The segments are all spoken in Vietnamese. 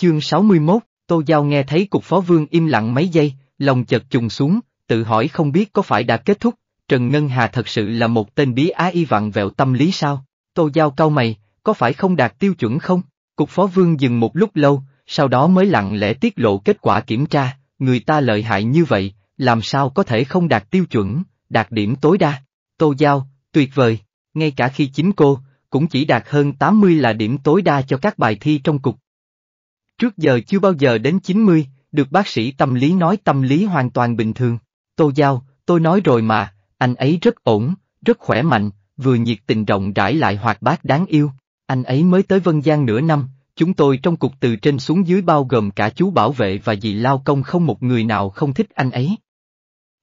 Chương 61, Tô Giao nghe thấy cục phó vương im lặng mấy giây, lòng chợt trùng xuống, tự hỏi không biết có phải đã kết thúc, Trần Ngân Hà thật sự là một tên bí á y vặn vẹo tâm lý sao? Tô Giao cau mày, có phải không đạt tiêu chuẩn không? Cục phó vương dừng một lúc lâu, sau đó mới lặng lẽ tiết lộ kết quả kiểm tra, người ta lợi hại như vậy, làm sao có thể không đạt tiêu chuẩn, đạt điểm tối đa. Tô Giao, tuyệt vời, ngay cả khi chính cô, cũng chỉ đạt hơn 80 là điểm tối đa cho các bài thi trong cục. Trước giờ chưa bao giờ đến 90, được bác sĩ tâm lý nói tâm lý hoàn toàn bình thường. Tô Giao, tôi nói rồi mà, anh ấy rất ổn, rất khỏe mạnh, vừa nhiệt tình rộng rãi lại hoạt bát đáng yêu. Anh ấy mới tới Vân Giang nửa năm, chúng tôi trong cục từ trên xuống dưới bao gồm cả chú bảo vệ và dì lao công không một người nào không thích anh ấy.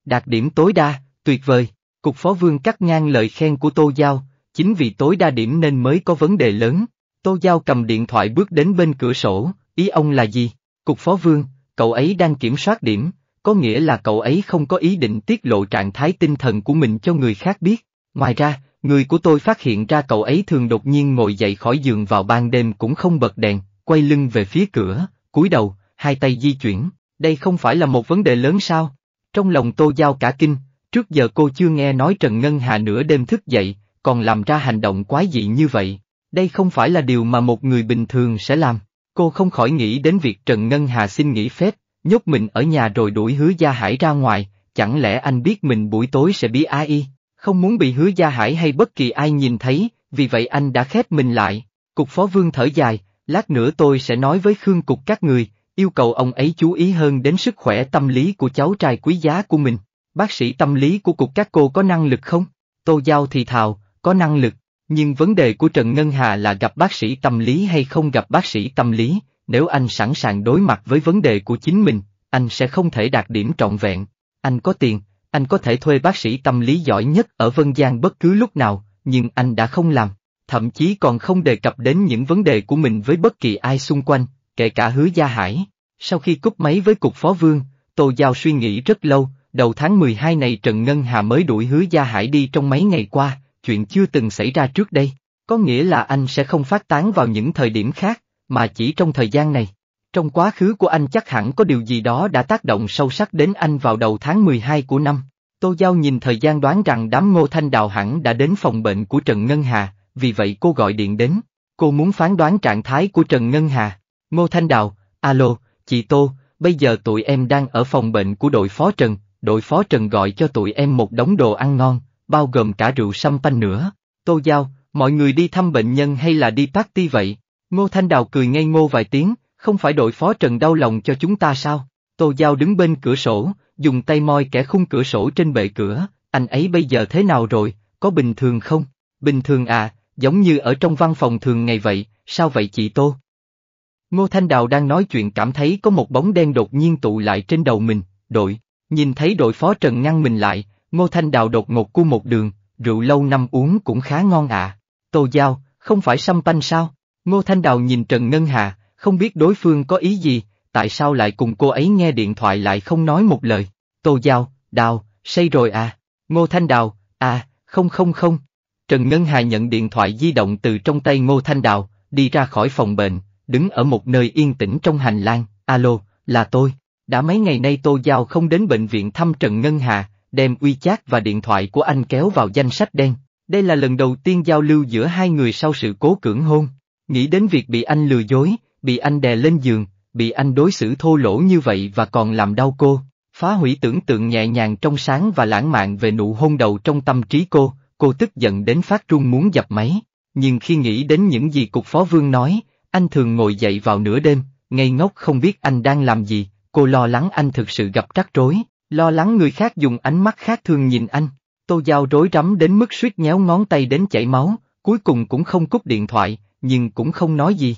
Đạt điểm tối đa, tuyệt vời, cục phó vương cắt ngang lời khen của Tô Giao, chính vì tối đa điểm nên mới có vấn đề lớn. Tô Giao cầm điện thoại bước đến bên cửa sổ, ý ông là gì? Cục phó vương, cậu ấy đang kiểm soát điểm, có nghĩa là cậu ấy không có ý định tiết lộ trạng thái tinh thần của mình cho người khác biết. Ngoài ra, người của tôi phát hiện ra cậu ấy thường đột nhiên ngồi dậy khỏi giường vào ban đêm cũng không bật đèn, quay lưng về phía cửa, cúi đầu, hai tay di chuyển, đây không phải là một vấn đề lớn sao? Trong lòng tô giao cả kinh, trước giờ cô chưa nghe nói Trần Ngân Hà nửa đêm thức dậy, còn làm ra hành động quái dị như vậy, đây không phải là điều mà một người bình thường sẽ làm. Cô không khỏi nghĩ đến việc Trần Ngân Hà xin nghỉ phép, nhốt mình ở nhà rồi đuổi hứa Gia Hải ra ngoài, chẳng lẽ anh biết mình buổi tối sẽ bị ai, không muốn bị hứa Gia Hải hay bất kỳ ai nhìn thấy, vì vậy anh đã khép mình lại. Cục phó vương thở dài, lát nữa tôi sẽ nói với Khương Cục các người, yêu cầu ông ấy chú ý hơn đến sức khỏe tâm lý của cháu trai quý giá của mình. Bác sĩ tâm lý của cục các cô có năng lực không? Tô Giao thì thào, có năng lực. Nhưng vấn đề của Trần Ngân Hà là gặp bác sĩ tâm lý hay không gặp bác sĩ tâm lý, nếu anh sẵn sàng đối mặt với vấn đề của chính mình, anh sẽ không thể đạt điểm trọn vẹn. Anh có tiền, anh có thể thuê bác sĩ tâm lý giỏi nhất ở Vân Giang bất cứ lúc nào, nhưng anh đã không làm, thậm chí còn không đề cập đến những vấn đề của mình với bất kỳ ai xung quanh, kể cả hứa gia hải. Sau khi cúp máy với cục phó vương, Tô Giao suy nghĩ rất lâu, đầu tháng 12 này Trần Ngân Hà mới đuổi hứa gia hải đi trong mấy ngày qua, chuyện chưa từng xảy ra trước đây, có nghĩa là anh sẽ không phát tán vào những thời điểm khác, mà chỉ trong thời gian này. Trong quá khứ của anh chắc hẳn có điều gì đó đã tác động sâu sắc đến anh vào đầu tháng 12 của năm. Tô Giao nhìn thời gian đoán rằng đám ngô thanh đào hẳn đã đến phòng bệnh của Trần Ngân Hà, vì vậy cô gọi điện đến. Cô muốn phán đoán trạng thái của Trần Ngân Hà. Ngô Thanh Đào, alo, chị Tô, bây giờ tụi em đang ở phòng bệnh của đội phó Trần, đội phó Trần gọi cho tụi em một đống đồ ăn ngon, bao gồm cả rượu sâm panh nữa. Tô Giao, mọi người đi thăm bệnh nhân hay là đi party vậy? Ngô Thanh Đào cười ngây ngô vài tiếng, không phải đội phó Trần đau lòng cho chúng ta sao? Tô Giao đứng bên cửa sổ, dùng tay moi kẻ khung cửa sổ trên bệ cửa, anh ấy bây giờ thế nào rồi, có bình thường không? Bình thường à, giống như ở trong văn phòng thường ngày vậy, sao vậy chị Tô? Ngô Thanh Đào đang nói chuyện cảm thấy có một bóng đen đột nhiên tụ lại trên đầu mình, đội, nhìn thấy đội phó Trần ngăn mình lại, Ngô Thanh Đào đột ngột cu một đường, rượu lâu năm uống cũng khá ngon ạ. Tô Giao, không phải xăm panh sao? Ngô Thanh Đào nhìn Trần Ngân Hà, không biết đối phương có ý gì, tại sao lại cùng cô ấy nghe điện thoại lại không nói một lời. Tô Giao, Đào, say rồi à? Ngô Thanh Đào, à, không không không. Trần Ngân Hà nhận điện thoại di động từ trong tay Ngô Thanh Đào, đi ra khỏi phòng bệnh, đứng ở một nơi yên tĩnh trong hành lang, alo, là tôi. Đã mấy ngày nay Tô Giao không đến bệnh viện thăm Trần Ngân Hà, đem uy chát và điện thoại của anh kéo vào danh sách đen. Đây là lần đầu tiên giao lưu giữa hai người sau sự cố cưỡng hôn. Nghĩ đến việc bị anh lừa dối, bị anh đè lên giường, bị anh đối xử thô lỗ như vậy và còn làm đau cô, phá hủy tưởng tượng nhẹ nhàng trong sáng và lãng mạn về nụ hôn đầu trong tâm trí cô, cô tức giận đến phát trung muốn dập máy. Nhưng khi nghĩ đến những gì cục phó vương nói, anh thường ngồi dậy vào nửa đêm, ngây ngốc không biết anh đang làm gì, cô lo lắng anh thực sự gặp trắc rối. Lo lắng người khác dùng ánh mắt khác thường nhìn anh, tô giao rối rắm đến mức suýt nhéo ngón tay đến chảy máu, cuối cùng cũng không cúp điện thoại, nhưng cũng không nói gì.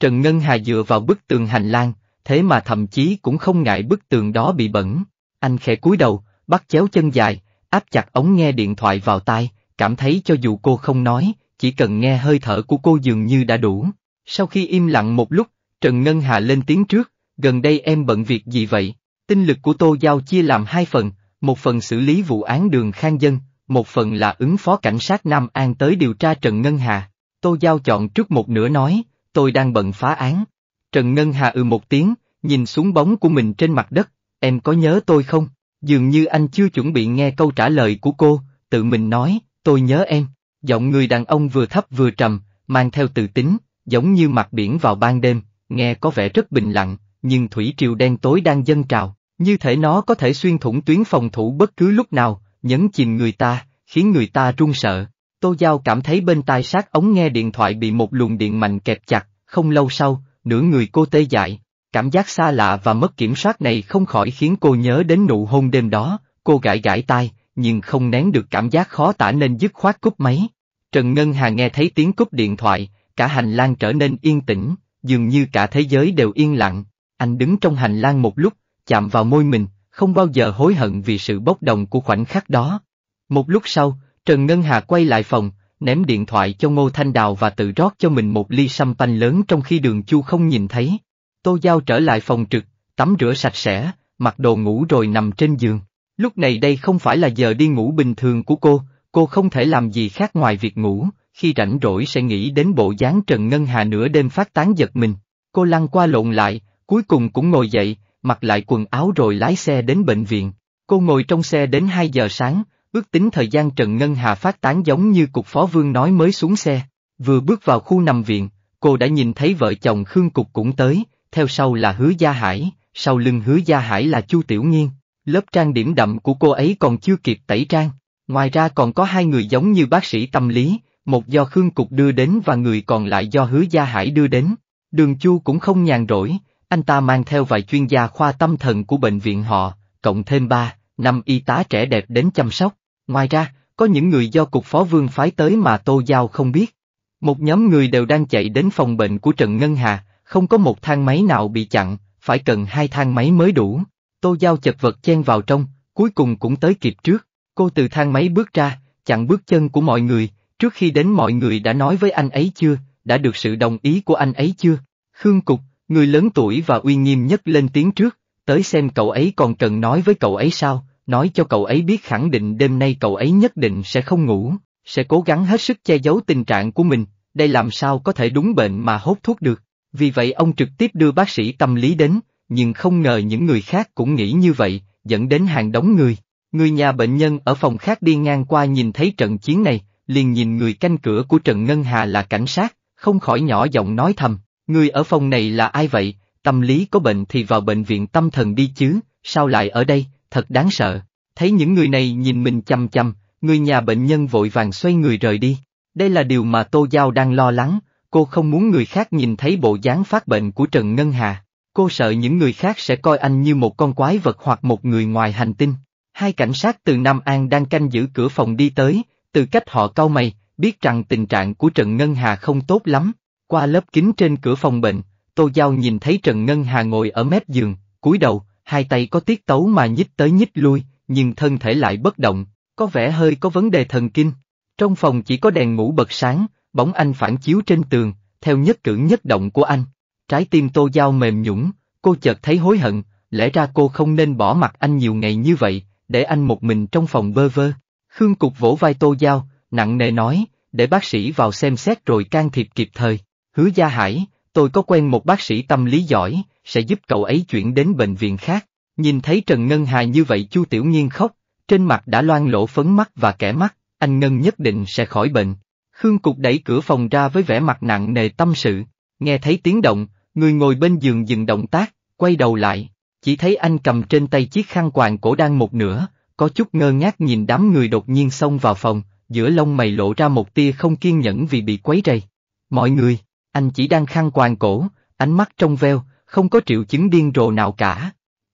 Trần Ngân Hà dựa vào bức tường hành lang, thế mà thậm chí cũng không ngại bức tường đó bị bẩn. Anh khẽ cúi đầu, bắt chéo chân dài, áp chặt ống nghe điện thoại vào tai, cảm thấy cho dù cô không nói, chỉ cần nghe hơi thở của cô dường như đã đủ. Sau khi im lặng một lúc, Trần Ngân Hà lên tiếng trước, gần đây em bận việc gì vậy? Tinh lực của Tô Giao chia làm hai phần, một phần xử lý vụ án đường khang dân, một phần là ứng phó cảnh sát Nam An tới điều tra Trần Ngân Hà. Tô Giao chọn trước một nửa nói, tôi đang bận phá án. Trần Ngân Hà ừ một tiếng, nhìn xuống bóng của mình trên mặt đất, em có nhớ tôi không? Dường như anh chưa chuẩn bị nghe câu trả lời của cô, tự mình nói, tôi nhớ em. Giọng người đàn ông vừa thấp vừa trầm, mang theo tự tính, giống như mặt biển vào ban đêm, nghe có vẻ rất bình lặng, nhưng thủy triều đen tối đang dâng trào. Như thể nó có thể xuyên thủng tuyến phòng thủ bất cứ lúc nào, nhấn chìm người ta, khiến người ta run sợ. Tô Giao cảm thấy bên tai sát ống nghe điện thoại bị một luồng điện mạnh kẹp chặt, không lâu sau, nửa người cô tê dại. Cảm giác xa lạ và mất kiểm soát này không khỏi khiến cô nhớ đến nụ hôn đêm đó, cô gãi gãi tai, nhưng không nén được cảm giác khó tả nên dứt khoát cúp máy. Trần Ngân Hà nghe thấy tiếng cúp điện thoại, cả hành lang trở nên yên tĩnh, dường như cả thế giới đều yên lặng. Anh đứng trong hành lang một lúc, chạm vào môi mình, không bao giờ hối hận vì sự bốc đồng của khoảnh khắc đó. Một lúc sau, Trần Ngân Hà quay lại phòng, ném điện thoại cho Ngô Thanh Đào và tự rót cho mình một ly sâm panh lớn trong khi đường chu không nhìn thấy. Tô Giao trở lại phòng trực, tắm rửa sạch sẽ, mặc đồ ngủ rồi nằm trên giường. Lúc này đây không phải là giờ đi ngủ bình thường của cô, cô không thể làm gì khác ngoài việc ngủ, khi rảnh rỗi sẽ nghĩ đến bộ dáng Trần Ngân Hà nửa đêm phát tán giật mình. Cô lăn qua lộn lại, cuối cùng cũng ngồi dậy, mặc lại quần áo rồi lái xe đến bệnh viện. Cô ngồi trong xe đến 2 giờ sáng, ước tính thời gian Trần Ngân Hà phát tán giống như cục phó vương nói mới xuống xe. Vừa bước vào khu nằm viện, cô đã nhìn thấy vợ chồng Khương Cục cũng tới, theo sau là Hứa Gia Hải, sau lưng Hứa Gia Hải là Chu Tiểu Nghiên. Lớp trang điểm đậm của cô ấy còn chưa kịp tẩy trang. Ngoài ra còn có hai người giống như bác sĩ tâm lý, một do Khương Cục đưa đến và người còn lại do Hứa Gia Hải đưa đến. Đường Chu cũng không nhàn rỗi, anh ta mang theo vài chuyên gia khoa tâm thần của bệnh viện họ, cộng thêm ba, năm y tá trẻ đẹp đến chăm sóc. Ngoài ra, có những người do cục phó vương phái tới mà Tô Giao không biết. Một nhóm người đều đang chạy đến phòng bệnh của Trần Ngân Hà, không có một thang máy nào bị chặn, phải cần hai thang máy mới đủ. Tô Giao chật vật chen vào trong, cuối cùng cũng tới kịp trước. Cô từ thang máy bước ra, chặn bước chân của mọi người, trước khi đến mọi người đã nói với anh ấy chưa, đã được sự đồng ý của anh ấy chưa. Khương Cục, Người lớn tuổi và uy nghiêm nhất lên tiếng trước, tới xem cậu ấy còn cần nói với cậu ấy sao, nói cho cậu ấy biết khẳng định đêm nay cậu ấy nhất định sẽ không ngủ, sẽ cố gắng hết sức che giấu tình trạng của mình, đây làm sao có thể đúng bệnh mà hốt thuốc được. Vì vậy ông trực tiếp đưa bác sĩ tâm lý đến, nhưng không ngờ những người khác cũng nghĩ như vậy, dẫn đến hàng đống người. Người nhà bệnh nhân ở phòng khác đi ngang qua nhìn thấy trận chiến này, liền nhìn người canh cửa của Trần Ngân Hà là cảnh sát, không khỏi nhỏ giọng nói thầm, Ngươi ở phòng này là ai vậy, tâm lý có bệnh thì vào bệnh viện tâm thần đi chứ, sao lại ở đây, thật đáng sợ. Thấy những người này nhìn mình chăm chăm, người nhà bệnh nhân vội vàng xoay người rời đi. Đây là điều mà Tô Giao đang lo lắng, cô không muốn người khác nhìn thấy bộ dáng phát bệnh của Trần Ngân Hà. Cô sợ những người khác sẽ coi anh như một con quái vật hoặc một người ngoài hành tinh. Hai cảnh sát từ Nam An đang canh giữ cửa phòng đi tới, từ cách họ cau mày, biết rằng tình trạng của Trần Ngân Hà không tốt lắm, qua lớp kính trên cửa phòng bệnh, Tô Giao nhìn thấy Trần Ngân Hà ngồi ở mép giường, cúi đầu, hai tay có tiết tấu mà nhích tới nhích lui, nhưng thân thể lại bất động, có vẻ hơi có vấn đề thần kinh. Trong phòng chỉ có đèn ngủ bật sáng, bóng anh phản chiếu trên tường, theo nhất cử nhất động của anh. Trái tim Tô Giao mềm nhũng, cô chợt thấy hối hận, lẽ ra cô không nên bỏ mặt anh nhiều ngày như vậy, để anh một mình trong phòng bơ vơ. Khương Cục vỗ vai Tô Giao, nặng nề nói, để bác sĩ vào xem xét rồi can thiệp kịp thời hứa gia hải, tôi có quen một bác sĩ tâm lý giỏi, sẽ giúp cậu ấy chuyển đến bệnh viện khác. Nhìn thấy Trần Ngân Hà như vậy Chu Tiểu Nhiên khóc, trên mặt đã loang lỗ phấn mắt và kẻ mắt, anh Ngân nhất định sẽ khỏi bệnh. Khương Cục đẩy cửa phòng ra với vẻ mặt nặng nề tâm sự, nghe thấy tiếng động, người ngồi bên giường dừng động tác, quay đầu lại, chỉ thấy anh cầm trên tay chiếc khăn quàng cổ đang một nửa, có chút ngơ ngác nhìn đám người đột nhiên xông vào phòng, giữa lông mày lộ ra một tia không kiên nhẫn vì bị quấy rầy. Mọi người! Anh chỉ đang khăn quàng cổ, ánh mắt trong veo, không có triệu chứng điên rồ nào cả.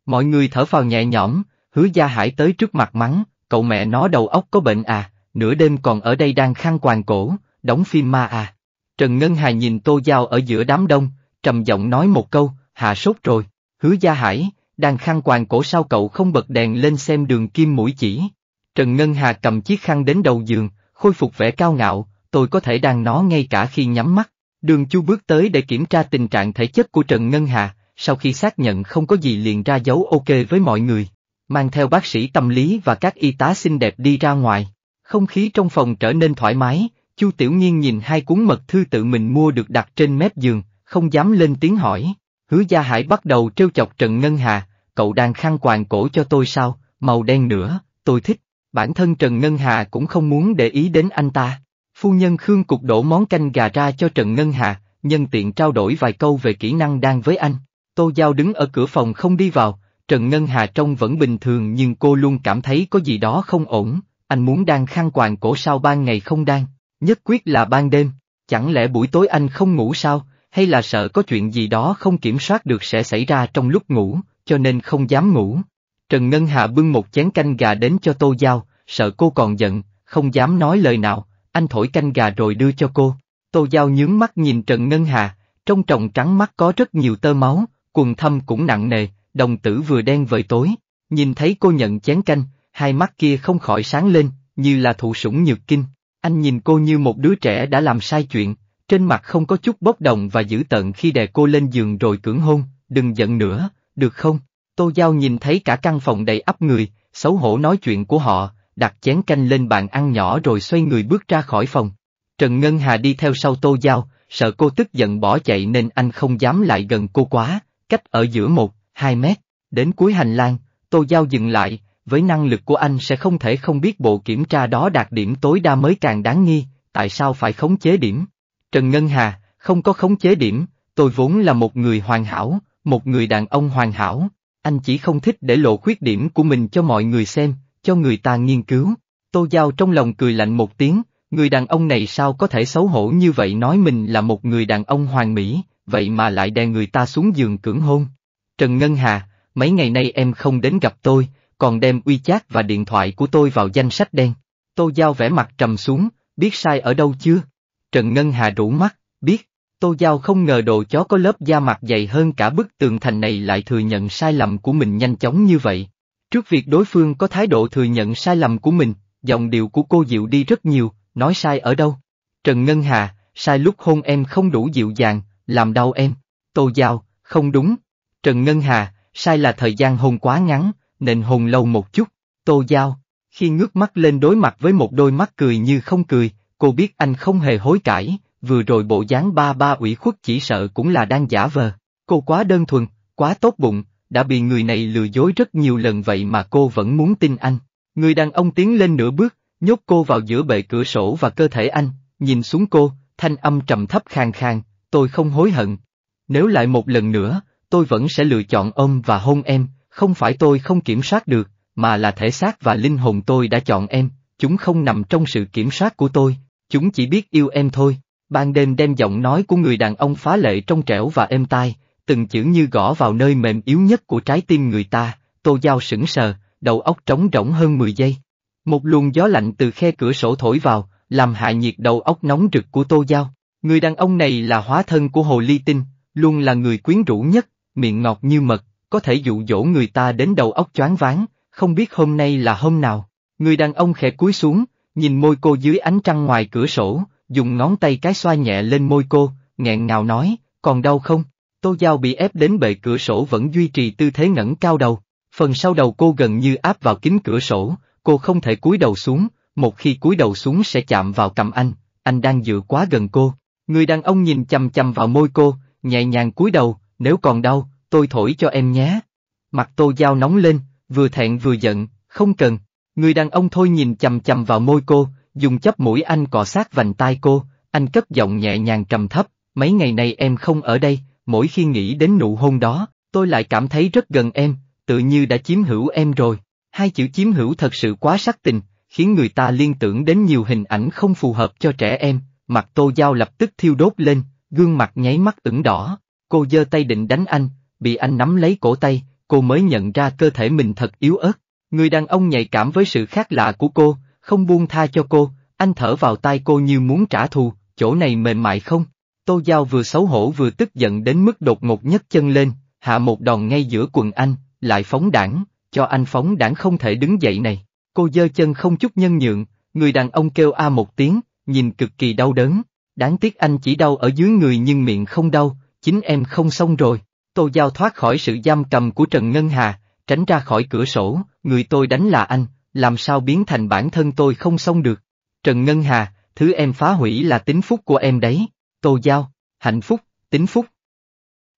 Mọi người thở vào nhẹ nhõm, hứa gia hải tới trước mặt mắng, cậu mẹ nó đầu óc có bệnh à, nửa đêm còn ở đây đang khăn quàng cổ, đóng phim ma à. Trần Ngân Hà nhìn Tô dao ở giữa đám đông, trầm giọng nói một câu, hạ sốt rồi, hứa gia hải, đang khăn quàng cổ sao cậu không bật đèn lên xem đường kim mũi chỉ. Trần Ngân Hà cầm chiếc khăn đến đầu giường, khôi phục vẻ cao ngạo, tôi có thể đang nó ngay cả khi nhắm mắt. Đường Chu bước tới để kiểm tra tình trạng thể chất của Trần Ngân Hà, sau khi xác nhận không có gì liền ra dấu ok với mọi người, mang theo bác sĩ tâm lý và các y tá xinh đẹp đi ra ngoài. Không khí trong phòng trở nên thoải mái, Chu Tiểu Nhiên nhìn hai cuốn mật thư tự mình mua được đặt trên mép giường, không dám lên tiếng hỏi. Hứa Gia Hải bắt đầu trêu chọc Trần Ngân Hà, cậu đang khăn quàng cổ cho tôi sao, màu đen nữa, tôi thích. Bản thân Trần Ngân Hà cũng không muốn để ý đến anh ta. Phu nhân Khương Cục đổ món canh gà ra cho Trần Ngân Hà, nhân tiện trao đổi vài câu về kỹ năng đang với anh. Tô Giao đứng ở cửa phòng không đi vào, Trần Ngân Hà trông vẫn bình thường nhưng cô luôn cảm thấy có gì đó không ổn, anh muốn đang khăn quàng cổ sao ban ngày không đang, nhất quyết là ban đêm, chẳng lẽ buổi tối anh không ngủ sao, hay là sợ có chuyện gì đó không kiểm soát được sẽ xảy ra trong lúc ngủ, cho nên không dám ngủ. Trần Ngân Hà bưng một chén canh gà đến cho Tô Giao, sợ cô còn giận, không dám nói lời nào, anh thổi canh gà rồi đưa cho cô. Tô Giao nhướng mắt nhìn Trần Ngân Hà, trong tròng trắng mắt có rất nhiều tơ máu, quần thâm cũng nặng nề, đồng tử vừa đen vời tối, nhìn thấy cô nhận chén canh, hai mắt kia không khỏi sáng lên, như là thụ sủng nhược kinh. Anh nhìn cô như một đứa trẻ đã làm sai chuyện, trên mặt không có chút bốc đồng và giữ tận khi đè cô lên giường rồi cưỡng hôn, đừng giận nữa, được không? Tô Giao nhìn thấy cả căn phòng đầy ấp người, xấu hổ nói chuyện của họ, đặt chén canh lên bàn ăn nhỏ rồi xoay người bước ra khỏi phòng. Trần Ngân Hà đi theo sau Tô Giao, sợ cô tức giận bỏ chạy nên anh không dám lại gần cô quá, cách ở giữa một, hai mét, đến cuối hành lang, Tô Giao dừng lại, với năng lực của anh sẽ không thể không biết bộ kiểm tra đó đạt điểm tối đa mới càng đáng nghi, tại sao phải khống chế điểm. Trần Ngân Hà, không có khống chế điểm, tôi vốn là một người hoàn hảo, một người đàn ông hoàn hảo, anh chỉ không thích để lộ khuyết điểm của mình cho mọi người xem, cho người ta nghiên cứu. Tô Giao trong lòng cười lạnh một tiếng, người đàn ông này sao có thể xấu hổ như vậy nói mình là một người đàn ông hoàng mỹ, vậy mà lại đè người ta xuống giường cưỡng hôn. Trần Ngân Hà, mấy ngày nay em không đến gặp tôi, còn đem uy chát và điện thoại của tôi vào danh sách đen. Tô Giao vẽ mặt trầm xuống, biết sai ở đâu chưa? Trần Ngân Hà rủ mắt, biết, Tô Giao không ngờ đồ chó có lớp da mặt dày hơn cả bức tường thành này lại thừa nhận sai lầm của mình nhanh chóng như vậy. Trước việc đối phương có thái độ thừa nhận sai lầm của mình, giọng điệu của cô dịu đi rất nhiều, nói sai ở đâu. Trần Ngân Hà, sai lúc hôn em không đủ dịu dàng, làm đau em. Tô Giao, không đúng. Trần Ngân Hà, sai là thời gian hôn quá ngắn, nên hôn lâu một chút. Tô Giao, khi ngước mắt lên đối mặt với một đôi mắt cười như không cười, cô biết anh không hề hối cãi. vừa rồi bộ dáng ba ba ủy khuất chỉ sợ cũng là đang giả vờ. Cô quá đơn thuần, quá tốt bụng, đã bị người này lừa dối rất nhiều lần vậy mà cô vẫn muốn tin anh. Người đàn ông tiến lên nửa bước, nhốt cô vào giữa bệ cửa sổ và cơ thể anh, nhìn xuống cô, thanh âm trầm thấp khang khang: tôi không hối hận. Nếu lại một lần nữa, tôi vẫn sẽ lựa chọn ôm và hôn em, không phải tôi không kiểm soát được, mà là thể xác và linh hồn tôi đã chọn em, chúng không nằm trong sự kiểm soát của tôi, chúng chỉ biết yêu em thôi. Ban đêm đem giọng nói của người đàn ông phá lệ trong trẻo và êm tai, từng chữ như gõ vào nơi mềm yếu nhất của trái tim người ta, tô dao sững sờ, đầu óc trống rỗng hơn 10 giây. Một luồng gió lạnh từ khe cửa sổ thổi vào, làm hạ nhiệt đầu óc nóng rực của tô dao. Người đàn ông này là hóa thân của hồ ly tinh, luôn là người quyến rũ nhất, miệng ngọt như mật, có thể dụ dỗ người ta đến đầu óc choáng váng, không biết hôm nay là hôm nào. Người đàn ông khẽ cúi xuống, nhìn môi cô dưới ánh trăng ngoài cửa sổ, dùng ngón tay cái xoa nhẹ lên môi cô, nghẹn ngào nói, còn đau không? Tô Giao bị ép đến bệ cửa sổ vẫn duy trì tư thế ngẩng cao đầu, phần sau đầu cô gần như áp vào kính cửa sổ, cô không thể cúi đầu xuống, một khi cúi đầu xuống sẽ chạm vào cầm anh, anh đang dựa quá gần cô. Người đàn ông nhìn chằm chằm vào môi cô, nhẹ nhàng cúi đầu, nếu còn đau, tôi thổi cho em nhé. Mặt Tô Giao nóng lên, vừa thẹn vừa giận, không cần. Người đàn ông thôi nhìn chằm chằm vào môi cô, dùng chấp mũi anh cọ sát vành tai cô, anh cất giọng nhẹ nhàng trầm thấp, mấy ngày này em không ở đây, mỗi khi nghĩ đến nụ hôn đó, tôi lại cảm thấy rất gần em, tự như đã chiếm hữu em rồi. Hai chữ chiếm hữu thật sự quá sắc tình, khiến người ta liên tưởng đến nhiều hình ảnh không phù hợp cho trẻ em, mặt tô dao lập tức thiêu đốt lên, gương mặt nháy mắt ửng đỏ, cô giơ tay định đánh anh, bị anh nắm lấy cổ tay, cô mới nhận ra cơ thể mình thật yếu ớt. Người đàn ông nhạy cảm với sự khác lạ của cô, không buông tha cho cô, anh thở vào tay cô như muốn trả thù, chỗ này mềm mại không, Tô Giao vừa xấu hổ vừa tức giận đến mức đột ngột nhấc chân lên, hạ một đòn ngay giữa quần anh, lại phóng đảng, cho anh phóng đảng không thể đứng dậy này. Cô dơ chân không chút nhân nhượng, người đàn ông kêu a một tiếng, nhìn cực kỳ đau đớn. Đáng tiếc anh chỉ đau ở dưới người nhưng miệng không đau, chính em không xong rồi. Tô Giao thoát khỏi sự giam cầm của Trần Ngân Hà, tránh ra khỏi cửa sổ, người tôi đánh là anh, làm sao biến thành bản thân tôi không xong được. Trần Ngân Hà, thứ em phá hủy là tính phúc của em đấy. Tô Giao, hạnh phúc, tính phúc.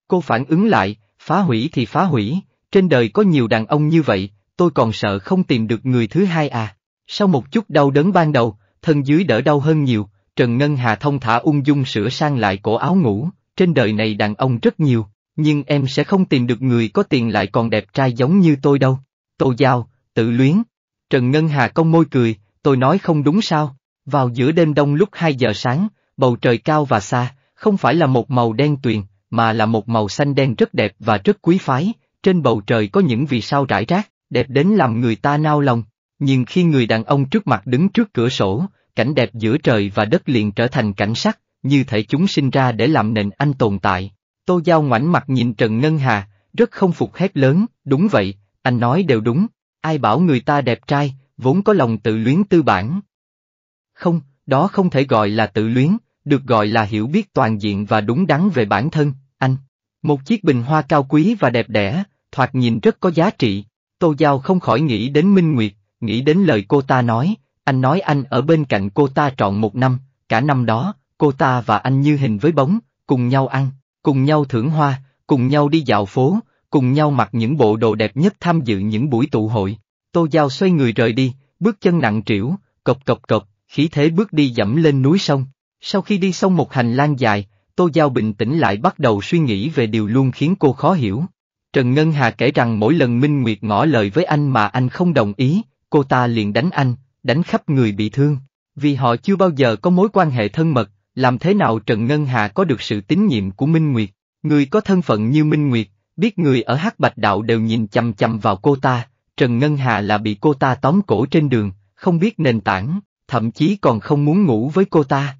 Cô phản ứng lại, phá hủy thì phá hủy, trên đời có nhiều đàn ông như vậy, tôi còn sợ không tìm được người thứ hai à. Sau một chút đau đớn ban đầu, thân dưới đỡ đau hơn nhiều, Trần Ngân Hà thông thả ung dung sửa sang lại cổ áo ngủ, trên đời này đàn ông rất nhiều, nhưng em sẽ không tìm được người có tiền lại còn đẹp trai giống như tôi đâu. Tô Giao, tự luyến. Trần Ngân Hà cong môi cười, tôi nói không đúng sao. Vào giữa đêm đông lúc 2 giờ sáng, bầu trời cao và xa, không phải là một màu đen tuyền, mà là một màu xanh đen rất đẹp và rất quý phái, trên bầu trời có những vì sao rải rác, đẹp đến làm người ta nao lòng. Nhưng khi người đàn ông trước mặt đứng trước cửa sổ, cảnh đẹp giữa trời và đất liền trở thành cảnh sắc, như thể chúng sinh ra để làm nền anh tồn tại. Tô Giao ngoảnh mặt nhìn Trần Ngân Hà, rất không phục hét lớn, đúng vậy, anh nói đều đúng, ai bảo người ta đẹp trai, vốn có lòng tự luyến tư bản. Không, đó không thể gọi là tự luyến, được gọi là hiểu biết toàn diện và đúng đắn về bản thân, anh. Một chiếc bình hoa cao quý và đẹp đẽ, thoạt nhìn rất có giá trị. Tô Giao không khỏi nghĩ đến Minh Nguyệt, nghĩ đến lời cô ta nói, anh nói anh ở bên cạnh cô ta trọn một năm, cả năm đó, cô ta và anh như hình với bóng, cùng nhau ăn, cùng nhau thưởng hoa, cùng nhau đi dạo phố, cùng nhau mặc những bộ đồ đẹp nhất tham dự những buổi tụ hội. Tô Giao xoay người rời đi, bước chân nặng trĩu, cộc cộc cộc, khí thế bước đi dẫm lên núi sông. Sau khi đi xong một hành lang dài, Tô Giao bình tĩnh lại bắt đầu suy nghĩ về điều luôn khiến cô khó hiểu. Trần Ngân Hà kể rằng mỗi lần Minh Nguyệt ngỏ lời với anh mà anh không đồng ý, cô ta liền đánh anh, đánh khắp người bị thương. Vì họ chưa bao giờ có mối quan hệ thân mật, làm thế nào Trần Ngân Hà có được sự tín nhiệm của Minh Nguyệt? Người có thân phận như Minh Nguyệt, biết người ở Hắc Bạch Đạo đều nhìn chằm chằm vào cô ta, Trần Ngân Hà là bị cô ta tóm cổ trên đường, không biết nền tảng, thậm chí còn không muốn ngủ với cô ta.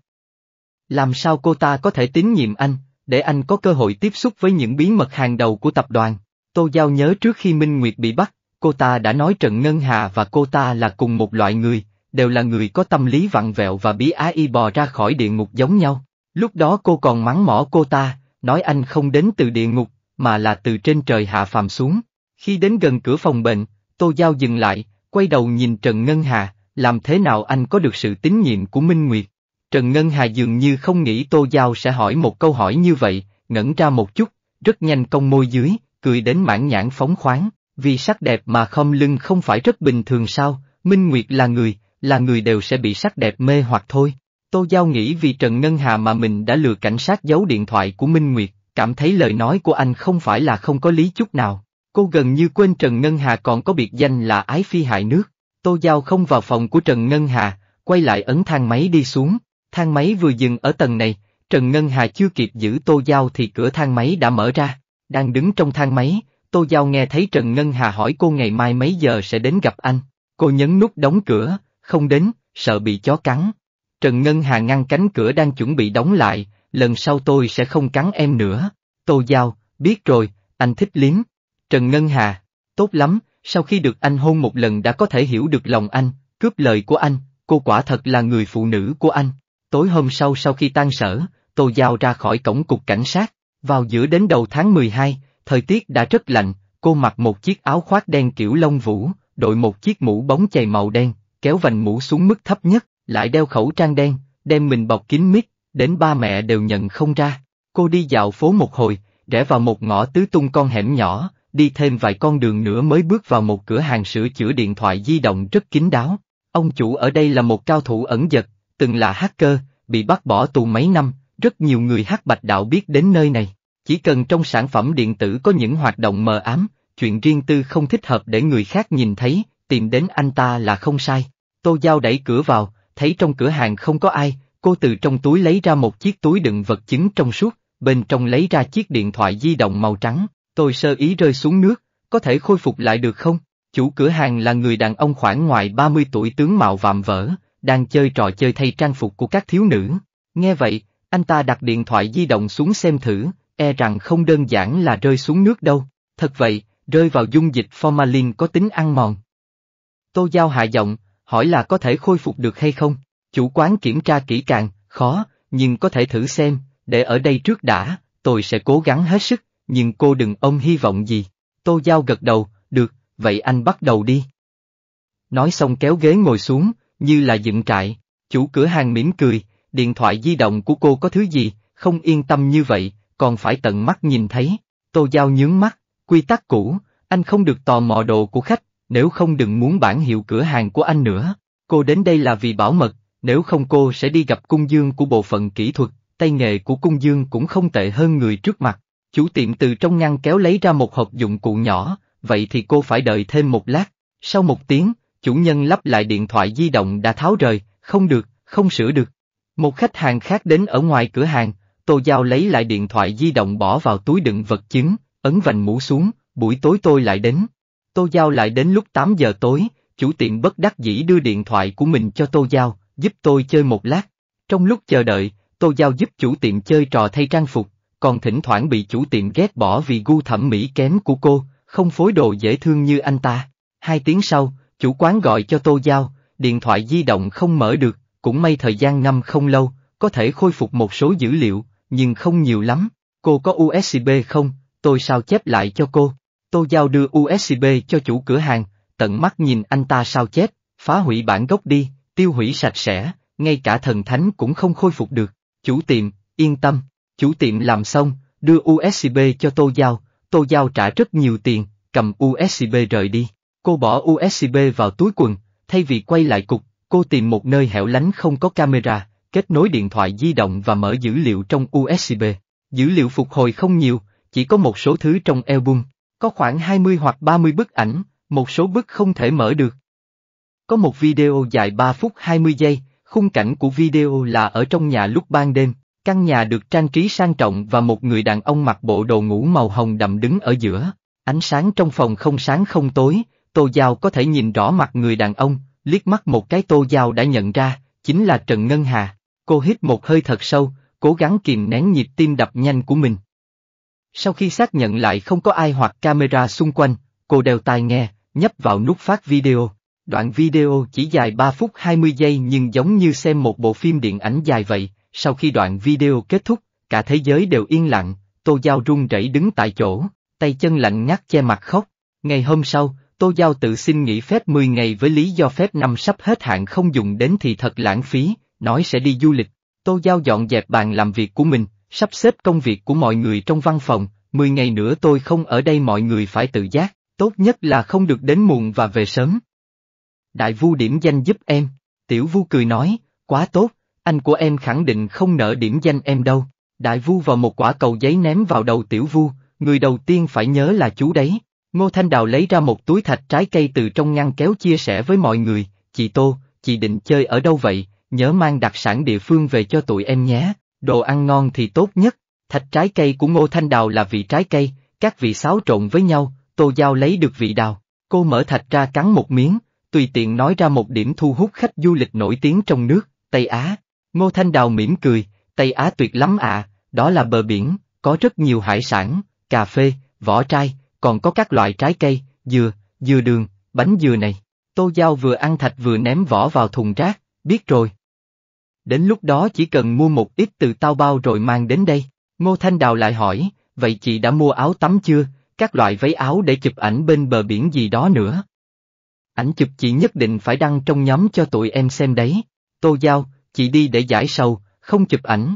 Làm sao cô ta có thể tín nhiệm anh, để anh có cơ hội tiếp xúc với những bí mật hàng đầu của tập đoàn? Tô Giao nhớ trước khi Minh Nguyệt bị bắt, cô ta đã nói Trần Ngân Hà và cô ta là cùng một loại người, đều là người có tâm lý vặn vẹo và bí ái y bò ra khỏi địa ngục giống nhau. Lúc đó cô còn mắng mỏ cô ta, nói anh không đến từ địa ngục, mà là từ trên trời hạ phàm xuống. Khi đến gần cửa phòng bệnh, Tô Giao dừng lại, quay đầu nhìn Trần Ngân Hà, làm thế nào anh có được sự tín nhiệm của Minh Nguyệt. Trần Ngân Hà dường như không nghĩ Tô Giao sẽ hỏi một câu hỏi như vậy, ngẩn ra một chút, rất nhanh cong môi dưới, cười đến mãn nhãn phóng khoáng, vì sắc đẹp mà không lưng không phải rất bình thường sao, Minh Nguyệt là người, là người đều sẽ bị sắc đẹp mê hoặc thôi. Tô Giao nghĩ vì Trần Ngân Hà mà mình đã lừa cảnh sát giấu điện thoại của Minh Nguyệt, cảm thấy lời nói của anh không phải là không có lý chút nào. Cô gần như quên Trần Ngân Hà còn có biệt danh là ái phi hại nước. Tô Giao không vào phòng của Trần Ngân Hà, quay lại ấn thang máy đi xuống, thang máy vừa dừng ở tầng này, Trần Ngân Hà chưa kịp giữ Tô Giao thì cửa thang máy đã mở ra, đang đứng trong thang máy, Tô Giao nghe thấy Trần Ngân Hà hỏi cô ngày mai mấy giờ sẽ đến gặp anh, cô nhấn nút đóng cửa, không đến, sợ bị chó cắn. Trần Ngân Hà ngăn cánh cửa đang chuẩn bị đóng lại, lần sau tôi sẽ không cắn em nữa. Tô Giao, biết rồi, anh thích liếm. Trần Ngân Hà, tốt lắm, sau khi được anh hôn một lần đã có thể hiểu được lòng anh, cướp lời của anh, cô quả thật là người phụ nữ của anh. Tối hôm sau sau khi tan sở, Tô Giao ra khỏi cổng cục cảnh sát, vào giữa đến đầu tháng 12, thời tiết đã rất lạnh, cô mặc một chiếc áo khoác đen kiểu lông vũ, đội một chiếc mũ bóng chày màu đen, kéo vành mũ xuống mức thấp nhất, lại đeo khẩu trang đen, đem mình bọc kín mít, đến ba mẹ đều nhận không ra. Cô đi dạo phố một hồi, rẽ vào một ngõ tứ tung con hẻm nhỏ, đi thêm vài con đường nữa mới bước vào một cửa hàng sửa chữa điện thoại di động rất kín đáo. Ông chủ ở đây là một cao thủ ẩn giật, từng là hacker, bị bắt bỏ tù mấy năm, rất nhiều người hát bạch đạo biết đến nơi này. Chỉ cần trong sản phẩm điện tử có những hoạt động mờ ám, chuyện riêng tư không thích hợp để người khác nhìn thấy, tìm đến anh ta là không sai. Tô Giao đẩy cửa vào, thấy trong cửa hàng không có ai, cô từ trong túi lấy ra một chiếc túi đựng vật chứng trong suốt, bên trong lấy ra chiếc điện thoại di động màu trắng, tôi sơ ý rơi xuống nước, có thể khôi phục lại được không? Chủ cửa hàng là người đàn ông khoảng ngoài 30 tuổi tướng mạo vạm vỡ, đang chơi trò chơi thay trang phục của các thiếu nữ. Nghe vậy, anh ta đặt điện thoại di động xuống xem thử, e rằng không đơn giản là rơi xuống nước đâu. Thật vậy, rơi vào dung dịch formalin có tính ăn mòn. Tô Giao hạ giọng, hỏi là có thể khôi phục được hay không? Chủ quán kiểm tra kỹ càng, khó, nhưng có thể thử xem, để ở đây trước đã, tôi sẽ cố gắng hết sức, nhưng cô đừng ông hy vọng gì. Tô Giao gật đầu, được, vậy anh bắt đầu đi. Nói xong kéo ghế ngồi xuống, như là dựng trại. Chủ cửa hàng mỉm cười, điện thoại di động của cô có thứ gì, không yên tâm như vậy, còn phải tận mắt nhìn thấy. Tô Giao nhướng mắt, quy tắc cũ, anh không được tò mò đồ của khách, nếu không đừng muốn bản hiệu cửa hàng của anh nữa. Cô đến đây là vì bảo mật, nếu không cô sẽ đi gặp cung dương của bộ phận kỹ thuật, tay nghề của cung dương cũng không tệ hơn người trước mặt. Chủ tiệm từ trong ngăn kéo lấy ra một hộp dụng cụ nhỏ, vậy thì cô phải đợi thêm một lát. Sau một tiếng, chủ nhân lắp lại điện thoại di động đã tháo rời, không được, không sửa được. Một khách hàng khác đến ở ngoài cửa hàng, Tô Giao lấy lại điện thoại di động bỏ vào túi đựng vật chứng, ấn vành mũ xuống, buổi tối tôi lại đến. Tô Giao lại đến lúc 8 giờ tối, chủ tiệm bất đắc dĩ đưa điện thoại của mình cho Tô Giao, giúp tôi chơi một lát. Trong lúc chờ đợi, Tô Giao giúp chủ tiệm chơi trò thay trang phục, còn thỉnh thoảng bị chủ tiệm ghét bỏ vì gu thẩm mỹ kém của cô, không phối đồ dễ thương như anh ta. Hai tiếng sau, Chủ quán gọi cho Tô Giao, điện thoại di động không mở được, cũng may thời gian năm không lâu, có thể khôi phục một số dữ liệu, nhưng không nhiều lắm. Cô có USB không? Tôi sao chép lại cho cô? Tô Giao đưa USB cho chủ cửa hàng, tận mắt nhìn anh ta sao chép, phá hủy bản gốc đi, tiêu hủy sạch sẽ, ngay cả thần thánh cũng không khôi phục được. Chủ tiệm, yên tâm, chủ tiệm làm xong, đưa USB cho Tô Giao, Tô Giao trả rất nhiều tiền, cầm USB rời đi. Cô bỏ USB vào túi quần, thay vì quay lại cục, cô tìm một nơi hẻo lánh không có camera, kết nối điện thoại di động và mở dữ liệu trong USB. Dữ liệu phục hồi không nhiều, chỉ có một số thứ trong album, có khoảng 20 hoặc 30 bức ảnh, một số bức không thể mở được. Có một video dài 3 phút 20 giây, khung cảnh của video là ở trong nhà lúc ban đêm, căn nhà được trang trí sang trọng và một người đàn ông mặc bộ đồ ngủ màu hồng đậm đứng ở giữa. Ánh sáng trong phòng không sáng không tối, Tô Giao có thể nhìn rõ mặt người đàn ông, liếc mắt một cái Tô Giao đã nhận ra, chính là Trần Ngân Hà. Cô hít một hơi thật sâu, cố gắng kìm nén nhịp tim đập nhanh của mình. Sau khi xác nhận lại không có ai hoặc camera xung quanh, cô đeo tai nghe, nhấp vào nút phát video. Đoạn video chỉ dài 3 phút 20 giây nhưng giống như xem một bộ phim điện ảnh dài vậy, sau khi đoạn video kết thúc, cả thế giới đều yên lặng, Tô Giao run rẩy đứng tại chỗ, tay chân lạnh ngắt che mặt khóc. Ngày hôm sau, Tô Giao tự xin nghỉ phép 10 ngày với lý do phép năm sắp hết hạn không dùng đến thì thật lãng phí, nói sẽ đi du lịch. Tô Giao dọn dẹp bàn làm việc của mình, sắp xếp công việc của mọi người trong văn phòng, 10 ngày nữa tôi không ở đây mọi người phải tự giác, tốt nhất là không được đến muộn và về sớm. Đại vu điểm danh giúp em, tiểu vu cười nói, quá tốt, anh của em khẳng định không nợ điểm danh em đâu. Đại vu vào một quả cầu giấy ném vào đầu tiểu vu, người đầu tiên phải nhớ là chú đấy, Ngô Thanh Đào lấy ra một túi thạch trái cây từ trong ngăn kéo chia sẻ với mọi người, chị Tô, chị định chơi ở đâu vậy, nhớ mang đặc sản địa phương về cho tụi em nhé, đồ ăn ngon thì tốt nhất. Thạch trái cây của Ngô Thanh Đào là vị trái cây, các vị xáo trộn với nhau, Tô Giao lấy được vị đào. Cô mở thạch ra cắn một miếng, tùy tiện nói ra một điểm thu hút khách du lịch nổi tiếng trong nước, Tây Á. Ngô Thanh Đào mỉm cười, Tây Á tuyệt lắm ạ, à, đó là bờ biển, có rất nhiều hải sản, cà phê, vỏ trai, còn có các loại trái cây, dừa, dừa đường, bánh dừa này. Tô Giao vừa ăn thạch vừa ném vỏ vào thùng rác, biết rồi. Đến lúc đó chỉ cần mua một ít từ tao bao rồi mang đến đây. Ngô Thanh Đào lại hỏi, vậy chị đã mua áo tắm chưa, các loại váy áo để chụp ảnh bên bờ biển gì đó nữa. Ảnh chụp chị nhất định phải đăng trong nhóm cho tụi em xem đấy. Tô Giao, chị đi để giải sầu, không chụp ảnh.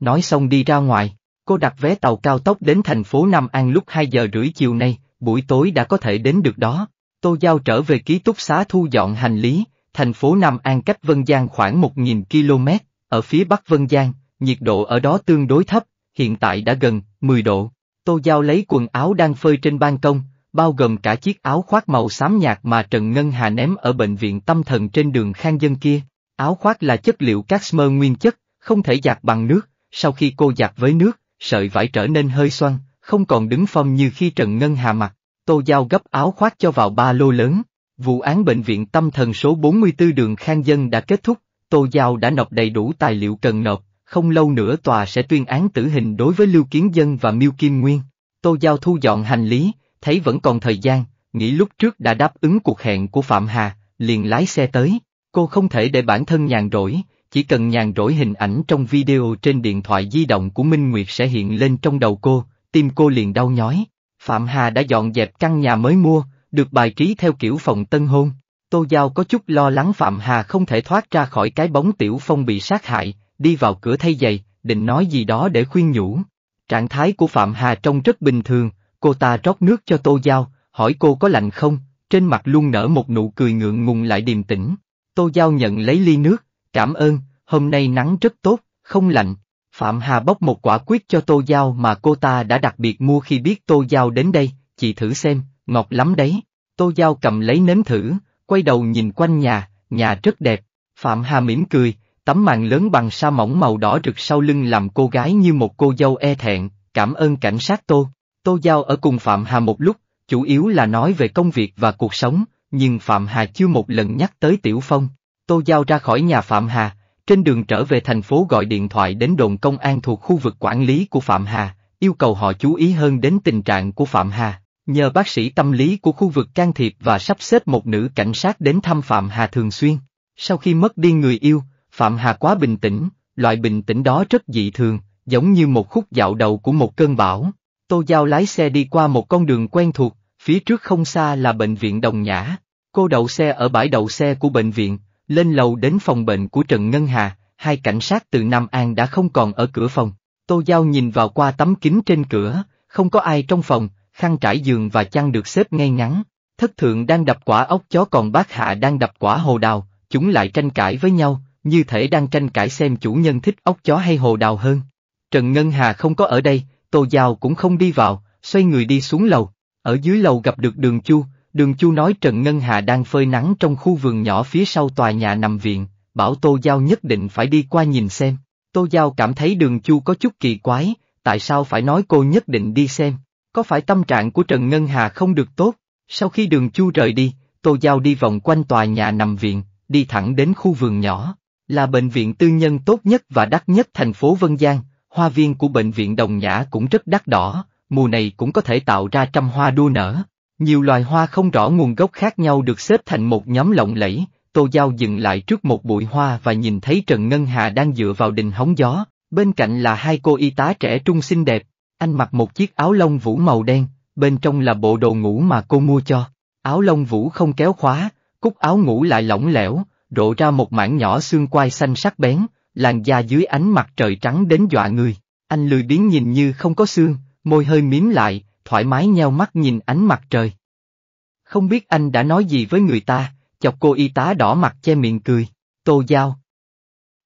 Nói xong đi ra ngoài. Cô đặt vé tàu cao tốc đến thành phố Nam An lúc 2 giờ rưỡi chiều nay, buổi tối đã có thể đến được đó. Tô Giao trở về ký túc xá thu dọn hành lý, thành phố Nam An cách Vân Giang khoảng 1.000 km, ở phía bắc Vân Giang, nhiệt độ ở đó tương đối thấp, hiện tại đã gần 10 độ. Tô Giao lấy quần áo đang phơi trên ban công, bao gồm cả chiếc áo khoác màu xám nhạt mà Trần Ngân Hà ném ở bệnh viện tâm thần trên đường Khang Dân kia. Áo khoác là chất liệu Casmer nguyên chất, không thể giặt bằng nước, sau khi cô giặt với nước, sợi vải trở nên hơi xoăn, không còn đứng phong như khi Trần Ngân Hà mặt. Tô Giao gấp áo khoác cho vào ba lô lớn. Vụ án bệnh viện tâm thần số 44 đường Khang Dân đã kết thúc, Tô Giao đã nộp đầy đủ tài liệu cần nộp, không lâu nữa tòa sẽ tuyên án tử hình đối với Lưu Kiến Dân và Miêu Kim Nguyên. Tô Giao thu dọn hành lý, thấy vẫn còn thời gian, nghĩ lúc trước đã đáp ứng cuộc hẹn của Phạm Hà, liền lái xe tới. Cô không thể để bản thân nhàn rỗi, chỉ cần nhàn rỗi hình ảnh trong video trên điện thoại di động của Minh Nguyệt sẽ hiện lên trong đầu cô, tim cô liền đau nhói. Phạm Hà đã dọn dẹp căn nhà mới mua, được bài trí theo kiểu phòng tân hôn. Tô Giao có chút lo lắng Phạm Hà không thể thoát ra khỏi cái bóng tiểu phong bị sát hại, đi vào cửa thay giày, định nói gì đó để khuyên nhủ. Trạng thái của Phạm Hà trông rất bình thường, cô ta rót nước cho Tô Giao, hỏi cô có lạnh không, trên mặt luôn nở một nụ cười ngượng ngùng lại điềm tĩnh. Tô Giao nhận lấy ly nước, Cảm ơn, hôm nay nắng rất tốt, không lạnh. Phạm Hà bóc một quả quyết cho tô giao mà cô ta đã đặc biệt mua khi biết tô giao đến đây, chị thử xem, ngọt lắm đấy. Tô giao cầm lấy nếm thử, quay đầu nhìn quanh nhà, nhà rất đẹp. Phạm Hà mỉm cười, tấm màn lớn bằng sa mỏng màu đỏ rực sau lưng làm cô gái như một cô dâu e thẹn, cảm ơn cảnh sát Tô. Tô Giao ở cùng Phạm Hà một lúc, chủ yếu là nói về công việc và cuộc sống, nhưng Phạm Hà chưa một lần nhắc tới Tiểu Phong, Tô Giao ra khỏi nhà Phạm Hà, trên đường trở về thành phố gọi điện thoại đến đồn công an thuộc khu vực quản lý của Phạm Hà, yêu cầu họ chú ý hơn đến tình trạng của Phạm Hà. Nhờ bác sĩ tâm lý của khu vực can thiệp và sắp xếp một nữ cảnh sát đến thăm Phạm Hà thường xuyên. Sau khi mất đi người yêu, Phạm Hà quá bình tĩnh, loại bình tĩnh đó rất dị thường, giống như một khúc dạo đầu của một cơn bão. Tô Giao lái xe đi qua một con đường quen thuộc, phía trước không xa là bệnh viện Đồng Nhã. Cô đậu xe ở bãi đậu xe của bệnh viện, lên lầu đến phòng bệnh của Trần Ngân Hà, hai cảnh sát từ Nam An đã không còn ở cửa phòng. Tô Giao nhìn vào qua tấm kính trên cửa, không có ai trong phòng, khăn trải giường và chăn được xếp ngay ngắn. Thất thượng đang đập quả ốc chó còn bác hạ đang đập quả hồ đào, chúng lại tranh cãi với nhau, như thể đang tranh cãi xem chủ nhân thích ốc chó hay hồ đào hơn. Trần Ngân Hà không có ở đây, Tô Giao cũng không đi vào, xoay người đi xuống lầu. Ở dưới lầu gặp được đường chu, Đường Chu nói Trần Ngân Hà đang phơi nắng trong khu vườn nhỏ phía sau tòa nhà nằm viện, bảo Tô Giao nhất định phải đi qua nhìn xem. Tô Giao cảm thấy đường Chu có chút kỳ quái, tại sao phải nói cô nhất định đi xem, có phải tâm trạng của Trần Ngân Hà không được tốt? Sau khi đường Chu rời đi, Tô Giao đi vòng quanh tòa nhà nằm viện, đi thẳng đến khu vườn nhỏ, là bệnh viện tư nhân tốt nhất và đắt nhất thành phố Vân Giang, hoa viên của bệnh viện Đồng Nhã cũng rất đắt đỏ, mùa này cũng có thể tạo ra trăm hoa đua nở. Nhiều loài hoa không rõ nguồn gốc khác nhau được xếp thành một nhóm lộng lẫy, Tô Giao dừng lại trước một bụi hoa và nhìn thấy Trần Ngân Hà đang dựa vào đình hóng gió, bên cạnh là hai cô y tá trẻ trung xinh đẹp, anh mặc một chiếc áo lông vũ màu đen, bên trong là bộ đồ ngủ mà cô mua cho. Áo lông vũ không kéo khóa, cúc áo ngủ lại lỏng lẻo, rộ ra một mảng nhỏ xương quai xanh sắc bén, làn da dưới ánh mặt trời trắng đến dọa người. Anh lười biến nhìn như không có xương, môi hơi miếm lại, thoải mái nheo mắt nhìn ánh mặt trời. Không biết anh đã nói gì với người ta, chọc cô y tá đỏ mặt che miệng cười, tô giao.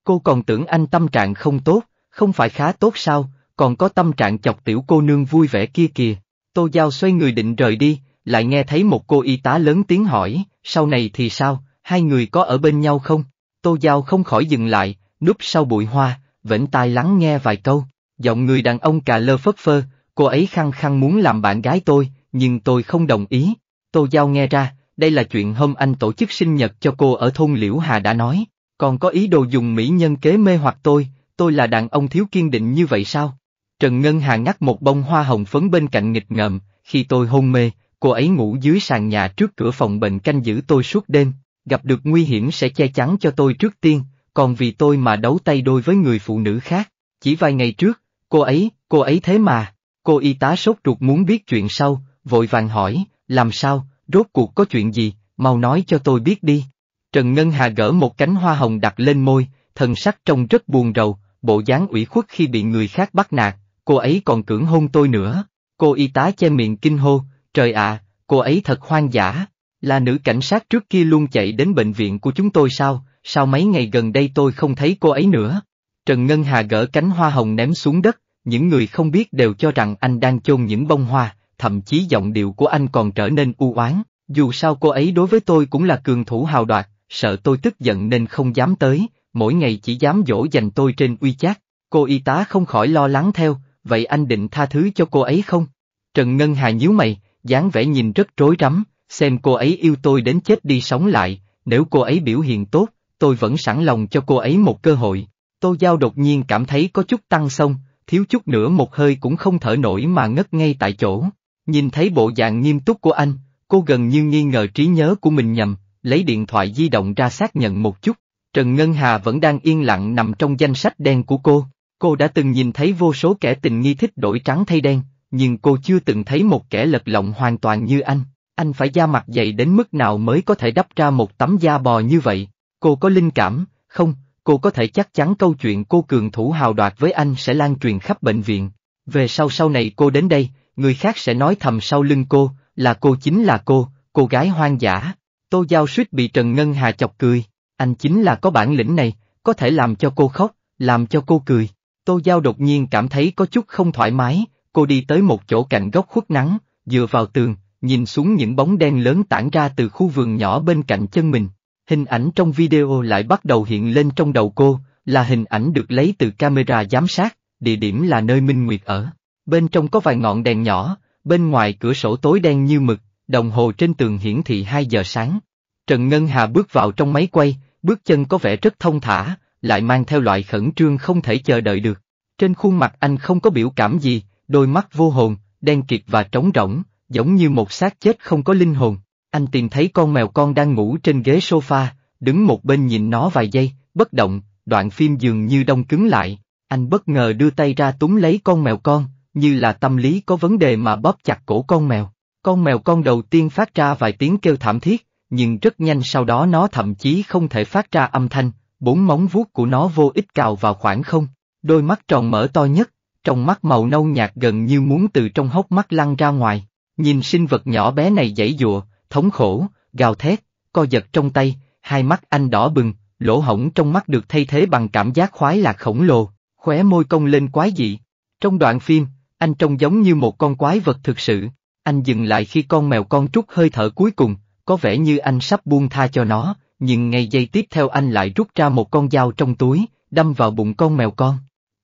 Cô còn tưởng anh tâm trạng không tốt, không phải khá tốt sao, còn có tâm trạng chọc tiểu cô nương vui vẻ kia kìa. Tô Giao xoay người định rời đi, lại nghe thấy một cô y tá lớn tiếng hỏi, sau này thì sao, hai người có ở bên nhau không? Tô Giao không khỏi dừng lại, núp sau bụi hoa, vẫn tai lắng nghe vài câu, giọng người đàn ông cà lơ phất phơ, Cô ấy khăng khăng muốn làm bạn gái tôi, nhưng tôi không đồng ý. Tô Giao nghe ra, đây là chuyện hôm anh tổ chức sinh nhật cho cô ở thôn Liễu Hà đã nói, còn có ý đồ dùng mỹ nhân kế mê hoặc tôi, tôi là đàn ông thiếu kiên định như vậy sao? Trần Ngân Hà ngắt một bông hoa hồng phấn bên cạnh nghịch ngợm, khi tôi hôn mê, cô ấy ngủ dưới sàn nhà trước cửa phòng bệnh canh giữ tôi suốt đêm, gặp được nguy hiểm sẽ che chắn cho tôi trước tiên, còn vì tôi mà đấu tay đôi với người phụ nữ khác. Chỉ vài ngày trước, cô ấy, cô ấy thế mà. Cô y tá sốt ruột muốn biết chuyện sau, vội vàng hỏi, làm sao, rốt cuộc có chuyện gì, mau nói cho tôi biết đi. Trần Ngân Hà gỡ một cánh hoa hồng đặt lên môi, thần sắc trông rất buồn rầu, bộ dáng ủy khuất khi bị người khác bắt nạt, cô ấy còn cưỡng hôn tôi nữa. Cô y tá che miệng kinh hô, trời ạ, cô ấy thật hoang dã, là nữ cảnh sát trước kia luôn chạy đến bệnh viện của chúng tôi sao, sao mấy ngày gần đây tôi không thấy cô ấy nữa. Trần Ngân Hà gỡ cánh hoa hồng ném xuống đất, những người không biết đều cho rằng anh đang chôn những bông hoa, thậm chí giọng điệu của anh còn trở nên u oán. Dù sao cô ấy đối với tôi cũng là cường thủ hào đoạt, sợ tôi tức giận nên không dám tới, mỗi ngày chỉ dám dỗ dành tôi trên uy chát. Cô y tá không khỏi lo lắng theo, vậy anh định tha thứ cho cô ấy không? Trần Ngân Hà nhíu mày, dáng vẻ nhìn rất rối rắm, xem cô ấy yêu tôi đến chết đi sống lại, nếu cô ấy biểu hiện tốt, tôi vẫn sẵn lòng cho cô ấy một cơ hội. Tô Giao đột nhiên cảm thấy có chút tăng sông thiếu chút nữa một hơi cũng không thở nổi mà ngất ngay tại chỗ. Nhìn thấy bộ dạng nghiêm túc của anh, cô gần như nghi ngờ trí nhớ của mình nhầm, lấy điện thoại di động ra xác nhận một chút. Trần Ngân Hà vẫn đang yên lặng nằm trong danh sách đen của cô. Cô đã từng nhìn thấy vô số kẻ tình nghi thích đổi trắng thay đen, nhưng cô chưa từng thấy một kẻ lật lọng hoàn toàn như anh. Anh phải da mặt dày đến mức nào mới có thể đắp ra một tấm da bò như vậy. Cô có linh cảm, không, cô có thể chắc chắn câu chuyện cô cường thủ hào đoạt với anh sẽ lan truyền khắp bệnh viện. Về sau sau này cô đến đây, người khác sẽ nói thầm sau lưng cô, là cô chính là cô, cô gái hoang dã. Tô Giao suýt bị Trần Ngân Hà chọc cười, anh chính là có bản lĩnh này, có thể làm cho cô khóc, làm cho cô cười. Tô Giao đột nhiên cảm thấy có chút không thoải mái, cô đi tới một chỗ cạnh góc khuất nắng, dựa vào tường, nhìn xuống những bóng đen lớn tản ra từ khu vườn nhỏ bên cạnh chân mình. Hình ảnh trong video lại bắt đầu hiện lên trong đầu cô, là hình ảnh được lấy từ camera giám sát, địa điểm là nơi Minh Nguyệt ở. Bên trong có vài ngọn đèn nhỏ, bên ngoài cửa sổ tối đen như mực, đồng hồ trên tường hiển thị 2 giờ sáng. Trần Ngân Hà bước vào trong máy quay, bước chân có vẻ rất thông thả, lại mang theo loại khẩn trương không thể chờ đợi được. Trên khuôn mặt anh không có biểu cảm gì, đôi mắt vô hồn, đen kịt và trống rỗng, giống như một xác chết không có linh hồn. Anh tìm thấy con mèo con đang ngủ trên ghế sofa, đứng một bên nhìn nó vài giây, bất động, đoạn phim dường như đông cứng lại. Anh bất ngờ đưa tay ra túm lấy con mèo con, như là tâm lý có vấn đề mà bóp chặt cổ con mèo. Con mèo con đầu tiên phát ra vài tiếng kêu thảm thiết, nhưng rất nhanh sau đó nó thậm chí không thể phát ra âm thanh, bốn móng vuốt của nó vô ích cào vào khoảng không, đôi mắt tròn mở to nhất, trong mắt màu nâu nhạt gần như muốn từ trong hốc mắt lăn ra ngoài. Nhìn sinh vật nhỏ bé này dãy dụa, thống khổ, gào thét, co giật trong tay, hai mắt anh đỏ bừng, lỗ hổng trong mắt được thay thế bằng cảm giác khoái lạc khổng lồ, khóe môi cong lên quái dị. Trong đoạn phim, anh trông giống như một con quái vật thực sự, anh dừng lại khi con mèo con trút hơi thở cuối cùng, có vẻ như anh sắp buông tha cho nó, nhưng ngay giây tiếp theo anh lại rút ra một con dao trong túi, đâm vào bụng con mèo con.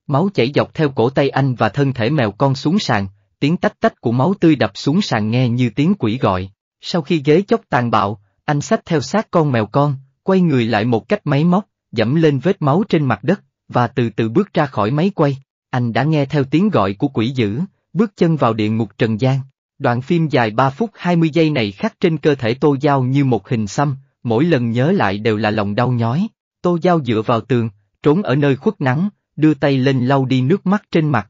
Máu chảy dọc theo cổ tay anh và thân thể mèo con xuống sàn, tiếng tách tách của máu tươi đập xuống sàn nghe như tiếng quỷ gọi. Sau khi ghế chóc tàn bạo, anh xách theo sát con mèo con, quay người lại một cách máy móc, dẫm lên vết máu trên mặt đất, và từ từ bước ra khỏi máy quay. Anh đã nghe theo tiếng gọi của quỷ dữ, bước chân vào địa ngục trần gian. Đoạn phim dài 3 phút 20 giây này khắc trên cơ thể Tô Giao như một hình xăm, mỗi lần nhớ lại đều là lòng đau nhói. Tô Giao dựa vào tường, trốn ở nơi khuất nắng, đưa tay lên lau đi nước mắt trên mặt.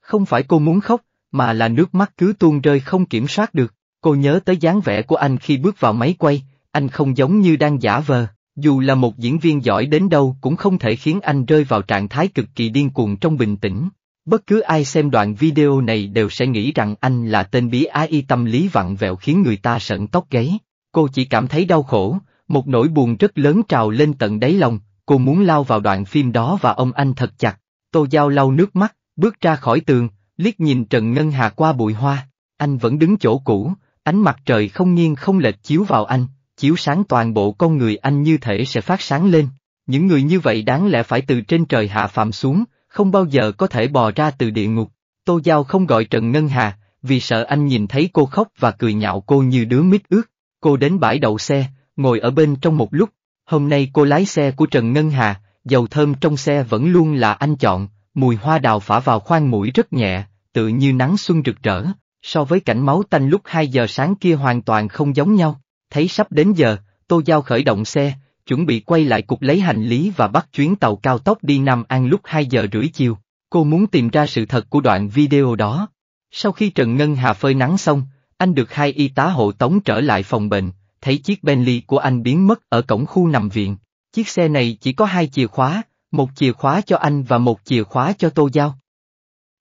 Không phải cô muốn khóc, mà là nước mắt cứ tuôn rơi không kiểm soát được. Cô nhớ tới dáng vẻ của anh khi bước vào máy quay, anh không giống như đang giả vờ, dù là một diễn viên giỏi đến đâu cũng không thể khiến anh rơi vào trạng thái cực kỳ điên cuồng trong bình tĩnh. Bất cứ ai xem đoạn video này đều sẽ nghĩ rằng anh là tên bí ái tâm lý vặn vẹo khiến người ta sợn tóc gáy. Cô chỉ cảm thấy đau khổ, một nỗi buồn rất lớn trào lên tận đáy lòng, cô muốn lao vào đoạn phim đó và ông anh thật chặt. Tô Giao lau nước mắt, bước ra khỏi tường, liếc nhìn Trần Ngân Hà qua bụi hoa, anh vẫn đứng chỗ cũ, Ánh mặt trời không nghiêng không lệch chiếu vào anh, chiếu sáng toàn bộ con người anh như thể sẽ phát sáng lên. Những người như vậy đáng lẽ phải từ trên trời hạ phạm xuống, không bao giờ có thể bò ra từ địa ngục. Tô Giao không gọi Trần Ngân Hà, vì sợ anh nhìn thấy cô khóc và cười nhạo cô như đứa mít ướt. Cô đến bãi đậu xe, ngồi ở bên trong một lúc. Hôm nay cô lái xe của Trần Ngân Hà, dầu thơm trong xe vẫn luôn là anh chọn, mùi hoa đào phả vào khoang mũi rất nhẹ, tự như nắng xuân rực rỡ, so với cảnh máu tanh lúc 2 giờ sáng kia hoàn toàn không giống nhau. Thấy sắp đến giờ, Tô Giao khởi động xe, chuẩn bị quay lại cục lấy hành lý và bắt chuyến tàu cao tốc đi Nam An lúc 2 giờ rưỡi chiều. Cô muốn tìm ra sự thật của đoạn video đó. Sau khi Trần Ngân Hà phơi nắng xong, anh được hai y tá hộ tống trở lại phòng bệnh, thấy chiếc Bentley của anh biến mất ở cổng khu nằm viện. Chiếc xe này chỉ có hai chìa khóa, một chìa khóa cho anh và một chìa khóa cho Tô Giao.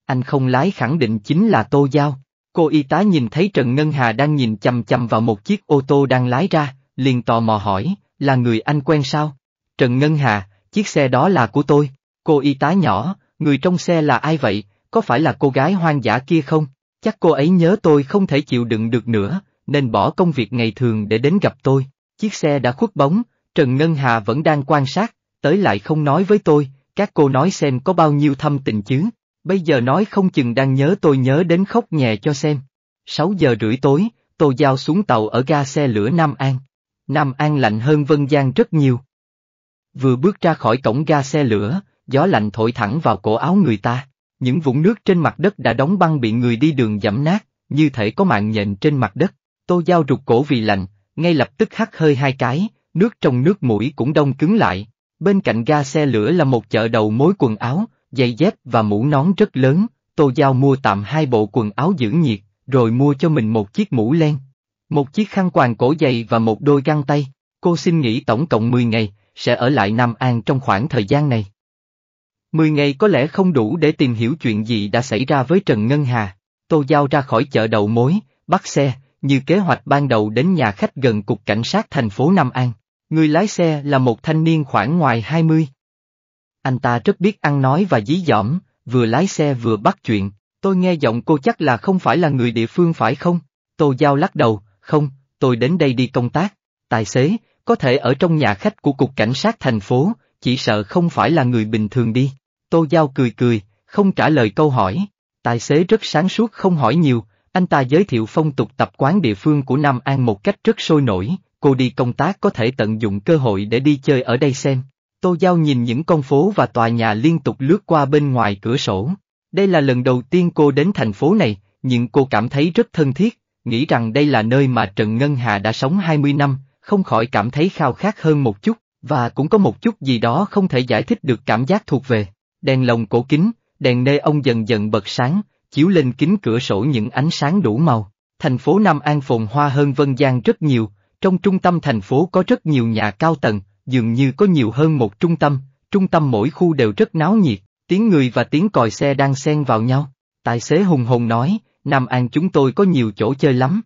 Anh không lái khẳng định chính là Tô Giao. Cô y tá nhìn thấy Trần Ngân Hà đang nhìn chầm chầm vào một chiếc ô tô đang lái ra, liền tò mò hỏi, là người anh quen sao? Trần Ngân Hà, chiếc xe đó là của tôi. Cô y tá nhỏ, người trong xe là ai vậy, có phải là cô gái hoang dã kia không? Chắc cô ấy nhớ tôi không thể chịu đựng được nữa, nên bỏ công việc ngày thường để đến gặp tôi. Chiếc xe đã khuất bóng, Trần Ngân Hà vẫn đang quan sát, tới lại không nói với tôi, các cô nói xem có bao nhiêu thâm tình chứ, Bây giờ nói không chừng đang nhớ tôi nhớ đến khóc nhẹ cho xem. 6 giờ rưỡi tối, tôi Giao xuống tàu ở ga xe lửa Nam An. Nam An lạnh hơn Vân Giang rất nhiều. Vừa bước ra khỏi cổng ga xe lửa, gió lạnh thổi thẳng vào cổ áo người ta. Những vũng nước trên mặt đất đã đóng băng bị người đi đường giẫm nát, như thể có mạng nhện trên mặt đất. Tô Giao rụt cổ vì lạnh, ngay lập tức hắt hơi hai cái, nước trong nước mũi cũng đông cứng lại. Bên cạnh ga xe lửa là một chợ đầu mối quần áo, giày dép và mũ nón rất lớn, Tô Giao mua tạm hai bộ quần áo giữ nhiệt, rồi mua cho mình một chiếc mũ len, một chiếc khăn quàng cổ dày và một đôi găng tay. Cô xin nghỉ tổng cộng 10 ngày, sẽ ở lại Nam An trong khoảng thời gian này. 10 ngày có lẽ không đủ để tìm hiểu chuyện gì đã xảy ra với Trần Ngân Hà. Tô Giao ra khỏi chợ đầu mối, bắt xe, như kế hoạch ban đầu đến nhà khách gần cục cảnh sát thành phố Nam An. Người lái xe là một thanh niên khoảng ngoài 20. Anh ta rất biết ăn nói và dí dỏm, vừa lái xe vừa bắt chuyện, tôi nghe giọng cô chắc là không phải là người địa phương phải không? Tô Giao lắc đầu, không, tôi đến đây đi công tác. Tài xế, có thể ở trong nhà khách của cục cảnh sát thành phố, chỉ sợ không phải là người bình thường đi. Tô Giao cười cười, không trả lời câu hỏi. Tài xế rất sáng suốt không hỏi nhiều, anh ta giới thiệu phong tục tập quán địa phương của Nam An một cách rất sôi nổi, cô đi công tác có thể tận dụng cơ hội để đi chơi ở đây xem. Tô Giao nhìn những con phố và tòa nhà liên tục lướt qua bên ngoài cửa sổ. Đây là lần đầu tiên cô đến thành phố này, nhưng cô cảm thấy rất thân thiết, nghĩ rằng đây là nơi mà Trần Ngân Hà đã sống 20 năm, không khỏi cảm thấy khao khát hơn một chút, và cũng có một chút gì đó không thể giải thích được cảm giác thuộc về. Đèn lồng cổ kính, đèn nê ông dần dần bật sáng, chiếu lên kính cửa sổ những ánh sáng đủ màu. Thành phố Nam An phồn hoa hơn Vân Giang rất nhiều, trong trung tâm thành phố có rất nhiều nhà cao tầng, dường như có nhiều hơn một trung tâm, trung tâm mỗi khu đều rất náo nhiệt, tiếng người và tiếng còi xe đang xen vào nhau. Tài xế hùng hồn nói, Nam An chúng tôi có nhiều chỗ chơi lắm.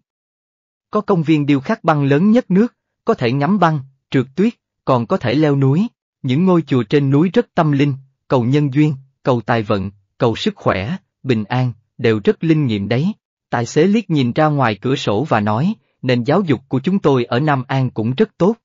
Có công viên điêu khắc băng lớn nhất nước, có thể ngắm băng, trượt tuyết, còn có thể leo núi. Những ngôi chùa trên núi rất tâm linh, cầu nhân duyên, cầu tài vận, cầu sức khỏe, bình an, đều rất linh nghiệm đấy. Tài xế liếc nhìn ra ngoài cửa sổ và nói, nền giáo dục của chúng tôi ở Nam An cũng rất tốt.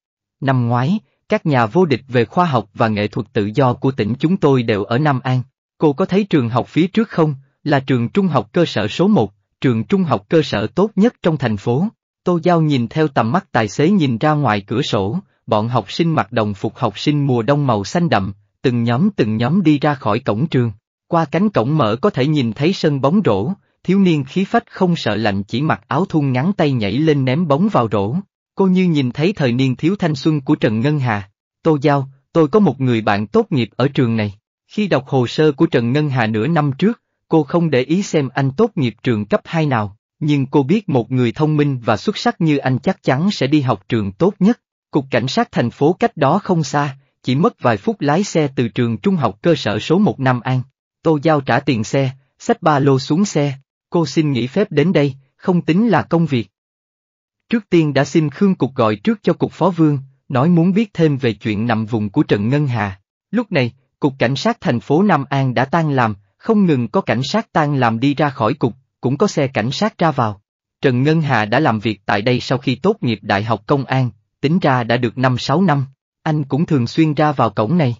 Năm ngoái, các nhà vô địch về khoa học và nghệ thuật tự do của tỉnh chúng tôi đều ở Nam An. Cô có thấy trường học phía trước không, là trường trung học cơ sở số 1, trường trung học cơ sở tốt nhất trong thành phố. Tô Giao nhìn theo tầm mắt tài xế nhìn ra ngoài cửa sổ, bọn học sinh mặc đồng phục học sinh mùa đông màu xanh đậm, từng nhóm từng nhóm đi ra khỏi cổng trường. Qua cánh cổng mở có thể nhìn thấy sân bóng rổ, thiếu niên khí phách không sợ lạnh chỉ mặc áo thun ngắn tay nhảy lên ném bóng vào rổ. Cô như nhìn thấy thời niên thiếu thanh xuân của Trần Ngân Hà. Tô Giao, tôi có một người bạn tốt nghiệp ở trường này. Khi đọc hồ sơ của Trần Ngân Hà nửa năm trước, cô không để ý xem anh tốt nghiệp trường cấp 2 nào, nhưng cô biết một người thông minh và xuất sắc như anh chắc chắn sẽ đi học trường tốt nhất. Cục cảnh sát thành phố cách đó không xa, chỉ mất vài phút lái xe từ trường trung học cơ sở số 1 Nam An. Tô Giao trả tiền xe, xách ba lô xuống xe, cô xin nghỉ phép đến đây, không tính là công việc. Trước tiên đã xin Khương Cục gọi trước cho Cục Phó Vương, nói muốn biết thêm về chuyện nằm vùng của Trần Ngân Hà. Lúc này, Cục Cảnh sát thành phố Nam An đã tan làm, không ngừng có cảnh sát tan làm đi ra khỏi cục, cũng có xe cảnh sát ra vào. Trần Ngân Hà đã làm việc tại đây sau khi tốt nghiệp Đại học Công an, tính ra đã được 5-6 năm, anh cũng thường xuyên ra vào cổng này.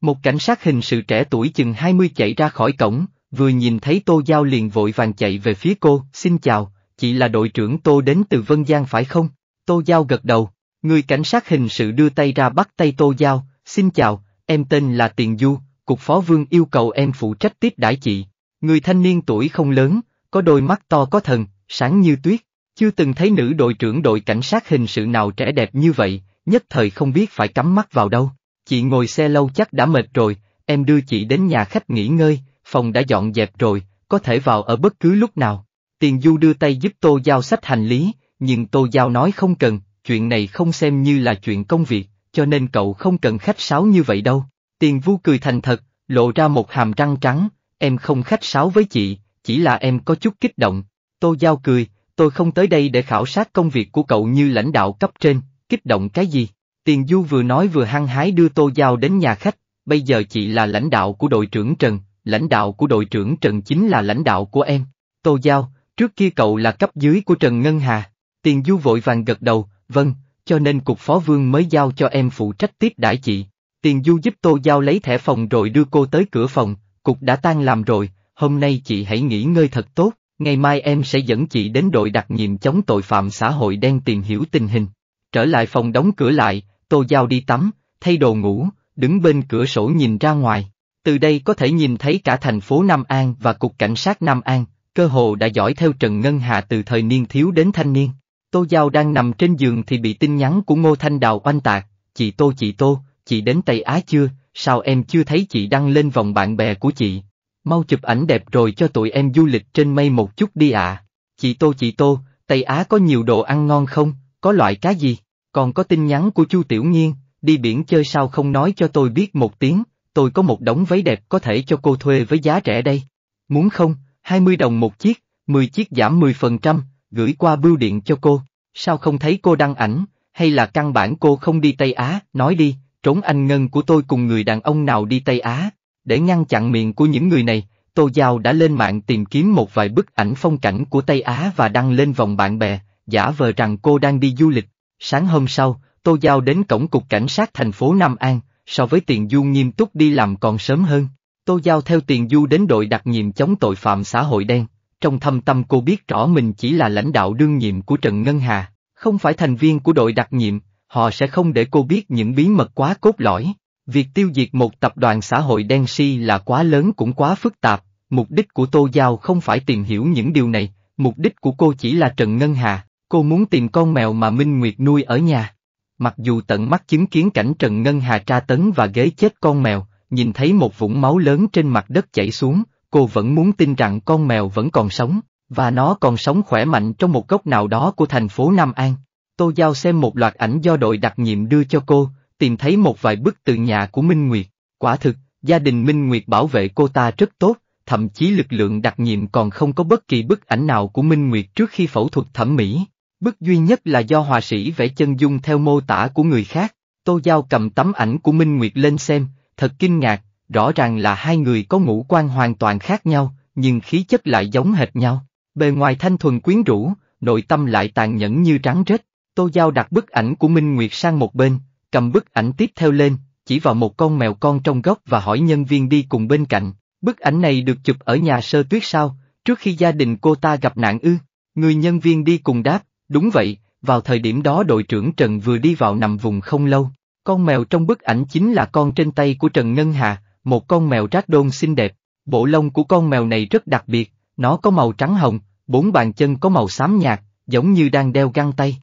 Một cảnh sát hình sự trẻ tuổi chừng 20 chạy ra khỏi cổng, vừa nhìn thấy Tô Giao liền vội vàng chạy về phía cô, xin chào, chị là đội trưởng Tô đến từ Vân Giang phải không? Tô Giao gật đầu, người cảnh sát hình sự đưa tay ra bắt tay Tô Giao, xin chào, em tên là Tiền Du, cục phó vương yêu cầu em phụ trách tiếp đãi chị. Người thanh niên tuổi không lớn, có đôi mắt to có thần, sáng như tuyết, chưa từng thấy nữ đội trưởng đội cảnh sát hình sự nào trẻ đẹp như vậy, nhất thời không biết phải cắm mắt vào đâu. Chị ngồi xe lâu chắc đã mệt rồi, em đưa chị đến nhà khách nghỉ ngơi, phòng đã dọn dẹp rồi, có thể vào ở bất cứ lúc nào. Tiền Du đưa tay giúp Tô Giao sách hành lý, nhưng Tô Giao nói không cần, chuyện này không xem như là chuyện công việc, cho nên cậu không cần khách sáo như vậy đâu. Tiền Vu cười thành thật, lộ ra một hàm răng trắng, em không khách sáo với chị, chỉ là em có chút kích động. Tô Giao cười, tôi không tới đây để khảo sát công việc của cậu như lãnh đạo cấp trên, kích động cái gì? Tiền Du vừa nói vừa hăng hái đưa Tô Giao đến nhà khách, bây giờ chị là lãnh đạo của đội trưởng Trần, lãnh đạo của đội trưởng Trần chính là lãnh đạo của em. Tô Giao, Trước kia cậu là cấp dưới của Trần Ngân Hà, tiền du vội vàng gật đầu, vâng, cho nên cục phó vương mới giao cho em phụ trách tiếp đãi chị. Tiền du giúp tô giao lấy thẻ phòng rồi đưa cô tới cửa phòng, cục đã tan làm rồi, hôm nay chị hãy nghỉ ngơi thật tốt, ngày mai em sẽ dẫn chị đến đội đặc nhiệm chống tội phạm xã hội đen tìm hiểu tình hình. Trở lại phòng đóng cửa lại, tô giao đi tắm, thay đồ ngủ, đứng bên cửa sổ nhìn ra ngoài. Từ đây có thể nhìn thấy cả thành phố Nam An và cục cảnh sát Nam An, cơ hồ đã giỏi theo Trần Ngân hà từ thời niên thiếu đến thanh niên. Tô Giao đang nằm trên giường thì bị tin nhắn của Ngô Thanh Đào oanh tạc, chị Tô chị Tô, chị đến Tây Á chưa, sao em chưa thấy chị đăng lên vòng bạn bè của chị, mau chụp ảnh đẹp rồi cho tụi em du lịch trên mây một chút đi ạ. Chị Tô chị Tô, Tây Á có nhiều đồ ăn ngon không, có loại cá gì, còn có tin nhắn của Chu Tiểu Nhiên, đi biển chơi sao không nói cho tôi biết một tiếng, tôi có một đống váy đẹp có thể cho cô thuê với giá rẻ đây. Muốn không, 20 đồng một chiếc, 10 chiếc giảm 10%, gửi qua bưu điện cho cô. Sao không thấy cô đăng ảnh, hay là căn bản cô không đi Tây Á, nói đi, trốn anh ngân của tôi cùng người đàn ông nào đi Tây Á. Để ngăn chặn miệng của những người này, Tô Giao đã lên mạng tìm kiếm một vài bức ảnh phong cảnh của Tây Á và đăng lên vòng bạn bè, giả vờ rằng cô đang đi du lịch. Sáng hôm sau, Tô Giao đến cổng cục cảnh sát thành phố Nam An, so với tiền du nghiêm túc đi làm còn sớm hơn. Tô Giao theo tiền du đến đội đặc nhiệm chống tội phạm xã hội đen, trong thâm tâm cô biết rõ mình chỉ là lãnh đạo đương nhiệm của Trần Ngân Hà, không phải thành viên của đội đặc nhiệm, họ sẽ không để cô biết những bí mật quá cốt lõi. Việc tiêu diệt một tập đoàn xã hội đen si là quá lớn cũng quá phức tạp, mục đích của Tô Giao không phải tìm hiểu những điều này, mục đích của cô chỉ là Trần Ngân Hà, cô muốn tìm con mèo mà Minh Nguyệt nuôi ở nhà. Mặc dù tận mắt chứng kiến cảnh Trần Ngân Hà tra tấn và ghế chết con mèo, nhìn thấy một vũng máu lớn trên mặt đất chảy xuống, cô vẫn muốn tin rằng con mèo vẫn còn sống, và nó còn sống khỏe mạnh trong một góc nào đó của thành phố Nam An. Tô Giao xem một loạt ảnh do đội đặc nhiệm đưa cho cô, tìm thấy một vài bức từ nhà của Minh Nguyệt. Quả thực, gia đình Minh Nguyệt bảo vệ cô ta rất tốt, thậm chí lực lượng đặc nhiệm còn không có bất kỳ bức ảnh nào của Minh Nguyệt trước khi phẫu thuật thẩm mỹ. Bức duy nhất là do họa sĩ vẽ chân dung theo mô tả của người khác. Tô Giao cầm tấm ảnh của Minh Nguyệt lên xem, thật kinh ngạc, rõ ràng là hai người có ngũ quan hoàn toàn khác nhau, nhưng khí chất lại giống hệt nhau, bề ngoài thanh thuần quyến rũ, nội tâm lại tàn nhẫn như trắng rết. Tô Giao đặt bức ảnh của Minh Nguyệt sang một bên, cầm bức ảnh tiếp theo lên, chỉ vào một con mèo con trong góc và hỏi nhân viên đi cùng bên cạnh, bức ảnh này được chụp ở nhà sơ tuyết sao, trước khi gia đình cô ta gặp nạn ư, người nhân viên đi cùng đáp, đúng vậy, vào thời điểm đó đội trưởng Trần vừa đi vào nằm vùng không lâu, con mèo trong bức ảnh chính là con trên tay của Trần Ngân Hà, một con mèo rác đôn xinh đẹp. Bộ lông của con mèo này rất đặc biệt, nó có màu trắng hồng, bốn bàn chân có màu xám nhạt, giống như đang đeo găng tay.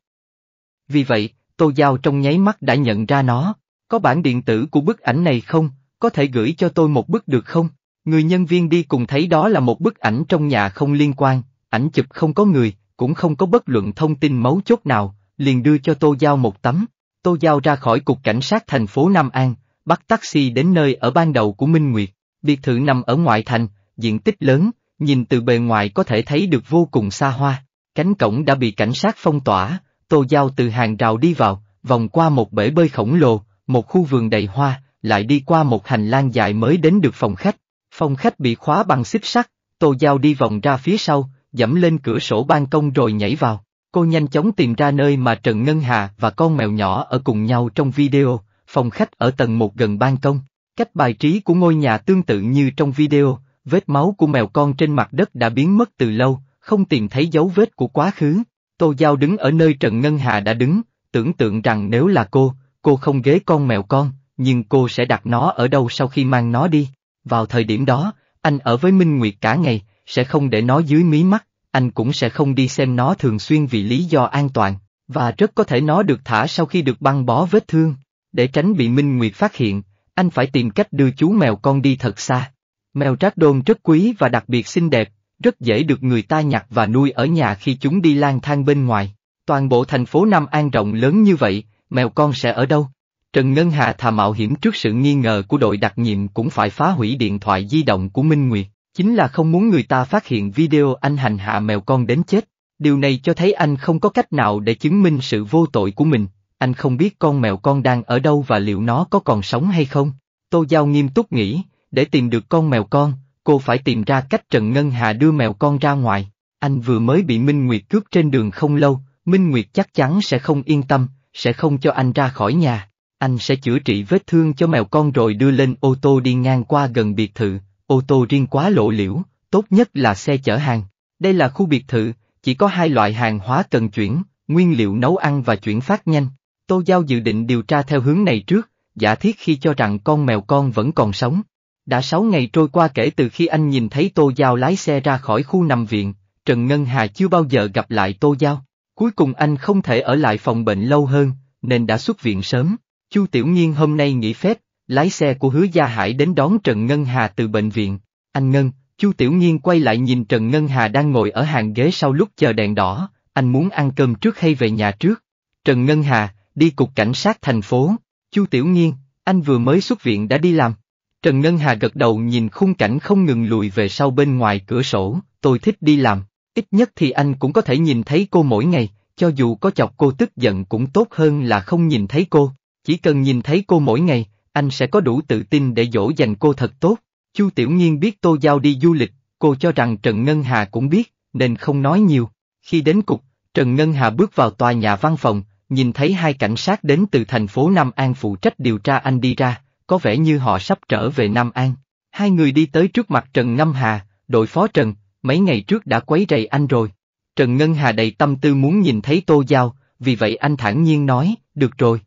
Vì vậy, Tô Giao trong nháy mắt đã nhận ra nó. Có bản điện tử của bức ảnh này không? Có thể gửi cho tôi một bức được không? Người nhân viên đi cùng thấy đó là một bức ảnh trong nhà không liên quan, ảnh chụp không có người, cũng không có bất luận thông tin mấu chốt nào, liền đưa cho Tô Giao một tấm. Tô Giao ra khỏi cục cảnh sát thành phố Nam An, bắt taxi đến nơi ở ban đầu của Minh Nguyệt, biệt thự nằm ở ngoại thành, diện tích lớn, nhìn từ bề ngoài có thể thấy được vô cùng xa hoa. Cánh cổng đã bị cảnh sát phong tỏa, Tô Giao từ hàng rào đi vào, vòng qua một bể bơi khổng lồ, một khu vườn đầy hoa, lại đi qua một hành lang dài mới đến được phòng khách. Phòng khách bị khóa bằng xích sắt, Tô Giao đi vòng ra phía sau, dẫm lên cửa sổ ban công rồi nhảy vào. Cô nhanh chóng tìm ra nơi mà Trần Ngân Hà và con mèo nhỏ ở cùng nhau trong video, phòng khách ở tầng 1 gần ban công. Cách bài trí của ngôi nhà tương tự như trong video, vết máu của mèo con trên mặt đất đã biến mất từ lâu, không tìm thấy dấu vết của quá khứ. Tô Giao đứng ở nơi Trần Ngân Hà đã đứng, tưởng tượng rằng nếu là cô, cô không ghế con mèo con, nhưng cô sẽ đặt nó ở đâu sau khi mang nó đi. Vào thời điểm đó, anh ở với Minh Nguyệt cả ngày, sẽ không để nó dưới mí mắt, anh cũng sẽ không đi xem nó thường xuyên vì lý do an toàn, và rất có thể nó được thả sau khi được băng bó vết thương. Để tránh bị Minh Nguyệt phát hiện, anh phải tìm cách đưa chú mèo con đi thật xa. Mèo trác đôn rất quý và đặc biệt xinh đẹp, rất dễ được người ta nhặt và nuôi ở nhà khi chúng đi lang thang bên ngoài. Toàn bộ thành phố Nam An rộng lớn như vậy, mèo con sẽ ở đâu? Trần Ngân Hà thà mạo hiểm trước sự nghi ngờ của đội đặc nhiệm cũng phải phá hủy điện thoại di động của Minh Nguyệt chính là không muốn người ta phát hiện video anh hành hạ mèo con đến chết. Điều này cho thấy anh không có cách nào để chứng minh sự vô tội của mình, anh không biết con mèo con đang ở đâu và liệu nó có còn sống hay không. Tô Giao nghiêm túc nghĩ, để tìm được con mèo con, cô phải tìm ra cách Trần Ngân Hà đưa mèo con ra ngoài. Anh vừa mới bị Minh Nguyệt cướp trên đường không lâu, Minh Nguyệt chắc chắn sẽ không yên tâm, sẽ không cho anh ra khỏi nhà. Anh sẽ chữa trị vết thương cho mèo con rồi đưa lên ô tô đi ngang qua gần biệt thự, ô tô riêng quá lộ liễu, tốt nhất là xe chở hàng. Đây là khu biệt thự, chỉ có hai loại hàng hóa cần chuyển, nguyên liệu nấu ăn và chuyển phát nhanh. Tô Giao dự định điều tra theo hướng này trước, giả thiết khi cho rằng con mèo con vẫn còn sống. Đã 6 ngày trôi qua kể từ khi anh nhìn thấy Tô Giao lái xe ra khỏi khu nằm viện, Trần Ngân Hà chưa bao giờ gặp lại Tô Giao. Cuối cùng anh không thể ở lại phòng bệnh lâu hơn, nên đã xuất viện sớm. Chu Tiểu Nhiên hôm nay nghỉ phép, Lái xe của Hứa Gia Hải đến đón Trần Ngân Hà từ bệnh viện. Anh Ngân, Chu Tiểu Nhiên quay lại nhìn Trần Ngân Hà đang ngồi ở hàng ghế sau lúc chờ đèn đỏ, anh muốn ăn cơm trước hay về nhà trước? Trần Ngân Hà, đi cục cảnh sát thành phố. Chu Tiểu Nhiên, anh vừa mới xuất viện đã đi làm. Trần Ngân Hà gật đầu nhìn khung cảnh không ngừng lùi về sau bên ngoài cửa sổ, tôi thích đi làm, ít nhất thì anh cũng có thể nhìn thấy cô mỗi ngày, cho dù có chọc cô tức giận cũng tốt hơn là không nhìn thấy cô, chỉ cần nhìn thấy cô mỗi ngày, anh sẽ có đủ tự tin để dỗ dành cô thật tốt. Chu Tiểu Nghiên biết Tô Giao đi du lịch, cô cho rằng Trần Ngân Hà cũng biết, nên không nói nhiều. Khi đến cục, Trần Ngân Hà bước vào tòa nhà văn phòng, nhìn thấy hai cảnh sát đến từ thành phố Nam An phụ trách điều tra anh đi ra, có vẻ như họ sắp trở về Nam An. Hai người đi tới trước mặt Trần Ngâm Hà, đội phó Trần, mấy ngày trước đã quấy rầy anh rồi. Trần Ngân Hà đầy tâm tư muốn nhìn thấy Tô Giao, vì vậy anh thản nhiên nói, được rồi.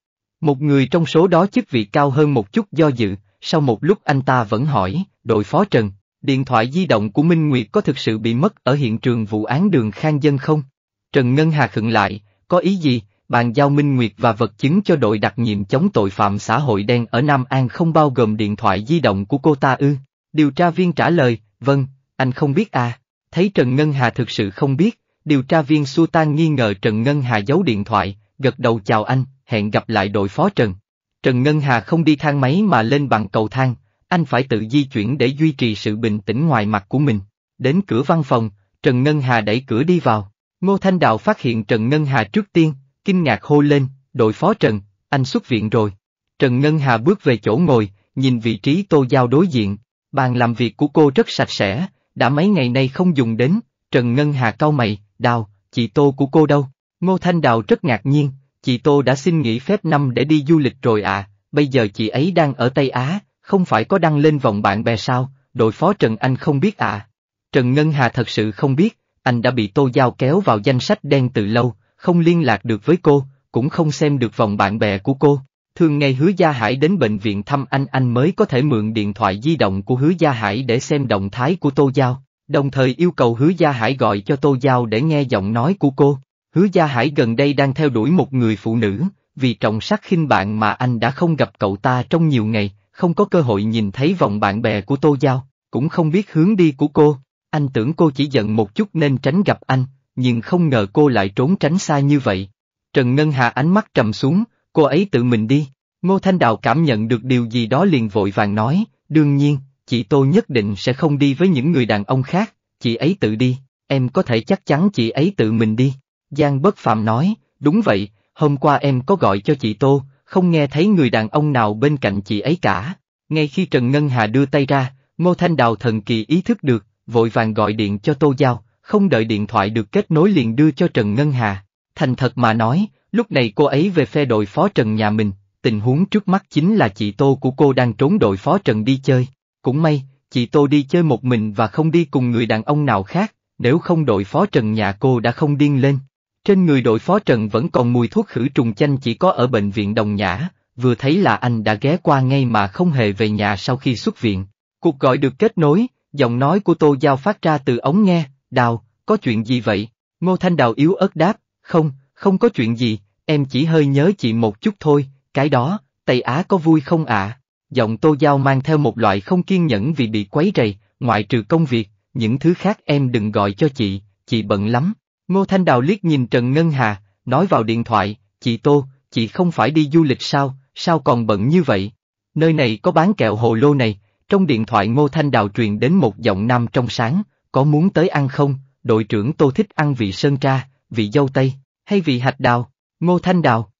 Một người trong số đó chức vị cao hơn một chút do dự, sau một lúc anh ta vẫn hỏi, đội phó Trần, điện thoại di động của Minh Nguyệt có thực sự bị mất ở hiện trường vụ án đường Khang Dân không? Trần Ngân Hà khựng lại, có ý gì, bàn giao Minh Nguyệt và vật chứng cho đội đặc nhiệm chống tội phạm xã hội đen ở Nam An không bao gồm điện thoại di động của cô ta ư? Điều tra viên trả lời, vâng, anh không biết à, thấy Trần Ngân Hà thực sự không biết, điều tra viên xua tan nghi ngờ Trần Ngân Hà giấu điện thoại, gật đầu chào anh, hẹn gặp lại đội phó Trần. Trần Ngân Hà không đi thang máy mà lên bằng cầu thang, anh phải tự di chuyển để duy trì sự bình tĩnh ngoài mặt của mình. Đến cửa văn phòng, Trần Ngân Hà đẩy cửa đi vào. Ngô Thanh Đạo phát hiện Trần Ngân Hà trước tiên, kinh ngạc hô lên, đội phó Trần, anh xuất viện rồi. Trần Ngân Hà bước về chỗ ngồi, nhìn vị trí tô giao đối diện, bàn làm việc của cô rất sạch sẽ, đã mấy ngày nay không dùng đến, Trần Ngân Hà cau mày, đào, chị tô của cô đâu. Ngô Thanh Đào rất ngạc nhiên, Chị Tô đã xin nghỉ phép năm để đi du lịch rồi à, bây giờ chị ấy đang ở Tây Á, không phải có đăng lên vòng bạn bè sao, đội phó Trần Anh không biết à. Trần Ngân Hà thật sự không biết, anh đã bị Tô Giao kéo vào danh sách đen từ lâu, không liên lạc được với cô, cũng không xem được vòng bạn bè của cô. Thường ngày Hứa Gia Hải đến bệnh viện thăm anh anh mới có thể mượn điện thoại di động của Hứa Gia Hải để xem động thái của Tô Giao, đồng thời yêu cầu Hứa Gia Hải gọi cho Tô Giao để nghe giọng nói của cô. Hứa Gia Hải gần đây đang theo đuổi một người phụ nữ, vì trọng sắc khinh bạn mà anh đã không gặp cậu ta trong nhiều ngày, không có cơ hội nhìn thấy vòng bạn bè của Tô Giao, cũng không biết hướng đi của cô. Anh tưởng cô chỉ giận một chút nên tránh gặp anh, nhưng không ngờ cô lại trốn tránh xa như vậy. Trần Ngân Hà ánh mắt trầm xuống, cô ấy tự mình đi. Ngô Thanh Đào cảm nhận được điều gì đó liền vội vàng nói, đương nhiên, chị Tô nhất định sẽ không đi với những người đàn ông khác, chị ấy tự đi, em có thể chắc chắn chị ấy tự mình đi. Giang bất phạm nói, đúng vậy, hôm qua em có gọi cho chị Tô, không nghe thấy người đàn ông nào bên cạnh chị ấy cả. Ngay khi Trần Ngân Hà đưa tay ra, Ngô Thanh Đào thần kỳ ý thức được, vội vàng gọi điện cho Tô Giao, không đợi điện thoại được kết nối liền đưa cho Trần Ngân Hà. Thành thật mà nói, lúc này cô ấy về phe đội phó Trần nhà mình, tình huống trước mắt chính là chị Tô của cô đang trốn đội phó Trần đi chơi. Cũng may, chị Tô đi chơi một mình và không đi cùng người đàn ông nào khác, nếu không đội phó Trần nhà cô đã không điên lên. Trên người đội phó Trần vẫn còn mùi thuốc khử trùng chanh chỉ có ở bệnh viện Đồng Nhã, vừa thấy là anh đã ghé qua ngay mà không hề về nhà sau khi xuất viện. Cuộc gọi được kết nối, giọng nói của Tô Giao phát ra từ ống nghe, đào, có chuyện gì vậy? Ngô Thanh Đào yếu ớt đáp, không, không có chuyện gì, em chỉ hơi nhớ chị một chút thôi, cái đó, Tây Á có vui không ạ? Giọng Tô Giao mang theo một loại không kiên nhẫn vì bị quấy rầy, ngoại trừ công việc, những thứ khác em đừng gọi cho chị, chị bận lắm. Ngô Thanh Đào liếc nhìn Trần Ngân Hà, nói vào điện thoại, chị Tô, chị không phải đi du lịch sao, sao còn bận như vậy? Nơi này có bán kẹo hồ lô này, trong điện thoại Ngô Thanh Đào truyền đến một giọng nam trong sáng, có muốn tới ăn không, đội trưởng Tô thích ăn vị sơn tra, vị dâu tây, hay vị hạch đào, Ngô Thanh Đào.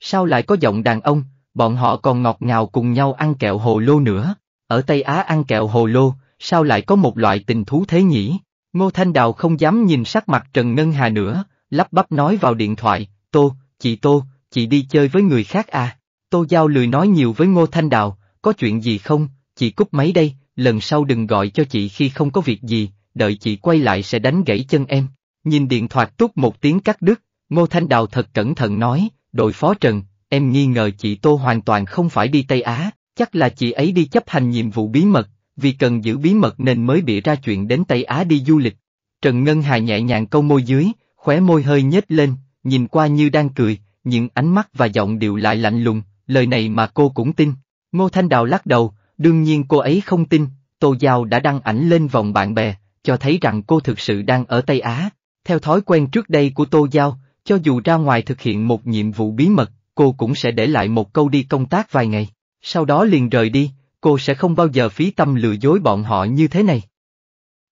Sao lại có giọng đàn ông, bọn họ còn ngọt ngào cùng nhau ăn kẹo hồ lô nữa, ở Tây Á ăn kẹo hồ lô, sao lại có một loại tình thú thế nhỉ? Ngô Thanh Đào không dám nhìn sắc mặt Trần Ngân Hà nữa, lắp bắp nói vào điện thoại, Tô, chị Tô, chị đi chơi với người khác à. Tô Giao lười nói nhiều với Ngô Thanh Đào, có chuyện gì không, chị cúp máy đây, lần sau đừng gọi cho chị khi không có việc gì, đợi chị quay lại sẽ đánh gãy chân em. Nhìn điện thoại tút một tiếng cắt đứt, Ngô Thanh Đào thật cẩn thận nói, đội phó Trần, em nghi ngờ chị Tô hoàn toàn không phải đi Tây Á, chắc là chị ấy đi chấp hành nhiệm vụ bí mật, vì cần giữ bí mật nên mới bị ra chuyện đến Tây Á đi du lịch. Trần Ngân Hà nhẹ nhàng câu môi dưới, khóe môi hơi nhếch lên, nhìn qua như đang cười, nhưng ánh mắt và giọng điệu lại lạnh lùng, lời này mà cô cũng tin. Ngô Thanh Đào lắc đầu, đương nhiên cô ấy không tin, Tô Giao đã đăng ảnh lên vòng bạn bè, cho thấy rằng cô thực sự đang ở Tây Á. Theo thói quen trước đây của Tô Giao, cho dù ra ngoài thực hiện một nhiệm vụ bí mật, cô cũng sẽ để lại một câu đi công tác vài ngày, sau đó liền rời đi, cô sẽ không bao giờ phí tâm lừa dối bọn họ như thế này.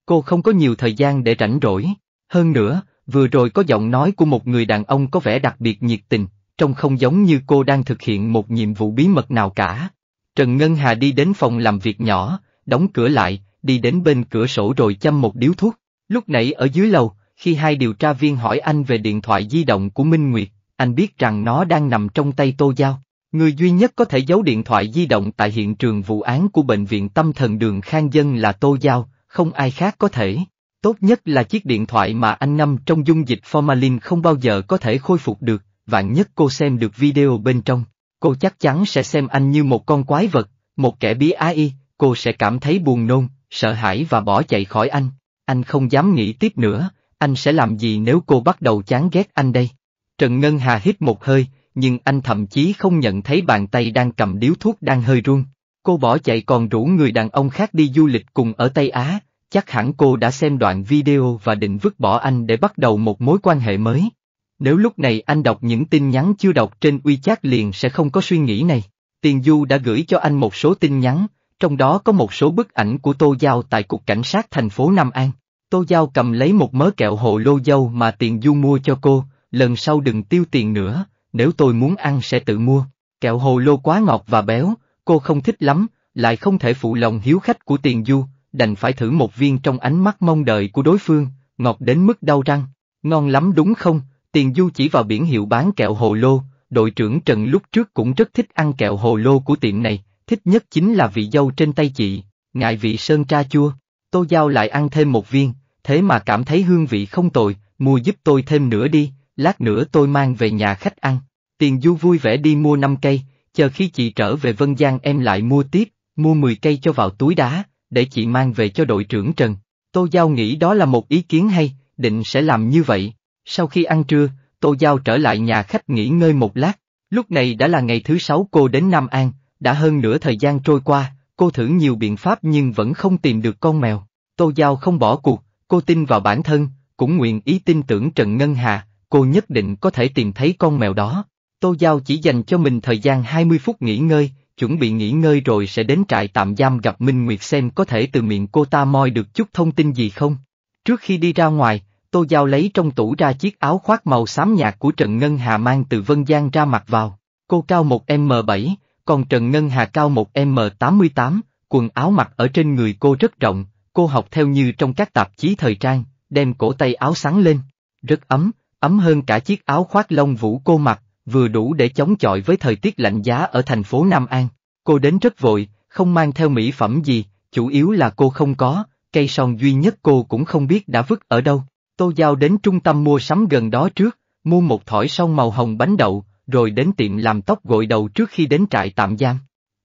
Cô không có nhiều thời gian để rảnh rỗi, hơn nữa, vừa rồi có giọng nói của một người đàn ông có vẻ đặc biệt nhiệt tình, trông không giống như cô đang thực hiện một nhiệm vụ bí mật nào cả. Trần Ngân Hà đi đến phòng làm việc nhỏ, đóng cửa lại, đi đến bên cửa sổ rồi châm một điếu thuốc. Lúc nãy ở dưới lầu, khi hai điều tra viên hỏi anh về điện thoại di động của Minh Nguyệt, anh biết rằng nó đang nằm trong tay Tô Giao. Người duy nhất có thể giấu điện thoại di động tại hiện trường vụ án của Bệnh viện Tâm thần đường Khang Dân là Tô Giao, không ai khác có thể. Tốt nhất là chiếc điện thoại mà anh Năm trong dung dịch formalin không bao giờ có thể khôi phục được, vạn nhất cô xem được video bên trong. Cô chắc chắn sẽ xem anh như một con quái vật, một kẻ bí ái, cô sẽ cảm thấy buồn nôn, sợ hãi và bỏ chạy khỏi anh. Anh không dám nghĩ tiếp nữa, anh sẽ làm gì nếu cô bắt đầu chán ghét anh đây? Trần Ngân Hà hít một hơi, nhưng anh thậm chí không nhận thấy bàn tay đang cầm điếu thuốc đang hơi run. Cô bỏ chạy còn rủ người đàn ông khác đi du lịch cùng ở Tây Á, chắc hẳn cô đã xem đoạn video và định vứt bỏ anh để bắt đầu một mối quan hệ mới. Nếu lúc này anh đọc những tin nhắn chưa đọc trên WeChat liền sẽ không có suy nghĩ này. Tiền Du đã gửi cho anh một số tin nhắn, trong đó có một số bức ảnh của Tô Giao tại Cục Cảnh sát thành phố Nam An. Tô Giao cầm lấy một mớ kẹo hộ lô dâu mà Tiền Du mua cho cô, lần sau đừng tiêu tiền nữa, nếu tôi muốn ăn sẽ tự mua. Kẹo hồ lô quá ngọt và béo, cô không thích lắm, lại không thể phụ lòng hiếu khách của tiền du, đành phải thử một viên trong ánh mắt mong đợi của đối phương, ngọt đến mức đau răng. Ngon lắm đúng không? Tiền du chỉ vào biển hiệu bán kẹo hồ lô, đội trưởng Trần lúc trước cũng rất thích ăn kẹo hồ lô của tiệm này, thích nhất chính là vị dâu trên tay chị, ngại vị sơn tra chua. Tô Giao lại ăn thêm một viên, thế mà cảm thấy hương vị không tồi, mua giúp tôi thêm nữa đi, lát nữa tôi mang về nhà khách ăn. Tiền Du vui vẻ đi mua 5 cây, chờ khi chị trở về Vân Giang em lại mua tiếp, mua 10 cây cho vào túi đá, để chị mang về cho đội trưởng Trần. Tô Giao nghĩ đó là một ý kiến hay, định sẽ làm như vậy. Sau khi ăn trưa, Tô Giao trở lại nhà khách nghỉ ngơi một lát, lúc này đã là ngày thứ sáu cô đến Nam An, đã hơn nửa thời gian trôi qua, cô thử nhiều biện pháp nhưng vẫn không tìm được con mèo. Tô Giao không bỏ cuộc, cô tin vào bản thân, cũng nguyện ý tin tưởng Trần Ngân Hà, cô nhất định có thể tìm thấy con mèo đó. Tô Giao chỉ dành cho mình thời gian 20 phút nghỉ ngơi, chuẩn bị nghỉ ngơi rồi sẽ đến trại tạm giam gặp Minh Nguyệt xem có thể từ miệng cô ta moi được chút thông tin gì không. Trước khi đi ra ngoài, Tô Giao lấy trong tủ ra chiếc áo khoác màu xám nhạt của Trần Ngân Hà mang từ Vân Giang ra mặt vào. Cô cao 1m7, còn Trần Ngân Hà cao 1m88, quần áo mặc ở trên người cô rất rộng, cô học theo như trong các tạp chí thời trang, đem cổ tay áo sáng lên. Rất ấm, ấm hơn cả chiếc áo khoác lông vũ cô mặc, vừa đủ để chống chọi với thời tiết lạnh giá ở thành phố Nam An. Cô đến rất vội, không mang theo mỹ phẩm gì, chủ yếu là cô không có, cây son duy nhất cô cũng không biết đã vứt ở đâu. Tô Giao đến trung tâm mua sắm gần đó trước, mua một thỏi son màu hồng bánh đậu, rồi đến tiệm làm tóc gội đầu trước khi đến trại tạm giam.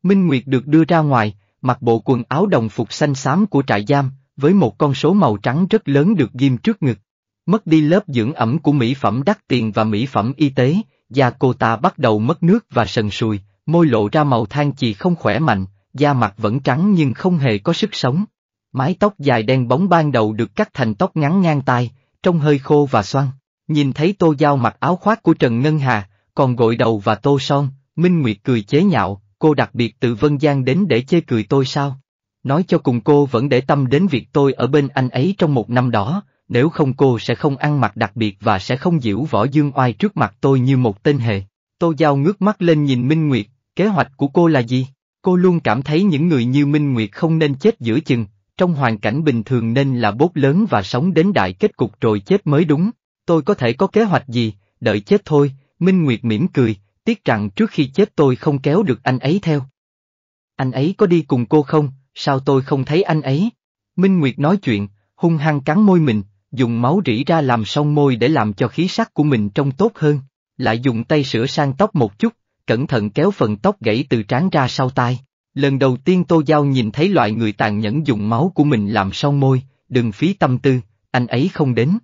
Minh Nguyệt được đưa ra ngoài, mặc bộ quần áo đồng phục xanh xám của trại giam, với một con số màu trắng rất lớn được ghim trước ngực. Mất đi lớp dưỡng ẩm của mỹ phẩm đắt tiền và mỹ phẩm y tế, da cô ta bắt đầu mất nước và sần sùi, môi lộ ra màu than chì không khỏe mạnh, da mặt vẫn trắng nhưng không hề có sức sống. Mái tóc dài đen bóng ban đầu được cắt thành tóc ngắn ngang tai, trông hơi khô và xoăn. Nhìn thấy tô dao mặc áo khoác của Trần Ngân Hà, còn gội đầu và tô son, Minh Nguyệt cười chế nhạo, cô đặc biệt từ Vân Giang đến để chê cười tôi sao? Nói cho cùng cô vẫn để tâm đến việc tôi ở bên anh ấy trong một năm đó, nếu không cô sẽ không ăn mặc đặc biệt và sẽ không diễu võ dương oai trước mặt tôi như một tên hề. Tô Giao ngước mắt lên nhìn Minh Nguyệt, kế hoạch của cô là gì? Cô luôn cảm thấy những người như Minh Nguyệt không nên chết giữa chừng, trong hoàn cảnh bình thường nên là bốt lớn và sống đến đại kết cục rồi chết mới đúng. Tôi có thể có kế hoạch gì, đợi chết thôi, Minh Nguyệt mỉm cười, tiếc rằng trước khi chết tôi không kéo được anh ấy theo. Anh ấy có đi cùng cô không, sao tôi không thấy anh ấy? Minh Nguyệt nói chuyện, hung hăng cắn môi mình, dùng máu rỉ ra làm song môi để làm cho khí sắc của mình trông tốt hơn, lại dùng tay sửa sang tóc một chút, cẩn thận kéo phần tóc gãy từ trán ra sau tai. Lần đầu tiên Tô Giao nhìn thấy loại người tàn nhẫn dùng máu của mình làm song môi, đừng phí tâm tư, anh ấy không đến.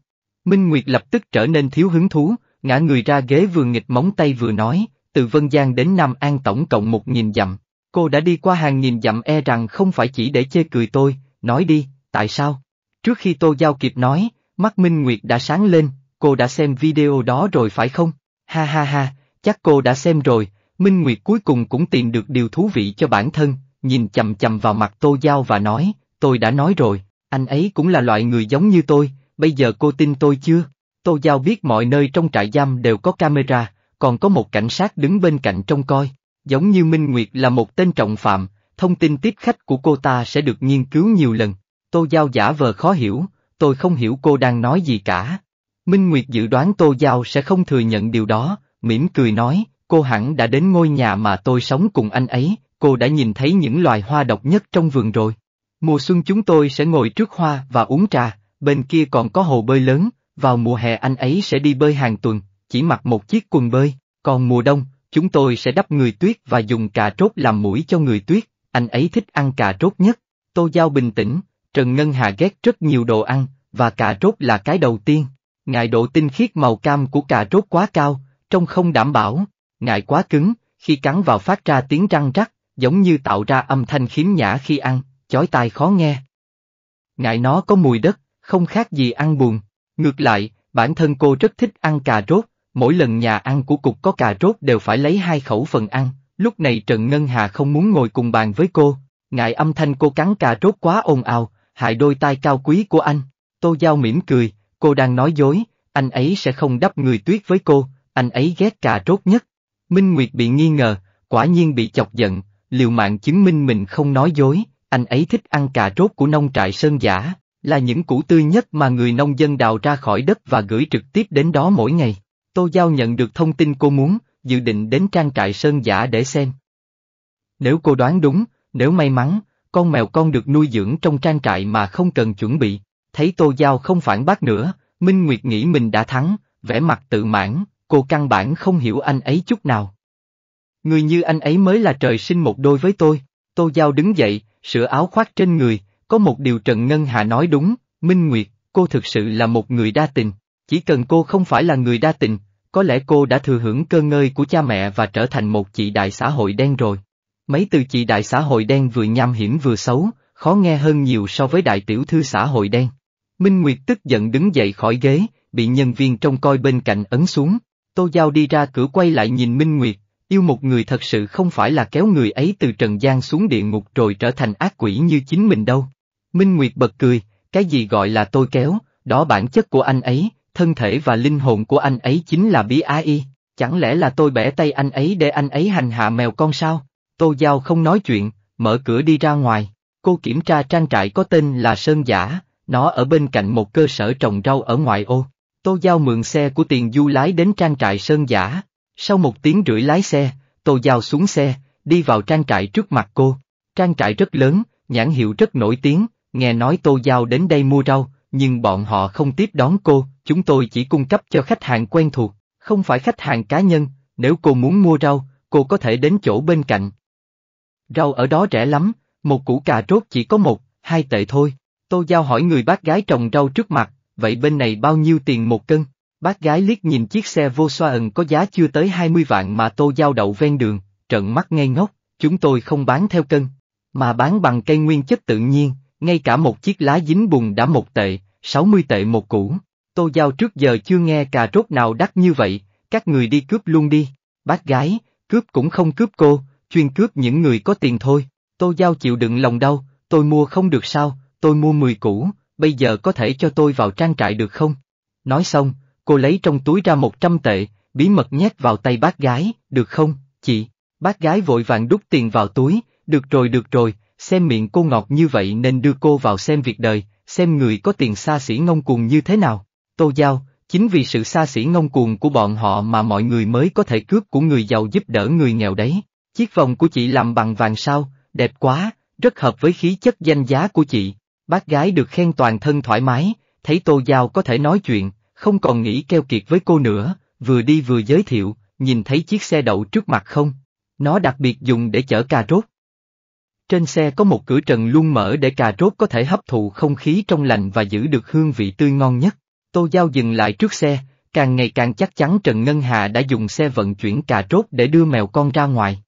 Minh Nguyệt lập tức trở nên thiếu hứng thú, ngã người ra ghế vừa nghịch móng tay vừa nói, từ Vân Giang đến Nam An tổng cộng một nghìn dặm, cô đã đi qua hàng nghìn dặm e rằng không phải chỉ để chê cười tôi, nói đi, tại sao? Trước khi Tô Giao kịp nói, Mắt Minh Nguyệt đã sáng lên, cô đã xem video đó rồi phải không? Ha ha ha, chắc cô đã xem rồi, Minh Nguyệt cuối cùng cũng tìm được điều thú vị cho bản thân, nhìn chầm chầm vào mặt Tô Giao và nói, tôi đã nói rồi, anh ấy cũng là loại người giống như tôi, bây giờ cô tin tôi chưa? Tô Giao biết mọi nơi trong trại giam đều có camera, còn có một cảnh sát đứng bên cạnh trông coi, giống như Minh Nguyệt là một tên trọng phạm, thông tin tiếp khách của cô ta sẽ được nghiên cứu nhiều lần. Tô Giao giả vờ khó hiểu, tôi không hiểu cô đang nói gì cả. Minh Nguyệt dự đoán Tô Giao sẽ không thừa nhận điều đó, mỉm cười nói, cô hẳn đã đến ngôi nhà mà tôi sống cùng anh ấy, cô đã nhìn thấy những loài hoa độc nhất trong vườn rồi. Mùa xuân chúng tôi sẽ ngồi trước hoa và uống trà, bên kia còn có hồ bơi lớn, vào mùa hè anh ấy sẽ đi bơi hàng tuần, chỉ mặc một chiếc quần bơi, còn mùa đông, chúng tôi sẽ đắp người tuyết và dùng cà trốt làm mũi cho người tuyết, anh ấy thích ăn cà trốt nhất. Tô Giao bình tĩnh, Trần Ngân Hà ghét rất nhiều đồ ăn, và cà rốt là cái đầu tiên. Ngại độ tinh khiết màu cam của cà rốt quá cao, trông không đảm bảo, ngại quá cứng, khi cắn vào phát ra tiếng răng rắc, giống như tạo ra âm thanh khiếm nhã khi ăn, chói tai khó nghe. Ngại nó có mùi đất, không khác gì ăn buồn. Ngược lại, bản thân cô rất thích ăn cà rốt, mỗi lần nhà ăn của cục có cà rốt đều phải lấy hai khẩu phần ăn, lúc này Trần Ngân Hà không muốn ngồi cùng bàn với cô, ngại âm thanh cô cắn cà rốt quá ồn ào, hại đôi tai cao quý của anh. Tô Giao mỉm cười, cô đang nói dối, anh ấy sẽ không đắp người tuyết với cô, anh ấy ghét cà rốt nhất. Minh Nguyệt bị nghi ngờ, quả nhiên bị chọc giận, liều mạng chứng minh mình không nói dối, anh ấy thích ăn cà rốt của nông trại sơn giả, là những củ tươi nhất mà người nông dân đào ra khỏi đất và gửi trực tiếp đến đó mỗi ngày. Tô Giao nhận được thông tin cô muốn, dự định đến trang trại sơn giả để xem. Nếu cô đoán đúng, nếu may mắn, con mèo con được nuôi dưỡng trong trang trại mà không cần chuẩn bị, thấy Tô Giao không phản bác nữa, Minh Nguyệt nghĩ mình đã thắng, vẻ mặt tự mãn, cô căn bản không hiểu anh ấy chút nào. Người như anh ấy mới là trời sinh một đôi với tôi, Tô Giao đứng dậy, sửa áo khoác trên người, có một điều Trần Ngân Hà nói đúng, Minh Nguyệt, cô thực sự là một người đa tình, chỉ cần cô không phải là người đa tình, có lẽ cô đã thừa hưởng cơ ngơi của cha mẹ và trở thành một chị đại xã hội đen rồi. Mấy từ chị đại xã hội đen vừa nham hiểm vừa xấu, khó nghe hơn nhiều so với đại tiểu thư xã hội đen. Minh Nguyệt tức giận đứng dậy khỏi ghế, bị nhân viên trông coi bên cạnh ấn xuống. Tô Giao đi ra cửa quay lại nhìn Minh Nguyệt, yêu một người thật sự không phải là kéo người ấy từ trần gian xuống địa ngục rồi trở thành ác quỷ như chính mình đâu. Minh Nguyệt bật cười, cái gì gọi là tôi kéo, đó bản chất của anh ấy, thân thể và linh hồn của anh ấy chính là bí ái chẳng lẽ là tôi bẻ tay anh ấy để anh ấy hành hạ mèo con sao? Tô Giao không nói chuyện, mở cửa đi ra ngoài. Cô kiểm tra trang trại có tên là Sơn Giả, nó ở bên cạnh một cơ sở trồng rau ở ngoại ô. Tô Giao mượn xe của tiền du lái đến trang trại Sơn Giả. Sau một tiếng rưỡi lái xe, Tô Giao xuống xe, đi vào trang trại trước mặt cô. Trang trại rất lớn, nhãn hiệu rất nổi tiếng, nghe nói Tô Giao đến đây mua rau, nhưng bọn họ không tiếp đón cô, chúng tôi chỉ cung cấp cho khách hàng quen thuộc, không phải khách hàng cá nhân, nếu cô muốn mua rau, cô có thể đến chỗ bên cạnh. Rau ở đó rẻ lắm, một củ cà rốt chỉ có một, hai tệ thôi. Tô Giao hỏi người bác gái trồng rau trước mặt, vậy bên này bao nhiêu tiền một cân? Bác gái liếc nhìn chiếc xe vô xoa ẩn có giá chưa tới 20 vạn mà Tô Giao đậu ven đường, trợn mắt ngây ngốc, chúng tôi không bán theo cân, mà bán bằng cây nguyên chất tự nhiên, ngay cả một chiếc lá dính bùn đã một tệ, 60 tệ một củ. Tô Giao trước giờ chưa nghe cà rốt nào đắt như vậy, các người đi cướp luôn đi. Bác gái, cướp cũng không cướp cô, chuyên cướp những người có tiền thôi. Tôi Giao chịu đựng lòng đau, tôi mua không được sao, tôi mua 10 củ, bây giờ có thể cho tôi vào trang trại được không? Nói xong, cô lấy trong túi ra 100 tệ, bí mật nhét vào tay bác gái, được không, chị? Bác gái vội vàng đút tiền vào túi, được rồi được rồi, xem miệng cô ngọt như vậy nên đưa cô vào xem việc đời, xem người có tiền xa xỉ ngông cuồng như thế nào. Tô Giao, chính vì sự xa xỉ ngông cuồng của bọn họ mà mọi người mới có thể cướp của người giàu giúp đỡ người nghèo đấy. Chiếc vòng của chị làm bằng vàng sao, đẹp quá, rất hợp với khí chất danh giá của chị. Bác gái được khen toàn thân thoải mái, thấy Tô Giao có thể nói chuyện, không còn nghĩ keo kiệt với cô nữa, vừa đi vừa giới thiệu, nhìn thấy chiếc xe đậu trước mặt không? Nó đặc biệt dùng để chở cà rốt. Trên xe có một cửa trần luôn mở để cà rốt có thể hấp thụ không khí trong lành và giữ được hương vị tươi ngon nhất. Tô Giao dừng lại trước xe, càng ngày càng chắc chắn Trần Ngân Hà đã dùng xe vận chuyển cà rốt để đưa mèo con ra ngoài.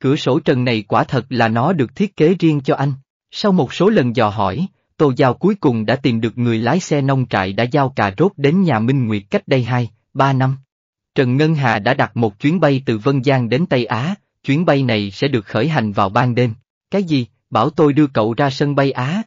Cửa sổ trần này quả thật là nó được thiết kế riêng cho anh. Sau một số lần dò hỏi, Tô Giao cuối cùng đã tìm được người lái xe nông trại đã giao cà rốt đến nhà Minh Nguyệt cách đây 2, 3 năm. Trần Ngân Hà đã đặt một chuyến bay từ Vân Giang đến Tây Á, chuyến bay này sẽ được khởi hành vào ban đêm. Cái gì, bảo tôi đưa cậu ra sân bay Á.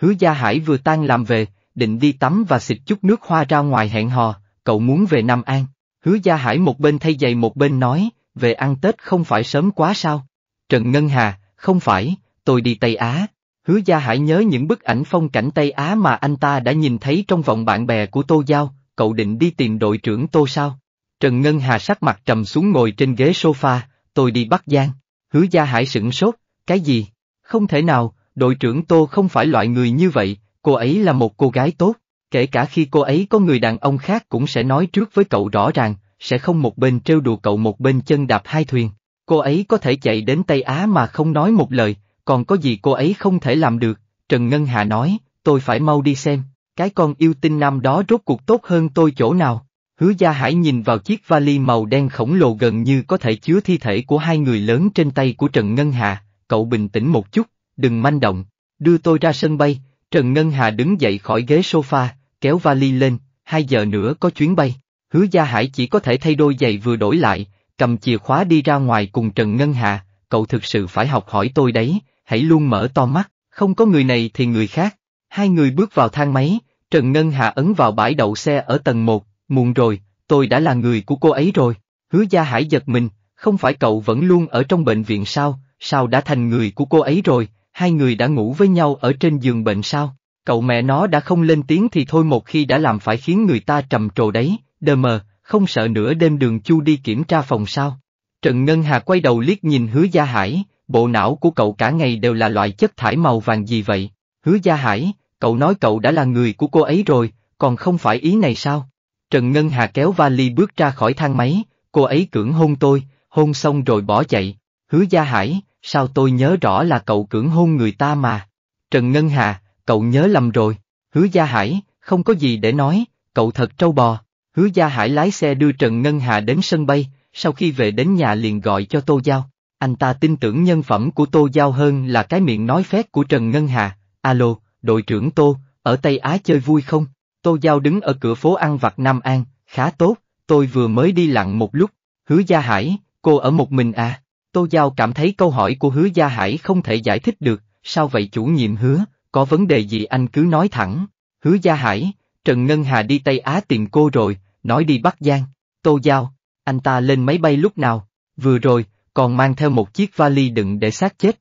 Hứa Gia Hải vừa tan làm về, định đi tắm và xịt chút nước hoa ra ngoài hẹn hò, cậu muốn về Nam An. Hứa Gia Hải một bên thay giày một bên nói, về ăn Tết không phải sớm quá sao? Trần Ngân Hà, không phải, tôi đi Tây Á. Hứa Gia Hải nhớ những bức ảnh phong cảnh Tây Á mà anh ta đã nhìn thấy trong vòng bạn bè của Tô Giao, cậu định đi tìm đội trưởng Tô sao? Trần Ngân Hà sắc mặt trầm xuống ngồi trên ghế sofa, tôi đi Bắc Giang. Hứa Gia Hải sửng sốt, cái gì? Không thể nào, đội trưởng Tô không phải loại người như vậy, cô ấy là một cô gái tốt, kể cả khi cô ấy có người đàn ông khác cũng sẽ nói trước với cậu rõ ràng, sẽ không một bên trêu đùa cậu một bên chân đạp hai thuyền. Cô ấy có thể chạy đến Tây Á mà không nói một lời, còn có gì cô ấy không thể làm được, Trần Ngân Hà nói, tôi phải mau đi xem, cái con yêu tinh nam đó rốt cuộc tốt hơn tôi chỗ nào. Hứa Gia Hải nhìn vào chiếc vali màu đen khổng lồ gần như có thể chứa thi thể của hai người lớn trên tay của Trần Ngân Hà, cậu bình tĩnh một chút, đừng manh động, đưa tôi ra sân bay, Trần Ngân Hà đứng dậy khỏi ghế sofa, kéo vali lên, hai giờ nữa có chuyến bay hứa gia hải chỉ có thể thay đôi giày vừa đổi lại, cầm chìa khóa đi ra ngoài cùng Trần Ngân Hà, cậu thực sự phải học hỏi tôi đấy, hãy luôn mở to mắt, không có người này thì người khác. Hai người bước vào thang máy, Trần Ngân Hà ấn vào bãi đậu xe ở tầng một. muộn rồi, tôi đã là người của cô ấy rồi. Hứa Gia Hải giật mình, không phải cậu vẫn luôn ở trong bệnh viện sao, sao đã thành người của cô ấy rồi, hai người đã ngủ với nhau ở trên giường bệnh sao, cậu mẹ nó đã không lên tiếng thì thôi một khi đã làm phải khiến người ta trầm trồ đấy, đờ mờ, không sợ nữa đêm đường chu đi kiểm tra phòng sao. Trần Ngân Hà quay đầu liếc nhìn hứa gia hải, bộ não của cậu cả ngày đều là loại chất thải màu vàng gì vậy? Hứa gia hải, cậu nói cậu đã là người của cô ấy rồi, còn không phải ý này sao? Trần Ngân Hà kéo vali bước ra khỏi thang máy, cô ấy cưỡng hôn tôi, hôn xong rồi bỏ chạy. Hứa gia hải, sao tôi nhớ rõ là cậu cưỡng hôn người ta mà? Trần Ngân Hà, cậu nhớ lầm rồi. Hứa gia hải, không có gì để nói, cậu thật trâu bò. Hứa Gia Hải lái xe đưa Trần Ngân Hà đến sân bay, sau khi về đến nhà liền gọi cho Tô Giao. Anh ta tin tưởng nhân phẩm của Tô Giao hơn là cái miệng nói phép của Trần Ngân Hà. Alo, đội trưởng Tô, ở Tây Á chơi vui không? Tô Giao đứng ở cửa phố ăn vặt Nam An, khá tốt, tôi vừa mới đi lặng một lúc. Hứa Gia Hải, cô ở một mình à? Tô Giao cảm thấy câu hỏi của Hứa Gia Hải không thể giải thích được, sao vậy chủ nhiệm hứa, có vấn đề gì anh cứ nói thẳng. Hứa Gia Hải, Trần Ngân Hà đi Tây Á tìm cô rồi, nói đi Bắc Giang, Tô Giao, anh ta lên máy bay lúc nào, vừa rồi, còn mang theo một chiếc vali đựng để xác chết.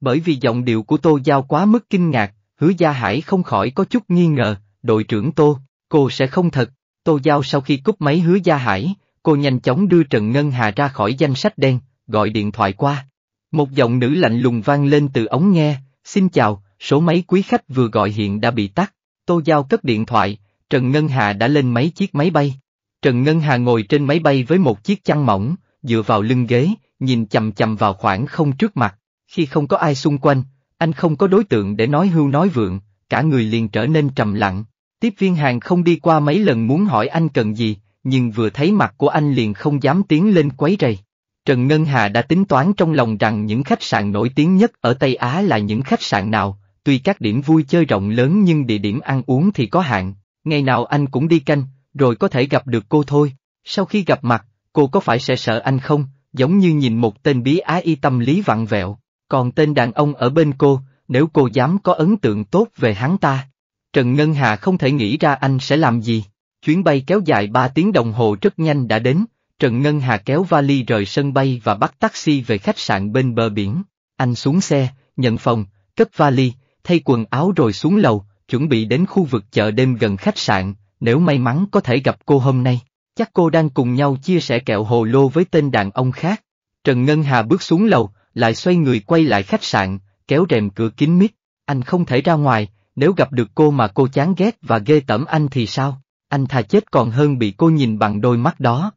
Bởi vì giọng điệu của Tô Giao quá mức kinh ngạc, hứa Gia Hải không khỏi có chút nghi ngờ, đội trưởng Tô, cô sẽ không thật, Tô Giao sau khi cúp máy hứa Gia Hải, cô nhanh chóng đưa Trần Ngân Hà ra khỏi danh sách đen, gọi điện thoại qua. Một giọng nữ lạnh lùng vang lên từ ống nghe, xin chào, số máy quý khách vừa gọi hiện đã bị tắt. Tô Giao cất điện thoại, Trần Ngân Hà đã lên mấy chiếc máy bay. Trần Ngân Hà ngồi trên máy bay với một chiếc chăn mỏng, dựa vào lưng ghế, nhìn chầm chầm vào khoảng không trước mặt. Khi không có ai xung quanh, anh không có đối tượng để nói hưu nói vượng, cả người liền trở nên trầm lặng. Tiếp viên hàng không đi qua mấy lần muốn hỏi anh cần gì, nhưng vừa thấy mặt của anh liền không dám tiến lên quấy rầy. Trần Ngân Hà đã tính toán trong lòng rằng những khách sạn nổi tiếng nhất ở Tây Á là những khách sạn nào, tuy các điểm vui chơi rộng lớn nhưng địa điểm ăn uống thì có hạn, Ngày nào anh cũng đi canh, rồi có thể gặp được cô thôi. Sau khi gặp mặt, cô có phải sẽ sợ anh không, giống như nhìn một tên bí ái y tâm lý vặn vẹo. Còn tên đàn ông ở bên cô, nếu cô dám có ấn tượng tốt về hắn ta. Trần Ngân Hà không thể nghĩ ra anh sẽ làm gì. Chuyến bay kéo dài 3 tiếng đồng hồ rất nhanh đã đến, Trần Ngân Hà kéo vali rời sân bay và bắt taxi về khách sạn bên bờ biển. Anh xuống xe, nhận phòng, cất vali, thay quần áo rồi xuống lầu, chuẩn bị đến khu vực chợ đêm gần khách sạn, nếu may mắn có thể gặp cô hôm nay, chắc cô đang cùng nhau chia sẻ kẹo hồ lô với tên đàn ông khác. Trần Ngân Hà bước xuống lầu, lại xoay người quay lại khách sạn, kéo rèm cửa kín mít, anh không thể ra ngoài, nếu gặp được cô mà cô chán ghét và ghê tởm anh thì sao, anh thà chết còn hơn bị cô nhìn bằng đôi mắt đó.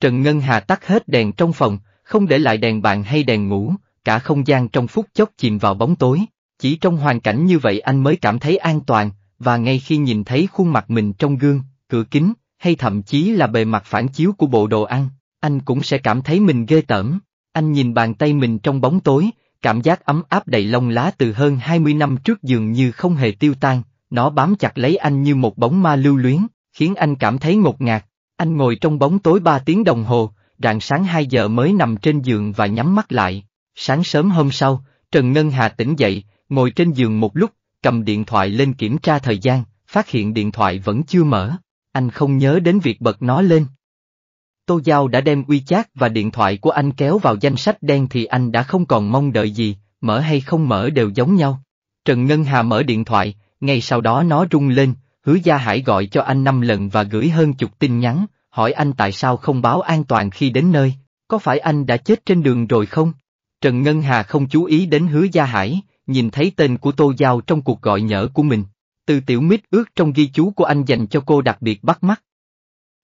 Trần Ngân Hà tắt hết đèn trong phòng, không để lại đèn bàn hay đèn ngủ, cả không gian trong phút chốc chìm vào bóng tối. Chỉ trong hoàn cảnh như vậy anh mới cảm thấy an toàn, và ngay khi nhìn thấy khuôn mặt mình trong gương, cửa kính, hay thậm chí là bề mặt phản chiếu của bộ đồ ăn, anh cũng sẽ cảm thấy mình ghê tởm. Anh nhìn bàn tay mình trong bóng tối, cảm giác ấm áp đầy lông lá từ hơn 20 năm trước dường như không hề tiêu tan, nó bám chặt lấy anh như một bóng ma lưu luyến, khiến anh cảm thấy ngột ngạt. Anh ngồi trong bóng tối 3 tiếng đồng hồ, rạng sáng 2 giờ mới nằm trên giường và nhắm mắt lại. Sáng sớm hôm sau, Trần Ngân Hà tỉnh dậy, ngồi trên giường một lúc, cầm điện thoại lên kiểm tra thời gian, phát hiện điện thoại vẫn chưa mở, anh không nhớ đến việc bật nó lên. Tô Giao đã đem uy chát và điện thoại của anh kéo vào danh sách đen thì anh đã không còn mong đợi gì, mở hay không mở đều giống nhau. Trần Ngân Hà mở điện thoại, ngay sau đó nó rung lên, hứa Gia Hải gọi cho anh năm lần và gửi hơn chục tin nhắn, hỏi anh tại sao không báo an toàn khi đến nơi, có phải anh đã chết trên đường rồi không? Trần Ngân Hà không chú ý đến hứa Gia Hải, nhìn thấy tên của Tô Giao trong cuộc gọi nhỡ của mình. Từ tiểu mít ước trong ghi chú của anh dành cho cô đặc biệt bắt mắt.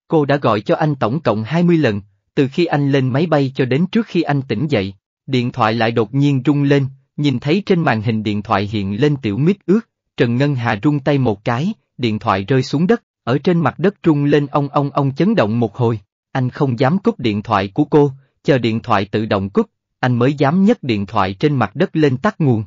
Cô đã gọi cho anh tổng cộng hai mươi lần, từ khi anh lên máy bay cho đến trước khi anh tỉnh dậy, điện thoại lại đột nhiên rung lên, nhìn thấy trên màn hình điện thoại hiện lên tiểu mít ước, Trần Ngân Hà rung tay một cái, điện thoại rơi xuống đất, ở trên mặt đất rung lên ong ong ong chấn động một hồi, anh không dám cúp điện thoại của cô, chờ điện thoại tự động cúp, anh mới dám nhấc điện thoại trên mặt đất lên tắt nguồn.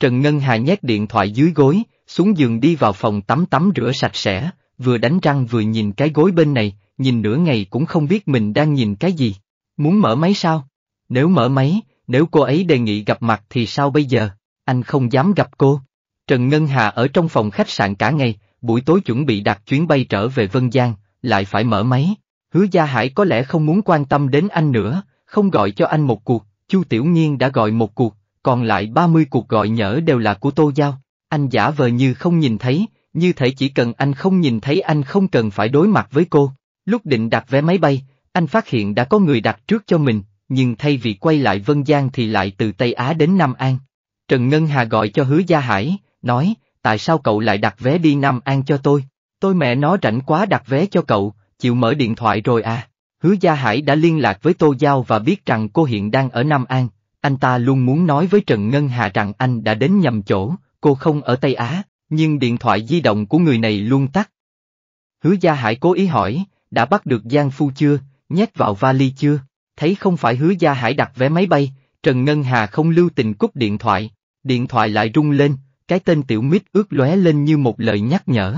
Trần Ngân Hà nhét điện thoại dưới gối, xuống giường đi vào phòng tắm tắm rửa sạch sẽ, vừa đánh răng vừa nhìn cái gối bên này, nhìn nửa ngày cũng không biết mình đang nhìn cái gì. Muốn mở máy sao? Nếu mở máy, nếu cô ấy đề nghị gặp mặt thì sao bây giờ? Anh không dám gặp cô. Trần Ngân Hà ở trong phòng khách sạn cả ngày, buổi tối chuẩn bị đặt chuyến bay trở về Vân Giang, lại phải mở máy. Hứa Gia Hải có lẽ không muốn quan tâm đến anh nữa, không gọi cho anh một cuộc, Chu Tiểu Nhiên đã gọi một cuộc, còn lại 30 cuộc gọi nhỡ đều là của Tô Giao, anh giả vờ như không nhìn thấy, như thể chỉ cần anh không nhìn thấy anh không cần phải đối mặt với cô. Lúc định đặt vé máy bay, anh phát hiện đã có người đặt trước cho mình, nhưng thay vì quay lại Vân Giang thì lại từ Tây Á đến Nam An. Trần Ngân Hà gọi cho Hứa Gia Hải, nói, tại sao cậu lại đặt vé đi Nam An cho tôi? Tôi mẹ nó rảnh quá đặt vé cho cậu, chịu mở điện thoại rồi à. Hứa Gia Hải đã liên lạc với Tô Giao và biết rằng cô hiện đang ở Nam An, anh ta luôn muốn nói với Trần Ngân Hà rằng anh đã đến nhầm chỗ, cô không ở Tây Á, nhưng điện thoại di động của người này luôn tắt. Hứa Gia Hải cố ý hỏi, đã bắt được Giang Phu chưa, nhét vào vali chưa, thấy không phải Hứa Gia Hải đặt vé máy bay, Trần Ngân Hà không lưu tình cúp điện thoại, điện thoại lại rung lên, cái tên tiểu mít ướt lóe lên như một lời nhắc nhở.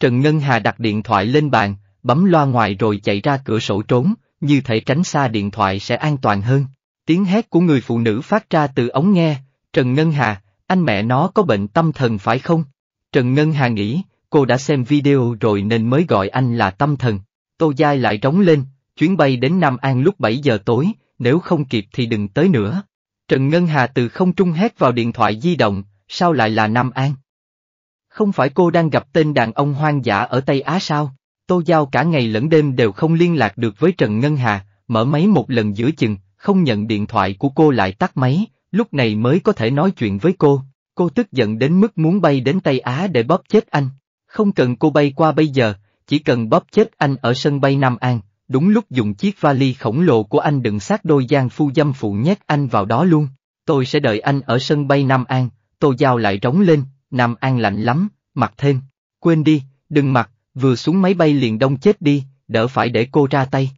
Trần Ngân Hà đặt điện thoại lên bàn, bấm loa ngoài rồi chạy ra cửa sổ trốn, như thể tránh xa điện thoại sẽ an toàn hơn. Tiếng hét của người phụ nữ phát ra từ ống nghe, Trần Ngân Hà, anh mẹ nó có bệnh tâm thần phải không? Trần Ngân Hà nghĩ, cô đã xem video rồi nên mới gọi anh là tâm thần. Tô Giai lại rống lên, chuyến bay đến Nam An lúc 7 giờ tối, nếu không kịp thì đừng tới nữa. Trần Ngân Hà từ không trung hét vào điện thoại di động, sao lại là Nam An? Không phải cô đang gặp tên đàn ông hoang dã ở Tây Á sao? Tô Giao cả ngày lẫn đêm đều không liên lạc được với Trần Ngân Hà, mở máy một lần giữa chừng, không nhận điện thoại của cô lại tắt máy, lúc này mới có thể nói chuyện với cô. Cô tức giận đến mức muốn bay đến Tây Á để bóp chết anh. Không cần cô bay qua bây giờ, chỉ cần bóp chết anh ở sân bay Nam An, đúng lúc dùng chiếc vali khổng lồ của anh đựng sát đôi giang phu dâm phụ nhét anh vào đó luôn. Tôi sẽ đợi anh ở sân bay Nam An, tôi Giao lại rống lên, Nam An lạnh lắm, mặc thêm. Quên đi, đừng mặc, vừa xuống máy bay liền đông chết đi, đỡ phải để cô ra tay.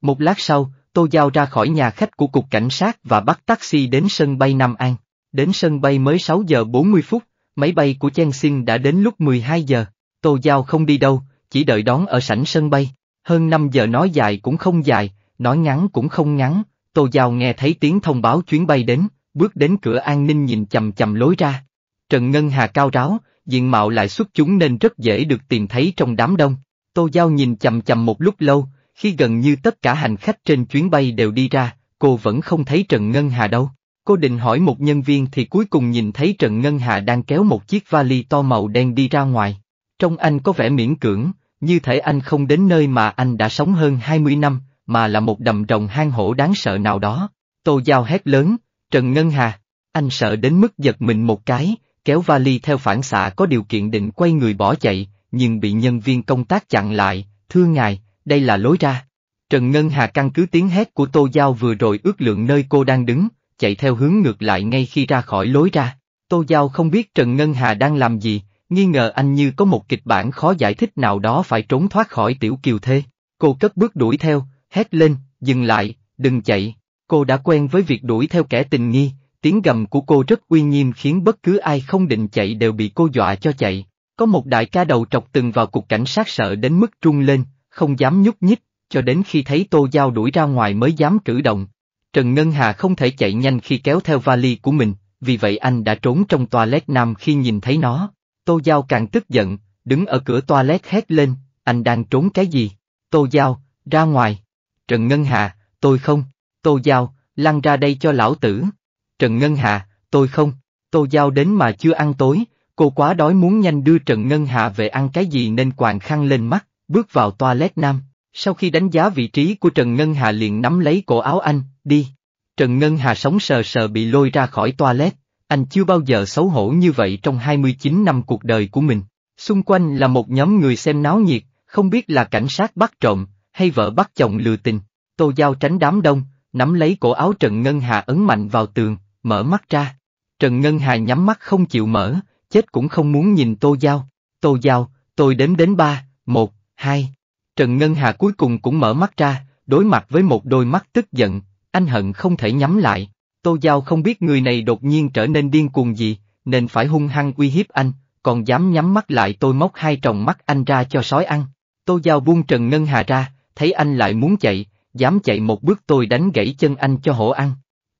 Một lát sau, Tô Giao ra khỏi nhà khách của cục cảnh sát và bắt taxi đến sân bay Nam An. Đến sân bay mới 6 giờ 40 phút, máy bay của Chen Chengxin đã đến lúc 12 giờ. Tô Giao không đi đâu, chỉ đợi đón ở sảnh sân bay. Hơn 5 giờ nói dài cũng không dài, nói ngắn cũng không ngắn. Tô Giao nghe thấy tiếng thông báo chuyến bay đến, bước đến cửa an ninh nhìn chầm chầm lối ra. Trần Ngân Hà cao ráo, diện mạo lại xuất chúng nên rất dễ được tìm thấy trong đám đông. Tô Giao nhìn chầm chầm một lúc lâu, khi gần như tất cả hành khách trên chuyến bay đều đi ra, cô vẫn không thấy Trần Ngân Hà đâu. Cô định hỏi một nhân viên thì cuối cùng nhìn thấy Trần Ngân Hà đang kéo một chiếc vali to màu đen đi ra ngoài. Trong anh có vẻ miễn cưỡng, như thể anh không đến nơi mà anh đã sống hơn 20 năm, mà là một đầm rồng hang hổ đáng sợ nào đó. Tô Giao hét lớn, Trần Ngân Hà, anh sợ đến mức giật mình một cái, kéo vali theo phản xạ có điều kiện định quay người bỏ chạy, nhưng bị nhân viên công tác chặn lại, thưa ngài, đây là lối ra. Trần Ngân Hà căn cứ tiếng hét của Tô Giao vừa rồi ước lượng nơi cô đang đứng, chạy theo hướng ngược lại ngay khi ra khỏi lối ra. Tô Giao không biết Trần Ngân Hà đang làm gì, nghi ngờ anh như có một kịch bản khó giải thích nào đó phải trốn thoát khỏi tiểu kiều thê. Cô cất bước đuổi theo, hét lên, dừng lại, đừng chạy. Cô đã quen với việc đuổi theo kẻ tình nghi, tiếng gầm của cô rất uy nghiêm khiến bất cứ ai không định chạy đều bị cô dọa cho chạy. Có một đại ca đầu trọc từng vào cục cảnh sát sợ đến mức trung lên, không dám nhúc nhích, cho đến khi thấy Tô Giao đuổi ra ngoài mới dám cử động. Trần Ngân Hà không thể chạy nhanh khi kéo theo vali của mình, vì vậy anh đã trốn trong toilet nam khi nhìn thấy nó. Tô Giao càng tức giận, đứng ở cửa toilet hét lên, anh đang trốn cái gì? Tô Giao, ra ngoài. Trần Ngân Hà, tôi không. Tô Giao, lăn ra đây cho lão tử. Trần Ngân Hà, tôi không. Tô Giao đến mà chưa ăn tối, cô quá đói muốn nhanh đưa Trần Ngân Hà về ăn cái gì nên quàng khăn lên mắt bước vào toilet nam. Sau khi đánh giá vị trí của Trần Ngân Hà liền nắm lấy cổ áo anh, đi. Trần Ngân Hà sống sờ sờ bị lôi ra khỏi toilet, anh chưa bao giờ xấu hổ như vậy trong 29 năm cuộc đời của mình. Xung quanh là một nhóm người xem náo nhiệt, không biết là cảnh sát bắt trộm, hay vợ bắt chồng lừa tình. Tô Giao tránh đám đông, nắm lấy cổ áo Trần Ngân Hà ấn mạnh vào tường, mở mắt ra. Trần Ngân Hà nhắm mắt không chịu mở, chết cũng không muốn nhìn Tô Giao. Tô Giao, tôi đếm đến ba, một, Hai, Trần Ngân Hà cuối cùng cũng mở mắt ra, đối mặt với một đôi mắt tức giận, anh hận không thể nhắm lại. Tô Giao không biết người này đột nhiên trở nên điên cuồng gì, nên phải hung hăng uy hiếp anh, còn dám nhắm mắt lại tôi móc hai tròng mắt anh ra cho sói ăn. Tô Giao buông Trần Ngân Hà ra, thấy anh lại muốn chạy, dám chạy một bước tôi đánh gãy chân anh cho hổ ăn.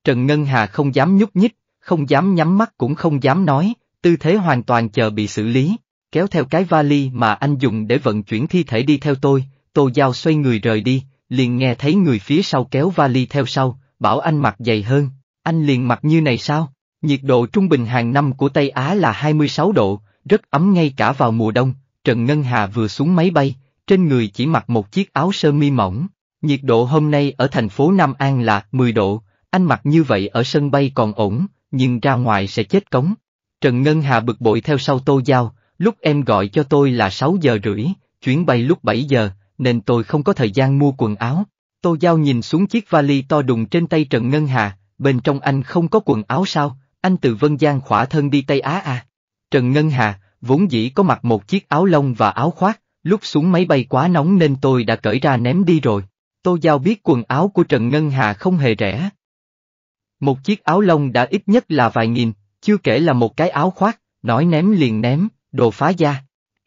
Trần Ngân Hà không dám nhúc nhích, không dám nhắm mắt cũng không dám nói, tư thế hoàn toàn chờ bị xử lý kéo theo cái vali mà anh dùng để vận chuyển thi thể đi theo tôi, Tô Giao xoay người rời đi, liền nghe thấy người phía sau kéo vali theo sau, bảo anh mặc dày hơn, anh liền mặc như này sao? Nhiệt độ trung bình hàng năm của Tây Á là 26 độ, rất ấm ngay cả vào mùa đông, Trần Ngân Hà vừa xuống máy bay, trên người chỉ mặc một chiếc áo sơ mi mỏng. Nhiệt độ hôm nay ở thành phố Nam An là 10 độ, anh mặc như vậy ở sân bay còn ổn, nhưng ra ngoài sẽ chết cống. Trần Ngân Hà bực bội theo sau Tô Giao, Lúc em gọi cho tôi là 6 giờ rưỡi, chuyến bay lúc 7 giờ, nên tôi không có thời gian mua quần áo. Tô Giao nhìn xuống chiếc vali to đùng trên tay Trần Ngân Hà, bên trong anh không có quần áo sao, anh từ Vân Giang khỏa thân đi Tây Á à. Trần Ngân Hà, vốn dĩ có mặc một chiếc áo lông và áo khoác, lúc xuống máy bay quá nóng nên tôi đã cởi ra ném đi rồi. Tô Giao biết quần áo của Trần Ngân Hà không hề rẻ. Một chiếc áo lông đã ít nhất là vài nghìn, chưa kể là một cái áo khoác, nói ném liền ném, Đồ phá gia.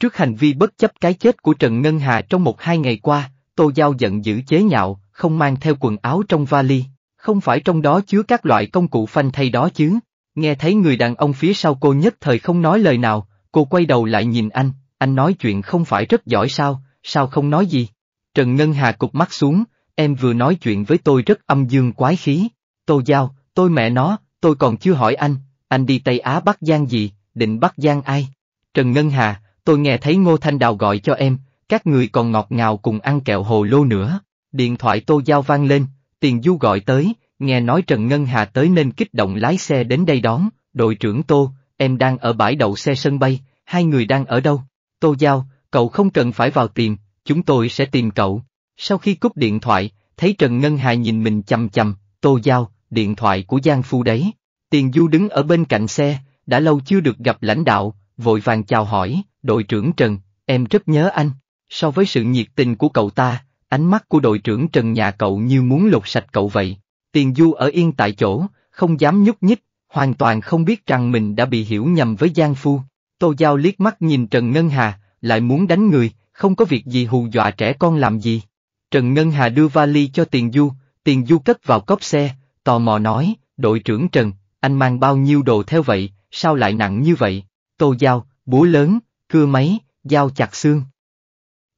Trước hành vi bất chấp cái chết của Trần Ngân Hà trong một hai ngày qua, Tô Giao giận dữ chế nhạo, không mang theo quần áo trong vali, không phải trong đó chứa các loại công cụ phanh thay đó chứ. Nghe thấy người đàn ông phía sau cô nhất thời không nói lời nào, cô quay đầu lại nhìn anh, anh nói chuyện không phải rất giỏi sao, sao không nói gì. Trần Ngân Hà cục mắt xuống, em vừa nói chuyện với tôi rất âm dương quái khí. Tô Giao, tôi mẹ nó, tôi còn chưa hỏi anh, anh đi Tây Á Bắc Giang gì, định Bắc Giang ai? Trần Ngân Hà, tôi nghe thấy Ngô Thanh Đào gọi cho em, các người còn ngọt ngào cùng ăn kẹo hồ lô nữa. Điện thoại tô giao vang lên, tiền du gọi tới, nghe nói Trần Ngân Hà tới nên kích động lái xe đến đây đón, đội trưởng tô, em đang ở bãi đậu xe sân bay, hai người đang ở đâu? Tô giao, cậu không cần phải vào tìm, chúng tôi sẽ tìm cậu. Sau khi cúp điện thoại, thấy Trần Ngân Hà nhìn mình chầm chầm, tô giao, điện thoại của Giang Phu đấy. Tiền du đứng ở bên cạnh xe, đã lâu chưa được gặp lãnh đạo, vội vàng chào hỏi, đội trưởng Trần, em rất nhớ anh. So với sự nhiệt tình của cậu ta, ánh mắt của đội trưởng Trần nhà cậu như muốn lột sạch cậu vậy. Tiền Du ở yên tại chỗ, không dám nhúc nhích, hoàn toàn không biết rằng mình đã bị hiểu nhầm với Giang Phu. Tô Giao liếc mắt nhìn Trần Ngân Hà, lại muốn đánh người, không có việc gì hù dọa trẻ con làm gì. Trần Ngân Hà đưa vali cho Tiền Du, Tiền Du cất vào cốp xe, tò mò nói, đội trưởng Trần, anh mang bao nhiêu đồ theo vậy, sao lại nặng như vậy? tô dao, búa lớn, cưa máy, dao chặt xương.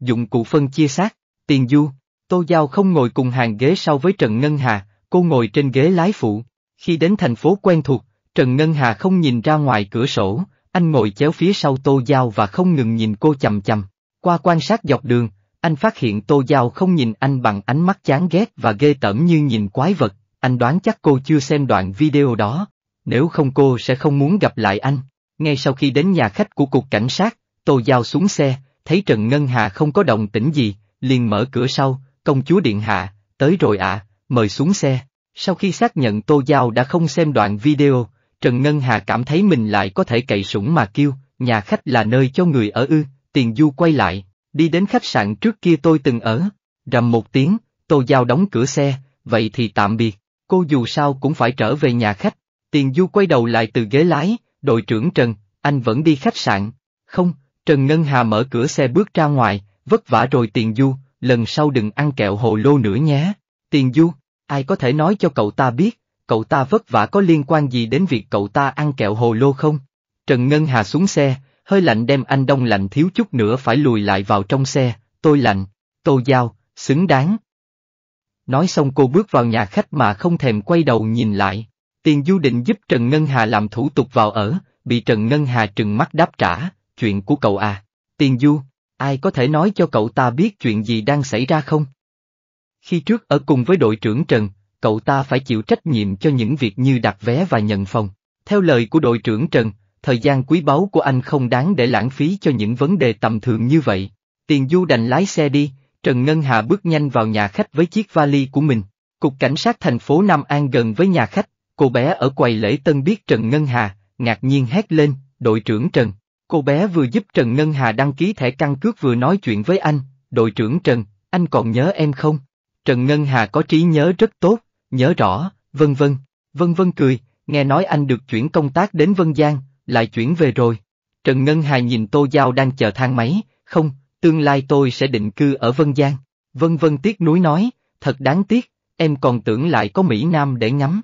Dụng cụ phân chia xác, tiền du, tô dao không ngồi cùng hàng ghế sau với Trần Ngân Hà, cô ngồi trên ghế lái phụ. Khi đến thành phố quen thuộc, Trần Ngân Hà không nhìn ra ngoài cửa sổ, anh ngồi chéo phía sau tô dao và không ngừng nhìn cô chầm chầm. Qua quan sát dọc đường, anh phát hiện tô dao không nhìn anh bằng ánh mắt chán ghét và ghê tởm như nhìn quái vật, anh đoán chắc cô chưa xem đoạn video đó, nếu không cô sẽ không muốn gặp lại anh. Ngay sau khi đến nhà khách của cục cảnh sát, Tô Giao xuống xe, thấy Trần Ngân Hà không có động tĩnh gì, liền mở cửa sau, công chúa Điện Hạ, tới rồi ạ, mời xuống xe. Sau khi xác nhận Tô Giao đã không xem đoạn video, Trần Ngân Hà cảm thấy mình lại có thể cậy sủng mà kêu, nhà khách là nơi cho người ở ư, tiền du quay lại, đi đến khách sạn trước kia tôi từng ở, rầm một tiếng, Tô Giao đóng cửa xe, vậy thì tạm biệt, cô dù sao cũng phải trở về nhà khách, tiền du quay đầu lại từ ghế lái, đội trưởng Trần, anh vẫn đi khách sạn. Không, Trần Ngân Hà mở cửa xe bước ra ngoài, vất vả rồi tiền du, lần sau đừng ăn kẹo hồ lô nữa nhé. Tiền du, ai có thể nói cho cậu ta biết, cậu ta vất vả có liên quan gì đến việc cậu ta ăn kẹo hồ lô không? Trần Ngân Hà xuống xe, hơi lạnh đem anh đông lạnh thiếu chút nữa phải lùi lại vào trong xe, tôi lạnh, tô giao, xứng đáng. Nói xong cô bước vào nhà khách mà không thèm quay đầu nhìn lại. Tiền Du định giúp Trần Ngân Hà làm thủ tục vào ở, bị Trần Ngân Hà trừng mắt đáp trả, chuyện của cậu à, Tiền Du, ai có thể nói cho cậu ta biết chuyện gì đang xảy ra không? Khi trước ở cùng với đội trưởng Trần, cậu ta phải chịu trách nhiệm cho những việc như đặt vé và nhận phòng. Theo lời của đội trưởng Trần, thời gian quý báu của anh không đáng để lãng phí cho những vấn đề tầm thường như vậy. Tiền Du đành lái xe đi, Trần Ngân Hà bước nhanh vào nhà khách với chiếc vali của mình. Cục Cảnh sát thành phố Nam An gần với nhà khách, cô bé ở quầy lễ tân biết Trần Ngân Hà, ngạc nhiên hét lên, đội trưởng Trần. Cô bé vừa giúp Trần Ngân Hà đăng ký thẻ căn cước vừa nói chuyện với anh, đội trưởng Trần, anh còn nhớ em không? Trần Ngân Hà có trí nhớ rất tốt, nhớ rõ, vân vân, vân vân cười, nghe nói anh được chuyển công tác đến Vân Giang, lại chuyển về rồi. Trần Ngân Hà nhìn Tô Giao đang chờ thang máy, không, tương lai tôi sẽ định cư ở Vân Giang. Vân vân tiếc núi nói, thật đáng tiếc, em còn tưởng lại có Mỹ Nam để ngắm.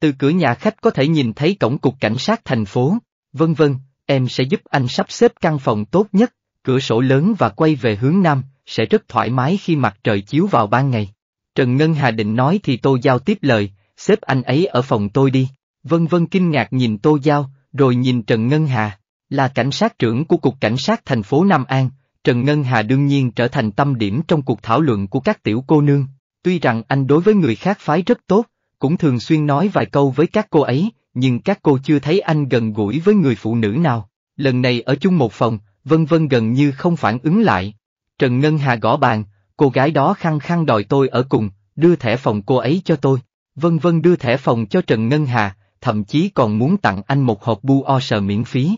Từ cửa nhà khách có thể nhìn thấy cổng cục cảnh sát thành phố, vân vân, em sẽ giúp anh sắp xếp căn phòng tốt nhất, cửa sổ lớn và quay về hướng nam, sẽ rất thoải mái khi mặt trời chiếu vào ban ngày. Trần Ngân Hà định nói thì Tô Giao tiếp lời, xếp anh ấy ở phòng tôi đi. Vân vân kinh ngạc nhìn Tô Giao, rồi nhìn Trần Ngân Hà, là cảnh sát trưởng của Cục Cảnh sát thành phố Nam An, Trần Ngân Hà đương nhiên trở thành tâm điểm trong cuộc thảo luận của các tiểu cô nương. Tuy rằng anh đối với người khác phái rất tốt, cũng thường xuyên nói vài câu với các cô ấy, nhưng các cô chưa thấy anh gần gũi với người phụ nữ nào. Lần này ở chung một phòng, vân vân gần như không phản ứng lại. Trần Ngân Hà gõ bàn, cô gái đó khăng khăng đòi tôi ở cùng, đưa thẻ phòng cô ấy cho tôi. Vân vân đưa thẻ phòng cho Trần Ngân Hà, thậm chí còn muốn tặng anh một hộp bu o sờ miễn phí.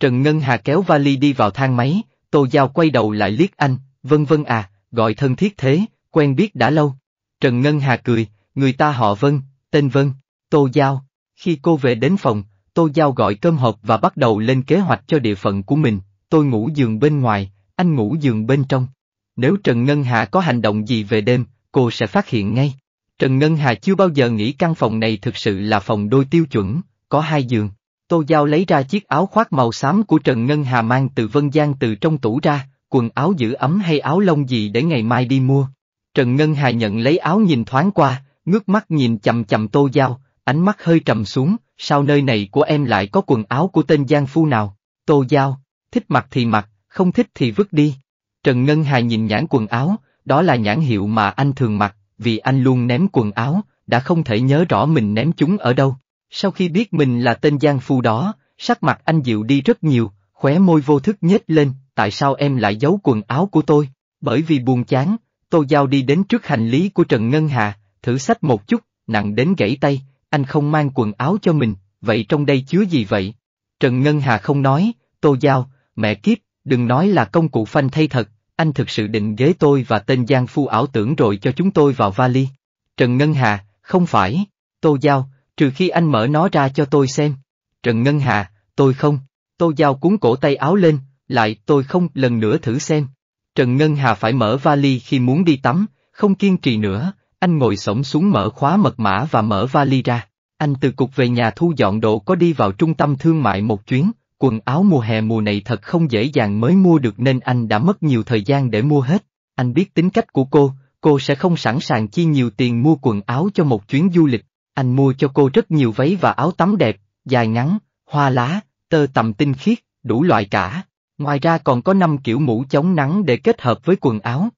Trần Ngân Hà kéo vali đi vào thang máy, Tô Giao quay đầu lại liếc anh, vân vân à, gọi thân thiết thế, quen biết đã lâu. Trần Ngân Hà cười, người ta họ Vân, tên Vân, Tô Giao. Khi cô về đến phòng, Tô Giao gọi cơm hộp và bắt đầu lên kế hoạch cho địa phận của mình, tôi ngủ giường bên ngoài, anh ngủ giường bên trong. Nếu Trần Ngân Hà có hành động gì về đêm, cô sẽ phát hiện ngay. Trần Ngân Hà chưa bao giờ nghĩ căn phòng này thực sự là phòng đôi tiêu chuẩn, có hai giường. Tô Giao lấy ra chiếc áo khoác màu xám của Trần Ngân Hà mang từ Vân Giang từ trong tủ ra, quần áo giữ ấm hay áo lông gì để ngày mai đi mua. Trần Ngân Hà nhận lấy áo nhìn thoáng qua, ngước mắt nhìn chầm chầm tô giao, ánh mắt hơi trầm xuống, sao nơi này của em lại có quần áo của tên giang phu nào, tô giao, thích mặc thì mặc, không thích thì vứt đi. Trần Ngân Hà nhìn nhãn quần áo, đó là nhãn hiệu mà anh thường mặc, vì anh luôn ném quần áo, đã không thể nhớ rõ mình ném chúng ở đâu. Sau khi biết mình là tên giang phu đó, sắc mặt anh dịu đi rất nhiều, khóe môi vô thức nhếch lên, tại sao em lại giấu quần áo của tôi? Bởi vì buồn chán, Tô Giao đi đến trước hành lý của Trần Ngân Hà, thử sách một chút, nặng đến gãy tay, anh không mang quần áo cho mình, vậy trong đây chứa gì vậy? Trần Ngân Hà không nói, tô giao, mẹ kiếp, đừng nói là công cụ phanh thay thật, anh thực sự định ghế tôi và tên Giang Phu ảo tưởng rồi cho chúng tôi vào vali. Trần Ngân Hà, không phải, tô giao, trừ khi anh mở nó ra cho tôi xem. Trần Ngân Hà, tôi không, tô giao cuốn cổ tay áo lên, lại tôi không, lần nữa thử xem. Trần Ngân Hà phải mở vali khi muốn đi tắm, không kiên trì nữa, anh ngồi sổng xuống mở khóa mật mã và mở vali ra. Anh từ cục về nhà thu dọn đồ có đi vào trung tâm thương mại một chuyến, quần áo mùa hè mùa này thật không dễ dàng mới mua được nên anh đã mất nhiều thời gian để mua hết. Anh biết tính cách của cô, cô sẽ không sẵn sàng chi nhiều tiền mua quần áo cho một chuyến du lịch. Anh mua cho cô rất nhiều váy và áo tắm đẹp, dài ngắn, hoa lá, tơ tầm tinh khiết, đủ loại cả. Ngoài ra còn có 5 kiểu mũ chống nắng để kết hợp với quần áo.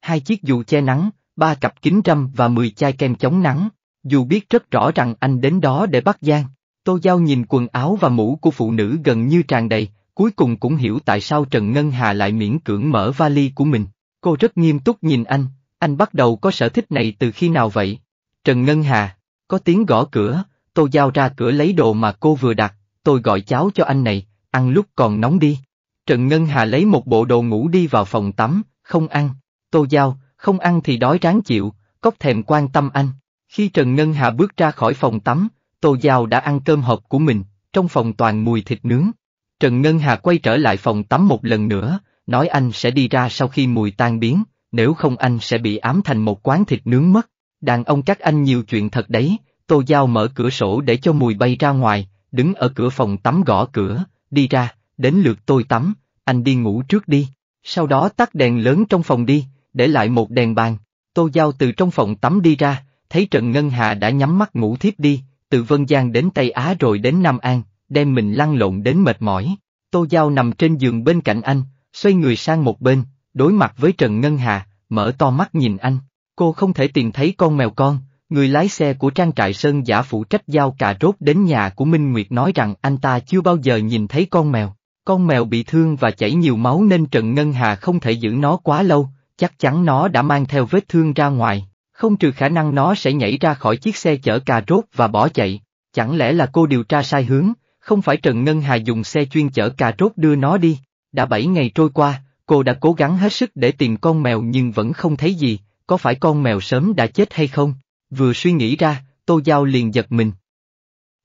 Hai chiếc dù che nắng, ba cặp kính râm và mười chai kem chống nắng. Dù biết rất rõ rằng anh đến đó để bắt Giang, Tô Giao nhìn quần áo và mũ của phụ nữ gần như tràn đầy, cuối cùng cũng hiểu tại sao Trần Ngân Hà lại miễn cưỡng mở vali của mình. Cô rất nghiêm túc nhìn anh, anh bắt đầu có sở thích này từ khi nào vậy? Trần Ngân Hà, có tiếng gõ cửa, Tô Giao ra cửa lấy đồ mà cô vừa đặt, tôi gọi cháo cho anh này, ăn lúc còn nóng đi. Trần Ngân Hà lấy một bộ đồ ngủ đi vào phòng tắm, không ăn. Tô Giao, không ăn thì đói ráng chịu, cóc thèm quan tâm anh. Khi Trần Ngân Hà bước ra khỏi phòng tắm, Tô Giao đã ăn cơm hộp của mình, trong phòng toàn mùi thịt nướng. Trần Ngân Hà quay trở lại phòng tắm một lần nữa, nói anh sẽ đi ra sau khi mùi tan biến, nếu không anh sẽ bị ám thành một quán thịt nướng mất. Đàn ông các anh nhiều chuyện thật đấy, Tô Giao mở cửa sổ để cho mùi bay ra ngoài, đứng ở cửa phòng tắm gõ cửa, đi ra, đến lượt tôi tắm, anh đi ngủ trước đi, sau đó tắt đèn lớn trong phòng đi, để lại một đèn bàn. Tô Giao từ trong phòng tắm đi ra, thấy Trần Ngân Hà đã nhắm mắt ngủ thiếp đi, từ Vân Giang đến Tây Á rồi đến Nam An, đem mình lăn lộn đến mệt mỏi. Tô Giao nằm trên giường bên cạnh anh, xoay người sang một bên, đối mặt với Trần Ngân Hà, mở to mắt nhìn anh. Cô không thể tìm thấy con mèo con, người lái xe của trang trại Sơn giả phụ trách giao cà rốt đến nhà của Minh Nguyệt nói rằng anh ta chưa bao giờ nhìn thấy con mèo. Con mèo bị thương và chảy nhiều máu nên Trần Ngân Hà không thể giữ nó quá lâu, chắc chắn nó đã mang theo vết thương ra ngoài, không trừ khả năng nó sẽ nhảy ra khỏi chiếc xe chở cà rốt và bỏ chạy, chẳng lẽ là cô điều tra sai hướng, không phải Trần Ngân Hà dùng xe chuyên chở cà rốt đưa nó đi, đã 7 ngày trôi qua, cô đã cố gắng hết sức để tìm con mèo nhưng vẫn không thấy gì, có phải con mèo sớm đã chết hay không, vừa suy nghĩ ra, Tô Giao liền giật mình.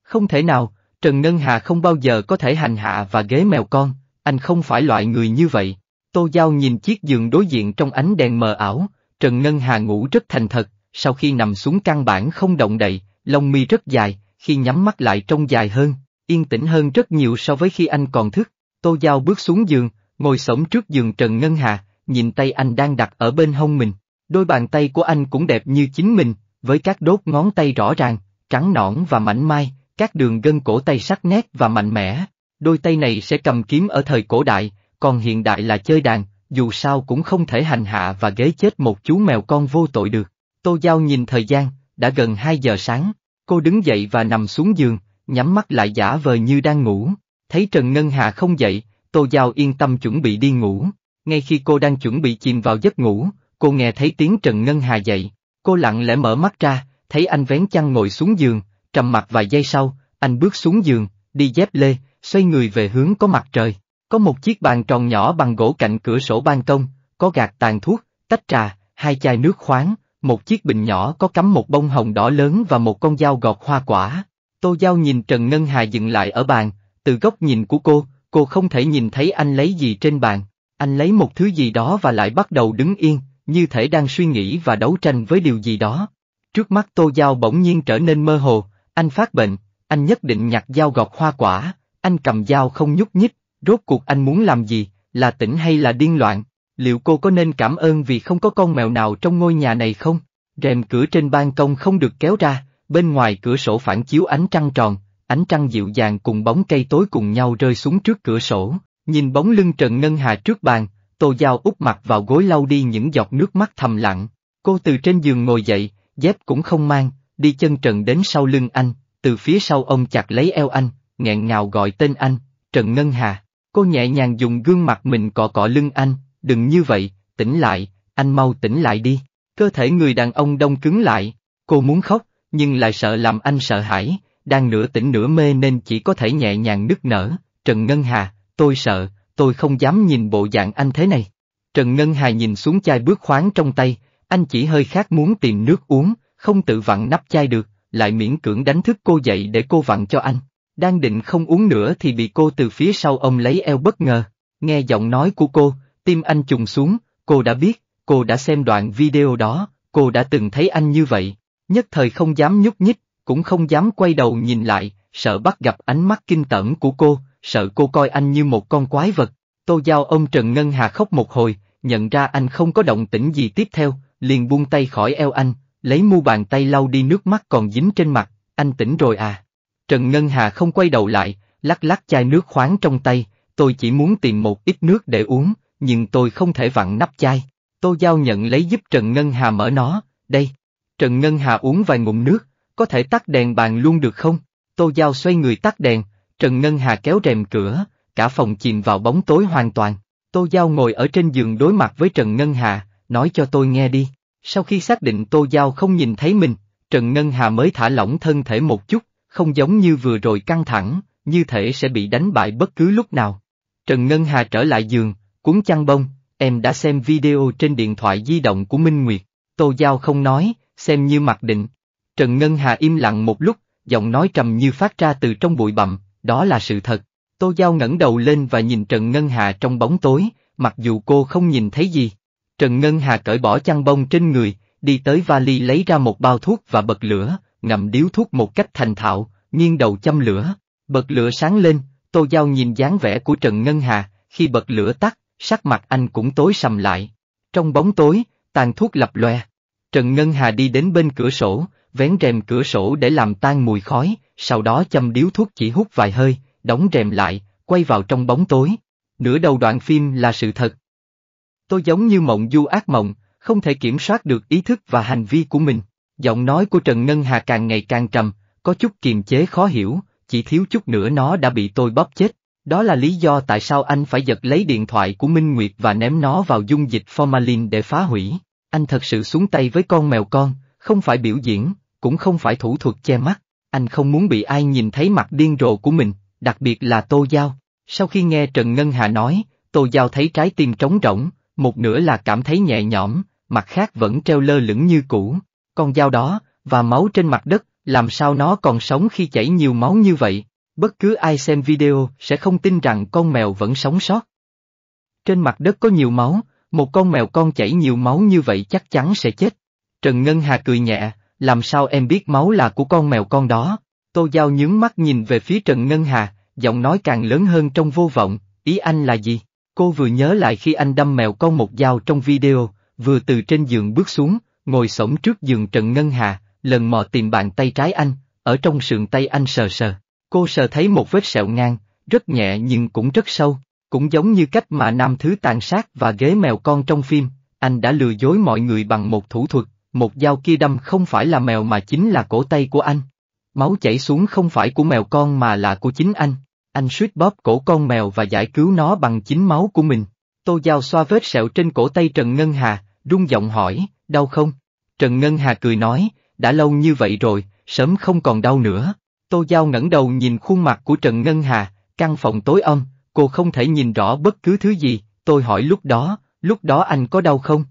Không thể nào, Trần Ngân Hà không bao giờ có thể hành hạ và ghế mèo con, anh không phải loại người như vậy. Tô Giao nhìn chiếc giường đối diện trong ánh đèn mờ ảo, Trần Ngân Hà ngủ rất thành thật, sau khi nằm xuống căn bản không động đậy, lông mi rất dài, khi nhắm mắt lại trông dài hơn, yên tĩnh hơn rất nhiều so với khi anh còn thức. Tô Giao bước xuống giường, ngồi sổng trước giường Trần Ngân Hà, nhìn tay anh đang đặt ở bên hông mình. Đôi bàn tay của anh cũng đẹp như chính mình, với các đốt ngón tay rõ ràng, trắng nõn và mảnh mai, các đường gân cổ tay sắc nét và mạnh mẽ. Đôi tay này sẽ cầm kiếm ở thời cổ đại, còn hiện đại là chơi đàn, dù sao cũng không thể hành hạ và ghế chết một chú mèo con vô tội được. Tô Giao nhìn thời gian, đã gần 2 giờ sáng, cô đứng dậy và nằm xuống giường, nhắm mắt lại giả vờ như đang ngủ. Thấy Trần Ngân Hà không dậy, Tô Giao yên tâm chuẩn bị đi ngủ. Ngay khi cô đang chuẩn bị chìm vào giấc ngủ, cô nghe thấy tiếng Trần Ngân Hà dậy. Cô lặng lẽ mở mắt ra, thấy anh vén chăn ngồi xuống giường, trầm mặt vài giây sau, anh bước xuống giường, đi dép lê, xoay người về hướng có mặt trời. Có một chiếc bàn tròn nhỏ bằng gỗ cạnh cửa sổ ban công, có gạt tàn thuốc, tách trà, hai chai nước khoáng, một chiếc bình nhỏ có cắm một bông hồng đỏ lớn và một con dao gọt hoa quả. Tô Giao nhìn Trần Ngân Hà dừng lại ở bàn, từ góc nhìn của cô, cô không thể nhìn thấy anh lấy gì trên bàn. Anh lấy một thứ gì đó và lại bắt đầu đứng yên, như thể đang suy nghĩ và đấu tranh với điều gì đó. Trước mắt Tô Giao bỗng nhiên trở nên mơ hồ, anh phát bệnh, anh nhất định nhặt dao gọt hoa quả, anh cầm dao không nhúc nhích, Rốt cuộc anh muốn làm gì, là tỉnh hay là điên loạn? Liệu cô có nên cảm ơn vì không có con mèo nào trong ngôi nhà này không? Rèm cửa trên ban công không được kéo ra, bên ngoài cửa sổ phản chiếu ánh trăng tròn, ánh trăng dịu dàng cùng bóng cây tối cùng nhau rơi xuống trước cửa sổ, nhìn bóng lưng Trần Ngân Hà trước bàn, Tô Giao úp mặt vào gối lau đi những giọt nước mắt thầm lặng. Cô từ trên giường ngồi dậy, dép cũng không mang, đi chân trần đến sau lưng anh, từ phía sau ông chặt lấy eo anh, nghẹn ngào gọi tên anh, Trần Ngân Hà. Cô nhẹ nhàng dùng gương mặt mình cọ cọ lưng anh, đừng như vậy, tỉnh lại, anh mau tỉnh lại đi. Cơ thể người đàn ông đông cứng lại, cô muốn khóc, nhưng lại sợ làm anh sợ hãi, đang nửa tỉnh nửa mê nên chỉ có thể nhẹ nhàng nức nở. Trần Ngân Hà, tôi sợ, tôi không dám nhìn bộ dạng anh thế này. Trần Ngân Hà nhìn xuống chai bước khoáng trong tay, anh chỉ hơi khát muốn tìm nước uống, không tự vặn nắp chai được, lại miễn cưỡng đánh thức cô dậy để cô vặn cho anh. Đang định không uống nữa thì bị cô từ phía sau ông lấy eo bất ngờ. Nghe giọng nói của cô, tim anh trùng xuống, cô đã biết, cô đã xem đoạn video đó, cô đã từng thấy anh như vậy. Nhất thời không dám nhúc nhích, cũng không dám quay đầu nhìn lại, sợ bắt gặp ánh mắt kinh tởm của cô, sợ cô coi anh như một con quái vật. Tô Giao ông Trần Ngân Hà khóc một hồi, nhận ra anh không có động tĩnh gì tiếp theo, liền buông tay khỏi eo anh, lấy mu bàn tay lau đi nước mắt còn dính trên mặt, anh tỉnh rồi à. Trần Ngân Hà không quay đầu lại, lắc lắc chai nước khoáng trong tay, tôi chỉ muốn tìm một ít nước để uống, nhưng tôi không thể vặn nắp chai. Tô Giao nhận lấy giúp Trần Ngân Hà mở nó, đây. Trần Ngân Hà uống vài ngụm nước, có thể tắt đèn bàn luôn được không? Tô Giao xoay người tắt đèn, Trần Ngân Hà kéo rèm cửa, cả phòng chìm vào bóng tối hoàn toàn. Tô Giao ngồi ở trên giường đối mặt với Trần Ngân Hà, nói cho tôi nghe đi. Sau khi xác định Tô Giao không nhìn thấy mình, Trần Ngân Hà mới thả lỏng thân thể một chút, không giống như vừa rồi căng thẳng, như thể sẽ bị đánh bại bất cứ lúc nào. Trần Ngân Hà trở lại giường, cuốn chăn bông, em đã xem video trên điện thoại di động của Minh Nguyệt, Tô Giao không nói, xem như mặc định. Trần Ngân Hà im lặng một lúc, giọng nói trầm như phát ra từ trong bụi bặm, đó là sự thật. Tô Giao ngẩng đầu lên và nhìn Trần Ngân Hà trong bóng tối, mặc dù cô không nhìn thấy gì. Trần Ngân Hà cởi bỏ chăn bông trên người, đi tới vali lấy ra một bao thuốc và bật lửa, ngậm điếu thuốc một cách thành thạo, nghiêng đầu châm lửa, bật lửa sáng lên, Tô Giao nhìn dáng vẻ của Trần Ngân Hà, khi bật lửa tắt, sắc mặt anh cũng tối sầm lại. Trong bóng tối, tàn thuốc lập loe. Trần Ngân Hà đi đến bên cửa sổ, vén rèm cửa sổ để làm tan mùi khói, sau đó châm điếu thuốc chỉ hút vài hơi, đóng rèm lại, quay vào trong bóng tối. Nửa đầu đoạn phim là sự thật. Tôi giống như mộng du ác mộng, không thể kiểm soát được ý thức và hành vi của mình. Giọng nói của Trần Ngân Hà càng ngày càng trầm, có chút kiềm chế khó hiểu, chỉ thiếu chút nữa nó đã bị tôi bóp chết. Đó là lý do tại sao anh phải giật lấy điện thoại của Minh Nguyệt và ném nó vào dung dịch formalin để phá hủy. Anh thật sự xuống tay với con mèo con, không phải biểu diễn, cũng không phải thủ thuật che mắt. Anh không muốn bị ai nhìn thấy mặt điên rồ của mình, đặc biệt là Tô Giao. Sau khi nghe Trần Ngân Hà nói, Tô Giao thấy trái tim trống rỗng, một nửa là cảm thấy nhẹ nhõm, mặt khác vẫn treo lơ lửng như cũ. Con dao đó, và máu trên mặt đất, làm sao nó còn sống khi chảy nhiều máu như vậy? Bất cứ ai xem video sẽ không tin rằng con mèo vẫn sống sót. Trên mặt đất có nhiều máu, một con mèo con chảy nhiều máu như vậy chắc chắn sẽ chết. Trần Ngân Hà cười nhẹ, làm sao em biết máu là của con mèo con đó? Tô Giao nhướng mắt nhìn về phía Trần Ngân Hà, giọng nói càng lớn hơn trong vô vọng, ý anh là gì? Cô vừa nhớ lại khi anh đâm mèo con một dao trong video, vừa từ trên giường bước xuống, ngồi sổng trước giường Trần Ngân Hà, lần mò tìm bàn tay trái anh, ở trong sườn tay anh sờ sờ. Cô sờ thấy một vết sẹo ngang, rất nhẹ nhưng cũng rất sâu, cũng giống như cách mà nam thứ tàn sát và ghế mèo con trong phim, anh đã lừa dối mọi người bằng một thủ thuật, một dao kia đâm không phải là mèo mà chính là cổ tay của anh. Máu chảy xuống không phải của mèo con mà là của chính anh, anh suýt bóp cổ con mèo và giải cứu nó bằng chính máu của mình. Tô Giao xoa vết sẹo trên cổ tay Trần Ngân Hà, rung giọng hỏi, đau không? Trần Ngân Hà cười nói, đã lâu như vậy rồi, sớm không còn đau nữa. Tô Giao ngẩng đầu nhìn khuôn mặt của Trần Ngân Hà, căn phòng tối âm, cô không thể nhìn rõ bất cứ thứ gì, tôi hỏi lúc đó, lúc đó anh có đau không?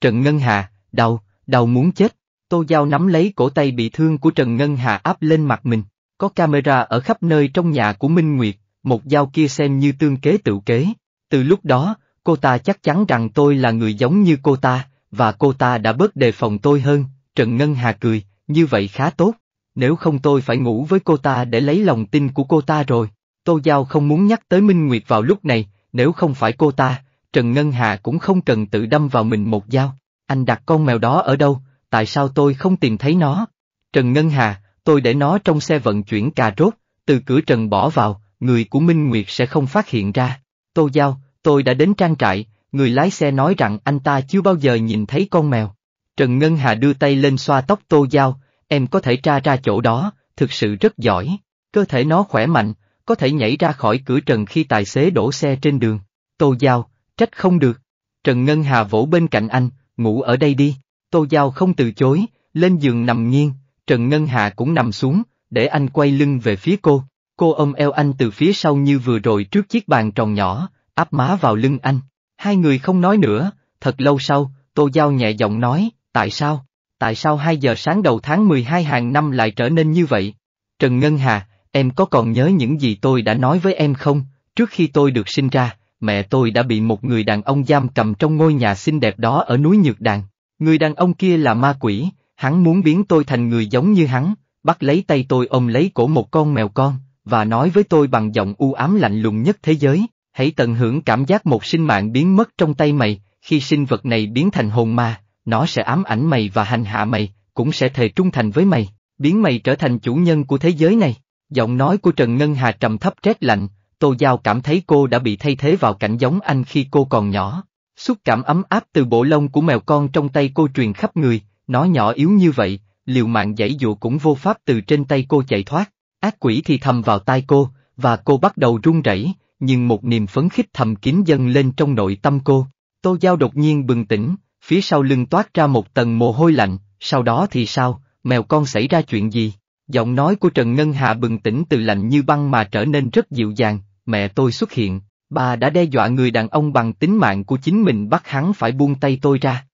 Trần Ngân Hà, đau, đau muốn chết. Tô Giao nắm lấy cổ tay bị thương của Trần Ngân Hà áp lên mặt mình, có camera ở khắp nơi trong nhà của Minh Nguyệt, một dao kia xem như tương kế tự kế. Từ lúc đó, cô ta chắc chắn rằng tôi là người giống như cô ta, và cô ta đã bớt đề phòng tôi hơn, Trần Ngân Hà cười, như vậy khá tốt, nếu không tôi phải ngủ với cô ta để lấy lòng tin của cô ta rồi. Tô Giao không muốn nhắc tới Minh Nguyệt vào lúc này, nếu không phải cô ta, Trần Ngân Hà cũng không cần tự đâm vào mình một dao. Anh đặt con mèo đó ở đâu, tại sao tôi không tìm thấy nó? Trần Ngân Hà, tôi để nó trong xe vận chuyển cà rốt, từ cửa Trần bỏ vào, người của Minh Nguyệt sẽ không phát hiện ra. Tô Giao, tôi đã đến trang trại, người lái xe nói rằng anh ta chưa bao giờ nhìn thấy con mèo. Trần Ngân Hà đưa tay lên xoa tóc Tô Giao, em có thể tra ra chỗ đó, thực sự rất giỏi. Cơ thể nó khỏe mạnh, có thể nhảy ra khỏi cửa trần khi tài xế đổ xe trên đường. Tô Giao, trách không được. Trần Ngân Hà vỗ bên cạnh anh, ngủ ở đây đi. Tô Giao không từ chối, lên giường nằm nghiêng, Trần Ngân Hà cũng nằm xuống, để anh quay lưng về phía cô. Cô ôm eo anh từ phía sau như vừa rồi trước chiếc bàn tròn nhỏ, áp má vào lưng anh. Hai người không nói nữa, thật lâu sau, Tô Giao nhẹ giọng nói, tại sao, tại sao 2 giờ sáng đầu tháng 12 hàng năm lại trở nên như vậy? Trần Ngân Hà, em có còn nhớ những gì tôi đã nói với em không? Trước khi tôi được sinh ra, mẹ tôi đã bị một người đàn ông giam cầm trong ngôi nhà xinh đẹp đó ở núi Nhược Đàn. Người đàn ông kia là ma quỷ, hắn muốn biến tôi thành người giống như hắn, bắt lấy tay tôi ôm lấy cổ một con mèo con, và nói với tôi bằng giọng u ám lạnh lùng nhất thế giới, Hãy tận hưởng cảm giác một sinh mạng biến mất trong tay mày, khi sinh vật này biến thành hồn ma, nó sẽ ám ảnh mày và hành hạ mày, cũng sẽ thề trung thành với mày, biến mày trở thành chủ nhân của thế giới này. Giọng nói của Trần Ngân Hà trầm thấp rét lạnh, Tô Giao cảm thấy cô đã bị thay thế vào cảnh giống anh khi cô còn nhỏ. Xúc cảm ấm áp từ bộ lông của mèo con trong tay cô truyền khắp người, nó nhỏ yếu như vậy, liều mạng dãy dụ cũng vô pháp từ trên tay cô chạy thoát. Ác quỷ thì thầm vào tai cô, và cô bắt đầu run rẩy, nhưng một niềm phấn khích thầm kín dâng lên trong nội tâm cô. Tô Giao đột nhiên bừng tỉnh, phía sau lưng toát ra một tầng mồ hôi lạnh, sau đó thì sao, mèo con xảy ra chuyện gì? Giọng nói của Trần Ngân Hạ bừng tỉnh từ lạnh như băng mà trở nên rất dịu dàng, mẹ tôi xuất hiện, bà đã đe dọa người đàn ông bằng tính mạng của chính mình bắt hắn phải buông tay tôi ra.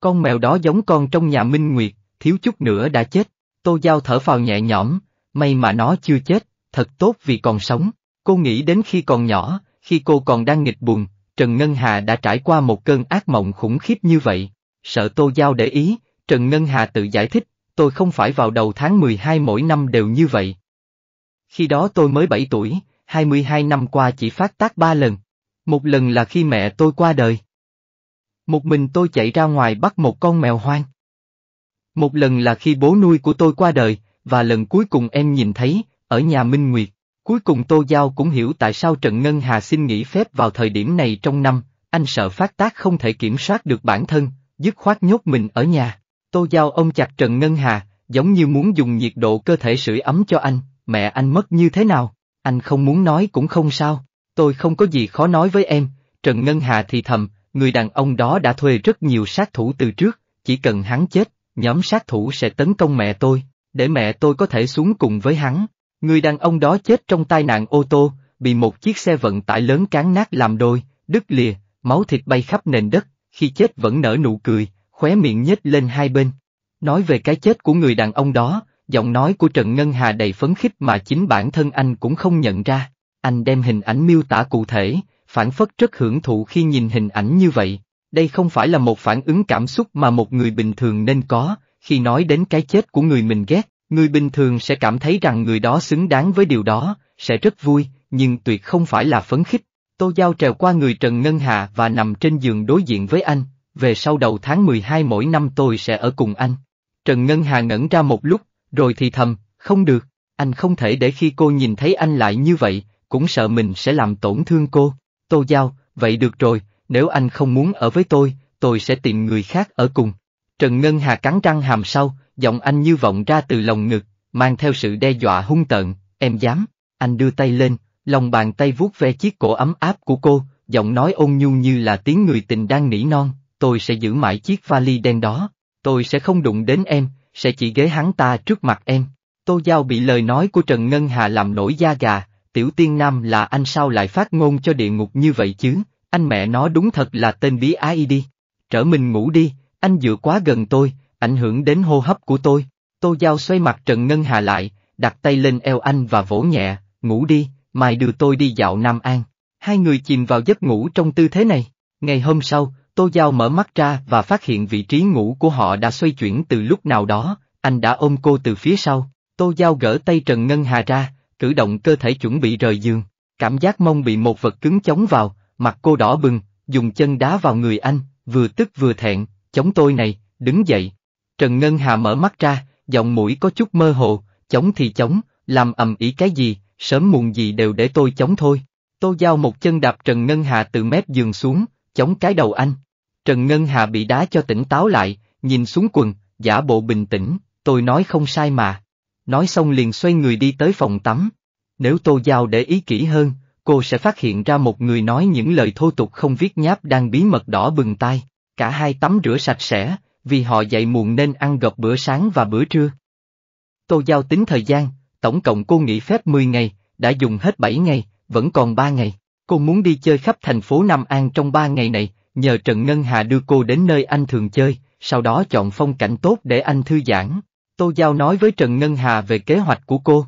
Con mèo đó giống con trong nhà Minh Nguyệt, thiếu chút nữa đã chết, Tô Giao thở phào nhẹ nhõm, may mà nó chưa chết, thật tốt vì còn sống. Cô nghĩ đến khi còn nhỏ, khi cô còn đang nghịch buồn, Trần Ngân Hà đã trải qua một cơn ác mộng khủng khiếp như vậy. Sợ Tô Giao để ý, Trần Ngân Hà tự giải thích, tôi không phải vào đầu tháng 12 mỗi năm đều như vậy. Khi đó tôi mới 7 tuổi, 22 năm qua chỉ phát tác 3 lần. Một lần là khi mẹ tôi qua đời. Một mình tôi chạy ra ngoài bắt một con mèo hoang. Một lần là khi bố nuôi của tôi qua đời, và lần cuối cùng em nhìn thấy, ở nhà Minh Nguyệt, Cuối cùng Tô Giao cũng hiểu tại sao Trần Ngân Hà xin nghỉ phép vào thời điểm này trong năm, anh sợ phát tác không thể kiểm soát được bản thân, dứt khoát nhốt mình ở nhà. Tô Giao ôm chặt Trần Ngân Hà, giống như muốn dùng nhiệt độ cơ thể sưởi ấm cho anh, mẹ anh mất như thế nào, anh không muốn nói cũng không sao, tôi không có gì khó nói với em, Trần Ngân Hà thì thầm, người đàn ông đó đã thuê rất nhiều sát thủ từ trước, chỉ cần hắn chết, nhóm sát thủ sẽ tấn công mẹ tôi, để mẹ tôi có thể xuống cùng với hắn. Người đàn ông đó chết trong tai nạn ô tô, bị một chiếc xe vận tải lớn cán nát làm đôi, đứt lìa, máu thịt bay khắp nền đất, khi chết vẫn nở nụ cười, khóe miệng nhếch lên hai bên. Nói về cái chết của người đàn ông đó, giọng nói của Trần Ngân Hà đầy phấn khích mà chính bản thân anh cũng không nhận ra. Anh đem hình ảnh miêu tả cụ thể, phản phất rất hưởng thụ khi nhìn hình ảnh như vậy. Đây không phải là một phản ứng cảm xúc mà một người bình thường nên có, khi nói đến cái chết của người mình ghét, Người bình thường sẽ cảm thấy rằng người đó xứng đáng với điều đó, sẽ rất vui, nhưng tuyệt không phải là phấn khích. Tô Giao trèo qua người Trần Ngân Hà và nằm trên giường đối diện với anh, về sau đầu tháng 12 mỗi năm tôi sẽ ở cùng anh. Trần Ngân Hà ngẩn ra một lúc, rồi thì thầm, không được, anh không thể để khi cô nhìn thấy anh lại như vậy, cũng sợ mình sẽ làm tổn thương cô. Tô Giao, vậy được rồi, nếu anh không muốn ở với tôi, tôi sẽ tìm người khác ở cùng. Trần Ngân Hà cắn răng hàm sau, giọng anh như vọng ra từ lòng ngực, mang theo sự đe dọa hung tợn, em dám, anh đưa tay lên, lòng bàn tay vuốt ve chiếc cổ ấm áp của cô, giọng nói ôn nhu như là tiếng người tình đang nỉ non, tôi sẽ giữ mãi chiếc vali đen đó, tôi sẽ không đụng đến em, sẽ chỉ ghế hắn ta trước mặt em. Tô Giao bị lời nói của Trần Ngân Hà làm nổi da gà, tiểu tiên nam là anh sao lại phát ngôn cho địa ngục như vậy chứ, anh mẹ nó đúng thật là tên bí ái đi. Trở mình ngủ đi, anh dựa quá gần tôi, Ảnh hưởng đến hô hấp của tôi. Tô Giao xoay mặt Trần Ngân Hà lại, đặt tay lên eo anh và vỗ nhẹ, ngủ đi, mai đưa tôi đi dạo Nam An. Hai người chìm vào giấc ngủ trong tư thế này. Ngày hôm sau, Tô Giao mở mắt ra và phát hiện vị trí ngủ của họ đã xoay chuyển từ lúc nào đó, anh đã ôm cô từ phía sau. Tô Giao gỡ tay Trần Ngân Hà ra, cử động cơ thể chuẩn bị rời giường. Cảm giác mông bị một vật cứng chống vào, mặt cô đỏ bừng, dùng chân đá vào người anh, vừa tức vừa thẹn, chống tôi này, đứng dậy. Trần Ngân Hà mở mắt ra, giọng mũi có chút mơ hồ, chống thì chống, làm ầm ĩ cái gì, sớm muộn gì đều để tôi chống thôi. Tô Giao một chân đạp Trần Ngân Hà từ mép giường xuống, chống cái đầu anh. Trần Ngân Hà bị đá cho tỉnh táo lại, nhìn xuống quần, giả bộ bình tĩnh, tôi nói không sai mà. Nói xong liền xoay người đi tới phòng tắm. Nếu Tô Giao để ý kỹ hơn, cô sẽ phát hiện ra một người nói những lời thô tục không viết nháp đang bí mật đỏ bừng tai. Cả hai tắm rửa sạch sẽ, vì họ dậy muộn nên ăn gộp bữa sáng và bữa trưa. Tô Giao tính thời gian, tổng cộng cô nghỉ phép 10 ngày, đã dùng hết 7 ngày, vẫn còn 3 ngày. Cô muốn đi chơi khắp thành phố Nam An trong 3 ngày này, nhờ Trần Ngân Hà đưa cô đến nơi anh thường chơi, sau đó chọn phong cảnh tốt để anh thư giãn. Tô Giao nói với Trần Ngân Hà về kế hoạch của cô.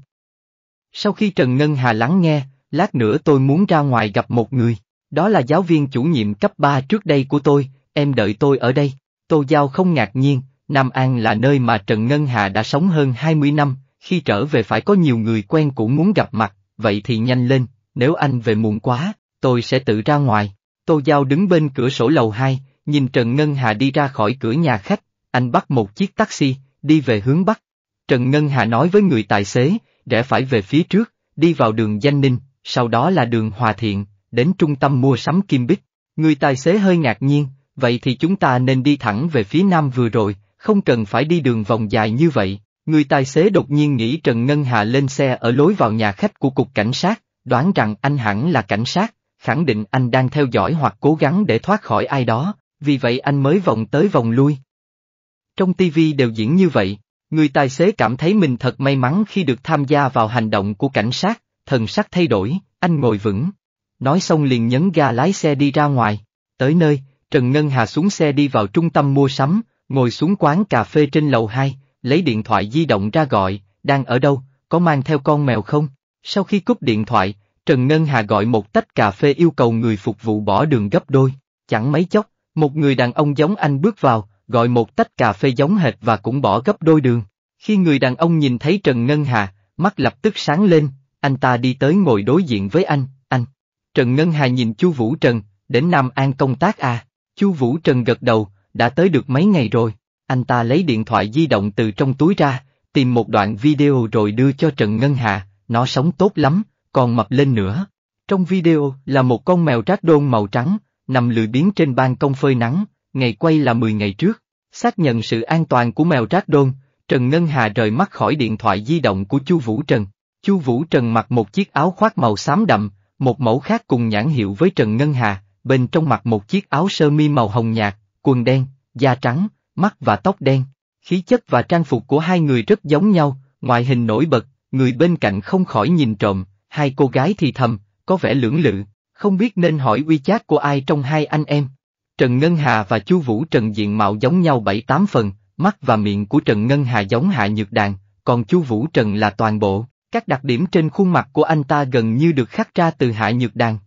Sau khi Trần Ngân Hà lắng nghe, lát nữa tôi muốn ra ngoài gặp một người, đó là giáo viên chủ nhiệm cấp 3 trước đây của tôi, em đợi tôi ở đây. Tô Giao không ngạc nhiên, Nam An là nơi mà Trần Ngân Hà đã sống hơn 20 năm, khi trở về phải có nhiều người quen cũng muốn gặp mặt, vậy thì nhanh lên, nếu anh về muộn quá, tôi sẽ tự ra ngoài. Tô Giao đứng bên cửa sổ lầu 2, nhìn Trần Ngân Hà đi ra khỏi cửa nhà khách, anh bắt một chiếc taxi, đi về hướng Bắc. Trần Ngân Hà nói với người tài xế, rẽ phải về phía trước, đi vào đường Danh Ninh, sau đó là đường Hòa Thiện, đến trung tâm mua sắm Kim Bích. Người tài xế hơi ngạc nhiên, vậy thì chúng ta nên đi thẳng về phía nam vừa rồi, không cần phải đi đường vòng dài như vậy. Người tài xế đột nhiên nghĩ Trần Ngân Hà lên xe ở lối vào nhà khách của cục cảnh sát, đoán rằng anh hẳn là cảnh sát, khẳng định anh đang theo dõi hoặc cố gắng để thoát khỏi ai đó, vì vậy anh mới vòng tới vòng lui. Trong TV đều diễn như vậy, người tài xế cảm thấy mình thật may mắn khi được tham gia vào hành động của cảnh sát, thần sắc thay đổi, anh ngồi vững. Nói xong liền nhấn ga lái xe đi ra ngoài, tới nơi, Trần Ngân Hà xuống xe đi vào trung tâm mua sắm, ngồi xuống quán cà phê trên lầu 2, lấy điện thoại di động ra gọi, đang ở đâu, có mang theo con mèo không? Sau khi cúp điện thoại, Trần Ngân Hà gọi một tách cà phê yêu cầu người phục vụ bỏ đường gấp đôi. Chẳng mấy chốc, một người đàn ông giống anh bước vào, gọi một tách cà phê giống hệt và cũng bỏ gấp đôi đường. Khi người đàn ông nhìn thấy Trần Ngân Hà, mắt lập tức sáng lên, anh ta đi tới ngồi đối diện với anh, anh. Trần Ngân Hà nhìn chu Vũ Trần, đến Nam An công tác à? Chu Vũ Trần gật đầu, đã tới được mấy ngày rồi, anh ta lấy điện thoại di động từ trong túi ra, tìm một đoạn video rồi đưa cho Trần Ngân Hà, nó sống tốt lắm, còn mập lên nữa. Trong video là một con mèo rác đôn màu trắng, nằm lười biếng trên ban công phơi nắng, ngày quay là 10 ngày trước. Xác nhận sự an toàn của mèo rác đôn, Trần Ngân Hà rời mắt khỏi điện thoại di động của Chu Vũ Trần. Chu Vũ Trần mặc một chiếc áo khoác màu xám đậm, một mẫu khác cùng nhãn hiệu với Trần Ngân Hà, bên trong mặc một chiếc áo sơ mi màu hồng nhạt, quần đen, da trắng, mắt và tóc đen. Khí chất và trang phục của hai người rất giống nhau, ngoại hình nổi bật, người bên cạnh không khỏi nhìn trộm, hai cô gái thì thầm, có vẻ lưỡng lự, không biết nên hỏi uy chát của ai trong hai anh em. Trần Ngân Hà và Chu Vũ Trần diện mạo giống nhau bảy tám phần, mắt và miệng của Trần Ngân Hà giống Hạ Nhược Đàn, còn Chu Vũ Trần là toàn bộ, các đặc điểm trên khuôn mặt của anh ta gần như được khắc ra từ Hạ Nhược Đàn.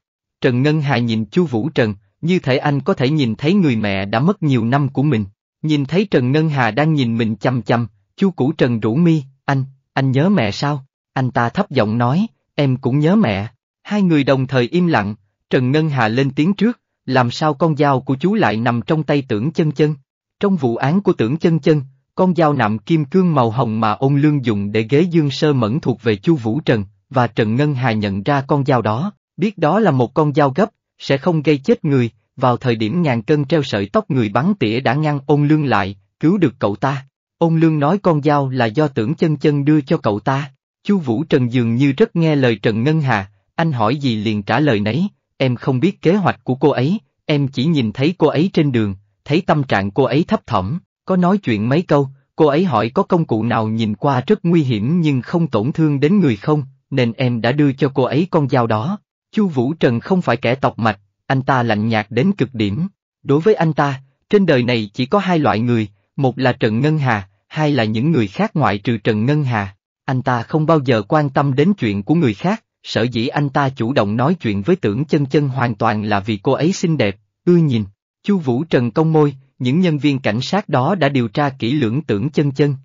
Trần Ngân Hà nhìn Chu Vũ Trần, như thể anh có thể nhìn thấy người mẹ đã mất nhiều năm của mình. Nhìn thấy Trần Ngân Hà đang nhìn mình chăm chăm, Chu Củ Trần rủ mi, anh, anh nhớ mẹ sao? Anh ta thấp giọng nói, em cũng nhớ mẹ. Hai người đồng thời im lặng, Trần Ngân Hà lên tiếng trước, làm sao con dao của chú lại nằm trong tay tưởng chân chân? Trong vụ án của tưởng chân chân, con dao nạm kim cương màu hồng mà ông Lương dùng để ghế dương sơ mẫn thuộc về Chu Vũ Trần, và Trần Ngân Hà nhận ra con dao đó, Biết đó là một con dao gấp, sẽ không gây chết người, vào thời điểm ngàn cân treo sợi tóc người bắn tỉa đã ngăn ôn lương lại, cứu được cậu ta. Ôn lương nói con dao là do tưởng chân chân đưa cho cậu ta. Chu Vũ Trần dường như rất nghe lời Trần Ngân Hà, anh hỏi gì liền trả lời nấy, em không biết kế hoạch của cô ấy, em chỉ nhìn thấy cô ấy trên đường, thấy tâm trạng cô ấy thấp thỏm, có nói chuyện mấy câu, cô ấy hỏi có công cụ nào nhìn qua rất nguy hiểm nhưng không tổn thương đến người không, nên em đã đưa cho cô ấy con dao đó. Chu Vũ Trần không phải kẻ tộc mạch, anh ta lạnh nhạt đến cực điểm. Đối với anh ta, trên đời này chỉ có hai loại người, một là Trần Ngân Hà, hai là những người khác ngoại trừ Trần Ngân Hà. Anh ta không bao giờ quan tâm đến chuyện của người khác, sở dĩ anh ta chủ động nói chuyện với tưởng chân chân hoàn toàn là vì cô ấy xinh đẹp, ưa nhìn. Chu Vũ Trần công môi, những nhân viên cảnh sát đó đã điều tra kỹ lưỡng tưởng chân chân.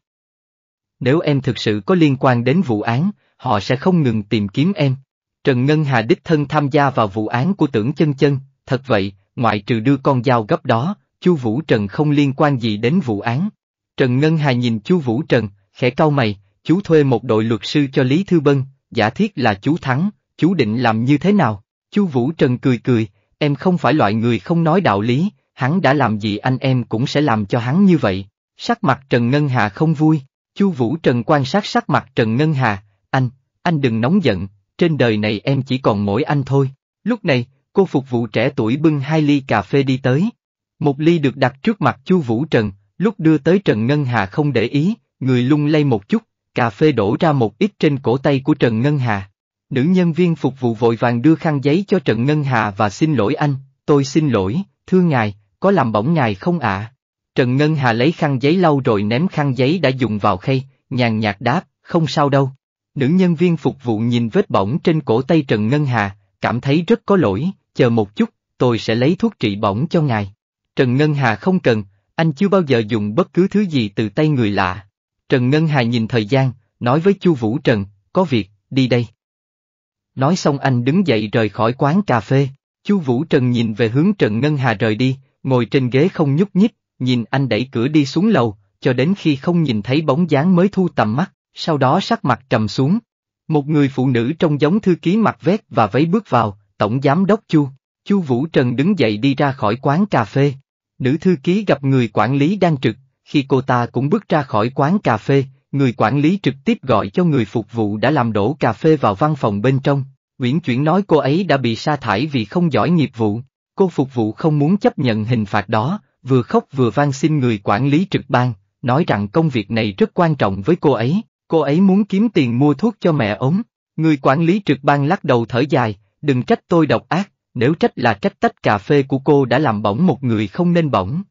Nếu em thực sự có liên quan đến vụ án, họ sẽ không ngừng tìm kiếm em. Trần Ngân Hà đích thân tham gia vào vụ án của tưởng chân chân, thật vậy, ngoại trừ đưa con dao gấp đó, Chu Vũ Trần không liên quan gì đến vụ án. Trần Ngân Hà nhìn Chu Vũ Trần, khẽ cau mày, chú thuê một đội luật sư cho Lý Thư Bân, giả thiết là chú thắng, chú định làm như thế nào? Chu Vũ Trần cười cười, em không phải loại người không nói đạo lý, hắn đã làm gì anh em cũng sẽ làm cho hắn như vậy. Sắc mặt Trần Ngân Hà không vui, Chu Vũ Trần quan sát sắc mặt Trần Ngân Hà, anh, anh đừng nóng giận, trên đời này em chỉ còn mỗi anh thôi. Lúc này, cô phục vụ trẻ tuổi bưng hai ly cà phê đi tới. Một ly được đặt trước mặt Chu Vũ Trần, lúc đưa tới Trần Ngân Hà không để ý, người lung lay một chút, cà phê đổ ra một ít trên cổ tay của Trần Ngân Hà. Nữ nhân viên phục vụ vội vàng đưa khăn giấy cho Trần Ngân Hà và xin lỗi anh, tôi xin lỗi, thưa ngài, có làm bỏng ngài không ạ? Trần Ngân Hà lấy khăn giấy lau rồi ném khăn giấy đã dùng vào khay, nhàn nhạt đáp, không sao đâu. Nữ nhân viên phục vụ nhìn vết bỏng trên cổ tay Trần Ngân Hà, cảm thấy rất có lỗi, chờ một chút, tôi sẽ lấy thuốc trị bỏng cho ngài. Trần Ngân Hà không cần, anh chưa bao giờ dùng bất cứ thứ gì từ tay người lạ. Trần Ngân Hà nhìn thời gian, nói với Chu Vũ Trần, có việc, đi đây. Nói xong anh đứng dậy rời khỏi quán cà phê, Chu Vũ Trần nhìn về hướng Trần Ngân Hà rời đi, ngồi trên ghế không nhúc nhích, nhìn anh đẩy cửa đi xuống lầu, cho đến khi không nhìn thấy bóng dáng mới thu tầm mắt sau đó sắc mặt trầm xuống. Một người phụ nữ trông giống thư ký mặc vét và váy bước vào, tổng giám đốc Chu. Chu Vũ Trần đứng dậy đi ra khỏi quán cà phê. Nữ thư ký gặp người quản lý đang trực, khi cô ta cũng bước ra khỏi quán cà phê, người quản lý trực tiếp gọi cho người phục vụ đã làm đổ cà phê vào văn phòng bên trong. Uyển chuyển nói cô ấy đã bị sa thải vì không giỏi nghiệp vụ. Cô phục vụ không muốn chấp nhận hình phạt đó, vừa khóc vừa van xin người quản lý trực ban, nói rằng công việc này rất quan trọng với cô ấy cô ấy muốn kiếm tiền mua thuốc cho mẹ ốm. Người quản lý trực ban lắc đầu thở dài, đừng trách tôi độc ác, nếu trách là trách tách cà phê của cô đã làm bỏng một người không nên bỏng.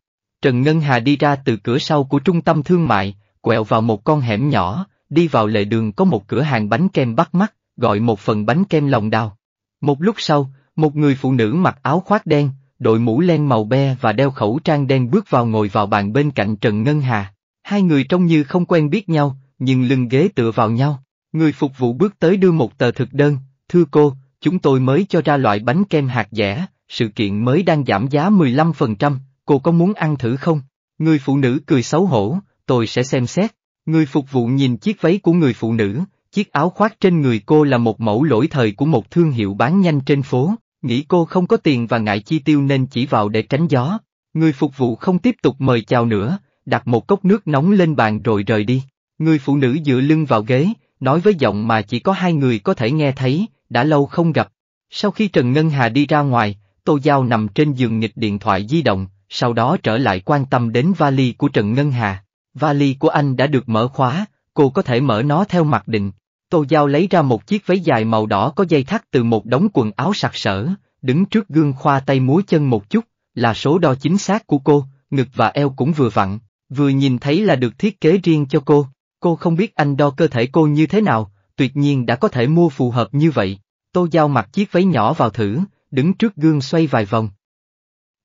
Trần Ngân Hà đi ra từ cửa sau của trung tâm thương mại, quẹo vào một con hẻm nhỏ, đi vào lề đường có một cửa hàng bánh kem bắt mắt, gọi một phần bánh kem lòng đào. Một lúc sau, một người phụ nữ mặc áo khoác đen, đội mũ len màu be và đeo khẩu trang đen bước vào ngồi vào bàn bên cạnh Trần Ngân Hà. Hai người trông như không quen biết nhau, nhưng lưng ghế tựa vào nhau. Người phục vụ bước tới đưa một tờ thực đơn, thưa cô, chúng tôi mới cho ra loại bánh kem hạt dẻ, sự kiện mới đang giảm giá 15%, cô có muốn ăn thử không? Người phụ nữ cười xấu hổ, tôi sẽ xem xét. Người phục vụ nhìn chiếc váy của người phụ nữ, chiếc áo khoác trên người cô là một mẫu lỗi thời của một thương hiệu bán nhanh trên phố, nghĩ cô không có tiền và ngại chi tiêu nên chỉ vào để tránh gió. Người phục vụ không tiếp tục mời chào nữa, đặt một cốc nước nóng lên bàn rồi rời đi. Người phụ nữ dựa lưng vào ghế, nói với giọng mà chỉ có hai người có thể nghe thấy, đã lâu không gặp. Sau khi Trần Ngân Hà đi ra ngoài, Tô Giao nằm trên giường nghịch điện thoại di động, sau đó trở lại quan tâm đến vali của Trần Ngân Hà. Vali của anh đã được mở khóa, cô có thể mở nó theo mặc định. Tô Giao lấy ra một chiếc váy dài màu đỏ có dây thắt từ một đống quần áo sặc sỡ, đứng trước gương khoa tay múa chân một chút, là số đo chính xác của cô, ngực và eo cũng vừa vặn, vừa nhìn thấy là được thiết kế riêng cho cô. Cô không biết anh đo cơ thể cô như thế nào, tuyệt nhiên đã có thể mua phù hợp như vậy. Tô Giao mặc chiếc váy nhỏ vào thử, đứng trước gương xoay vài vòng.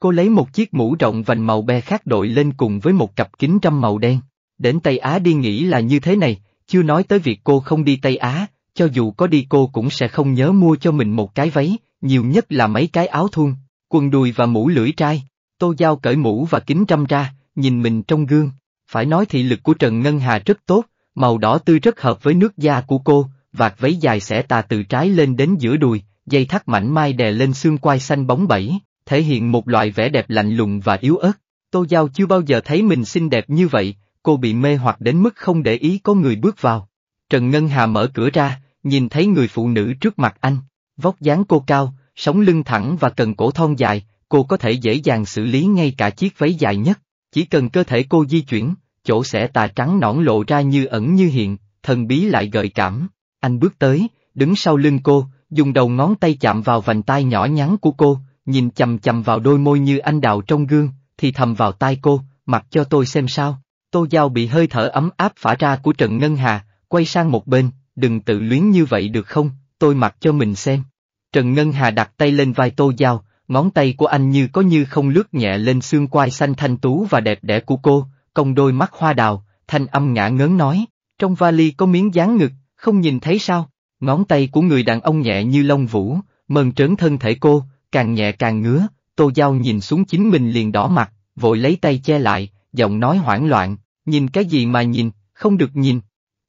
Cô lấy một chiếc mũ rộng vành màu be khác đội lên cùng với một cặp kính râm màu đen. Đến Tây Á đi nghĩ là như thế này, chưa nói tới việc cô không đi Tây Á, cho dù có đi cô cũng sẽ không nhớ mua cho mình một cái váy, nhiều nhất là mấy cái áo thun, quần đùi và mũ lưỡi trai. Tô Giao cởi mũ và kính râm ra, nhìn mình trong gương, phải nói thị lực của Trần Ngân Hà rất tốt, màu đỏ tươi rất hợp với nước da của cô, vạt váy dài xẻ tà từ trái lên đến giữa đùi, dây thắt mảnh mai đè lên xương quai xanh bóng bẩy, thể hiện một loại vẻ đẹp lạnh lùng và yếu ớt. Tô Giao chưa bao giờ thấy mình xinh đẹp như vậy, cô bị mê hoặc đến mức không để ý có người bước vào. Trần Ngân Hà mở cửa ra, nhìn thấy người phụ nữ trước mặt anh, vóc dáng cô cao, sống lưng thẳng và cần cổ thon dài, cô có thể dễ dàng xử lý ngay cả chiếc váy dài nhất. Chỉ cần cơ thể cô di chuyển, chỗ sẽ tà trắng nõn lộ ra như ẩn như hiện, thần bí lại gợi cảm. Anh bước tới, đứng sau lưng cô, dùng đầu ngón tay chạm vào vành tai nhỏ nhắn của cô, nhìn chầm chầm vào đôi môi như anh đào trong gương, thì thầm vào tai cô, mặc cho tôi xem sao. Tô Giao bị hơi thở ấm áp phả ra của Trần Ngân Hà, quay sang một bên, đừng tự luyến như vậy được không, tôi mặc cho mình xem. Trần Ngân Hà đặt tay lên vai Tô Giao, ngón tay của anh như có như không lướt nhẹ lên xương quai xanh thanh tú và đẹp đẽ của cô, cong đôi mắt hoa đào, thanh âm ngã ngớn nói, trong vali có miếng dán ngực, không nhìn thấy sao, ngón tay của người đàn ông nhẹ như lông vũ, mờn trớn thân thể cô, càng nhẹ càng ngứa, tô dao nhìn xuống chính mình liền đỏ mặt, vội lấy tay che lại, giọng nói hoảng loạn, nhìn cái gì mà nhìn, không được nhìn.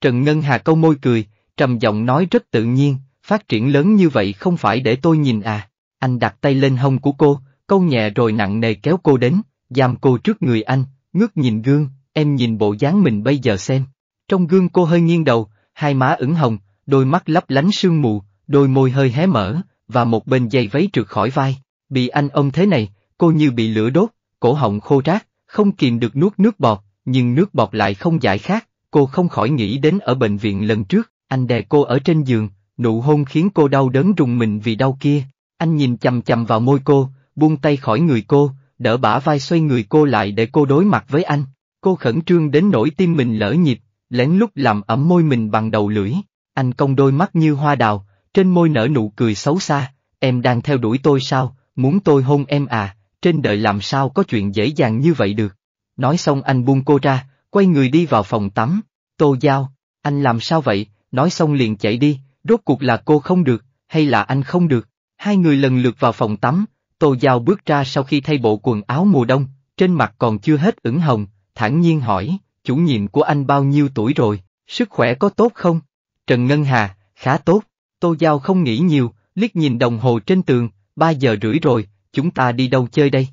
Trần Ngân Hà câu môi cười, trầm giọng nói rất tự nhiên, phát triển lớn như vậy không phải để tôi nhìn à. Anh đặt tay lên hông của cô, câu nhẹ rồi nặng nề kéo cô đến, giam cô trước người anh, ngước nhìn gương, em nhìn bộ dáng mình bây giờ xem. Trong gương cô hơi nghiêng đầu, hai má ửng hồng, đôi mắt lấp lánh sương mù, đôi môi hơi hé mở, và một bên dây váy trượt khỏi vai. Bị anh ôm thế này, cô như bị lửa đốt, cổ họng khô rác, không kìm được nuốt nước bọt, nhưng nước bọt lại không giải khát, cô không khỏi nghĩ đến ở bệnh viện lần trước, anh đè cô ở trên giường, nụ hôn khiến cô đau đớn rùng mình vì đau kia, anh nhìn chầm chầm vào môi cô, buông tay khỏi người cô, đỡ bả vai xoay người cô lại để cô đối mặt với anh. Cô khẩn trương đến nỗi tim mình lỡ nhịp, lén lút làm ẩm môi mình bằng đầu lưỡi. Anh cong đôi mắt như hoa đào, trên môi nở nụ cười xấu xa. Em đang theo đuổi tôi sao, muốn tôi hôn em à, trên đời làm sao có chuyện dễ dàng như vậy được. Nói xong anh buông cô ra, quay người đi vào phòng tắm. Tô Giao, anh làm sao vậy, nói xong liền chạy đi, rốt cuộc là cô không được, hay là anh không được. Hai người lần lượt vào phòng tắm, Tô Giao bước ra sau khi thay bộ quần áo mùa đông, trên mặt còn chưa hết ửng hồng, thản nhiên hỏi, chủ nhiệm của anh bao nhiêu tuổi rồi, sức khỏe có tốt không? Trần Ngân Hà, khá tốt, Tô Giao không nghĩ nhiều, liếc nhìn đồng hồ trên tường, ba giờ rưỡi rồi, chúng ta đi đâu chơi đây?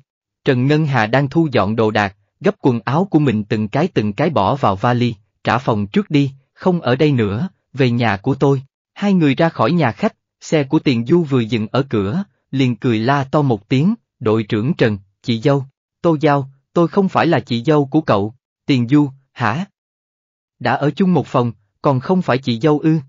Trần Ngân Hà đang thu dọn đồ đạc, gấp quần áo của mình từng cái từng cái bỏ vào vali, trả phòng trước đi, không ở đây nữa, về nhà của tôi. Hai người ra khỏi nhà khách, Xe của tiền du vừa dừng ở cửa, liền cười la to một tiếng, đội trưởng Trần, chị dâu, tô giao, tôi không phải là chị dâu của cậu, tiền du, hả? Đã ở chung một phòng, còn không phải chị dâu ư?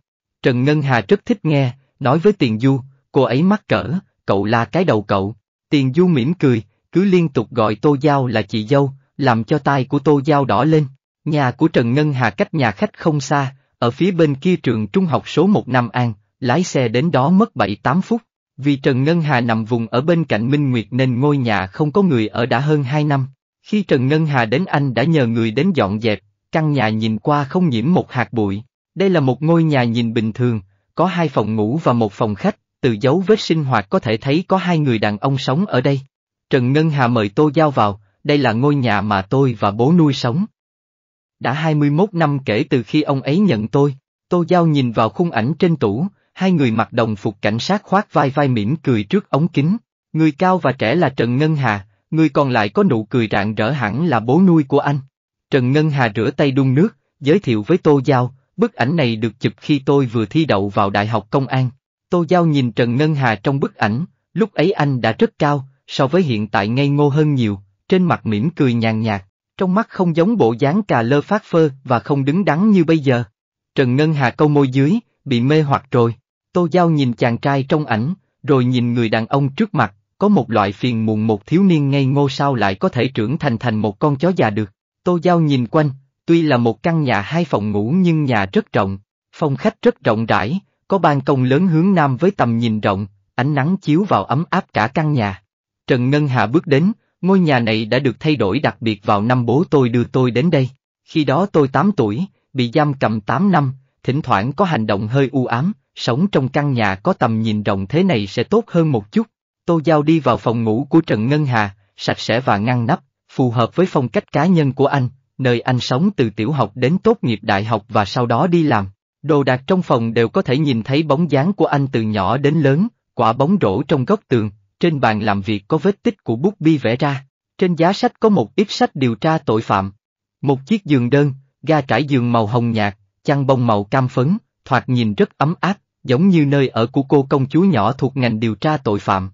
Trần Ngân Hà rất thích nghe, nói với tiền du, cô ấy mắc cỡ, cậu là cái đầu cậu. Tiền du mỉm cười, cứ liên tục gọi tô giao là chị dâu, làm cho tai của tô giao đỏ lên. Nhà của Trần Ngân Hà cách nhà khách không xa, ở phía bên kia trường trung học số một Nam An, lái xe đến đó mất 7-8 phút. Vì Trần Ngân Hà nằm vùng ở bên cạnh Minh Nguyệt nên ngôi nhà không có người ở đã hơn 2 năm. Khi Trần Ngân Hà đến anh đã nhờ người đến dọn dẹp, căn nhà nhìn qua không nhiễm một hạt bụi. Đây là một ngôi nhà nhìn bình thường, có hai phòng ngủ và một phòng khách, từ dấu vết sinh hoạt có thể thấy có hai người đàn ông sống ở đây. Trần Ngân Hà mời Tô Giao vào, đây là ngôi nhà mà tôi và bố nuôi sống. Đã 21 năm kể từ khi ông ấy nhận tôi, Tô Giao nhìn vào khung ảnh trên tủ, hai người mặc đồng phục cảnh sát khoác vai vai mỉm cười trước ống kính, người cao và trẻ là Trần Ngân Hà, người còn lại có nụ cười rạng rỡ hẳn là bố nuôi của anh. Trần Ngân Hà rửa tay đun nước, giới thiệu với Tô Giao, bức ảnh này được chụp khi tôi vừa thi đậu vào Đại học Công an. Tô Giao nhìn Trần Ngân Hà trong bức ảnh, lúc ấy anh đã rất cao, so với hiện tại ngây ngô hơn nhiều, trên mặt mỉm cười nhàn nhạt, trong mắt không giống bộ dáng cà lơ phát phơ và không đứng đắn như bây giờ. Trần Ngân Hà câu môi dưới, bị mê hoặc rồi. Tô Giao nhìn chàng trai trong ảnh, rồi nhìn người đàn ông trước mặt, có một loại phiền muộn một thiếu niên ngây ngô sao lại có thể trưởng thành thành một con chó già được. Tô Giao nhìn quanh, tuy là một căn nhà hai phòng ngủ nhưng nhà rất rộng, phòng khách rất rộng rãi, có ban công lớn hướng nam với tầm nhìn rộng, ánh nắng chiếu vào ấm áp cả căn nhà. Trần Ngân Hà bước đến, ngôi nhà này đã được thay đổi đặc biệt vào năm bố tôi đưa tôi đến đây. Khi đó tôi 8 tuổi, bị giam cầm 8 năm, thỉnh thoảng có hành động hơi u ám, sống trong căn nhà có tầm nhìn rộng thế này sẽ tốt hơn một chút. Tô Giao đi vào phòng ngủ của Trần Ngân Hà, sạch sẽ và ngăn nắp, phù hợp với phong cách cá nhân của anh, nơi anh sống từ tiểu học đến tốt nghiệp đại học và sau đó đi làm. Đồ đạc trong phòng đều có thể nhìn thấy bóng dáng của anh từ nhỏ đến lớn, quả bóng rổ trong góc tường, trên bàn làm việc có vết tích của bút bi vẽ ra, trên giá sách có một ít sách điều tra tội phạm. Một chiếc giường đơn, ga trải giường màu hồng nhạt, chăn bông màu cam phấn, thoạt nhìn rất ấm áp, giống như nơi ở của cô công chúa nhỏ thuộc ngành điều tra tội phạm.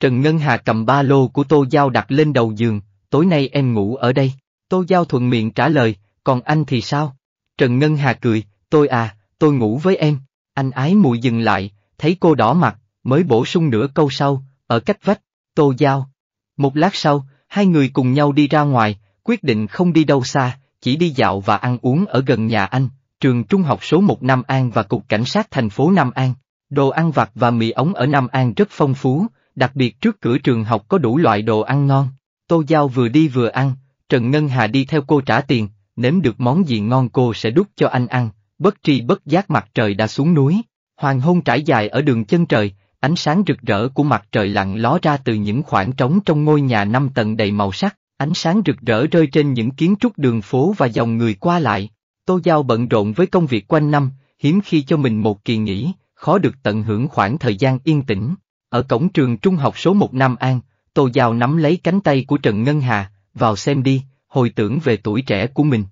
Trần Ngân Hà cầm ba lô của Tô Giao đặt lên đầu giường, tối nay em ngủ ở đây. Tô Giao thuận miệng trả lời, còn anh thì sao? Trần Ngân Hà cười, tôi à, tôi ngủ với em. Anh ái mùi dừng lại, thấy cô đỏ mặt, mới bổ sung nửa câu sau, ở cách vách, Tô Giao. Một lát sau, hai người cùng nhau đi ra ngoài, quyết định không đi đâu xa, chỉ đi dạo và ăn uống ở gần nhà anh trường trung học số 1 Nam An và Cục Cảnh sát thành phố Nam An. Đồ ăn vặt và mì ống ở Nam An rất phong phú, đặc biệt trước cửa trường học có đủ loại đồ ăn ngon. Tô Giao vừa đi vừa ăn, Trần Ngân Hà đi theo cô trả tiền, nếm được món gì ngon cô sẽ đút cho anh ăn, bất tri bất giác mặt trời đã xuống núi. Hoàng hôn trải dài ở đường chân trời, ánh sáng rực rỡ của mặt trời lặn ló ra từ những khoảng trống trong ngôi nhà năm tầng đầy màu sắc, ánh sáng rực rỡ rơi trên những kiến trúc đường phố và dòng người qua lại, Tô Giao bận rộn với công việc quanh năm, hiếm khi cho mình một kỳ nghỉ, khó được tận hưởng khoảng thời gian yên tĩnh. Ở cổng trường trung học số 1 Nam An, Tô Giao nắm lấy cánh tay của Trần Ngân Hà, vào xem đi, hồi tưởng về tuổi trẻ của mình.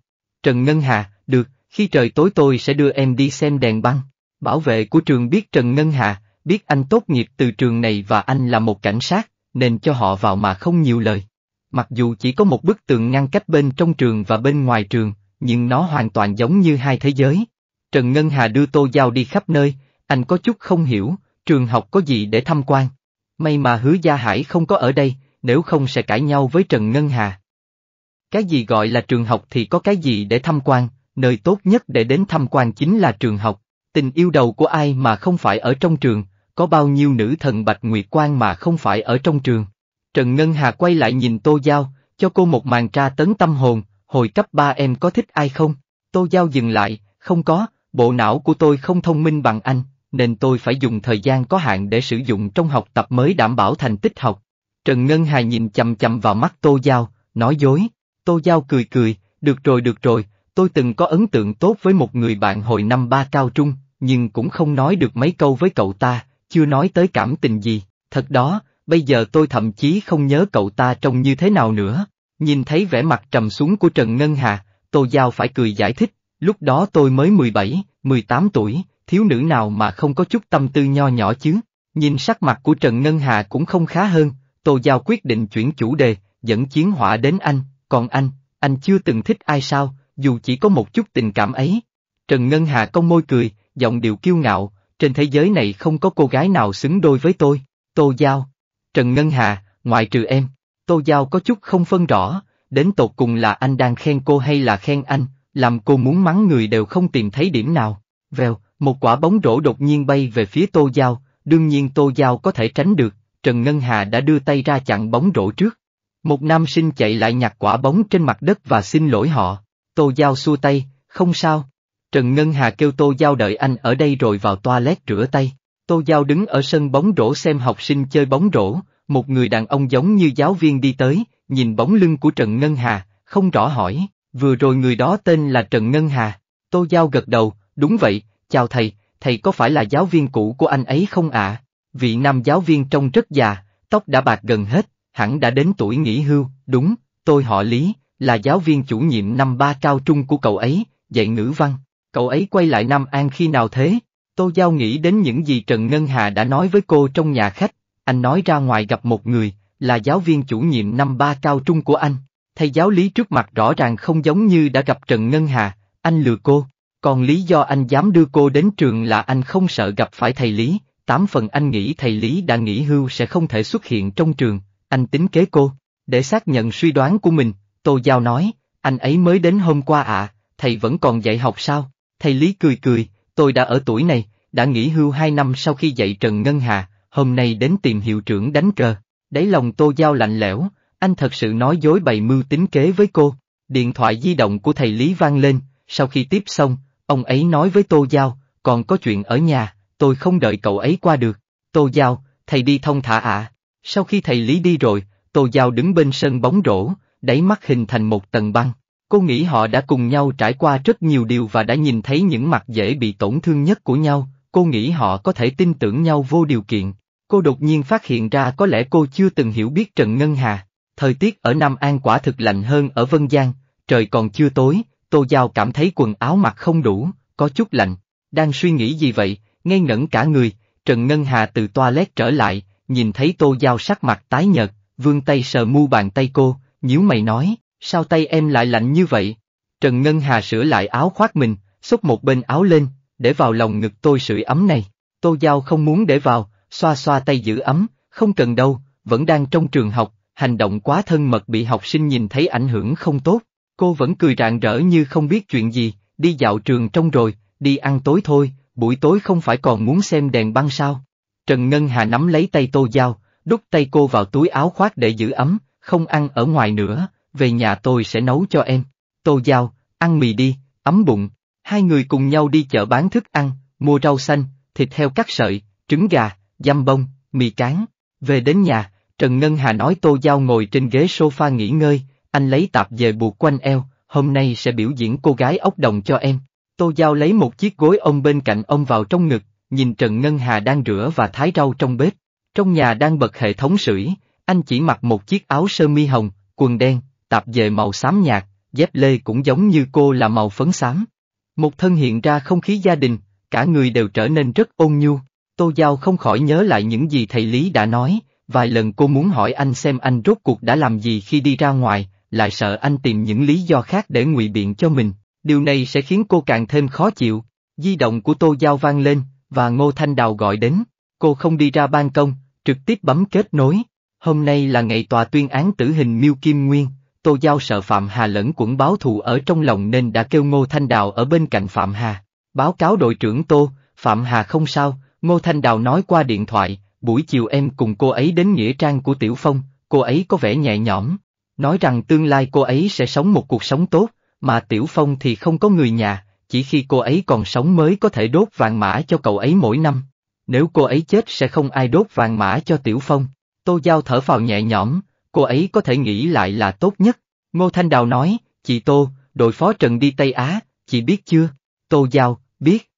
Trần Ngân Hà, được, khi trời tối tôi sẽ đưa em đi xem đèn băng. Bảo vệ của trường biết Trần Ngân Hà, biết anh tốt nghiệp từ trường này và anh là một cảnh sát, nên cho họ vào mà không nhiều lời. Mặc dù chỉ có một bức tường ngăn cách bên trong trường và bên ngoài trường, nhưng nó hoàn toàn giống như hai thế giới. Trần Ngân Hà đưa Tô Giao đi khắp nơi, anh có chút không hiểu, trường học có gì để tham quan. May mà hứa Gia Hải không có ở đây, nếu không sẽ cãi nhau với Trần Ngân Hà. Cái gì gọi là trường học thì có cái gì để tham quan, nơi tốt nhất để đến tham quan chính là trường học. Tình yêu đầu của ai mà không phải ở trong trường, có bao nhiêu nữ thần Bạch Nguyệt Quan mà không phải ở trong trường. Trần Ngân Hà quay lại nhìn Tô Giao, cho cô một màn tra tấn tâm hồn, hồi cấp 3 em có thích ai không? Tôi Giao dừng lại, không có, bộ não của tôi không thông minh bằng anh, nên tôi phải dùng thời gian có hạn để sử dụng trong học tập mới đảm bảo thành tích học. Trần Ngân Hà nhìn chầm chầm vào mắt Tô Giao, nói dối. Tô Giao cười cười, được rồi được rồi, tôi từng có ấn tượng tốt với một người bạn hồi năm ba cao trung, nhưng cũng không nói được mấy câu với cậu ta, chưa nói tới cảm tình gì, thật đó, bây giờ tôi thậm chí không nhớ cậu ta trông như thế nào nữa. Nhìn thấy vẻ mặt trầm xuống của Trần Ngân Hà, Tô Giao phải cười giải thích, lúc đó tôi mới 17, 18 tuổi, thiếu nữ nào mà không có chút tâm tư nho nhỏ chứ. Nhìn sắc mặt của Trần Ngân Hà cũng không khá hơn, Tô Giao quyết định chuyển chủ đề, dẫn chiến hỏa đến anh, còn anh, anh chưa từng thích ai sao, dù chỉ có một chút tình cảm ấy. Trần Ngân Hà cong môi cười, giọng điệu kiêu ngạo, trên thế giới này không có cô gái nào xứng đôi với tôi, Tô Giao. Trần Ngân Hà, ngoại trừ em, Tô Giao có chút không phân rõ, đến tột cùng là anh đang khen cô hay là khen anh, làm cô muốn mắng người đều không tìm thấy điểm nào. Vèo, một quả bóng rổ đột nhiên bay về phía Tô Giao, đương nhiên Tô Giao có thể tránh được, Trần Ngân Hà đã đưa tay ra chặn bóng rổ trước. Một nam sinh chạy lại nhặt quả bóng trên mặt đất và xin lỗi họ. Tô Giao xua tay, không sao. Trần Ngân Hà kêu Tô Giao đợi anh ở đây rồi vào toilet rửa tay. Tô Giao đứng ở sân bóng rổ xem học sinh chơi bóng rổ, một người đàn ông giống như giáo viên đi tới, nhìn bóng lưng của Trần Ngân Hà, không rõ hỏi, vừa rồi người đó tên là Trần Ngân Hà, Tô Giao gật đầu, đúng vậy, chào thầy, thầy có phải là giáo viên cũ của anh ấy không ạ? Vị nam giáo viên trông rất già, tóc đã bạc gần hết, hẳn đã đến tuổi nghỉ hưu, đúng, tôi họ Lý, là giáo viên chủ nhiệm năm ba cao trung của cậu ấy, dạy ngữ văn, cậu ấy quay lại Nam An khi nào thế? Tô Giao nghĩ đến những gì Trần Ngân Hà đã nói với cô trong nhà khách, anh nói ra ngoài gặp một người, là giáo viên chủ nhiệm năm ba cao trung của anh. Thầy giáo lý trước mặt rõ ràng không giống như đã gặp Trần Ngân Hà, anh lừa cô, còn lý do anh dám đưa cô đến trường là anh không sợ gặp phải thầy lý, tám phần anh nghĩ thầy lý đã nghỉ hưu sẽ không thể xuất hiện trong trường, anh tính kế cô. Để xác nhận suy đoán của mình, Tô Giao nói, anh ấy mới đến hôm qua ạ, thầy vẫn còn dạy học sao? Thầy Lý cười cười, tôi đã ở tuổi này, đã nghỉ hưu hai năm sau khi dạy Trần Ngân Hà, hôm nay đến tìm hiệu trưởng đánh cờ. Đấy lòng tô giao lạnh lẽo, anh thật sự nói dối bày mưu tính kế với cô. Điện thoại di động của thầy Lý vang lên, sau khi tiếp xong, ông ấy nói với tô giao, còn có chuyện ở nhà, tôi không đợi cậu ấy qua được. Tô giao, thầy đi thông thả ạ. À. Sau khi thầy Lý đi rồi, tô giao đứng bên sân bóng rổ, đáy mắt hình thành một tầng băng. Cô nghĩ họ đã cùng nhau trải qua rất nhiều điều và đã nhìn thấy những mặt dễ bị tổn thương nhất của nhau, cô nghĩ họ có thể tin tưởng nhau vô điều kiện. Cô đột nhiên phát hiện ra có lẽ cô chưa từng hiểu biết Trần Ngân Hà. Thời tiết ở Nam An quả thực lạnh hơn ở Vân Giang, trời còn chưa tối, Tô Giao cảm thấy quần áo mặc không đủ, có chút lạnh. Đang suy nghĩ gì vậy, ngây ngẩn cả người, Trần Ngân Hà từ toilet trở lại, nhìn thấy Tô Giao sắc mặt tái nhợt, vương tay sờ mu bàn tay cô, nhíu mày nói, sao tay em lại lạnh như vậy? Trần Ngân Hà sửa lại áo khoác mình, xúc một bên áo lên, để vào lòng ngực tôi sưởi ấm này. Tô Giao không muốn để vào, xoa xoa tay giữ ấm, không cần đâu, vẫn đang trong trường học, hành động quá thân mật bị học sinh nhìn thấy ảnh hưởng không tốt. Cô vẫn cười rạng rỡ như không biết chuyện gì, đi dạo trường trong rồi, đi ăn tối thôi, buổi tối không phải còn muốn xem đèn băng sao. Trần Ngân Hà nắm lấy tay Tô Giao, đút tay cô vào túi áo khoác để giữ ấm, không ăn ở ngoài nữa, về nhà tôi sẽ nấu cho em. Tô Giao, ăn mì đi, ấm bụng. Hai người cùng nhau đi chợ bán thức ăn, mua rau xanh, thịt heo cắt sợi, trứng gà, dăm bông, mì cán. Về đến nhà, Trần Ngân Hà nói Tô Giao ngồi trên ghế sofa nghỉ ngơi, anh lấy tạp về buộc quanh eo, hôm nay sẽ biểu diễn cô gái ốc đồng cho em. Tô Giao lấy một chiếc gối ông bên cạnh ông vào trong ngực, nhìn Trần Ngân Hà đang rửa và thái rau trong bếp. Trong nhà đang bật hệ thống sưởi, anh chỉ mặc một chiếc áo sơ mi hồng, quần đen, tạp về màu xám nhạt, dép lê cũng giống như cô là màu phấn xám. Một thân hiện ra không khí gia đình, cả người đều trở nên rất ôn nhu. Tô Giao không khỏi nhớ lại những gì thầy Lý đã nói, vài lần cô muốn hỏi anh xem anh rốt cuộc đã làm gì khi đi ra ngoài, lại sợ anh tìm những lý do khác để ngụy biện cho mình, điều này sẽ khiến cô càng thêm khó chịu. Di động của Tô Giao vang lên, và Ngô Thanh Đào gọi đến, cô không đi ra ban công, trực tiếp bấm kết nối. Hôm nay là ngày tòa tuyên án tử hình Miêu Kim Nguyên, Tô Giao sợ Phạm Hà lẫn quẩn báo thù ở trong lòng nên đã kêu Ngô Thanh Đào ở bên cạnh Phạm Hà. Báo cáo đội trưởng Tô, Phạm Hà không sao, Ngô Thanh Đào nói qua điện thoại, buổi chiều em cùng cô ấy đến Nghĩa Trang của Tiểu Phong, cô ấy có vẻ nhẹ nhõm, nói rằng tương lai cô ấy sẽ sống một cuộc sống tốt, mà Tiểu Phong thì không có người nhà, chỉ khi cô ấy còn sống mới có thể đốt vàng mã cho cậu ấy mỗi năm. Nếu cô ấy chết sẽ không ai đốt vàng mã cho Tiểu Phong. Tô Giao thở vào nhẹ nhõm, cô ấy có thể nghĩ lại là tốt nhất. Ngô Thanh Đào nói, chị Tô, đội phó Trần đi Tây Á, chị biết chưa? Tô Giao, biết.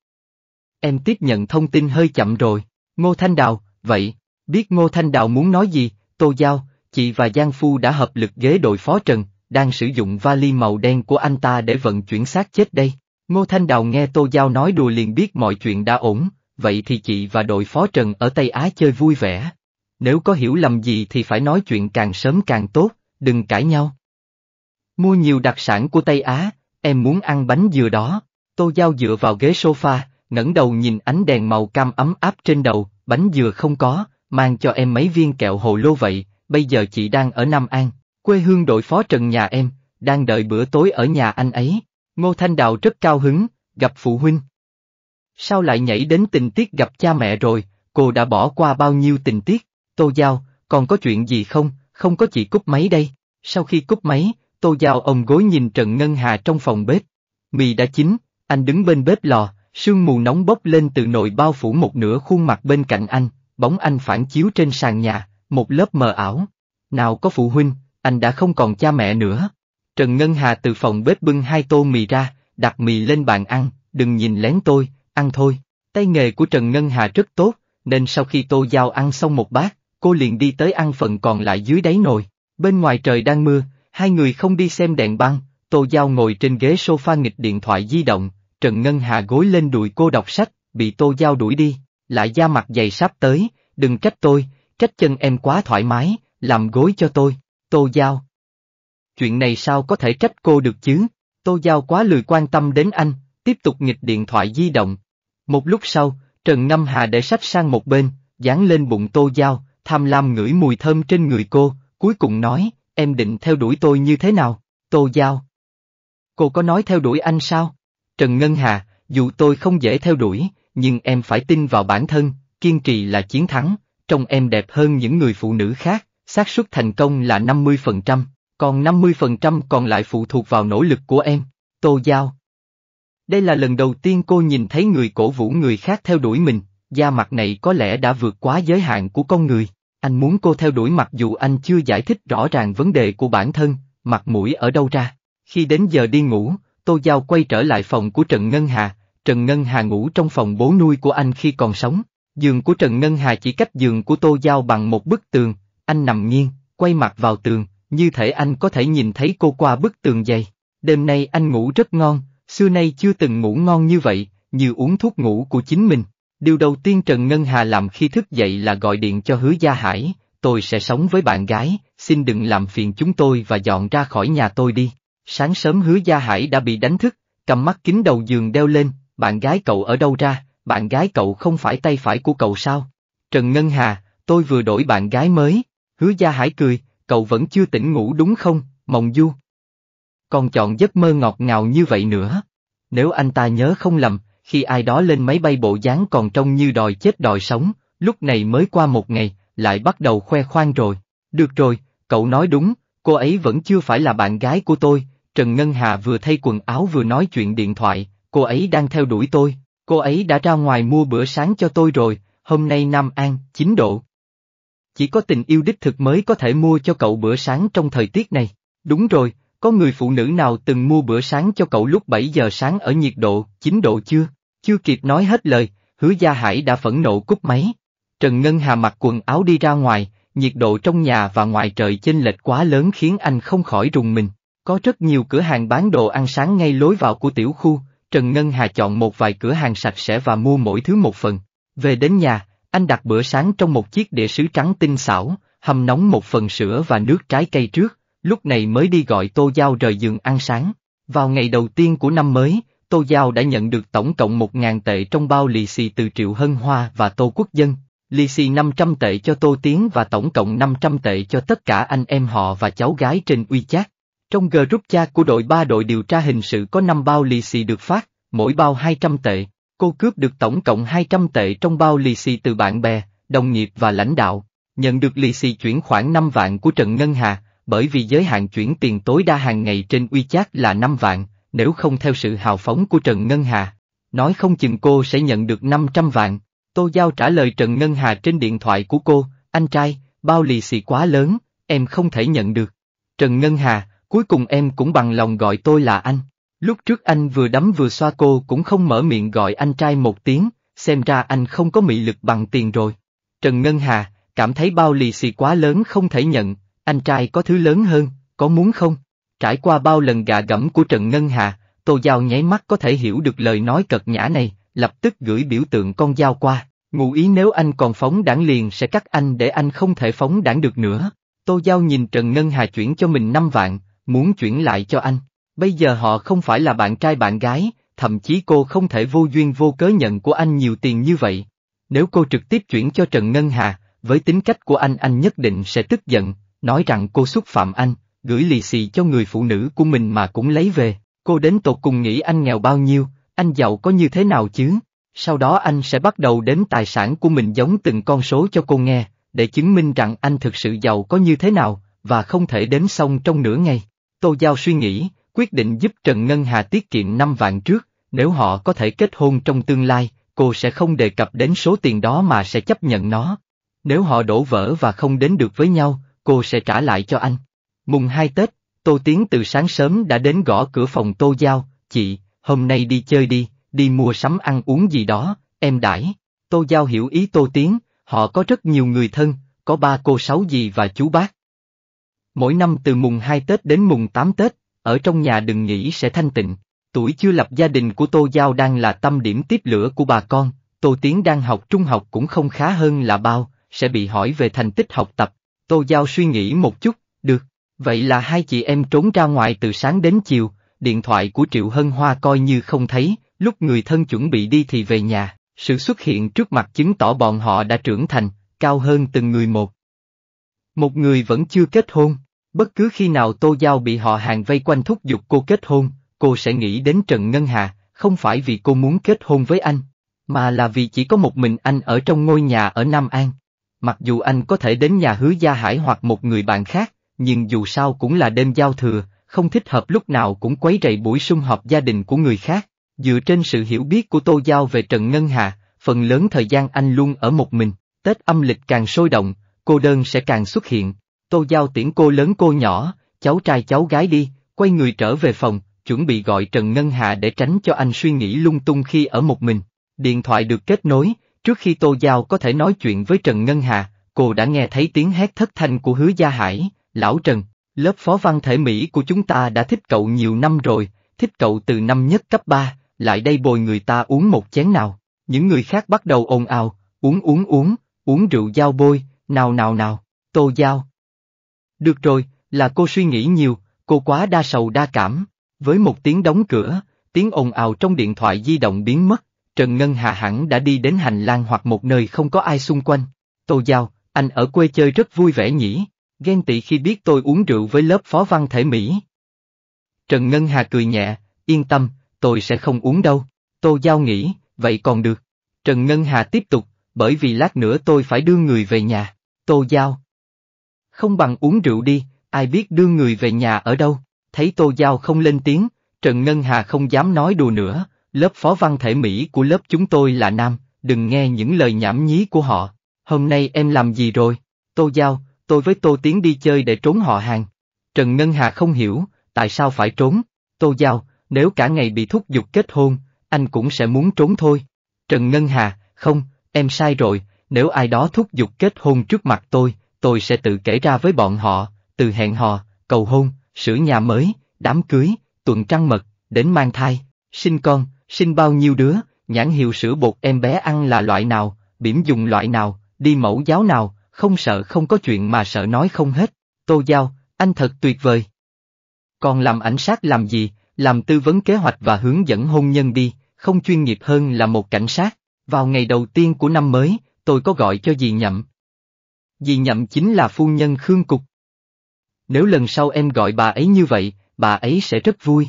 Em tiếp nhận thông tin hơi chậm rồi. Ngô Thanh Đào, vậy, biết Ngô Thanh Đào muốn nói gì, Tô Giao, chị và Giang Phu đã hợp lực ghế đội phó Trần, đang sử dụng vali màu đen của anh ta để vận chuyển xác chết đây. Ngô Thanh Đào nghe Tô Giao nói đùa liền biết mọi chuyện đã ổn, vậy thì chị và đội phó Trần ở Tây Á chơi vui vẻ. Nếu có hiểu lầm gì thì phải nói chuyện càng sớm càng tốt, đừng cãi nhau. Mua nhiều đặc sản của Tây Á, em muốn ăn bánh dừa đó. Tô Giao dựa vào ghế sofa, ngẩng đầu nhìn ánh đèn màu cam ấm áp trên đầu, bánh dừa không có, mang cho em mấy viên kẹo hồ lô vậy, bây giờ chị đang ở Nam An, quê hương đội phó Trần nhà em, đang đợi bữa tối ở nhà anh ấy. Ngô Thanh Đào rất cao hứng, gặp phụ huynh. Sao lại nhảy đến tình tiết gặp cha mẹ rồi, cô đã bỏ qua bao nhiêu tình tiết, Tô Giao, còn có chuyện gì không, không có chị cúp máy đây. Sau khi cúp máy, Tô Giao ông gối nhìn Trần Ngân Hà trong phòng bếp. Mì đã chín, anh đứng bên bếp lò, Sương mù nóng bốc lên từ nội bao phủ một nửa khuôn mặt bên cạnh anh, bóng anh phản chiếu trên sàn nhà, một lớp mờ ảo. Nào có phụ huynh, anh đã không còn cha mẹ nữa. Trần Ngân Hà từ phòng bếp bưng hai tô mì ra, đặt mì lên bàn ăn, đừng nhìn lén tôi, ăn thôi. Tay nghề của Trần Ngân Hà rất tốt, nên sau khi tô giao ăn xong một bát, cô liền đi tới ăn phần còn lại dưới đáy nồi. Bên ngoài trời đang mưa, hai người không đi xem đèn băng, tô giao ngồi trên ghế sofa nghịch điện thoại di động, Trần Ngân Hà gối lên đùi cô đọc sách, bị tô giao đuổi đi, lại da mặt dày sắp tới, đừng trách tôi, trách chân em quá thoải mái, làm gối cho tôi, tô giao. Chuyện này sao có thể trách cô được chứ, tô giao quá lười quan tâm đến anh, tiếp tục nghịch điện thoại di động. Một lúc sau, Trần Năm Hà để sách sang một bên, dán lên bụng tô giao, tham lam ngửi mùi thơm trên người cô, cuối cùng nói, em định theo đuổi tôi như thế nào, tô giao. Cô có nói theo đuổi anh sao? Trần Ngân Hà, dù tôi không dễ theo đuổi, nhưng em phải tin vào bản thân, kiên trì là chiến thắng, Trông em đẹp hơn những người phụ nữ khác, xác suất thành công là 50%, còn 50% còn lại phụ thuộc vào nỗ lực của em, Tô Giao. Đây là lần đầu tiên cô nhìn thấy người cổ vũ người khác theo đuổi mình, da mặt này có lẽ đã vượt quá giới hạn của con người, anh muốn cô theo đuổi mặc dù anh chưa giải thích rõ ràng vấn đề của bản thân, mặt mũi ở đâu ra. Khi đến giờ đi ngủ, Tô Giao quay trở lại phòng của Trần Ngân Hà, Trần Ngân Hà ngủ trong phòng bố nuôi của anh khi còn sống. Giường của Trần Ngân Hà chỉ cách giường của Tô Giao bằng một bức tường, anh nằm nghiêng, quay mặt vào tường, như thể anh có thể nhìn thấy cô qua bức tường dày. Đêm nay anh ngủ rất ngon, xưa nay chưa từng ngủ ngon như vậy, như uống thuốc ngủ của chính mình. Điều đầu tiên Trần Ngân Hà làm khi thức dậy là gọi điện cho Hứa Gia Hải, tôi sẽ sống với bạn gái, xin đừng làm phiền chúng tôi và dọn ra khỏi nhà tôi đi. Sáng sớm hứa Gia Hải đã bị đánh thức, cầm mắt kính đầu giường đeo lên, bạn gái cậu ở đâu ra, bạn gái cậu không phải tay phải của cậu sao? Trần Ngân Hà, tôi vừa đổi bạn gái mới, hứa Gia Hải cười, cậu vẫn chưa tỉnh ngủ đúng không, mộng du? Còn chọn giấc mơ ngọt ngào như vậy nữa. Nếu anh ta nhớ không lầm, khi ai đó lên máy bay bộ dáng còn trông như đòi chết đòi sống, lúc này mới qua một ngày, lại bắt đầu khoe khoang rồi. Được rồi, cậu nói đúng, cô ấy vẫn chưa phải là bạn gái của tôi, Trần Ngân Hà vừa thay quần áo vừa nói chuyện điện thoại, cô ấy đang theo đuổi tôi, cô ấy đã ra ngoài mua bữa sáng cho tôi rồi, hôm nay Nam An, 9 độ. Chỉ có tình yêu đích thực mới có thể mua cho cậu bữa sáng trong thời tiết này. Đúng rồi, có người phụ nữ nào từng mua bữa sáng cho cậu lúc 7 giờ sáng ở nhiệt độ 9 độ chưa? Chưa kịp nói hết lời, hứa Gia Hải đã phẫn nộ cúp máy. Trần Ngân Hà mặc quần áo đi ra ngoài, nhiệt độ trong nhà và ngoài trời chênh lệch quá lớn khiến anh không khỏi rùng mình. Có rất nhiều cửa hàng bán đồ ăn sáng ngay lối vào của tiểu khu, Trần Ngân Hà chọn một vài cửa hàng sạch sẽ và mua mỗi thứ một phần. Về đến nhà, anh đặt bữa sáng trong một chiếc đĩa sứ trắng tinh xảo, hầm nóng một phần sữa và nước trái cây trước, lúc này mới đi gọi Tô Giao rời giường ăn sáng. Vào ngày đầu tiên của năm mới, Tô Giao đã nhận được tổng cộng 1.000 tệ trong bao lì xì từ Triệu Hân Hoa và Tô Quốc Dân, lì xì 500 tệ cho Tô Tiến và tổng cộng 500 tệ cho tất cả anh em họ và cháu gái trên uy Chát. Trong group chat của đội ba đội điều tra hình sự có 5 bao lì xì được phát, mỗi bao 200 tệ, cô cướp được tổng cộng 200 tệ trong bao lì xì từ bạn bè, đồng nghiệp và lãnh đạo. Nhận được lì xì chuyển khoảng 5 vạn của Trần Ngân Hà, bởi vì giới hạn chuyển tiền tối đa hàng ngày trên WeChat là 5 vạn, nếu không theo sự hào phóng của Trần Ngân Hà. Nói không chừng cô sẽ nhận được 500 vạn. Tô Giao trả lời Trần Ngân Hà trên điện thoại của cô, anh trai, bao lì xì quá lớn, em không thể nhận được. Trần Ngân Hà, cuối cùng em cũng bằng lòng gọi tôi là anh. Lúc trước anh vừa đấm vừa xoa cô cũng không mở miệng gọi anh trai một tiếng, xem ra anh không có mị lực bằng tiền rồi. Trần Ngân Hà, cảm thấy bao lì xì quá lớn không thể nhận, anh trai có thứ lớn hơn, có muốn không? Trải qua bao lần gạ gẫm của Trần Ngân Hà, Tô Giao nháy mắt có thể hiểu được lời nói cật nhã này, lập tức gửi biểu tượng con dao qua, ngụ ý nếu anh còn phóng đảng liền sẽ cắt anh để anh không thể phóng đảng được nữa. Tô Giao nhìn Trần Ngân Hà chuyển cho mình 5 vạn, muốn chuyển lại cho anh. Bây giờ họ không phải là bạn trai bạn gái, thậm chí cô không thể vô duyên vô cớ nhận của anh nhiều tiền như vậy. Nếu cô trực tiếp chuyển cho Trần Ngân Hà, với tính cách của anh anh nhất định sẽ tức giận, nói rằng cô xúc phạm anh, gửi lì xì cho người phụ nữ của mình mà cũng lấy về. Cô đến tột cùng nghĩ anh nghèo bao nhiêu, anh giàu có như thế nào chứ? Sau đó anh sẽ bắt đầu đếm tài sản của mình giống từng con số cho cô nghe, để chứng minh rằng anh thực sự giàu có như thế nào, và không thể đếm xong trong nửa ngày. Tô Giao suy nghĩ, quyết định giúp Trần Ngân Hà tiết kiệm 5 vạn trước, nếu họ có thể kết hôn trong tương lai, cô sẽ không đề cập đến số tiền đó mà sẽ chấp nhận nó. Nếu họ đổ vỡ và không đến được với nhau, cô sẽ trả lại cho anh. Mùng 2 Tết, Tô Tiến từ sáng sớm đã đến gõ cửa phòng Tô Giao, chị, hôm nay đi chơi đi, đi mua sắm ăn uống gì đó, em đãi. Tô Giao hiểu ý Tô Tiến, họ có rất nhiều người thân, có ba cô sáu dì và chú bác, Mỗi năm từ mùng 2 Tết đến mùng 8 Tết, ở trong nhà đừng nghĩ sẽ thanh tịnh. Tuổi chưa lập gia đình của Tô Giao đang là tâm điểm tiếp lửa của bà con, Tô Tiến đang học trung học cũng không khá hơn là bao, sẽ bị hỏi về thành tích học tập. Tô Giao suy nghĩ một chút, được, vậy là hai chị em trốn ra ngoài từ sáng đến chiều, điện thoại của Triệu Hân Hoa coi như không thấy, lúc người thân chuẩn bị đi thì về nhà, sự xuất hiện trước mặt chứng tỏ bọn họ đã trưởng thành, cao hơn từng người một. Một người vẫn chưa kết hôn, Bất cứ khi nào Tô Giao bị họ hàng vây quanh thúc giục cô kết hôn, cô sẽ nghĩ đến Trần Ngân Hà, không phải vì cô muốn kết hôn với anh, mà là vì chỉ có một mình anh ở trong ngôi nhà ở Nam An. Mặc dù anh có thể đến nhà hứa Gia Hải hoặc một người bạn khác, nhưng dù sao cũng là đêm giao thừa, không thích hợp lúc nào cũng quấy rầy buổi sum họp gia đình của người khác. Dựa trên sự hiểu biết của Tô Giao về Trần Ngân Hà, phần lớn thời gian anh luôn ở một mình, Tết âm lịch càng sôi động, cô đơn sẽ càng xuất hiện. Tô Giao tiễn cô lớn cô nhỏ, cháu trai cháu gái đi, quay người trở về phòng, chuẩn bị gọi Trần Ngân Hà để tránh cho anh suy nghĩ lung tung khi ở một mình. Điện thoại được kết nối, trước khi Tô Giao có thể nói chuyện với Trần Ngân Hà, cô đã nghe thấy tiếng hét thất thanh của hứa gia hải, lão Trần, lớp phó văn thể Mỹ của chúng ta đã thích cậu nhiều năm rồi, thích cậu từ năm nhất cấp 3, lại đây bồi người ta uống một chén nào. Những người khác bắt đầu ồn ào, uống uống uống, uống rượu giao bôi, nào nào nào, Tô Giao, được rồi, là cô suy nghĩ nhiều, cô quá đa sầu đa cảm. Với một tiếng đóng cửa, tiếng ồn ào trong điện thoại di động biến mất, Trần Ngân Hà hẳn đã đi đến hành lang hoặc một nơi không có ai xung quanh. Tô Giao, anh ở quê chơi rất vui vẻ nhỉ, ghen tị khi biết tôi uống rượu với lớp phó văn thể Mỹ. Trần Ngân Hà cười nhẹ, yên tâm, tôi sẽ không uống đâu. Tô Giao nghĩ, vậy còn được. Trần Ngân Hà tiếp tục, bởi vì lát nữa tôi phải đưa người về nhà. Tô Giao, không bằng uống rượu đi, ai biết đưa người về nhà ở đâu, thấy Tô Giao không lên tiếng, Trần Ngân Hà không dám nói đùa nữa, lớp phó văn thể Mỹ của lớp chúng tôi là nam, đừng nghe những lời nhảm nhí của họ, hôm nay em làm gì rồi, Tô Giao, tôi với Tô Tiến đi chơi để trốn họ hàng. Trần Ngân Hà không hiểu, tại sao phải trốn, Tô Giao, nếu cả ngày bị thúc giục kết hôn, anh cũng sẽ muốn trốn thôi. Trần Ngân Hà, không, em sai rồi, nếu ai đó thúc giục kết hôn trước mặt tôi, tôi sẽ tự kể ra với bọn họ, từ hẹn hò, cầu hôn, sửa nhà mới, đám cưới, tuần trăng mật, đến mang thai, sinh con, sinh bao nhiêu đứa, nhãn hiệu sữa bột em bé ăn là loại nào, bỉm dùng loại nào, đi mẫu giáo nào, không sợ không có chuyện mà sợ nói không hết. Tô Giao, anh thật tuyệt vời. Còn làm ảnh sát làm gì, làm tư vấn kế hoạch và hướng dẫn hôn nhân đi, không chuyên nghiệp hơn là một cảnh sát. Vào ngày đầu tiên của năm mới, tôi có gọi cho dì nhậm, Dì nhậm chính là phu nhân Khương Cục. Nếu lần sau em gọi bà ấy như vậy, bà ấy sẽ rất vui.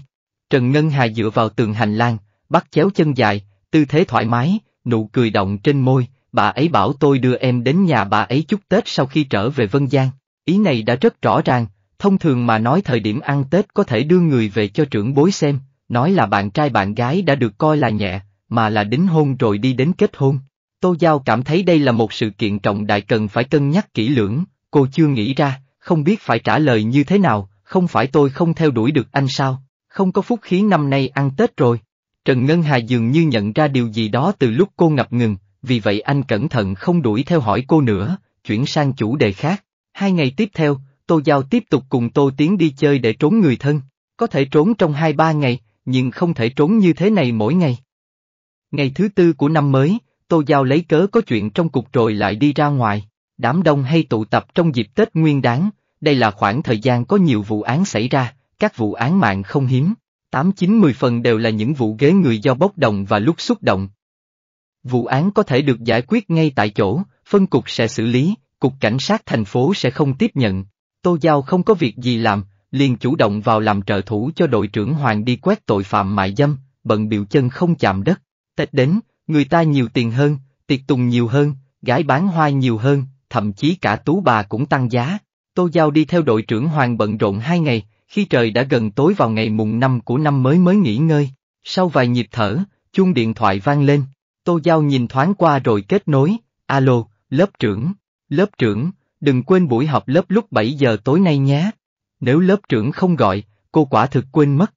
Trần Ngân Hà dựa vào tường hành lang, bắt chéo chân dài, tư thế thoải mái, nụ cười động trên môi, bà ấy bảo tôi đưa em đến nhà bà ấy chúc Tết sau khi trở về Vân Giang. Ý này đã rất rõ ràng, thông thường mà nói thời điểm ăn Tết có thể đưa người về cho trưởng bối xem, nói là bạn trai bạn gái đã được coi là nhẹ, mà là đính hôn rồi đi đến kết hôn. Tô Giao cảm thấy đây là một sự kiện trọng đại cần phải cân nhắc kỹ lưỡng, cô chưa nghĩ ra, không biết phải trả lời như thế nào, không phải tôi không theo đuổi được anh sao, không có phúc khí năm nay ăn Tết rồi. Trần Ngân Hà dường như nhận ra điều gì đó từ lúc cô ngập ngừng, vì vậy anh cẩn thận không đuổi theo hỏi cô nữa, chuyển sang chủ đề khác. Hai ngày tiếp theo, Tô Giao tiếp tục cùng Tô Tiến đi chơi để trốn người thân, có thể trốn trong hai ba ngày, nhưng không thể trốn như thế này mỗi ngày. Ngày thứ tư của năm mới, Tô Giao lấy cớ có chuyện trong cục rồi lại đi ra ngoài, đám đông hay tụ tập trong dịp Tết Nguyên Đán, đây là khoảng thời gian có nhiều vụ án xảy ra, các vụ án mạng không hiếm, Tám chín mười phần đều là những vụ ghế người do bốc đồng và lúc xúc động. Vụ án có thể được giải quyết ngay tại chỗ, phân cục sẽ xử lý, cục cảnh sát thành phố sẽ không tiếp nhận. Tô Giao không có việc gì làm, liền chủ động vào làm trợ thủ cho đội trưởng Hoàng đi quét tội phạm mại dâm, bận biểu chân không chạm đất. Tết đến, Người ta nhiều tiền hơn, tiệc tùng nhiều hơn, gái bán hoa nhiều hơn, thậm chí cả tú bà cũng tăng giá. Tô Giao đi theo đội trưởng Hoàng bận rộn hai ngày, khi trời đã gần tối vào ngày mùng năm của năm mới mới nghỉ ngơi. Sau vài nhịp thở, chuông điện thoại vang lên, Tô Giao nhìn thoáng qua rồi kết nối, alo, lớp trưởng, lớp trưởng, đừng quên buổi họp lớp lúc 7 giờ tối nay nhé. Nếu lớp trưởng không gọi, cô quả thực quên mất.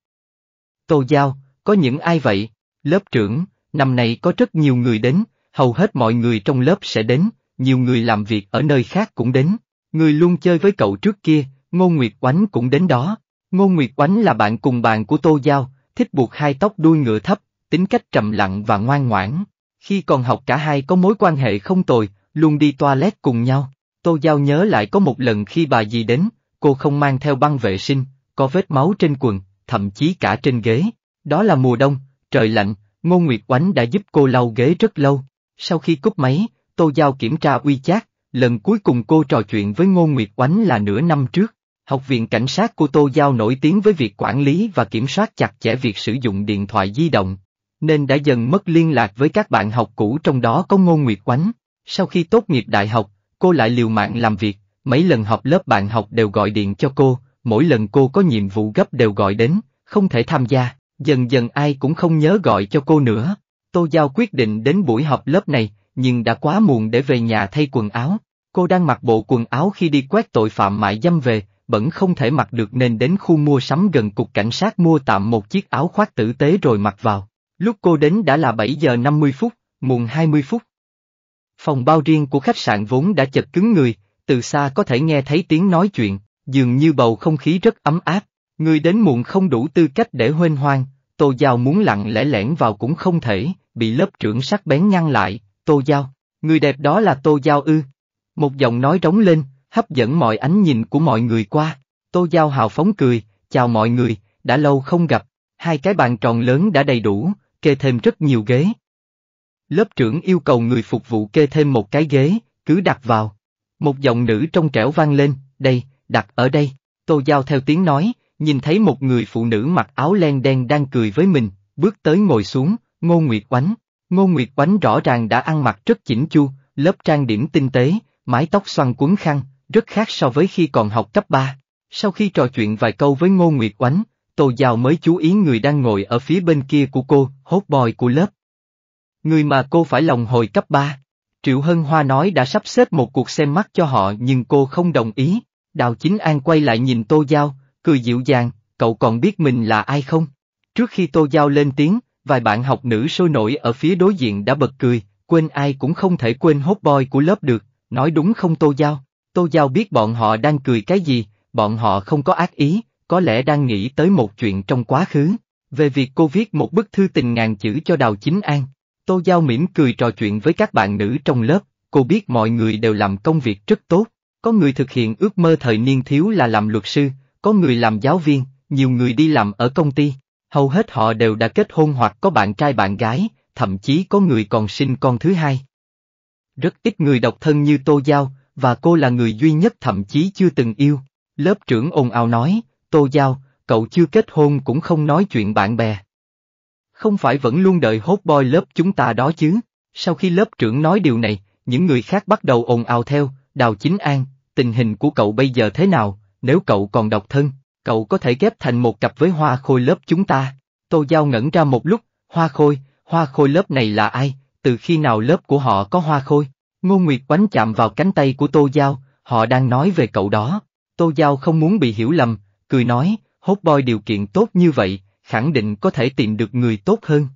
Tô Giao, có những ai vậy? Lớp trưởng, Năm nay có rất nhiều người đến, hầu hết mọi người trong lớp sẽ đến, nhiều người làm việc ở nơi khác cũng đến. Người luôn chơi với cậu trước kia, Ngô Nguyệt Oánh cũng đến đó. Ngô Nguyệt Oánh là bạn cùng bàn của Tô Giao, thích buộc hai tóc đuôi ngựa thấp, tính cách trầm lặng và ngoan ngoãn. Khi còn học cả hai có mối quan hệ không tồi, luôn đi toilet cùng nhau. Tô Giao nhớ lại có một lần khi bà dì đến, cô không mang theo băng vệ sinh, có vết máu trên quần, thậm chí cả trên ghế. Đó là mùa đông, trời lạnh, Ngô Nguyệt Oánh đã giúp cô lau ghế rất lâu. Sau khi cúp máy, Tô Giao kiểm tra uy chát, lần cuối cùng cô trò chuyện với Ngô Nguyệt Oánh là nửa năm trước. Học viện Cảnh sát của Tô Giao nổi tiếng với việc quản lý và kiểm soát chặt chẽ việc sử dụng điện thoại di động, nên đã dần mất liên lạc với các bạn học cũ trong đó có Ngô Nguyệt Oánh. Sau khi tốt nghiệp đại học, cô lại liều mạng làm việc, mấy lần học lớp bạn học đều gọi điện cho cô, mỗi lần cô có nhiệm vụ gấp đều gọi đến, không thể tham gia. Dần dần ai cũng không nhớ gọi cho cô nữa. Tô Giao quyết định đến buổi họp lớp này, nhưng đã quá muộn để về nhà thay quần áo. Cô đang mặc bộ quần áo khi đi quét tội phạm mại dâm về, vẫn không thể mặc được nên đến khu mua sắm gần cục cảnh sát mua tạm một chiếc áo khoác tử tế rồi mặc vào. Lúc cô đến đã là 7 giờ 50 phút, muộn 20 phút. Phòng bao riêng của khách sạn vốn đã chật cứng người, từ xa có thể nghe thấy tiếng nói chuyện, dường như bầu không khí rất ấm áp, Ngươi đến muộn không đủ tư cách để huênh hoang, Tô Giao muốn lặng lẽ lẻn vào cũng không thể, bị lớp trưởng sắc bén ngăn lại, Tô Giao, người đẹp đó là Tô Giao ư. Một giọng nói trống lên, hấp dẫn mọi ánh nhìn của mọi người qua, Tô Giao hào phóng cười, chào mọi người, đã lâu không gặp, hai cái bàn tròn lớn đã đầy đủ, kê thêm rất nhiều ghế. Lớp trưởng yêu cầu người phục vụ kê thêm một cái ghế, cứ đặt vào. Một giọng nữ trong trẻo vang lên, đây, đặt ở đây, Tô Giao theo tiếng nói, nhìn thấy một người phụ nữ mặc áo len đen đang cười với mình, bước tới ngồi xuống, Ngô Nguyệt Oánh. Ngô Nguyệt Oánh rõ ràng đã ăn mặc rất chỉnh chu, lớp trang điểm tinh tế, mái tóc xoăn cuốn khăn, rất khác so với khi còn học cấp 3. Sau khi trò chuyện vài câu với Ngô Nguyệt Oánh, Tô Giao mới chú ý người đang ngồi ở phía bên kia của cô, hốt bòi của lớp. Người mà cô phải lòng hồi cấp 3. Triệu Hân Hoa nói đã sắp xếp một cuộc xem mắt cho họ nhưng cô không đồng ý. Đào Chính An quay lại nhìn Tô Giao, cười dịu dàng, cậu còn biết mình là ai không? Trước khi Tô Giao lên tiếng, vài bạn học nữ sôi nổi ở phía đối diện đã bật cười, quên ai cũng không thể quên hốt boy của lớp được, nói đúng không Tô Giao? Tô Giao biết bọn họ đang cười cái gì, bọn họ không có ác ý, có lẽ đang nghĩ tới một chuyện trong quá khứ, về việc cô viết một bức thư tình ngàn chữ cho Đào Chính An. Tô Giao mỉm cười trò chuyện với các bạn nữ trong lớp, cô biết mọi người đều làm công việc rất tốt, có người thực hiện ước mơ thời niên thiếu là làm luật sư, có người làm giáo viên, nhiều người đi làm ở công ty, hầu hết họ đều đã kết hôn hoặc có bạn trai bạn gái, thậm chí có người còn sinh con thứ hai. Rất ít người độc thân như Tô Giao, và cô là người duy nhất thậm chí chưa từng yêu. Lớp trưởng ồn ào nói, Tô Giao, cậu chưa kết hôn cũng không nói chuyện bạn bè. Không phải vẫn luôn đợi hốt boy lớp chúng ta đó chứ. Sau khi lớp trưởng nói điều này, những người khác bắt đầu ồn ào theo, Đào Chính An, tình hình của cậu bây giờ thế nào, nếu cậu còn độc thân, cậu có thể ghép thành một cặp với hoa khôi lớp chúng ta. Tô Giao ngẩn ra một lúc, hoa khôi, hoa khôi lớp này là ai, từ khi nào lớp của họ có hoa khôi? Ngô Nguyệt quánh chạm vào cánh tay của Tô Giao, họ đang nói về cậu đó. Tô Giao không muốn bị hiểu lầm, cười nói, hốt boy điều kiện tốt như vậy, khẳng định có thể tìm được người tốt hơn.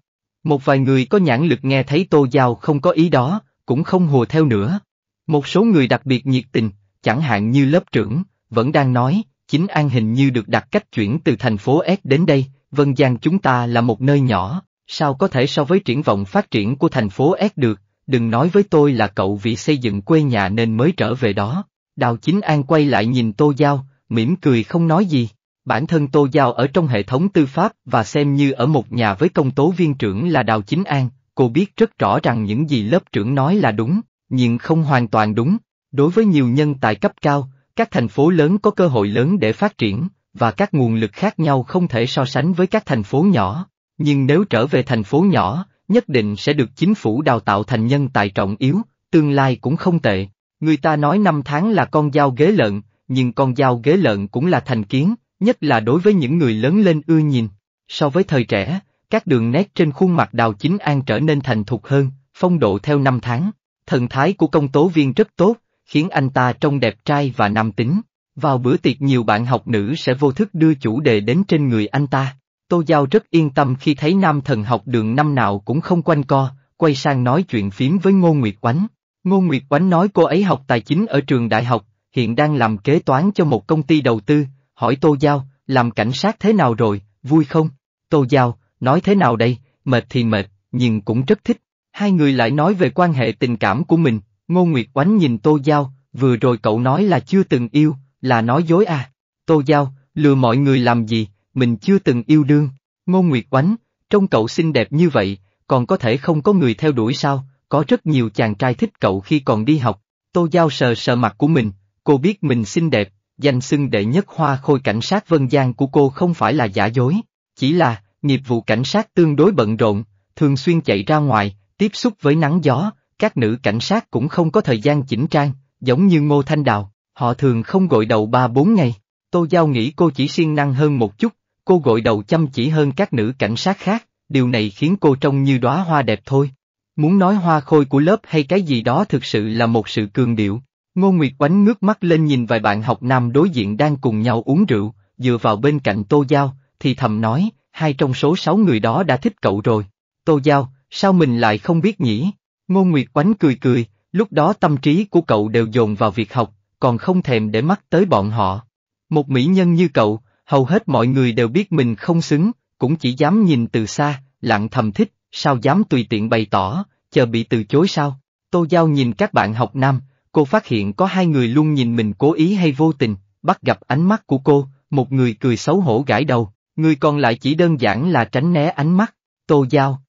Một vài người có nhãn lực nghe thấy Tô Giao không có ý đó, cũng không hùa theo nữa. Một số người đặc biệt nhiệt tình, chẳng hạn như lớp trưởng, vẫn đang nói, chính An hình như được đặt cách chuyển từ thành phố S đến đây, Vân Giang chúng ta là một nơi nhỏ, sao có thể so với triển vọng phát triển của thành phố S được, đừng nói với tôi là cậu vì xây dựng quê nhà nên mới trở về đó. Đào chính An quay lại nhìn Tô Giao, mỉm cười không nói gì. Bản thân Tô Giao ở trong hệ thống tư pháp và xem như ở một nhà với công tố viên trưởng là Đào Chính An, cô biết rất rõ rằng những gì lớp trưởng nói là đúng, nhưng không hoàn toàn đúng. Đối với nhiều nhân tài cấp cao, các thành phố lớn có cơ hội lớn để phát triển, và các nguồn lực khác nhau không thể so sánh với các thành phố nhỏ. Nhưng nếu trở về thành phố nhỏ, nhất định sẽ được chính phủ đào tạo thành nhân tài trọng yếu, tương lai cũng không tệ. Người ta nói năm tháng là con dao ghế lợn, nhưng con dao ghế lợn cũng là thành kiến, nhất là đối với những người lớn lên ưa nhìn. So với thời trẻ, các đường nét trên khuôn mặt đào chính an trở nên thành thục hơn, phong độ theo năm tháng. Thần thái của công tố viên rất tốt, khiến anh ta trông đẹp trai và nam tính. Vào bữa tiệc nhiều bạn học nữ sẽ vô thức đưa chủ đề đến trên người anh ta. Tô Giao rất yên tâm khi thấy nam thần học đường năm nào cũng không quanh co, quay sang nói chuyện phím với Ngô Nguyệt Oánh. Ngô Nguyệt Oánh nói cô ấy học tài chính ở trường đại học, hiện đang làm kế toán cho một công ty đầu tư, hỏi Tô Giao, làm cảnh sát thế nào rồi, vui không? Tô Giao, nói thế nào đây, mệt thì mệt, nhưng cũng rất thích. Hai người lại nói về quan hệ tình cảm của mình, Ngô Nguyệt Oánh nhìn Tô Giao, vừa rồi cậu nói là chưa từng yêu, là nói dối à. Tô Giao, lừa mọi người làm gì, mình chưa từng yêu đương. Ngô Nguyệt Oánh, trông cậu xinh đẹp như vậy, còn có thể không có người theo đuổi sao, có rất nhiều chàng trai thích cậu khi còn đi học. Tô Giao sờ sờ mặt của mình, cô biết mình xinh đẹp, danh xưng đệ nhất hoa khôi cảnh sát vân gian của cô không phải là giả dối, chỉ là, nghiệp vụ cảnh sát tương đối bận rộn, thường xuyên chạy ra ngoài, tiếp xúc với nắng gió, các nữ cảnh sát cũng không có thời gian chỉnh trang, giống như Ngô Thanh Đào, họ thường không gội đầu 3-4 ngày. Tô Giao nghĩ cô chỉ siêng năng hơn một chút, cô gội đầu chăm chỉ hơn các nữ cảnh sát khác, điều này khiến cô trông như đóa hoa đẹp thôi. Muốn nói hoa khôi của lớp hay cái gì đó thực sự là một sự cường điệu. Ngô Nguyệt Oánh ngước mắt lên nhìn vài bạn học nam đối diện đang cùng nhau uống rượu, dựa vào bên cạnh Tô Giao, thì thầm nói, hai trong số sáu người đó đã thích cậu rồi. Tô Giao, sao mình lại không biết nhỉ? Ngô Nguyệt Oánh cười cười, lúc đó tâm trí của cậu đều dồn vào việc học, còn không thèm để mắt tới bọn họ. Một mỹ nhân như cậu, hầu hết mọi người đều biết mình không xứng, cũng chỉ dám nhìn từ xa, lặng thầm thích, sao dám tùy tiện bày tỏ, chờ bị từ chối sao. Tô Giao nhìn các bạn học nam, cô phát hiện có hai người luôn nhìn mình cố ý hay vô tình, bắt gặp ánh mắt của cô, một người cười xấu hổ gãi đầu, người còn lại chỉ đơn giản là tránh né ánh mắt. Tô Giao,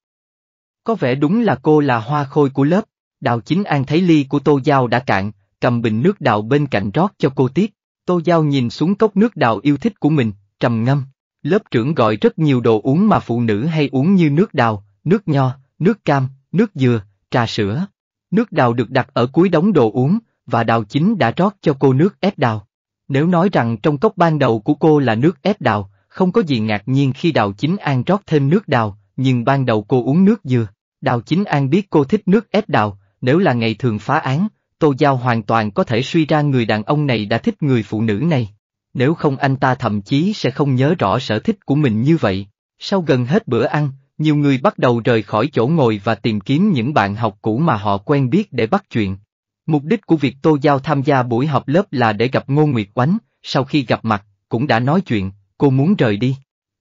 có vẻ đúng là cô là hoa khôi của lớp, Đào chính an thấy ly của tô giao đã cạn, cầm bình nước đào bên cạnh rót cho cô tiếp. Tô Giao nhìn xuống cốc nước đào yêu thích của mình, trầm ngâm. Lớp trưởng gọi rất nhiều đồ uống mà phụ nữ hay uống như nước đào, nước nho, nước cam, nước dừa, trà sữa. Nước đào được đặt ở cuối đống đồ uống, và đào chính đã rót cho cô nước ép đào. Nếu nói rằng trong cốc ban đầu của cô là nước ép đào, không có gì ngạc nhiên khi đào chính an rót thêm nước đào, nhưng ban đầu cô uống nước dừa. Đào Chính An biết cô thích nước ép đào, nếu là ngày thường phá án, Tô Giao hoàn toàn có thể suy ra người đàn ông này đã thích người phụ nữ này. Nếu không anh ta thậm chí sẽ không nhớ rõ sở thích của mình như vậy. Sau gần hết bữa ăn, nhiều người bắt đầu rời khỏi chỗ ngồi và tìm kiếm những bạn học cũ mà họ quen biết để bắt chuyện. Mục đích của việc Tô Giao tham gia buổi họp lớp là để gặp Ngô Nguyệt Oánh, sau khi gặp mặt, cũng đã nói chuyện, cô muốn rời đi.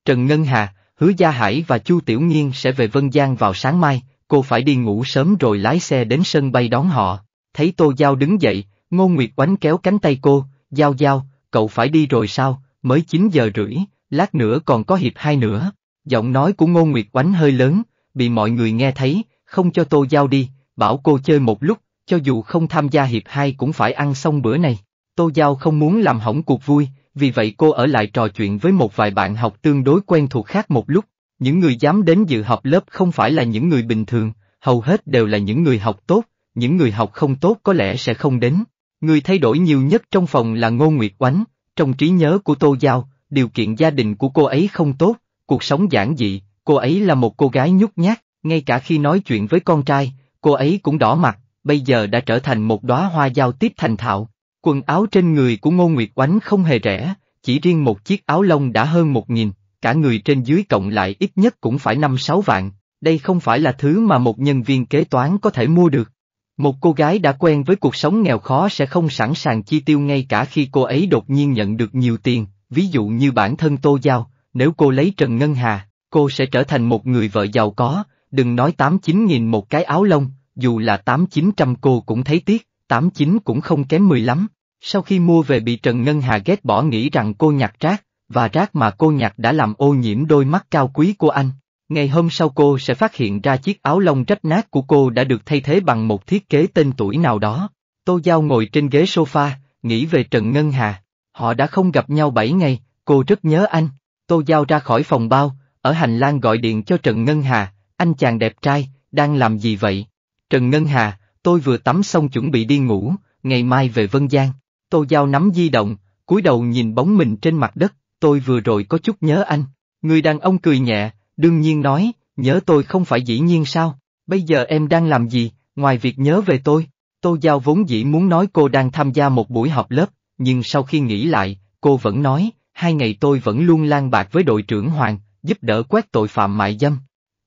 Trần Ngân Hà, Hứa Gia Hải và Chu Tiểu Nghiên sẽ về Vân Giang vào sáng mai, cô phải đi ngủ sớm rồi lái xe đến sân bay đón họ. Thấy Tô Giao đứng dậy, Ngô Nguyệt Oánh kéo cánh tay cô, Giao Giao, cậu phải đi rồi sao, mới 9 giờ rưỡi, lát nữa còn có hiệp hai nữa. Giọng nói của Ngô Nguyệt Oánh hơi lớn, bị mọi người nghe thấy, không cho Tô Giao đi, bảo cô chơi một lúc, cho dù không tham gia hiệp hai cũng phải ăn xong bữa này. Tô Giao không muốn làm hỏng cuộc vui, vì vậy cô ở lại trò chuyện với một vài bạn học tương đối quen thuộc khác một lúc. Những người dám đến dự họp lớp không phải là những người bình thường, hầu hết đều là những người học tốt, những người học không tốt có lẽ sẽ không đến. Người thay đổi nhiều nhất trong phòng là Ngô Nguyệt Oánh, trong trí nhớ của Tô Giao, điều kiện gia đình của cô ấy không tốt, cuộc sống giản dị, cô ấy là một cô gái nhút nhát, ngay cả khi nói chuyện với con trai, cô ấy cũng đỏ mặt, bây giờ đã trở thành một đóa hoa giao tiếp thành thạo. Quần áo trên người của Ngô Nguyệt Oánh không hề rẻ, chỉ riêng một chiếc áo lông đã hơn một nghìn, cả người trên dưới cộng lại ít nhất cũng phải năm sáu vạn, đây không phải là thứ mà một nhân viên kế toán có thể mua được. Một cô gái đã quen với cuộc sống nghèo khó sẽ không sẵn sàng chi tiêu ngay cả khi cô ấy đột nhiên nhận được nhiều tiền, ví dụ như bản thân Tô Giao, nếu cô lấy Trần Ngân Hà, cô sẽ trở thành một người vợ giàu có, đừng nói 8-9 nghìn một cái áo lông, dù là 8-900 cô cũng thấy tiếc, 89 cũng không kém 10 lắm. Sau khi mua về bị Trần Ngân Hà ghét bỏ nghĩ rằng cô nhặt rác, và rác mà cô nhặt đã làm ô nhiễm đôi mắt cao quý của anh. Ngày hôm sau cô sẽ phát hiện ra chiếc áo lông rách nát của cô đã được thay thế bằng một thiết kế tên tuổi nào đó. Tô Giao ngồi trên ghế sofa, nghĩ về Trần Ngân Hà. Họ đã không gặp nhau 7 ngày, cô rất nhớ anh. Tô Giao ra khỏi phòng bao, ở hành lang gọi điện cho Trần Ngân Hà, anh chàng đẹp trai, đang làm gì vậy? Trần Ngân Hà, tôi vừa tắm xong chuẩn bị đi ngủ, ngày mai về Vân Giang. Tô Giao nắm di động, cúi đầu nhìn bóng mình trên mặt đất, tôi vừa rồi có chút nhớ anh. Người đàn ông cười nhẹ, đương nhiên nói, nhớ tôi không phải dĩ nhiên sao, bây giờ em đang làm gì, ngoài việc nhớ về tôi. Tô Giao vốn dĩ muốn nói cô đang tham gia một buổi họp lớp, nhưng sau khi nghĩ lại, cô vẫn nói, hai ngày tôi vẫn luôn lan bạc với đội trưởng Hoàng, giúp đỡ quét tội phạm mại dâm.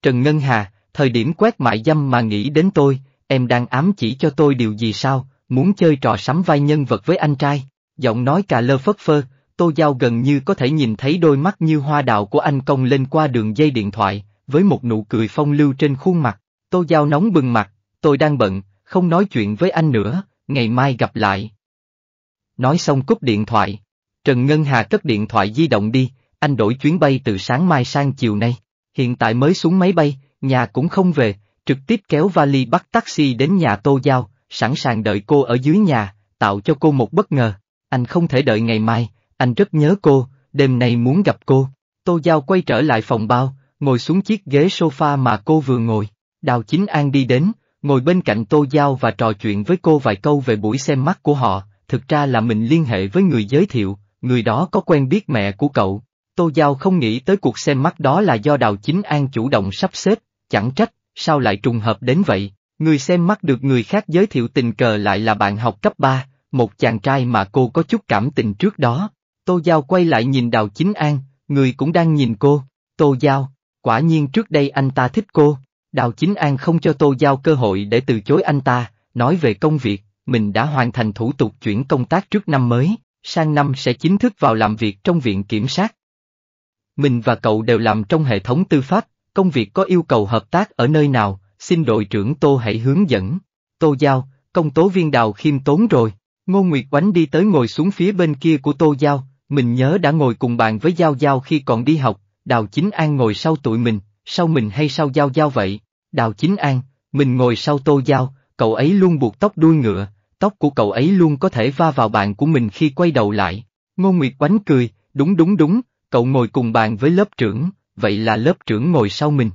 Trần Ngân Hà, thời điểm quét mại dâm mà nghĩ đến tôi, em đang ám chỉ cho tôi điều gì sao, muốn chơi trò sắm vai nhân vật với anh trai. Giọng nói cà lơ phất phơ, Tô Giao gần như có thể nhìn thấy đôi mắt như hoa đạo của anh công lên qua đường dây điện thoại, với một nụ cười phong lưu trên khuôn mặt. Tô Giao nóng bừng mặt, tôi đang bận, không nói chuyện với anh nữa, ngày mai gặp lại. Nói xong cúp điện thoại. Trần Ngân Hà cất điện thoại di động đi, anh đổi chuyến bay từ sáng mai sang chiều nay. Hiện tại mới xuống máy bay, nhà cũng không về, trực tiếp kéo vali bắt taxi đến nhà Tô Giao, sẵn sàng đợi cô ở dưới nhà, tạo cho cô một bất ngờ. Anh không thể đợi ngày mai, anh rất nhớ cô, đêm nay muốn gặp cô. Tô Giao quay trở lại phòng bao, ngồi xuống chiếc ghế sofa mà cô vừa ngồi. Đào Chính An đi đến, ngồi bên cạnh Tô Giao và trò chuyện với cô vài câu về buổi xem mắt của họ, thực ra là mình liên hệ với người giới thiệu, người đó có quen biết mẹ của cậu. Tô Giao không nghĩ tới cuộc xem mắt đó là do Đào Chính An chủ động sắp xếp, chẳng trách, sao lại trùng hợp đến vậy. Người xem mắt được người khác giới thiệu tình cờ lại là bạn học cấp 3, một chàng trai mà cô có chút cảm tình trước đó. Tô Giao quay lại nhìn Đào Chính An, người cũng đang nhìn cô. Tô Giao, quả nhiên trước đây anh ta thích cô. Đào Chính An không cho Tô Giao cơ hội để từ chối anh ta, nói về công việc, mình đã hoàn thành thủ tục chuyển công tác trước năm mới, sang năm sẽ chính thức vào làm việc trong viện kiểm sát. Mình và cậu đều làm trong hệ thống tư pháp, công việc có yêu cầu hợp tác ở nơi nào, xin đội trưởng Tô hãy hướng dẫn. Tô Giao, công tố viên đào khiêm tốn rồi, Ngô Nguyệt Oánh đi tới ngồi xuống phía bên kia của Tô Giao, mình nhớ đã ngồi cùng bàn với Giao Giao khi còn đi học, Đào Chính An ngồi sau tụi mình, sau mình hay sau Giao Giao vậy? Đào Chính An, mình ngồi sau Tô Giao, cậu ấy luôn buộc tóc đuôi ngựa, tóc của cậu ấy luôn có thể va vào bàn của mình khi quay đầu lại. Ngô Nguyệt Oánh cười, đúng đúng đúng, cậu ngồi cùng bàn với lớp trưởng, vậy là lớp trưởng ngồi sau mình.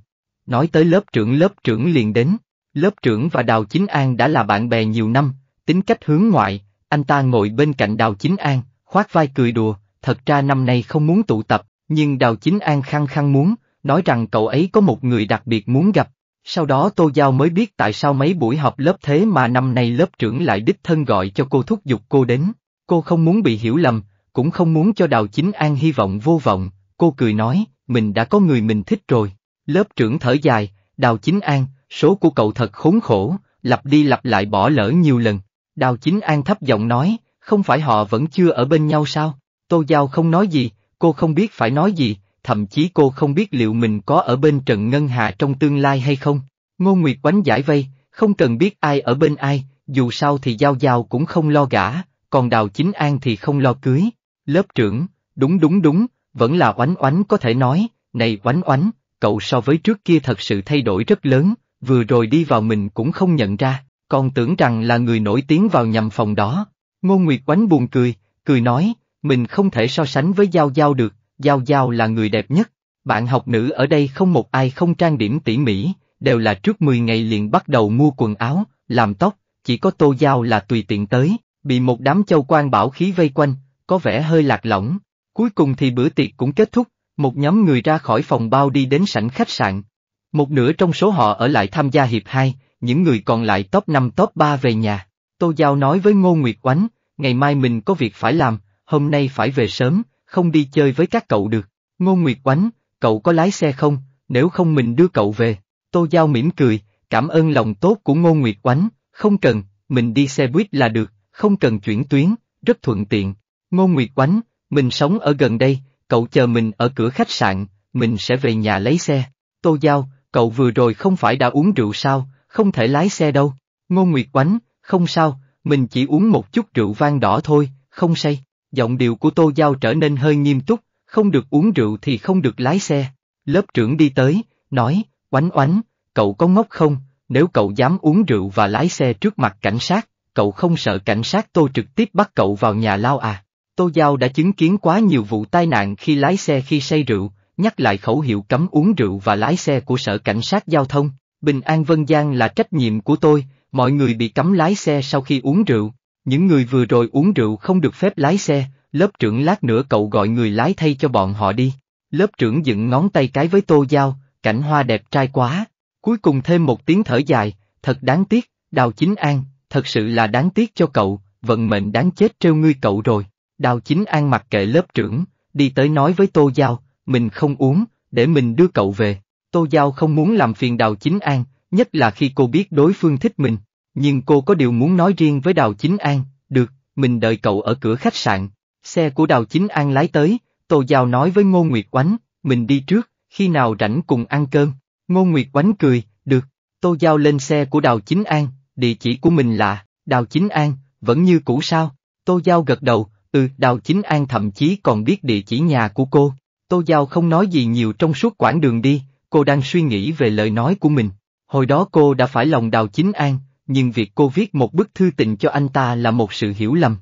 Nói tới lớp trưởng lớp trưởng liền đến, lớp trưởng và Đào Chính An đã là bạn bè nhiều năm, tính cách hướng ngoại, anh ta ngồi bên cạnh Đào Chính An, khoác vai cười đùa, thật ra năm nay không muốn tụ tập, nhưng Đào Chính An khăng khăng muốn, nói rằng cậu ấy có một người đặc biệt muốn gặp. Sau đó Tô Giao mới biết tại sao mấy buổi họp lớp thế mà năm nay lớp trưởng lại đích thân gọi cho cô thúc giục cô đến. Cô không muốn bị hiểu lầm, cũng không muốn cho Đào Chính An hy vọng vô vọng, cô cười nói, mình đã có người mình thích rồi. Lớp trưởng thở dài, Đào Chính An, số của cậu thật khốn khổ, lặp đi lặp lại bỏ lỡ nhiều lần. Đào Chính An thấp giọng nói, không phải họ vẫn chưa ở bên nhau sao? Tô Giao không nói gì, cô không biết phải nói gì, thậm chí cô không biết liệu mình có ở bên Trần Ngân Hà trong tương lai hay không. Ngô Nguyệt Oánh giải vây, không cần biết ai ở bên ai, dù sao thì Giao Giao cũng không lo gả, còn Đào Chính An thì không lo cưới. Lớp trưởng, đúng đúng đúng, vẫn là Oánh Oánh có thể nói, này Oánh Oánh, cậu so với trước kia thật sự thay đổi rất lớn, vừa rồi đi vào mình cũng không nhận ra, còn tưởng rằng là người nổi tiếng vào nhầm phòng đó. Ngô Nguyệt Oánh buồn cười, cười nói, mình không thể so sánh với Giao Giao được, Giao Giao là người đẹp nhất. Bạn học nữ ở đây không một ai không trang điểm tỉ mỉ, đều là trước 10 ngày liền bắt đầu mua quần áo, làm tóc, chỉ có Tô Giao là tùy tiện tới, bị một đám châu quan bảo khí vây quanh, có vẻ hơi lạc lõng. Cuối cùng thì bữa tiệc cũng kết thúc, một nhóm người ra khỏi phòng bao đi đến sảnh khách sạn. Một nửa trong số họ ở lại tham gia hiệp 2, những người còn lại top 5 top 3 về nhà. Tô Giao nói với Ngô Nguyệt Oánh, ngày mai mình có việc phải làm, hôm nay phải về sớm, không đi chơi với các cậu được. Ngô Nguyệt Oánh, cậu có lái xe không, nếu không mình đưa cậu về. Tô Giao mỉm cười, cảm ơn lòng tốt của Ngô Nguyệt Oánh, không cần, mình đi xe buýt là được, không cần chuyển tuyến, rất thuận tiện. Ngô Nguyệt Oánh, mình sống ở gần đây, cậu chờ mình ở cửa khách sạn, mình sẽ về nhà lấy xe. Tô Giao, cậu vừa rồi không phải đã uống rượu sao, không thể lái xe đâu. Ngô Nguyệt Oánh, không sao, mình chỉ uống một chút rượu vang đỏ thôi, không say giọng điệu của Tô Giao trở nên hơi nghiêm túc, không được uống rượu thì không được lái xe. Lớp trưởng đi tới, nói, oánh oánh, cậu có ngốc không, nếu cậu dám uống rượu và lái xe trước mặt cảnh sát, cậu không sợ cảnh sát Tô trực tiếp bắt cậu vào nhà lao à. Tô Giao đã chứng kiến quá nhiều vụ tai nạn khi lái xe khi say rượu, nhắc lại khẩu hiệu cấm uống rượu và lái xe của Sở Cảnh sát Giao thông. Bình An Vân Giang là trách nhiệm của tôi, mọi người bị cấm lái xe sau khi uống rượu. Những người vừa rồi uống rượu không được phép lái xe, lớp trưởng lát nữa cậu gọi người lái thay cho bọn họ đi. Lớp trưởng dựng ngón tay cái với tô dao, cảnh hoa đẹp trai quá. Cuối cùng thêm một tiếng thở dài, thật đáng tiếc, đào chính an, thật sự là đáng tiếc cho cậu, vận mệnh đáng chết trêu ngươi cậu rồi. Đào chính an mặc kệ lớp trưởng, đi tới nói với tô dao, mình không uống, để mình đưa cậu về. Tô Giao không muốn làm phiền Đào Chính An, nhất là khi cô biết đối phương thích mình. Nhưng cô có điều muốn nói riêng với Đào Chính An, được, mình đợi cậu ở cửa khách sạn. Xe của Đào Chính An lái tới, Tô Giao nói với Ngô Nguyệt Oánh, mình đi trước, khi nào rảnh cùng ăn cơm. Ngô Nguyệt Oánh cười, được, Tô Giao lên xe của Đào Chính An, địa chỉ của mình là, Đào Chính An, vẫn như cũ sao. Tô Giao gật đầu, ừ, Đào Chính An thậm chí còn biết địa chỉ nhà của cô. Tô Giao không nói gì nhiều trong suốt quãng đường đi, cô đang suy nghĩ về lời nói của mình. Hồi đó cô đã phải lòng Đào Chính An, nhưng việc cô viết một bức thư tình cho anh ta là một sự hiểu lầm.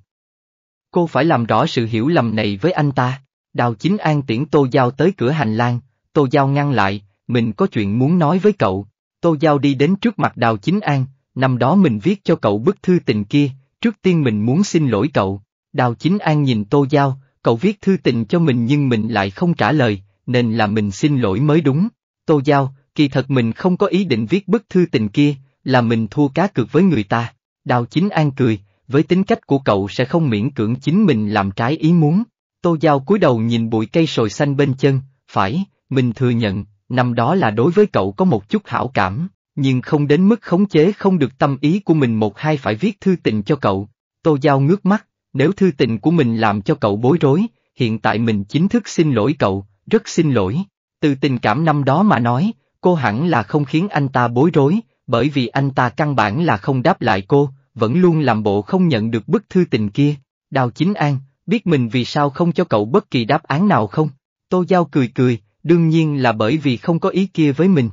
Cô phải làm rõ sự hiểu lầm này với anh ta. Đào chính an tiễn Tô Giao tới cửa hành lang, Tô Giao ngăn lại, mình có chuyện muốn nói với cậu. Tô Giao đi đến trước mặt Đào chính an, năm đó mình viết cho cậu bức thư tình kia, trước tiên mình muốn xin lỗi cậu. Đào chính an nhìn Tô Giao, cậu viết thư tình cho mình nhưng mình lại không trả lời, nên là mình xin lỗi mới đúng. Tô Giao, kỳ thật mình không có ý định viết bức thư tình kia, là mình thua cá cược với người ta. Đào Chính An cười, với tính cách của cậu sẽ không miễn cưỡng chính mình làm trái ý muốn. Tô Giao cúi đầu nhìn bụi cây sồi xanh bên chân, phải, mình thừa nhận, năm đó là đối với cậu có một chút hảo cảm, nhưng không đến mức khống chế không được tâm ý của mình một hai phải viết thư tình cho cậu. Tô Giao ngước mắt, nếu thư tình của mình làm cho cậu bối rối, hiện tại mình chính thức xin lỗi cậu, rất xin lỗi. Từ tình cảm năm đó mà nói, cô hẳn là không khiến anh ta bối rối, bởi vì anh ta căn bản là không đáp lại cô, vẫn luôn làm bộ không nhận được bức thư tình kia. Đào Chính An, biết mình vì sao không cho cậu bất kỳ đáp án nào không? Tô Giao cười cười, đương nhiên là bởi vì không có ý kia với mình.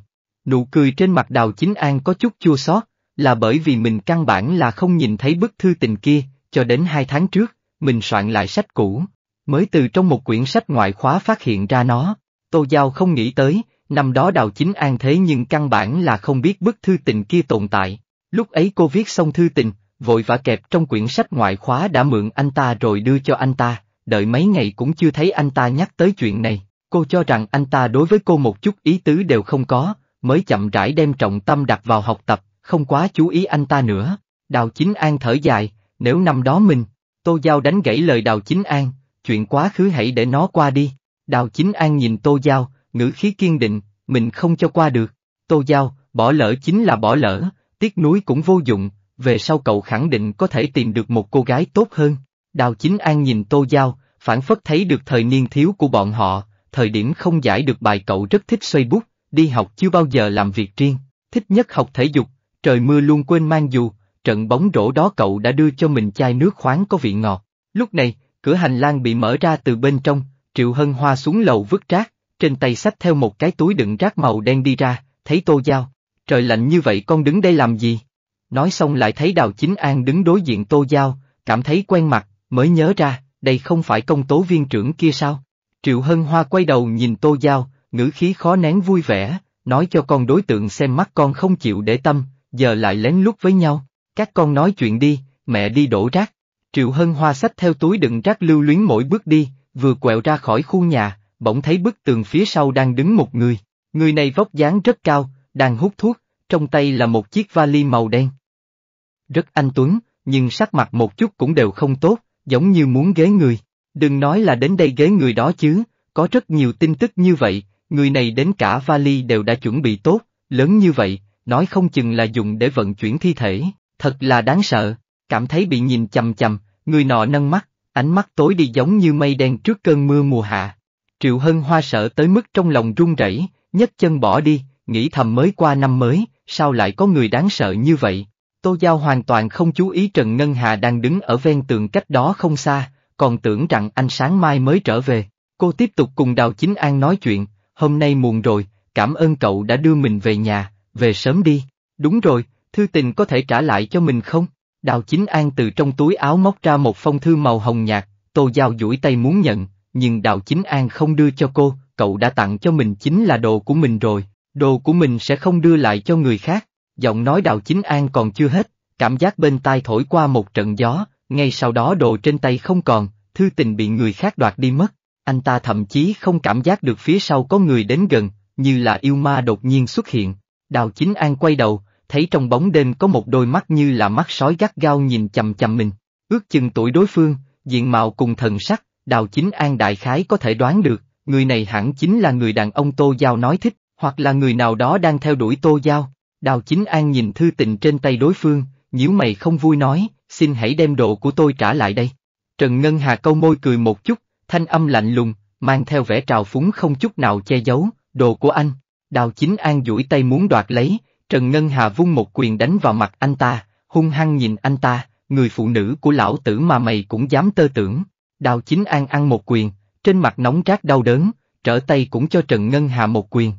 Nụ cười trên mặt Đào Chính An có chút chua xót, là bởi vì mình căn bản là không nhìn thấy bức thư tình kia, cho đến hai tháng trước, mình soạn lại sách cũ, mới từ trong một quyển sách ngoại khóa phát hiện ra nó. Tô Giao không nghĩ tới, Năm đó đào chính an thế nhưng căn bản là không biết bức thư tình kia tồn tại. Lúc ấy cô viết xong thư tình, vội vã kẹp trong quyển sách ngoại khóa đã mượn anh ta rồi đưa cho anh ta, đợi mấy ngày cũng chưa thấy anh ta nhắc tới chuyện này. Cô cho rằng anh ta đối với cô một chút ý tứ đều không có, mới chậm rãi đem trọng tâm đặt vào học tập, không quá chú ý anh ta nữa. Đào Chính An thở dài, nếu năm đó mình, Tô Giao đánh gãy lời Đào Chính An, chuyện quá khứ hãy để nó qua đi. Đào Chính An nhìn Tô Giao, ngữ khí kiên định, mình không cho qua được. Tô Giao, bỏ lỡ chính là bỏ lỡ, tiếc nuối cũng vô dụng, về sau cậu khẳng định có thể tìm được một cô gái tốt hơn. Đào Chính An nhìn Tô Giao, phản phất thấy được thời niên thiếu của bọn họ, thời điểm không giải được bài cậu rất thích xoay bút, đi học chưa bao giờ làm việc riêng, thích nhất học thể dục, trời mưa luôn quên mang dù, trận bóng rổ đó cậu đã đưa cho mình chai nước khoáng có vị ngọt. Lúc này, cửa hành lang bị mở ra từ bên trong, Triệu Hân Hoa xuống lầu vứt rác, trên tay xách theo một cái túi đựng rác màu đen đi ra, thấy Tô Giao, trời lạnh như vậy con đứng đây làm gì? Nói xong lại thấy Đào Chính An đứng đối diện Tô Giao, cảm thấy quen mặt, mới nhớ ra, đây không phải công tố viên trưởng kia sao? Triệu Hân Hoa quay đầu nhìn Tô Giao, ngữ khí khó nén vui vẻ, nói cho con đối tượng xem mắt con không chịu để tâm, giờ lại lén lút với nhau, các con nói chuyện đi, mẹ đi đổ rác. Triệu Hân Hoa xách theo túi đựng rác lưu luyến mỗi bước đi, vừa quẹo ra khỏi khu nhà, bỗng thấy bức tường phía sau đang đứng một người. Người này vóc dáng rất cao, đang hút thuốc, trong tay là một chiếc vali màu đen. Rất anh tuấn, nhưng sắc mặt một chút cũng đều không tốt, giống như muốn ghế người. Đừng nói là đến đây ghế người đó chứ, có rất nhiều tin tức như vậy, người này đến cả vali đều đã chuẩn bị tốt, lớn như vậy, nói không chừng là dùng để vận chuyển thi thể, thật là đáng sợ, cảm thấy bị nhìn chằm chằm, người nọ nâng mắt, ánh mắt tối đi giống như mây đen trước cơn mưa mùa hạ. Triệu Hân Hoa sợ tới mức trong lòng run rẩy, nhấc chân bỏ đi, nghĩ thầm mới qua năm mới, sao lại có người đáng sợ như vậy. Tô Giao hoàn toàn không chú ý Trần Ngân Hà đang đứng ở ven tường cách đó không xa, còn tưởng rằng anh sáng mai mới trở về. Cô tiếp tục cùng Đào Chính An nói chuyện, hôm nay muộn rồi, cảm ơn cậu đã đưa mình về nhà, về sớm đi. Đúng rồi, thư tình có thể trả lại cho mình không? Đào Chính An từ trong túi áo móc ra một phong thư màu hồng nhạt, Tô Giao duỗi tay muốn nhận, nhưng Đào Chính An không đưa cho cô, cậu đã tặng cho mình chính là đồ của mình rồi, đồ của mình sẽ không đưa lại cho người khác. Giọng nói Đào Chính An còn chưa hết, cảm giác bên tai thổi qua một trận gió, ngay sau đó đồ trên tay không còn, thư tình bị người khác đoạt đi mất. Anh ta thậm chí không cảm giác được phía sau có người đến gần, như là yêu ma đột nhiên xuất hiện. Đào Chính An quay đầu, thấy trong bóng đêm có một đôi mắt như là mắt sói gắt gao nhìn chầm chầm mình. Ước chừng tuổi đối phương, diện mạo cùng thần sắc, Đào Chính An đại khái có thể đoán được, người này hẳn chính là người đàn ông Tô Giao nói thích, hoặc là người nào đó đang theo đuổi Tô Giao. Đào Chính An nhìn thư tình trên tay đối phương, nhíu mày không vui nói, xin hãy đem độ của tôi trả lại đây. Trần Ngân Hà câu môi cười một chút, thanh âm lạnh lùng, mang theo vẻ trào phúng không chút nào che giấu, đồ của anh. Đào Chính An duỗi tay muốn đoạt lấy, Trần Ngân Hà vung một quyền đánh vào mặt anh ta, hung hăng nhìn anh ta, người phụ nữ của lão tử mà mày cũng dám tơ tưởng. Đào chính an ăn một quyền, trên mặt nóng rát đau đớn, trở tay cũng cho Trần Ngân Hà một quyền.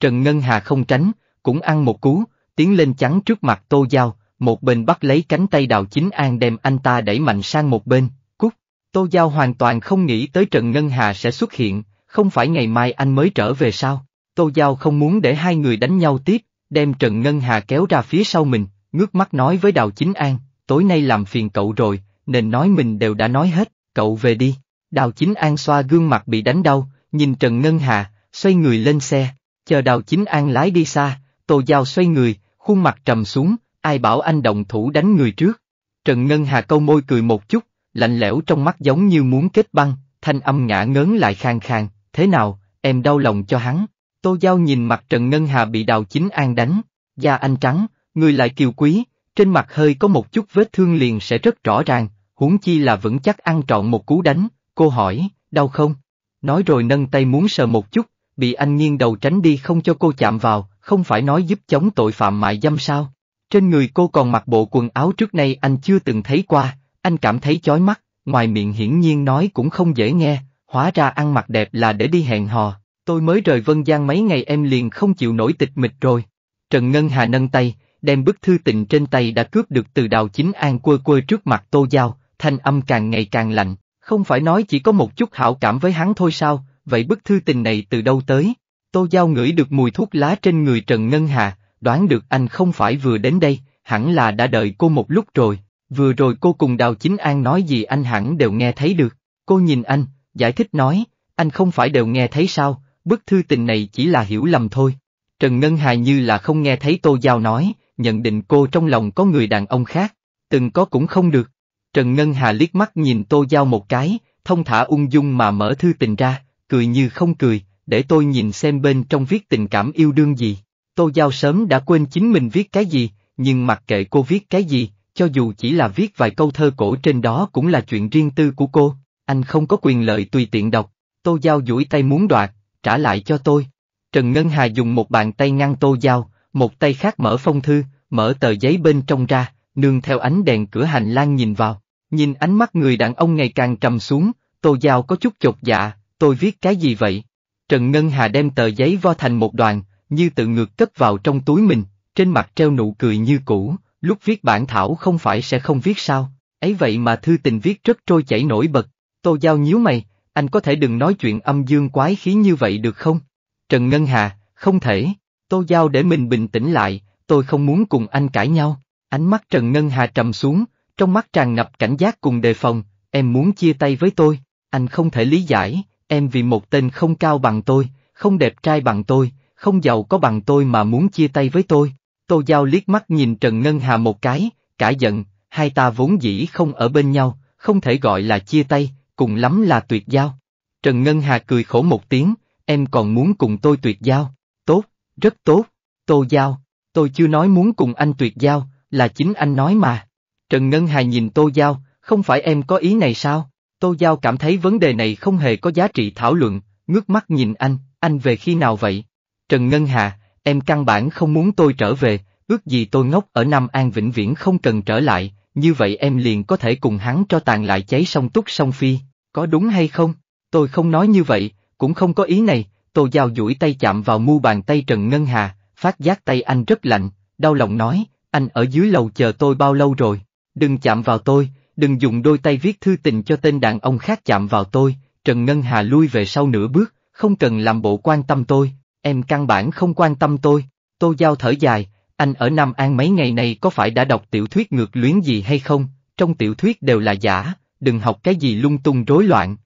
Trần Ngân Hà không tránh, cũng ăn một cú, tiến lên chắn trước mặt Tô Giao, một bên bắt lấy cánh tay Đào Chính An đem anh ta đẩy mạnh sang một bên, cút. Tô Giao hoàn toàn không nghĩ tới Trần Ngân Hà sẽ xuất hiện, không phải ngày mai anh mới trở về sao. Tô Giao không muốn để hai người đánh nhau tiếp, đem Trần Ngân Hà kéo ra phía sau mình, ngước mắt nói với Đào Chính An, tối nay làm phiền cậu rồi, nên nói mình đều đã nói hết, cậu về đi. Đào Chính An xoa gương mặt bị đánh đau, nhìn Trần Ngân Hà, xoay người lên xe, chờ Đào Chính An lái đi xa, Tô Giao xoay người, khuôn mặt trầm xuống, ai bảo anh động thủ đánh người trước. Trần Ngân Hà câu môi cười một chút, lạnh lẽo trong mắt giống như muốn kết băng, thanh âm ngã ngớn lại khang khang. thế nào, em đau lòng cho hắn. Tô Giao nhìn mặt Trần Ngân Hà bị Đào Chính An đánh, da anh trắng, người lại kiều quý, trên mặt hơi có một chút vết thương liền sẽ rất rõ ràng, huống chi là vẫn chắc ăn trọn một cú đánh, cô hỏi, đau không? Nói rồi nâng tay muốn sờ một chút, bị anh nghiêng đầu tránh đi không cho cô chạm vào, không phải nói giúp chống tội phạm mại dâm sao. Trên người cô còn mặc bộ quần áo trước nay anh chưa từng thấy qua, anh cảm thấy chói mắt, ngoài miệng hiển nhiên nói cũng không dễ nghe, hóa ra ăn mặc đẹp là để đi hẹn hò. Tôi mới rời Vân Giang mấy ngày em liền không chịu nổi tịch mịch rồi. Trần Ngân Hà nâng tay, đem bức thư tình trên tay đã cướp được từ đào chính an quơ quơ trước mặt Tô Giao, thanh âm càng ngày càng lạnh, không phải nói chỉ có một chút hảo cảm với hắn thôi sao, vậy bức thư tình này từ đâu tới? Tô Giao ngửi được mùi thuốc lá trên người Trần Ngân Hà, đoán được anh không phải vừa đến đây, hẳn là đã đợi cô một lúc rồi, vừa rồi cô cùng Đào Chính An nói gì anh hẳn đều nghe thấy được, cô nhìn anh, giải thích nói, anh không phải đều nghe thấy sao, bức thư tình này chỉ là hiểu lầm thôi. Trần Ngân Hà như là không nghe thấy Tô Giao nói, nhận định cô trong lòng có người đàn ông khác, từng có cũng không được. Trần Ngân Hà liếc mắt nhìn Tô Giao một cái, thông thả ung dung mà mở thư tình ra, cười như không cười, để tôi nhìn xem bên trong viết tình cảm yêu đương gì. Tô Giao sớm đã quên chính mình viết cái gì, nhưng mặc kệ cô viết cái gì, cho dù chỉ là viết vài câu thơ cổ trên đó cũng là chuyện riêng tư của cô, anh không có quyền lợi tùy tiện đọc. Tô Giao duỗi tay muốn đoạt, trả lại cho tôi. Trần Ngân Hà dùng một bàn tay ngăn Tô Giao, một tay khác mở phong thư, mở tờ giấy bên trong ra, nương theo ánh đèn cửa hành lang nhìn vào. Nhìn ánh mắt người đàn ông ngày càng trầm xuống, Tô Giao có chút chột dạ, tôi viết cái gì vậy? Trần Ngân Hà đem tờ giấy vo thành một đoàn, như tự ngược cất vào trong túi mình, trên mặt treo nụ cười như cũ, lúc viết bản thảo không phải sẽ không viết sao, ấy vậy mà thư tình viết rất trôi chảy nổi bật, Tô Giao nhíu mày, anh có thể đừng nói chuyện âm dương quái khí như vậy được không? Trần Ngân Hà, không thể, Tô Giao để mình bình tĩnh lại, tôi không muốn cùng anh cãi nhau, ánh mắt Trần Ngân Hà trầm xuống, trong mắt tràn ngập cảnh giác cùng đề phòng, em muốn chia tay với tôi, anh không thể lý giải, em vì một tên không cao bằng tôi, không đẹp trai bằng tôi, không giàu có bằng tôi mà muốn chia tay với tôi. Tô Giao liếc mắt nhìn Trần Ngân Hà một cái, cả giận, hai ta vốn dĩ không ở bên nhau, không thể gọi là chia tay, cùng lắm là tuyệt giao. Trần Ngân Hà cười khổ một tiếng, em còn muốn cùng tôi tuyệt giao, tốt, rất tốt, Tô Giao, tôi chưa nói muốn cùng anh tuyệt giao, là chính anh nói mà. Trần Ngân Hà nhìn Tô Giao, không phải em có ý này sao? Tô Giao cảm thấy vấn đề này không hề có giá trị thảo luận, ngước mắt nhìn anh, anh về khi nào vậy? Trần Ngân Hà, em căn bản không muốn tôi trở về, ước gì tôi ngốc ở Nam An vĩnh viễn không cần trở lại, như vậy em liền có thể cùng hắn cho tàn lại cháy song túc song phi, có đúng hay không? Tôi không nói như vậy, cũng không có ý này, Tô Giao duỗi tay chạm vào mu bàn tay Trần Ngân Hà, phát giác tay anh rất lạnh, đau lòng nói, anh ở dưới lầu chờ tôi bao lâu rồi? Đừng chạm vào tôi, đừng dùng đôi tay viết thư tình cho tên đàn ông khác chạm vào tôi, Trần Ngân Hà lui về sau nửa bước, không cần làm bộ quan tâm tôi, em căn bản không quan tâm tôi, Tô Giao thở dài, anh ở Nam An mấy ngày này có phải đã đọc tiểu thuyết ngược luyến gì hay không, trong tiểu thuyết đều là giả, đừng học cái gì lung tung rối loạn.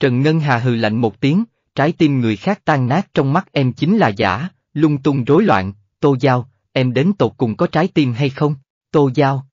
Trần Ngân Hà hừ lạnh một tiếng, trái tim người khác tan nát trong mắt em chính là giả, lung tung rối loạn, Tô Giao, em đến tột cùng có trái tim hay không, Tô Giao,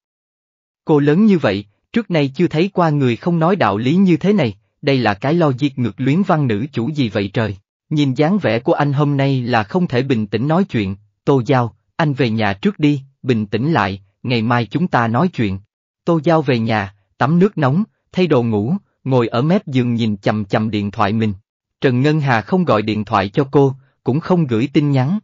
Cô lớn như vậy, trước nay chưa thấy qua người không nói đạo lý như thế này, đây là cái lo diệt ngược luyến văn nữ chủ gì vậy trời. Nhìn dáng vẻ của anh hôm nay là không thể bình tĩnh nói chuyện, Tô Giao, anh về nhà trước đi, bình tĩnh lại, ngày mai chúng ta nói chuyện. Tô Giao về nhà, tắm nước nóng, thay đồ ngủ, ngồi ở mép giường nhìn chầm chầm điện thoại mình. Trần Ngân Hà không gọi điện thoại cho cô, cũng không gửi tin nhắn.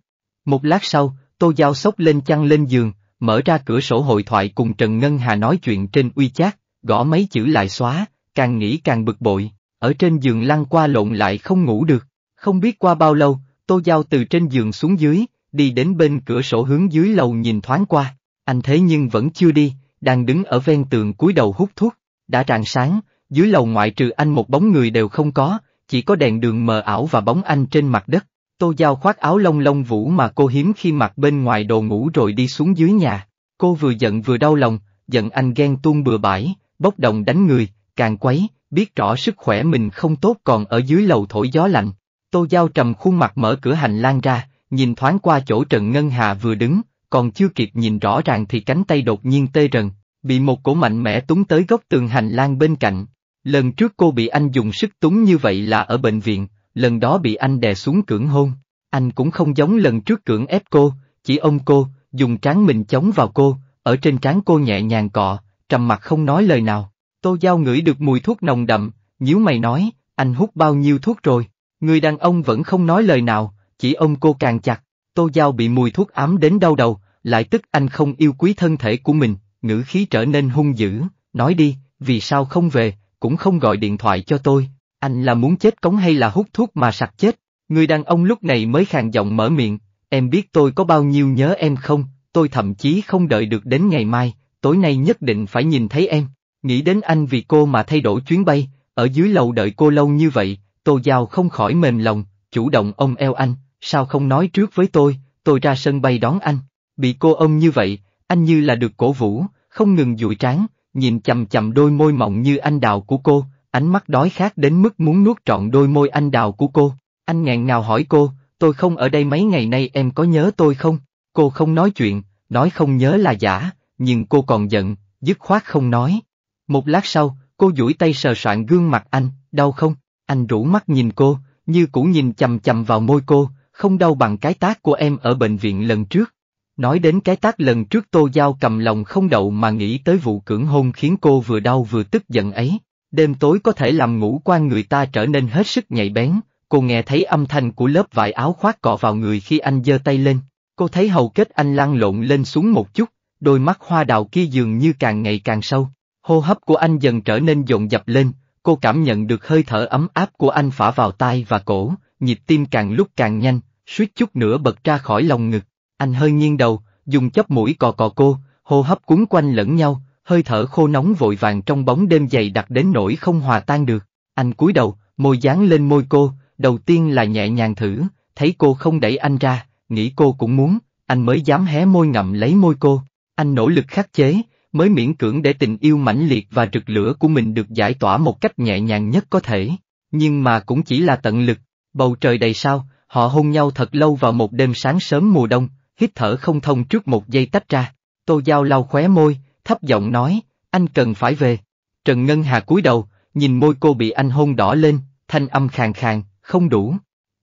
Một lát sau, Tô Giao sốc lên chăn lên giường, mở ra cửa sổ hội thoại cùng Trần Ngân Hà nói chuyện trên uy chát gõ mấy chữ lại xóa, càng nghĩ càng bực bội, ở trên giường lăn qua lộn lại không ngủ được, không biết qua bao lâu, Tô Giao từ trên giường xuống dưới, đi đến bên cửa sổ hướng dưới lầu nhìn thoáng qua, anh thế nhưng vẫn chưa đi, đang đứng ở ven tường cúi đầu hút thuốc, đã tràn sáng, dưới lầu ngoại trừ anh một bóng người đều không có, chỉ có đèn đường mờ ảo và bóng anh trên mặt đất, Tô Giao khoác áo lông lông vũ mà cô hiếm khi mặc bên ngoài đồ ngủ rồi đi xuống dưới nhà. Cô vừa giận vừa đau lòng, giận anh ghen tuôn bừa bãi, bốc đồng đánh người, càng quấy, biết rõ sức khỏe mình không tốt còn ở dưới lầu thổi gió lạnh. Tô Giao trầm khuôn mặt mở cửa hành lang ra, nhìn thoáng qua chỗ Trần Ngân Hà vừa đứng, còn chưa kịp nhìn rõ ràng thì cánh tay đột nhiên tê rần, bị một cổ mạnh mẽ túng tới góc tường hành lang bên cạnh. Lần trước cô bị anh dùng sức túng như vậy là ở bệnh viện, lần đó bị anh đè xuống cưỡng hôn. Anh cũng không giống lần trước cưỡng ép cô, chỉ ông cô, dùng trán mình chống vào cô, ở trên trán cô nhẹ nhàng cọ, trầm mặt không nói lời nào. Tô Giao ngửi được mùi thuốc nồng đậm, nhíu mày nói, anh hút bao nhiêu thuốc rồi, người đàn ông vẫn không nói lời nào, chỉ ông cô càng chặt. Tô Giao bị mùi thuốc ám đến đau đầu, lại tức anh không yêu quý thân thể của mình, ngữ khí trở nên hung dữ, nói đi, vì sao không về, cũng không gọi điện thoại cho tôi, anh là muốn chết cống hay là hút thuốc mà sặc chết? Người đàn ông lúc này mới khàn giọng mở miệng, em biết tôi có bao nhiêu nhớ em không, tôi thậm chí không đợi được đến ngày mai, tối nay nhất định phải nhìn thấy em. Nghĩ đến anh vì cô mà thay đổi chuyến bay, ở dưới lầu đợi cô lâu như vậy, Tô Giao không khỏi mềm lòng, chủ động ôm eo anh, sao không nói trước với tôi, tôi ra sân bay đón anh. Bị cô ôm như vậy, anh như là được cổ vũ, không ngừng dụi trán, nhìn chầm chầm đôi môi mộng như anh đào của cô, ánh mắt đói khát đến mức muốn nuốt trọn đôi môi anh đào của cô. Anh ngẹn ngào hỏi cô, tôi không ở đây mấy ngày nay em có nhớ tôi không? Cô không nói chuyện, nói không nhớ là giả, nhưng cô còn giận, dứt khoát không nói. Một lát sau, cô duỗi tay sờ soạn gương mặt anh, đau không? Anh rủ mắt nhìn cô, như cũ nhìn chầm chầm vào môi cô, không đau bằng cái tác của em ở bệnh viện lần trước. Nói đến cái tác lần trước Tô Giao cầm lòng không đậu mà nghĩ tới vụ cưỡng hôn khiến cô vừa đau vừa tức giận ấy. Đêm tối có thể làm ngủ quan người ta trở nên hết sức nhạy bén, cô nghe thấy âm thanh của lớp vải áo khoác cọ vào người khi anh giơ tay lên, cô thấy hầu kết anh lăn lộn lên xuống một chút, đôi mắt hoa đào kia dường như càng ngày càng sâu, hô hấp của anh dần trở nên dồn dập lên, cô cảm nhận được hơi thở ấm áp của anh phả vào tai và cổ, nhịp tim càng lúc càng nhanh, suýt chút nữa bật ra khỏi lòng ngực, anh hơi nghiêng đầu, dùng chóp mũi cò cò cô, hô hấp cuốn quanh lẫn nhau, hơi thở khô nóng vội vàng trong bóng đêm dày đặc đến nỗi không hòa tan được. Anh cúi đầu, môi dán lên môi cô, đầu tiên là nhẹ nhàng thử, thấy cô không đẩy anh ra, nghĩ cô cũng muốn, anh mới dám hé môi ngậm lấy môi cô. Anh nỗ lực khắc chế, mới miễn cưỡng để tình yêu mãnh liệt và rực lửa của mình được giải tỏa một cách nhẹ nhàng nhất có thể. Nhưng mà cũng chỉ là tận lực, bầu trời đầy sao, họ hôn nhau thật lâu vào một đêm sáng sớm mùa đông, hít thở không thông trước một giây tách ra. Tô Giao lau khóe môi, thấp giọng nói, anh cần phải về. Trần Ngân Hà cúi đầu, nhìn môi cô bị anh hôn đỏ lên, thanh âm khàn khàn, không đủ.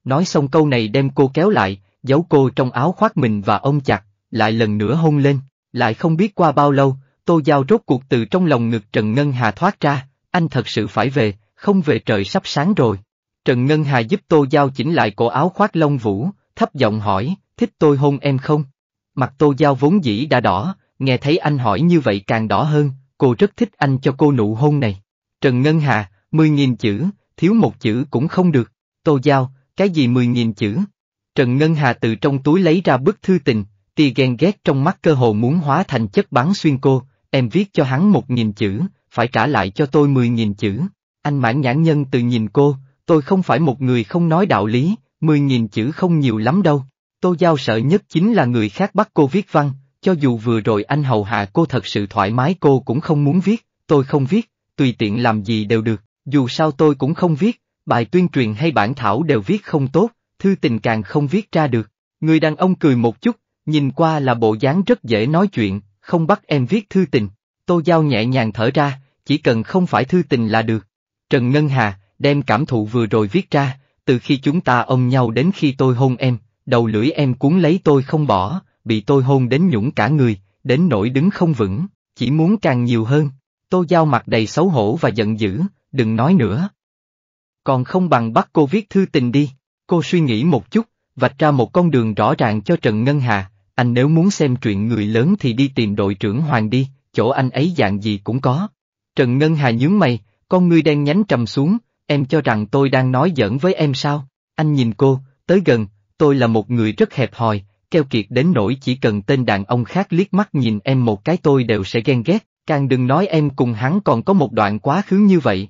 Nói xong câu này đem cô kéo lại, giấu cô trong áo khoác mình và ôm chặt, lại lần nữa hôn lên, lại không biết qua bao lâu, Tô Giao rốt cuộc từ trong lòng ngực Trần Ngân Hà thoát ra, anh thật sự phải về, không về trời sắp sáng rồi. Trần Ngân Hà giúp Tô Giao chỉnh lại cổ áo khoác lông vũ, thấp giọng hỏi, thích tôi hôn em không? Mặt Tô Giao vốn dĩ đã đỏ, nghe thấy anh hỏi như vậy càng đỏ hơn, cô rất thích anh cho cô nụ hôn này. Trần Ngân Hà, 10.000 chữ, thiếu một chữ cũng không được, Tô Giao, cái gì 10.000 chữ? Trần Ngân Hà từ trong túi lấy ra bức thư tình, tia ghen ghét trong mắt cơ hồ muốn hóa thành chất bắn xuyên cô, em viết cho hắn 1.000 chữ, phải trả lại cho tôi 10.000 chữ. Anh mãn nhãn nhân từ nhìn cô, tôi không phải một người không nói đạo lý, 10.000 chữ không nhiều lắm đâu. Tô Giao sợ nhất chính là người khác bắt cô viết văn, cho dù vừa rồi anh hầu hạ cô thật sự thoải mái cô cũng không muốn viết, tôi không viết, tùy tiện làm gì đều được, dù sao tôi cũng không viết, bài tuyên truyền hay bản thảo đều viết không tốt, thư tình càng không viết ra được. Người đàn ông cười một chút, nhìn qua là bộ dáng rất dễ nói chuyện, không bắt em viết thư tình. Tô Giao nhẹ nhàng thở ra, chỉ cần không phải thư tình là được. Trần Ngân Hà, đem cảm thụ vừa rồi viết ra, từ khi chúng ta ôm nhau đến khi tôi hôn em, đầu lưỡi em cuốn lấy tôi không bỏ, bị tôi hôn đến nhũng cả người, đến nỗi đứng không vững, chỉ muốn càng nhiều hơn. tôi Giao mặt đầy xấu hổ và giận dữ, đừng nói nữa. Còn không bằng bắt cô viết thư tình đi, cô suy nghĩ một chút, vạch ra một con đường rõ ràng cho Trần Ngân Hà, anh nếu muốn xem chuyện người lớn thì đi tìm đội trưởng Hoàng đi, chỗ anh ấy dạng gì cũng có. Trần Ngân Hà nhướng mày, con ngươi đen nhánh trầm xuống, em cho rằng tôi đang nói giỡn với em sao? Anh nhìn cô, tới gần, tôi là một người rất hẹp hòi, keo kiệt đến nỗi chỉ cần tên đàn ông khác liếc mắt nhìn em một cái tôi đều sẽ ghen ghét, càng đừng nói em cùng hắn còn có một đoạn quá khứ như vậy.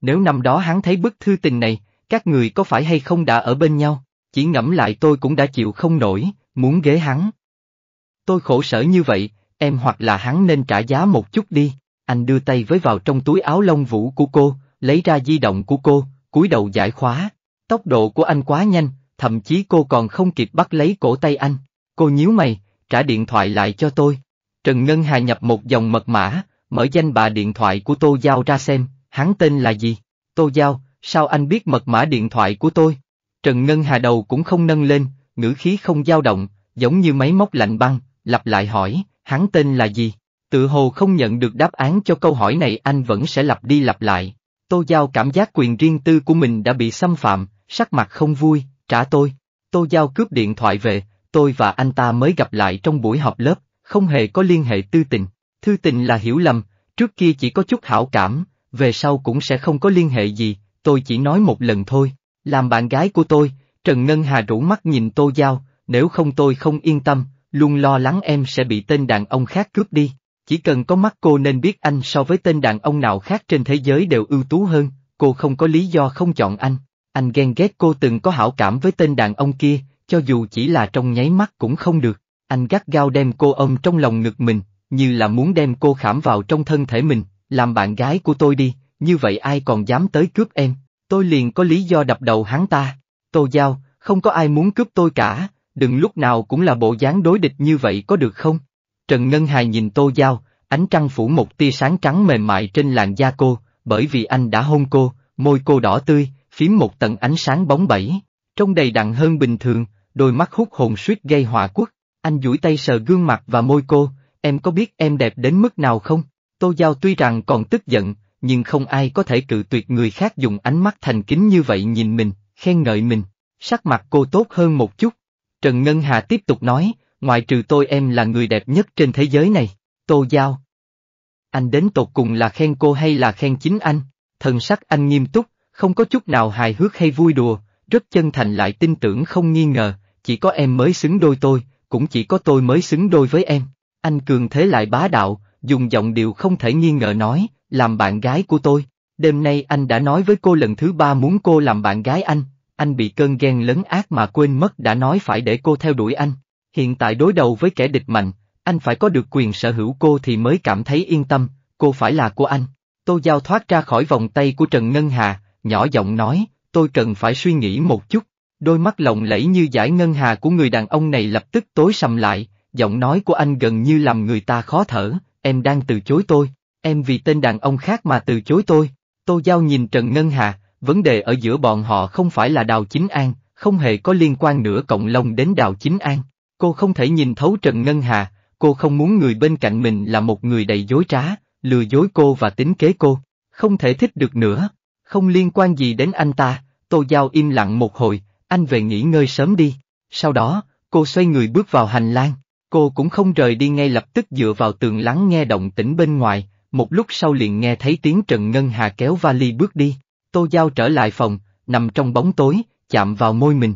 Nếu năm đó hắn thấy bức thư tình này, các người có phải hay không đã ở bên nhau, chỉ ngẫm lại tôi cũng đã chịu không nổi, muốn ghế hắn. Tôi khổ sở như vậy, em hoặc là hắn nên trả giá một chút đi, anh đưa tay với vào trong túi áo lông vũ của cô, lấy ra di động của cô, cúi đầu giải khóa, tốc độ của anh quá nhanh, thậm chí cô còn không kịp bắt lấy cổ tay anh. Cô nhíu mày, trả điện thoại lại cho tôi. Trần Ngân Hà nhập một dòng mật mã, mở danh bà điện thoại của Tô Giao ra xem, hắn tên là gì? Tô Giao, sao anh biết mật mã điện thoại của tôi? Trần Ngân Hà đầu cũng không nâng lên, ngữ khí không dao động, giống như máy móc lạnh băng, lặp lại hỏi, hắn tên là gì? Tự hồ không nhận được đáp án cho câu hỏi này anh vẫn sẽ lặp đi lặp lại. Tô Giao cảm giác quyền riêng tư của mình đã bị xâm phạm, sắc mặt không vui, Trả tôi, Tô Giao cướp điện thoại về, tôi và anh ta mới gặp lại trong buổi họp lớp, không hề có liên hệ tư tình. Thư tình là hiểu lầm, trước kia chỉ có chút hảo cảm, về sau cũng sẽ không có liên hệ gì, tôi chỉ nói một lần thôi. Làm bạn gái của tôi, Trần Ngân Hà rủ mắt nhìn Tô Giao, nếu không tôi không yên tâm, luôn lo lắng em sẽ bị tên đàn ông khác cướp đi. Chỉ cần có mắt cô nên biết anh so với tên đàn ông nào khác trên thế giới đều ưu tú hơn, cô không có lý do không chọn anh. Anh ghen ghét cô từng có hảo cảm với tên đàn ông kia, cho dù chỉ là trong nháy mắt cũng không được. Anh gắt gao đem cô ôm trong lòng ngực mình, như là muốn đem cô khảm vào trong thân thể mình, làm bạn gái của tôi đi, như vậy ai còn dám tới cướp em, tôi liền có lý do đập đầu hắn ta. Tô Giao, không có ai muốn cướp tôi cả, đừng lúc nào cũng là bộ dáng đối địch như vậy có được không? Trần Ngân Hài nhìn Tô Giao, ánh trăng phủ một tia sáng trắng mềm mại trên làn da cô, bởi vì anh đã hôn cô, môi cô đỏ tươi, phím một tầng ánh sáng bóng bẩy, trông đầy đặn hơn bình thường, đôi mắt hút hồn suýt gây họa quốc. Anh duỗi tay sờ gương mặt và môi cô, em có biết em đẹp đến mức nào không? Tô Giao tuy rằng còn tức giận, nhưng không ai có thể cự tuyệt người khác dùng ánh mắt thành kính như vậy nhìn mình, khen ngợi mình. Sắc mặt cô tốt hơn một chút. Trần Ngân Hà tiếp tục nói, ngoại trừ tôi em là người đẹp nhất trên thế giới này, Tô Giao. Anh đến tột cùng là khen cô hay là khen chính anh? Thần sắc anh nghiêm túc, không có chút nào hài hước hay vui đùa, rất chân thành lại tin tưởng không nghi ngờ, chỉ có em mới xứng đôi tôi, cũng chỉ có tôi mới xứng đôi với em. Anh cường thế lại bá đạo, dùng giọng điệu không thể nghi ngờ nói, làm bạn gái của tôi. Đêm nay anh đã nói với cô lần thứ ba muốn cô làm bạn gái anh, anh bị cơn ghen lấn ác mà quên mất đã nói phải để cô theo đuổi anh. Hiện tại đối đầu với kẻ địch mạnh, anh phải có được quyền sở hữu cô thì mới cảm thấy yên tâm, cô phải là của anh. Tô Giao thoát ra khỏi vòng tay của Trần Ngân Hà, nhỏ giọng nói, tôi cần phải suy nghĩ một chút. Đôi mắt lộng lẫy như giải ngân hà của người đàn ông này lập tức tối sầm lại, giọng nói của anh gần như làm người ta khó thở, em đang từ chối tôi, em vì tên đàn ông khác mà từ chối tôi. Tô Giao nhìn Trần Ngân Hà, vấn đề ở giữa bọn họ không phải là Đào Chính An, không hề có liên quan nữa cộng lông đến Đào Chính An. Cô không thể nhìn thấu Trần Ngân Hà, cô không muốn người bên cạnh mình là một người đầy dối trá, lừa dối cô và tính kế cô, không thể thích được nữa. Không liên quan gì đến anh ta, Tô Giao im lặng một hồi, anh về nghỉ ngơi sớm đi. Sau đó, cô xoay người bước vào hành lang, cô cũng không rời đi ngay lập tức dựa vào tường lắng nghe động tĩnh bên ngoài, một lúc sau liền nghe thấy tiếng Trần Ngân Hà kéo vali bước đi, Tô Giao trở lại phòng, nằm trong bóng tối, chạm vào môi mình.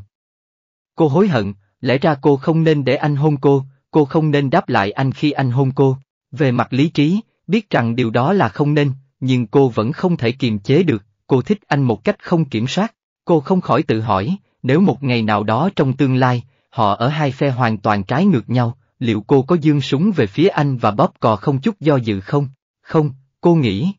Cô hối hận, lẽ ra cô không nên để anh hôn cô, cô không nên đáp lại anh khi anh hôn cô. Về mặt lý trí, biết rằng điều đó là không nên, nhưng cô vẫn không thể kiềm chế được, cô thích anh một cách không kiểm soát, cô không khỏi tự hỏi, nếu một ngày nào đó trong tương lai, họ ở hai phe hoàn toàn trái ngược nhau, liệu cô có dương súng về phía anh và bóp cò không chút do dự không? Không, cô nghĩ.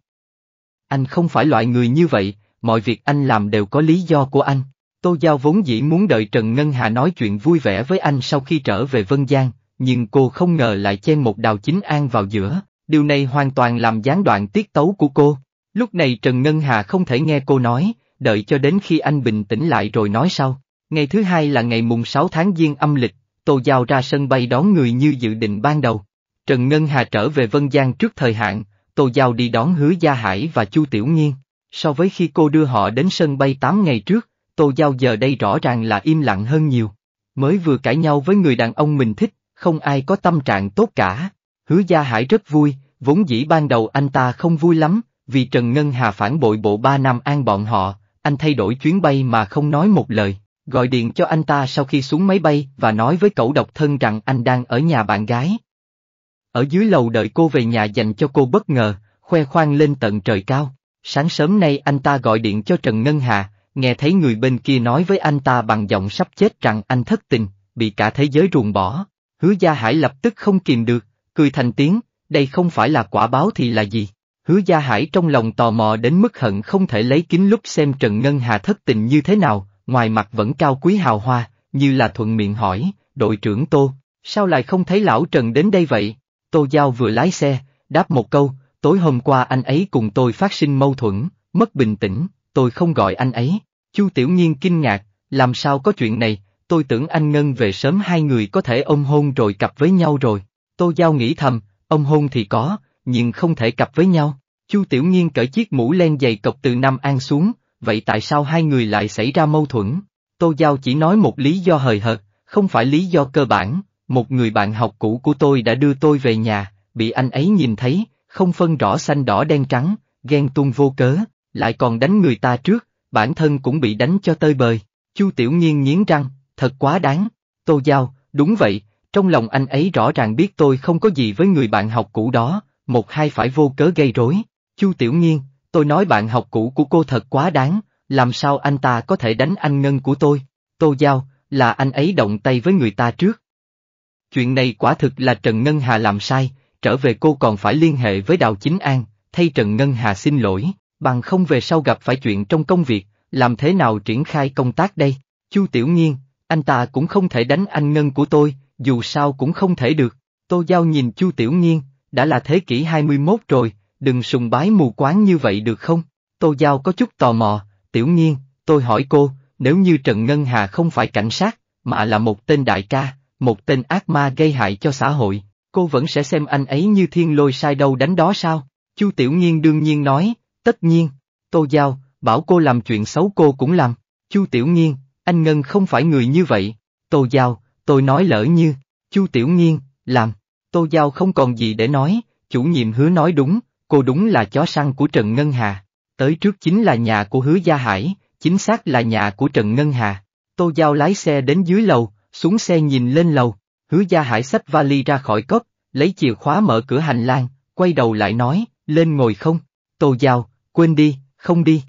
Anh không phải loại người như vậy, mọi việc anh làm đều có lý do của anh. Tô Giao vốn dĩ muốn đợi Trần Ngân Hà nói chuyện vui vẻ với anh sau khi trở về Vân Giang, nhưng cô không ngờ lại chen một đào chính an vào giữa, điều này hoàn toàn làm gián đoạn tiết tấu của cô. Lúc này Trần Ngân Hà không thể nghe cô nói, đợi cho đến khi anh bình tĩnh lại rồi nói sau. Ngày thứ hai là ngày mùng 6 tháng Giêng âm lịch, Tô Giao ra sân bay đón người như dự định ban đầu. Trần Ngân Hà trở về Vân Giang trước thời hạn, Tô Giao đi đón Hứa Gia Hải và Chu Tiểu nhiên. So với khi cô đưa họ đến sân bay 8 ngày trước, Tô Giao giờ đây rõ ràng là im lặng hơn nhiều. Mới vừa cãi nhau với người đàn ông mình thích, không ai có tâm trạng tốt cả. Hứa Gia Hải rất vui, vốn dĩ ban đầu anh ta không vui lắm, vì Trần Ngân Hà phản bội bộ ba năm an bọn họ, anh thay đổi chuyến bay mà không nói một lời, gọi điện cho anh ta sau khi xuống máy bay và nói với cậu độc thân rằng anh đang ở nhà bạn gái. Ở dưới lầu đợi cô về nhà dành cho cô bất ngờ, khoe khoang lên tận trời cao. Sáng sớm nay anh ta gọi điện cho Trần Ngân Hà, nghe thấy người bên kia nói với anh ta bằng giọng sắp chết rằng anh thất tình, bị cả thế giới ruồng bỏ. Hứa Gia Hải lập tức không kìm được, cười thành tiếng, đây không phải là quả báo thì là gì hứa gia hải trong lòng tò mò đến mức hận không thể lấy kính lúc xem Trần Ngân Hà thất tình như thế nào, ngoài mặt vẫn cao quý hào hoa, như là thuận miệng hỏi, đội trưởng Tô, sao lại không thấy lão Trần đến đây vậy? Tô Giao vừa lái xe, đáp một câu, tối hôm qua anh ấy cùng tôi phát sinh mâu thuẫn, mất bình tĩnh, tôi không gọi anh ấy. Chu Tiểu Nhiên kinh ngạc, làm sao có chuyện này, tôi tưởng anh Ngân về sớm hai người có thể ôm hôn rồi cặp với nhau rồi. Tô Giao nghĩ thầm, ôm hôn thì có, nhưng không thể cặp với nhau. Chu Tiểu Nhiên cởi chiếc mũ len dày cộc từ Nam An xuống, vậy tại sao hai người lại xảy ra mâu thuẫn? Tô Giao chỉ nói một lý do hời hợt, không phải lý do cơ bản, một người bạn học cũ của tôi đã đưa tôi về nhà, bị anh ấy nhìn thấy, không phân rõ xanh đỏ đen trắng, ghen tuông vô cớ, lại còn đánh người ta trước, bản thân cũng bị đánh cho tơi bời. Chu Tiểu Nhiên nghiến răng, thật quá đáng. Tô Giao, đúng vậy, trong lòng anh ấy rõ ràng biết tôi không có gì với người bạn học cũ đó, một hai phải vô cớ gây rối. Chu Tiểu Nhiên, tôi nói bạn học cũ của cô thật quá đáng, làm sao anh ta có thể đánh anh ngân của tôi? Tô Giao, là anh ấy động tay với người ta trước. Chuyện này quả thực là Trần Ngân Hà làm sai, trở về cô còn phải liên hệ với Đào Chính An, thay Trần Ngân Hà xin lỗi, bằng không về sau gặp phải chuyện trong công việc, làm thế nào triển khai công tác đây? Chu Tiểu Nhiên, anh ta cũng không thể đánh anh Ngân của tôi, dù sao cũng không thể được. Tô Giao nhìn Chu Tiểu Nhiên đã là thế kỷ 21 rồi, đừng sùng bái mù quáng như vậy được không? Tô Giao có chút tò mò, tiểu nhiên, tôi hỏi cô, nếu như Trần Ngân Hà không phải cảnh sát, mà là một tên đại ca, một tên ác ma gây hại cho xã hội, cô vẫn sẽ xem anh ấy như thiên lôi sai đâu đánh đó sao? Chu Tiểu nhiên đương nhiên nói, tất nhiên, Tô Giao, bảo cô làm chuyện xấu cô cũng làm, Chu Tiểu nhiên, anh Ngân không phải người như vậy, Tô Giao, tôi nói lỡ như, Chu Tiểu nhiên, làm. Tô Giao không còn gì để nói, chủ nhiệm hứa nói đúng, cô đúng là chó săn của Trần Ngân Hà. Tới trước chính là nhà của hứa Gia Hải, chính xác là nhà của Trần Ngân Hà. Tô Giao lái xe đến dưới lầu, xuống xe nhìn lên lầu, hứa Gia Hải xách vali ra khỏi cốc, lấy chìa khóa mở cửa hành lang, quay đầu lại nói, lên ngồi không, Tô Giao, quên đi, không đi.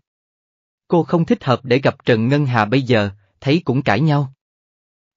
Cô không thích hợp để gặp Trần Ngân Hà bây giờ, thấy cũng cãi nhau.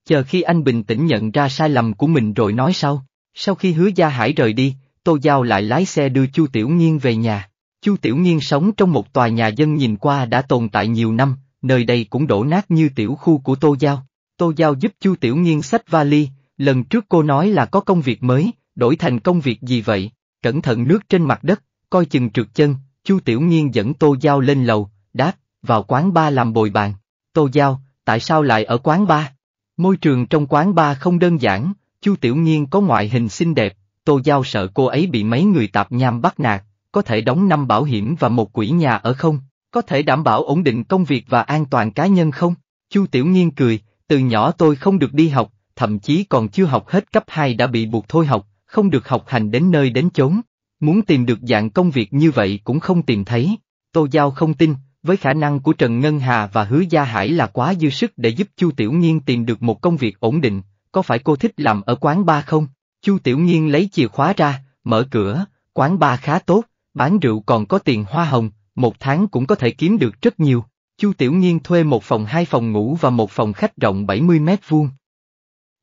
Chờ khi anh bình tĩnh nhận ra sai lầm của mình rồi nói sau. Sau khi hứa gia hải rời đi, Tô Giao lại lái xe đưa Chu Tiểu nhiên về nhà. Chu Tiểu nhiên sống trong một tòa nhà dân nhìn qua đã tồn tại nhiều năm, nơi đây cũng đổ nát như tiểu khu của Tô Giao. Tô Giao giúp Chu Tiểu nhiên xách vali, lần trước cô nói là có công việc mới, đổi thành công việc gì vậy? Cẩn thận nước trên mặt đất, coi chừng trượt chân, Chu Tiểu nhiên dẫn Tô Giao lên lầu, đáp, vào quán ba làm bồi bàn. Tô Giao, tại sao lại ở quán ba? Môi trường trong quán ba không đơn giản, Chu Tiểu Nhiên có ngoại hình xinh đẹp, Tô Giao sợ cô ấy bị mấy người tạp nham bắt nạt, có thể đóng năm bảo hiểm và một quỹ nhà ở không, có thể đảm bảo ổn định công việc và an toàn cá nhân không? Chu Tiểu Nhiên cười, từ nhỏ tôi không được đi học, thậm chí còn chưa học hết cấp 2 đã bị buộc thôi học, không được học hành đến nơi đến chốn. Muốn tìm được dạng công việc như vậy cũng không tìm thấy. Tô Giao không tin, với khả năng của Trần Ngân Hà và Hứa Gia Hải là quá dư sức để giúp Chu Tiểu Nhiên tìm được một công việc ổn định, có phải cô thích làm ở quán bar không? Chu Tiểu Nhiên lấy chìa khóa ra, mở cửa, quán bar khá tốt, bán rượu còn có tiền hoa hồng, một tháng cũng có thể kiếm được rất nhiều. Chu Tiểu Nhiên thuê một phòng hai phòng ngủ và một phòng khách rộng 70 mét vuông.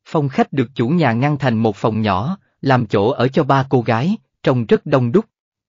Phòng khách được chủ nhà ngăn thành một phòng nhỏ, làm chỗ ở cho ba cô gái, trông rất đông đúc.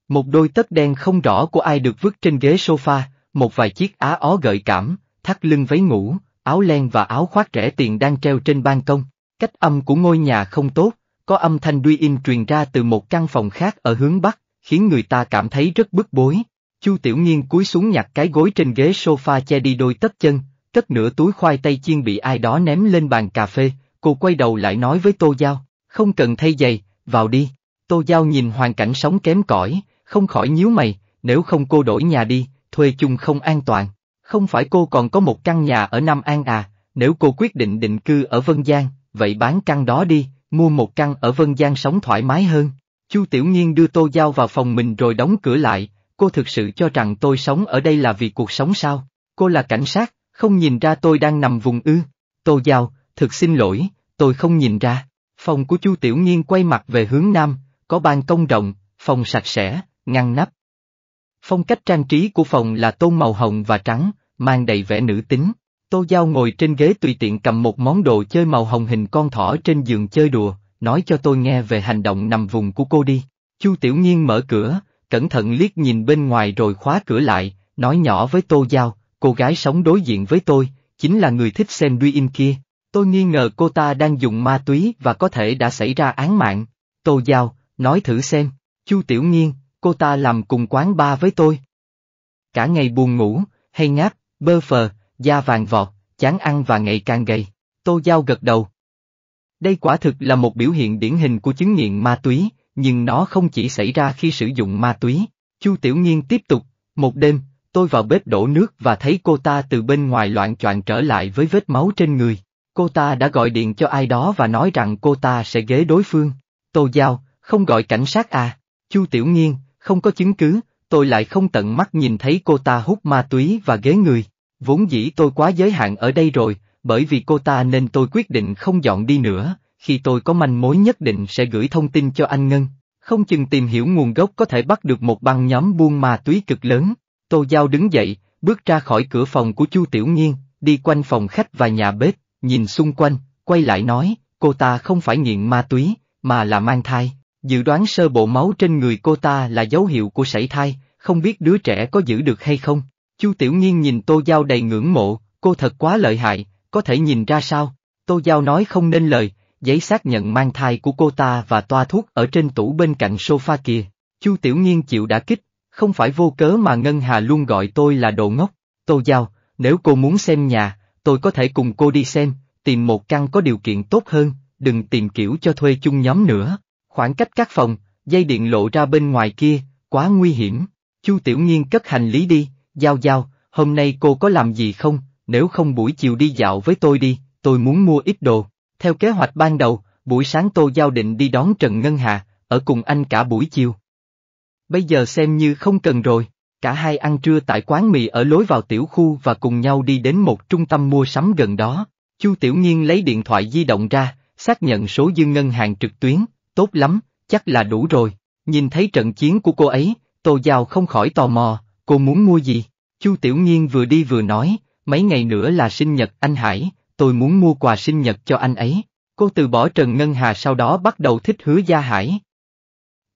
Một đôi tất đen không rõ của ai được vứt trên ghế sofa, một vài chiếc á ó gợi cảm, thắt lưng váy ngủ, áo len và áo khoác rẻ tiền đang treo trên ban công. Cách âm của ngôi nhà không tốt, có âm thanh duy in truyền ra từ một căn phòng khác ở hướng bắc, khiến người ta cảm thấy rất bức bối. Chu Tiểu Nhiên cúi xuống nhặt cái gối trên ghế sofa che đi đôi tất chân, cất nửa túi khoai tây chiên bị ai đó ném lên bàn cà phê, cô quay đầu lại nói với Tô Giao, không cần thay giày, vào đi. Tô Giao nhìn hoàn cảnh sống kém cỏi, không khỏi nhíu mày, nếu không cô đổi nhà đi, thuê chung không an toàn. Không phải cô còn có một căn nhà ở Nam An à, nếu cô quyết định định cư ở Vân Giang, vậy bán căn đó đi, mua một căn ở Vân Giang sống thoải mái hơn. Chu Tiểu Nhiên đưa tô giao vào phòng mình rồi đóng cửa lại, cô thực sự cho rằng tôi sống ở đây là vì cuộc sống sao, cô là cảnh sát, không nhìn ra tôi đang nằm vùng ư. Tô giao, thực xin lỗi, tôi không nhìn ra. Phòng của Chu Tiểu Nhiên quay mặt về hướng nam, có ban công rộng, phòng sạch sẽ, ngăn nắp. Phong cách trang trí của phòng là tôn màu hồng và trắng, mang đầy vẻ nữ tính. Tô Giao ngồi trên ghế tùy tiện cầm một món đồ chơi màu hồng hình con thỏ trên giường chơi đùa, nói cho tôi nghe về hành động nằm vùng của cô đi. Chu Tiểu Nhiên mở cửa, cẩn thận liếc nhìn bên ngoài rồi khóa cửa lại, nói nhỏ với Tô Giao, cô gái sống đối diện với tôi, chính là người thích xem duy in kia. Tôi nghi ngờ cô ta đang dùng ma túy và có thể đã xảy ra án mạng. Tô Giao, nói thử xem, Chu Tiểu Nhiên, cô ta làm cùng quán ba với tôi. Cả ngày buồn ngủ, hay ngáp, bơ phờ, da vàng vọt, chán ăn và ngày càng gầy. Tô Giao gật đầu. Đây quả thực là một biểu hiện điển hình của chứng nghiện ma túy, nhưng nó không chỉ xảy ra khi sử dụng ma túy. Chu Tiểu Nghiên tiếp tục, một đêm, tôi vào bếp đổ nước và thấy cô ta từ bên ngoài loạn choạng trở lại với vết máu trên người. Cô ta đã gọi điện cho ai đó và nói rằng cô ta sẽ ghế đối phương. Tô Giao, không gọi cảnh sát à? Chu Tiểu Nghiên, không có chứng cứ, tôi lại không tận mắt nhìn thấy cô ta hút ma túy và ghế người. Vốn dĩ tôi quá giới hạn ở đây rồi, bởi vì cô ta nên tôi quyết định không dọn đi nữa, khi tôi có manh mối nhất định sẽ gửi thông tin cho anh Ngân. Không chừng tìm hiểu nguồn gốc có thể bắt được một băng nhóm buôn ma túy cực lớn. Tô Giao đứng dậy, bước ra khỏi cửa phòng của Chu Tiểu Nghiên, đi quanh phòng khách và nhà bếp, nhìn xung quanh, quay lại nói, cô ta không phải nghiện ma túy, mà là mang thai. Dự đoán sơ bộ máu trên người cô ta là dấu hiệu của sảy thai, không biết đứa trẻ có giữ được hay không. Chu Tiểu Nhiên nhìn Tô Giao đầy ngưỡng mộ, cô thật quá lợi hại, có thể nhìn ra sao? Tô Giao nói không nên lời, giấy xác nhận mang thai của cô ta và toa thuốc ở trên tủ bên cạnh sofa kia. Chu Tiểu Nhiên chịu đã kích, không phải vô cớ mà Ngân Hà luôn gọi tôi là đồ ngốc. Tô Giao, nếu cô muốn xem nhà, tôi có thể cùng cô đi xem, tìm một căn có điều kiện tốt hơn, đừng tìm kiểu cho thuê chung nhóm nữa. Khoảng cách các phòng, dây điện lộ ra bên ngoài kia, quá nguy hiểm. Chu Tiểu Nhiên cất hành lý đi, Giao Giao, hôm nay cô có làm gì không, nếu không buổi chiều đi dạo với tôi đi, tôi muốn mua ít đồ. Theo kế hoạch ban đầu, buổi sáng Tô Giao định đi đón Trần Ngân Hà, ở cùng anh cả buổi chiều. Bây giờ xem như không cần rồi, cả hai ăn trưa tại quán mì ở lối vào tiểu khu và cùng nhau đi đến một trung tâm mua sắm gần đó. Chu Tiểu Nhiên lấy điện thoại di động ra, xác nhận số dư ngân hàng trực tuyến, tốt lắm, chắc là đủ rồi. Nhìn thấy trận chiến của cô ấy, Tô Giao không khỏi tò mò, cô muốn mua gì? Chu Tiểu Nghiên vừa đi vừa nói, mấy ngày nữa là sinh nhật anh Hải, tôi muốn mua quà sinh nhật cho anh ấy. Cô từ bỏ Trần Ngân Hà sau đó bắt đầu thích hứa Gia Hải.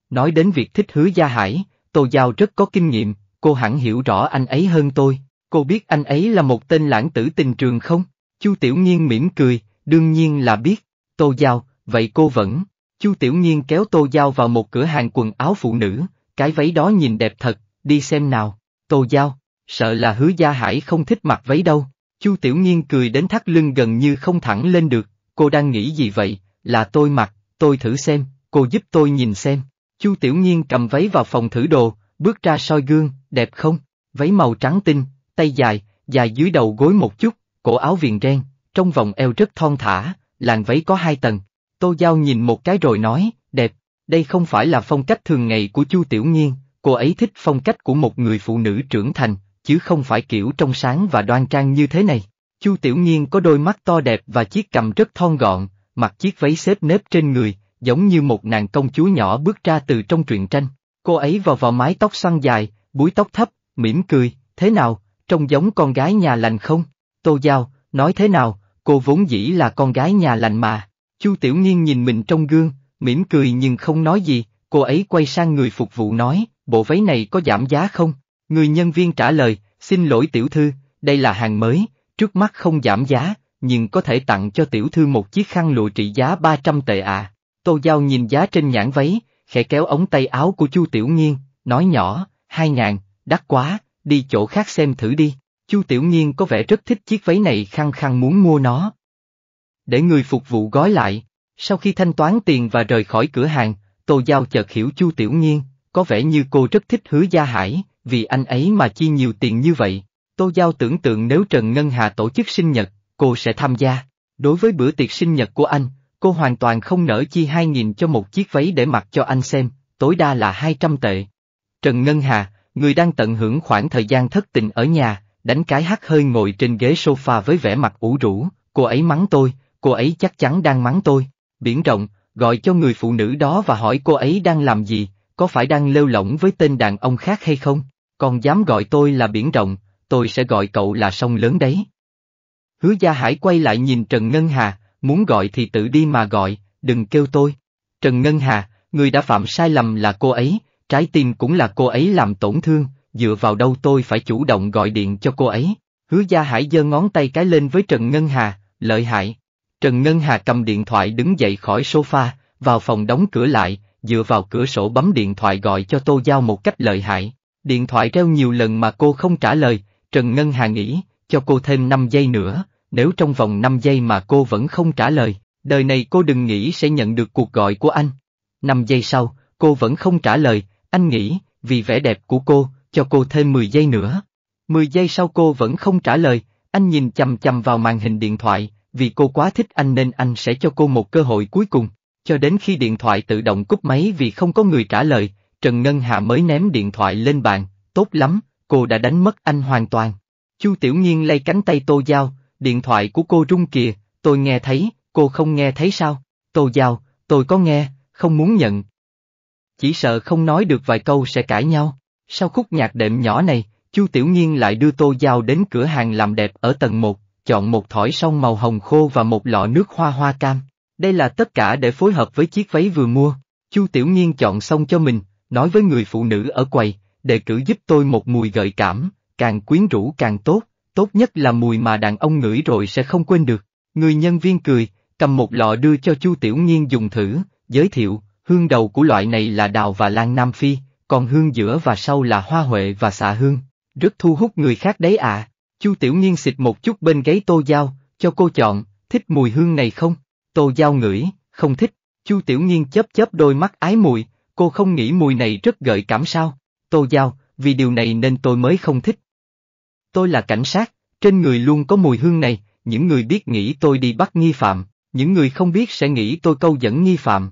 Nói đến việc thích hứa Gia Hải, tôi Giao rất có kinh nghiệm, cô hẳn hiểu rõ anh ấy hơn tôi. Cô biết anh ấy là một tên lãng tử tình trường không? Chu Tiểu Nhiên mỉm cười, đương nhiên là biết. Tô Giao, vậy cô vẫn. Chu Tiểu Nhiên kéo Tô Giao vào một cửa hàng quần áo phụ nữ, cái váy đó nhìn đẹp thật, đi xem nào. Tô Giao, sợ là hứa gia hải không thích mặc váy đâu. Chu Tiểu Nhiên cười đến thắt lưng gần như không thẳng lên được, cô đang nghĩ gì vậy, là tôi mặc, tôi thử xem, cô giúp tôi nhìn xem. Chu Tiểu Nhiên cầm váy vào phòng thử đồ, bước ra soi gương, đẹp không? Váy màu trắng tinh, tay dài, dài dưới đầu gối một chút, cổ áo viền ren, trong vòng eo rất thon thả, làn váy có hai tầng. Tô Giao nhìn một cái rồi nói, đẹp, đây không phải là phong cách thường ngày của Chu Tiểu Nhiên, cô ấy thích phong cách của một người phụ nữ trưởng thành, chứ không phải kiểu trong sáng và đoan trang như thế này. Chu Tiểu Nhiên có đôi mắt to đẹp và chiếc cầm rất thon gọn, mặc chiếc váy xếp nếp trên người, giống như một nàng công chúa nhỏ bước ra từ trong truyện tranh. Cô ấy vào vào mái tóc xoăn dài, búi tóc thấp, mỉm cười, thế nào, trông giống con gái nhà lành không? Tô Giao, nói thế nào, cô vốn dĩ là con gái nhà lành mà. Chu Tiểu Nhiên nhìn mình trong gương, mỉm cười nhưng không nói gì, cô ấy quay sang người phục vụ nói, bộ váy này có giảm giá không? Người nhân viên trả lời, xin lỗi tiểu thư, đây là hàng mới, trước mắt không giảm giá, nhưng có thể tặng cho tiểu thư một chiếc khăn lụa trị giá 300 tệ ạ. À. Tô Giao nhìn giá trên nhãn váy, khẽ kéo ống tay áo của Chu Tiểu Nghiên, nói nhỏ, hai ngàn, đắt quá, đi chỗ khác xem thử đi. Chu Tiểu Nghiên có vẻ rất thích chiếc váy này khăng khăng muốn mua nó. Để người phục vụ gói lại, sau khi thanh toán tiền và rời khỏi cửa hàng, Tô Giao chợt hiểu Chu Tiểu Nghiên, có vẻ như cô rất thích hứa gia hải, vì anh ấy mà chi nhiều tiền như vậy. Tô Giao tưởng tượng nếu Trần Ngân Hà tổ chức sinh nhật, cô sẽ tham gia. Đối với bữa tiệc sinh nhật của anh, cô hoàn toàn không nỡ chi 2.000 cho một chiếc váy để mặc cho anh xem, tối đa là 200 tệ. Trần Ngân Hà, người đang tận hưởng khoảng thời gian thất tình ở nhà, đánh cái hát hơi ngồi trên ghế sofa với vẻ mặt ủ rũ, cô ấy mắng tôi, cô ấy chắc chắn đang mắng tôi. Biển rộng, gọi cho người phụ nữ đó và hỏi cô ấy đang làm gì, có phải đang lêu lỏng với tên đàn ông khác hay không? Còn dám gọi tôi là biển rộng, tôi sẽ gọi cậu là sông lớn đấy. Hứa Gia Hải quay lại nhìn Trần Ngân Hà, muốn gọi thì tự đi mà gọi, đừng kêu tôi. Trần Ngân Hà, người đã phạm sai lầm là cô ấy, trái tim cũng là cô ấy làm tổn thương, dựa vào đâu tôi phải chủ động gọi điện cho cô ấy. Hứa Gia Hải giơ ngón tay cái lên với Trần Ngân Hà, lợi hại. Trần Ngân Hà cầm điện thoại đứng dậy khỏi sofa, vào phòng đóng cửa lại, dựa vào cửa sổ bấm điện thoại gọi cho Tô Giao một cách lợi hại. Điện thoại reo nhiều lần mà cô không trả lời, Trần Ngân Hà nghĩ, cho cô thêm 5 giây nữa, nếu trong vòng 5 giây mà cô vẫn không trả lời, đời này cô đừng nghĩ sẽ nhận được cuộc gọi của anh. 5 giây sau, cô vẫn không trả lời, anh nghĩ, vì vẻ đẹp của cô, cho cô thêm 10 giây nữa. 10 giây sau cô vẫn không trả lời, anh nhìn chầm chầm vào màn hình điện thoại, vì cô quá thích anh nên anh sẽ cho cô một cơ hội cuối cùng cho đến khi điện thoại tự động cúp máy vì không có người trả lời, Trần Ngân Hạ mới ném điện thoại lên bàn, tốt lắm, cô đã đánh mất anh hoàn toàn. Chu Tiểu Nhiên lay cánh tay Tô Giao, điện thoại của cô rung kìa, tôi nghe thấy, cô không nghe thấy sao? Tô Giao, tôi có nghe, không muốn nhận. Chỉ sợ không nói được vài câu sẽ cãi nhau. Sau khúc nhạc đệm nhỏ này, Chu Tiểu Nhiên lại đưa Tô Giao đến cửa hàng làm đẹp ở tầng 1, chọn một thỏi son màu hồng khô và một lọ nước hoa hoa cam. Đây là tất cả để phối hợp với chiếc váy vừa mua. Chu Tiểu Nhiên chọn xong cho mình, nói với người phụ nữ ở quầy, đề cử giúp tôi một mùi gợi cảm, càng quyến rũ càng tốt, tốt nhất là mùi mà đàn ông ngửi rồi sẽ không quên được. Người nhân viên cười, cầm một lọ đưa cho Chu Tiểu Nhiên dùng thử, giới thiệu, hương đầu của loại này là đào và lan Nam Phi, còn hương giữa và sau là hoa huệ và xạ hương. Rất thu hút người khác đấy ạ. Chu Tiểu Nhiên xịt một chút bên gáy tô dao, cho cô chọn, thích mùi hương này không? tô giao ngửi, không thích, Chu Tiểu Nghiên chớp chớp đôi mắt ái mùi, cô không nghĩ mùi này rất gợi cảm sao, tô giao, vì điều này nên tôi mới không thích. Tôi là cảnh sát, trên người luôn có mùi hương này, những người biết nghĩ tôi đi bắt nghi phạm, những người không biết sẽ nghĩ tôi câu dẫn nghi phạm.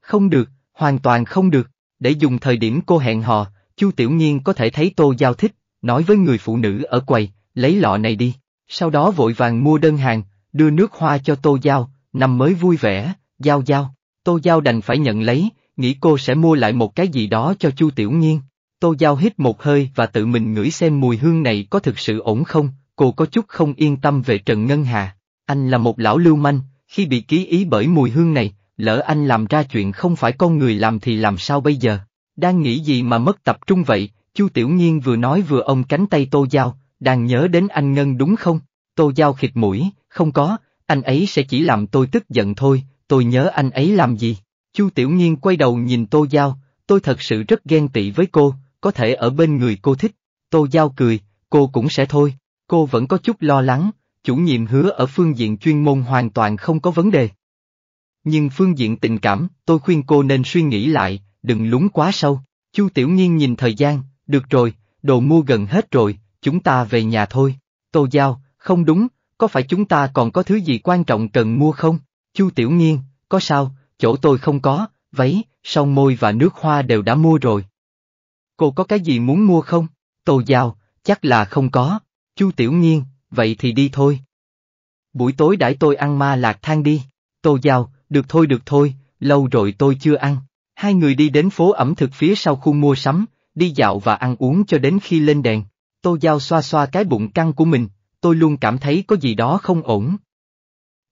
Không được, hoàn toàn không được, để dùng thời điểm cô hẹn hò, Chu Tiểu Nhiên có thể thấy Tô Giao thích, nói với người phụ nữ ở quầy, lấy lọ này đi, sau đó vội vàng mua đơn hàng, đưa nước hoa cho Tô Giao, Năm mới vui vẻ, giao giao, tô giao đành phải nhận lấy, nghĩ cô sẽ mua lại một cái gì đó cho Chu Tiểu Nhiên. Tô Giao hít một hơi và tự mình ngửi xem mùi hương này có thực sự ổn không, cô có chút không yên tâm về Trần Ngân Hà. Anh là một lão lưu manh, khi bị ký ý bởi mùi hương này, lỡ anh làm ra chuyện không phải con người làm thì làm sao bây giờ? Đang nghĩ gì mà mất tập trung vậy, Chu Tiểu Nhiên vừa nói vừa ông cánh tay Tô Giao, đang nhớ đến anh Ngân đúng không? Tô Giao khịt mũi, không có, anh ấy sẽ chỉ làm tôi tức giận thôi, tôi nhớ anh ấy làm gì. Chu Tiểu Nhiên quay đầu nhìn Tô Giao, tôi thật sự rất ghen tị với cô, có thể ở bên người cô thích. Tô Giao cười, cô cũng sẽ thôi, cô vẫn có chút lo lắng, chủ nhiệm hứa ở phương diện chuyên môn hoàn toàn không có vấn đề. Nhưng phương diện tình cảm, tôi khuyên cô nên suy nghĩ lại, đừng lúng quá sâu. Chu Tiểu Nhiên nhìn thời gian, được rồi, đồ mua gần hết rồi, chúng ta về nhà thôi. Tô Giao, không đúng, có phải chúng ta còn có thứ gì quan trọng cần mua không? Chu Tiểu Nghiên, có sao, chỗ tôi không có, váy, son môi và nước hoa đều đã mua rồi. Cô có cái gì muốn mua không? Tô Giao, chắc là không có. Chu Tiểu Nghiên, vậy thì đi thôi. Buổi tối đãi tôi ăn ma lạc thang đi. Tô Giao, được thôi được thôi, lâu rồi tôi chưa ăn. Hai người đi đến phố ẩm thực phía sau khu mua sắm, đi dạo và ăn uống cho đến khi lên đèn. Tô Giao xoa xoa cái bụng căng của mình, tôi luôn cảm thấy có gì đó không ổn.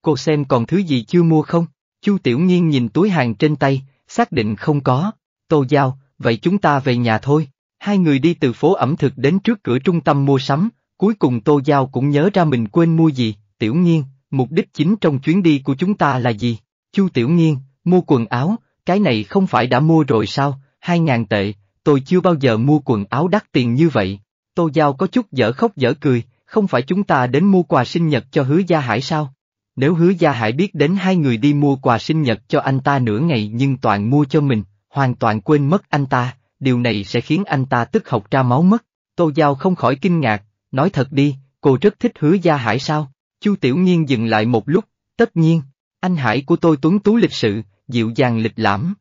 Cô xem còn thứ gì chưa mua không? Chu Tiểu Nhiên nhìn túi hàng trên tay, xác định không có. Tô Giao, vậy chúng ta về nhà thôi. Hai người đi từ phố ẩm thực đến trước cửa trung tâm mua sắm, cuối cùng Tô Giao cũng nhớ ra mình quên mua gì. Tiểu Nhiên, mục đích chính trong chuyến đi của chúng ta là gì? Chu Tiểu Nhiên, mua quần áo, cái này không phải đã mua rồi sao? Hai ngàn tệ, tôi chưa bao giờ mua quần áo đắt tiền như vậy. Tô Giao có chút dở khóc dở cười, không phải chúng ta đến mua quà sinh nhật cho hứa gia hải sao? Nếu hứa gia hải biết đến hai người đi mua quà sinh nhật cho anh ta nửa ngày nhưng toàn mua cho mình, hoàn toàn quên mất anh ta, điều này sẽ khiến anh ta tức học ra máu mất. Tô Giao không khỏi kinh ngạc, nói thật đi, cô rất thích hứa gia hải sao? Chu Tiểu Nhiên dừng lại một lúc, tất nhiên, anh hải của tôi tuấn tú lịch sự, dịu dàng lịch lãm.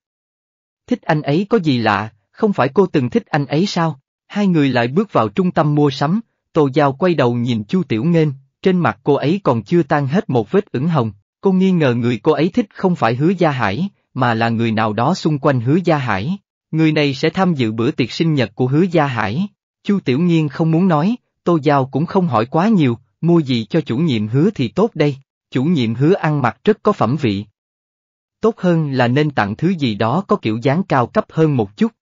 Thích anh ấy có gì lạ, không phải cô từng thích anh ấy sao? Hai người lại bước vào trung tâm mua sắm, Tô Giao quay đầu nhìn Chu Tiểu Nghên, trên mặt cô ấy còn chưa tan hết một vết ửng hồng, cô nghi ngờ người cô ấy thích không phải hứa gia hải, mà là người nào đó xung quanh hứa gia hải. Người này sẽ tham dự bữa tiệc sinh nhật của hứa gia hải. Chu Tiểu Nghiên không muốn nói, Tô Giao cũng không hỏi quá nhiều, mua gì cho chủ nhiệm hứa thì tốt đây, chủ nhiệm hứa ăn mặc rất có phẩm vị. Tốt hơn là nên tặng thứ gì đó có kiểu dáng cao cấp hơn một chút.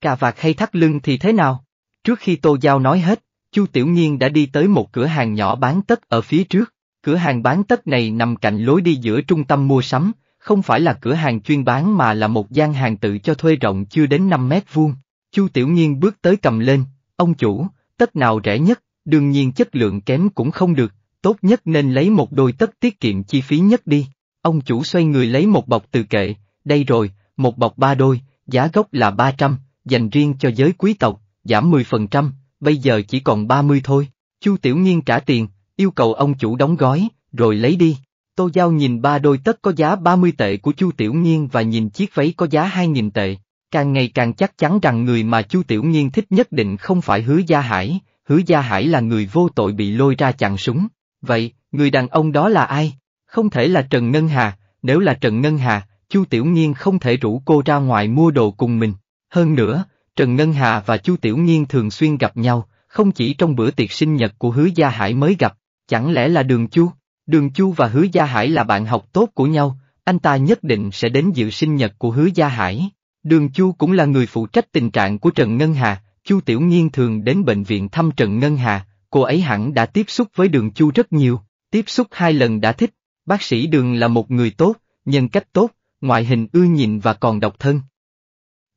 Cà vạt hay thắt lưng thì thế nào? Trước khi Tô Giao nói hết, Chu Tiểu Nhiên đã đi tới một cửa hàng nhỏ bán tất ở phía trước. Cửa hàng bán tất này nằm cạnh lối đi giữa trung tâm mua sắm, không phải là cửa hàng chuyên bán mà là một gian hàng tự cho thuê rộng chưa đến 5 mét vuông. Chu Tiểu Nhiên bước tới cầm lên, ông chủ, tất nào rẻ nhất, đương nhiên chất lượng kém cũng không được, tốt nhất nên lấy một đôi tất tiết kiệm chi phí nhất đi. Ông chủ xoay người lấy một bọc từ kệ, đây rồi, một bọc ba đôi, giá gốc là 300, dành riêng cho giới quý tộc, giảm 10%, bây giờ chỉ còn 30 thôi. Chu Tiểu Nhiên trả tiền, yêu cầu ông chủ đóng gói, rồi lấy đi. Tô Giao nhìn ba đôi tất có giá 30 tệ của Chu Tiểu Nhiên và nhìn chiếc váy có giá 2.000 tệ. Càng ngày càng chắc chắn rằng người mà Chu Tiểu Nhiên thích nhất định không phải Hứa Gia Hải, Hứa Gia Hải là người vô tội bị lôi ra chặn súng. Vậy, người đàn ông đó là ai? Không thể là Trần Ngân Hà, nếu là Trần Ngân Hà, Chu Tiểu Nhiên không thể rủ cô ra ngoài mua đồ cùng mình. Hơn nữa, Trần Ngân Hà và Chu Tiểu Nhiên thường xuyên gặp nhau, không chỉ trong bữa tiệc sinh nhật của Hứa Gia Hải mới gặp, chẳng lẽ là Đường Chu? Đường Chu và Hứa Gia Hải là bạn học tốt của nhau, anh ta nhất định sẽ đến dự sinh nhật của Hứa Gia Hải. Đường Chu cũng là người phụ trách tình trạng của Trần Ngân Hà, Chu Tiểu Nhiên thường đến bệnh viện thăm Trần Ngân Hà, cô ấy hẳn đã tiếp xúc với Đường Chu rất nhiều, tiếp xúc hai lần đã thích, bác sĩ Đường là một người tốt, nhân cách tốt, ngoại hình ưa nhìn và còn độc thân,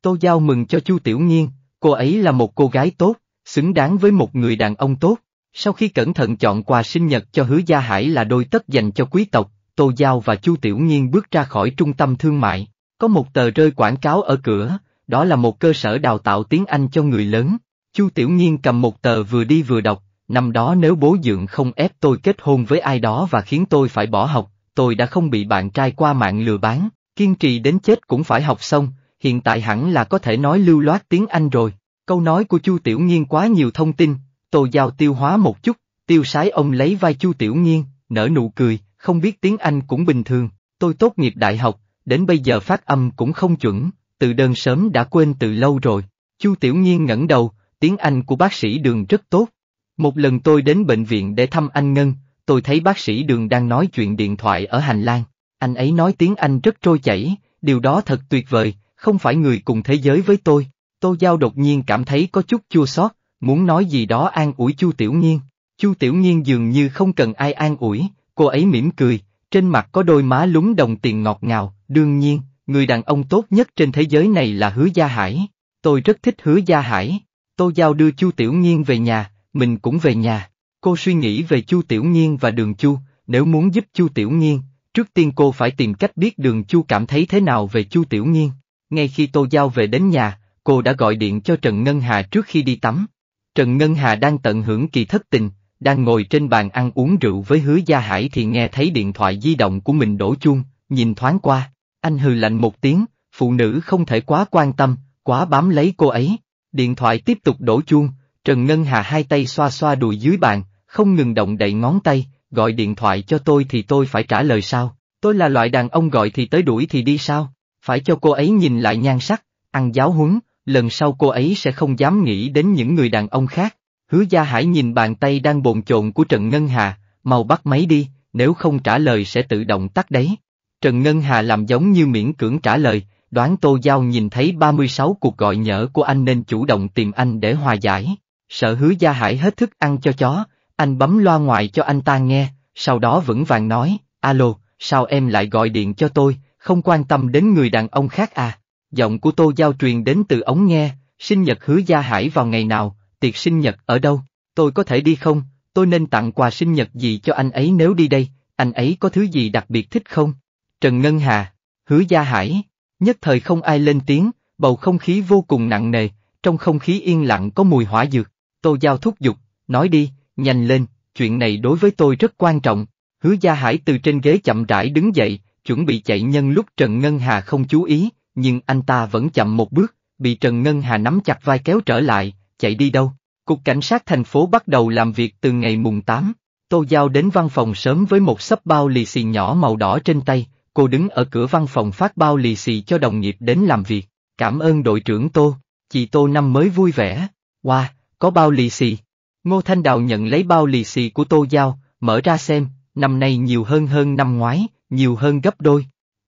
Tô Giao mừng cho Chu Tiểu Nhiên, cô ấy là một cô gái tốt, xứng đáng với một người đàn ông tốt. Sau khi cẩn thận chọn quà sinh nhật cho Hứa Gia Hải là đôi tất dành cho quý tộc, Tô Giao và Chu Tiểu Nhiên bước ra khỏi trung tâm thương mại. Có một tờ rơi quảng cáo ở cửa, đó là một cơ sở đào tạo tiếng Anh cho người lớn. Chu Tiểu Nhiên cầm một tờ vừa đi vừa đọc, năm đó nếu bố dượng không ép tôi kết hôn với ai đó và khiến tôi phải bỏ học, tôi đã không bị bạn trai qua mạng lừa bán, kiên trì đến chết cũng phải học xong, hiện tại hẳn là có thể nói lưu loát tiếng Anh rồi. Câu nói của Chu Tiểu Nhiên quá nhiều thông tin, Tô Giao tiêu hóa một chút, tiêu sái ông lấy vai Chu Tiểu Nhiên, nở nụ cười, không biết tiếng Anh cũng bình thường, tôi tốt nghiệp đại học, đến bây giờ phát âm cũng không chuẩn, từ đơn sớm đã quên từ lâu rồi. Chu Tiểu Nhiên ngẩng đầu, tiếng Anh của bác sĩ Đường rất tốt. Một lần tôi đến bệnh viện để thăm anh Ngân, tôi thấy bác sĩ Đường đang nói chuyện điện thoại ở hành lang. Anh ấy nói tiếng Anh rất trôi chảy, điều đó thật tuyệt vời, không phải người cùng thế giới với tôi. Tô Giao đột nhiên cảm thấy có chút chua xót, muốn nói gì đó an ủi Chu Tiểu Nhiên. Chu Tiểu Nhiên dường như không cần ai an ủi, cô ấy mỉm cười, trên mặt có đôi má lúng đồng tiền ngọt ngào, đương nhiên, người đàn ông tốt nhất trên thế giới này là Hứa Gia Hải. Tôi rất thích Hứa Gia Hải. Tô Giao đưa Chu Tiểu Nhiên về nhà, mình cũng về nhà. Cô suy nghĩ về Chu Tiểu Nhiên và Đường Chu, nếu muốn giúp Chu Tiểu Nhiên, trước tiên cô phải tìm cách biết Đường Chu cảm thấy thế nào về Chu Tiểu Nhiên. Ngay khi Tô Giao về đến nhà, cô đã gọi điện cho Trần Ngân Hà trước khi đi tắm. Trần Ngân Hà đang tận hưởng kỳ thất tình, đang ngồi trên bàn ăn uống rượu với hứa Gia Hải thì nghe thấy điện thoại di động của mình đổ chuông, nhìn thoáng qua, anh hừ lạnh một tiếng, phụ nữ không thể quá quan tâm, quá bám lấy cô ấy. Điện thoại tiếp tục đổ chuông, Trần Ngân Hà hai tay xoa xoa đùi dưới bàn, không ngừng động đậy ngón tay, gọi điện thoại cho tôi thì tôi phải trả lời sao, tôi là loại đàn ông gọi thì tới đuổi thì đi sao. Phải cho cô ấy nhìn lại nhan sắc, ăn giáo huấn, lần sau cô ấy sẽ không dám nghĩ đến những người đàn ông khác. Hứa Gia Hải nhìn bàn tay đang bồn chồn của Trần Ngân Hà, mau bắt máy đi, nếu không trả lời sẽ tự động tắt đấy. Trần Ngân Hà làm giống như miễn cưỡng trả lời, đoán Tô Giao nhìn thấy 36 cuộc gọi nhỡ của anh nên chủ động tìm anh để hòa giải. Sợ hứa Gia Hải hết thức ăn cho chó, anh bấm loa ngoài cho anh ta nghe, sau đó vững vàng nói, alo, sao em lại gọi điện cho tôi, không quan tâm đến người đàn ông khác à. Giọng của Tô Giao truyền đến từ ống nghe, sinh nhật hứa Gia Hải vào ngày nào, tiệc sinh nhật ở đâu, tôi có thể đi không, tôi nên tặng quà sinh nhật gì cho anh ấy nếu đi đây, anh ấy có thứ gì đặc biệt thích không? Trần Ngân Hà, hứa Gia Hải, nhất thời không ai lên tiếng, bầu không khí vô cùng nặng nề, trong không khí yên lặng có mùi hỏa dược, Tô Giao thúc giục, nói đi, nhanh lên, chuyện này đối với tôi rất quan trọng, hứa Gia Hải từ trên ghế chậm rãi đứng dậy, chuẩn bị chạy nhân lúc Trần Ngân Hà không chú ý, nhưng anh ta vẫn chậm một bước, bị Trần Ngân Hà nắm chặt vai kéo trở lại, chạy đi đâu. Cục Cảnh sát thành phố bắt đầu làm việc từ ngày mùng 8. Tô Giao đến văn phòng sớm với một sấp bao lì xì nhỏ màu đỏ trên tay, cô đứng ở cửa văn phòng phát bao lì xì cho đồng nghiệp đến làm việc. Cảm ơn đội trưởng Tô, chị Tô năm mới vui vẻ. Wow, có bao lì xì. Ngô Thanh Đào nhận lấy bao lì xì của Tô Giao, mở ra xem, năm nay nhiều hơn hơn năm ngoái, nhiều hơn gấp đôi.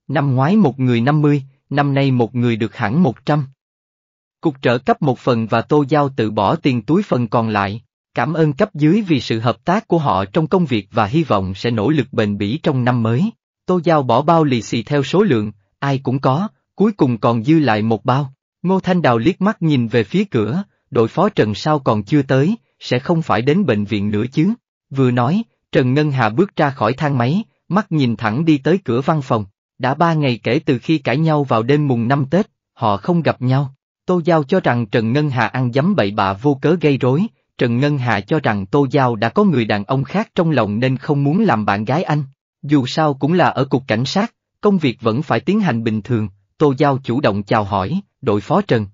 Năm ngoái một người 50, năm nay một người được hẳn 100. Cục trợ cấp một phần và Tô Giao tự bỏ tiền túi phần còn lại. Cảm ơn cấp dưới vì sự hợp tác của họ trong công việc và hy vọng sẽ nỗ lực bền bỉ trong năm mới. Tô Giao bỏ bao lì xì theo số lượng, ai cũng có, cuối cùng còn dư lại một bao. Ngô Thanh Đào liếc mắt nhìn về phía cửa, đội phó Trần Sao còn chưa tới, sẽ không phải đến bệnh viện nữa chứ. Vừa nói, Trần Ngân Hà bước ra khỏi thang máy, mắt nhìn thẳng đi tới cửa văn phòng. Đã ba ngày kể từ khi cãi nhau vào đêm mùng năm Tết, họ không gặp nhau. Tô Giao cho rằng Trần Ngân Hà ăn dấm bậy bạ vô cớ gây rối, Trần Ngân Hà cho rằng Tô Giao đã có người đàn ông khác trong lòng nên không muốn làm bạn gái anh. Dù sao cũng là ở cục cảnh sát, công việc vẫn phải tiến hành bình thường, Tô Giao chủ động chào hỏi, đội phó Trần.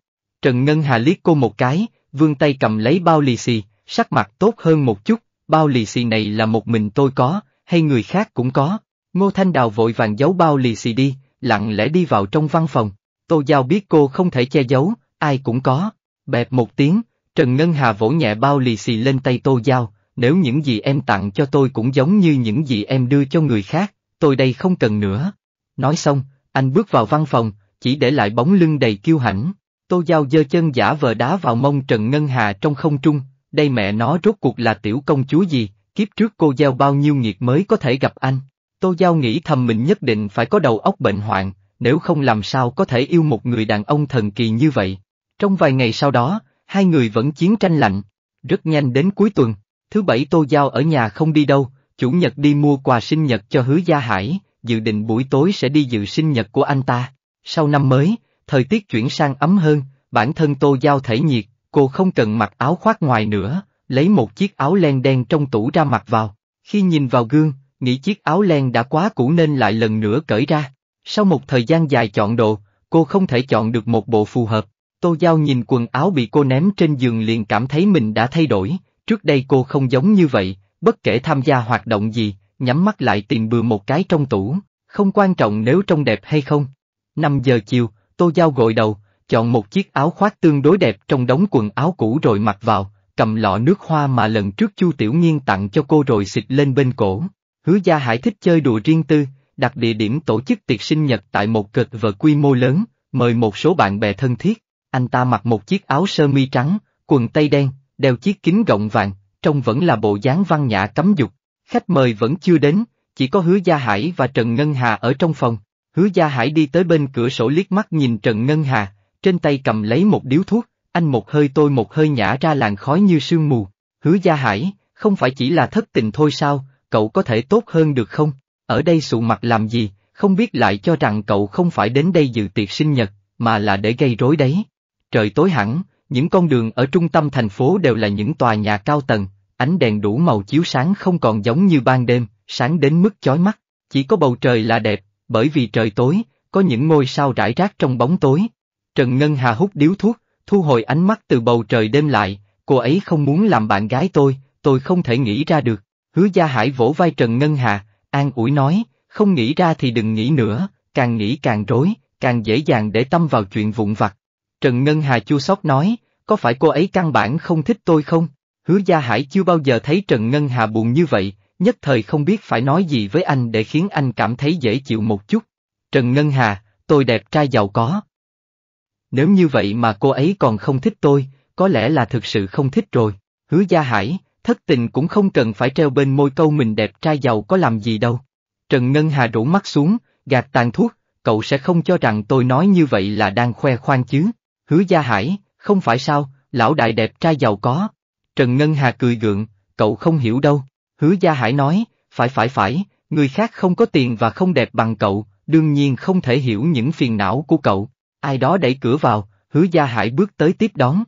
Trần Ngân Hà liếc cô một cái, vương tay cầm lấy bao lì xì, sắc mặt tốt hơn một chút, bao lì xì này là một mình tôi có, hay người khác cũng có. Ngô Thanh Đào vội vàng giấu bao lì xì đi, lặng lẽ đi vào trong văn phòng. Tô Giao biết cô không thể che giấu, ai cũng có. Bẹp một tiếng, Trần Ngân Hà vỗ nhẹ bao lì xì lên tay Tô Giao, nếu những gì em tặng cho tôi cũng giống như những gì em đưa cho người khác, tôi đây không cần nữa. Nói xong, anh bước vào văn phòng, chỉ để lại bóng lưng đầy kiêu hãnh. Tô Giao giơ chân giả vờ đá vào mông Trần Ngân Hà trong không trung, đây mẹ nó rốt cuộc là tiểu công chúa gì, kiếp trước cô gieo bao nhiêu nghiệt mới có thể gặp anh. Tô Giao nghĩ thầm mình nhất định phải có đầu óc bệnh hoạn, nếu không làm sao có thể yêu một người đàn ông thần kỳ như vậy. Trong vài ngày sau đó, hai người vẫn chiến tranh lạnh. Rất nhanh đến cuối tuần, thứ bảy Tô Giao ở nhà không đi đâu, chủ nhật đi mua quà sinh nhật cho hứa gia hải, dự định buổi tối sẽ đi dự sinh nhật của anh ta. Sau năm mới, thời tiết chuyển sang ấm hơn, bản thân Tô Giao thể nhiệt, cô không cần mặc áo khoác ngoài nữa, lấy một chiếc áo len đen trong tủ ra mặc vào. Khi nhìn vào gương, nghĩ chiếc áo len đã quá cũ nên lại lần nữa cởi ra. Sau một thời gian dài chọn đồ, cô không thể chọn được một bộ phù hợp. Tô Giao nhìn quần áo bị cô ném trên giường liền cảm thấy mình đã thay đổi, trước đây cô không giống như vậy, bất kể tham gia hoạt động gì, nhắm mắt lại tìm bừa một cái trong tủ, không quan trọng nếu trông đẹp hay không. 5 giờ chiều, Tô Giao gội đầu, chọn một chiếc áo khoác tương đối đẹp trong đống quần áo cũ rồi mặc vào, cầm lọ nước hoa mà lần trước Chu Tiểu Nhiên tặng cho cô rồi xịt lên bên cổ. Hứa Gia Hải thích chơi đùa riêng tư, đặt địa điểm tổ chức tiệc sinh nhật tại một cực vợ quy mô lớn, mời một số bạn bè thân thiết. Anh ta mặc một chiếc áo sơ mi trắng, quần tây đen, đeo chiếc kính gọng vàng, trông vẫn là bộ dáng văn nhã cấm dục. Khách mời vẫn chưa đến, chỉ có Hứa Gia Hải và Trần Ngân Hà ở trong phòng. Hứa Gia Hải đi tới bên cửa sổ liếc mắt nhìn Trần Ngân Hà, trên tay cầm lấy một điếu thuốc, anh một hơi tôi một hơi nhả ra làn khói như sương mù. Hứa Gia Hải, không phải chỉ là thất tình thôi sao, cậu có thể tốt hơn được không? Ở đây sụ mặt làm gì, không biết lại cho rằng cậu không phải đến đây dự tiệc sinh nhật, mà là để gây rối đấy. Trời tối hẳn, những con đường ở trung tâm thành phố đều là những tòa nhà cao tầng, ánh đèn đủ màu chiếu sáng không còn giống như ban đêm, sáng đến mức chói mắt, chỉ có bầu trời là đẹp, bởi vì trời tối, có những ngôi sao rải rác trong bóng tối. Trần Ngân Hà hút điếu thuốc, thu hồi ánh mắt từ bầu trời đêm lại, cô ấy không muốn làm bạn gái tôi, tôi không thể nghĩ ra được. Hứa Gia Hải vỗ vai Trần Ngân Hà, an ủi nói, không nghĩ ra thì đừng nghĩ nữa, càng nghĩ càng rối, càng dễ dàng để tâm vào chuyện vụn vặt. Trần Ngân Hà chua xót nói, có phải cô ấy căn bản không thích tôi không? Hứa Gia Hải chưa bao giờ thấy Trần Ngân Hà buồn như vậy, nhất thời không biết phải nói gì với anh để khiến anh cảm thấy dễ chịu một chút. Trần Ngân Hà, tôi đẹp trai giàu có, nếu như vậy mà cô ấy còn không thích tôi, có lẽ là thực sự không thích rồi. Hứa Gia Hải, thất tình cũng không cần phải treo bên môi câu mình đẹp trai giàu có làm gì đâu. Trần Ngân Hà rủ mắt xuống, gạt tàn thuốc, cậu sẽ không cho rằng tôi nói như vậy là đang khoe khoang chứ. Hứa Gia Hải, không phải sao, lão đại đẹp trai giàu có. Trần Ngân Hà cười gượng, cậu không hiểu đâu. Hứa Gia Hải nói, phải phải phải, người khác không có tiền và không đẹp bằng cậu, đương nhiên không thể hiểu những phiền não của cậu. Ai đó đẩy cửa vào, hứa gia hải bước tới tiếp đón.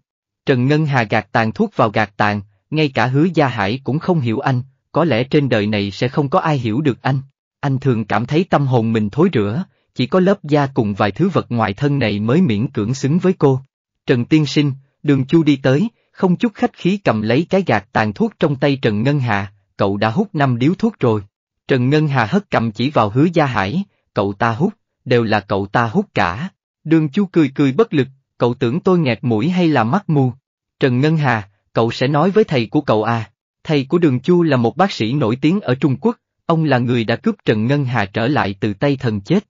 Trần Ngân Hà gạt tàn thuốc vào gạt tàn, ngay cả hứa gia hải cũng không hiểu anh, có lẽ trên đời này sẽ không có ai hiểu được anh. Anh thường cảm thấy tâm hồn mình thối rửa, chỉ có lớp da cùng vài thứ vật ngoài thân này mới miễn cưỡng xứng với cô. Trần Tiên Sinh, đường chu đi tới, không chút khách khí cầm lấy cái gạt tàn thuốc trong tay Trần Ngân Hà, cậu đã hút năm điếu thuốc rồi. Trần Ngân Hà hất cầm chỉ vào hứa gia hải, cậu ta hút, đều là cậu ta hút cả. Đường Chu cười cười bất lực, cậu tưởng tôi nghẹt mũi hay là mắt mù. Trần Ngân Hà, cậu sẽ nói với thầy của cậu à. Thầy của Đường Chu là một bác sĩ nổi tiếng ở Trung Quốc, ông là người đã cướp Trần Ngân Hà trở lại từ tay thần chết.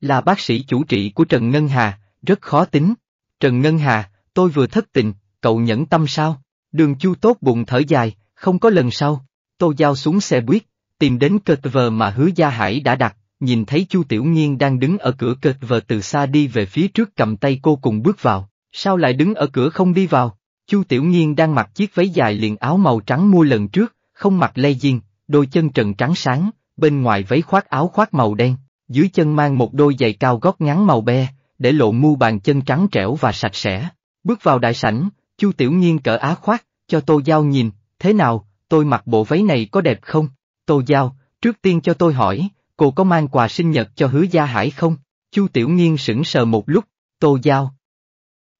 Là bác sĩ chủ trị của Trần Ngân Hà, rất khó tính. Trần Ngân Hà, tôi vừa thất tình, cậu nhẫn tâm sao? Đường Chu tốt bụng thở dài, không có lần sau. Tô Giao xuống xe buýt, tìm đến cơ vờ mà hứa Gia Hải đã đặt nhìn thấy Chu Tiểu Nhiên đang đứng ở cửa kệt vờ từ xa đi về phía trước cầm tay cô cùng bước vào, sao lại đứng ở cửa không đi vào? Chu Tiểu Nhiên đang mặc chiếc váy dài liền áo màu trắng mua lần trước, không mặc lê diên, đôi chân trần trắng sáng, bên ngoài váy khoác áo khoác màu đen, dưới chân mang một đôi giày cao gót ngắn màu be, để lộ mu bàn chân trắng trẻo và sạch sẽ. Bước vào đại sảnh, Chu Tiểu Nhiên cỡ á khoác, cho Tô Giao nhìn, thế nào, tôi mặc bộ váy này có đẹp không? Tô Giao, trước tiên cho tôi hỏi, cô có mang quà sinh nhật cho hứa gia hải không? Chu Tiểu Nghiên sững sờ một lúc, tô giao.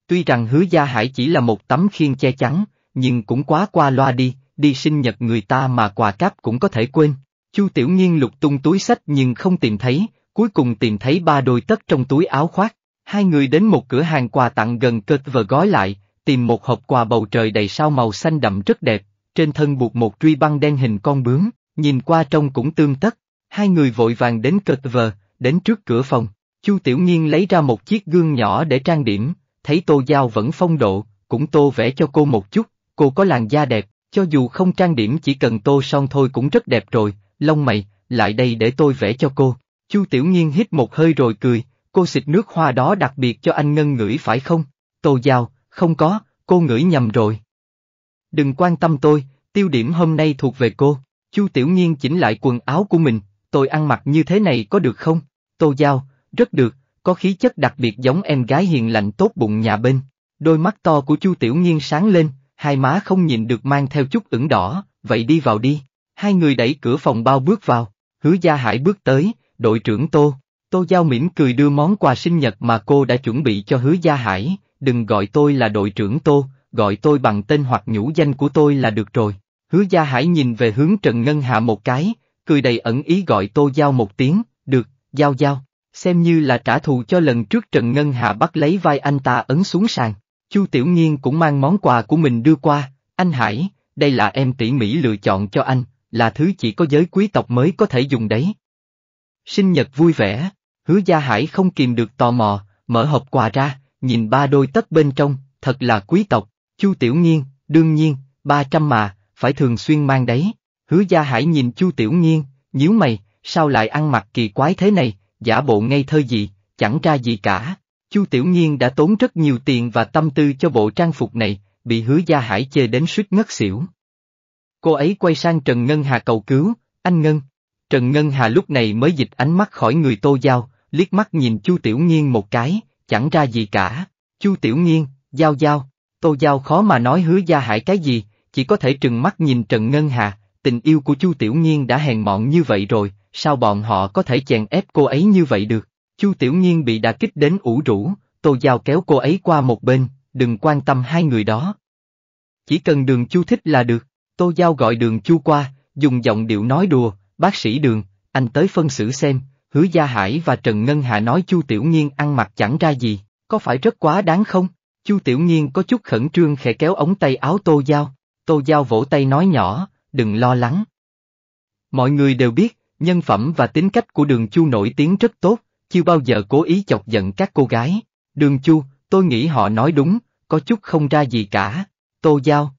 Tuy rằng hứa gia hải chỉ là một tấm khiên che chắn, nhưng cũng quá qua loa đi, đi sinh nhật người ta mà quà cáp cũng có thể quên. Chu Tiểu Nghiên lục tung túi sách nhưng không tìm thấy, cuối cùng tìm thấy ba đôi tất trong túi áo khoác. Hai người đến một cửa hàng quà tặng gần cợt và gói lại, tìm một hộp quà bầu trời đầy sao màu xanh đậm rất đẹp, trên thân buộc một truy băng đen hình con bướm, nhìn qua trông cũng tương tất. Hai người vội vàng đến cợt vờ, đến trước cửa phòng, Chu Tiểu Nhiên lấy ra một chiếc gương nhỏ để trang điểm, thấy tô giao vẫn phong độ, cũng tô vẽ cho cô một chút, cô có làn da đẹp, cho dù không trang điểm chỉ cần tô son thôi cũng rất đẹp rồi, lông mày, lại đây để tôi vẽ cho cô. Chu Tiểu Nhiên hít một hơi rồi cười, cô xịt nước hoa đó đặc biệt cho anh Ngân ngửi phải không? Tô Giao, không có, cô ngửi nhầm rồi. Đừng quan tâm tôi, tiêu điểm hôm nay thuộc về cô. Chu Tiểu Nhiên chỉnh lại quần áo của mình, tôi ăn mặc như thế này có được không? Tô Giao, rất được, có khí chất đặc biệt giống em gái hiền lành tốt bụng nhà bên. Đôi mắt to của Chu Tiểu Nghiên sáng lên, hai má không nhìn được mang theo chút ửng đỏ, vậy đi vào đi. Hai người đẩy cửa phòng bao bước vào, hứa gia hải bước tới, đội trưởng Tô. Tô Giao mỉm cười đưa món quà sinh nhật mà cô đã chuẩn bị cho hứa gia hải, đừng gọi tôi là đội trưởng Tô, gọi tôi bằng tên hoặc nhũ danh của tôi là được rồi. Hứa Gia Hải nhìn về hướng Trần Ngân Hạ một cái, cười đầy ẩn ý gọi Tô Giao một tiếng, được, Giao Giao, xem như là trả thù cho lần trước Trần Ngân hà bắt lấy vai anh ta ấn xuống sàn. Chu Tiểu Nghiên cũng mang món quà của mình đưa qua, anh Hải, đây là em tỉ mỉ lựa chọn cho anh, là thứ chỉ có giới quý tộc mới có thể dùng đấy. Sinh nhật vui vẻ, hứa gia Hải không kìm được tò mò, mở hộp quà ra, nhìn ba đôi tất bên trong, thật là quý tộc, Chu Tiểu Nghiên, đương nhiên, ba trăm mà, phải thường xuyên mang đấy. Hứa Gia Hải nhìn Chu Tiểu Nghiên, nhíu mày, sao lại ăn mặc kỳ quái thế này, giả bộ ngây thơ gì, chẳng ra gì cả. Chu Tiểu Nghiên đã tốn rất nhiều tiền và tâm tư cho bộ trang phục này, bị Hứa Gia Hải chê đến suýt ngất xỉu. Cô ấy quay sang Trần Ngân Hà cầu cứu, anh Ngân. Trần Ngân Hà lúc này mới dịch ánh mắt khỏi người Tô Giao, liếc mắt nhìn Chu Tiểu Nghiên một cái, chẳng ra gì cả. Chu Tiểu Nghiên, Giao Giao, Tô Giao khó mà nói Hứa Gia Hải cái gì, chỉ có thể trừng mắt nhìn Trần Ngân Hà, tình yêu của Chu Tiểu Nhiên đã hèn mọn như vậy rồi, sao bọn họ có thể chèn ép cô ấy như vậy được? Chu Tiểu Nhiên bị đả kích đến ủ rũ, Tô Giao kéo cô ấy qua một bên, đừng quan tâm hai người đó. Chỉ cần đường Chu thích là được, Tô Giao gọi đường Chu qua, dùng giọng điệu nói đùa, bác sĩ đường, anh tới phân xử xem, hứa Gia Hải và Trần Ngân Hạ nói Chu Tiểu Nhiên ăn mặc chẳng ra gì, có phải rất quá đáng không? Chu Tiểu Nhiên có chút khẩn trương khẽ kéo ống tay áo Tô Giao, Tô Giao vỗ tay nói nhỏ, đừng lo lắng. Mọi người đều biết, nhân phẩm và tính cách của đường chu nổi tiếng rất tốt, chưa bao giờ cố ý chọc giận các cô gái. Đường chu, tôi nghĩ họ nói đúng, có chút không ra gì cả, tô giao.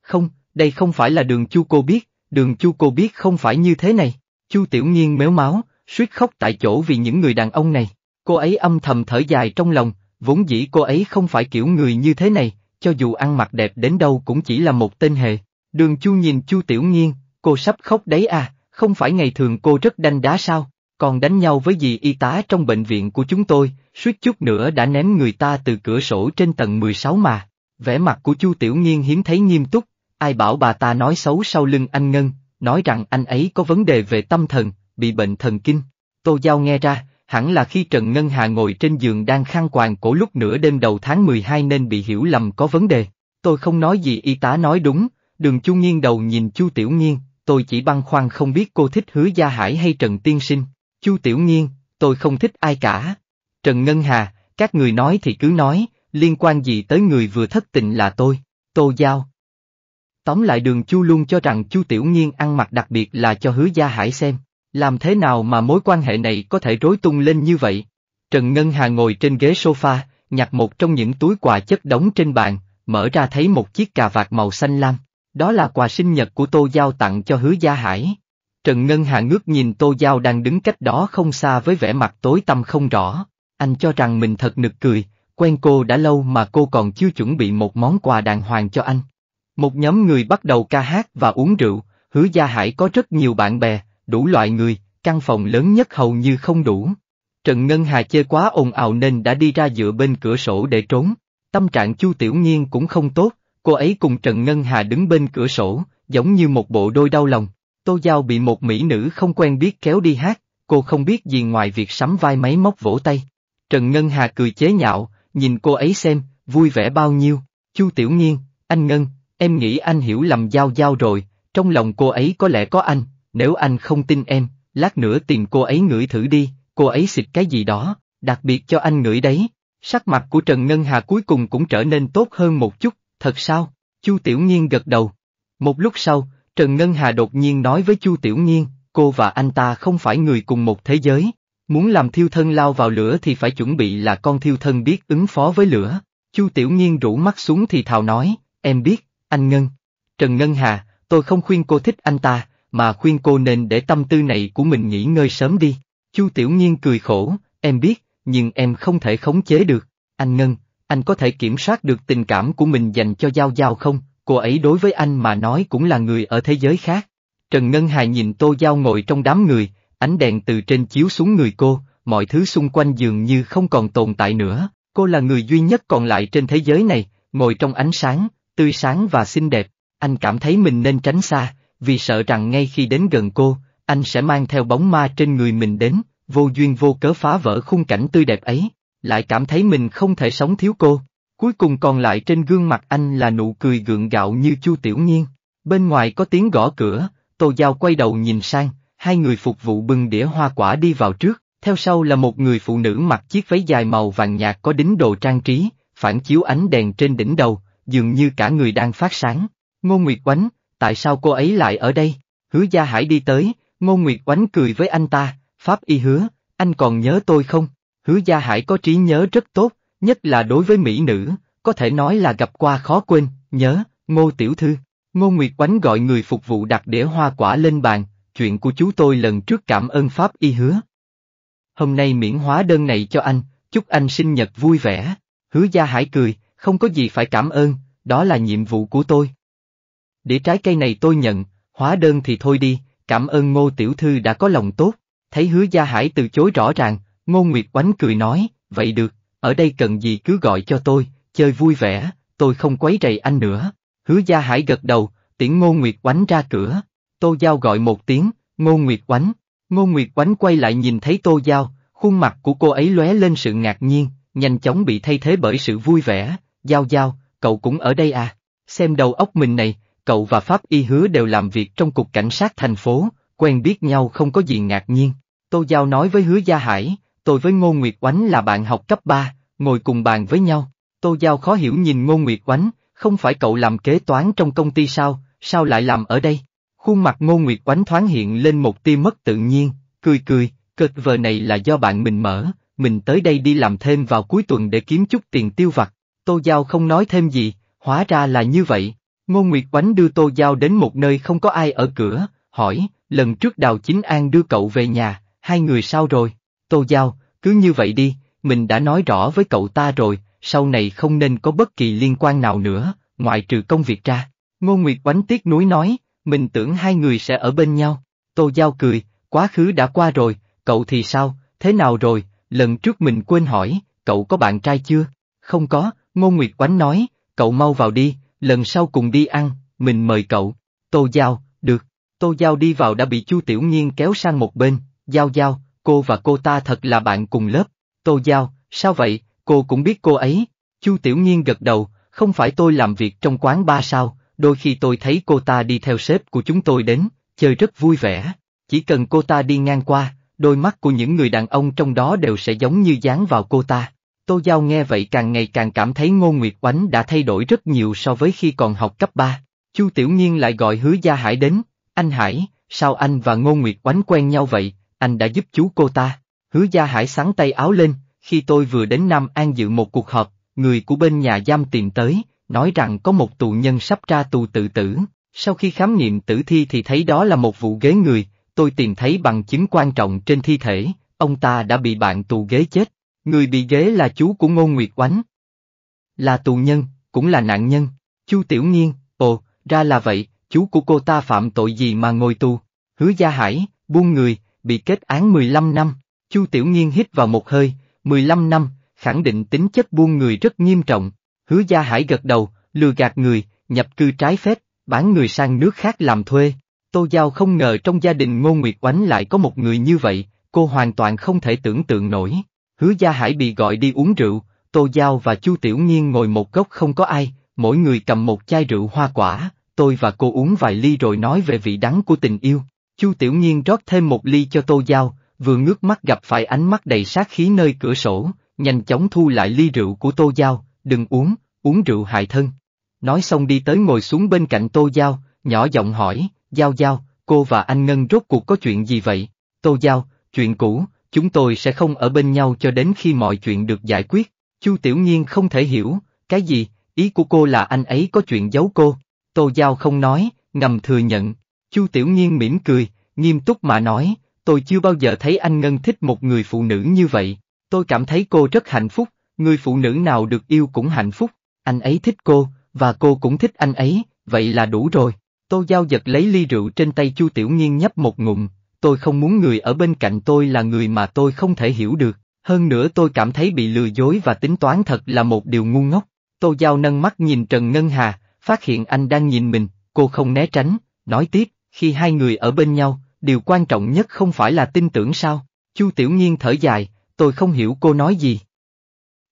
Không, đây không phải là đường chu cô biết, đường chu cô biết không phải như thế này. Chu tiểu nghiên méo máu, suýt khóc tại chỗ vì những người đàn ông này. Cô ấy âm thầm thở dài trong lòng, vốn dĩ cô ấy không phải kiểu người như thế này, cho dù ăn mặc đẹp đến đâu cũng chỉ là một tên hề. Đường Chu nhìn Chu Tiểu Nghiên, cô sắp khóc đấy à, không phải ngày thường cô rất đanh đá sao, còn đánh nhau với dì y tá trong bệnh viện của chúng tôi, suýt chút nữa đã ném người ta từ cửa sổ trên tầng 16 mà. Vẻ mặt của Chu Tiểu Nghiên hiếm thấy nghiêm túc, ai bảo bà ta nói xấu sau lưng anh Ngân, nói rằng anh ấy có vấn đề về tâm thần, bị bệnh thần kinh. Tô Giao nghe ra, hẳn là khi Trần Ngân Hà ngồi trên giường đang khăn quàng cổ lúc nửa đêm đầu tháng 12 nên bị hiểu lầm có vấn đề. Tôi không nói gì y tá nói đúng, Đường Chu nghiêng đầu nhìn Chu Tiểu nghiêng, tôi chỉ băn khoăn không biết cô thích Hứa Gia Hải hay Trần Tiên Sinh. Chu Tiểu nghiêng, tôi không thích ai cả. Trần Ngân Hà, các người nói thì cứ nói, liên quan gì tới người vừa thất tình là tôi, Tô Giao. Tóm lại đường Chu luôn cho rằng Chu Tiểu nghiêng ăn mặc đặc biệt là cho Hứa Gia Hải xem, làm thế nào mà mối quan hệ này có thể rối tung lên như vậy. Trần Ngân Hà ngồi trên ghế sofa, nhặt một trong những túi quà chất đống trên bàn, mở ra thấy một chiếc cà vạt màu xanh lam, đó là quà sinh nhật của Tô Giao tặng cho Hứa Gia Hải. Trần Ngân Hạ ngước nhìn Tô Giao đang đứng cách đó không xa với vẻ mặt tối tăm không rõ. Anh cho rằng mình thật nực cười, quen cô đã lâu mà cô còn chưa chuẩn bị một món quà đàng hoàng cho anh. Một nhóm người bắt đầu ca hát và uống rượu, Hứa Gia Hải có rất nhiều bạn bè, đủ loại người, căn phòng lớn nhất hầu như không đủ. Trần Ngân Hà chơi quá ồn ào nên đã đi ra dựa bên cửa sổ để trốn. Tâm trạng Chu Tiểu Nhiên cũng không tốt, Cô ấy cùng Trần Ngân Hà đứng bên cửa sổ, giống như một bộ đôi đau lòng. Tô Giao bị một mỹ nữ không quen biết kéo đi hát, cô không biết gì ngoài việc sắm vai máy móc vỗ tay. Trần Ngân Hà cười chế nhạo, nhìn cô ấy xem, vui vẻ bao nhiêu. Chu Tiểu Nghiên, anh Ngân, em nghĩ anh hiểu lầm Giao Giao rồi, trong lòng cô ấy có lẽ có anh, nếu anh không tin em, lát nữa tìm cô ấy ngửi thử đi, cô ấy xịt cái gì đó, đặc biệt cho anh ngửi đấy. Sắc mặt của Trần Ngân Hà cuối cùng cũng trở nên tốt hơn một chút, Thật sao? Chu Tiểu Nhiên gật đầu. Một lúc sau, Trần Ngân Hà đột nhiên nói với Chu Tiểu Nhiên, cô và anh ta không phải người cùng một thế giới. Muốn làm thiêu thân lao vào lửa thì phải chuẩn bị là con thiêu thân biết ứng phó với lửa. Chu Tiểu Nhiên rủ mắt xuống thì thào nói, em biết, anh Ngân. Trần Ngân Hà, tôi không khuyên cô thích anh ta, mà khuyên cô nên để tâm tư này của mình nghỉ ngơi sớm đi. Chu Tiểu Nhiên cười khổ, em biết, nhưng em không thể khống chế được. Anh Ngân, anh có thể kiểm soát được tình cảm của mình dành cho Giao Giao không? Cô ấy đối với anh mà nói cũng là người ở thế giới khác. Trần Ngân Hà nhìn Tô Giao ngồi trong đám người, ánh đèn từ trên chiếu xuống người cô, mọi thứ xung quanh dường như không còn tồn tại nữa. Cô là người duy nhất còn lại trên thế giới này, ngồi trong ánh sáng, tươi sáng và xinh đẹp. Anh cảm thấy mình nên tránh xa, vì sợ rằng ngay khi đến gần cô, anh sẽ mang theo bóng ma trên người mình đến, vô duyên vô cớ phá vỡ khung cảnh tươi đẹp ấy lại cảm thấy mình không thể sống thiếu cô. Cuối cùng còn lại trên gương mặt anh là nụ cười gượng gạo như Chu Tiểu Nhiên. Bên ngoài có tiếng gõ cửa, Tô Giao quay đầu nhìn sang, hai người phục vụ bưng đĩa hoa quả đi vào trước, theo sau là một người phụ nữ mặc chiếc váy dài màu vàng nhạt có đính đồ trang trí, phản chiếu ánh đèn trên đỉnh đầu, dường như cả người đang phát sáng. Ngô Nguyệt Oánh, tại sao cô ấy lại ở đây? Hứa Gia Hải đi tới, Ngô Nguyệt Oánh cười với anh ta, Pháp y hứa, anh còn nhớ tôi không? Hứa Gia Hải có trí nhớ rất tốt, nhất là đối với mỹ nữ, có thể nói là gặp qua khó quên, nhớ, ngô tiểu thư. Ngô Nguyệt Quánh gọi người phục vụ đặt đĩa hoa quả lên bàn, chuyện của chú tôi lần trước cảm ơn Pháp y hứa. Hôm nay miễn hóa đơn này cho anh, chúc anh sinh nhật vui vẻ. Hứa Gia Hải cười, không có gì phải cảm ơn, đó là nhiệm vụ của tôi. Đĩa trái cây này tôi nhận, hóa đơn thì thôi đi, cảm ơn Ngô Tiểu Thư đã có lòng tốt. Thấy Hứa Gia Hải từ chối rõ ràng, Ngô Nguyệt oánh cười nói, vậy được, ở đây cần gì cứ gọi cho tôi, chơi vui vẻ, tôi không quấy rầy anh nữa. Hứa Gia Hải gật đầu, tiễn Ngô Nguyệt oánh ra cửa. Tô Giao gọi một tiếng, Ngô Nguyệt oánh. Ngô Nguyệt oánh quay lại nhìn thấy Tô Giao, khuôn mặt của cô ấy lóe lên sự ngạc nhiên, nhanh chóng bị thay thế bởi sự vui vẻ. Giao Giao, cậu cũng ở đây à? Xem đầu óc mình này, cậu và Pháp Y Hứa đều làm việc trong cục cảnh sát thành phố, quen biết nhau không có gì ngạc nhiên. Tô Giao nói với Hứa Gia Hải, tôi với Ngô Nguyệt Oánh là bạn học cấp 3, ngồi cùng bàn với nhau. Tô Giao khó hiểu nhìn Ngô Nguyệt Oánh, không phải cậu làm kế toán trong công ty sao, sao lại làm ở đây? Khuôn mặt Ngô Nguyệt Oánh thoáng hiện lên một tia mất tự nhiên, cười cười, cực vờ này là do bạn mình mở, mình tới đây đi làm thêm vào cuối tuần để kiếm chút tiền tiêu vặt. Tô Giao không nói thêm gì, hóa ra là như vậy. Ngô Nguyệt Oánh đưa Tô Giao đến một nơi không có ai ở cửa, hỏi, lần trước Đào Chính An đưa cậu về nhà, hai người sao rồi? Tô Giao, cứ như vậy đi, mình đã nói rõ với cậu ta rồi, sau này không nên có bất kỳ liên quan nào nữa, ngoại trừ công việc ra. Ngô Nguyệt Oánh tiếc nuối nói, mình tưởng hai người sẽ ở bên nhau. Tô Giao cười, quá khứ đã qua rồi, cậu thì sao, thế nào rồi, lần trước mình quên hỏi, cậu có bạn trai chưa? Không có, Ngô Nguyệt Oánh nói, cậu mau vào đi, lần sau cùng đi ăn, mình mời cậu. Tô Giao, được. Tô Giao đi vào đã bị Chu Tiểu Nhiên kéo sang một bên, Giao Giao, cô và cô ta thật là bạn cùng lớp. Tô Giao, sao vậy, cô cũng biết cô ấy. Chu Tiểu Nhiên gật đầu, không phải tôi làm việc trong quán ba sao, đôi khi tôi thấy cô ta đi theo sếp của chúng tôi đến, chơi rất vui vẻ. Chỉ cần cô ta đi ngang qua, đôi mắt của những người đàn ông trong đó đều sẽ giống như dán vào cô ta. Tô Giao nghe vậy càng ngày càng cảm thấy Ngô Nguyệt Oánh đã thay đổi rất nhiều so với khi còn học cấp 3. Chu Tiểu Nhiên lại gọi Hứa Gia Hải đến, anh Hải, sao anh và Ngô Nguyệt Oánh quen nhau vậy, anh đã giúp chú cô ta. Hứa Gia Hải sáng tay áo lên, khi tôi vừa đến Nam An dự một cuộc họp, người của bên nhà giam tìm tới, nói rằng có một tù nhân sắp ra tù tự tử. Sau khi khám nghiệm tử thi thì thấy đó là một vụ ghế người, tôi tìm thấy bằng chứng quan trọng trên thi thể, ông ta đã bị bạn tù ghế chết. Người bị ghế là chú của Ngô Nguyệt Oánh. Là tù nhân, cũng là nạn nhân. Chu Tiểu Nghiên, ồ, ra là vậy, chú của cô ta phạm tội gì mà ngồi tù? Hứa Gia Hải, buông người, bị kết án 15 năm, Chu Tiểu Nghiên hít vào một hơi, 15 năm, khẳng định tính chất buôn người rất nghiêm trọng, hứa gia hải gật đầu, lừa gạt người, nhập cư trái phép, bán người sang nước khác làm thuê. Tô Giao không ngờ trong gia đình Ngô Nguyệt Oánh lại có một người như vậy, cô hoàn toàn không thể tưởng tượng nổi. Hứa Gia Hải bị gọi đi uống rượu, Tô Giao và Chu Tiểu Nghiên ngồi một góc không có ai, mỗi người cầm một chai rượu hoa quả, tôi và cô uống vài ly rồi nói về vị đắng của tình yêu. Chu Tiểu Nhiên rót thêm một ly cho Tô Giao, vừa ngước mắt gặp phải ánh mắt đầy sát khí nơi cửa sổ, nhanh chóng thu lại ly rượu của Tô Giao, đừng uống, uống rượu hại thân. Nói xong đi tới ngồi xuống bên cạnh Tô Giao, nhỏ giọng hỏi, Giao Giao, cô và anh Ngân rốt cuộc có chuyện gì vậy? Tô Giao, chuyện cũ, chúng tôi sẽ không ở bên nhau cho đến khi mọi chuyện được giải quyết. Chu Tiểu Nhiên không thể hiểu, cái gì, ý của cô là anh ấy có chuyện giấu cô. Tô Giao không nói, ngầm thừa nhận, Chu Tiểu Nhiên mỉm cười, nghiêm túc mà nói, tôi chưa bao giờ thấy anh Ngân thích một người phụ nữ như vậy, tôi cảm thấy cô rất hạnh phúc, người phụ nữ nào được yêu cũng hạnh phúc, anh ấy thích cô, và cô cũng thích anh ấy, vậy là đủ rồi. Tôi Giao giật lấy ly rượu trên tay Chu Tiểu Nhiên nhấp một ngụm, tôi không muốn người ở bên cạnh tôi là người mà tôi không thể hiểu được, hơn nữa tôi cảm thấy bị lừa dối và tính toán thật là một điều ngu ngốc. Tôi Giao nâng mắt nhìn Trần Ngân Hà, phát hiện anh đang nhìn mình, cô không né tránh, nói tiếp, khi hai người ở bên nhau, điều quan trọng nhất không phải là tin tưởng sao? Chu Tiểu Nhiên thở dài, tôi không hiểu cô nói gì.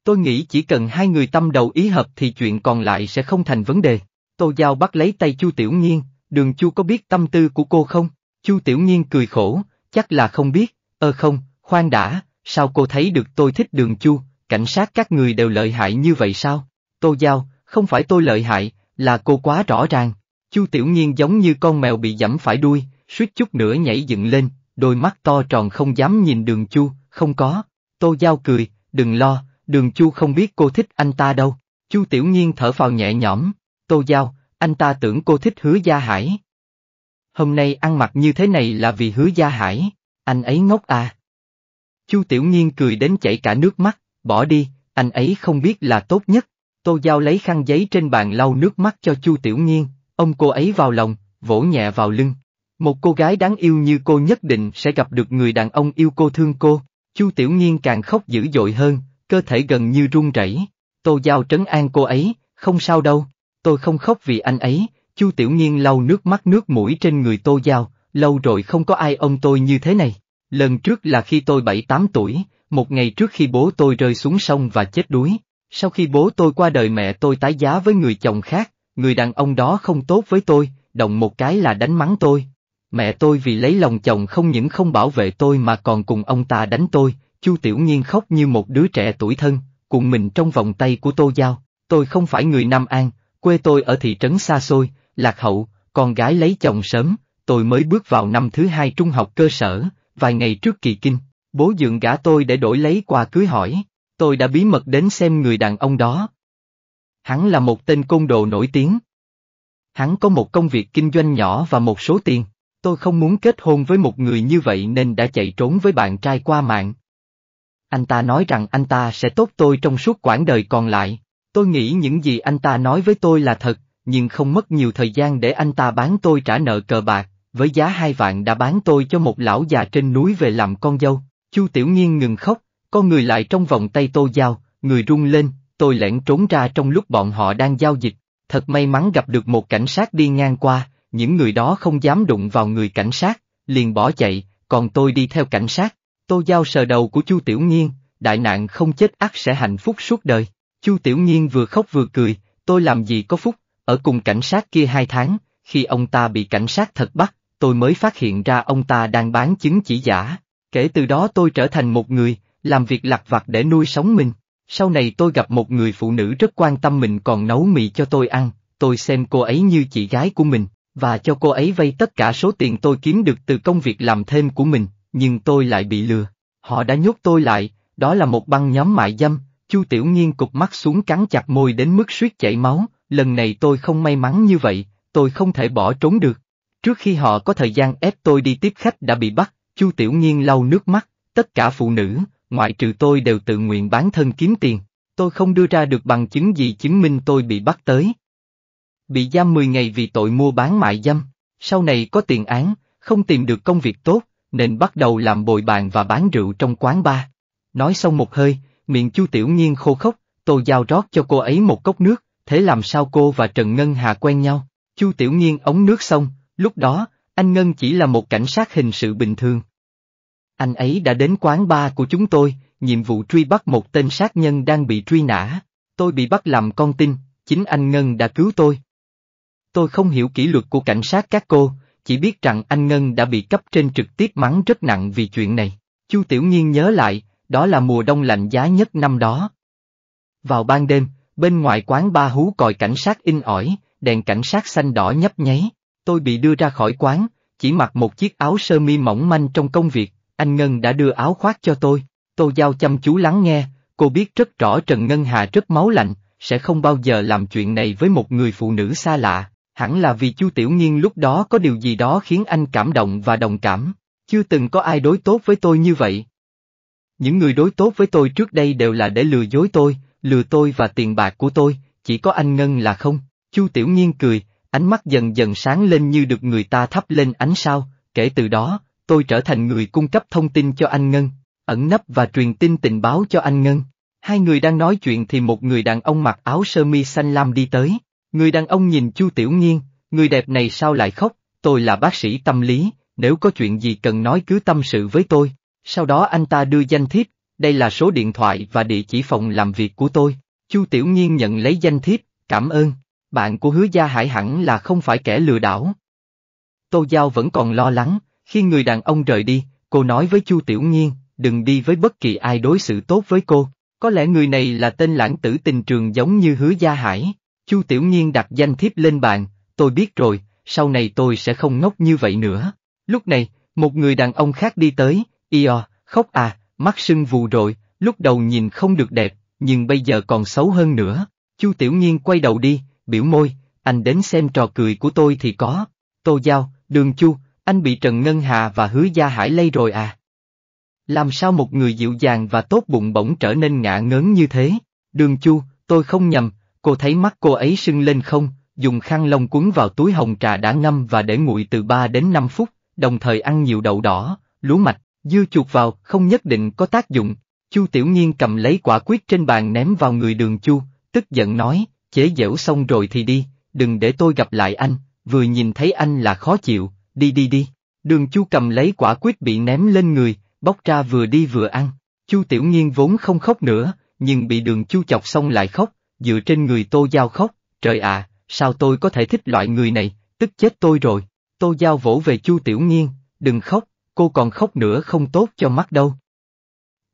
Tôi nghĩ chỉ cần hai người tâm đầu ý hợp thì chuyện còn lại sẽ không thành vấn đề. Tô Giao bắt lấy tay Chu Tiểu Nhiên, đường Chu có biết tâm tư của cô không? Chu Tiểu Nhiên cười khổ, chắc là không biết, ơ ờ không, khoan đã, sao cô thấy được tôi thích đường Chu, cảnh sát các người đều lợi hại như vậy sao? Tô Giao, không phải tôi lợi hại, là cô quá rõ ràng. Chu Tiểu Nhiên giống như con mèo bị giẫm phải đuôi, suýt chút nữa nhảy dựng lên, đôi mắt to tròn không dám nhìn đường Chu, không có. Tô Giao cười, đừng lo, đường Chu không biết cô thích anh ta đâu. Chu Tiểu Nhiên thở phào nhẹ nhõm, Tô Giao, anh ta tưởng cô thích hứa gia hải. Hôm nay ăn mặc như thế này là vì hứa gia hải, anh ấy ngốc à. Chu Tiểu Nhiên cười đến chảy cả nước mắt, bỏ đi, anh ấy không biết là tốt nhất. Tô Giao lấy khăn giấy trên bàn lau nước mắt cho Chu Tiểu Nhiên, Ông cô ấy vào lòng, vỗ nhẹ vào lưng. Một cô gái đáng yêu như cô nhất định sẽ gặp được người đàn ông yêu cô thương cô. Chu Tiểu Nghiên càng khóc dữ dội hơn, cơ thể gần như run rẩy. Tô Giao trấn an cô ấy, không sao đâu, tôi không khóc vì anh ấy. Chu Tiểu Nghiên lau nước mắt nước mũi trên người Tô Giao, lâu rồi không có ai ông tôi như thế này. Lần trước là khi tôi 7-8 tuổi, một ngày trước khi bố tôi rơi xuống sông và chết đuối. Sau khi bố tôi qua đời mẹ tôi tái giá với người chồng khác, người đàn ông đó không tốt với tôi, động một cái là đánh mắng tôi. Mẹ tôi vì lấy lòng chồng không những không bảo vệ tôi mà còn cùng ông ta đánh tôi, Chu Tiểu Nhiên khóc như một đứa trẻ tuổi thân, cùng mình trong vòng tay của Tô Giao, tôi không phải người Nam An, quê tôi ở thị trấn xa xôi, lạc hậu, con gái lấy chồng sớm, tôi mới bước vào năm thứ hai trung học cơ sở, vài ngày trước kỳ kinh, bố dượng gã tôi để đổi lấy quà cưới hỏi, tôi đã bí mật đến xem người đàn ông đó, Hắn là một tên côn đồ nổi tiếng. Hắn có một công việc kinh doanh nhỏ và một số tiền. Tôi không muốn kết hôn với một người như vậy nên đã chạy trốn với bạn trai qua mạng. Anh ta nói rằng anh ta sẽ tốt tôi trong suốt quãng đời còn lại. Tôi nghĩ những gì anh ta nói với tôi là thật, nhưng không mất nhiều thời gian để anh ta bán tôi trả nợ cờ bạc, với giá hai vạn đã bán tôi cho một lão già trên núi về làm con dâu. Chu Tiểu Nhiên ngừng khóc, con người lại trong vòng tay Tô Giao, người rung lên, tôi lẻn trốn ra trong lúc bọn họ đang giao dịch, thật may mắn gặp được một cảnh sát đi ngang qua, những người đó không dám đụng vào người cảnh sát, liền bỏ chạy, còn tôi đi theo cảnh sát, tôi giao sờ đầu của Chu Tiểu Nghiên, đại nạn không chết ắt sẽ hạnh phúc suốt đời. Chu Tiểu Nghiên vừa khóc vừa cười, tôi làm gì có phúc, ở cùng cảnh sát kia hai tháng, khi ông ta bị cảnh sát thật bắt, tôi mới phát hiện ra ông ta đang bán chứng chỉ giả. Kể từ đó tôi trở thành một người, làm việc lặt vặt để nuôi sống mình. Sau này tôi gặp một người phụ nữ rất quan tâm mình còn nấu mì cho tôi ăn, tôi xem cô ấy như chị gái của mình, và cho cô ấy vay tất cả số tiền tôi kiếm được từ công việc làm thêm của mình, nhưng tôi lại bị lừa. Họ đã nhốt tôi lại, đó là một băng nhóm mại dâm, Chu Tiểu Nhiên cục mắt xuống cắn chặt môi đến mức suýt chảy máu, lần này tôi không may mắn như vậy, tôi không thể bỏ trốn được. Trước khi họ có thời gian ép tôi đi tiếp khách đã bị bắt, Chu Tiểu Nhiên lau nước mắt, tất cả phụ nữ, ngoại trừ tôi đều tự nguyện bán thân kiếm tiền, tôi không đưa ra được bằng chứng gì chứng minh tôi bị bắt tới. Bị giam 10 ngày vì tội mua bán mại dâm, sau này có tiền án, không tìm được công việc tốt, nên bắt đầu làm bồi bàn và bán rượu trong quán bar. Nói xong một hơi, miệng Chu Tiểu Nhiên khô khốc, tôi giao rót cho cô ấy một cốc nước, thế làm sao cô và Trần Ngân Hà quen nhau? Chu Tiểu Nhiên ống nước xong, lúc đó, anh Ngân chỉ là một cảnh sát hình sự bình thường, anh ấy đã đến quán bar của chúng tôi, nhiệm vụ truy bắt một tên sát nhân đang bị truy nã. Tôi bị bắt làm con tin, chính anh Ngân đã cứu tôi. Tôi không hiểu kỷ luật của cảnh sát các cô, chỉ biết rằng anh Ngân đã bị cấp trên trực tiếp mắng rất nặng vì chuyện này. Chu Tiểu Nhiên nhớ lại, đó là mùa đông lạnh giá nhất năm đó. Vào ban đêm, bên ngoài quán ba hú còi cảnh sát in ỏi, đèn cảnh sát xanh đỏ nhấp nháy. Tôi bị đưa ra khỏi quán, chỉ mặc một chiếc áo sơ mi mỏng manh trong công việc, anh Ngân đã đưa áo khoác cho tôi, Tô Giao chăm chú lắng nghe, cô biết rất rõ Trần Ngân Hà rất máu lạnh, sẽ không bao giờ làm chuyện này với một người phụ nữ xa lạ, hẳn là vì Chu Tiểu Nghiên lúc đó có điều gì đó khiến anh cảm động và đồng cảm, chưa từng có ai đối tốt với tôi như vậy. Những người đối tốt với tôi trước đây đều là để lừa dối tôi, lừa tôi và tiền bạc của tôi, chỉ có anh Ngân là không, Chu Tiểu Nghiên cười, ánh mắt dần dần sáng lên như được người ta thắp lên ánh sao, kể từ đó, tôi trở thành người cung cấp thông tin cho anh Ngân, ẩn nấp và truyền tin tình báo cho anh Ngân. Hai người đang nói chuyện thì một người đàn ông mặc áo sơ mi xanh lam đi tới. Người đàn ông nhìn Chu Tiểu Nghiên, người đẹp này sao lại khóc, tôi là bác sĩ tâm lý, nếu có chuyện gì cần nói cứ tâm sự với tôi. Sau đó anh ta đưa danh thiếp, đây là số điện thoại và địa chỉ phòng làm việc của tôi. Chu Tiểu Nghiên nhận lấy danh thiếp, cảm ơn, bạn của hứa gia hải hẳn là không phải kẻ lừa đảo. Tô Giao vẫn còn lo lắng, khi người đàn ông rời đi, cô nói với Chu Tiểu Nhiên, đừng đi với bất kỳ ai đối xử tốt với cô, có lẽ người này là tên lãng tử tình trường giống như hứa gia hải. Chu Tiểu Nhiên đặt danh thiếp lên bàn, tôi biết rồi, sau này tôi sẽ không ngốc như vậy nữa. Lúc này, một người đàn ông khác đi tới, Io, khóc à, mắt sưng vù rồi, lúc đầu nhìn không được đẹp, nhưng bây giờ còn xấu hơn nữa. Chu Tiểu Nhiên quay đầu đi, biểu môi, anh đến xem trò cười của tôi thì có. Tô Giao, Đường Chu, anh bị Trần Ngân Hà và Hứa Gia Hải lây rồi à? Làm sao một người dịu dàng và tốt bụng bỗng trở nên ngạ ngớn như thế? Đường Chu, tôi không nhầm, cô thấy mắt cô ấy sưng lên không, dùng khăn lông cuốn vào túi hồng trà đã ngâm và để nguội từ 3 đến 5 phút, đồng thời ăn nhiều đậu đỏ, lúa mạch, dưa chuột vào, không nhất định có tác dụng. Chu Tiểu Nhiên cầm lấy quả quyết trên bàn ném vào người đường Chu, tức giận nói, chế dễu xong rồi thì đi, đừng để tôi gặp lại anh, vừa nhìn thấy anh là khó chịu, đi đi đi. Đường chu cầm lấy quả quýt bị ném lên người, bóc ra vừa đi vừa ăn. Chu tiểu nghiên vốn không khóc nữa, nhưng bị đường chu chọc xong lại khóc, dựa trên người tô giao khóc, trời ạ, sao tôi có thể thích loại người này, tức chết tôi rồi. Tô giao vỗ về chu tiểu nghiên, đừng khóc, cô còn khóc nữa không tốt cho mắt đâu.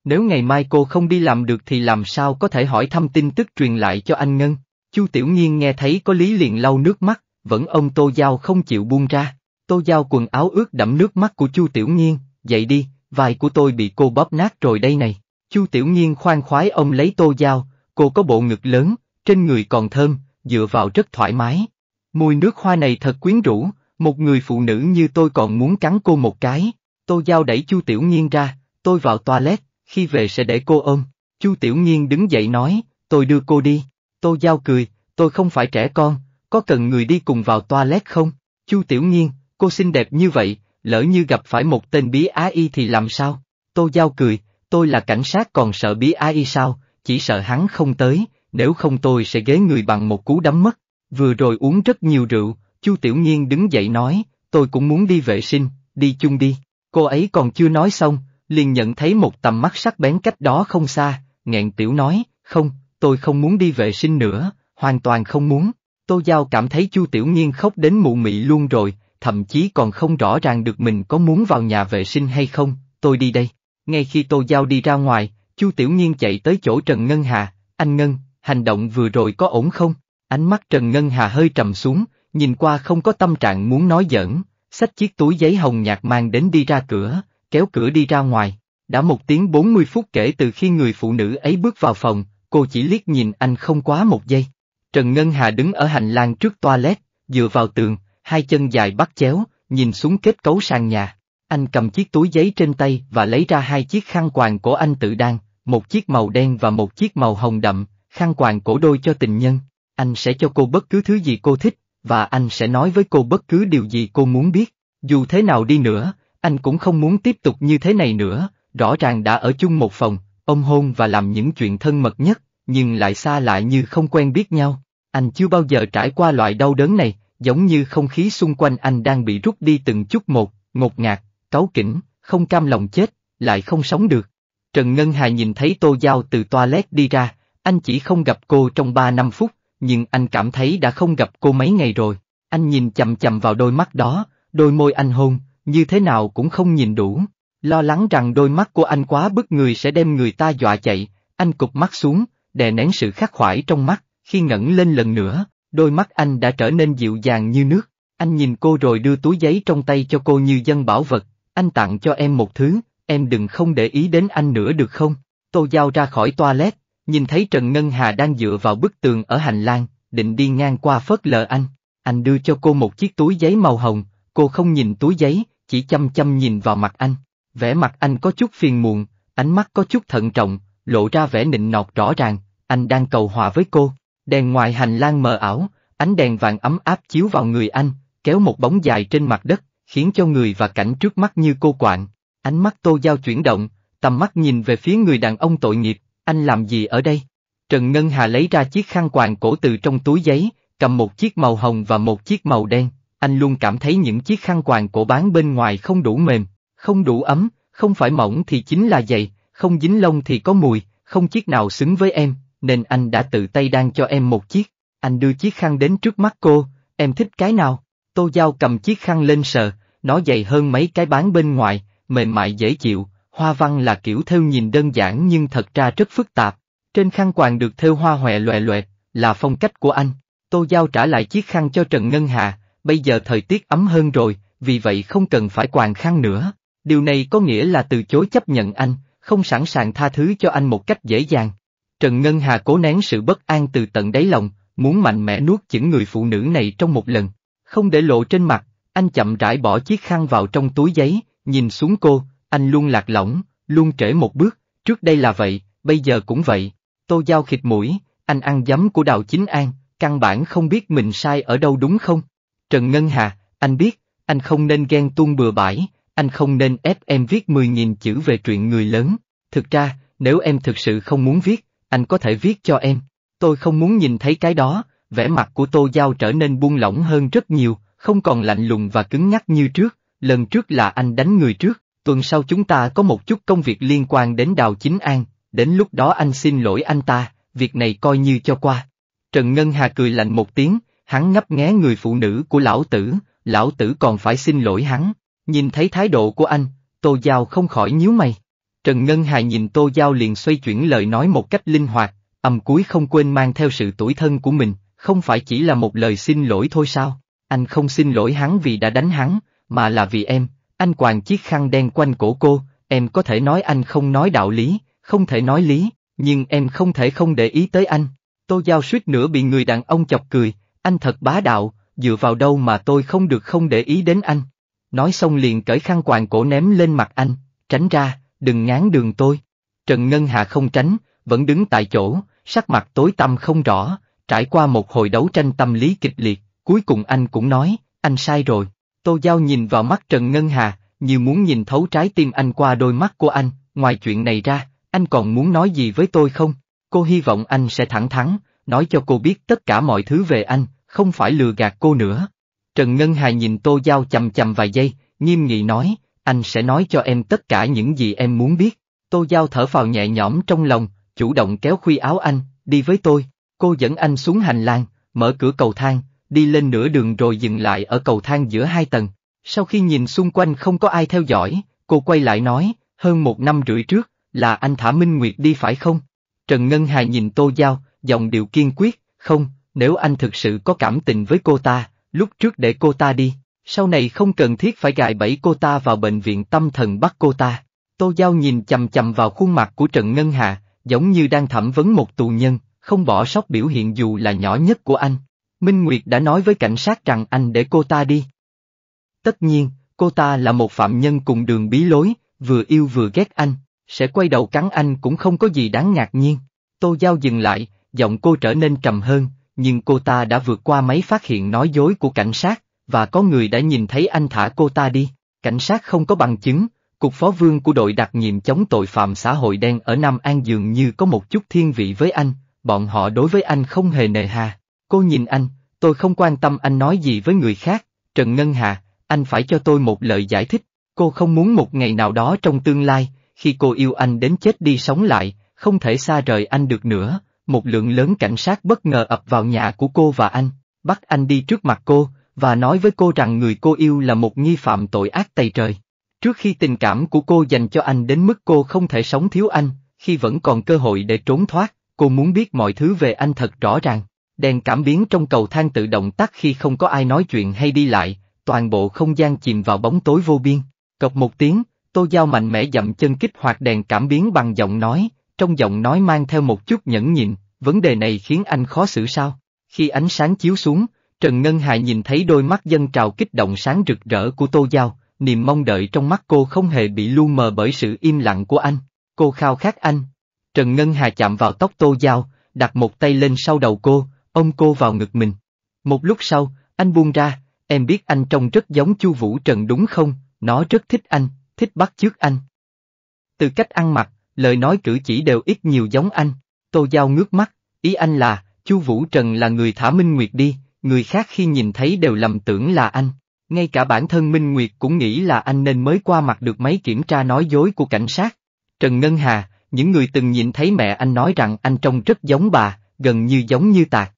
Nếu ngày mai cô không đi làm được thì làm sao có thể hỏi thăm tin tức truyền lại cho anh Ngân. Chu Tiểu Nghiên nghe thấy có lý liền lau nước mắt, vẫn ông Tô Giao không chịu buông ra. Tô Giao quần áo ướt đẫm nước mắt của Chu Tiểu Nhiên, dậy đi, vai của tôi bị cô bóp nát rồi đây này. Chu Tiểu Nhiên khoan khoái ông lấy Tô Giao, cô có bộ ngực lớn, trên người còn thơm, dựa vào rất thoải mái. Mùi nước hoa này thật quyến rũ, một người phụ nữ như tôi còn muốn cắn cô một cái. Tô Giao đẩy Chu Tiểu Nhiên ra, tôi vào toilet, khi về sẽ để cô ôm. Chu Tiểu Nhiên đứng dậy nói, tôi đưa cô đi. Tô Giao cười, tôi không phải trẻ con, có cần người đi cùng vào toilet không? Chu Tiểu Nhiên, cô xinh đẹp như vậy, lỡ như gặp phải một tên bí ái y thì làm sao? Tô Giao cười, tôi là cảnh sát còn sợ bí ái y sao, chỉ sợ hắn không tới, nếu không tôi sẽ ghế người bằng một cú đấm mất. Vừa rồi uống rất nhiều rượu, Chu Tiểu Nhiên đứng dậy nói, tôi cũng muốn đi vệ sinh, đi chung đi. Cô ấy còn chưa nói xong, liền nhận thấy một tầm mắt sắc bén cách đó không xa, nghẹn tiểu nói, không, tôi không muốn đi vệ sinh nữa, hoàn toàn không muốn. Tô Giao cảm thấy Chu Tiểu Nhiên khóc đến mụ mị luôn rồi, thậm chí còn không rõ ràng được mình có muốn vào nhà vệ sinh hay không, tôi đi đây. Ngay khi Tô Giao đi ra ngoài, Chu Tiểu Nhiên chạy tới chỗ Trần Ngân Hà, anh Ngân, hành động vừa rồi có ổn không? Ánh mắt Trần Ngân Hà hơi trầm xuống, nhìn qua không có tâm trạng muốn nói giỡn, xách chiếc túi giấy hồng nhạt mang đến đi ra cửa, kéo cửa đi ra ngoài. Đã một tiếng 40 phút kể từ khi người phụ nữ ấy bước vào phòng, cô chỉ liếc nhìn anh không quá một giây. Trần Ngân Hà đứng ở hành lang trước toilet, dựa vào tường, hai chân dài bắt chéo, nhìn xuống kết cấu sàn nhà. Anh cầm chiếc túi giấy trên tay và lấy ra hai chiếc khăn quàng của anh tự đan, một chiếc màu đen và một chiếc màu hồng đậm, khăn quàng cổ đôi cho tình nhân. Anh sẽ cho cô bất cứ thứ gì cô thích, và anh sẽ nói với cô bất cứ điều gì cô muốn biết. Dù thế nào đi nữa, anh cũng không muốn tiếp tục như thế này nữa, rõ ràng đã ở chung một phòng, ôm hôn và làm những chuyện thân mật nhất, nhưng lại xa lại như không quen biết nhau. Anh chưa bao giờ trải qua loại đau đớn này, giống như không khí xung quanh anh đang bị rút đi từng chút một, ngột ngạt, cáu kỉnh, không cam lòng chết, lại không sống được. Trần Ngân Hà nhìn thấy Tô Giao từ toilet đi ra, anh chỉ không gặp cô trong 3 năm phút, nhưng anh cảm thấy đã không gặp cô mấy ngày rồi. Anh nhìn chầm chầm vào đôi mắt đó, đôi môi anh hôn, như thế nào cũng không nhìn đủ. Lo lắng rằng đôi mắt của anh quá bức người sẽ đem người ta dọa chạy, anh cụp mắt xuống, đè nén sự khắc khoải trong mắt, khi ngẩng lên lần nữa, Đôi mắt anh đã trở nên dịu dàng như nước, anh nhìn cô rồi đưa túi giấy trong tay cho cô như dân bảo vật, anh tặng cho em một thứ, em đừng không để ý đến anh nữa được không? Tô Giao ra khỏi toilet, nhìn thấy Trần Ngân Hà đang dựa vào bức tường ở hành lang, định đi ngang qua phớt lờ anh. Anh đưa cho cô một chiếc túi giấy màu hồng, cô không nhìn túi giấy, chỉ chăm chăm nhìn vào mặt anh. Vẻ mặt anh có chút phiền muộn, ánh mắt có chút thận trọng, lộ ra vẻ nịnh nọt rõ ràng, anh đang cầu hòa với cô. Đèn ngoài hành lang mờ ảo, ánh đèn vàng ấm áp chiếu vào người anh, kéo một bóng dài trên mặt đất, khiến cho người và cảnh trước mắt như cô quạng. Ánh mắt tô giao chuyển động, tầm mắt nhìn về phía người đàn ông tội nghiệp, anh làm gì ở đây? Trần Ngân Hà lấy ra chiếc khăn quàng cổ từ trong túi giấy, cầm một chiếc màu hồng và một chiếc màu đen. Anh luôn cảm thấy những chiếc khăn quàng cổ bán bên ngoài không đủ mềm, không đủ ấm, không phải mỏng thì chính là dày, không dính lông thì có mùi, không chiếc nào xứng với em, nên anh đã tự tay đan cho em một chiếc. Anh đưa chiếc khăn đến trước mắt cô, em thích cái nào? Tô Giao cầm chiếc khăn lên sờ, nó dày hơn mấy cái bán bên ngoài, mềm mại dễ chịu, hoa văn là kiểu thêu nhìn đơn giản nhưng thật ra rất phức tạp. Trên khăn quàng được thêu hoa hòe loẹ loẹt, là phong cách của anh. Tô Giao trả lại chiếc khăn cho Trần Ngân Hà, bây giờ thời tiết ấm hơn rồi, vì vậy không cần phải quàng khăn nữa. Điều này có nghĩa là từ chối chấp nhận anh, không sẵn sàng tha thứ cho anh một cách dễ dàng. Trần Ngân Hà cố nén sự bất an từ tận đáy lòng, muốn mạnh mẽ nuốt chửng người phụ nữ này trong một lần. Không để lộ trên mặt, anh chậm rãi bỏ chiếc khăn vào trong túi giấy, nhìn xuống cô, anh luôn lạc lõng, luôn trễ một bước, trước đây là vậy, bây giờ cũng vậy. Tô Giao khịt mũi, anh ăn giấm của Đào Chính An, căn bản không biết mình sai ở đâu đúng không? Trần Ngân Hà, anh biết, anh không nên ghen tuông bừa bãi, anh không nên ép em viết 10.000 chữ về chuyện người lớn. Thực ra, nếu em thực sự không muốn viết, anh có thể viết cho em. Tôi không muốn nhìn thấy cái đó, vẻ mặt của Tô Giao trở nên buông lỏng hơn rất nhiều, không còn lạnh lùng và cứng nhắc như trước, lần trước là anh đánh người trước, tuần sau chúng ta có một chút công việc liên quan đến Đào Chính An, đến lúc đó anh xin lỗi anh ta, việc này coi như cho qua. Trần Ngân Hà cười lạnh một tiếng, hắn ngấp nghé người phụ nữ của lão tử, lão tử còn phải xin lỗi hắn, nhìn thấy thái độ của anh, Tô Giao không khỏi nhíu mày. Trần Ngân Hà nhìn Tô Giao liền xoay chuyển lời nói một cách linh hoạt, ầm cuối không quên mang theo sự tuổi thân của mình, không phải chỉ là một lời xin lỗi thôi sao, anh không xin lỗi hắn vì đã đánh hắn, mà là vì em, anh quàng chiếc khăn đen quanh cổ cô, em có thể nói anh không nói đạo lý, không thể nói lý, nhưng em không thể không để ý tới anh. Tô Giao suýt nữa bị người đàn ông chọc cười, anh thật bá đạo, dựa vào đâu mà tôi không được không để ý đến anh. Nói xong liền cởi khăn quàng cổ ném lên mặt anh, tránh ra, đừng ngán đường tôi. Trần Ngân Hà không tránh, vẫn đứng tại chỗ, sắc mặt tối tăm không rõ, trải qua một hồi đấu tranh tâm lý kịch liệt, cuối cùng anh cũng nói, anh sai rồi. Tô Giao nhìn vào mắt Trần Ngân Hà, như muốn nhìn thấu trái tim anh qua đôi mắt của anh, ngoài chuyện này ra, anh còn muốn nói gì với tôi không? Cô hy vọng anh sẽ thẳng thắn, nói cho cô biết tất cả mọi thứ về anh, không phải lừa gạt cô nữa. Trần Ngân Hà nhìn Tô Giao chầm chầm vài giây, nghiêm nghị nói, anh sẽ nói cho em tất cả những gì em muốn biết. Tô Giao thở vào nhẹ nhõm trong lòng, chủ động kéo khuy áo anh, đi với tôi. Cô dẫn anh xuống hành lang, mở cửa cầu thang, đi lên nửa đường rồi dừng lại ở cầu thang giữa hai tầng. Sau khi nhìn xung quanh không có ai theo dõi, cô quay lại nói, hơn một năm rưỡi trước, là anh thả Minh Nguyệt đi phải không? Trần Ngân Hà nhìn Tô Giao, giọng điệu kiên quyết, không, nếu anh thực sự có cảm tình với cô ta, lúc trước để cô ta đi, sau này không cần thiết phải gài bẫy cô ta vào bệnh viện tâm thần bắt cô ta. Tô Giao nhìn chầm chầm vào khuôn mặt của Trần Ngân Hà, giống như đang thẩm vấn một tù nhân, không bỏ sót biểu hiện dù là nhỏ nhất của anh. Minh Nguyệt đã nói với cảnh sát rằng anh để cô ta đi. Tất nhiên, cô ta là một phạm nhân cùng đường bí lối, vừa yêu vừa ghét anh, sẽ quay đầu cắn anh cũng không có gì đáng ngạc nhiên. Tô Giao dừng lại, giọng cô trở nên trầm hơn, nhưng cô ta đã vượt qua mấy phát hiện nói dối của cảnh sát, và có người đã nhìn thấy anh thả cô ta đi. Cảnh sát không có bằng chứng, cục phó vương của đội đặc nhiệm chống tội phạm xã hội đen ở Nam An dường như có một chút thiên vị với anh, bọn họ đối với anh không hề nề hà. Cô nhìn anh, tôi không quan tâm anh nói gì với người khác, Trần Ngân Hà, anh phải cho tôi một lời giải thích, cô không muốn một ngày nào đó trong tương lai, khi cô yêu anh đến chết đi sống lại, không thể xa rời anh được nữa, một lượng lớn cảnh sát bất ngờ ập vào nhà của cô và anh, bắt anh đi trước mặt cô, và nói với cô rằng người cô yêu là một nghi phạm tội ác tày trời. Trước khi tình cảm của cô dành cho anh đến mức cô không thể sống thiếu anh, khi vẫn còn cơ hội để trốn thoát, cô muốn biết mọi thứ về anh thật rõ ràng. Đèn cảm biến trong cầu thang tự động tắt khi không có ai nói chuyện hay đi lại, toàn bộ không gian chìm vào bóng tối vô biên. Cọc một tiếng, Tô Giao mạnh mẽ dậm chân kích hoạt đèn cảm biến bằng giọng nói, trong giọng nói mang theo một chút nhẫn nhịn, vấn đề này khiến anh khó xử sao. Khi ánh sáng chiếu xuống, Trần Ngân Hà nhìn thấy đôi mắt dân trào kích động sáng rực rỡ của Tô Giao, niềm mong đợi trong mắt cô không hề bị lu mờ bởi sự im lặng của anh, cô khao khát anh. Trần Ngân Hà chạm vào tóc Tô Giao, đặt một tay lên sau đầu cô, ôm cô vào ngực mình. Một lúc sau, anh buông ra, em biết anh trông rất giống Chu Vũ Trần đúng không, nó rất thích anh, thích bắt chước anh. Từ cách ăn mặc, lời nói cử chỉ đều ít nhiều giống anh, Tô Giao ngước mắt, ý anh là, Chu Vũ Trần là người thả Minh Nguyệt đi, người khác khi nhìn thấy đều lầm tưởng là anh. Ngay cả bản thân Minh Nguyệt cũng nghĩ là anh nên mới qua mặt được mấy kiểm tra nói dối của cảnh sát. Trần Ngân Hà, những người từng nhìn thấy mẹ anh nói rằng anh trông rất giống bà, gần như giống như tạc.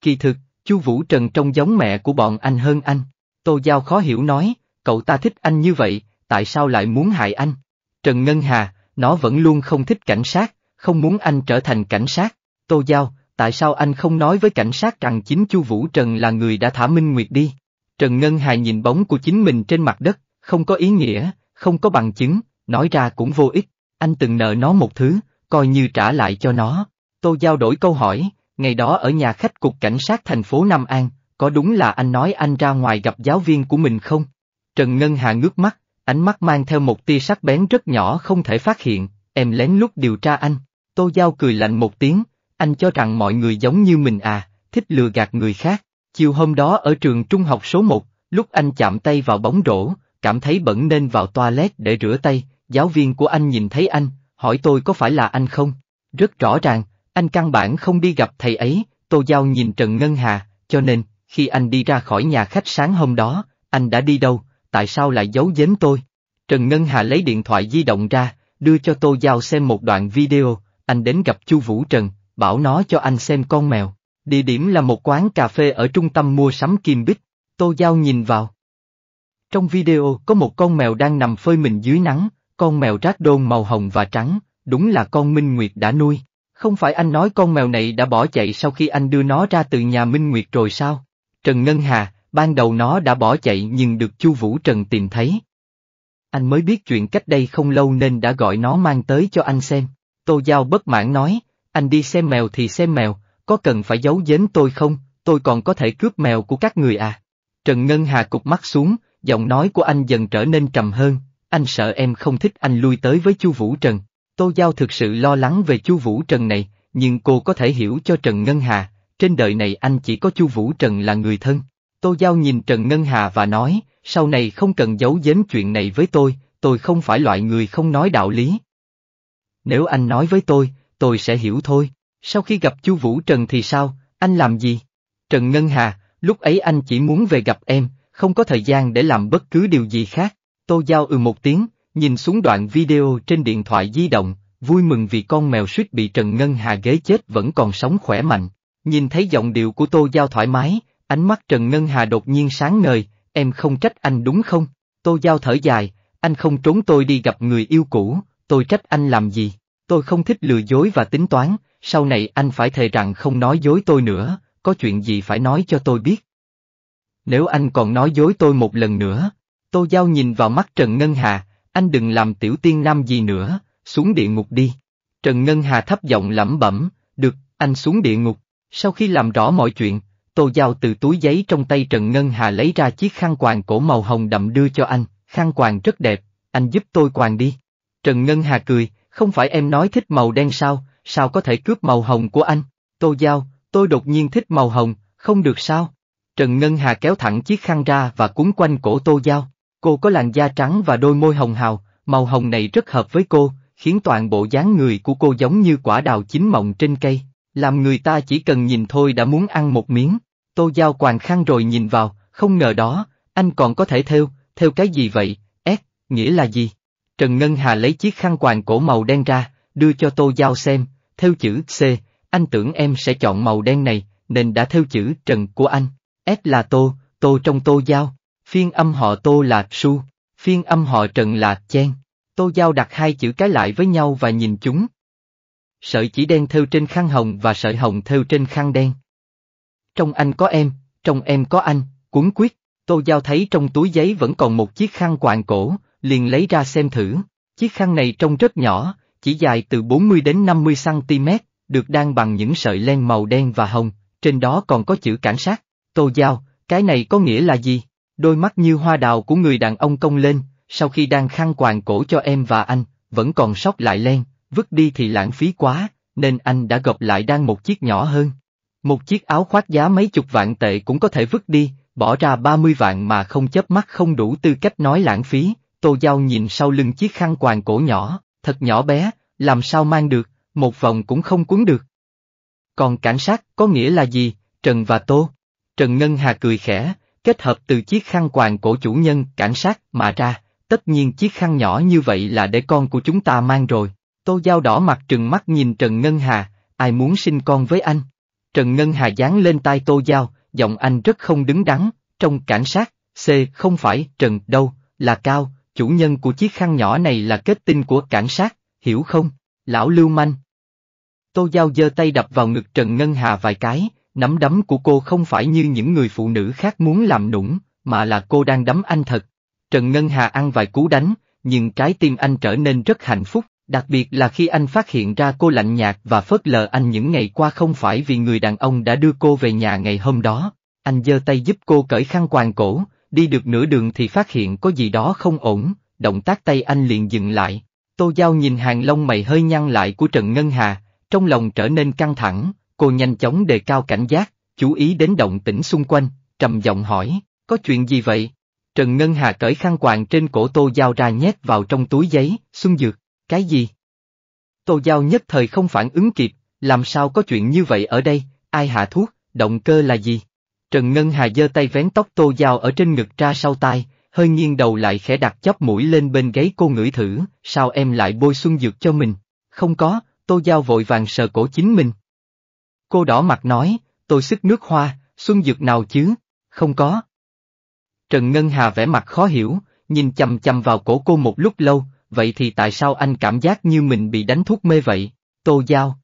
Kỳ thực, Chu Vũ Trần trông giống mẹ của bọn anh hơn anh. Tô Giao khó hiểu nói, cậu ta thích anh như vậy, tại sao lại muốn hại anh? Trần Ngân Hà, nó vẫn luôn không thích cảnh sát, không muốn anh trở thành cảnh sát. Tô Giao, tại sao anh không nói với cảnh sát rằng chính Chu Vũ Trần là người đã thả Minh Nguyệt đi? Trần Ngân Hà nhìn bóng của chính mình trên mặt đất, không có ý nghĩa, không có bằng chứng, nói ra cũng vô ích, anh từng nợ nó một thứ, coi như trả lại cho nó. Tôi Giao đổi câu hỏi, ngày đó ở nhà khách cục cảnh sát thành phố Nam An, có đúng là anh nói anh ra ngoài gặp giáo viên của mình không? Trần Ngân Hà ngước mắt, ánh mắt mang theo một tia sắc bén rất nhỏ không thể phát hiện, em lén lút điều tra anh. Tôi Giao cười lạnh một tiếng, anh cho rằng mọi người giống như mình à, thích lừa gạt người khác. Chiều hôm đó ở trường trung học số 1, lúc anh chạm tay vào bóng rổ, cảm thấy bẩn nên vào toilet để rửa tay, giáo viên của anh nhìn thấy anh, hỏi tôi có phải là anh không? Rất rõ ràng, anh căn bản không đi gặp thầy ấy, Tô Giao nhìn Trần Ngân Hà, cho nên, khi anh đi ra khỏi nhà khách sáng hôm đó, anh đã đi đâu, tại sao lại giấu giếm tôi? Trần Ngân Hà lấy điện thoại di động ra, đưa cho Tô Giao xem một đoạn video, anh đến gặp Chu Vũ Trần, bảo nó cho anh xem con mèo. Địa điểm là một quán cà phê ở trung tâm mua sắm Kim Bích, Tô Giao nhìn vào. Trong video có một con mèo đang nằm phơi mình dưới nắng, con mèo rác đôn màu hồng và trắng, đúng là con Minh Nguyệt đã nuôi. Không phải anh nói con mèo này đã bỏ chạy sau khi anh đưa nó ra từ nhà Minh Nguyệt rồi sao? Trần Ngân Hà, ban đầu nó đã bỏ chạy nhưng được Chu Vũ Trần tìm thấy. Anh mới biết chuyện cách đây không lâu nên đã gọi nó mang tới cho anh xem. Tô Giao bất mãn nói, anh đi xem mèo thì xem mèo, có cần phải giấu giếm tôi không, tôi còn có thể cướp mèo của các người à. Trần Ngân Hà cục mắt xuống, giọng nói của anh dần trở nên trầm hơn, anh sợ em không thích anh lui tới với Chu Vũ Trần. Tô Giao thực sự lo lắng về Chu Vũ Trần này, nhưng cô có thể hiểu cho Trần Ngân Hà, trên đời này anh chỉ có Chu Vũ Trần là người thân. Tô Giao nhìn Trần Ngân Hà và nói, sau này không cần giấu giếm chuyện này với tôi, tôi không phải loại người không nói đạo lý. Nếu anh nói với tôi, tôi sẽ hiểu thôi. Sau khi gặp chú Vũ Trần thì sao, anh làm gì? Trần Ngân Hà, lúc ấy anh chỉ muốn về gặp em, không có thời gian để làm bất cứ điều gì khác. Tô Giao ừ một tiếng, nhìn xuống đoạn video trên điện thoại di động, vui mừng vì con mèo suýt bị Trần Ngân Hà ghế chết vẫn còn sống khỏe mạnh. Nhìn thấy giọng điệu của Tô Giao thoải mái, ánh mắt Trần Ngân Hà đột nhiên sáng ngời, em không trách anh đúng không? Tô Giao thở dài, anh không trốn tôi đi gặp người yêu cũ, tôi trách anh làm gì? tôi không thích lừa dối và tính toán, sau này anh phải thề rằng không nói dối tôi nữa, có chuyện gì phải nói cho tôi biết. Nếu anh còn nói dối tôi một lần nữa, tôi Giao nhìn vào mắt Trần Ngân Hà, anh đừng làm tiểu tiên nam gì nữa, xuống địa ngục đi. Trần Ngân Hà thấp giọng lẩm bẩm, được, anh xuống địa ngục. Sau khi làm rõ mọi chuyện, Tô Giao từ túi giấy trong tay Trần Ngân Hà lấy ra chiếc khăn quàng cổ màu hồng đậm đưa cho anh, khăn quàng rất đẹp, anh giúp tôi quàng đi. Trần Ngân Hà cười, không phải em nói thích màu đen sao, sao có thể cướp màu hồng của anh? Tô Giao, tôi đột nhiên thích màu hồng, không được sao? Trần Ngân Hà kéo thẳng chiếc khăn ra và cuốn quanh cổ Tô Giao. Cô có làn da trắng và đôi môi hồng hào, màu hồng này rất hợp với cô, khiến toàn bộ dáng người của cô giống như quả đào chín mọng trên cây. Làm người ta chỉ cần nhìn thôi đã muốn ăn một miếng. Tô Giao quàng khăn rồi nhìn vào, không ngờ đó, anh còn có thể theo, theo cái gì vậy, ép, nghĩa là gì? Trần Ngân Hà lấy chiếc khăn quàng cổ màu đen ra, đưa cho Tô Giao xem, theo chữ C, anh tưởng em sẽ chọn màu đen này, nên đã theo chữ Trần của anh. S là Tô, Tô trong Tô Giao, phiên âm họ Tô là Su, phiên âm họ Trần là Chen. Tô Giao đặt hai chữ cái lại với nhau và nhìn chúng. Sợi chỉ đen thêu trên khăn hồng và sợi hồng thêu trên khăn đen. Trong anh có em, trong em có anh, cuốn quyết. Tô Giao thấy trong túi giấy vẫn còn một chiếc khăn quàng cổ, liền lấy ra xem thử. Chiếc khăn này trông rất nhỏ, chỉ dài từ 40 đến 50 cm, được đan bằng những sợi len màu đen và hồng, trên đó còn có chữ cảnh sát. Tô Giao, cái này có nghĩa là gì? Đôi mắt như hoa đào của người đàn ông cong lên, sau khi đang khăn quàng cổ cho em và anh, vẫn còn sót lại len, vứt đi thì lãng phí quá, nên anh đã gộp lại đan một chiếc nhỏ hơn. Một chiếc áo khoác giá mấy chục vạn tệ cũng có thể vứt đi, bỏ ra 30 vạn mà không chấp mắt không đủ tư cách nói lãng phí, Tô Giao nhìn sau lưng chiếc khăn quàng cổ nhỏ, thật nhỏ bé, làm sao mang được, một vòng cũng không cuốn được. Còn cảnh sát có nghĩa là gì, Trần và Tô? Trần Ngân Hà cười khẽ, kết hợp từ chiếc khăn quàng cổ chủ nhân cảnh sát mà ra, tất nhiên chiếc khăn nhỏ như vậy là để con của chúng ta mang rồi. Tô Giao đỏ mặt trừng mắt nhìn Trần Ngân Hà, ai muốn sinh con với anh? Trần Ngân Hà dán lên tai Tô Giao, giọng anh rất không đứng đắn, trong cảnh sát, C không phải Trần đâu, là Cao, chủ nhân của chiếc khăn nhỏ này là kết tinh của cảnh sát, hiểu không, lão lưu manh. Tô Giao giơ tay đập vào ngực Trần Ngân Hà vài cái, nắm đấm của cô không phải như những người phụ nữ khác muốn làm nũng, mà là cô đang đấm anh thật. Trần Ngân Hà ăn vài cú đánh, nhưng trái tim anh trở nên rất hạnh phúc, đặc biệt là khi anh phát hiện ra cô lạnh nhạt và phớt lờ anh những ngày qua không phải vì người đàn ông đã đưa cô về nhà ngày hôm đó. Anh giơ tay giúp cô cởi khăn quàng cổ, Đi được nửa đường thì phát hiện có gì đó không ổn, động tác tay anh liền dừng lại. Tô Giao nhìn hàng lông mày hơi nhăn lại của Trần Ngân Hà, trong lòng trở nên căng thẳng, cô nhanh chóng đề cao cảnh giác, chú ý đến động tĩnh xung quanh, trầm giọng hỏi, có chuyện gì vậy? Trần Ngân Hà cởi khăn quàng trên cổ Tô Giao ra nhét vào trong túi giấy, xuân dược, cái gì? Tô Giao nhất thời không phản ứng kịp, làm sao có chuyện như vậy ở đây, ai hạ thuốc, động cơ là gì? Trần Ngân Hà giơ tay vén tóc tô giao ở trên ngực ra sau tai, hơi nghiêng đầu lại khẽ đặt chóp mũi lên bên gáy cô ngửi thử, sao em lại bôi xuân dược cho mình? Không có, tô giao vội vàng sờ cổ chính mình. Cô đỏ mặt nói, tôi sức nước hoa, xuân dược nào chứ? Không có. Trần Ngân Hà vẻ mặt khó hiểu, nhìn chầm chầm vào cổ cô một lúc lâu, vậy thì tại sao anh cảm giác như mình bị đánh thuốc mê vậy, tô giao,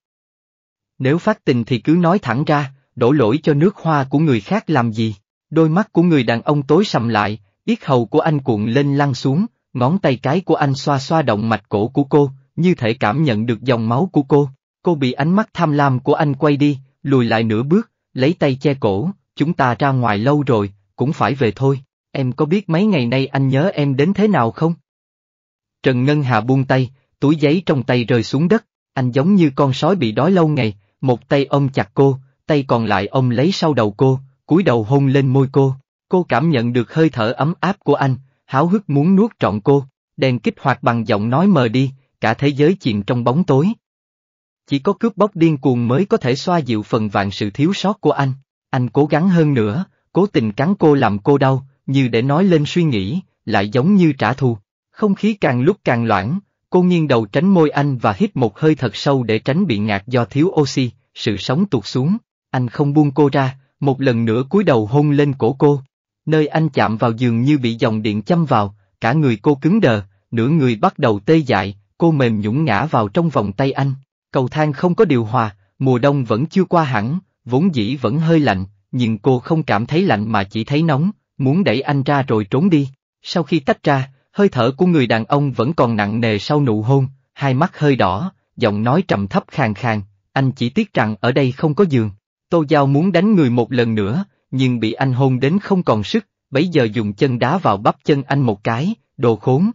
Nếu phát tình thì cứ nói thẳng ra, đổ lỗi cho nước hoa của người khác làm gì? Đôi mắt của người đàn ông tối sầm lại, yết hầu của anh cuộn lên lăn xuống, ngón tay cái của anh xoa xoa động mạch cổ của cô, như thể cảm nhận được dòng máu của cô. Cô bị ánh mắt tham lam của anh quay đi, lùi lại nửa bước, lấy tay che cổ, chúng ta ra ngoài lâu rồi, cũng phải về thôi, em có biết mấy ngày nay anh nhớ em đến thế nào không? Trần Ngân Hà buông tay, túi giấy trong tay rơi xuống đất, anh giống như con sói bị đói lâu ngày, một tay ôm chặt cô, tay còn lại ông lấy sau đầu cô, cúi đầu hôn lên môi cô. Cô cảm nhận được hơi thở ấm áp của anh, háo hức muốn nuốt trọn cô, đèn kích hoạt bằng giọng nói mờ đi, cả thế giới chìm trong bóng tối. Chỉ có cướp bóc điên cuồng mới có thể xoa dịu phần vạn sự thiếu sót của anh, anh cố gắng hơn nữa, cố tình cắn cô làm cô đau, như để nói lên suy nghĩ, lại giống như trả thù. Không khí càng lúc càng loãng, cô nghiêng đầu tránh môi anh và hít một hơi thật sâu để tránh bị ngạt do thiếu oxy, sự sống tụt xuống. Anh không buông cô ra, một lần nữa cúi đầu hôn lên cổ cô. Nơi anh chạm vào giường như bị dòng điện châm vào, cả người cô cứng đờ, nửa người bắt đầu tê dại, cô mềm nhũng ngã vào trong vòng tay anh. Cầu thang không có điều hòa, mùa đông vẫn chưa qua hẳn, vốn dĩ vẫn hơi lạnh, nhưng cô không cảm thấy lạnh mà chỉ thấy nóng, muốn đẩy anh ra rồi trốn đi. Sau khi tách ra, hơi thở của người đàn ông vẫn còn nặng nề sau nụ hôn, hai mắt hơi đỏ, giọng nói trầm thấp khàn khàn, anh chỉ tiếc rằng ở đây không có giường. Tô Giao muốn đánh người một lần nữa, nhưng bị anh hôn đến không còn sức, bấy giờ dùng chân đá vào bắp chân anh một cái, đồ khốn.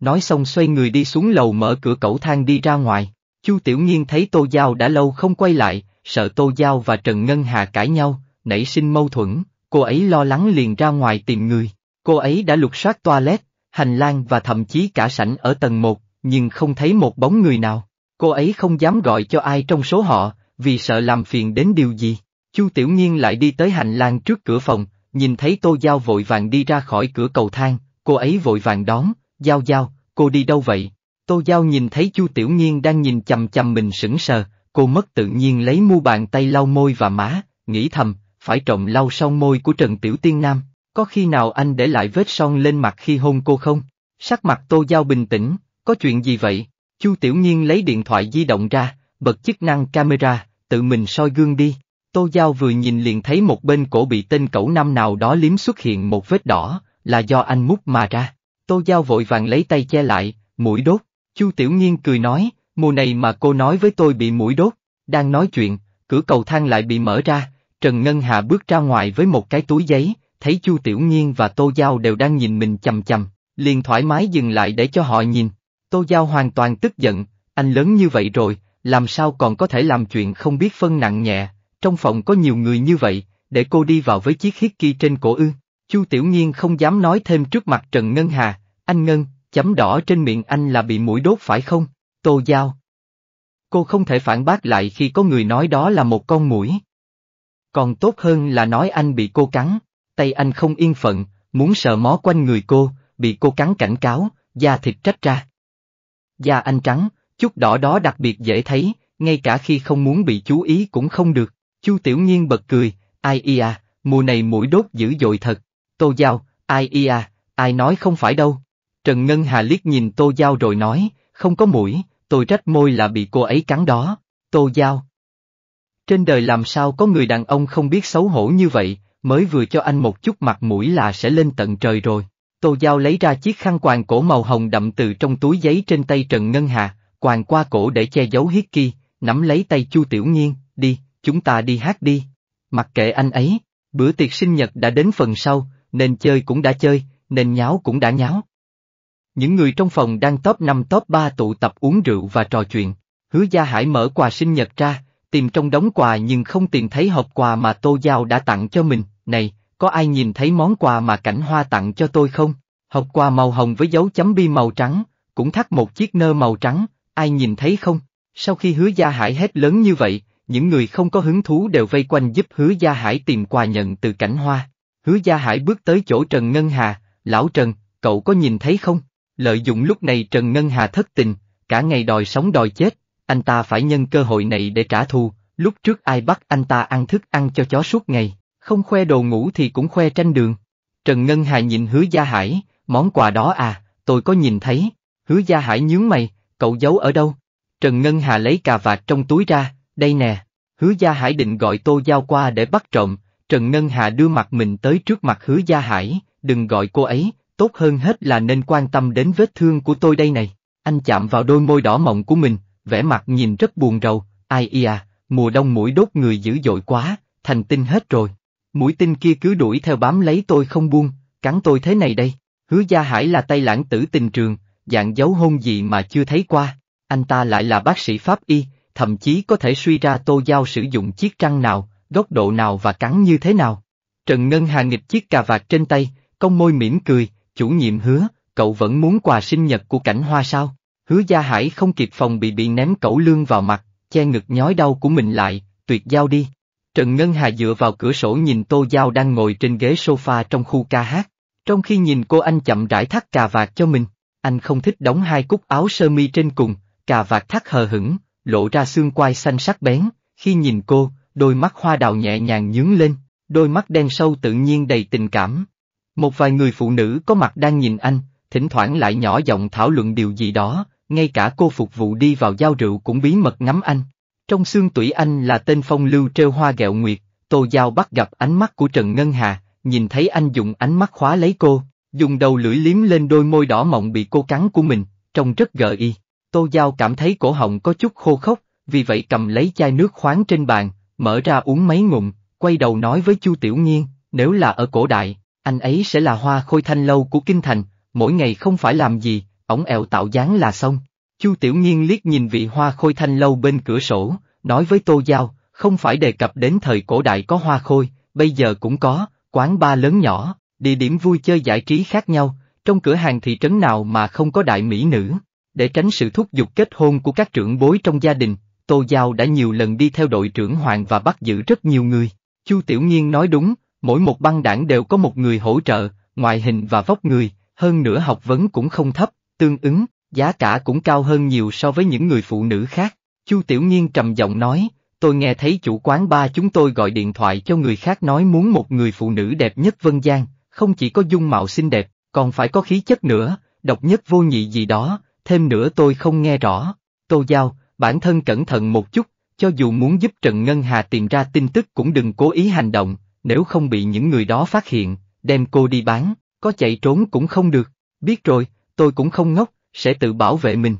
Nói xong xoay người đi xuống lầu mở cửa cẩu thang đi ra ngoài. Chu Tiểu Nhiên thấy Tô Giao đã lâu không quay lại, sợ Tô Giao và Trần Ngân Hà cãi nhau, nảy sinh mâu thuẫn, cô ấy lo lắng liền ra ngoài tìm người. Cô ấy đã lục soát toilet, hành lang và thậm chí cả sảnh ở tầng 1, nhưng không thấy một bóng người nào. Cô ấy không dám gọi cho ai trong số họ, vì sợ làm phiền đến điều gì. Chu Tiểu Nhiên lại đi tới hành lang trước cửa phòng, nhìn thấy Tô Giao vội vàng đi ra khỏi cửa cầu thang, cô ấy vội vàng đón, Giao Giao, cô đi đâu vậy? Tô Giao nhìn thấy Chu Tiểu Nhiên đang nhìn chầm chầm mình sững sờ, cô mất tự nhiên lấy mu bàn tay lau môi và má, nghĩ thầm, phải trọng lau son môi của Trần Tiểu Tiên Nam, có khi nào anh để lại vết son lên mặt khi hôn cô không? Sắc mặt Tô Giao bình tĩnh, có chuyện gì vậy? Chu Tiểu Nhiên lấy điện thoại di động ra, bật chức năng camera, tự mình soi gương đi. Tô Giao vừa nhìn liền thấy một bên cổ bị tên cẩu năm nào đó liếm xuất hiện một vết đỏ, là do anh mút mà ra. Tô Giao vội vàng lấy tay che lại, mũi đốt. Chu Tiểu Nhiên cười nói, mùa này mà cô nói với tôi bị mũi đốt. Đang nói chuyện, cửa cầu thang lại bị mở ra, Trần Ngân Hà bước ra ngoài với một cái túi giấy, thấy Chu Tiểu Nhiên và Tô Giao đều đang nhìn mình chầm chầm, liền thoải mái dừng lại để cho họ nhìn. Tô Giao hoàn toàn tức giận, anh lớn như vậy rồi, làm sao còn có thể làm chuyện không biết phân nặng nhẹ, trong phòng có nhiều người như vậy, để cô đi vào với chiếc hiết kia trên cổ ư. Chu Tiểu Nhiên không dám nói thêm trước mặt Trần Ngân Hà, anh Ngân, chấm đỏ trên miệng anh là bị mũi đốt phải không, Tô Giao. Cô không thể phản bác lại khi có người nói đó là một con mũi. Còn tốt hơn là nói anh bị cô cắn, tay anh không yên phận, muốn sờ mó quanh người cô, bị cô cắn cảnh cáo, da thịt trách ra. Da anh trắng, Chút đỏ đó đặc biệt dễ thấy, ngay cả khi không muốn bị chú ý cũng không được. Chu Tiểu Nhiên bật cười, ai ia, à, mùa này mũi đốt dữ dội thật. Tô Giao, ai ia, à, ai nói không phải đâu. Trần Ngân Hà liếc nhìn Tô Giao rồi nói, không có mũi, tôi trách môi là bị cô ấy cắn đó. Tô Giao. Trên đời làm sao có người đàn ông không biết xấu hổ như vậy, mới vừa cho anh một chút mặt mũi là sẽ lên tận trời rồi. Tô Giao lấy ra chiếc khăn quàng cổ màu hồng đậm từ trong túi giấy trên tay Trần Ngân Hà, quàng qua cổ để che giấu hiết kỳ, nắm lấy tay Chu Tiểu Nhiên, đi, chúng ta đi hát đi. Mặc kệ anh ấy, bữa tiệc sinh nhật đã đến phần sau, nên chơi cũng đã chơi, nên nháo cũng đã nháo. Những người trong phòng đang top 5 top 3 tụ tập uống rượu và trò chuyện. Hứa Gia Hải mở quà sinh nhật ra, tìm trong đống quà nhưng không tìm thấy hộp quà mà Tô Giao đã tặng cho mình. Này, có ai nhìn thấy món quà mà Cảnh Hoa tặng cho tôi không? Hộp quà màu hồng với dấu chấm bi màu trắng, cũng thắt một chiếc nơ màu trắng, Ai nhìn thấy không? Sau khi hứa gia hải hét lớn như vậy, những người không có hứng thú đều vây quanh giúp hứa gia hải tìm quà nhận từ cảnh hoa. Hứa gia hải bước tới chỗ Trần Ngân Hà, lão Trần, cậu có nhìn thấy không? Lợi dụng lúc này Trần Ngân Hà thất tình, cả ngày đòi sống đòi chết, anh ta phải nhân cơ hội này để trả thù, lúc trước ai bắt anh ta ăn thức ăn cho chó suốt ngày, không khoe đồ ngủ thì cũng khoe tranh đường. Trần Ngân Hà nhìn hứa gia hải, món quà đó à, tôi có nhìn thấy, hứa gia hải nhướng mày, Cậu giấu ở đâu? Trần Ngân Hà lấy cà vạt trong túi ra, đây nè. Hứa Gia Hải định gọi Tô Giao qua để bắt trộm, Trần Ngân Hà đưa mặt mình tới trước mặt Hứa Gia Hải, đừng gọi cô ấy, tốt hơn hết là nên quan tâm đến vết thương của tôi đây này. Anh chạm vào đôi môi đỏ mọng của mình, vẻ mặt nhìn rất buồn rầu, ai ia, à, mùa đông mũi đốt người dữ dội quá, thành tinh hết rồi. Mũi tinh kia cứ đuổi theo bám lấy tôi không buông, cắn tôi thế này đây. Hứa Gia Hải là tay lãng tử tình trường, dạng dấu hôn gì mà chưa thấy qua. Anh ta lại là bác sĩ pháp y, thậm chí có thể suy ra tô giao sử dụng chiếc răng nào, góc độ nào và cắn như thế nào. Trần Ngân Hà nghịch chiếc cà vạt trên tay, cong môi mỉm cười, chủ nhiệm hứa, cậu vẫn muốn quà sinh nhật của cảnh hoa sao? Hứa Gia Hải không kịp phòng bị bị ném cẩu lương vào mặt, che ngực nhói đau của mình lại, tuyệt giao đi. Trần Ngân Hà dựa vào cửa sổ nhìn Tô Giao đang ngồi trên ghế sofa trong khu ca hát, trong khi nhìn cô anh chậm rãi thắt cà vạt cho mình anh không thích đóng hai cúc áo sơ mi trên cùng, cà vạt thắt hờ hững, lộ ra xương quai xanh sắc bén, khi nhìn cô, đôi mắt hoa đào nhẹ nhàng nhướng lên, đôi mắt đen sâu tự nhiên đầy tình cảm. Một vài người phụ nữ có mặt đang nhìn anh, thỉnh thoảng lại nhỏ giọng thảo luận điều gì đó, ngay cả cô phục vụ đi vào giao rượu cũng bí mật ngắm anh. Trong xương tủy anh là tên phong lưu trêu hoa gẹo nguyệt, Tô Giao bắt gặp ánh mắt của Trần Ngân Hà, nhìn thấy anh dùng ánh mắt khóa lấy cô, Dùng đầu lưỡi liếm lên đôi môi đỏ mọng bị cô cắn của mình, trông rất gợi y. Tô Giao cảm thấy cổ họng có chút khô khốc, vì vậy cầm lấy chai nước khoáng trên bàn, mở ra uống mấy ngụm, quay đầu nói với Chu Tiểu Nhiên, nếu là ở cổ đại, anh ấy sẽ là hoa khôi thanh lâu của Kinh Thành, mỗi ngày không phải làm gì, ổng ẹo tạo dáng là xong. Chu Tiểu Nhiên liếc nhìn vị hoa khôi thanh lâu bên cửa sổ, nói với Tô Giao, không phải đề cập đến thời cổ đại có hoa khôi, bây giờ cũng có, quán ba lớn nhỏ, địa điểm vui chơi giải trí khác nhau, trong cửa hàng thị trấn nào mà không có đại mỹ nữ. Để tránh sự thúc giục kết hôn của các trưởng bối trong gia đình, Tô Giao đã nhiều lần đi theo đội trưởng Hoàng và bắt giữ rất nhiều người. Chu Tiểu Nhiên nói đúng, mỗi một băng đảng đều có một người hỗ trợ, ngoại hình và vóc người, hơn nữa học vấn cũng không thấp, tương ứng, giá cả cũng cao hơn nhiều so với những người phụ nữ khác. Chu Tiểu Nhiên trầm giọng nói, tôi nghe thấy chủ quán ba chúng tôi gọi điện thoại cho người khác nói muốn một người phụ nữ đẹp nhất Vân Giang, không chỉ có dung mạo xinh đẹp, còn phải có khí chất nữa, độc nhất vô nhị gì đó, thêm nữa tôi không nghe rõ. Tô Giao, bản thân cẩn thận một chút, cho dù muốn giúp Trần Ngân Hà tìm ra tin tức cũng đừng cố ý hành động, nếu không bị những người đó phát hiện, đem cô đi bán, có chạy trốn cũng không được. Biết rồi, tôi cũng không ngốc, sẽ tự bảo vệ mình.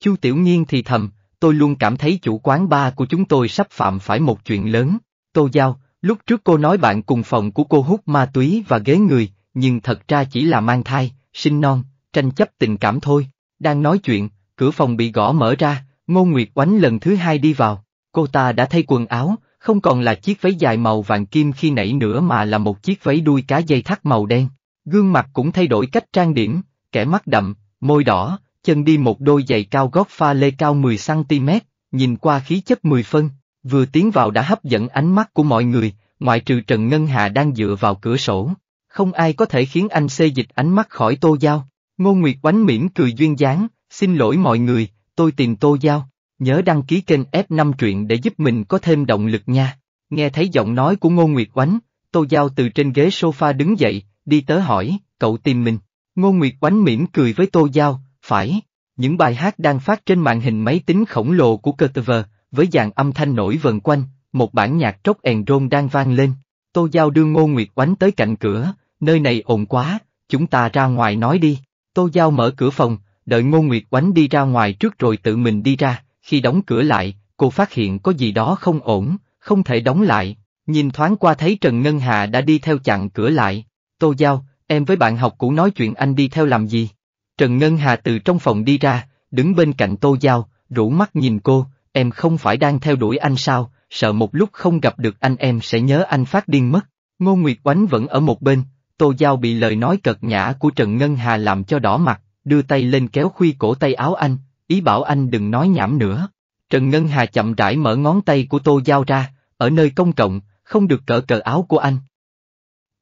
Chu Tiểu Nhiên thì thầm, tôi luôn cảm thấy chủ quán ba của chúng tôi sắp phạm phải một chuyện lớn. Tô Giao, Lúc trước cô nói bạn cùng phòng của cô hút ma túy và ghế người, nhưng thật ra chỉ là mang thai, sinh non, tranh chấp tình cảm thôi. Đang nói chuyện, cửa phòng bị gõ mở ra, Ngô Nguyệt Oánh lần thứ hai đi vào. Cô ta đã thay quần áo, không còn là chiếc váy dài màu vàng kim khi nãy nữa mà là một chiếc váy đuôi cá dây thắt màu đen. Gương mặt cũng thay đổi cách trang điểm, kẻ mắt đậm, môi đỏ, chân đi một đôi giày cao gót pha lê cao 10cm, nhìn qua khí chất 10 phân, Vừa tiến vào đã hấp dẫn ánh mắt của mọi người, ngoại trừ Trần Ngân Hà đang dựa vào cửa sổ. Không ai có thể khiến anh xê dịch ánh mắt khỏi Tô Giao. Ngô Nguyệt oánh mỉm cười duyên dáng, xin lỗi mọi người, tôi tìm Tô Giao. Nhớ đăng ký kênh F5 truyện để giúp mình có thêm động lực nha. Nghe thấy giọng nói của Ngô Nguyệt oánh, Tô Giao từ trên ghế sofa đứng dậy, đi tới hỏi, cậu tìm mình. Ngô Nguyệt oánh mỉm cười với Tô Giao, phải. Những bài hát đang phát trên màn hình máy tính khổng lồ của Cutter với dàn âm thanh nổi vần quanh, một bản nhạc trốc èn rôn đang vang lên. Tô Giao đưa Ngô Nguyệt oánh tới cạnh cửa, nơi này ồn quá, chúng ta ra ngoài nói đi. Tô Giao mở cửa phòng, đợi Ngô Nguyệt oánh đi ra ngoài trước rồi tự mình đi ra, khi đóng cửa lại, cô phát hiện có gì đó không ổn, không thể đóng lại. Nhìn thoáng qua thấy Trần Ngân Hà đã đi theo chặn cửa lại. Tô Giao, em với bạn học cũ nói chuyện anh đi theo làm gì? Trần Ngân Hà từ trong phòng đi ra, đứng bên cạnh Tô Giao, rủ mắt nhìn cô, Em không phải đang theo đuổi anh sao, sợ một lúc không gặp được anh em sẽ nhớ anh phát điên mất. Ngô Nguyệt Oánh vẫn ở một bên, Tô Giao bị lời nói cật nhã của Trần Ngân Hà làm cho đỏ mặt, đưa tay lên kéo khuy cổ tay áo anh, ý bảo anh đừng nói nhảm nữa. Trần Ngân Hà chậm rãi mở ngón tay của Tô Giao ra, ở nơi công cộng, không được cỡ cờ áo của anh.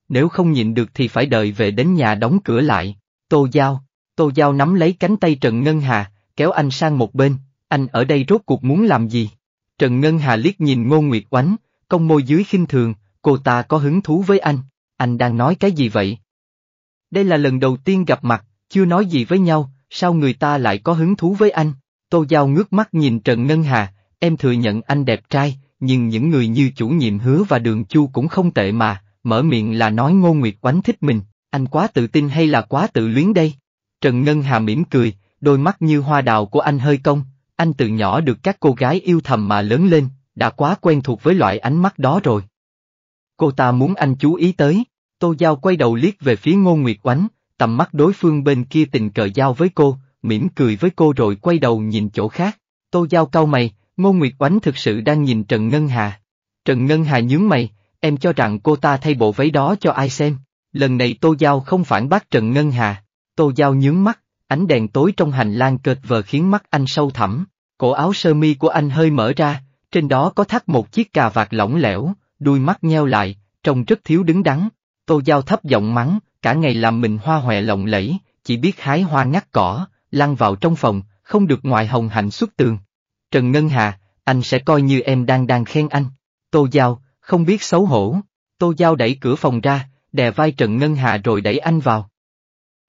Nếu không nhịn được thì phải đợi về đến nhà đóng cửa lại. Tô Giao, Tô Giao nắm lấy cánh tay Trần Ngân Hà, kéo anh sang một bên, anh ở đây rốt cuộc muốn làm gì? Trần Ngân Hà liếc nhìn Ngô Nguyệt Oánh, cong môi dưới khinh thường, cô ta có hứng thú với anh, anh đang nói cái gì vậy? Đây là lần đầu tiên gặp mặt, chưa nói gì với nhau, sao người ta lại có hứng thú với anh? Tô Giao ngước mắt nhìn Trần Ngân Hà, em thừa nhận anh đẹp trai, nhưng những người như chủ nhiệm hứa và đường chu cũng không tệ mà, mở miệng là nói Ngô Nguyệt Oánh thích mình, anh quá tự tin hay là quá tự luyến đây? Trần Ngân Hà mỉm cười, đôi mắt như hoa đào của anh hơi cong, anh từ nhỏ được các cô gái yêu thầm mà lớn lên, đã quá quen thuộc với loại ánh mắt đó rồi. Cô ta muốn anh chú ý tới, Tô Giao quay đầu liếc về phía Ngô Nguyệt Oánh, tầm mắt đối phương bên kia tình cờ giao với cô, mỉm cười với cô rồi quay đầu nhìn chỗ khác. Tô Giao cau mày, Ngô Nguyệt Oánh thực sự đang nhìn Trần Ngân Hà. Trần Ngân Hà nhướng mày, em cho rằng cô ta thay bộ váy đó cho ai xem. Lần này Tô Giao không phản bác Trần Ngân Hà. Tô Giao nhướng mắt, Ánh đèn tối trong hành lang cợt vờ khiến mắt anh sâu thẳm, cổ áo sơ mi của anh hơi mở ra, trên đó có thắt một chiếc cà vạt lỏng lẻo, đuôi mắt nheo lại, trông rất thiếu đứng đắn. Tô Giao thấp giọng mắng, cả ngày làm mình hoa hòe lộng lẫy, chỉ biết hái hoa ngắt cỏ, lăn vào trong phòng, không được ngoại hồng hạnh xuất tường. Trần Ngân Hà, anh sẽ coi như em đang đang khen anh. Tô Giao, không biết xấu hổ. Tô Giao đẩy cửa phòng ra, đè vai Trần Ngân Hà rồi đẩy anh vào.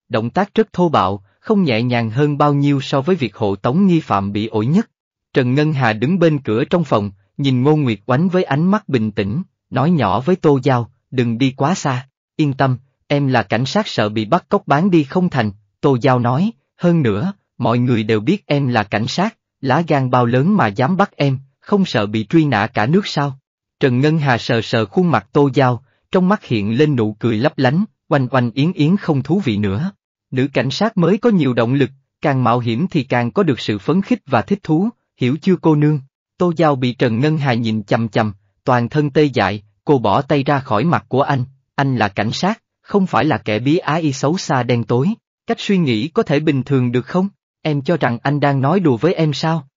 Động tác rất thô bạo, không nhẹ nhàng hơn bao nhiêu so với việc hộ tống nghi phạm bị ổi nhất. Trần Ngân Hà đứng bên cửa trong phòng, nhìn Ngô Nguyệt Oánh với ánh mắt bình tĩnh, nói nhỏ với Tô Giao, đừng đi quá xa, yên tâm, em là cảnh sát sợ bị bắt cóc bán đi không thành, Tô Giao nói, hơn nữa, mọi người đều biết em là cảnh sát, lá gan bao lớn mà dám bắt em, không sợ bị truy nã cả nước sao. Trần Ngân Hà sờ sờ khuôn mặt Tô Giao, trong mắt hiện lên nụ cười lấp lánh, oanh oanh yến yến không thú vị nữa nữ cảnh sát mới có nhiều động lực, càng mạo hiểm thì càng có được sự phấn khích và thích thú, hiểu chưa cô nương? Tô Giao bị Trần Ngân Hà nhìn chầm chầm, toàn thân tê dại, cô bỏ tay ra khỏi mặt của anh, anh là cảnh sát, không phải là kẻ bí ái xấu xa đen tối, cách suy nghĩ có thể bình thường được không? Em cho rằng anh đang nói đùa với em sao?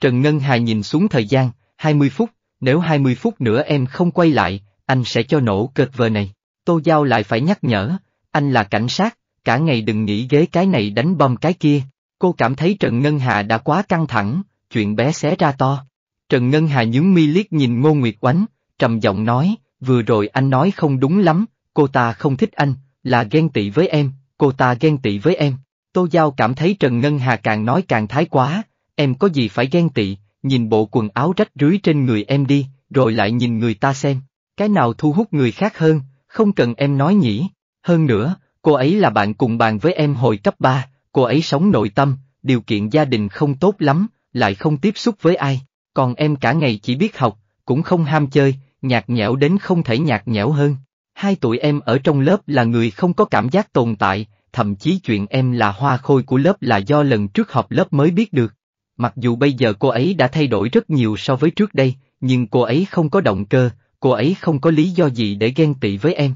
Trần Ngân Hà nhìn xuống thời gian, 20 phút, nếu 20 phút nữa em không quay lại, anh sẽ cho nổ cợt vờ này. Tô Giao lại phải nhắc nhở, anh là cảnh sát, cả ngày đừng nghĩ ghế cái này đánh bom cái kia. Cô cảm thấy Trần Ngân Hà đã quá căng thẳng, chuyện bé xé ra to. Trần Ngân Hà nhướng mi liếc nhìn Ngô Nguyệt Oánh, trầm giọng nói, vừa rồi anh nói không đúng lắm, cô ta không thích anh, là ghen tị với em, cô ta ghen tị với em. Tô Giao cảm thấy Trần Ngân Hà càng nói càng thái quá, em có gì phải ghen tị, nhìn bộ quần áo rách rưới trên người em đi, rồi lại nhìn người ta xem, cái nào thu hút người khác hơn, không cần em nói nhỉ. Hơn nữa, Cô ấy là bạn cùng bàn với em hồi cấp 3, cô ấy sống nội tâm, điều kiện gia đình không tốt lắm, lại không tiếp xúc với ai, còn em cả ngày chỉ biết học, cũng không ham chơi, nhạt nhẽo đến không thể nhạt nhẽo hơn. Hai tụi em ở trong lớp là người không có cảm giác tồn tại, thậm chí chuyện em là hoa khôi của lớp là do lần trước học lớp mới biết được. Mặc dù bây giờ cô ấy đã thay đổi rất nhiều so với trước đây, nhưng cô ấy không có động cơ, cô ấy không có lý do gì để ghen tị với em.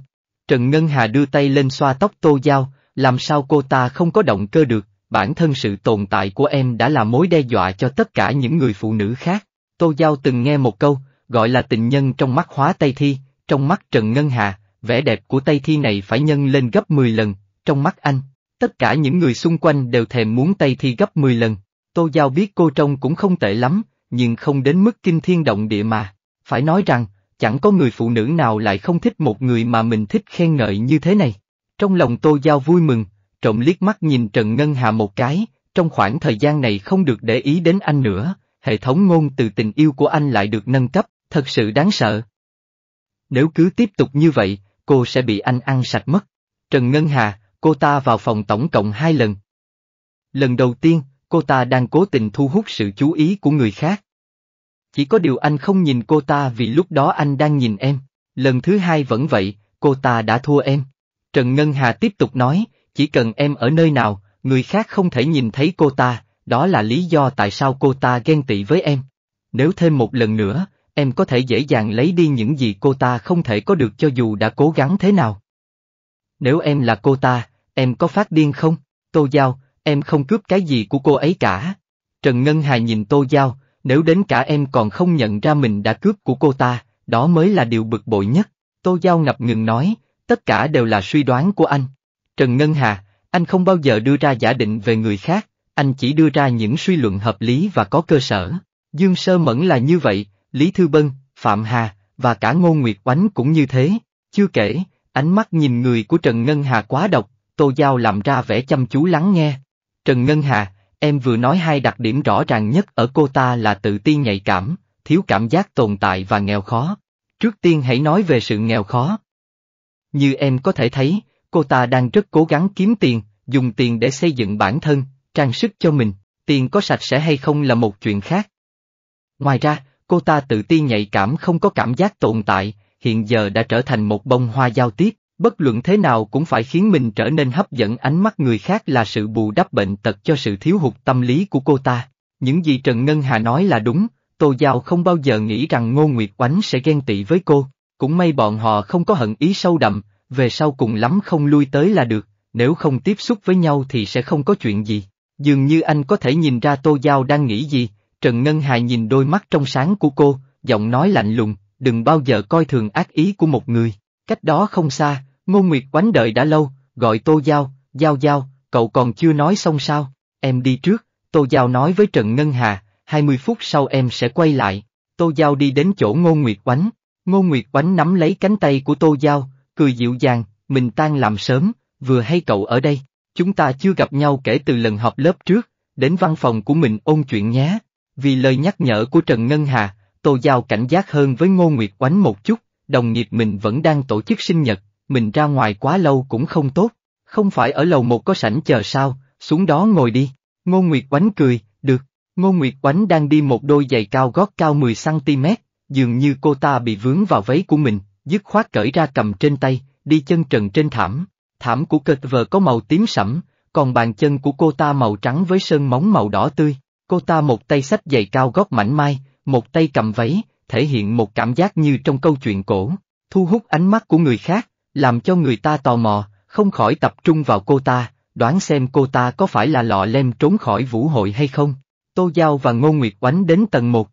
Trần Ngân Hà đưa tay lên xoa tóc Tô Giao, làm sao cô ta không có động cơ được, bản thân sự tồn tại của em đã là mối đe dọa cho tất cả những người phụ nữ khác. Tô Giao từng nghe một câu, gọi là tình nhân trong mắt hóa Tây Thi, trong mắt Trần Ngân Hà, vẻ đẹp của Tây Thi này phải nhân lên gấp 10 lần, trong mắt anh, tất cả những người xung quanh đều thèm muốn Tây Thi gấp 10 lần. Tô Giao biết cô trông cũng không tệ lắm, nhưng không đến mức kinh thiên động địa mà. Phải nói rằng, chẳng có người phụ nữ nào lại không thích một người mà mình thích khen ngợi như thế này. Trong lòng Tô Giao vui mừng, trộm liếc mắt nhìn Trần Ngân Hà một cái, trong khoảng thời gian này không được để ý đến anh nữa, hệ thống ngôn từ tình yêu của anh lại được nâng cấp, thật sự đáng sợ. Nếu cứ tiếp tục như vậy, cô sẽ bị anh ăn sạch mất. Trần Ngân Hà, cô ta vào phòng tổng cộng hai lần. Lần đầu tiên, cô ta đang cố tình thu hút sự chú ý của người khác, chỉ có điều anh không nhìn cô ta vì lúc đó anh đang nhìn em. Lần thứ hai vẫn vậy, cô ta đã thua em. Trần Ngân Hà tiếp tục nói, chỉ cần em ở nơi nào, người khác không thể nhìn thấy cô ta, đó là lý do tại sao cô ta ghen tị với em. Nếu thêm một lần nữa, em có thể dễ dàng lấy đi những gì cô ta không thể có được cho dù đã cố gắng thế nào. Nếu em là cô ta, em có phát điên không? Tô Giao, em không cướp cái gì của cô ấy cả. Trần Ngân Hà nhìn Tô Giao, nếu đến cả em còn không nhận ra mình đã cướp của cô ta, đó mới là điều bực bội nhất. Tô Giao ngập ngừng nói, tất cả đều là suy đoán của anh. Trần Ngân Hà, anh không bao giờ đưa ra giả định về người khác, anh chỉ đưa ra những suy luận hợp lý và có cơ sở. Dương Sơ Mẫn là như vậy, Lý Thư Bân, Phạm Hà, và cả Ngô Nguyệt Oánh cũng như thế. Chưa kể, ánh mắt nhìn người của Trần Ngân Hà quá độc, Tô Giao làm ra vẻ chăm chú lắng nghe. Trần Ngân Hà, Em vừa nói hai đặc điểm rõ ràng nhất ở cô ta là tự ti nhạy cảm, thiếu cảm giác tồn tại và nghèo khó. Trước tiên hãy nói về sự nghèo khó. Như em có thể thấy, cô ta đang rất cố gắng kiếm tiền, dùng tiền để xây dựng bản thân, trang sức cho mình, tiền có sạch sẽ hay không là một chuyện khác. Ngoài ra, cô ta tự ti nhạy cảm không có cảm giác tồn tại, hiện giờ đã trở thành một bông hoa giao tiếp, Bất luận thế nào cũng phải khiến mình trở nên hấp dẫn ánh mắt người khác là sự bù đắp bệnh tật cho sự thiếu hụt tâm lý của cô ta. Những gì Trần Ngân Hà nói là đúng, Tô Giao không bao giờ nghĩ rằng Ngô Nguyệt Oánh sẽ ghen tị với cô, cũng may bọn họ không có hận ý sâu đậm, về sau cùng lắm không lui tới là được, nếu không tiếp xúc với nhau thì sẽ không có chuyện gì. Dường như anh có thể nhìn ra Tô Giao đang nghĩ gì, Trần Ngân Hà nhìn đôi mắt trong sáng của cô, giọng nói lạnh lùng, đừng bao giờ coi thường ác ý của một người. Cách đó không xa, Ngô Nguyệt quánh đợi đã lâu, gọi Tô Giao, Giao Giao, cậu còn chưa nói xong sao, em đi trước, Tô Giao nói với Trần Ngân Hà, 20 phút sau em sẽ quay lại, Tô Giao đi đến chỗ Ngô Nguyệt quánh, Ngô Nguyệt quánh nắm lấy cánh tay của Tô Giao, cười dịu dàng, mình tan làm sớm, vừa hay cậu ở đây, chúng ta chưa gặp nhau kể từ lần họp lớp trước, đến văn phòng của mình ôn chuyện nhé, vì lời nhắc nhở của Trần Ngân Hà, Tô Giao cảnh giác hơn với Ngô Nguyệt quánh một chút, đồng nghiệp mình vẫn đang tổ chức sinh nhật mình ra ngoài quá lâu cũng không tốt, không phải ở lầu một có sảnh chờ sao, xuống đó ngồi đi. Ngô Nguyệt Oánh cười, được, Ngô Nguyệt Oánh đang đi một đôi giày cao gót cao 10cm, dường như cô ta bị vướng vào váy của mình, dứt khoát cởi ra cầm trên tay, đi chân trần trên thảm. Thảm của cợt vờ có màu tím sẫm, còn bàn chân của cô ta màu trắng với sơn móng màu đỏ tươi. Cô ta một tay xách giày cao gót mảnh mai, một tay cầm váy, thể hiện một cảm giác như trong câu chuyện cổ, thu hút ánh mắt của người khác làm cho người ta tò mò, không khỏi tập trung vào cô ta, đoán xem cô ta có phải là lọ lem trốn khỏi vũ hội hay không. Tô Giao và Ngô Nguyệt oánh đến tầng 1.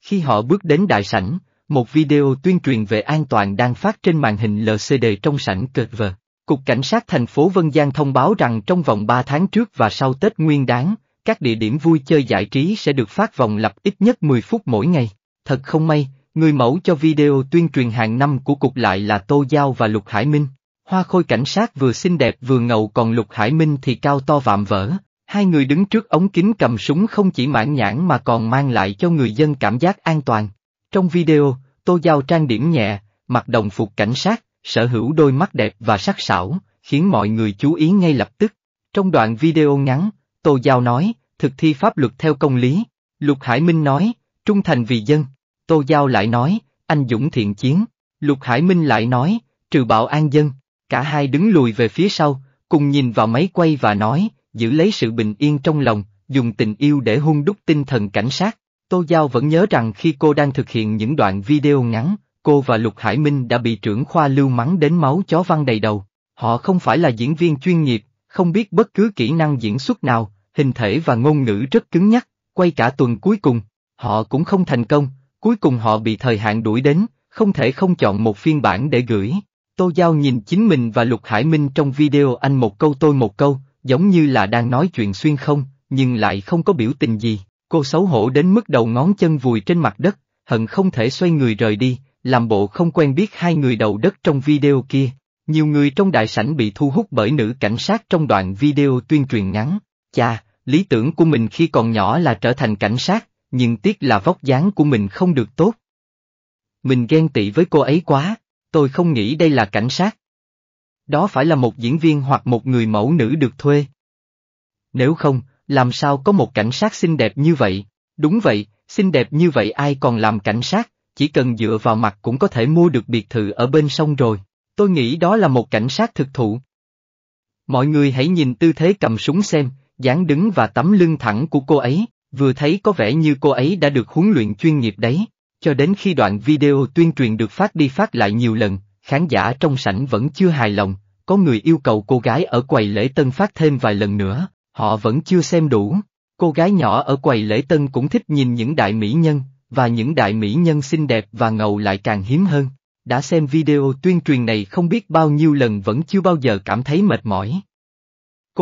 Khi họ bước đến đại sảnh, một video tuyên truyền về an toàn đang phát trên màn hình LCD trong sảnh cợt vờ. Cục Cảnh sát thành phố Vân Giang thông báo rằng trong vòng 3 tháng trước và sau Tết Nguyên Đán, các địa điểm vui chơi giải trí sẽ được phát vòng lặp ít nhất 10 phút mỗi ngày. Thật không may, Người mẫu cho video tuyên truyền hàng năm của cục lại là Tô Giao và Lục Hải Minh. Hoa khôi cảnh sát vừa xinh đẹp vừa ngầu còn Lục Hải Minh thì cao to vạm vỡ. Hai người đứng trước ống kính cầm súng không chỉ mãn nhãn mà còn mang lại cho người dân cảm giác an toàn. Trong video, Tô Giao trang điểm nhẹ, mặc đồng phục cảnh sát, sở hữu đôi mắt đẹp và sắc sảo, khiến mọi người chú ý ngay lập tức. Trong đoạn video ngắn, Tô Giao nói, thực thi pháp luật theo công lý. Lục Hải Minh nói, trung thành vì dân. Tô Giao lại nói, anh Dũng thiện chiến, Lục Hải Minh lại nói, trừ bạo an dân, cả hai đứng lùi về phía sau, cùng nhìn vào máy quay và nói, giữ lấy sự bình yên trong lòng, dùng tình yêu để hung đúc tinh thần cảnh sát. Tô Giao vẫn nhớ rằng khi cô đang thực hiện những đoạn video ngắn, cô và Lục Hải Minh đã bị trưởng khoa lưu mắng đến máu chó văng đầy đầu. Họ không phải là diễn viên chuyên nghiệp, không biết bất cứ kỹ năng diễn xuất nào, hình thể và ngôn ngữ rất cứng nhắc, quay cả tuần cuối cùng, họ cũng không thành công, Cuối cùng họ bị thời hạn đuổi đến, không thể không chọn một phiên bản để gửi. Tô Giao nhìn chính mình và Lục Hải Minh trong video anh một câu tôi một câu, giống như là đang nói chuyện xuyên không, nhưng lại không có biểu tình gì. Cô xấu hổ đến mức đầu ngón chân vùi trên mặt đất, hận không thể xoay người rời đi, làm bộ không quen biết hai người đầu đất trong video kia. Nhiều người trong đại sảnh bị thu hút bởi nữ cảnh sát trong đoạn video tuyên truyền ngắn. Chà, lý tưởng của mình khi còn nhỏ là trở thành cảnh sát, nhưng tiếc là vóc dáng của mình không được tốt. Mình ghen tị với cô ấy quá, tôi không nghĩ đây là cảnh sát. Đó phải là một diễn viên hoặc một người mẫu nữ được thuê. Nếu không, làm sao có một cảnh sát xinh đẹp như vậy? Đúng vậy, xinh đẹp như vậy ai còn làm cảnh sát, chỉ cần dựa vào mặt cũng có thể mua được biệt thự ở bên sông rồi. Tôi nghĩ đó là một cảnh sát thực thụ. Mọi người hãy nhìn tư thế cầm súng xem, dáng đứng và tấm lưng thẳng của cô ấy. Vừa thấy có vẻ như cô ấy đã được huấn luyện chuyên nghiệp đấy. Cho đến khi đoạn video tuyên truyền được phát đi phát lại nhiều lần, khán giả trong sảnh vẫn chưa hài lòng, có người yêu cầu cô gái ở quầy lễ tân phát thêm vài lần nữa, họ vẫn chưa xem đủ. Cô gái nhỏ ở quầy lễ tân cũng thích nhìn những đại mỹ nhân, và những đại mỹ nhân xinh đẹp và ngầu lại càng hiếm hơn. Đã xem video tuyên truyền này không biết bao nhiêu lần vẫn chưa bao giờ cảm thấy mệt mỏi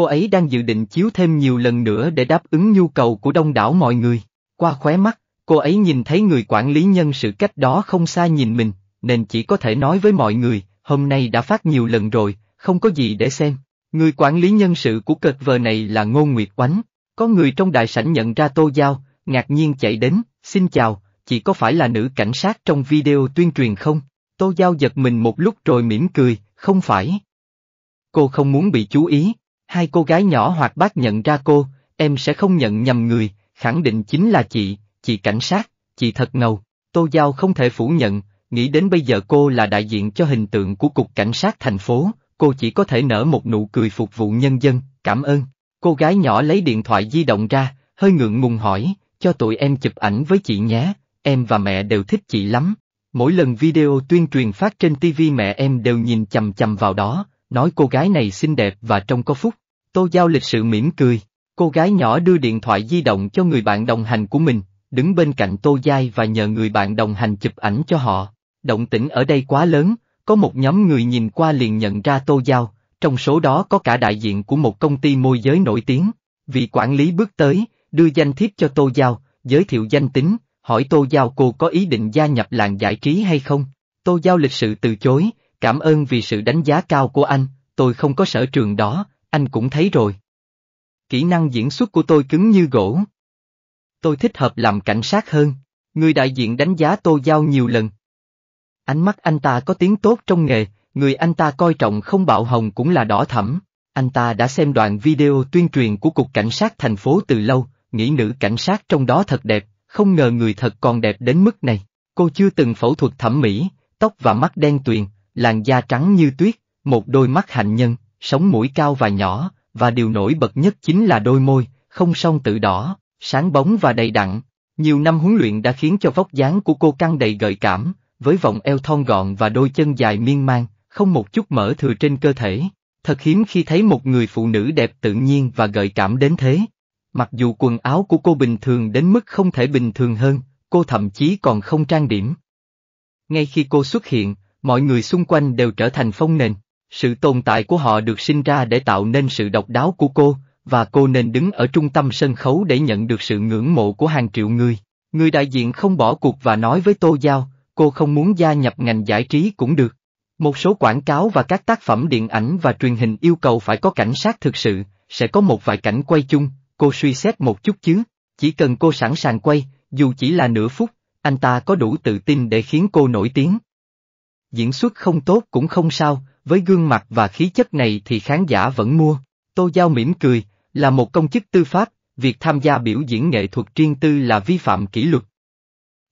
cô ấy đang dự định chiếu thêm nhiều lần nữa để đáp ứng nhu cầu của đông đảo mọi người. Qua khóe mắt, cô ấy nhìn thấy người quản lý nhân sự cách đó không xa nhìn mình, nên chỉ có thể nói với mọi người, hôm nay đã phát nhiều lần rồi, không có gì để xem. Người quản lý nhân sự của cợt vờ này là Ngô Nguyệt Oánh. Có người trong đại sảnh nhận ra Tô Giao, ngạc nhiên chạy đến, xin chào, chị có phải là nữ cảnh sát trong video tuyên truyền không? Tô Giao giật mình một lúc rồi mỉm cười, không phải. Cô không muốn bị chú ý, Hai cô gái nhỏ hoặc bác nhận ra cô, em sẽ không nhận nhầm người, khẳng định chính là chị, chị cảnh sát, chị thật ngầu. Tô Giao không thể phủ nhận, nghĩ đến bây giờ cô là đại diện cho hình tượng của Cục Cảnh sát thành phố, cô chỉ có thể nở một nụ cười phục vụ nhân dân, cảm ơn. Cô gái nhỏ lấy điện thoại di động ra, hơi ngượng ngùng hỏi, cho tụi em chụp ảnh với chị nhé, em và mẹ đều thích chị lắm. Mỗi lần video tuyên truyền phát trên TV mẹ em đều nhìn chầm chầm vào đó, nói cô gái này xinh đẹp và trông có phúc. Tô Giao lịch sự mỉm cười, cô gái nhỏ đưa điện thoại di động cho người bạn đồng hành của mình, đứng bên cạnh Tô Giai và nhờ người bạn đồng hành chụp ảnh cho họ. Động tĩnh ở đây quá lớn, có một nhóm người nhìn qua liền nhận ra Tô Giao, trong số đó có cả đại diện của một công ty môi giới nổi tiếng. Vị quản lý bước tới, đưa danh thiếp cho Tô Giao, giới thiệu danh tính, hỏi Tô Giao cô có ý định gia nhập làng giải trí hay không. Tô Giao lịch sự từ chối, cảm ơn vì sự đánh giá cao của anh, tôi không có sở trường đó, anh cũng thấy rồi. Kỹ năng diễn xuất của tôi cứng như gỗ. Tôi thích hợp làm cảnh sát hơn, người đại diện đánh giá Tô Giao nhiều lần. Ánh mắt anh ta có tiếng tốt trong nghề, người anh ta coi trọng không bạo hồng cũng là đỏ thẳm. Anh ta đã xem đoạn video tuyên truyền của Cục Cảnh sát thành phố từ lâu, nghĩ nữ cảnh sát trong đó thật đẹp, không ngờ người thật còn đẹp đến mức này. Cô chưa từng phẫu thuật thẩm mỹ, tóc và mắt đen tuyền, làn da trắng như tuyết, một đôi mắt hạnh nhân, sống mũi cao và nhỏ, và điều nổi bật nhất chính là đôi môi, không song tự đỏ, sáng bóng và đầy đặn. Nhiều năm huấn luyện đã khiến cho vóc dáng của cô căng đầy gợi cảm, với vòng eo thon gọn và đôi chân dài miên man, không một chút mỡ thừa trên cơ thể. Thật hiếm khi thấy một người phụ nữ đẹp tự nhiên và gợi cảm đến thế. Mặc dù quần áo của cô bình thường đến mức không thể bình thường hơn, cô thậm chí còn không trang điểm. Ngay khi cô xuất hiện, mọi người xung quanh đều trở thành phong nền. Sự tồn tại của họ được sinh ra để tạo nên sự độc đáo của cô, và cô nên đứng ở trung tâm sân khấu để nhận được sự ngưỡng mộ của hàng triệu người. Người đại diện không bỏ cuộc và nói với Tô Giao, cô không muốn gia nhập ngành giải trí cũng được. Một số quảng cáo và các tác phẩm điện ảnh và truyền hình yêu cầu phải có cảnh sát thực sự, sẽ có một vài cảnh quay chung, cô suy xét một chút chứ, chỉ cần cô sẵn sàng quay, dù chỉ là nửa phút, anh ta có đủ tự tin để khiến cô nổi tiếng diễn xuất không tốt cũng không sao, với gương mặt và khí chất này thì khán giả vẫn mua. Tô Giao mỉm cười, là một công chức tư pháp, việc tham gia biểu diễn nghệ thuật riêng tư là vi phạm kỷ luật.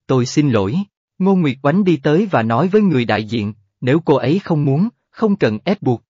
Tôi xin lỗi, Ngô Nguyệt Oánh đi tới và nói với người đại diện, nếu cô ấy không muốn, không cần ép buộc.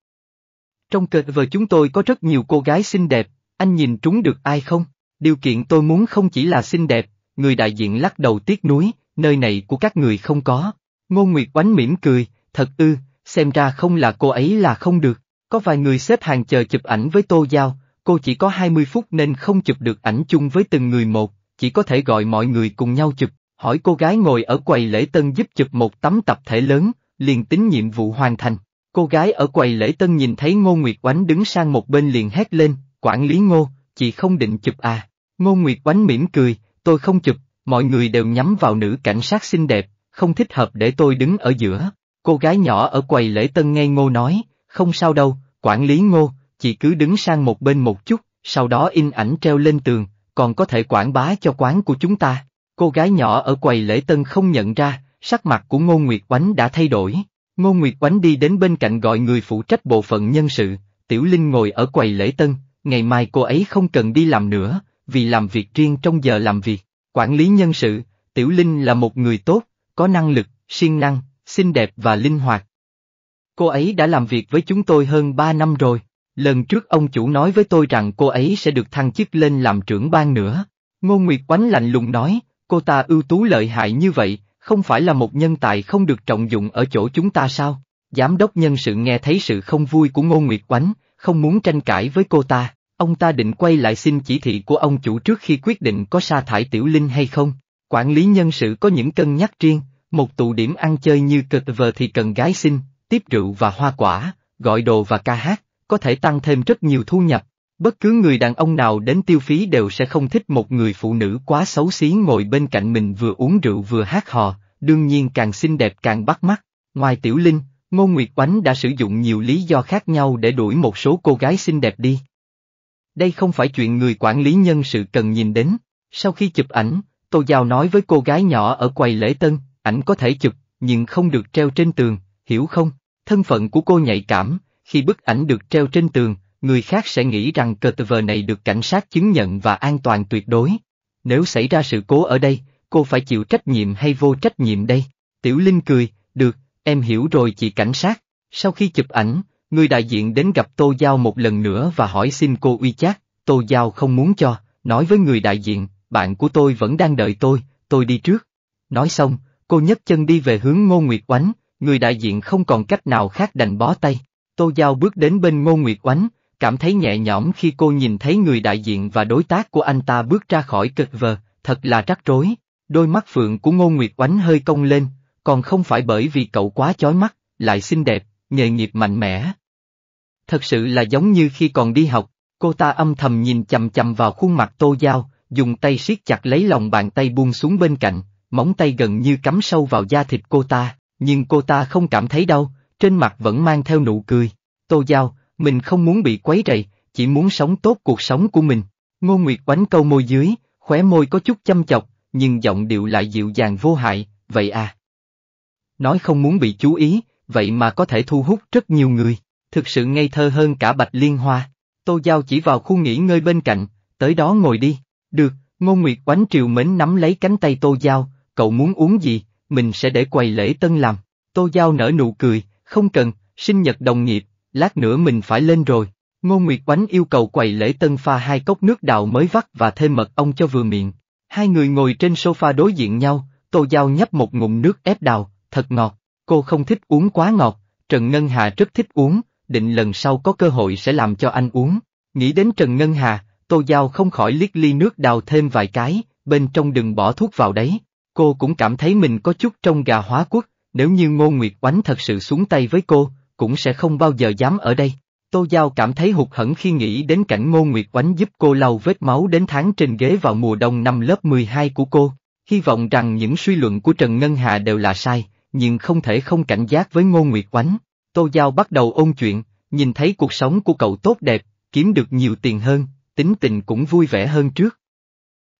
Trong kịch vợ chúng tôi có rất nhiều cô gái xinh đẹp, anh nhìn trúng được ai không? Điều kiện tôi muốn không chỉ là xinh đẹp, người đại diện lắc đầu tiếc nuối, nơi này của các người không có. Ngô Nguyệt oánh mỉm cười, thật ư, xem ra không là cô ấy là không được, có vài người xếp hàng chờ chụp ảnh với Tô Giao, cô chỉ có 20 phút nên không chụp được ảnh chung với từng người một, chỉ có thể gọi mọi người cùng nhau chụp, hỏi cô gái ngồi ở quầy lễ tân giúp chụp một tấm tập thể lớn, liền tính nhiệm vụ hoàn thành. Cô gái ở quầy lễ tân nhìn thấy Ngô Nguyệt Oánh đứng sang một bên liền hét lên, quản lý Ngô, chị không định chụp à. Ngô Nguyệt Oánh mỉm cười, tôi không chụp, mọi người đều nhắm vào nữ cảnh sát xinh đẹp, không thích hợp để tôi đứng ở giữa. Cô gái nhỏ ở quầy lễ tân ngay ngô nói, không sao đâu, quản lý ngô, chỉ cứ đứng sang một bên một chút, sau đó in ảnh treo lên tường, còn có thể quảng bá cho quán của chúng ta. Cô gái nhỏ ở quầy lễ tân không nhận ra, sắc mặt của Ngô Nguyệt Oánh đã thay đổi. Ngô Nguyệt Oánh đi đến bên cạnh gọi người phụ trách bộ phận nhân sự, Tiểu Linh ngồi ở quầy lễ tân, ngày mai cô ấy không cần đi làm nữa, vì làm việc riêng trong giờ làm việc. Quản lý nhân sự, Tiểu Linh là một người tốt, có năng lực, siêng năng, xinh đẹp và linh hoạt. Cô ấy đã làm việc với chúng tôi hơn 3 năm rồi. Lần trước ông chủ nói với tôi rằng cô ấy sẽ được thăng chức lên làm trưởng ban nữa. Ngô Nguyệt Oánh lạnh lùng nói, cô ta ưu tú lợi hại như vậy, không phải là một nhân tài không được trọng dụng ở chỗ chúng ta sao? Giám đốc nhân sự nghe thấy sự không vui của Ngô Nguyệt Oánh, không muốn tranh cãi với cô ta, ông ta định quay lại xin chỉ thị của ông chủ trước khi quyết định có sa thải Tiểu Linh hay không. Quản lý nhân sự có những cân nhắc riêng, một tụ điểm ăn chơi như cực vờ thì cần gái xinh, tiếp rượu và hoa quả, gọi đồ và ca hát, có thể tăng thêm rất nhiều thu nhập. Bất cứ người đàn ông nào đến tiêu phí đều sẽ không thích một người phụ nữ quá xấu xí ngồi bên cạnh mình vừa uống rượu vừa hát hò, đương nhiên càng xinh đẹp càng bắt mắt. Ngoài Tiểu Linh, Ngô Nguyệt Oánh đã sử dụng nhiều lý do khác nhau để đuổi một số cô gái xinh đẹp đi. Đây không phải chuyện người quản lý nhân sự cần nhìn đến. Sau khi chụp ảnh, Tô Giao nói với cô gái nhỏ ở quầy lễ tân, ảnh có thể chụp, nhưng không được treo trên tường, hiểu không? Thân phận của cô nhạy cảm, khi bức ảnh được treo trên tường, người khác sẽ nghĩ rằng cờ vờ này được cảnh sát chứng nhận và an toàn tuyệt đối. Nếu xảy ra sự cố ở đây, cô phải chịu trách nhiệm hay vô trách nhiệm đây? Tiểu Linh cười, được, em hiểu rồi chị cảnh sát. Sau khi chụp ảnh, người đại diện đến gặp Tô Giao một lần nữa và hỏi xin cô uy chát, Tô Giao không muốn cho, nói với người đại diện, bạn của tôi vẫn đang đợi tôi, tôi đi trước. Nói xong, cô nhấc chân đi về hướng Ngô Nguyệt Oánh, người đại diện không còn cách nào khác đành bó tay. Tô Giao bước đến bên Ngô Nguyệt Oánh, cảm thấy nhẹ nhõm khi cô nhìn thấy người đại diện và đối tác của anh ta bước ra khỏi cực vờ, thật là rắc rối. Đôi mắt phượng của Ngô Nguyệt Oánh hơi cong lên, còn không phải bởi vì cậu quá chói mắt, lại xinh đẹp, nghề nghiệp mạnh mẽ. Thật sự là giống như khi còn đi học, cô ta âm thầm nhìn chầm chầm vào khuôn mặt Tô Giao, dùng tay siết chặt lấy lòng bàn tay buông xuống bên cạnh, móng tay gần như cắm sâu vào da thịt cô ta, nhưng cô ta không cảm thấy đau, trên mặt vẫn mang theo nụ cười. Tô Giao, mình không muốn bị quấy rầy, chỉ muốn sống tốt cuộc sống của mình. Ngô Nguyệt oánh câu môi dưới, khóe môi có chút chăm chọc, nhưng giọng điệu lại dịu dàng vô hại, vậy à. Nói không muốn bị chú ý, vậy mà có thể thu hút rất nhiều người, thực sự ngây thơ hơn cả Bạch Liên Hoa. Tô Giao chỉ vào khu nghỉ ngơi bên cạnh, tới đó ngồi đi. Được, Ngô Nguyệt oánh triều mến nắm lấy cánh tay Tô Giao, cậu muốn uống gì, mình sẽ để quầy lễ tân làm. Tô Giao nở nụ cười, không cần, sinh nhật đồng nghiệp, lát nữa mình phải lên rồi. Ngô Nguyệt oánh yêu cầu quầy lễ tân pha hai cốc nước đào mới vắt và thêm mật ong cho vừa miệng. Hai người ngồi trên sofa đối diện nhau, Tô Giao nhấp một ngụm nước ép đào, thật ngọt. Cô không thích uống quá ngọt, Trần Ngân Hà rất thích uống, định lần sau có cơ hội sẽ làm cho anh uống. Nghĩ đến Trần Ngân Hà, Tô Giao không khỏi liếc ly nước đào thêm vài cái, bên trong đừng bỏ thuốc vào đấy. Cô cũng cảm thấy mình có chút trong gà hóa quốc, nếu như Ngô Nguyệt Oánh thật sự xuống tay với cô, cũng sẽ không bao giờ dám ở đây. Tô Giao cảm thấy hụt hẫng khi nghĩ đến cảnh Ngô Nguyệt Oánh giúp cô lau vết máu đến tháng trên ghế vào mùa đông năm lớp 12 của cô. Hy vọng rằng những suy luận của Trần Ngân Hà đều là sai, nhưng không thể không cảnh giác với Ngô Nguyệt Oánh. Tô Giao bắt đầu ôn chuyện, nhìn thấy cuộc sống của cậu tốt đẹp, kiếm được nhiều tiền hơn, tính tình cũng vui vẻ hơn trước.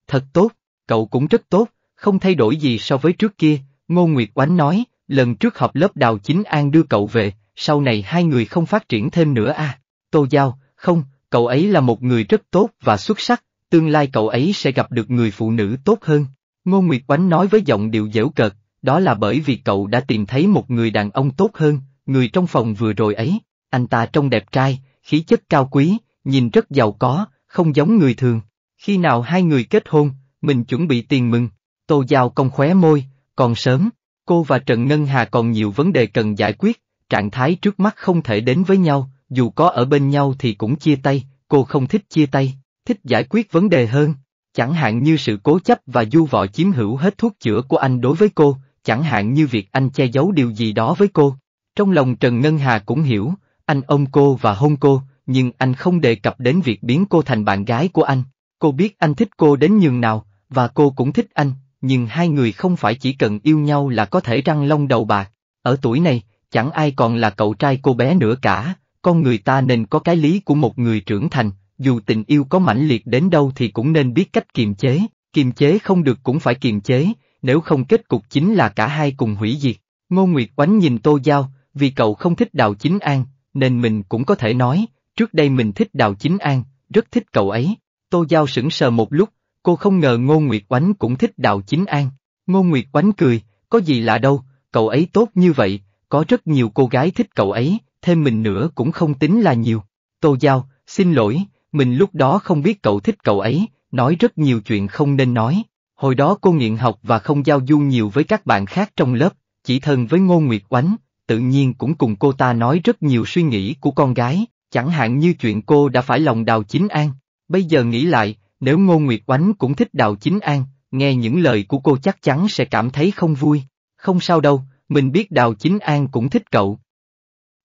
Thật tốt, cậu cũng rất tốt, không thay đổi gì so với trước kia, Ngô Nguyệt Oánh nói, lần trước họp lớp đào chính an đưa cậu về, sau này hai người không phát triển thêm nữa à, Tô Giao, không, cậu ấy là một người rất tốt và xuất sắc, tương lai cậu ấy sẽ gặp được người phụ nữ tốt hơn. Ngô Nguyệt Oánh nói với giọng điệu dễu cợt, đó là bởi vì cậu đã tìm thấy một người đàn ông tốt hơn, người trong phòng vừa rồi ấy, anh ta trông đẹp trai, khí chất cao quý, nhìn rất giàu có, không giống người thường. Khi nào hai người kết hôn, mình chuẩn bị tiền mừng. Tô Giao công khóe môi, còn sớm, cô và Trần Ngân Hà còn nhiều vấn đề cần giải quyết, trạng thái trước mắt không thể đến với nhau, dù có ở bên nhau thì cũng chia tay, cô không thích chia tay, thích giải quyết vấn đề hơn. Chẳng hạn như sự cố chấp và du vọ chiếm hữu hết thuốc chữa của anh đối với cô, chẳng hạn như việc anh che giấu điều gì đó với cô. Trong lòng Trần Ngân Hà cũng hiểu, anh ôm cô và hôn cô, nhưng anh không đề cập đến việc biến cô thành bạn gái của anh. Cô biết anh thích cô đến nhường nào, và cô cũng thích anh, nhưng hai người không phải chỉ cần yêu nhau là có thể răng long đầu bạc. Ở tuổi này, chẳng ai còn là cậu trai cô bé nữa cả, con người ta nên có cái lý của một người trưởng thành, dù tình yêu có mãnh liệt đến đâu thì cũng nên biết cách kiềm chế, kiềm chế không được cũng phải kiềm chế, nếu không kết cục chính là cả hai cùng hủy diệt. Ngô Nguyệt Oánh nhìn Tô Giao, vì cậu không thích Đào Chính An, nên mình cũng có thể nói, Trước đây mình thích Đào Chính An, rất thích cậu ấy. Tô Giao sững sờ một lúc, cô không ngờ Ngô Nguyệt Oánh cũng thích Đào Chính An. Ngô Nguyệt Oánh cười, có gì lạ đâu, cậu ấy tốt như vậy, có rất nhiều cô gái thích cậu ấy, thêm mình nữa cũng không tính là nhiều. Tô Giao, xin lỗi, mình lúc đó không biết cậu thích cậu ấy, nói rất nhiều chuyện không nên nói. Hồi đó cô nghiện học và không giao du nhiều với các bạn khác trong lớp, chỉ thân với Ngô Nguyệt Oánh, tự nhiên cũng cùng cô ta nói rất nhiều suy nghĩ của con gái chẳng hạn như chuyện cô đã phải lòng Đào Chính An. Bây giờ nghĩ lại, nếu Ngô Nguyệt Oánh cũng thích Đào Chính An, nghe những lời của cô chắc chắn sẽ cảm thấy không vui. Không sao đâu, mình biết Đào Chính An cũng thích cậu.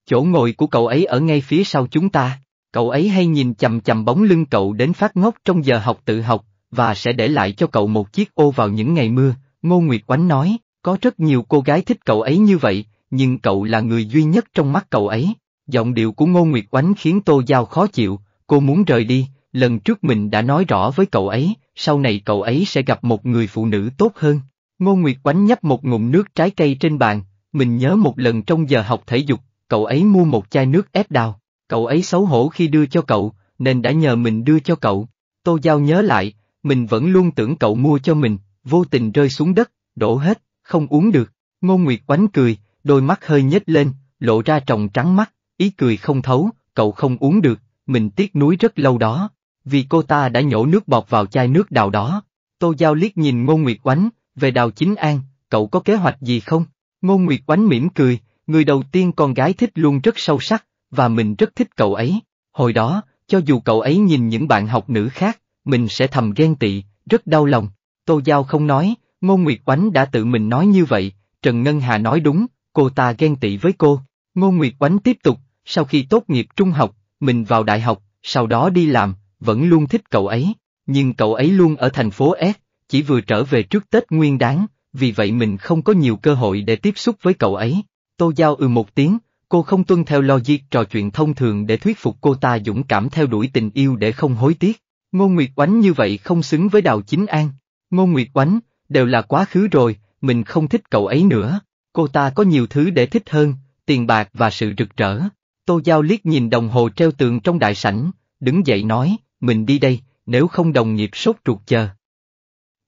Chỗ ngồi của cậu ấy ở ngay phía sau chúng ta, cậu ấy hay nhìn chầm chầm bóng lưng cậu đến phát ngốc trong giờ học tự học, và sẽ để lại cho cậu một chiếc ô vào những ngày mưa, Ngô Nguyệt Oánh nói, có rất nhiều cô gái thích cậu ấy như vậy, nhưng cậu là người duy nhất trong mắt cậu ấy. Giọng điệu của Ngô Nguyệt Oánh khiến Tô Giao khó chịu, cô muốn rời đi, lần trước mình đã nói rõ với cậu ấy, sau này cậu ấy sẽ gặp một người phụ nữ tốt hơn. Ngô Nguyệt Oánh nhấp một ngụm nước trái cây trên bàn, mình nhớ một lần trong giờ học thể dục, cậu ấy mua một chai nước ép đào, cậu ấy xấu hổ khi đưa cho cậu, nên đã nhờ mình đưa cho cậu. Tô Giao nhớ lại, mình vẫn luôn tưởng cậu mua cho mình, vô tình rơi xuống đất, đổ hết, không uống được. Ngô Nguyệt Oánh cười, đôi mắt hơi nhếch lên, lộ ra tròng trắng mắt ý cười không thấu, cậu không uống được, mình tiếc nuối rất lâu đó, vì cô ta đã nhổ nước bọt vào chai nước đào đó. Tô Giao liếc nhìn Ngô Nguyệt Oánh, về đào chính an, cậu có kế hoạch gì không? Ngô Nguyệt Oánh mỉm cười, người đầu tiên con gái thích luôn rất sâu sắc, và mình rất thích cậu ấy. Hồi đó, cho dù cậu ấy nhìn những bạn học nữ khác, mình sẽ thầm ghen tị, rất đau lòng. Tô Giao không nói, Ngô Nguyệt Oánh đã tự mình nói như vậy, Trần Ngân Hà nói đúng, cô ta ghen tị với cô. Ngô Nguyệt Oánh tiếp tục, sau khi tốt nghiệp trung học, mình vào đại học, sau đó đi làm, vẫn luôn thích cậu ấy, nhưng cậu ấy luôn ở thành phố S, chỉ vừa trở về trước Tết Nguyên đáng vì vậy mình không có nhiều cơ hội để tiếp xúc với cậu ấy. Tô Giao ừ một tiếng, cô không tuân theo logic trò chuyện thông thường để thuyết phục cô ta dũng cảm theo đuổi tình yêu để không hối tiếc. Ngô Nguyệt Oánh như vậy không xứng với Đào Chính An. Ngô Nguyệt Oánh, đều là quá khứ rồi, mình không thích cậu ấy nữa. Cô ta có nhiều thứ để thích hơn, tiền bạc và sự rực rỡ. Tô Giao liếc nhìn đồng hồ treo tường trong đại sảnh, đứng dậy nói, mình đi đây, nếu không đồng nghiệp sốt ruột chờ.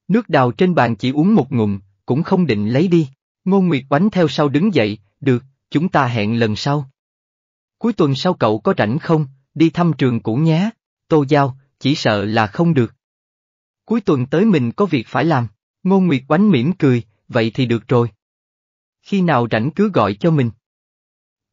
Nước đào trên bàn chỉ uống một ngụm, cũng không định lấy đi. Ngô Nguyệt Oánh theo sau đứng dậy, được, chúng ta hẹn lần sau. Cuối tuần sau cậu có rảnh không, đi thăm trường cũ nhé, Tô Giao, chỉ sợ là không được. Cuối tuần tới mình có việc phải làm, Ngô Nguyệt Oánh mỉm cười, vậy thì được rồi. Khi nào rảnh cứ gọi cho mình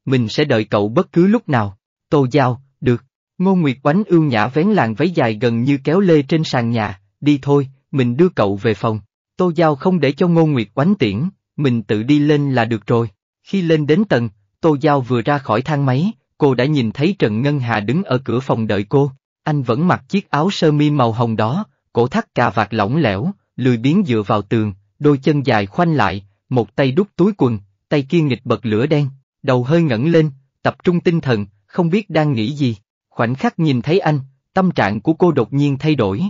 mình sẽ đợi cậu bất cứ lúc nào. Tô Giao, được. Ngô Nguyệt oánh ưu nhã vén làng váy dài gần như kéo lê trên sàn nhà, đi thôi, mình đưa cậu về phòng. Tô Giao không để cho Ngô Nguyệt oánh tiễn, mình tự đi lên là được rồi. Khi lên đến tầng, Tô Giao vừa ra khỏi thang máy, cô đã nhìn thấy Trần Ngân Hà đứng ở cửa phòng đợi cô. Anh vẫn mặc chiếc áo sơ mi màu hồng đó, cổ thắt cà vạt lỏng lẻo, lười biến dựa vào tường, đôi chân dài khoanh lại, một tay đút túi quần, tay kia nghịch bật lửa đen, đầu hơi ngẩng lên, tập trung tinh thần, không biết đang nghĩ gì. Khoảnh khắc nhìn thấy anh, tâm trạng của cô đột nhiên thay đổi.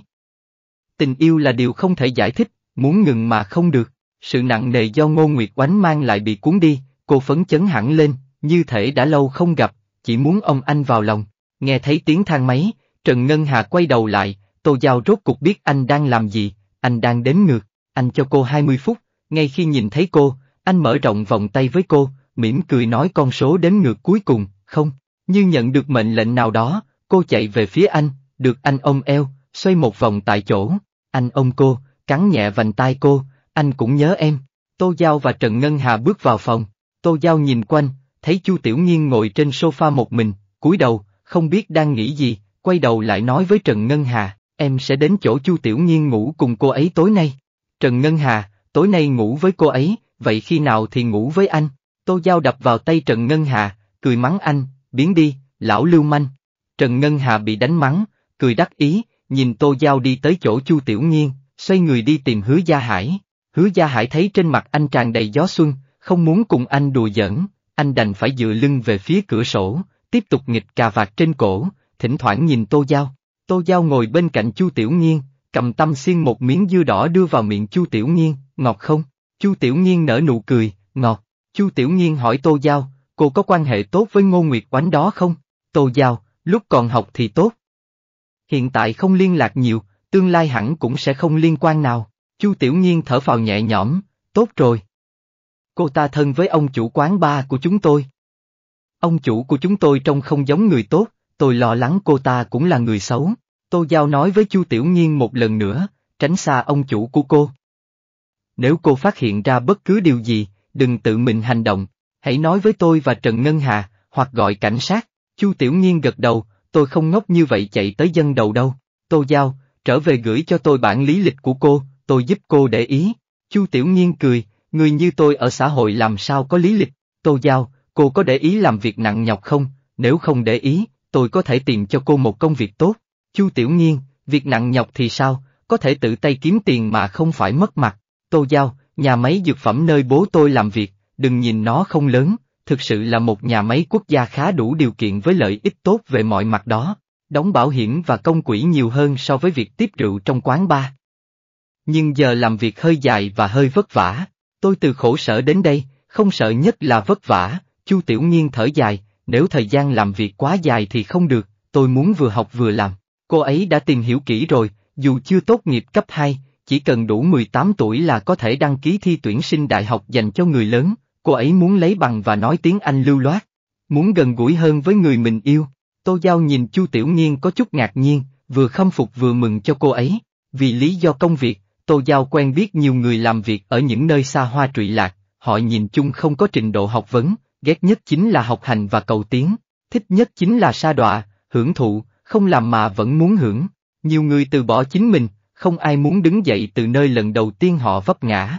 Tình yêu là điều không thể giải thích, muốn ngừng mà không được. Sự nặng nề do Ngô Nguyệt Oánh mang lại bị cuốn đi, cô phấn chấn hẳn lên, như thể đã lâu không gặp, chỉ muốn ông anh vào lòng. Nghe thấy tiếng thang máy, Trần Ngân Hà quay đầu lại, Tô Giao rốt cục biết anh đang làm gì, anh đang đến ngược, anh cho cô 20 phút, ngay khi nhìn thấy cô, anh mở rộng vòng tay với cô, mỉm cười nói con số đến ngược cuối cùng, không, như nhận được mệnh lệnh nào đó, cô chạy về phía anh, được anh ôm eo, xoay một vòng tại chỗ, anh ôm cô, cắn nhẹ vành tai cô, anh cũng nhớ em. Tô Giao và Trần Ngân Hà bước vào phòng, Tô Giao nhìn quanh, thấy Chu Tiểu Nghiên ngồi trên sofa một mình, cúi đầu, không biết đang nghĩ gì, quay đầu lại nói với Trần Ngân Hà, em sẽ đến chỗ Chu Tiểu Nghiên ngủ cùng cô ấy tối nay. Trần Ngân Hà, tối nay ngủ với cô ấy, vậy khi nào thì ngủ với anh? Tô Giao đập vào tay Trần Ngân Hà, cười mắng anh, biến đi, lão lưu manh. Trần Ngân Hà bị đánh mắng, cười đắc ý, nhìn Tô Giao đi tới chỗ Chu Tiểu Nhiên, xoay người đi tìm Hứa Gia Hải. Hứa Gia Hải thấy trên mặt anh tràn đầy gió xuân, không muốn cùng anh đùa giỡn, anh đành phải dựa lưng về phía cửa sổ, tiếp tục nghịch cà vạt trên cổ, thỉnh thoảng nhìn Tô Giao. Tô Giao ngồi bên cạnh Chu Tiểu Nhiên, cầm tâm xiên một miếng dưa đỏ đưa vào miệng Chu Tiểu Nhiên, ngọt không? Chu Tiểu Nhiên nở nụ cười, ngọt. Chu Tiểu Nghiên hỏi Tô Giao, cô có quan hệ tốt với Ngô Nguyệt Oánh đó không? Tô Giao, lúc còn học thì tốt. Hiện tại không liên lạc nhiều, tương lai hẳn cũng sẽ không liên quan nào. Chu Tiểu Nhiên thở phào nhẹ nhõm, tốt rồi. Cô ta thân với ông chủ quán ba của chúng tôi. Ông chủ của chúng tôi trông không giống người tốt, tôi lo lắng cô ta cũng là người xấu. Tô Giao nói với Chu Tiểu Nhiên một lần nữa, tránh xa ông chủ của cô. Nếu cô phát hiện ra bất cứ điều gì, đừng tự mình hành động, hãy nói với tôi và Trần Ngân Hà, hoặc gọi cảnh sát. Chu Tiểu Nhiên gật đầu, tôi không ngốc như vậy chạy tới dân đầu đâu. Tô Giao, trở về gửi cho tôi bản lý lịch của cô, tôi giúp cô để ý. Chu Tiểu Nhiên cười, người như tôi ở xã hội làm sao có lý lịch. Tô Giao, cô có để ý làm việc nặng nhọc không? Nếu không để ý, tôi có thể tìm cho cô một công việc tốt. Chu Tiểu Nhiên, việc nặng nhọc thì sao, có thể tự tay kiếm tiền mà không phải mất mặt. Tô Giao, Nhà máy dược phẩm nơi bố tôi làm việc, đừng nhìn nó không lớn, thực sự là một nhà máy quốc gia khá đủ điều kiện với lợi ích tốt về mọi mặt đó, đóng bảo hiểm và công quỹ nhiều hơn so với việc tiếp rượu trong quán bar. Nhưng giờ làm việc hơi dài và hơi vất vả, tôi từ khổ sở đến đây, không sợ nhất là vất vả, Chu Tiểu Nhiên thở dài, nếu thời gian làm việc quá dài thì không được, tôi muốn vừa học vừa làm. Cô ấy đã tìm hiểu kỹ rồi, dù chưa tốt nghiệp cấp 2, chỉ cần đủ 18 tuổi là có thể đăng ký thi tuyển sinh đại học dành cho người lớn, cô ấy muốn lấy bằng và nói tiếng Anh lưu loát, muốn gần gũi hơn với người mình yêu. Tô Giao nhìn Chu Tiểu Nghiên có chút ngạc nhiên, vừa khâm phục vừa mừng cho cô ấy, vì lý do công việc, Tô Giao quen biết nhiều người làm việc ở những nơi xa hoa trụy lạc, họ nhìn chung không có trình độ học vấn, ghét nhất chính là học hành và cầu tiến, thích nhất chính là sa đọa, hưởng thụ, không làm mà vẫn muốn hưởng. Nhiều người từ bỏ chính mình, không ai muốn đứng dậy từ nơi lần đầu tiên họ vấp ngã.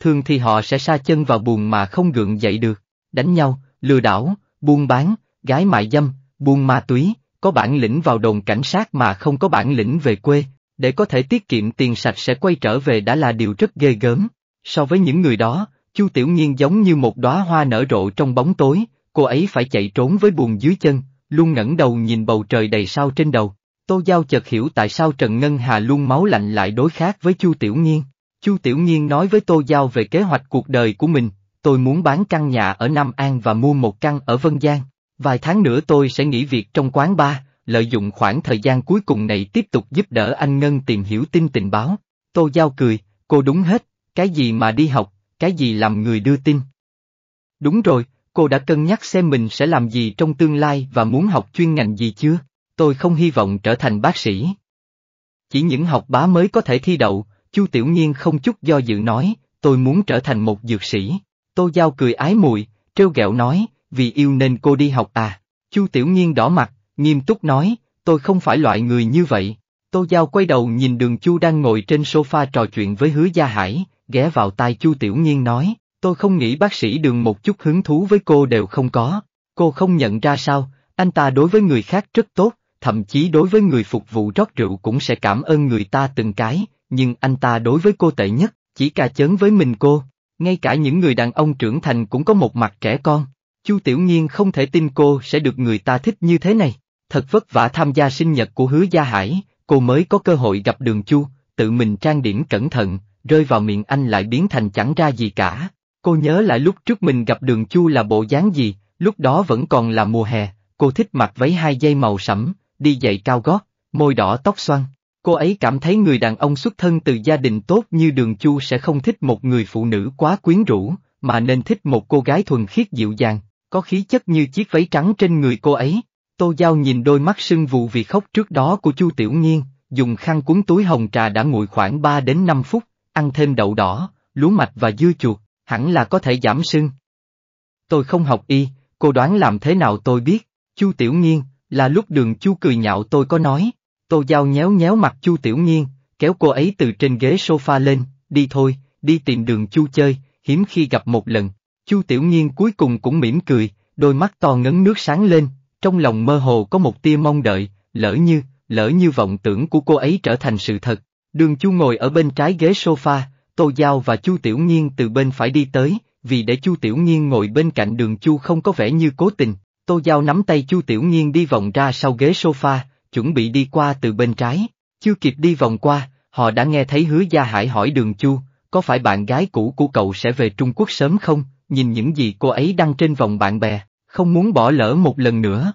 Thường thì họ sẽ sa chân vào buồn mà không gượng dậy được, đánh nhau, lừa đảo, buôn bán, gái mại dâm, buôn ma túy, có bản lĩnh vào đồn cảnh sát mà không có bản lĩnh về quê, để có thể tiết kiệm tiền sạch sẽ quay trở về đã là điều rất ghê gớm. So với những người đó, Chu Tiểu Nhiên giống như một đóa hoa nở rộ trong bóng tối, cô ấy phải chạy trốn với buồn dưới chân, luôn ngẩng đầu nhìn bầu trời đầy sao trên đầu. Tô Giao chợt hiểu tại sao Trần Ngân Hà luôn máu lạnh lại đối khác với Chu Tiểu Nghiên. Chu Tiểu Nghiên nói với Tô Giao về kế hoạch cuộc đời của mình, tôi muốn bán căn nhà ở Nam An và mua một căn ở Vân Giang. Vài tháng nữa tôi sẽ nghỉ việc trong quán bar, lợi dụng khoảng thời gian cuối cùng này tiếp tục giúp đỡ anh Ngân tìm hiểu tin tình báo. Tô Giao cười, cô đúng hết, cái gì mà đi học, cái gì làm người đưa tin. Đúng rồi, cô đã cân nhắc xem mình sẽ làm gì trong tương lai và muốn học chuyên ngành gì chưa? tôi không hy vọng trở thành bác sĩ. Chỉ những học bá mới có thể thi đậu, Chu Tiểu Nhiên không chút do dự nói, tôi muốn trở thành một dược sĩ. Tô Giao cười ái mùi, trêu ghẹo nói, vì yêu nên cô đi học à. Chu Tiểu Nhiên đỏ mặt, nghiêm túc nói, tôi không phải loại người như vậy. Tô Giao quay đầu nhìn đường Chu đang ngồi trên sofa trò chuyện với Hứa Gia Hải, ghé vào tai Chu Tiểu Nhiên nói, tôi không nghĩ bác sĩ đường một chút hứng thú với cô đều không có. Cô không nhận ra sao, anh ta đối với người khác rất tốt, thậm chí đối với người phục vụ rót rượu cũng sẽ cảm ơn người ta từng cái, nhưng anh ta đối với cô tệ nhất, chỉ cà chớn với mình cô. Ngay cả những người đàn ông trưởng thành cũng có một mặt trẻ con. Chu Tiểu Nhiên không thể tin cô sẽ được người ta thích như thế này. Thật vất vả tham gia sinh nhật của Hứa Gia Hải, cô mới có cơ hội gặp đường Chu, tự mình trang điểm cẩn thận, rơi vào miệng anh lại biến thành chẳng ra gì cả. Cô nhớ lại lúc trước mình gặp đường Chu là bộ dáng gì, lúc đó vẫn còn là mùa hè, cô thích mặc váy hai dây màu sẫm, đi giày cao gót, môi đỏ tóc xoăn. Cô ấy cảm thấy người đàn ông xuất thân từ gia đình tốt như Đường Chu sẽ không thích một người phụ nữ quá quyến rũ, mà nên thích một cô gái thuần khiết dịu dàng, có khí chất như chiếc váy trắng trên người cô ấy. Tô Giao nhìn đôi mắt sưng vụ vì khóc trước đó của Chu Tiểu Nhiên, dùng khăn cuốn túi hồng trà đã nguội khoảng 3 đến 5 phút, ăn thêm đậu đỏ, lúa mạch và dưa chuột, hẳn là có thể giảm sưng. Tôi không học y, cô đoán làm thế nào tôi biết, Chu Tiểu Nhiên là lúc đường chu cười nhạo tôi có nói. tôi Giao nhéo nhéo mặt chu tiểu Nhiên, kéo cô ấy từ trên ghế sofa lên, đi thôi, đi tìm đường chu chơi, hiếm khi gặp một lần. Chu tiểu Nhiên cuối cùng cũng mỉm cười, đôi mắt to ngấn nước sáng lên, trong lòng mơ hồ có một tia mong đợi, lỡ như, lỡ như vọng tưởng của cô ấy trở thành sự thật. Đường Chu ngồi ở bên trái ghế sofa, Tô Giao và Chu Tiểu Nhiên từ bên phải đi tới, vì để Chu Tiểu Nhiên ngồi bên cạnh Đường Chu không có vẻ như cố tình, Tô Giao nắm tay Chu Tiểu Nhiên đi vòng ra sau ghế sofa, chuẩn bị đi qua từ bên trái. Chưa kịp đi vòng qua, họ đã nghe thấy hứa Gia Hải hỏi đường Chu, có phải bạn gái cũ của cậu sẽ về Trung Quốc sớm không? Nhìn những gì cô ấy đăng trên vòng bạn bè, không muốn bỏ lỡ một lần nữa.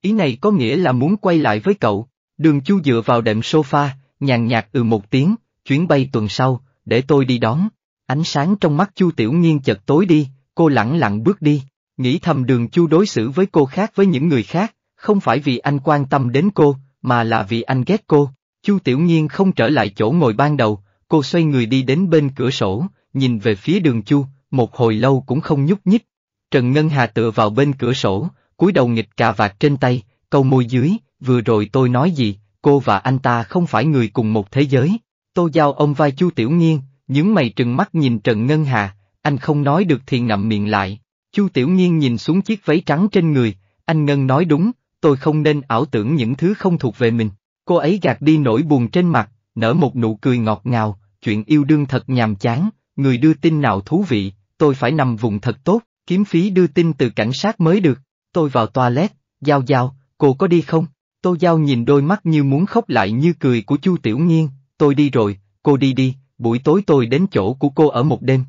Ý này có nghĩa là muốn quay lại với cậu. Đường Chu dựa vào đệm sofa, nhàn nhạt ừ một tiếng, chuyến bay tuần sau, để tôi đi đón. Ánh sáng trong mắt Chu Tiểu Nhiên chật tối đi, cô lẳng lặng bước đi. Nghĩ thầm đường chu đối xử với cô khác với những người khác, không phải vì anh quan tâm đến cô, mà là vì anh ghét cô. Chu Tiểu Nhiên không trở lại chỗ ngồi ban đầu, cô xoay người đi đến bên cửa sổ, nhìn về phía đường chu, một hồi lâu cũng không nhúc nhích. Trần Ngân Hà tựa vào bên cửa sổ, cúi đầu nghịch cà vạt trên tay, câu môi dưới, vừa rồi tôi nói gì, cô và anh ta không phải người cùng một thế giới. Tôi Giao ông vai Chu Tiểu Nhiên, những mày trừng mắt nhìn Trần Ngân Hà, anh không nói được thì ngậm miệng lại, Chu Tiểu Nhiên nhìn xuống chiếc váy trắng trên người, anh Ngân nói đúng, tôi không nên ảo tưởng những thứ không thuộc về mình. Cô ấy gạt đi nỗi buồn trên mặt, nở một nụ cười ngọt ngào, chuyện yêu đương thật nhàm chán, người đưa tin nào thú vị, tôi phải nằm vùng thật tốt, kiếm phí đưa tin từ cảnh sát mới được. Tôi vào toilet, Giao Giao, cô có đi không? Tô Giao nhìn đôi mắt như muốn khóc lại như cười của Chu Tiểu Nhiên, tôi đi rồi, cô đi đi, buổi tối tôi đến chỗ của cô ở một đêm.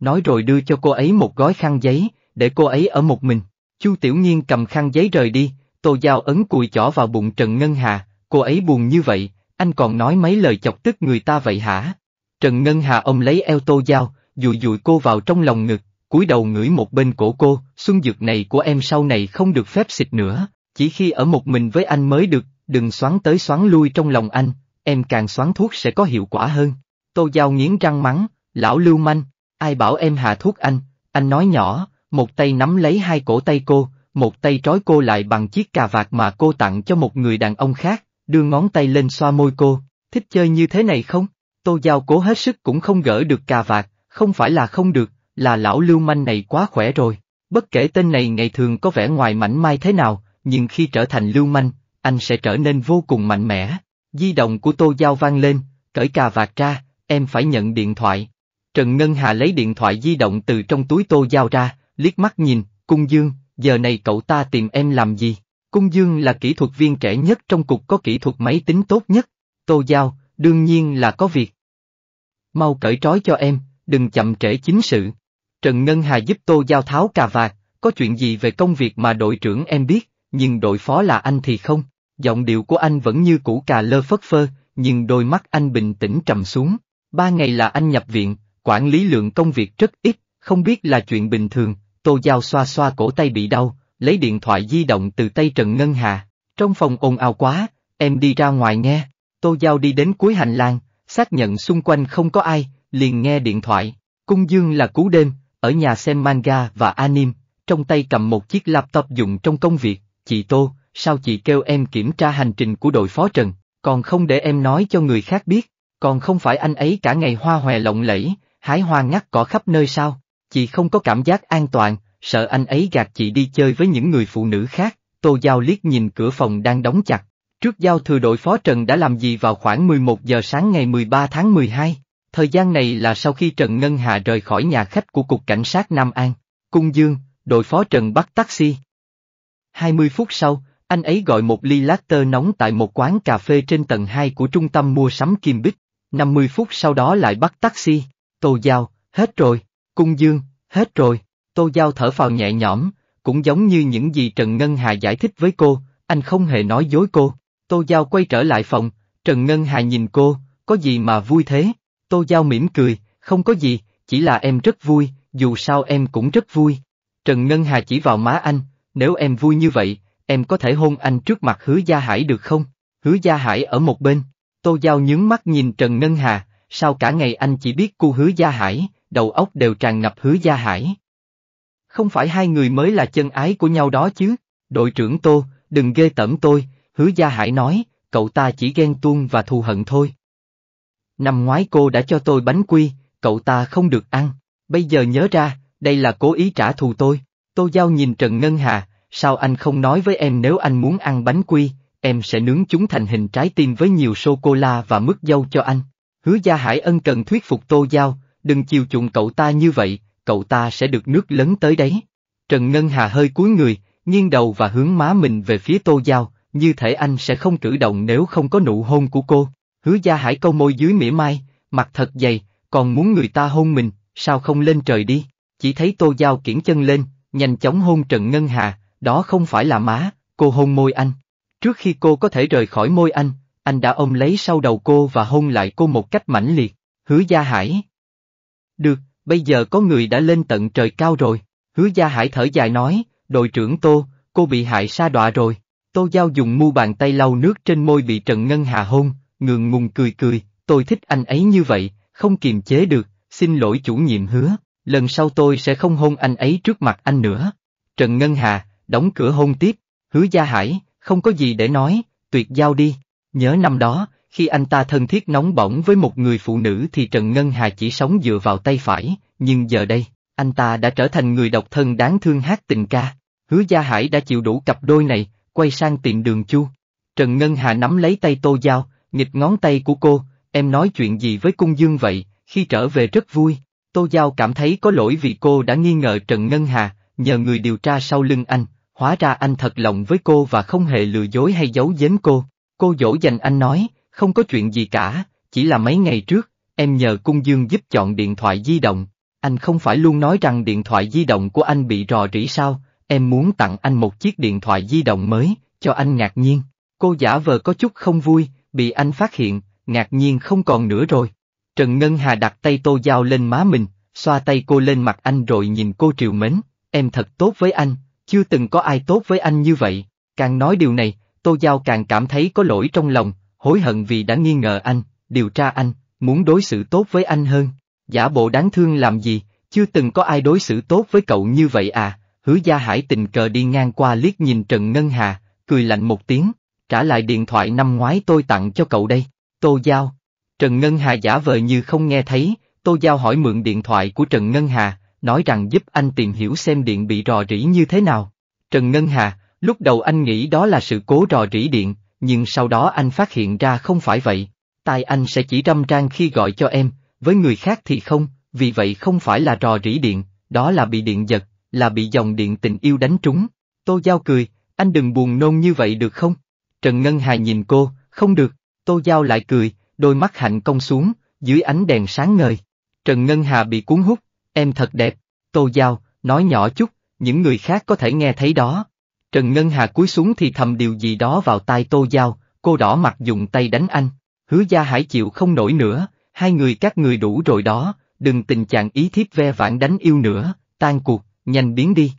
Nói rồi đưa cho cô ấy một gói khăn giấy, để cô ấy ở một mình. Chu Tiểu Nhiên cầm khăn giấy rời đi, Tô Giao ấn cùi chỏ vào bụng Trần Ngân Hà, cô ấy buồn như vậy, anh còn nói mấy lời chọc tức người ta vậy hả? Trần Ngân Hà ông lấy eo Tô Giao, dụi dụi cô vào trong lòng ngực, cúi đầu ngửi một bên cổ cô, xuân dược này của em sau này không được phép xịt nữa, chỉ khi ở một mình với anh mới được, đừng xoắn tới xoắn lui trong lòng anh, em càng xoắn thuốc sẽ có hiệu quả hơn. Tô Giao nghiến răng mắng, lão lưu manh, ai bảo em hạ thuốc anh, anh nói nhỏ, một tay nắm lấy hai cổ tay cô, một tay trói cô lại bằng chiếc cà vạt mà cô tặng cho một người đàn ông khác, đưa ngón tay lên xoa môi cô, thích chơi như thế này không? Tô Giao cố hết sức cũng không gỡ được cà vạt, không phải là không được, là lão lưu manh này quá khỏe rồi. Bất kể tên này ngày thường có vẻ ngoài mảnh mai thế nào, nhưng khi trở thành lưu manh, anh sẽ trở nên vô cùng mạnh mẽ. Di động của Tô Giao vang lên, cởi cà vạt ra, em phải nhận điện thoại. Trần Ngân Hà lấy điện thoại di động từ trong túi Tô Giao ra, liếc mắt nhìn, cung dương, giờ này cậu ta tìm em làm gì? Cung dương là kỹ thuật viên trẻ nhất trong cục có kỹ thuật máy tính tốt nhất, tô giao, đương nhiên là có việc. Mau cởi trói cho em, đừng chậm trễ chính sự. Trần Ngân Hà giúp tô giao tháo cà vạt, có chuyện gì về công việc mà đội trưởng em biết, nhưng đội phó là anh thì không. Giọng điệu của anh vẫn như cũ cà lơ phất phơ, nhưng đôi mắt anh bình tĩnh trầm xuống. Ba ngày là anh nhập viện, quản lý lượng công việc rất ít, không biết là chuyện bình thường, Tô Giao xoa xoa cổ tay bị đau, lấy điện thoại di động từ tay Trần Ngân Hà. Trong phòng ồn ào quá, em đi ra ngoài nghe. Tô Giao đi đến cuối hành lang, xác nhận xung quanh không có ai, liền nghe điện thoại. Cung Dương là cú đêm, ở nhà xem manga và anime, trong tay cầm một chiếc laptop dùng trong công việc. Chị Tô, sao chị kêu em kiểm tra hành trình của đội phó Trần, còn không để em nói cho người khác biết, còn không phải anh ấy cả ngày hoa hòe lộng lẫy, hái hoa ngắt cỏ khắp nơi sao? Chị không có cảm giác an toàn, sợ anh ấy gạt chị đi chơi với những người phụ nữ khác, Tô Giao liếc nhìn cửa phòng đang đóng chặt. Trước giao thừa đội phó Trần đã làm gì vào khoảng 11 giờ sáng ngày 13 tháng 12? Thời gian này là sau khi Trần Ngân Hà rời khỏi nhà khách của Cục Cảnh sát Nam An, Cung Dương, đội phó Trần bắt taxi. 20 phút sau, anh ấy gọi một ly latte nóng tại một quán cà phê trên tầng 2 của trung tâm mua sắm Kim Bích, 50 phút sau đó lại bắt taxi, Tô Giao, hết rồi. Cung dương, hết rồi, tô giao thở phào nhẹ nhõm, cũng giống như những gì Trần Ngân Hà giải thích với cô, anh không hề nói dối cô. Tô Giao quay trở lại phòng, Trần Ngân Hà nhìn cô, có gì mà vui thế? Tô Giao mỉm cười, không có gì, chỉ là em rất vui, dù sao em cũng rất vui. Trần Ngân Hà chỉ vào má anh, nếu em vui như vậy, em có thể hôn anh trước mặt Hứa Gia Hải được không? Hứa Gia Hải ở một bên. Tô Giao nhướng mắt nhìn Trần Ngân Hà, sao cả ngày anh chỉ biết cô Hứa Gia Hải, đầu óc đều tràn ngập hứa gia hải. Không phải hai người mới là chân ái của nhau đó chứ, đội trưởng Tô, đừng ghê tởm tôi, hứa gia hải nói, cậu ta chỉ ghen tuông và thù hận thôi. Năm ngoái cô đã cho tôi bánh quy, cậu ta không được ăn, bây giờ nhớ ra, đây là cố ý trả thù tôi, Tô Giao nhìn Trần Ngân Hà, sao anh không nói với em nếu anh muốn ăn bánh quy, em sẽ nướng chúng thành hình trái tim với nhiều sô-cô-la và mứt dâu cho anh. Hứa Gia Hải ân cần thuyết phục Tô Giao, đừng chiều chuộng cậu ta như vậy, cậu ta sẽ được nước lớn tới đấy. Trần Ngân Hà hơi cúi người, nghiêng đầu và hướng má mình về phía Tô Giao, như thể anh sẽ không cử động nếu không có nụ hôn của cô. Hứa Gia Hải câu môi dưới mỉa mai, mặt thật dày, còn muốn người ta hôn mình, sao không lên trời đi? Chỉ thấy Tô Giao kiển chân lên, nhanh chóng hôn Trần Ngân Hà, đó không phải là má, cô hôn môi anh. Trước khi cô có thể rời khỏi môi anh, anh đã ôm lấy sau đầu cô và hôn lại cô một cách mãnh liệt. Hứa Gia Hải được, bây giờ có người đã lên tận trời cao rồi, hứa gia hải thở dài nói, đội trưởng Tô, cô bị hại sa đọa rồi. Tô Giao dùng mu bàn tay lau nước trên môi bị Trần Ngân Hà hôn, ngượng ngùng cười cười, tôi thích anh ấy như vậy, không kiềm chế được, xin lỗi chủ nhiệm hứa, lần sau tôi sẽ không hôn anh ấy trước mặt anh nữa. Trần Ngân Hà, đóng cửa hôn tiếp, hứa gia hải, không có gì để nói, tuyệt giao đi. Nhớ năm đó, khi anh ta thân thiết nóng bỏng với một người phụ nữ thì Trần Ngân Hà chỉ sống dựa vào tay phải, nhưng giờ đây, anh ta đã trở thành người độc thân đáng thương hát tình ca. Hứa Gia Hải đã chịu đủ cặp đôi này, quay sang tìm đường chu. Trần Ngân Hà nắm lấy tay Tô Giao, nghịch ngón tay của cô, em nói chuyện gì với cung dương vậy, khi trở về rất vui. Tô Giao cảm thấy có lỗi vì cô đã nghi ngờ Trần Ngân Hà, nhờ người điều tra sau lưng anh, hóa ra anh thật lòng với cô và không hề lừa dối hay giấu giếm cô. Cô dỗ dành anh nói, không có chuyện gì cả, chỉ là mấy ngày trước, em nhờ cung dương giúp chọn điện thoại di động. Anh không phải luôn nói rằng điện thoại di động của anh bị rò rỉ sao, em muốn tặng anh một chiếc điện thoại di động mới, cho anh ngạc nhiên. Cô giả vờ có chút không vui, bị anh phát hiện, ngạc nhiên không còn nữa rồi. Trần Ngân Hà đặt tay tô dao lên má mình, xoa tay cô lên mặt anh rồi nhìn cô triều mến, em thật tốt với anh, chưa từng có ai tốt với anh như vậy. Càng nói điều này, tô dao càng cảm thấy có lỗi trong lòng, hối hận vì đã nghi ngờ anh, điều tra anh, muốn đối xử tốt với anh hơn. Giả bộ đáng thương làm gì, chưa từng có ai đối xử tốt với cậu như vậy à, hứa gia hải tình cờ đi ngang qua liếc nhìn Trần Ngân Hà, cười lạnh một tiếng, trả lại điện thoại năm ngoái tôi tặng cho cậu đây, tô giao. Trần Ngân Hà giả vờ như không nghe thấy, tô giao hỏi mượn điện thoại của Trần Ngân Hà, nói rằng giúp anh tìm hiểu xem điện bị rò rỉ như thế nào. Trần Ngân Hà, lúc đầu anh nghĩ đó là sự cố rò rỉ điện, nhưng sau đó anh phát hiện ra không phải vậy, tai anh sẽ chỉ râm ran khi gọi cho em, với người khác thì không, vì vậy không phải là rò rỉ điện, đó là bị điện giật, là bị dòng điện tình yêu đánh trúng. Tô Giao cười, anh đừng buồn nôn như vậy được không? Trần Ngân Hà nhìn cô, không được, Tô Giao lại cười, đôi mắt hạnh cong xuống, dưới ánh đèn sáng ngời. Trần Ngân Hà bị cuốn hút, em thật đẹp, Tô Giao, nói nhỏ chút, những người khác có thể nghe thấy đó. Trần Ngân Hà cúi xuống thì thầm điều gì đó vào tai Tô Giao, cô đỏ mặt dùng tay đánh anh, hứa gia hải chịu không nổi nữa, hai người các người đủ rồi đó, đừng tình trạng ý thiếp ve vãn đánh yêu nữa, tan cuộc, nhanh biến đi.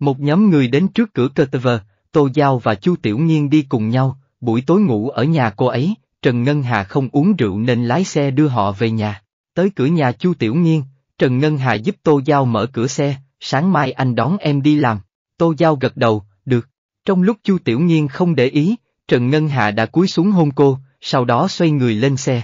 Một nhóm người đến trước cửa cơ tơ vờ, Tô Giao và Chu Tiểu Nhiên đi cùng nhau, buổi tối ngủ ở nhà cô ấy, Trần Ngân Hà không uống rượu nên lái xe đưa họ về nhà. Tới cửa nhà Chu Tiểu Nhiên, Trần Ngân Hà giúp Tô Giao mở cửa xe, sáng mai anh đón em đi làm. Tô Giao gật đầu, trong lúc Chu Tiểu Nhiên không để ý, Trần Ngân Hạ đã cúi xuống hôn cô, sau đó xoay người lên xe.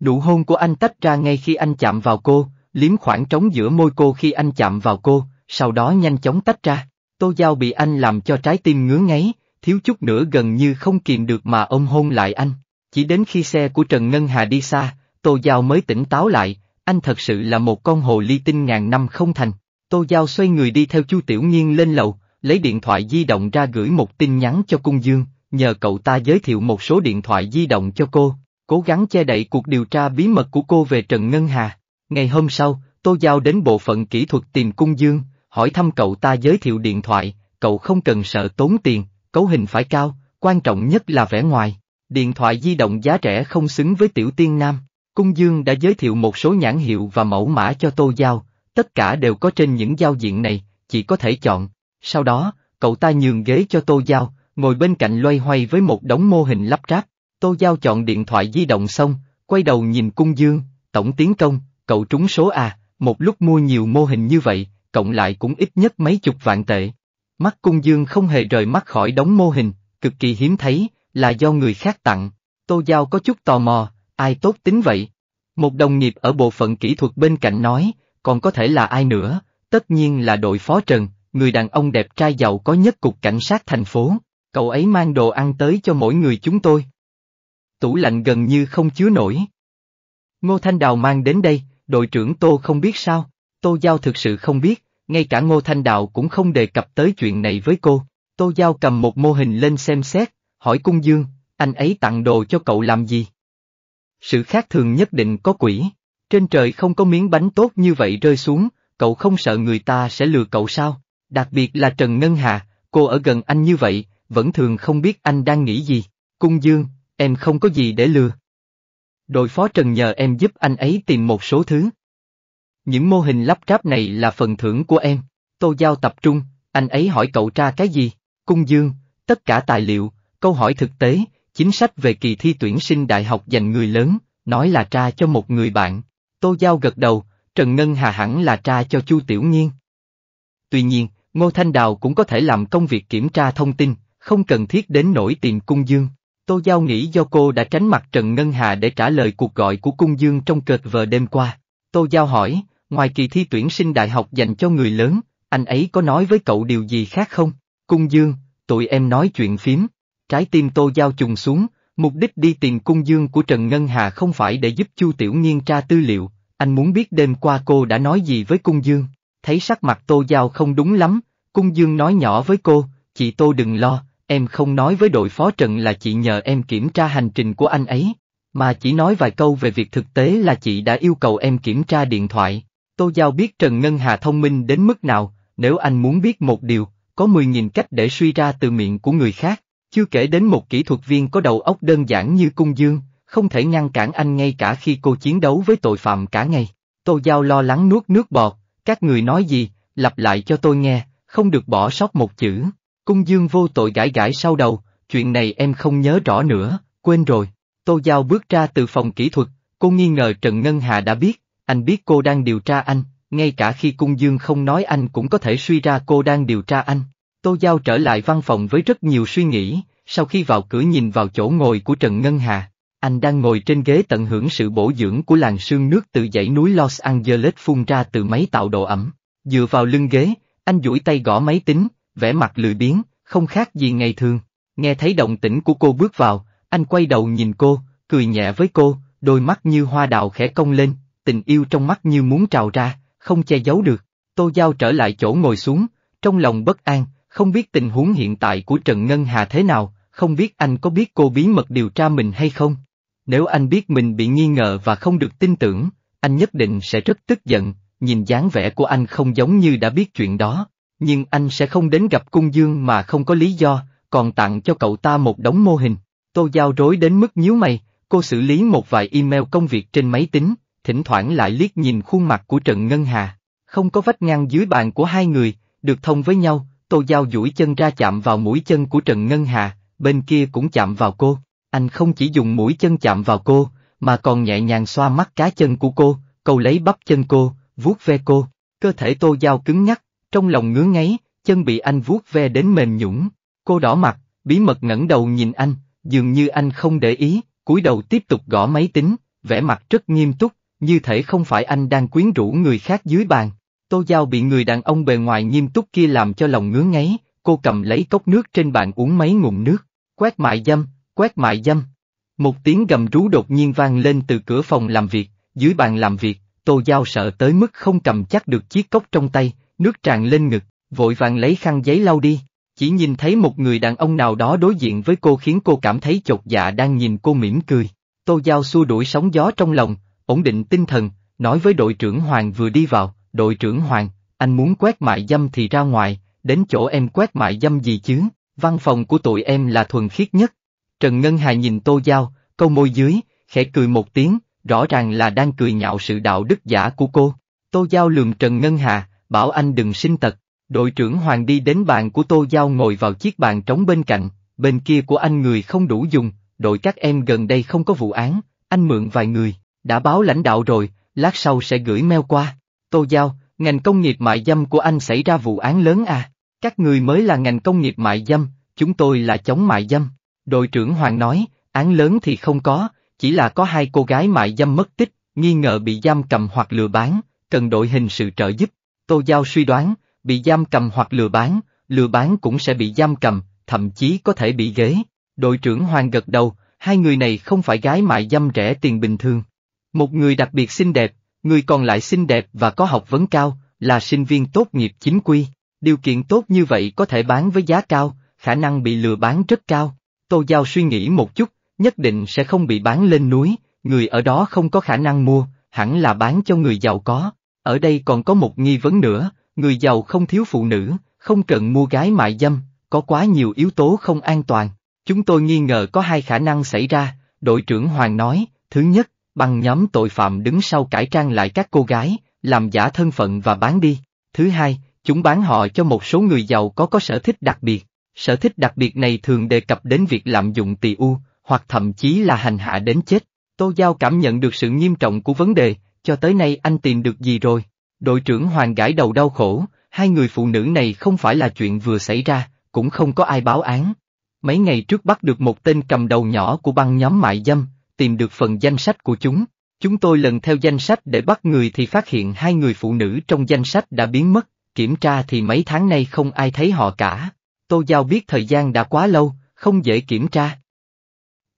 Nụ hôn của anh tách ra ngay khi anh chạm vào cô, liếm khoảng trống giữa môi cô khi anh chạm vào cô, sau đó nhanh chóng tách ra. Tô Giao bị anh làm cho trái tim ngứa ngáy, thiếu chút nữa gần như không kìm được mà ôm hôn lại anh. Chỉ đến khi xe của Trần Ngân Hà đi xa, Tô Giao mới tỉnh táo lại, anh thật sự là một con hồ ly tinh ngàn năm không thành. Tô Giao xoay người đi theo Chu Tiểu Nhiên lên lầu, lấy điện thoại di động ra gửi một tin nhắn cho Cung Dương, nhờ cậu ta giới thiệu một số điện thoại di động cho cô, cố gắng che đậy cuộc điều tra bí mật của cô về Trần Ngân Hà. Ngày hôm sau, Tô Giao đến bộ phận kỹ thuật tìm Cung Dương, hỏi thăm cậu ta giới thiệu điện thoại, cậu không cần sợ tốn tiền, cấu hình phải cao, quan trọng nhất là vẻ ngoài. Điện thoại di động giá rẻ không xứng với tiểu tiên nam. Cung Dương đã giới thiệu một số nhãn hiệu và mẫu mã cho Tô Giao, tất cả đều có trên những giao diện này, chỉ có thể chọn. Sau đó, cậu ta nhường ghế cho Tô Giao, ngồi bên cạnh loay hoay với một đống mô hình lắp ráp. Tô Giao chọn điện thoại di động xong, quay đầu nhìn cung dương, tổng tiến công, cậu trúng số à, một lúc mua nhiều mô hình như vậy, cộng lại cũng ít nhất mấy chục vạn tệ. Mắt cung dương không hề rời mắt khỏi đống mô hình, cực kỳ hiếm thấy, là do người khác tặng. Tô Giao có chút tò mò, ai tốt tính vậy? Một đồng nghiệp ở bộ phận kỹ thuật bên cạnh nói, còn có thể là ai nữa, tất nhiên là đội phó Trần, người đàn ông đẹp trai giàu có nhất cục cảnh sát thành phố, cậu ấy mang đồ ăn tới cho mỗi người chúng tôi. Tủ lạnh gần như không chứa nổi. Ngô Thanh Đào mang đến đây, đội trưởng Tô không biết sao, Tô Giao thực sự không biết, ngay cả Ngô Thanh Đào cũng không đề cập tới chuyện này với cô. Tô Giao cầm một mô hình lên xem xét, hỏi Cung Dương, anh ấy tặng đồ cho cậu làm gì? Sự khác thường nhất định có quỷ, trên trời không có miếng bánh tốt như vậy rơi xuống, cậu không sợ người ta sẽ lừa cậu sao? Đặc biệt là Trần Ngân Hà, cô ở gần anh như vậy, vẫn thường không biết anh đang nghĩ gì. Cung Dương, em không có gì để lừa. Đội phó Trần nhờ em giúp anh ấy tìm một số thứ. Những mô hình lắp ráp này là phần thưởng của em. Tô Giao tập trung, anh ấy hỏi cậu tra cái gì? Cung Dương, tất cả tài liệu, câu hỏi thực tế, chính sách về kỳ thi tuyển sinh đại học dành người lớn, nói là tra cho một người bạn. Tô Giao gật đầu, Trần Ngân Hà hẳn là tra cho Chu Tiểu Nhiên. Tuy nhiên, Ngô Thanh Đào cũng có thể làm công việc kiểm tra thông tin, không cần thiết đến nổi tìm cung dương. Tô Giao nghĩ do cô đã tránh mặt Trần Ngân Hà để trả lời cuộc gọi của cung dương trong cợt vờ đêm qua. Tô Giao hỏi, ngoài kỳ thi tuyển sinh đại học dành cho người lớn, anh ấy có nói với cậu điều gì khác không? Cung dương, tụi em nói chuyện phím. Trái tim Tô Giao trùng xuống, mục đích đi tìm cung dương của Trần Ngân Hà không phải để giúp Chu Tiểu Nghiên tra tư liệu, anh muốn biết đêm qua cô đã nói gì với cung dương thấy sắc mặt Tô Giao không đúng lắm, Cung Dương nói nhỏ với cô, chị Tô đừng lo, em không nói với đội phó trận là chị nhờ em kiểm tra hành trình của anh ấy, mà chỉ nói vài câu về việc thực tế là chị đã yêu cầu em kiểm tra điện thoại. Tô Giao biết Trần Ngân Hà thông minh đến mức nào, nếu anh muốn biết một điều, có mười nghìn cách để suy ra từ miệng của người khác, chưa kể đến một kỹ thuật viên có đầu óc đơn giản như Cung Dương, không thể ngăn cản anh ngay cả khi cô chiến đấu với tội phạm cả ngày. Tô Giao lo lắng nuốt nước bọt, các người nói gì, lặp lại cho tôi nghe, không được bỏ sót một chữ. Cung dương vô tội gãi gãi sau đầu, chuyện này em không nhớ rõ nữa, quên rồi. Tô Giao bước ra từ phòng kỹ thuật, cô nghi ngờ Trần Ngân Hà đã biết, anh biết cô đang điều tra anh, ngay cả khi cung dương không nói anh cũng có thể suy ra cô đang điều tra anh. Tô Giao trở lại văn phòng với rất nhiều suy nghĩ, sau khi vào cửa nhìn vào chỗ ngồi của Trần Ngân Hà, anh đang ngồi trên ghế tận hưởng sự bổ dưỡng của làn sương nước từ dãy núi Los Angeles phun ra từ máy tạo độ ẩm. Dựa vào lưng ghế, anh duỗi tay gõ máy tính, vẻ mặt lười biếng, không khác gì ngày thường. Nghe thấy động tĩnh của cô bước vào, anh quay đầu nhìn cô, cười nhẹ với cô, đôi mắt như hoa đào khẽ cong lên, tình yêu trong mắt như muốn trào ra, không che giấu được. Tô Giao trở lại chỗ ngồi xuống, trong lòng bất an, không biết tình huống hiện tại của Trần Ngân Hà thế nào, không biết anh có biết cô bí mật điều tra mình hay không. Nếu anh biết mình bị nghi ngờ và không được tin tưởng, anh nhất định sẽ rất tức giận, nhìn dáng vẻ của anh không giống như đã biết chuyện đó, nhưng anh sẽ không đến gặp cung dương mà không có lý do, còn tặng cho cậu ta một đống mô hình. Tô Giao rối đến mức nhíu mày, cô xử lý một vài email công việc trên máy tính, thỉnh thoảng lại liếc nhìn khuôn mặt của Trần Ngân Hà. Không có vách ngăn dưới bàn của hai người, được thông với nhau, Tô Giao duỗi chân ra chạm vào mũi chân của Trần Ngân Hà, bên kia cũng chạm vào cô. Anh không chỉ dùng mũi chân chạm vào cô, mà còn nhẹ nhàng xoa mắt cá chân của cô, cầu lấy bắp chân cô, vuốt ve cô. Cơ thể tô dao cứng nhắc, trong lòng ngứa ngáy, chân bị anh vuốt ve đến mềm nhũng. Cô đỏ mặt, bí mật ngẩng đầu nhìn anh, dường như anh không để ý, cúi đầu tiếp tục gõ máy tính, vẻ mặt rất nghiêm túc, như thể không phải anh đang quyến rũ người khác dưới bàn. Tô Giao bị người đàn ông bề ngoài nghiêm túc kia làm cho lòng ngứa ngáy, cô cầm lấy cốc nước trên bàn uống mấy ngụm nước, quét mại dâm, quét mại dâm. Một tiếng gầm rú đột nhiên vang lên từ cửa phòng làm việc, dưới bàn làm việc, tô giao sợ tới mức không cầm chắc được chiếc cốc trong tay, nước tràn lên ngực, vội vàng lấy khăn giấy lau đi, chỉ nhìn thấy một người đàn ông nào đó đối diện với cô khiến cô cảm thấy chột dạ đang nhìn cô mỉm cười. Tô Giao xua đuổi sóng gió trong lòng, ổn định tinh thần, nói với đội trưởng Hoàng vừa đi vào, đội trưởng Hoàng, anh muốn quét mại dâm thì ra ngoài, đến chỗ em quét mại dâm gì chứ, văn phòng của tụi em là thuần khiết nhất, Trần Ngân Hà nhìn Tô Giao, câu môi dưới, khẽ cười một tiếng, rõ ràng là đang cười nhạo sự đạo đức giả của cô. Tô Giao lườm Trần Ngân Hà, bảo anh đừng sinh tật. Đội trưởng Hoàng đi đến bàn của Tô Giao ngồi vào chiếc bàn trống bên cạnh, bên kia của anh người không đủ dùng, đội các em gần đây không có vụ án, anh mượn vài người, đã báo lãnh đạo rồi, lát sau sẽ gửi mail qua. Tô Giao, ngành công nghiệp mại dâm của anh xảy ra vụ án lớn à? Các người mới là ngành công nghiệp mại dâm, chúng tôi là chống mại dâm. Đội trưởng Hoàng nói, án lớn thì không có, chỉ là có hai cô gái mại dâm mất tích, nghi ngờ bị giam cầm hoặc lừa bán, cần đội hình sự trợ giúp. Tô Giao suy đoán, bị giam cầm hoặc lừa bán, lừa bán cũng sẽ bị giam cầm, thậm chí có thể bị ghế. Đội trưởng Hoàng gật đầu, hai người này không phải gái mại dâm rẻ tiền bình thường. Một người đặc biệt xinh đẹp, người còn lại xinh đẹp và có học vấn cao, là sinh viên tốt nghiệp chính quy. Điều kiện tốt như vậy có thể bán với giá cao, khả năng bị lừa bán rất cao. Tô Giao suy nghĩ một chút, nhất định sẽ không bị bán lên núi, người ở đó không có khả năng mua, hẳn là bán cho người giàu có. Ở đây còn có một nghi vấn nữa, người giàu không thiếu phụ nữ, không cần mua gái mại dâm, có quá nhiều yếu tố không an toàn. Chúng tôi nghi ngờ có hai khả năng xảy ra, đội trưởng Hoàng nói, thứ nhất, bằng nhóm tội phạm đứng sau cải trang lại các cô gái, làm giả thân phận và bán đi. Thứ hai, chúng bán họ cho một số người giàu có có sở thích đặc biệt. Sở thích đặc biệt này thường đề cập đến việc lạm dụng tỳ u, hoặc thậm chí là hành hạ đến chết. Tô Giao cảm nhận được sự nghiêm trọng của vấn đề, cho tới nay anh tìm được gì rồi? Đội trưởng Hoàng gãi đầu đau khổ, hai người phụ nữ này không phải là chuyện vừa xảy ra, cũng không có ai báo án. Mấy ngày trước bắt được một tên cầm đầu nhỏ của băng nhóm mại dâm, tìm được phần danh sách của chúng. Chúng tôi lần theo danh sách để bắt người thì phát hiện hai người phụ nữ trong danh sách đã biến mất, kiểm tra thì mấy tháng nay không ai thấy họ cả. Tô Giao biết thời gian đã quá lâu, không dễ kiểm tra.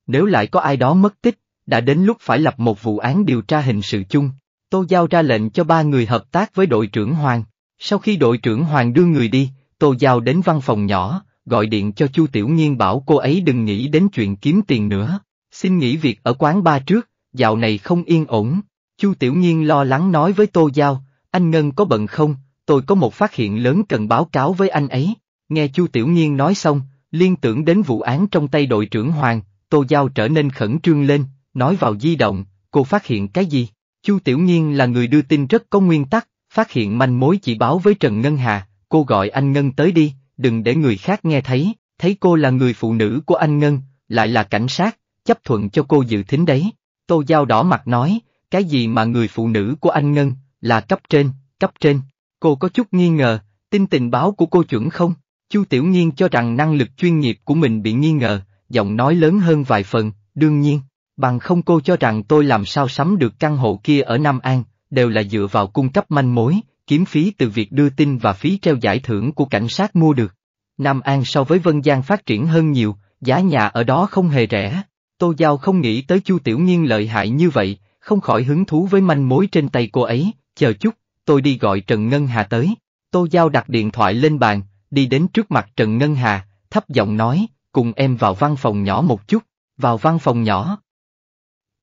Nếu lại có ai đó mất tích, đã đến lúc phải lập một vụ án điều tra hình sự chung. Tô Giao ra lệnh cho ba người hợp tác với đội trưởng Hoàng. Sau khi đội trưởng Hoàng đưa người đi, Tô Giao đến văn phòng nhỏ, gọi điện cho Chu Tiểu Nhiên bảo cô ấy đừng nghĩ đến chuyện kiếm tiền nữa. Xin nghỉ việc ở quán ba trước, dạo này không yên ổn. Chu Tiểu Nhiên lo lắng nói với Tô Giao, anh Ngân có bận không, tôi có một phát hiện lớn cần báo cáo với anh ấy. Nghe Chu Tiểu Nhiên nói xong, liên tưởng đến vụ án trong tay đội trưởng Hoàng, Tô Giao trở nên khẩn trương lên, nói vào di động, cô phát hiện cái gì? Chu Tiểu Nhiên là người đưa tin rất có nguyên tắc, phát hiện manh mối chỉ báo với Trần Ngân Hà, cô gọi anh Ngân tới đi, đừng để người khác nghe thấy, thấy cô là người phụ nữ của anh Ngân, lại là cảnh sát, chấp thuận cho cô dự thính đấy. Tô Giao đỏ mặt nói, cái gì mà người phụ nữ của anh Ngân, là cấp trên, cấp trên. Cô có chút nghi ngờ, tin tình báo của cô chuẩn không? Chu Tiểu Nhiên cho rằng năng lực chuyên nghiệp của mình bị nghi ngờ, giọng nói lớn hơn vài phần, đương nhiên, bằng không cô cho rằng tôi làm sao sắm được căn hộ kia ở Nam An, đều là dựa vào cung cấp manh mối, kiếm phí từ việc đưa tin và phí treo giải thưởng của cảnh sát mua được. Nam An so với Vân Giang phát triển hơn nhiều, giá nhà ở đó không hề rẻ. Tô Giao không nghĩ tới Chu Tiểu Nhiên lợi hại như vậy, không khỏi hứng thú với manh mối trên tay cô ấy, chờ chút, tôi đi gọi Trần Ngân Hà tới. Tô Giao đặt điện thoại lên bàn, đi đến trước mặt Trần Ngân Hà, thấp giọng nói, cùng em vào văn phòng nhỏ một chút, vào văn phòng nhỏ.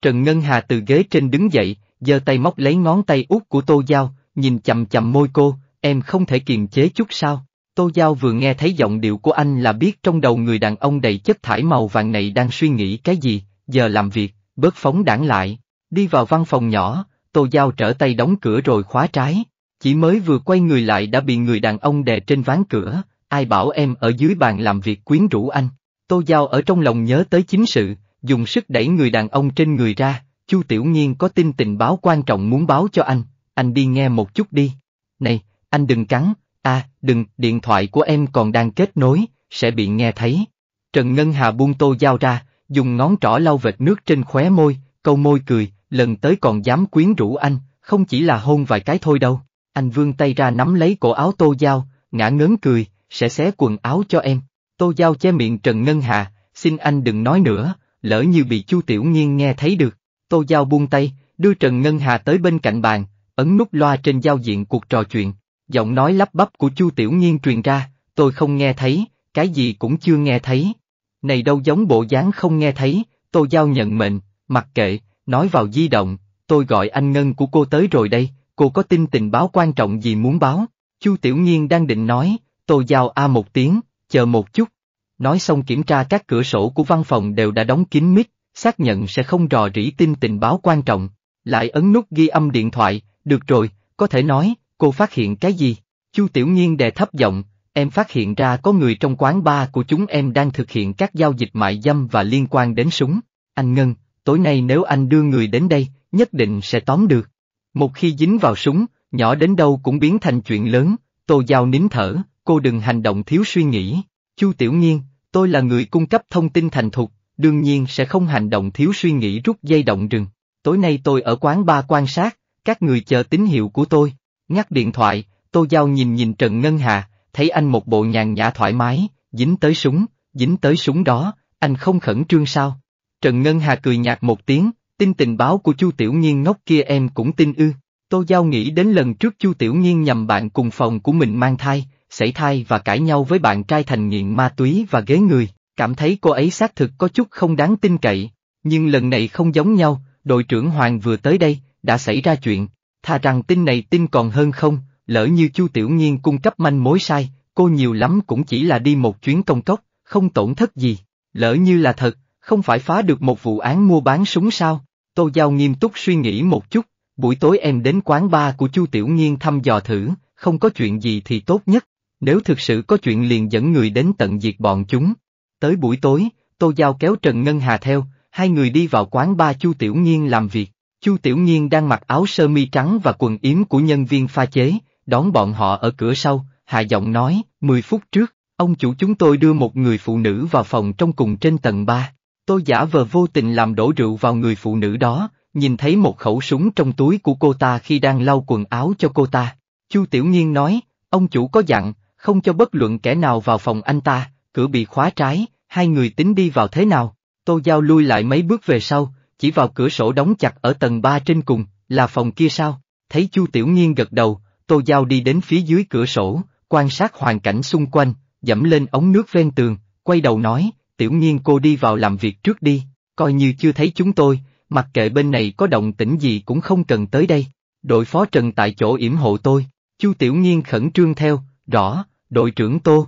Trần Ngân Hà từ ghế trên đứng dậy, giơ tay móc lấy ngón tay út của Tô Giao, nhìn chậm chậm môi cô, em không thể kiềm chế chút sao. Tô Giao vừa nghe thấy giọng điệu của anh là biết trong đầu người đàn ông đầy chất thải màu vàng này đang suy nghĩ cái gì, giờ làm việc, bớt phóng đảng lại, đi vào văn phòng nhỏ, Tô Giao trở tay đóng cửa rồi khóa trái. Chỉ mới vừa quay người lại đã bị người đàn ông đè trên ván cửa, ai bảo em ở dưới bàn làm việc quyến rũ anh. Tô Giao ở trong lòng nhớ tới chính sự, dùng sức đẩy người đàn ông trên người ra, Chu Tiểu Nhiên có tin tình báo quan trọng muốn báo cho anh, anh đi nghe một chút đi. Này, anh đừng cắn, à, đừng, điện thoại của em còn đang kết nối, sẽ bị nghe thấy. Trần Ngân Hà buông Tô Giao ra, dùng ngón trỏ lau vệt nước trên khóe môi, câu môi cười, lần tới còn dám quyến rũ anh, không chỉ là hôn vài cái thôi đâu. Anh vươn tay ra nắm lấy cổ áo Tô Giao, ngã ngớn cười, sẽ xé quần áo cho em. Tô Giao che miệng Trần Ngân Hà, xin anh đừng nói nữa, lỡ như bị Chu Tiểu Nhiên nghe thấy được. Tô Giao buông tay, đưa Trần Ngân Hà tới bên cạnh bàn, ấn nút loa trên giao diện cuộc trò chuyện. Giọng nói lắp bắp của Chu Tiểu Nhiên truyền ra, tôi không nghe thấy, cái gì cũng chưa nghe thấy. Này đâu giống bộ dáng không nghe thấy, Tô Giao nhận mệnh, mặc kệ, nói vào di động, tôi gọi anh Ngân của cô tới rồi đây, cô có tin tình báo quan trọng gì muốn báo? Chu Tiểu Nhiên đang định nói, Tô Giao A một tiếng, chờ một chút. Nói xong kiểm tra các cửa sổ của văn phòng đều đã đóng kín mít, xác nhận sẽ không rò rỉ tin tình báo quan trọng. Lại ấn nút ghi âm điện thoại, được rồi, có thể nói, cô phát hiện cái gì? Chu Tiểu Nhiên đè thấp giọng, em phát hiện ra có người trong quán bar của chúng em đang thực hiện các giao dịch mại dâm và liên quan đến súng. Anh Ngân, tối nay nếu anh đưa người đến đây, nhất định sẽ tóm được. Một khi dính vào súng, nhỏ đến đâu cũng biến thành chuyện lớn, Tô Giao nín thở, cô đừng hành động thiếu suy nghĩ. Chu Tiểu Nhiên, tôi là người cung cấp thông tin thành thục, đương nhiên sẽ không hành động thiếu suy nghĩ rút dây động rừng. Tối nay tôi ở quán ba quan sát, các người chờ tín hiệu của tôi. Ngắt điện thoại, Tô Giao nhìn nhìn Trần Ngân Hà, thấy anh một bộ nhàn nhã thoải mái, dính tới súng, dính tới súng đó, anh không khẩn trương sao? Trần Ngân Hà cười nhạt một tiếng, tin tình báo của Chu Tiểu Nhiên ngốc kia em cũng tin ư. Tô Giao nghĩ đến lần trước Chu Tiểu Nhiên nhầm bạn cùng phòng của mình mang thai, sảy thai và cãi nhau với bạn trai thành nghiện ma túy và ghế người, cảm thấy cô ấy xác thực có chút không đáng tin cậy. Nhưng lần này không giống nhau, đội trưởng Hoàng vừa tới đây, đã xảy ra chuyện, thà rằng tin này tin còn hơn không, lỡ như Chu Tiểu Nhiên cung cấp manh mối sai, cô nhiều lắm cũng chỉ là đi một chuyến công cốc, không tổn thất gì, lỡ như là thật, không phải phá được một vụ án mua bán súng sao, Tô Giao nghiêm túc suy nghĩ một chút, buổi tối em đến quán bar của Chu Tiểu Nghiên thăm dò thử, không có chuyện gì thì tốt nhất, nếu thực sự có chuyện liền dẫn người đến tận diệt bọn chúng. Tới buổi tối, Tô Giao kéo Trần Ngân Hà theo, hai người đi vào quán bar Chu Tiểu Nghiên làm việc. Chu Tiểu Nhiên đang mặc áo sơ mi trắng và quần yếm của nhân viên pha chế, đón bọn họ ở cửa sau, hạ giọng nói, 10 phút trước, ông chủ chúng tôi đưa một người phụ nữ vào phòng trong cùng trên tầng 3. Tôi giả vờ vô tình làm đổ rượu vào người phụ nữ đó, nhìn thấy một khẩu súng trong túi của cô ta khi đang lau quần áo cho cô ta. Chu Tiểu Nhiên nói, ông chủ có dặn, không cho bất luận kẻ nào vào phòng anh ta, cửa bị khóa trái, hai người tính đi vào thế nào. Tô Giao lui lại mấy bước về sau, chỉ vào cửa sổ đóng chặt ở tầng 3 trên cùng, là phòng kia sao? Thấy Chu Tiểu Nhiên gật đầu, Tô Giao đi đến phía dưới cửa sổ, quan sát hoàn cảnh xung quanh, dẫm lên ống nước ven tường, quay đầu nói, tiểu nhiên cô đi vào làm việc trước đi, coi như chưa thấy chúng tôi, mặc kệ bên này có động tĩnh gì cũng không cần tới đây. Đội phó Trần tại chỗ yểm hộ tôi, Chu Tiểu Nhiên khẩn trương theo, rõ, đội trưởng Tô.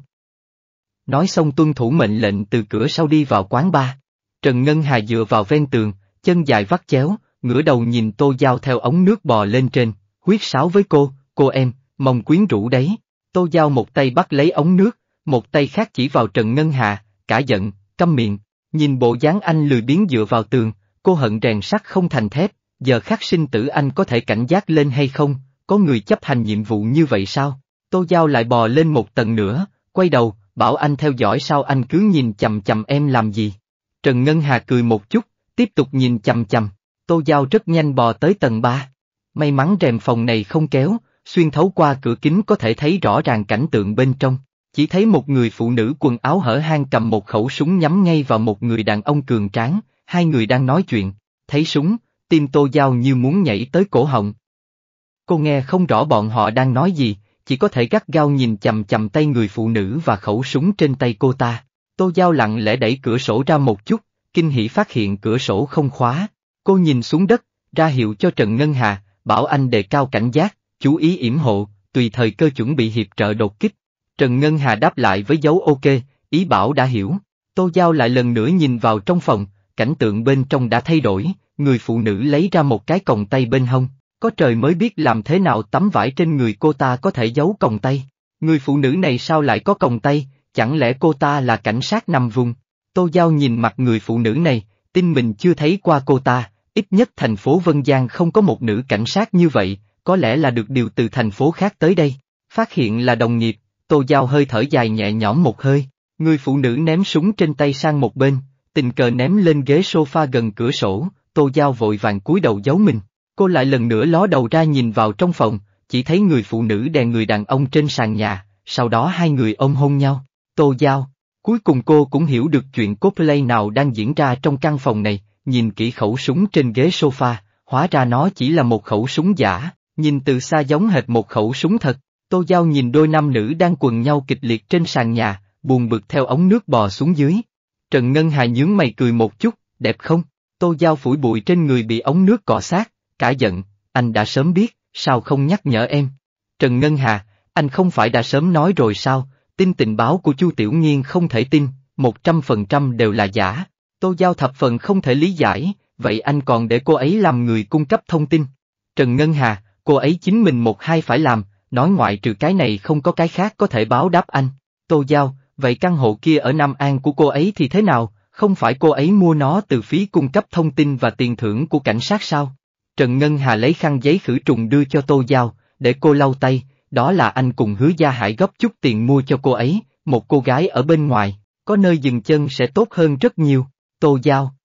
Nói xong tuân thủ mệnh lệnh từ cửa sau đi vào quán bar. Trần Ngân Hà dựa vào ven tường, chân dài vắt chéo, ngửa đầu nhìn Tô Giao theo ống nước bò lên trên, huyết sáo với cô, cô em, mong quyến rũ đấy. Tô Giao một tay bắt lấy ống nước, một tay khác chỉ vào Trần Ngân Hà, cả giận, câm miệng, nhìn bộ dáng anh lười biến dựa vào tường, cô hận rèn sắt không thành thép, giờ khắc sinh tử anh có thể cảnh giác lên hay không, có người chấp hành nhiệm vụ như vậy sao? Tô Giao lại bò lên một tầng nữa, quay đầu, bảo anh theo dõi sao anh cứ nhìn chầm chầm em làm gì. Trần Ngân Hà cười một chút, tiếp tục nhìn chầm chầm, Tô Giao rất nhanh bò tới tầng 3. May mắn rèm phòng này không kéo, xuyên thấu qua cửa kính có thể thấy rõ ràng cảnh tượng bên trong. Chỉ thấy một người phụ nữ quần áo hở hang cầm một khẩu súng nhắm ngay vào một người đàn ông cường tráng, hai người đang nói chuyện, thấy súng, tim tô dao như muốn nhảy tới cổ họng. Cô nghe không rõ bọn họ đang nói gì, chỉ có thể gắt gao nhìn chầm chầm tay người phụ nữ và khẩu súng trên tay cô ta. Tô Giao lặng lẽ đẩy cửa sổ ra một chút, kinh hỉ phát hiện cửa sổ không khóa. Cô nhìn xuống đất, ra hiệu cho Trần Ngân Hà, bảo anh đề cao cảnh giác, chú ý yểm hộ, tùy thời cơ chuẩn bị hiệp trợ đột kích. Trần Ngân Hà đáp lại với dấu ok, ý bảo đã hiểu. Tô Giao lại lần nữa nhìn vào trong phòng, cảnh tượng bên trong đã thay đổi, người phụ nữ lấy ra một cái còng tay bên hông, có trời mới biết làm thế nào tấm vải trên người cô ta có thể giấu còng tay. Người phụ nữ này sao lại có còng tay, chẳng lẽ cô ta là cảnh sát nằm vùng? Tô Giao nhìn mặt người phụ nữ này, tin mình chưa thấy qua cô ta, ít nhất thành phố Vân Giang không có một nữ cảnh sát như vậy, có lẽ là được điều từ thành phố khác tới đây. Phát hiện là đồng nghiệp, Tô Giao hơi thở dài nhẹ nhõm một hơi, người phụ nữ ném súng trên tay sang một bên, tình cờ ném lên ghế sofa gần cửa sổ, Tô Giao vội vàng cúi đầu giấu mình. Cô lại lần nữa ló đầu ra nhìn vào trong phòng, chỉ thấy người phụ nữ đè người đàn ông trên sàn nhà, sau đó hai người ôm hôn nhau. Tô Giao, cuối cùng cô cũng hiểu được chuyện cosplay nào đang diễn ra trong căn phòng này, nhìn kỹ khẩu súng trên ghế sofa, hóa ra nó chỉ là một khẩu súng giả, nhìn từ xa giống hệt một khẩu súng thật. Tô Giao nhìn đôi nam nữ đang quần nhau kịch liệt trên sàn nhà, buồn bực theo ống nước bò xuống dưới. Trần Ngân Hà nhướng mày cười một chút, đẹp không? Tô Giao phủi bụi trên người bị ống nước cọ sát, cả giận, anh đã sớm biết, sao không nhắc nhở em? Trần Ngân Hà, anh không phải đã sớm nói rồi sao, tin tình báo của Chu Tiểu Nghiên không thể tin, 100% đều là giả. Tô Giao thập phần không thể lý giải, vậy anh còn để cô ấy làm người cung cấp thông tin. Trần Ngân Hà, cô ấy chính mình một hai phải làm, nói ngoại trừ cái này không có cái khác có thể báo đáp anh. Tô Giao, vậy căn hộ kia ở Nam An của cô ấy thì thế nào, không phải cô ấy mua nó từ phí cung cấp thông tin và tiền thưởng của cảnh sát sao? Trần Ngân Hà lấy khăn giấy khử trùng đưa cho Tô Giao, để cô lau tay, đó là anh cùng hứa gia hải góp chút tiền mua cho cô ấy, một cô gái ở bên ngoài, có nơi dừng chân sẽ tốt hơn rất nhiều, Tô Giao.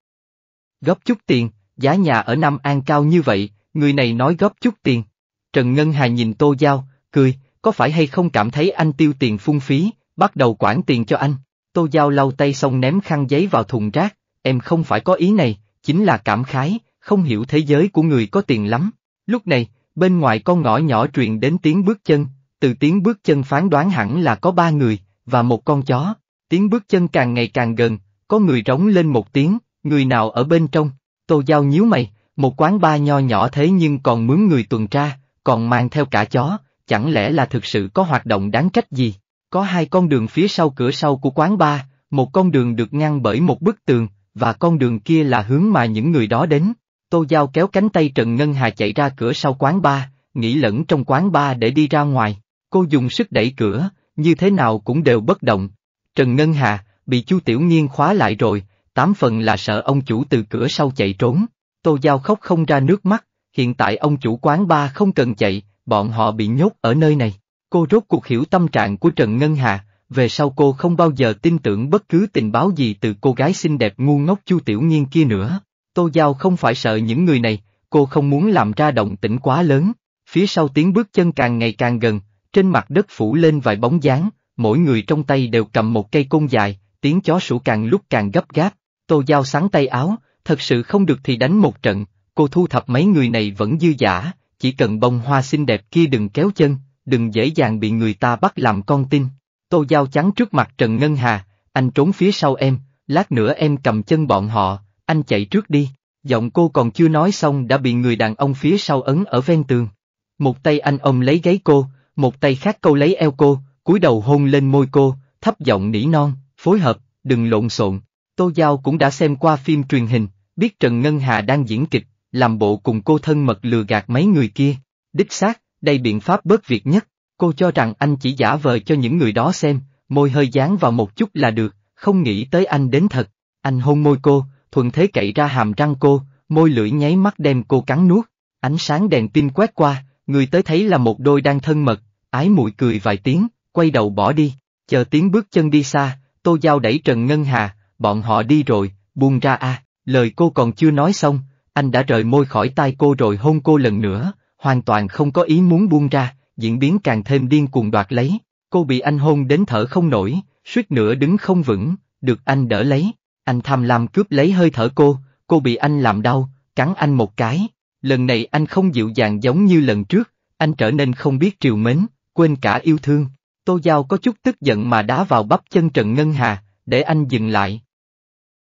Góp chút tiền, giá nhà ở Nam An cao như vậy, người này nói góp chút tiền. Trần Ngân Hà nhìn Tô Giao, cười, có phải hay không cảm thấy anh tiêu tiền phung phí, bắt đầu quản tiền cho anh. Tô Giao lau tay xong ném khăn giấy vào thùng rác, em không phải có ý này, chính là cảm khái, không hiểu thế giới của người có tiền lắm. Lúc này, bên ngoài con ngõ nhỏ truyền đến tiếng bước chân, từ tiếng bước chân phán đoán hẳn là có ba người, và một con chó. Tiếng bước chân càng ngày càng gần, có người rống lên một tiếng, người nào ở bên trong, Tô Giao nhíu mày, một quán ba nho nhỏ thế nhưng còn mướn người tuần tra, còn mang theo cả chó, chẳng lẽ là thực sự có hoạt động đáng trách gì? Có hai con đường phía sau cửa sau của quán bar, một con đường được ngăn bởi một bức tường, và con đường kia là hướng mà những người đó đến. Tô Giao kéo cánh tay Trần Ngân Hà chạy ra cửa sau quán bar, nghĩ lẫn trong quán bar để đi ra ngoài. Cô dùng sức đẩy cửa, như thế nào cũng đều bất động. Trần Ngân Hà, bị Chu Tiểu Nghiên khóa lại rồi, tám phần là sợ ông chủ từ cửa sau chạy trốn. Tô Giao khóc không ra nước mắt, hiện tại ông chủ quán bar không cần chạy, bọn họ bị nhốt ở nơi này. Cô rốt cuộc hiểu tâm trạng của Trần Ngân Hà, về sau cô không bao giờ tin tưởng bất cứ tình báo gì từ cô gái xinh đẹp ngu ngốc Chu Tiểu Nhiên kia nữa. Tô Giao không phải sợ những người này, cô không muốn làm ra động tĩnh quá lớn. Phía sau tiếng bước chân càng ngày càng gần, trên mặt đất phủ lên vài bóng dáng, mỗi người trong tay đều cầm một cây côn dài, tiếng chó sủa càng lúc càng gấp gáp. Tô Giao sáng tay áo, thật sự không được thì đánh một trận, cô thu thập mấy người này vẫn dư giả, chỉ cần bông hoa xinh đẹp kia đừng kéo chân, đừng dễ dàng bị người ta bắt làm con tin. Tô Giao chắn trước mặt Trần Ngân Hà, anh trốn phía sau em, lát nữa em cầm chân bọn họ, anh chạy trước đi. Giọng cô còn chưa nói xong đã bị người đàn ông phía sau ấn ở ven tường. Một tay anh ông lấy gáy cô, một tay khác câu lấy eo cô, cúi đầu hôn lên môi cô, thấp giọng nỉ non, phối hợp, đừng lộn xộn. Tô Giao cũng đã xem qua phim truyền hình, biết Trần Ngân Hà đang diễn kịch, làm bộ cùng cô thân mật lừa gạt mấy người kia. Đích xác, đây biện pháp bớt việc nhất, cô cho rằng anh chỉ giả vờ cho những người đó xem, môi hơi dán vào một chút là được, không nghĩ tới anh đến thật. Anh hôn môi cô, thuận thế cậy ra hàm răng cô, môi lưỡi nháy mắt đem cô cắn nuốt, ánh sáng đèn pin quét qua, người tới thấy là một đôi đang thân mật, ái mũi cười vài tiếng, quay đầu bỏ đi, chờ tiếng bước chân đi xa, tô giao đẩy Trần Ngân Hà, bọn họ đi rồi, buông ra a lời cô còn chưa nói xong, anh đã rời môi khỏi tai cô rồi hôn cô lần nữa, hoàn toàn không có ý muốn buông ra, diễn biến càng thêm điên cuồng đoạt lấy, cô bị anh hôn đến thở không nổi, suýt nữa đứng không vững, được anh đỡ lấy, anh tham lam cướp lấy hơi thở cô, cô bị anh làm đau, cắn anh một cái, lần này anh không dịu dàng giống như lần trước, anh trở nên không biết triều mến, quên cả yêu thương, Tô Giao có chút tức giận mà đá vào bắp chân Trần Ngân Hà, để anh dừng lại.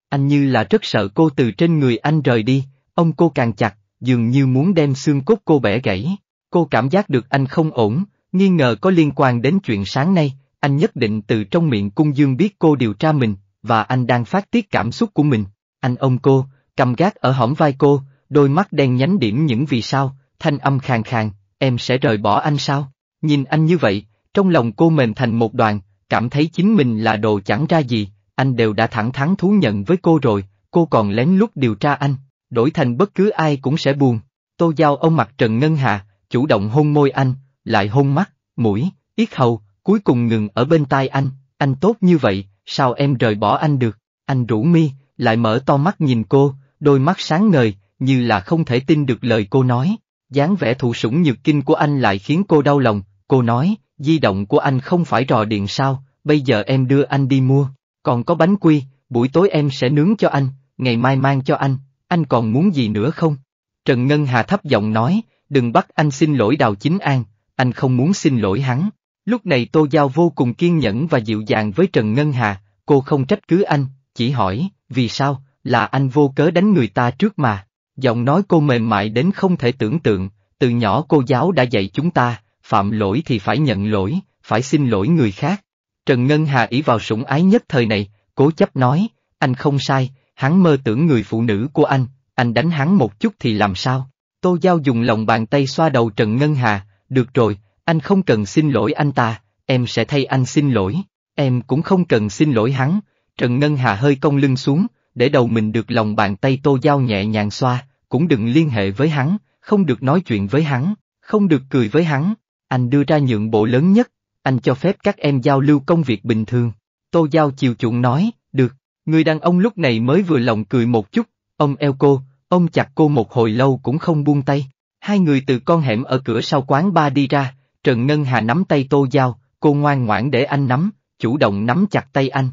Anh như là rất sợ cô từ trên người anh rời đi, Ông cô càng chặt, dường như muốn đem xương cốt cô bẻ gãy. Cô cảm giác được anh không ổn, nghi ngờ có liên quan đến chuyện sáng nay, anh nhất định từ trong miệng cung dương biết cô điều tra mình, và anh đang phát tiết cảm xúc của mình. Anh ôm cô, cầm gác ở hõm vai cô, đôi mắt đen nhánh điểm những vì sao, thanh âm khàn khàn, em sẽ rời bỏ anh sao? Nhìn anh như vậy, trong lòng cô mềm thành một đoàn, cảm thấy chính mình là đồ chẳng ra gì, anh đều đã thẳng thắn thú nhận với cô rồi, cô còn lén lút điều tra anh, đổi thành bất cứ ai cũng sẽ buồn. Tô Giao ông mặt Trần Ngân Hà, chủ động hôn môi anh, lại hôn mắt, mũi, yết hầu, cuối cùng ngừng ở bên tai anh, anh tốt như vậy, sao em rời bỏ anh được, anh rủ mi, lại mở to mắt nhìn cô, đôi mắt sáng ngời, như là không thể tin được lời cô nói, dáng vẻ thụ sủng nhược kinh của anh lại khiến cô đau lòng, cô nói, di động của anh không phải rò điện sao, bây giờ em đưa anh đi mua, còn có bánh quy, buổi tối em sẽ nướng cho anh, ngày mai mang cho anh, anh còn muốn gì nữa không? Trần Ngân Hà thấp giọng nói, đừng bắt anh xin lỗi Đào Chính An, anh không muốn xin lỗi hắn. Lúc này Tô Giao vô cùng kiên nhẫn và dịu dàng với Trần Ngân Hà, cô không trách cứ anh, chỉ hỏi, vì sao, là anh vô cớ đánh người ta trước mà. Giọng nói cô mềm mại đến không thể tưởng tượng, từ nhỏ cô giáo đã dạy chúng ta, phạm lỗi thì phải nhận lỗi, phải xin lỗi người khác. Trần Ngân Hà ý vào sủng ái nhất thời này, cố chấp nói, anh không sai, hắn mơ tưởng người phụ nữ của anh, anh đánh hắn một chút thì làm sao? Tô Giao dùng lòng bàn tay xoa đầu Trần Ngân Hà, được rồi, anh không cần xin lỗi anh ta, em sẽ thay anh xin lỗi, em cũng không cần xin lỗi hắn. Trần Ngân Hà hơi cong lưng xuống, để đầu mình được lòng bàn tay Tô Giao nhẹ nhàng xoa, cũng đừng liên hệ với hắn, không được nói chuyện với hắn, không được cười với hắn. Anh đưa ra nhượng bộ lớn nhất, anh cho phép các em giao lưu công việc bình thường. Tô Giao chiều chuộng nói, được. Người đàn ông lúc này mới vừa lòng cười một chút, ông eo cô, ông chặt cô một hồi lâu cũng không buông tay. Hai người từ con hẻm ở cửa sau quán ba đi ra, Trần Ngân Hà nắm tay Tô Giao, cô ngoan ngoãn để anh nắm, chủ động nắm chặt tay anh.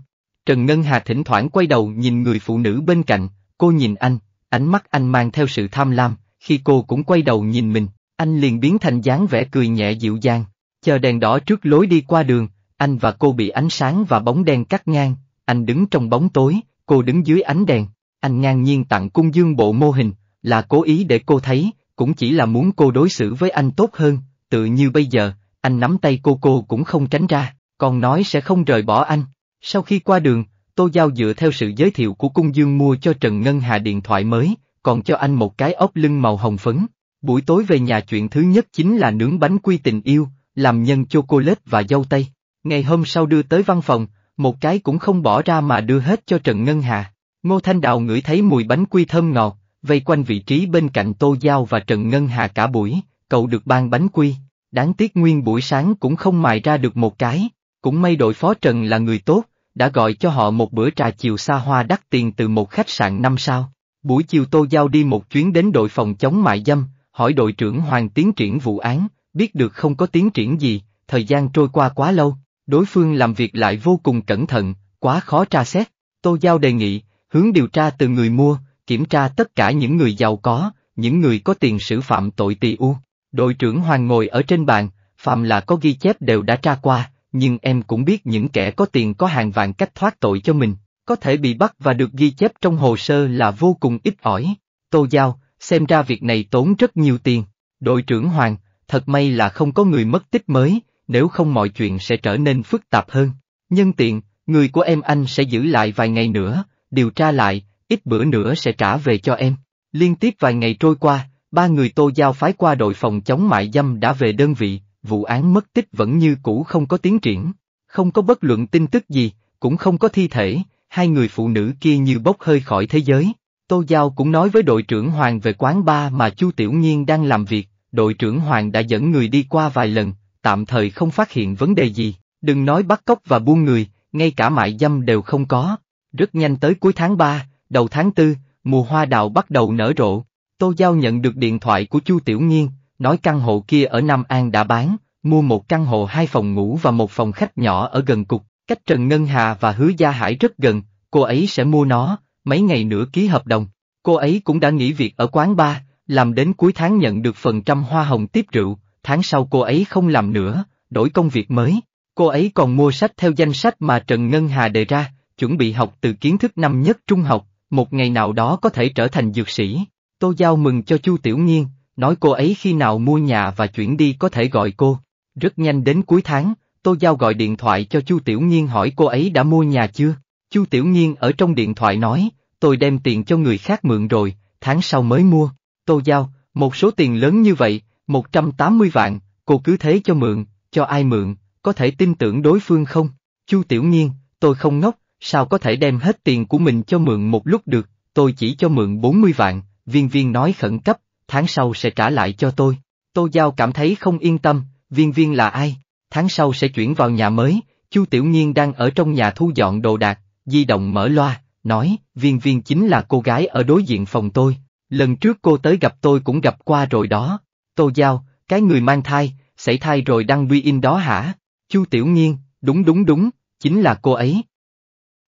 Trần Ngân Hà thỉnh thoảng quay đầu nhìn người phụ nữ bên cạnh, cô nhìn anh, ánh mắt anh mang theo sự tham lam, khi cô cũng quay đầu nhìn mình, anh liền biến thành dáng vẻ cười nhẹ dịu dàng. Chờ đèn đỏ trước lối đi qua đường, anh và cô bị ánh sáng và bóng đen cắt ngang, anh đứng trong bóng tối, cô đứng dưới ánh đèn, anh ngang nhiên tặng cung dương bộ mô hình, là cố ý để cô thấy, cũng chỉ là muốn cô đối xử với anh tốt hơn, tự như bây giờ, anh nắm tay cô cô cũng không tránh ra, còn nói sẽ không rời bỏ anh. Sau khi qua đường, Tô Giao dựa theo sự giới thiệu của cung dương mua cho Trần Ngân Hà điện thoại mới, còn cho anh một cái ốc lưng màu hồng phấn. Buổi tối về nhà chuyện thứ nhất chính là nướng bánh quy tình yêu, làm nhân chocolate và dâu tây. Ngày hôm sau đưa tới văn phòng, một cái cũng không bỏ ra mà đưa hết cho Trần Ngân Hà. Ngô Thanh Đào ngửi thấy mùi bánh quy thơm ngọt, vây quanh vị trí bên cạnh Tô Giao và Trần Ngân Hà cả buổi, cậu được ban bánh quy. Đáng tiếc nguyên buổi sáng cũng không mài ra được một cái, cũng may đội phó Trần là người tốt, đã gọi cho họ một bữa trà chiều xa hoa đắt tiền từ một khách sạn năm sao. Buổi chiều Tô Giao đi một chuyến đến đội phòng chống mại dâm, hỏi đội trưởng Hoàng tiến triển vụ án, biết được không có tiến triển gì, thời gian trôi qua quá lâu, Đối phương làm việc lại vô cùng cẩn thận, quá khó tra xét. Tô Giao đề nghị, hướng điều tra từ người mua, kiểm tra tất cả những người giàu có, những người có tiền sử phạm tội tì u. Đội trưởng Hoàng ngồi ở trên bàn, phạm là có ghi chép đều đã tra qua, nhưng em cũng biết những kẻ có tiền có hàng vạn cách thoát tội cho mình, có thể bị bắt và được ghi chép trong hồ sơ là vô cùng ít ỏi. Tô Giao, xem ra việc này tốn rất nhiều tiền. Đội trưởng Hoàng, thật may là không có người mất tích mới, nếu không mọi chuyện sẽ trở nên phức tạp hơn. Nhân tiện, người của em anh sẽ giữ lại vài ngày nữa, điều tra lại, ít bữa nữa sẽ trả về cho em. Liên tiếp vài ngày trôi qua, ba người tô giao phái qua đội phòng chống mại dâm đã về đơn vị, vụ án mất tích vẫn như cũ không có tiến triển, không có bất luận tin tức gì, cũng không có thi thể, hai người phụ nữ kia như bốc hơi khỏi thế giới. Tô Giao cũng nói với đội trưởng Hoàng về quán ba mà Chu Tiểu Nhiên đang làm việc, đội trưởng Hoàng đã dẫn người đi qua vài lần, tạm thời không phát hiện vấn đề gì, đừng nói bắt cóc và buôn người, ngay cả mại dâm đều không có. Rất nhanh tới cuối tháng 3, đầu tháng 4, mùa hoa đào bắt đầu nở rộ. Tô Giao nhận được điện thoại của Chu Tiểu Nhiên, nói căn hộ kia ở Nam An đã bán, mua một căn hộ hai phòng ngủ và một phòng khách nhỏ ở gần cục, cách Trần Ngân Hà và Hứa Gia Hải rất gần, cô ấy sẽ mua nó, mấy ngày nữa ký hợp đồng. Cô ấy cũng đã nghỉ việc ở quán bar, làm đến cuối tháng nhận được phần trăm hoa hồng tiếp rượu, tháng sau cô ấy không làm nữa, đổi công việc mới. Cô ấy còn mua sách theo danh sách mà Trần Ngân Hà đề ra, chuẩn bị học từ kiến thức năm nhất trung học, một ngày nào đó có thể trở thành dược sĩ. Tô Giao mừng cho Chu Tiểu Nghiên, nói cô ấy khi nào mua nhà và chuyển đi có thể gọi cô. Rất nhanh đến cuối tháng, Tô Giao gọi điện thoại cho Chu Tiểu Nghiên hỏi cô ấy đã mua nhà chưa. Chu Tiểu Nghiên ở trong điện thoại nói, tôi đem tiền cho người khác mượn rồi, tháng sau mới mua. Tô Giao, một số tiền lớn như vậy, 180 vạn, cô cứ thế cho mượn, cho ai mượn, có thể tin tưởng đối phương không? Chu Tiểu Nhiên, tôi không ngốc, sao có thể đem hết tiền của mình cho mượn một lúc được, tôi chỉ cho mượn 40 vạn, viên viên nói khẩn cấp, tháng sau sẽ trả lại cho tôi. Tô Giao cảm thấy không yên tâm, viên viên là ai, tháng sau sẽ chuyển vào nhà mới, Chu Tiểu Nhiên đang ở trong nhà thu dọn đồ đạc, di động mở loa, nói, viên viên chính là cô gái ở đối diện phòng tôi, lần trước cô tới gặp tôi cũng gặp qua rồi đó, Tô Giao, cái người mang thai, xảy thai rồi đăng duy in đó hả? Chu Tiểu Nghiên, đúng đúng đúng, chính là cô ấy.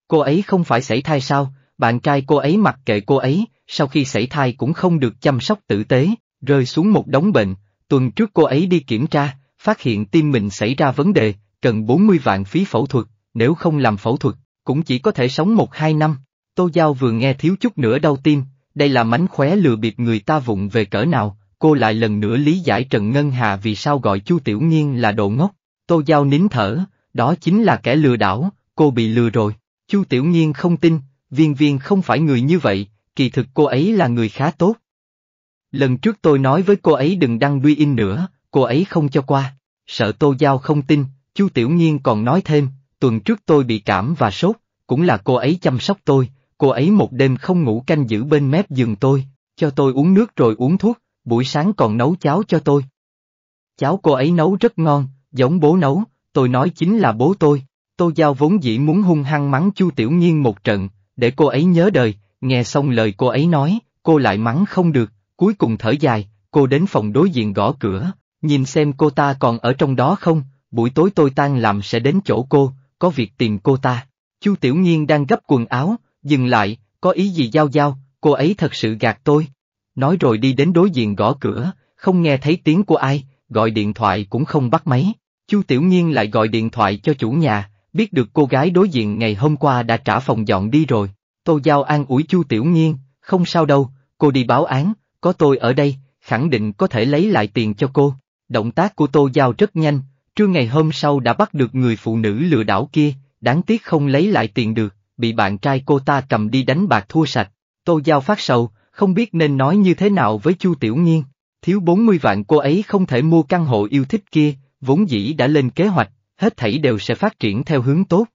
Cô ấy không phải xảy thai sao, bạn trai cô ấy mặc kệ cô ấy, sau khi xảy thai cũng không được chăm sóc tử tế, rơi xuống một đống bệnh, tuần trước cô ấy đi kiểm tra, phát hiện tim mình xảy ra vấn đề, cần 40 vạn phí phẫu thuật, nếu không làm phẫu thuật, cũng chỉ có thể sống 1-2 năm. Tô Giao vừa nghe thiếu chút nữa đau tim, đây là mánh khóe lừa bịp người ta vụng về cỡ nào, cô lại lần nữa lý giải Trần Ngân Hà vì sao gọi Chu Tiểu Nghiên là đồ ngốc. Tô Giao nín thở, đó chính là kẻ lừa đảo, cô bị lừa rồi. Chu Tiểu Nghiên không tin, viên viên không phải người như vậy, kỳ thực cô ấy là người khá tốt. Lần trước tôi nói với cô ấy đừng đăng duy in nữa, cô ấy không cho qua. Sợ Tô Giao không tin, Chu Tiểu Nghiên còn nói thêm, tuần trước tôi bị cảm và sốt, cũng là cô ấy chăm sóc tôi, cô ấy một đêm không ngủ canh giữ bên mép giường tôi, cho tôi uống nước rồi uống thuốc, buổi sáng còn nấu cháo cho tôi. Cháo cô ấy nấu rất ngon, giống bố nấu, tôi nói chính là bố tôi. Tô Giao vốn dĩ muốn hung hăng mắng Chu Tiểu Nhiên một trận, để cô ấy nhớ đời, nghe xong lời cô ấy nói, cô lại mắng không được, cuối cùng thở dài, cô đến phòng đối diện gõ cửa, nhìn xem cô ta còn ở trong đó không, buổi tối tôi tan làm sẽ đến chỗ cô, có việc tìm cô ta. Chu Tiểu Nhiên đang gấp quần áo, dừng lại, có ý gì giao giao, cô ấy thật sự gạt tôi, nói rồi đi đến đối diện gõ cửa, không nghe thấy tiếng của ai, gọi điện thoại cũng không bắt máy. Chu Tiểu Nhiên lại gọi điện thoại cho chủ nhà, biết được cô gái đối diện ngày hôm qua đã trả phòng dọn đi rồi. Tô Giao an ủi Chu Tiểu Nhiên, không sao đâu, cô đi báo án, có tôi ở đây, khẳng định có thể lấy lại tiền cho cô. Động tác của Tô Giao rất nhanh, trưa ngày hôm sau đã bắt được người phụ nữ lừa đảo kia, đáng tiếc không lấy lại tiền được, bị bạn trai cô ta cầm đi đánh bạc thua sạch. Tô Giao phát sầu, không biết nên nói như thế nào với Chu Tiểu Nhiên Thiếu 40 vạn cô ấy không thể mua căn hộ yêu thích kia, vốn dĩ đã lên kế hoạch, hết thảy đều sẽ phát triển theo hướng tốt.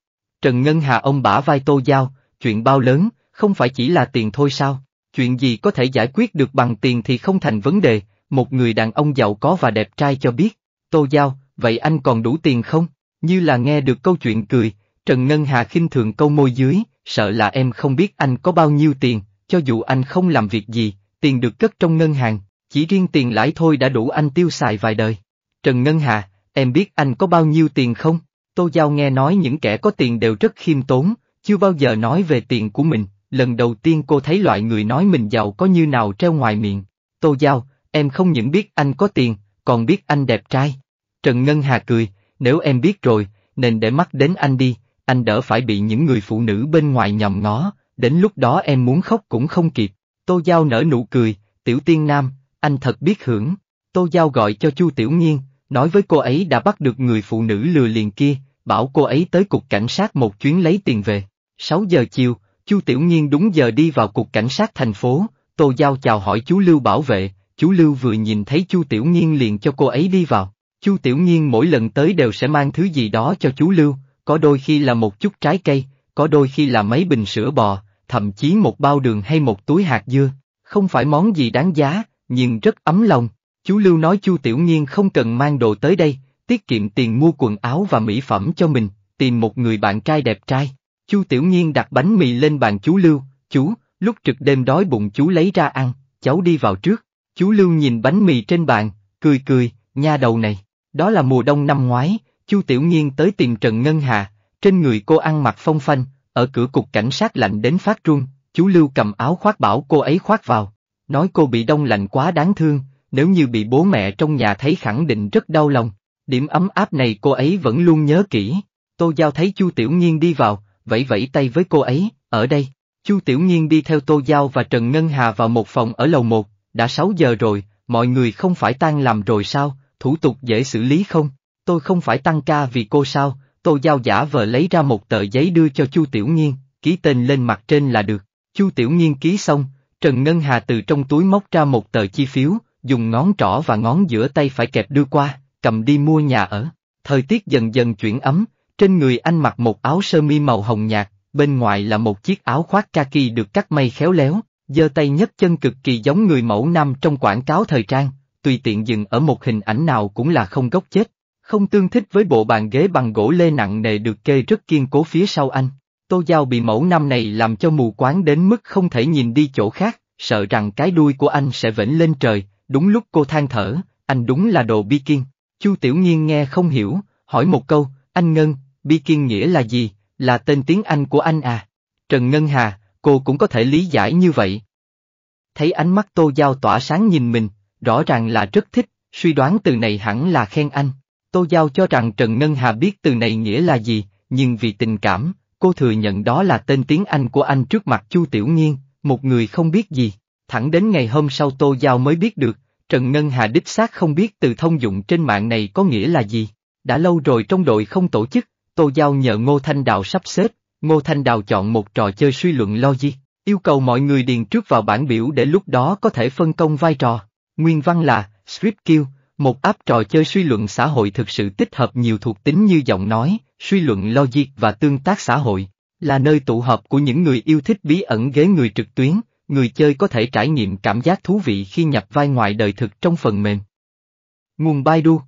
Trần Ngân Hà ông bả vai tô giao, chuyện bao lớn, không phải chỉ là tiền thôi sao, chuyện gì có thể giải quyết được bằng tiền thì không thành vấn đề, một người đàn ông giàu có và đẹp trai cho biết, tô giao, vậy anh còn đủ tiền không? Như là nghe được câu chuyện cười, Trần Ngân Hà khinh thường câu môi dưới, sợ là em không biết anh có bao nhiêu tiền, cho dù anh không làm việc gì, tiền được cất trong ngân hàng, chỉ riêng tiền lãi thôi đã đủ anh tiêu xài vài đời. Trần Ngân Hà, em biết anh có bao nhiêu tiền không? Tô Giao nghe nói những kẻ có tiền đều rất khiêm tốn, chưa bao giờ nói về tiền của mình, lần đầu tiên cô thấy loại người nói mình giàu có như nào treo ngoài miệng. Tô Giao, em không những biết anh có tiền, còn biết anh đẹp trai. Trần Ngân Hà cười, nếu em biết rồi, nên để mắt đến anh đi, anh đỡ phải bị những người phụ nữ bên ngoài nhòm ngó, đến lúc đó em muốn khóc cũng không kịp. Tô Giao nở nụ cười, tiểu tiên nam, anh thật biết hưởng. Tô Giao gọi cho Chu Tiểu Nhiên, nói với cô ấy đã bắt được người phụ nữ lừa liền kia, bảo cô ấy tới cục cảnh sát một chuyến lấy tiền về. 6 giờ chiều, Chu Tiểu Nhiên đúng giờ đi vào cục cảnh sát thành phố, Tô Giao chào hỏi chú Lưu bảo vệ, chú Lưu vừa nhìn thấy Chu Tiểu Nhiên liền cho cô ấy đi vào. Chu Tiểu Nhiên mỗi lần tới đều sẽ mang thứ gì đó cho chú Lưu, có đôi khi là một chút trái cây, có đôi khi là mấy bình sữa bò, thậm chí một bao đường hay một túi hạt dưa, không phải món gì đáng giá, nhưng rất ấm lòng. Chú Lưu nói Chu Tiểu Nhiên không cần mang đồ tới đây, tiết kiệm tiền mua quần áo và mỹ phẩm cho mình, tìm một người bạn trai đẹp trai. Chu Tiểu Nhiên đặt bánh mì lên bàn chú Lưu, chú, lúc trực đêm đói bụng chú lấy ra ăn, cháu đi vào trước. Chú Lưu nhìn bánh mì trên bàn, cười cười, nha đầu này, đó là mùa đông năm ngoái, Chu Tiểu Nhiên tới tìm Trần Ngân Hà, trên người cô ăn mặc phong phanh, ở cửa cục cảnh sát lạnh đến phát run, chú Lưu cầm áo khoác bảo cô ấy khoác vào, nói cô bị đông lạnh quá đáng thương, nếu như bị bố mẹ trong nhà thấy khẳng định rất đau lòng. Điểm ấm áp này cô ấy vẫn luôn nhớ kỹ. Tô Giao thấy Chu Tiểu Nhiên đi vào, vẫy vẫy tay với cô ấy, ở đây. Chu Tiểu Nhiên đi theo Tô Giao và Trần Ngân Hà vào một phòng ở lầu một, đã 6 giờ rồi, mọi người không phải tan làm rồi sao, thủ tục dễ xử lý không? Tôi không phải tăng ca vì cô sao, Tô Giao giả vờ lấy ra một tờ giấy đưa cho Chu Tiểu Nghiên, ký tên lên mặt trên là được. Chu Tiểu Nghiên ký xong, Trần Ngân Hà từ trong túi móc ra một tờ chi phiếu, dùng ngón trỏ và ngón giữa tay phải kẹp đưa qua, cầm đi mua nhà ở. Thời tiết dần dần chuyển ấm, trên người anh mặc một áo sơ mi màu hồng nhạt, bên ngoài là một chiếc áo khoác kaki được cắt may khéo léo, giơ tay nhấc chân cực kỳ giống người mẫu nam trong quảng cáo thời trang, tùy tiện dừng ở một hình ảnh nào cũng là không góc chết không tương thích với bộ bàn ghế bằng gỗ lê nặng nề được kê rất kiên cố phía sau anh. Tô Giao bị mẫu năm này làm cho mù quáng đến mức không thể nhìn đi chỗ khác, sợ rằng cái đuôi của anh sẽ vểnh lên trời, đúng lúc cô than thở, anh đúng là đồ bi kiên. Chu Tiểu Nhiên nghe không hiểu, hỏi một câu, anh Ngân, bi kiên nghĩa là gì, là tên tiếng Anh của anh à? Trần Ngân Hà, cô cũng có thể lý giải như vậy. Thấy ánh mắt Tô Giao tỏa sáng nhìn mình, rõ ràng là rất thích, suy đoán từ này hẳn là khen anh, Tô Giao cho rằng Trần Ngân Hà biết từ này nghĩa là gì, nhưng vì tình cảm, cô thừa nhận đó là tên tiếng Anh của anh trước mặt Chu Tiểu Nghiên, một người không biết gì. Thẳng đến ngày hôm sau Tô Giao mới biết được, Trần Ngân Hà đích xác không biết từ thông dụng trên mạng này có nghĩa là gì. Đã lâu rồi trong đội không tổ chức, Tô Giao nhờ Ngô Thanh Đào sắp xếp, Ngô Thanh Đào chọn một trò chơi suy luận logic, yêu cầu mọi người điền trước vào bản biểu để lúc đó có thể phân công vai trò. Nguyên văn là, script kill, một áp trò chơi suy luận xã hội thực sự tích hợp nhiều thuộc tính như giọng nói, suy luận logic và tương tác xã hội, là nơi tụ hợp của những người yêu thích bí ẩn ghế người trực tuyến, người chơi có thể trải nghiệm cảm giác thú vị khi nhập vai ngoài đời thực trong phần mềm. Nguồn Baidu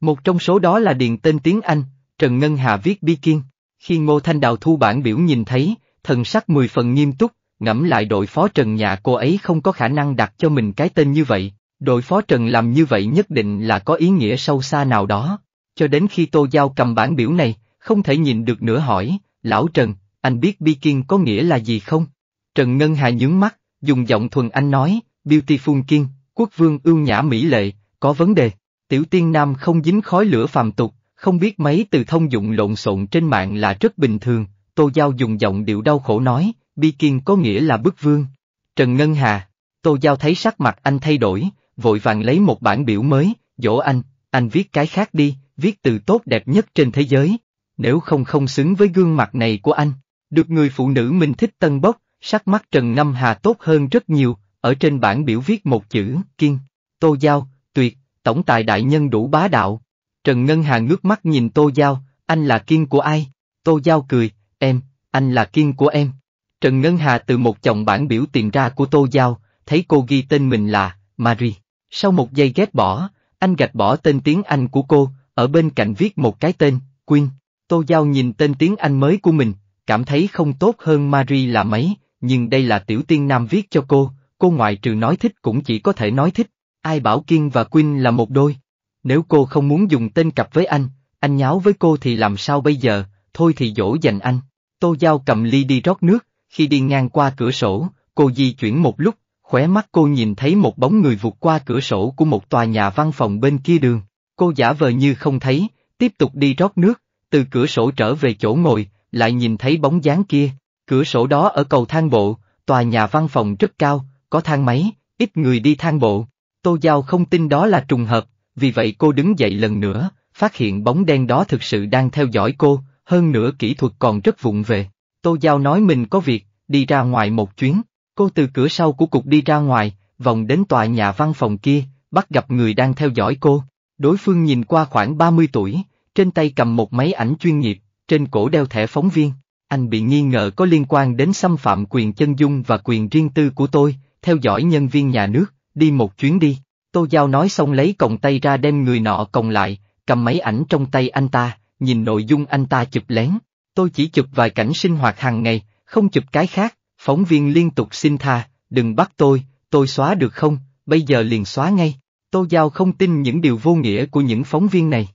Một trong số đó là điền tên tiếng Anh, Trần Ngân Hà viết bi kiên. Khi Ngô Thanh Đào thu bản biểu nhìn thấy, thần sắc mười phần nghiêm túc, ngẫm lại đội phó Trần nhà cô ấy không có khả năng đặt cho mình cái tên như vậy, Đội phó Trần làm như vậy nhất định là có ý nghĩa sâu xa nào đó, cho đến khi Tô Giao cầm bản biểu này, không thể nhìn được nữa hỏi, Lão Trần, anh biết bi kiên có nghĩa là gì không? Trần Ngân Hà nhướng mắt, dùng giọng thuần anh nói, Beautiful Kiên, quốc vương ưu nhã mỹ lệ, có vấn đề, tiểu tiên nam không dính khói lửa phàm tục, không biết mấy từ thông dụng lộn xộn trên mạng là rất bình thường, Tô Giao dùng giọng điệu đau khổ nói, bi kiên có nghĩa là bức vương. Trần Ngân Hà, Tô Giao thấy sắc mặt anh thay đổi, vội vàng lấy một bản biểu mới, dỗ anh, anh viết cái khác đi, viết từ tốt đẹp nhất trên thế giới, nếu không không xứng với gương mặt này của anh. Được người phụ nữ mình thích tân bốc, sắc mắt Trần Ngâm Hà tốt hơn rất nhiều, ở trên bản biểu viết một chữ, kiên, tô giao, tuyệt, tổng tài đại nhân đủ bá đạo. Trần Ngân Hà ngước mắt nhìn tô giao, anh là kiên của ai? Tô giao cười, em, anh là kiên của em. Trần Ngân Hà từ một chồng bản biểu tìm ra của tô giao, thấy cô ghi tên mình là Marie. Sau một giây ghét bỏ, anh gạch bỏ tên tiếng Anh của cô, ở bên cạnh viết một cái tên, Quyên. Tô Giao nhìn tên tiếng Anh mới của mình, cảm thấy không tốt hơn Marie là mấy, nhưng đây là tiểu tiên nam viết cho cô, cô ngoại trừ nói thích cũng chỉ có thể nói thích, ai bảo Kiên và Quyên là một đôi. Nếu cô không muốn dùng tên cặp với anh, anh nháo với cô thì làm sao bây giờ, thôi thì dỗ dành anh. Tô Giao cầm ly đi rót nước, khi đi ngang qua cửa sổ, cô di chuyển một lúc, Khóe mắt cô nhìn thấy một bóng người vụt qua cửa sổ của một tòa nhà văn phòng bên kia đường. Cô giả vờ như không thấy, tiếp tục đi rót nước, từ cửa sổ trở về chỗ ngồi, lại nhìn thấy bóng dáng kia. Cửa sổ đó ở cầu thang bộ, tòa nhà văn phòng rất cao, có thang máy, ít người đi thang bộ. Tô Giao không tin đó là trùng hợp, vì vậy cô đứng dậy lần nữa, phát hiện bóng đen đó thực sự đang theo dõi cô, hơn nữa kỹ thuật còn rất vụng về. Tô Giao nói mình có việc, đi ra ngoài một chuyến, Cô từ cửa sau của cục đi ra ngoài, vòng đến tòa nhà văn phòng kia, bắt gặp người đang theo dõi cô. Đối phương nhìn qua khoảng 30 tuổi, trên tay cầm một máy ảnh chuyên nghiệp, trên cổ đeo thẻ phóng viên. Anh bị nghi ngờ có liên quan đến xâm phạm quyền chân dung và quyền riêng tư của tôi, theo dõi nhân viên nhà nước, đi một chuyến đi. Tô Giao nói xong lấy còng tay ra đem người nọ còng lại, cầm máy ảnh trong tay anh ta, nhìn nội dung anh ta chụp lén. Tôi chỉ chụp vài cảnh sinh hoạt hàng ngày, không chụp cái khác, phóng viên liên tục xin tha, đừng bắt tôi, tôi xóa được không, bây giờ liền xóa ngay. Tô Giao không tin những điều vô nghĩa của những phóng viên này.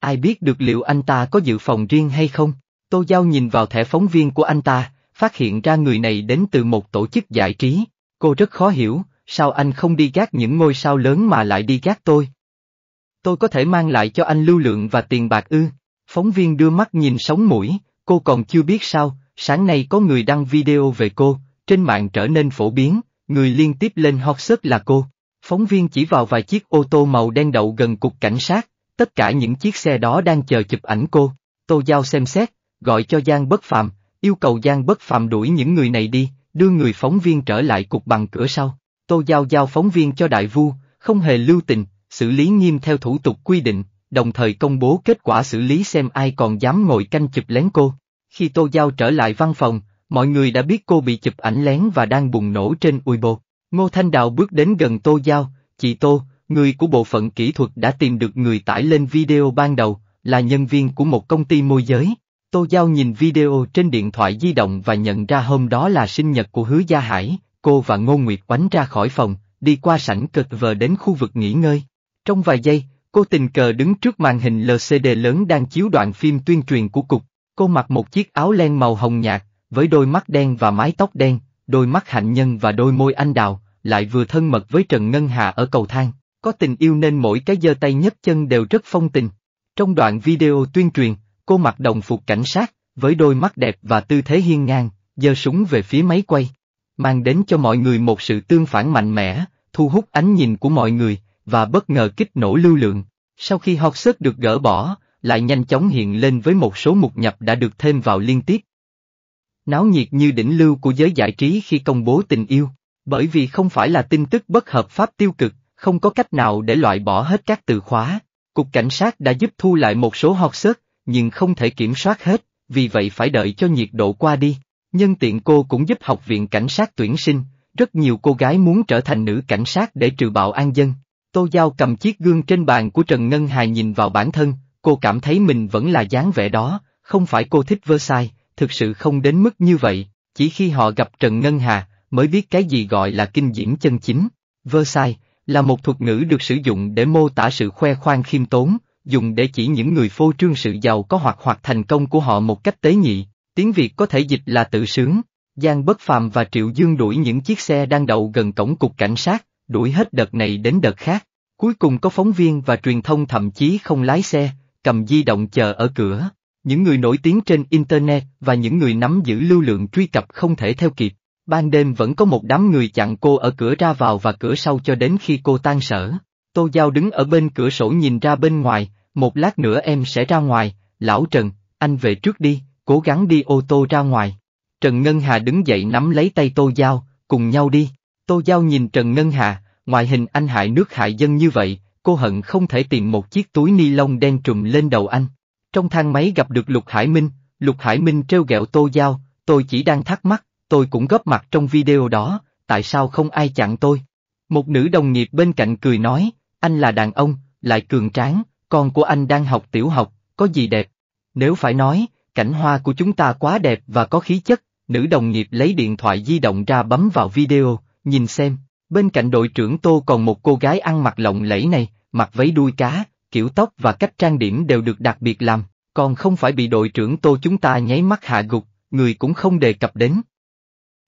Ai biết được liệu anh ta có dự phòng riêng hay không? Tô Giao nhìn vào thẻ phóng viên của anh ta, phát hiện ra người này đến từ một tổ chức giải trí. Cô rất khó hiểu, sao anh không đi gác những ngôi sao lớn mà lại đi gác tôi? Tôi có thể mang lại cho anh lưu lượng và tiền bạc ư? Phóng viên đưa mắt nhìn sóng mũi, cô còn chưa biết sao, sáng nay có người đăng video về cô, trên mạng trở nên phổ biến, người liên tiếp lên hot search là cô. Phóng viên chỉ vào vài chiếc ô tô màu đen đậu gần cục cảnh sát, tất cả những chiếc xe đó đang chờ chụp ảnh cô. Tô Giao xem xét, gọi cho Giang Bất Phạm, yêu cầu Giang Bất Phạm đuổi những người này đi, đưa người phóng viên trở lại cục bằng cửa sau. Tô Giao giao phóng viên cho Đại Vu, không hề lưu tình, xử lý nghiêm theo thủ tục quy định, đồng thời công bố kết quả xử lý xem ai còn dám ngồi canh chụp lén cô. Khi Tô Giao trở lại văn phòng, mọi người đã biết cô bị chụp ảnh lén và đang bùng nổ trên Weibo. Ngô Thanh Đào bước đến gần Tô Giao, chị Tô, người của bộ phận kỹ thuật đã tìm được người tải lên video ban đầu, là nhân viên của một công ty môi giới. Tô Giao nhìn video trên điện thoại di động và nhận ra hôm đó là sinh nhật của Hứa Gia Hải, cô và Ngô Nguyệt oánh ra khỏi phòng, đi qua sảnh cực vờ đến khu vực nghỉ ngơi. Trong vài giây, cô tình cờ đứng trước màn hình LCD lớn đang chiếu đoạn phim tuyên truyền của cục, Cô mặc một chiếc áo len màu hồng nhạt, với đôi mắt đen và mái tóc đen, đôi mắt hạnh nhân và đôi môi anh đào, lại vừa thân mật với Trần Ngân Hà ở cầu thang. Có tình yêu nên mỗi cái giơ tay nhấc chân đều rất phong tình. Trong đoạn video tuyên truyền, cô mặc đồng phục cảnh sát, với đôi mắt đẹp và tư thế hiên ngang, giơ súng về phía máy quay. Mang đến cho mọi người một sự tương phản mạnh mẽ, thu hút ánh nhìn của mọi người, và bất ngờ kích nổ lưu lượng. Sau khi Hot Search được gỡ bỏ, lại nhanh chóng hiện lên với một số mục nhập đã được thêm vào liên tiếp. Náo nhiệt như đỉnh lưu của giới giải trí khi công bố tình yêu, bởi vì không phải là tin tức bất hợp pháp tiêu cực, không có cách nào để loại bỏ hết các từ khóa. Cục cảnh sát đã giúp thu lại một số hot search, nhưng không thể kiểm soát hết, vì vậy phải đợi cho nhiệt độ qua đi. Nhân tiện cô cũng giúp học viện cảnh sát tuyển sinh, rất nhiều cô gái muốn trở thành nữ cảnh sát để trừ bạo an dân. Tô Giao cầm chiếc gương trên bàn của Trần Ngân Hà nhìn vào bản thân, cô cảm thấy mình vẫn là dáng vẻ đó, không phải cô thích Versailles, thực sự không đến mức như vậy, chỉ khi họ gặp Trần Ngân Hà, mới biết cái gì gọi là kinh diễm chân chính. Versailles, là một thuật ngữ được sử dụng để mô tả sự khoe khoang khiêm tốn, dùng để chỉ những người phô trương sự giàu có hoặc hoặc thành công của họ một cách tế nhị, tiếng Việt có thể dịch là tự sướng. Giang Bất Phàm và Triệu Dương đuổi những chiếc xe đang đậu gần cổng cục cảnh sát, đuổi hết đợt này đến đợt khác. Cuối cùng có phóng viên và truyền thông thậm chí không lái xe, cầm di động chờ ở cửa. Những người nổi tiếng trên Internet và những người nắm giữ lưu lượng truy cập không thể theo kịp. Ban đêm vẫn có một đám người chặn cô ở cửa ra vào và cửa sau cho đến khi cô tan sở. Tô Giao đứng ở bên cửa sổ nhìn ra bên ngoài, một lát nữa em sẽ ra ngoài, lão Trần, anh về trước đi, cố gắng đi ô tô ra ngoài. Trần Ngân Hà đứng dậy nắm lấy tay Tô Giao, cùng nhau đi. Tô Giao nhìn Trần Ngân Hà, ngoại hình anh hại nước hại dân như vậy, cô hận không thể tìm một chiếc túi ni lông đen trùm lên đầu anh. Trong thang máy gặp được Lục Hải Minh, Lục Hải Minh treo gẹo Tô dao tôi chỉ đang thắc mắc, tôi cũng góp mặt trong video đó, tại sao không ai chặn tôi? Một nữ đồng nghiệp bên cạnh cười nói, anh là đàn ông, lại cường tráng, con của anh đang học tiểu học, có gì đẹp? Nếu phải nói, cảnh hoa của chúng ta quá đẹp và có khí chất, nữ đồng nghiệp lấy điện thoại di động ra bấm vào video, nhìn xem, bên cạnh đội trưởng Tô còn một cô gái ăn mặc lộng lẫy này, mặc váy đuôi cá, kiểu tóc và cách trang điểm đều được đặc biệt làm, còn không phải bị đội trưởng tô chúng ta nháy mắt hạ gục, người cũng không đề cập đến.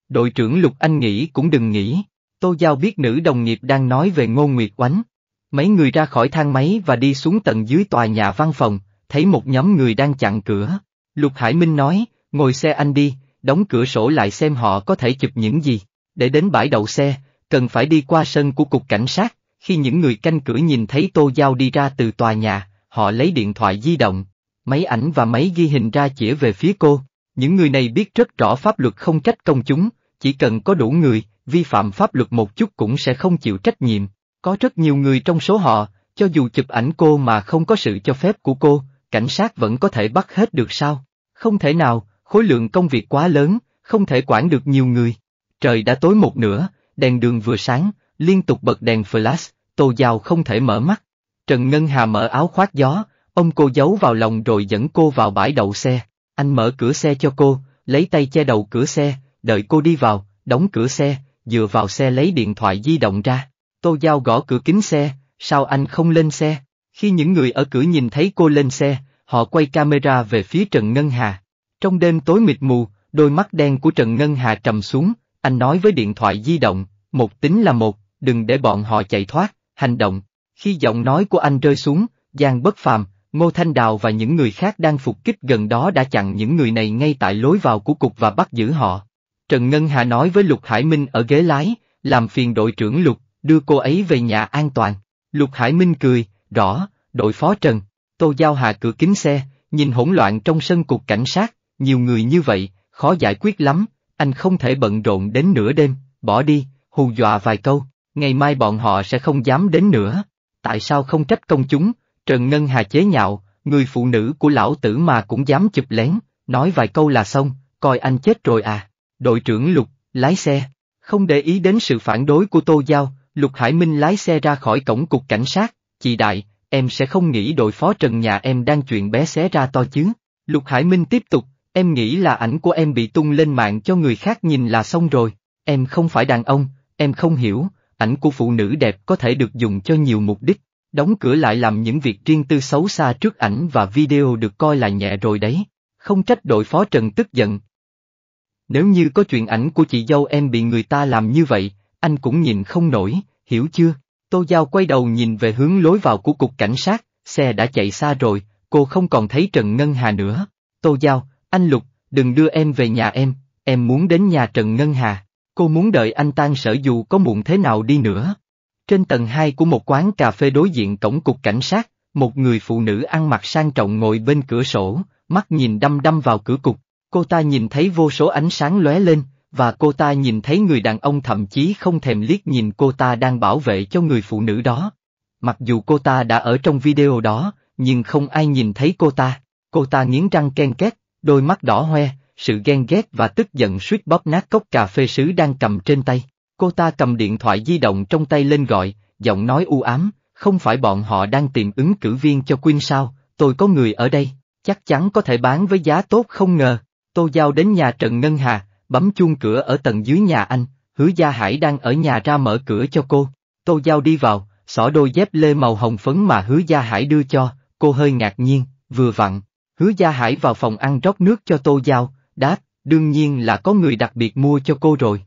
Đội trưởng Lục Anh nghĩ cũng đừng nghĩ, tô giao biết nữ đồng nghiệp đang nói về Ngô Nguyệt Oánh. Mấy người ra khỏi thang máy và đi xuống tận dưới tòa nhà văn phòng, thấy một nhóm người đang chặn cửa. Lục Hải Minh nói, ngồi xe anh đi, đóng cửa sổ lại xem họ có thể chụp những gì. Để đến bãi đậu xe, cần phải đi qua sân của cục cảnh sát, khi những người canh cửa nhìn thấy Tô Giao đi ra từ tòa nhà, họ lấy điện thoại di động, máy ảnh và máy ghi hình ra chĩa về phía cô. Những người này biết rất rõ pháp luật không trách công chúng, chỉ cần có đủ người, vi phạm pháp luật một chút cũng sẽ không chịu trách nhiệm. Có rất nhiều người trong số họ, cho dù chụp ảnh cô mà không có sự cho phép của cô, cảnh sát vẫn có thể bắt hết được sao? Không thể nào, khối lượng công việc quá lớn, không thể quản được nhiều người. Trời đã tối một nửa, đèn đường vừa sáng, liên tục bật đèn flash, Tô Giao không thể mở mắt. Trần Ngân Hà mở áo khoác gió, ông cô giấu vào lòng rồi dẫn cô vào bãi đậu xe. Anh mở cửa xe cho cô, lấy tay che đầu cửa xe, đợi cô đi vào, đóng cửa xe, dựa vào xe lấy điện thoại di động ra. Tô Giao gõ cửa kính xe, sao anh không lên xe? Khi những người ở cửa nhìn thấy cô lên xe, họ quay camera về phía Trần Ngân Hà. Trong đêm tối mịt mù, đôi mắt đen của Trần Ngân Hà trầm xuống, anh nói với điện thoại di động, một tính là một, đừng để bọn họ chạy thoát, hành động. Khi giọng nói của anh rơi xuống, Giang Bất Phàm, Ngô Thanh Đào và những người khác đang phục kích gần đó đã chặn những người này ngay tại lối vào của cục và bắt giữ họ. Trần Ngân Hà nói với Lục Hải Minh ở ghế lái, làm phiền đội trưởng Lục, đưa cô ấy về nhà an toàn. Lục Hải Minh cười, rõ, đội phó Trần, Tô Giao Hà cửa kính xe, nhìn hỗn loạn trong sân cục cảnh sát, nhiều người như vậy, khó giải quyết lắm, anh không thể bận rộn đến nửa đêm, bỏ đi, hù dọa vài câu ngày mai bọn họ sẽ không dám đến nữa. Tại sao không trách công chúng, Trần Ngân Hà chế nhạo, người phụ nữ của lão tử mà cũng dám chụp lén, nói vài câu là xong, coi anh chết rồi à. Đội trưởng Lục, lái xe, không để ý đến sự phản đối của Tô Giao, Lục Hải Minh lái xe ra khỏi cổng cục cảnh sát, chị Đại, em sẽ không nghĩ đội phó Trần nhà em đang chuyện bé xé ra to chứ. Lục Hải Minh tiếp tục, em nghĩ là ảnh của em bị tung lên mạng cho người khác nhìn là xong rồi, em không phải đàn ông, em không hiểu, ảnh của phụ nữ đẹp có thể được dùng cho nhiều mục đích, đóng cửa lại làm những việc riêng tư xấu xa trước ảnh và video được coi là nhẹ rồi đấy, không trách đội phó Trần tức giận. Nếu như có chuyện ảnh của chị dâu em bị người ta làm như vậy, anh cũng nhìn không nổi, hiểu chưa? Tô Giao quay đầu nhìn về hướng lối vào của cục cảnh sát, xe đã chạy xa rồi, cô không còn thấy Trần Ngân Hà nữa. Tô Giao, anh Lục, đừng đưa em về nhà em, em muốn đến nhà Trần Ngân Hà. Cô muốn đợi anh tan sở dù có muộn thế nào đi nữa. Trên tầng 2 của một quán cà phê đối diện cổng cục cảnh sát, một người phụ nữ ăn mặc sang trọng ngồi bên cửa sổ, mắt nhìn đăm đăm vào cửa cục. Cô ta nhìn thấy vô số ánh sáng lóe lên, và cô ta nhìn thấy người đàn ông thậm chí không thèm liếc nhìn cô ta đang bảo vệ cho người phụ nữ đó. Mặc dù cô ta đã ở trong video đó, nhưng không ai nhìn thấy cô ta. Cô ta nghiến răng ken két, đôi mắt đỏ hoe, sự ghen ghét và tức giận suýt bóp nát cốc cà phê sứ đang cầm trên tay. Cô ta cầm điện thoại di động trong tay lên gọi, giọng nói u ám, không phải bọn họ đang tìm ứng cử viên cho Quyên sao, tôi có người ở đây, chắc chắn có thể bán với giá tốt không ngờ. Tô Giao đến nhà Trần Ngân Hà, bấm chuông cửa ở tầng dưới nhà anh, hứa Gia Hải đang ở nhà ra mở cửa cho cô. Tô Giao đi vào, xỏ đôi dép lê màu hồng phấn mà hứa Gia Hải đưa cho, cô hơi ngạc nhiên, vừa vặn. Hứa Gia Hải vào phòng ăn rót nước cho Tô Giao, Đáp, đương nhiên là có người đặc biệt mua cho cô rồi.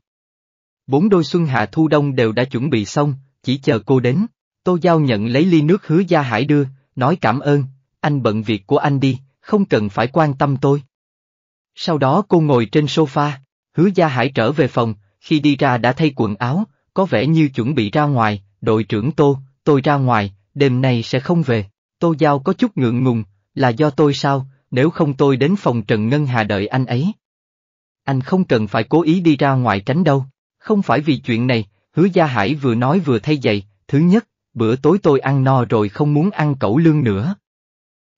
Bốn đôi xuân hạ thu đông đều đã chuẩn bị xong, chỉ chờ cô đến. Tô Giao nhận lấy ly nước hứa Gia Hải đưa, nói cảm ơn, anh bận việc của anh đi, không cần phải quan tâm tôi. Sau đó cô ngồi trên sofa, hứa Gia Hải trở về phòng, khi đi ra đã thay quần áo, có vẻ như chuẩn bị ra ngoài, đội trưởng Tô, tôi ra ngoài, đêm nay sẽ không về. Tô Giao có chút ngượng ngùng, là do tôi sao, nếu không tôi đến phòng Trần Ngân Hà đợi anh ấy. Anh không cần phải cố ý đi ra ngoài tránh đâu, không phải vì chuyện này, hứa Gia Hải vừa nói vừa thay giày, thứ nhất, bữa tối tôi ăn no rồi không muốn ăn cẩu lương nữa.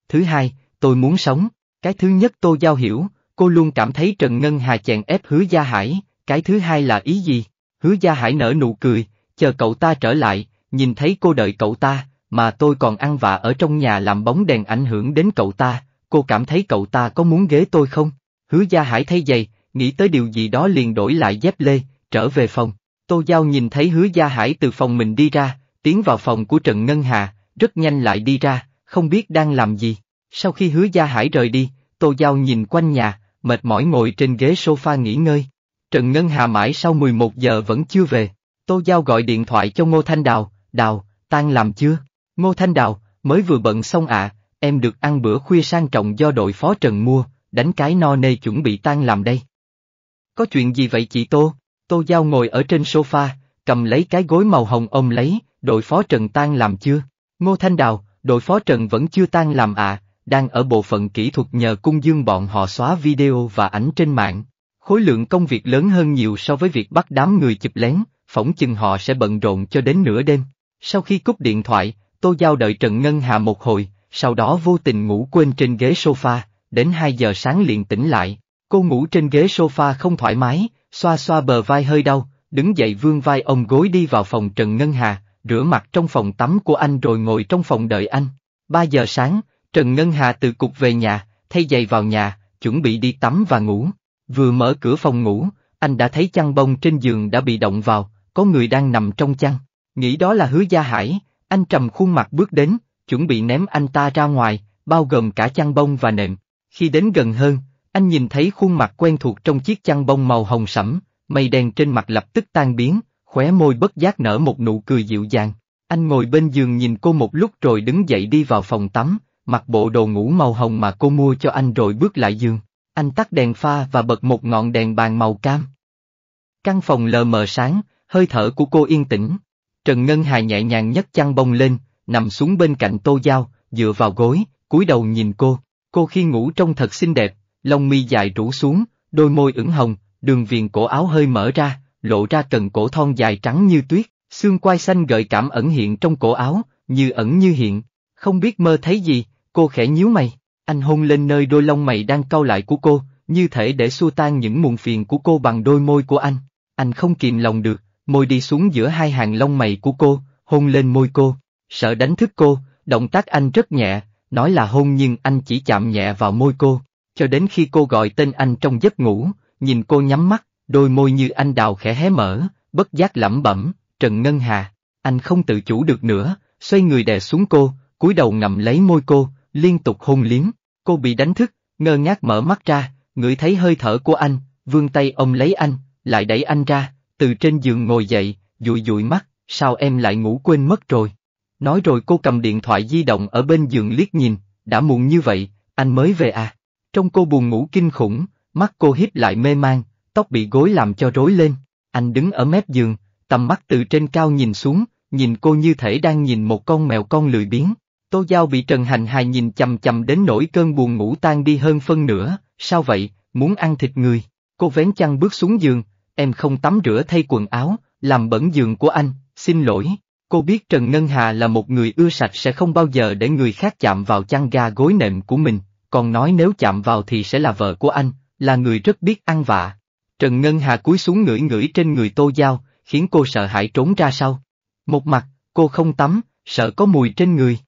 Thứ hai, tôi muốn sống, cái thứ nhất tôi Giao hiểu, cô luôn cảm thấy Trần Ngân Hà chèn ép hứa Gia Hải, cái thứ hai là ý gì? Hứa Gia Hải nở nụ cười, chờ cậu ta trở lại, nhìn thấy cô đợi cậu ta, mà tôi còn ăn vạ ở trong nhà làm bóng đèn ảnh hưởng đến cậu ta, cô cảm thấy cậu ta có muốn ghế tôi không? Hứa Gia Hải thay giày, nghĩ tới điều gì đó liền đổi lại dép lê, trở về phòng. Tô Giao nhìn thấy Hứa Gia Hải từ phòng mình đi ra, tiến vào phòng của Trần Ngân Hà, rất nhanh lại đi ra, không biết đang làm gì. Sau khi Hứa Gia Hải rời đi, Tô Giao nhìn quanh nhà, mệt mỏi ngồi trên ghế sofa nghỉ ngơi. Trần Ngân Hà mãi sau 11 giờ vẫn chưa về. Tô Giao gọi điện thoại cho Ngô Thanh Đào, Đào, tan làm chưa? Ngô Thanh Đào, mới vừa bận xong ạ, em được ăn bữa khuya sang trọng do đội phó Trần mua, đánh cái no nê chuẩn bị tan làm đây. Có chuyện gì vậy chị Tô? Tô Giao ngồi ở trên sofa, cầm lấy cái gối màu hồng ông lấy, đội phó Trần tan làm chưa? Ngô Thanh Đào, đội phó Trần vẫn chưa tan làm ạ à? đang ở bộ phận kỹ thuật nhờ cung dương bọn họ xóa video và ảnh trên mạng. Khối lượng công việc lớn hơn nhiều so với việc bắt đám người chụp lén, phỏng chừng họ sẽ bận rộn cho đến nửa đêm. Sau khi cúp điện thoại, Tô Giao đợi Trần Ngân Hà một hồi, sau đó vô tình ngủ quên trên ghế sofa, đến 2 giờ sáng liền tỉnh lại, cô ngủ trên ghế sofa không thoải mái, xoa xoa bờ vai hơi đau, đứng dậy vươn vai ông gối đi vào phòng Trần Ngân Hà, rửa mặt trong phòng tắm của anh rồi ngồi trong phòng đợi anh. 3 giờ sáng, Trần Ngân Hà từ cục về nhà, thay giày vào nhà, chuẩn bị đi tắm và ngủ. Vừa mở cửa phòng ngủ, anh đã thấy chăn bông trên giường đã bị động vào, có người đang nằm trong chăn. Nghĩ đó là hứa gia hải, anh trầm khuôn mặt bước đến, chuẩn bị ném anh ta ra ngoài, bao gồm cả chăn bông và nệm. Khi đến gần hơn, anh nhìn thấy khuôn mặt quen thuộc trong chiếc chăn bông màu hồng sẫm, mây đen trên mặt lập tức tan biến, khóe môi bất giác nở một nụ cười dịu dàng. Anh ngồi bên giường nhìn cô một lúc rồi đứng dậy đi vào phòng tắm, mặc bộ đồ ngủ màu hồng mà cô mua cho anh rồi bước lại giường. Anh tắt đèn pha và bật một ngọn đèn bàn màu cam. Căn phòng lờ mờ sáng, hơi thở của cô yên tĩnh. Trần Ngân Hà nhẹ nhàng nhấc chăn bông lên, nằm xuống bên cạnh Tô Giao, dựa vào gối, cúi đầu nhìn cô. Cô khi ngủ trông thật xinh đẹp, lông mi dài rủ xuống, đôi môi ửng hồng, đường viền cổ áo hơi mở ra, lộ ra cần cổ thon dài trắng như tuyết, xương quai xanh gợi cảm ẩn hiện trong cổ áo, như ẩn như hiện. Không biết mơ thấy gì, cô khẽ nhíu mày, anh hôn lên nơi đôi lông mày đang cau lại của cô, như thể để xua tan những muộn phiền của cô bằng đôi môi của anh. Anh không kìm lòng được, môi đi xuống giữa hai hàng lông mày của cô, hôn lên môi cô, Sợ đánh thức cô, động tác anh rất nhẹ, nói là hôn nhưng anh chỉ chạm nhẹ vào môi cô, cho đến khi cô gọi tên anh trong giấc ngủ, nhìn cô nhắm mắt, đôi môi như anh đào khẽ hé mở, bất giác lẩm bẩm, Trần Ngân Hà, anh không tự chủ được nữa, xoay người đè xuống cô, cúi đầu ngậm lấy môi cô, liên tục hôn liếm, cô bị đánh thức, ngơ ngác mở mắt ra, ngửi thấy hơi thở của anh, vươn tay ông lấy anh, lại đẩy anh ra, từ trên giường ngồi dậy, dụi dụi mắt, sao em lại ngủ quên mất rồi. Nói rồi cô cầm điện thoại di động ở bên giường liếc nhìn, đã muộn như vậy, anh mới về à. Trong cô buồn ngủ kinh khủng, mắt cô híp lại mê man, tóc bị gối làm cho rối lên. Anh đứng ở mép giường, tầm mắt từ trên cao nhìn xuống, nhìn cô như thể đang nhìn một con mèo con lười biếng. Tô Giao bị Trần Hành Hài nhìn chầm chầm đến nỗi cơn buồn ngủ tan đi hơn phân nửa, sao vậy, muốn ăn thịt người. Cô vén chăn bước xuống giường, em không tắm rửa thay quần áo, làm bẩn giường của anh, xin lỗi. Cô biết Trần Ngân Hà là một người ưa sạch sẽ không bao giờ để người khác chạm vào chăn ga gối nệm của mình, còn nói nếu chạm vào thì sẽ là vợ của anh, là người rất biết ăn vạ. Trần Ngân Hà cúi xuống ngửi ngửi trên người Tô Giao, khiến cô sợ hãi trốn ra sau. Một mặt, cô không tắm, sợ có mùi trên người.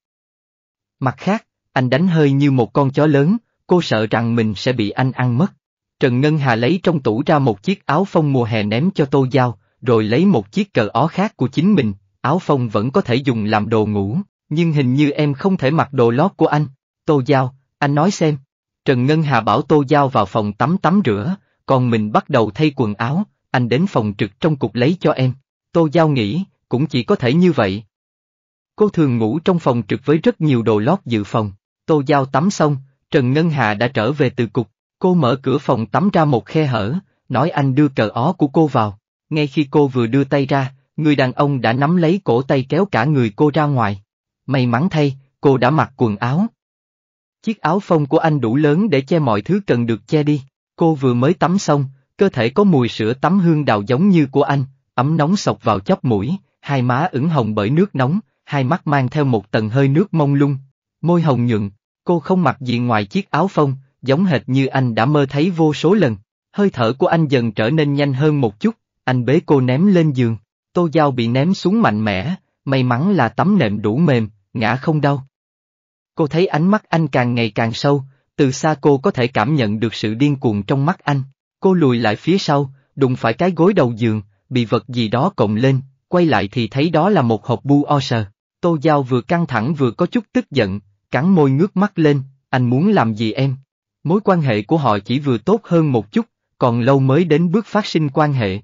Mặt khác, anh đánh hơi như một con chó lớn, cô sợ rằng mình sẽ bị anh ăn mất. Trần Ngân Hà lấy trong tủ ra một chiếc áo phông mùa hè ném cho Tô Giao, rồi lấy một chiếc cờ ó khác của chính mình, Áo phông vẫn có thể dùng làm đồ ngủ, nhưng hình như em không thể mặc đồ lót của anh. Tô Giao, anh nói xem. Trần Ngân Hà bảo Tô Giao vào phòng tắm tắm rửa, còn mình bắt đầu thay quần áo, anh đến phòng trực trong cục lấy cho em. Tô Giao nghĩ, cũng chỉ có thể như vậy. Cô thường ngủ trong phòng trực với rất nhiều đồ lót dự phòng. Tô Giao tắm xong, Trần Ngân Hà đã trở về từ cục, cô mở cửa phòng tắm ra một khe hở, nói anh đưa cờ ó của cô vào. Ngay khi cô vừa đưa tay ra, người đàn ông đã nắm lấy cổ tay kéo cả người cô ra ngoài. May mắn thay, cô đã mặc quần áo. Chiếc áo phông của anh đủ lớn để che mọi thứ cần được che đi. Cô vừa mới tắm xong, cơ thể có mùi sữa tắm hương đào giống như của anh, ấm nóng sộc vào chóp mũi, hai má ửng hồng bởi nước nóng, hai mắt mang theo một tầng hơi nước mông lung, môi hồng nhuận, cô không mặc gì ngoài chiếc áo phông, giống hệt như anh đã mơ thấy vô số lần. Hơi thở của anh dần trở nên nhanh hơn một chút, anh bế cô ném lên giường. Tô Giao bị ném xuống mạnh mẽ, may mắn là tấm nệm đủ mềm, ngã không đau. Cô thấy ánh mắt anh càng ngày càng sâu, từ xa cô có thể cảm nhận được sự điên cuồng trong mắt anh. Cô lùi lại phía sau, đụng phải cái gối đầu giường, bị vật gì đó cộng lên, quay lại thì thấy đó là một hộp bu o sờ. Tô Giao vừa căng thẳng vừa có chút tức giận, cắn môi ngước mắt lên, anh muốn làm gì em? Mối quan hệ của họ chỉ vừa tốt hơn một chút, còn lâu mới đến bước phát sinh quan hệ.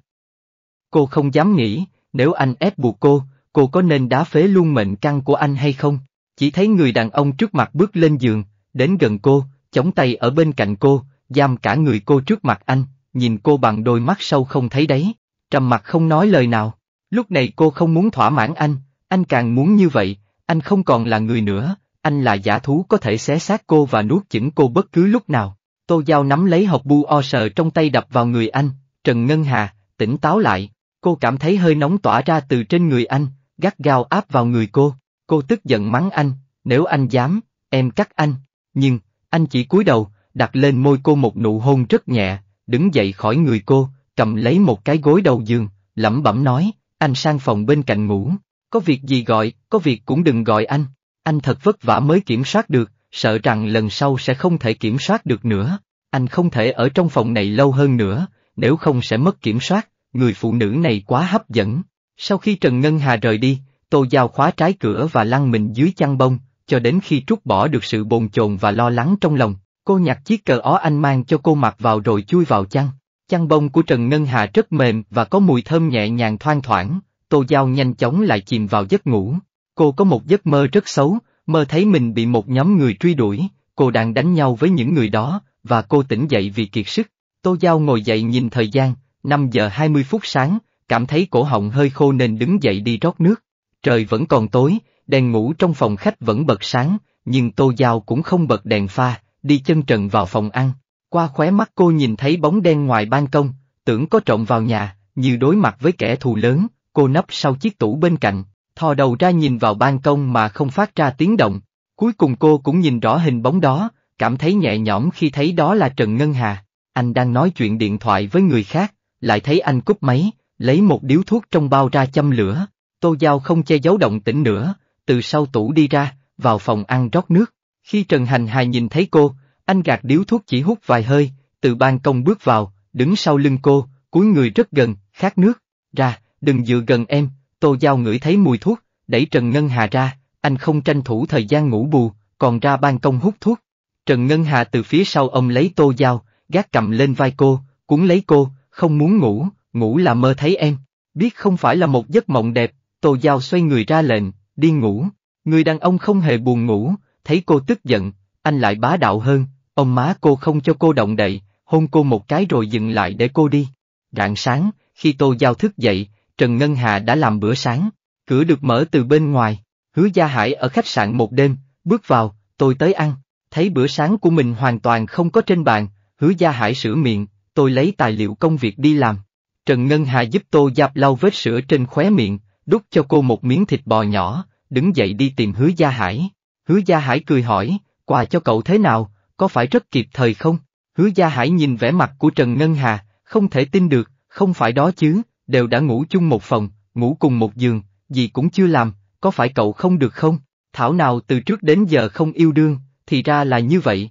Cô không dám nghĩ, nếu anh ép buộc cô, cô có nên đá phế luôn mệnh căn của anh hay không? Chỉ thấy người đàn ông trước mặt bước lên giường, đến gần cô, chống tay ở bên cạnh cô, giam cả người cô trước mặt anh, nhìn cô bằng đôi mắt sâu không thấy đấy, trầm mặt không nói lời nào. Lúc này cô không muốn thỏa mãn anh, anh càng muốn như vậy, anh không còn là người nữa, anh là giả thú có thể xé xác cô và nuốt chửng cô bất cứ lúc nào. Tô Giao nắm lấy hộp bu o sờ trong tay đập vào người anh, Trần Ngân Hà, tỉnh táo lại, Cô cảm thấy hơi nóng tỏa ra từ trên người anh, gắt gao áp vào người cô. Cô tức giận mắng anh, nếu anh dám, em cắt anh. Nhưng, anh chỉ cúi đầu, đặt lên môi cô một nụ hôn rất nhẹ, đứng dậy khỏi người cô, cầm lấy một cái gối đầu giường, lẩm bẩm nói, anh sang phòng bên cạnh ngủ. Có việc gì gọi, có việc cũng đừng gọi anh. Anh thật vất vả mới kiểm soát được, sợ rằng lần sau sẽ không thể kiểm soát được nữa. Anh không thể ở trong phòng này lâu hơn nữa, nếu không sẽ mất kiểm soát, người phụ nữ này quá hấp dẫn. Sau khi Trần Ngân Hà rời đi, Tô Giao khóa trái cửa và lăn mình dưới chăn bông, cho đến khi trút bỏ được sự bồn chồn và lo lắng trong lòng, cô nhặt chiếc cờ ó anh mang cho cô mặc vào rồi chui vào chăn. Chăn bông của Trần Ngân Hà rất mềm và có mùi thơm nhẹ nhàng thoang thoảng, Tô Giao nhanh chóng lại chìm vào giấc ngủ. Cô có một giấc mơ rất xấu, mơ thấy mình bị một nhóm người truy đuổi, cô đang đánh nhau với những người đó, và cô tỉnh dậy vì kiệt sức. Tô Giao ngồi dậy nhìn thời gian, 5 giờ 20 phút sáng, cảm thấy cổ họng hơi khô nên đứng dậy đi rót nước. Trời vẫn còn tối, đèn ngủ trong phòng khách vẫn bật sáng, nhưng Tô Giao cũng không bật đèn pha, đi chân trần vào phòng ăn. Qua khóe mắt cô nhìn thấy bóng đen ngoài ban công, tưởng có trộm vào nhà, như đối mặt với kẻ thù lớn, cô nấp sau chiếc tủ bên cạnh, thò đầu ra nhìn vào ban công mà không phát ra tiếng động. Cuối cùng cô cũng nhìn rõ hình bóng đó, cảm thấy nhẹ nhõm khi thấy đó là Trần Ngân Hà. Anh đang nói chuyện điện thoại với người khác, lại thấy anh cúp máy, lấy một điếu thuốc trong bao ra châm lửa, tô giao không che giấu động tĩnh nữa, từ sau tủ đi ra, vào phòng ăn rót nước. Khi Trần Hành Hà nhìn thấy cô, anh gạt điếu thuốc chỉ hút vài hơi, từ ban công bước vào, đứng sau lưng cô, cúi người rất gần, khát nước, ra, đừng dựa gần em, tô giao ngửi thấy mùi thuốc, đẩy Trần Ngân Hà ra, anh không tranh thủ thời gian ngủ bù, còn ra ban công hút thuốc. Trần Ngân Hà từ phía sau ông lấy tô dao, gác cầm lên vai cô, cuốn lấy cô, không muốn ngủ, ngủ là mơ thấy em. Biết không phải là một giấc mộng đẹp, Tô Giao xoay người ra lệnh, đi ngủ. Người đàn ông không hề buồn ngủ, thấy cô tức giận, anh lại bá đạo hơn, ông má cô không cho cô động đậy, hôn cô một cái rồi dừng lại để cô đi. Rạng sáng, khi Tô Giao thức dậy, Trần Ngân Hà đã làm bữa sáng, cửa được mở từ bên ngoài, hứa Gia Hải ở khách sạn một đêm, bước vào, tôi tới ăn, thấy bữa sáng của mình hoàn toàn không có trên bàn, hứa Gia Hải sửa miệng, tôi lấy tài liệu công việc đi làm. Trần Ngân Hà giúp Tô Giáp lau vết sữa trên khóe miệng, đút cho cô một miếng thịt bò nhỏ, đứng dậy đi tìm Hứa Gia Hải. Hứa Gia Hải cười hỏi, quà cho cậu thế nào, có phải rất kịp thời không? Hứa Gia Hải nhìn vẻ mặt của Trần Ngân Hà, không thể tin được, không phải đó chứ, đều đã ngủ chung một phòng, ngủ cùng một giường, gì cũng chưa làm, có phải cậu không được không? Thảo nào từ trước đến giờ không yêu đương, thì ra là như vậy.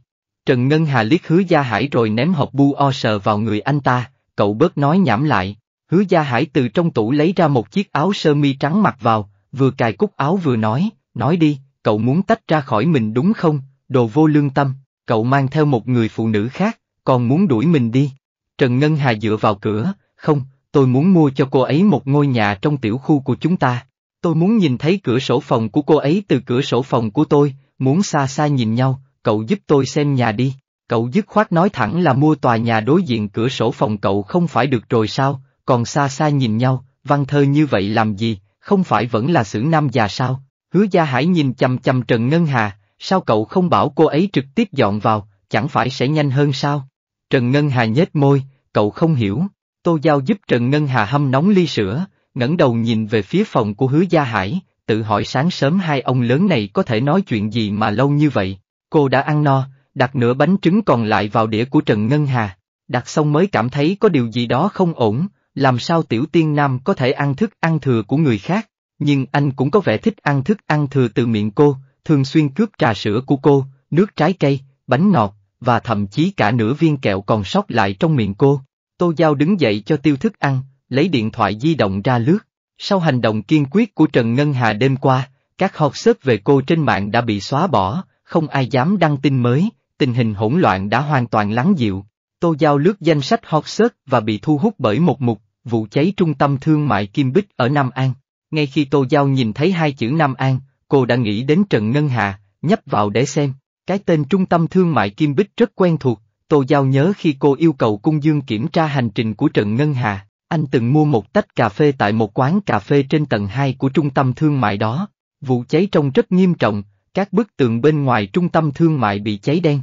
Trần Ngân Hà liếc hứa gia hải rồi ném hộp bu o sờ vào người anh ta, cậu bớt nói nhảm lại. Hứa gia hải từ trong tủ lấy ra một chiếc áo sơ mi trắng mặc vào, vừa cài cúc áo vừa nói, nói đi, cậu muốn tách ra khỏi mình đúng không, đồ vô lương tâm, cậu mang theo một người phụ nữ khác, còn muốn đuổi mình đi. Trần Ngân Hà dựa vào cửa, không, tôi muốn mua cho cô ấy một ngôi nhà trong tiểu khu của chúng ta. Tôi muốn nhìn thấy cửa sổ phòng của cô ấy từ cửa sổ phòng của tôi, muốn xa xa nhìn nhau, cậu giúp tôi xem nhà đi, cậu dứt khoát nói thẳng là mua tòa nhà đối diện cửa sổ phòng cậu không phải được rồi sao, còn xa xa nhìn nhau, văn thơ như vậy làm gì, không phải vẫn là xử nam già sao, hứa gia hải nhìn chầm chầm Trần Ngân Hà, sao cậu không bảo cô ấy trực tiếp dọn vào, chẳng phải sẽ nhanh hơn sao? Trần Ngân Hà nhếch môi, cậu không hiểu, Tô Giao giúp Trần Ngân Hà hâm nóng ly sữa, ngẩng đầu nhìn về phía phòng của hứa gia hải, tự hỏi sáng sớm hai ông lớn này có thể nói chuyện gì mà lâu như vậy. Cô đã ăn no, đặt nửa bánh trứng còn lại vào đĩa của Trần Ngân Hà, đặt xong mới cảm thấy có điều gì đó không ổn, làm sao tiểu tiên nam có thể ăn thức ăn thừa của người khác, nhưng anh cũng có vẻ thích ăn thức ăn thừa từ miệng cô, thường xuyên cướp trà sữa của cô, nước trái cây, bánh ngọt, và thậm chí cả nửa viên kẹo còn sót lại trong miệng cô. Tô Giao đứng dậy cho tiêu thức ăn, lấy điện thoại di động ra lướt. Sau hành động kiên quyết của Trần Ngân Hà đêm qua, các hot search về cô trên mạng đã bị xóa bỏ, không ai dám đăng tin mới, tình hình hỗn loạn đã hoàn toàn lắng dịu. Tô Giao lướt danh sách hot search và bị thu hút bởi một mục, vụ cháy trung tâm thương mại Kim Bích ở Nam An. Ngay khi Tô Giao nhìn thấy hai chữ Nam An, cô đã nghĩ đến Trần Ngân Hà, nhấp vào để xem. Cái tên trung tâm thương mại Kim Bích rất quen thuộc, Tô Giao nhớ khi cô yêu cầu cung dương kiểm tra hành trình của Trần Ngân Hà, anh từng mua một tách cà phê tại một quán cà phê trên tầng 2 của trung tâm thương mại đó. Vụ cháy trông rất nghiêm trọng, các bức tường bên ngoài trung tâm thương mại bị cháy đen.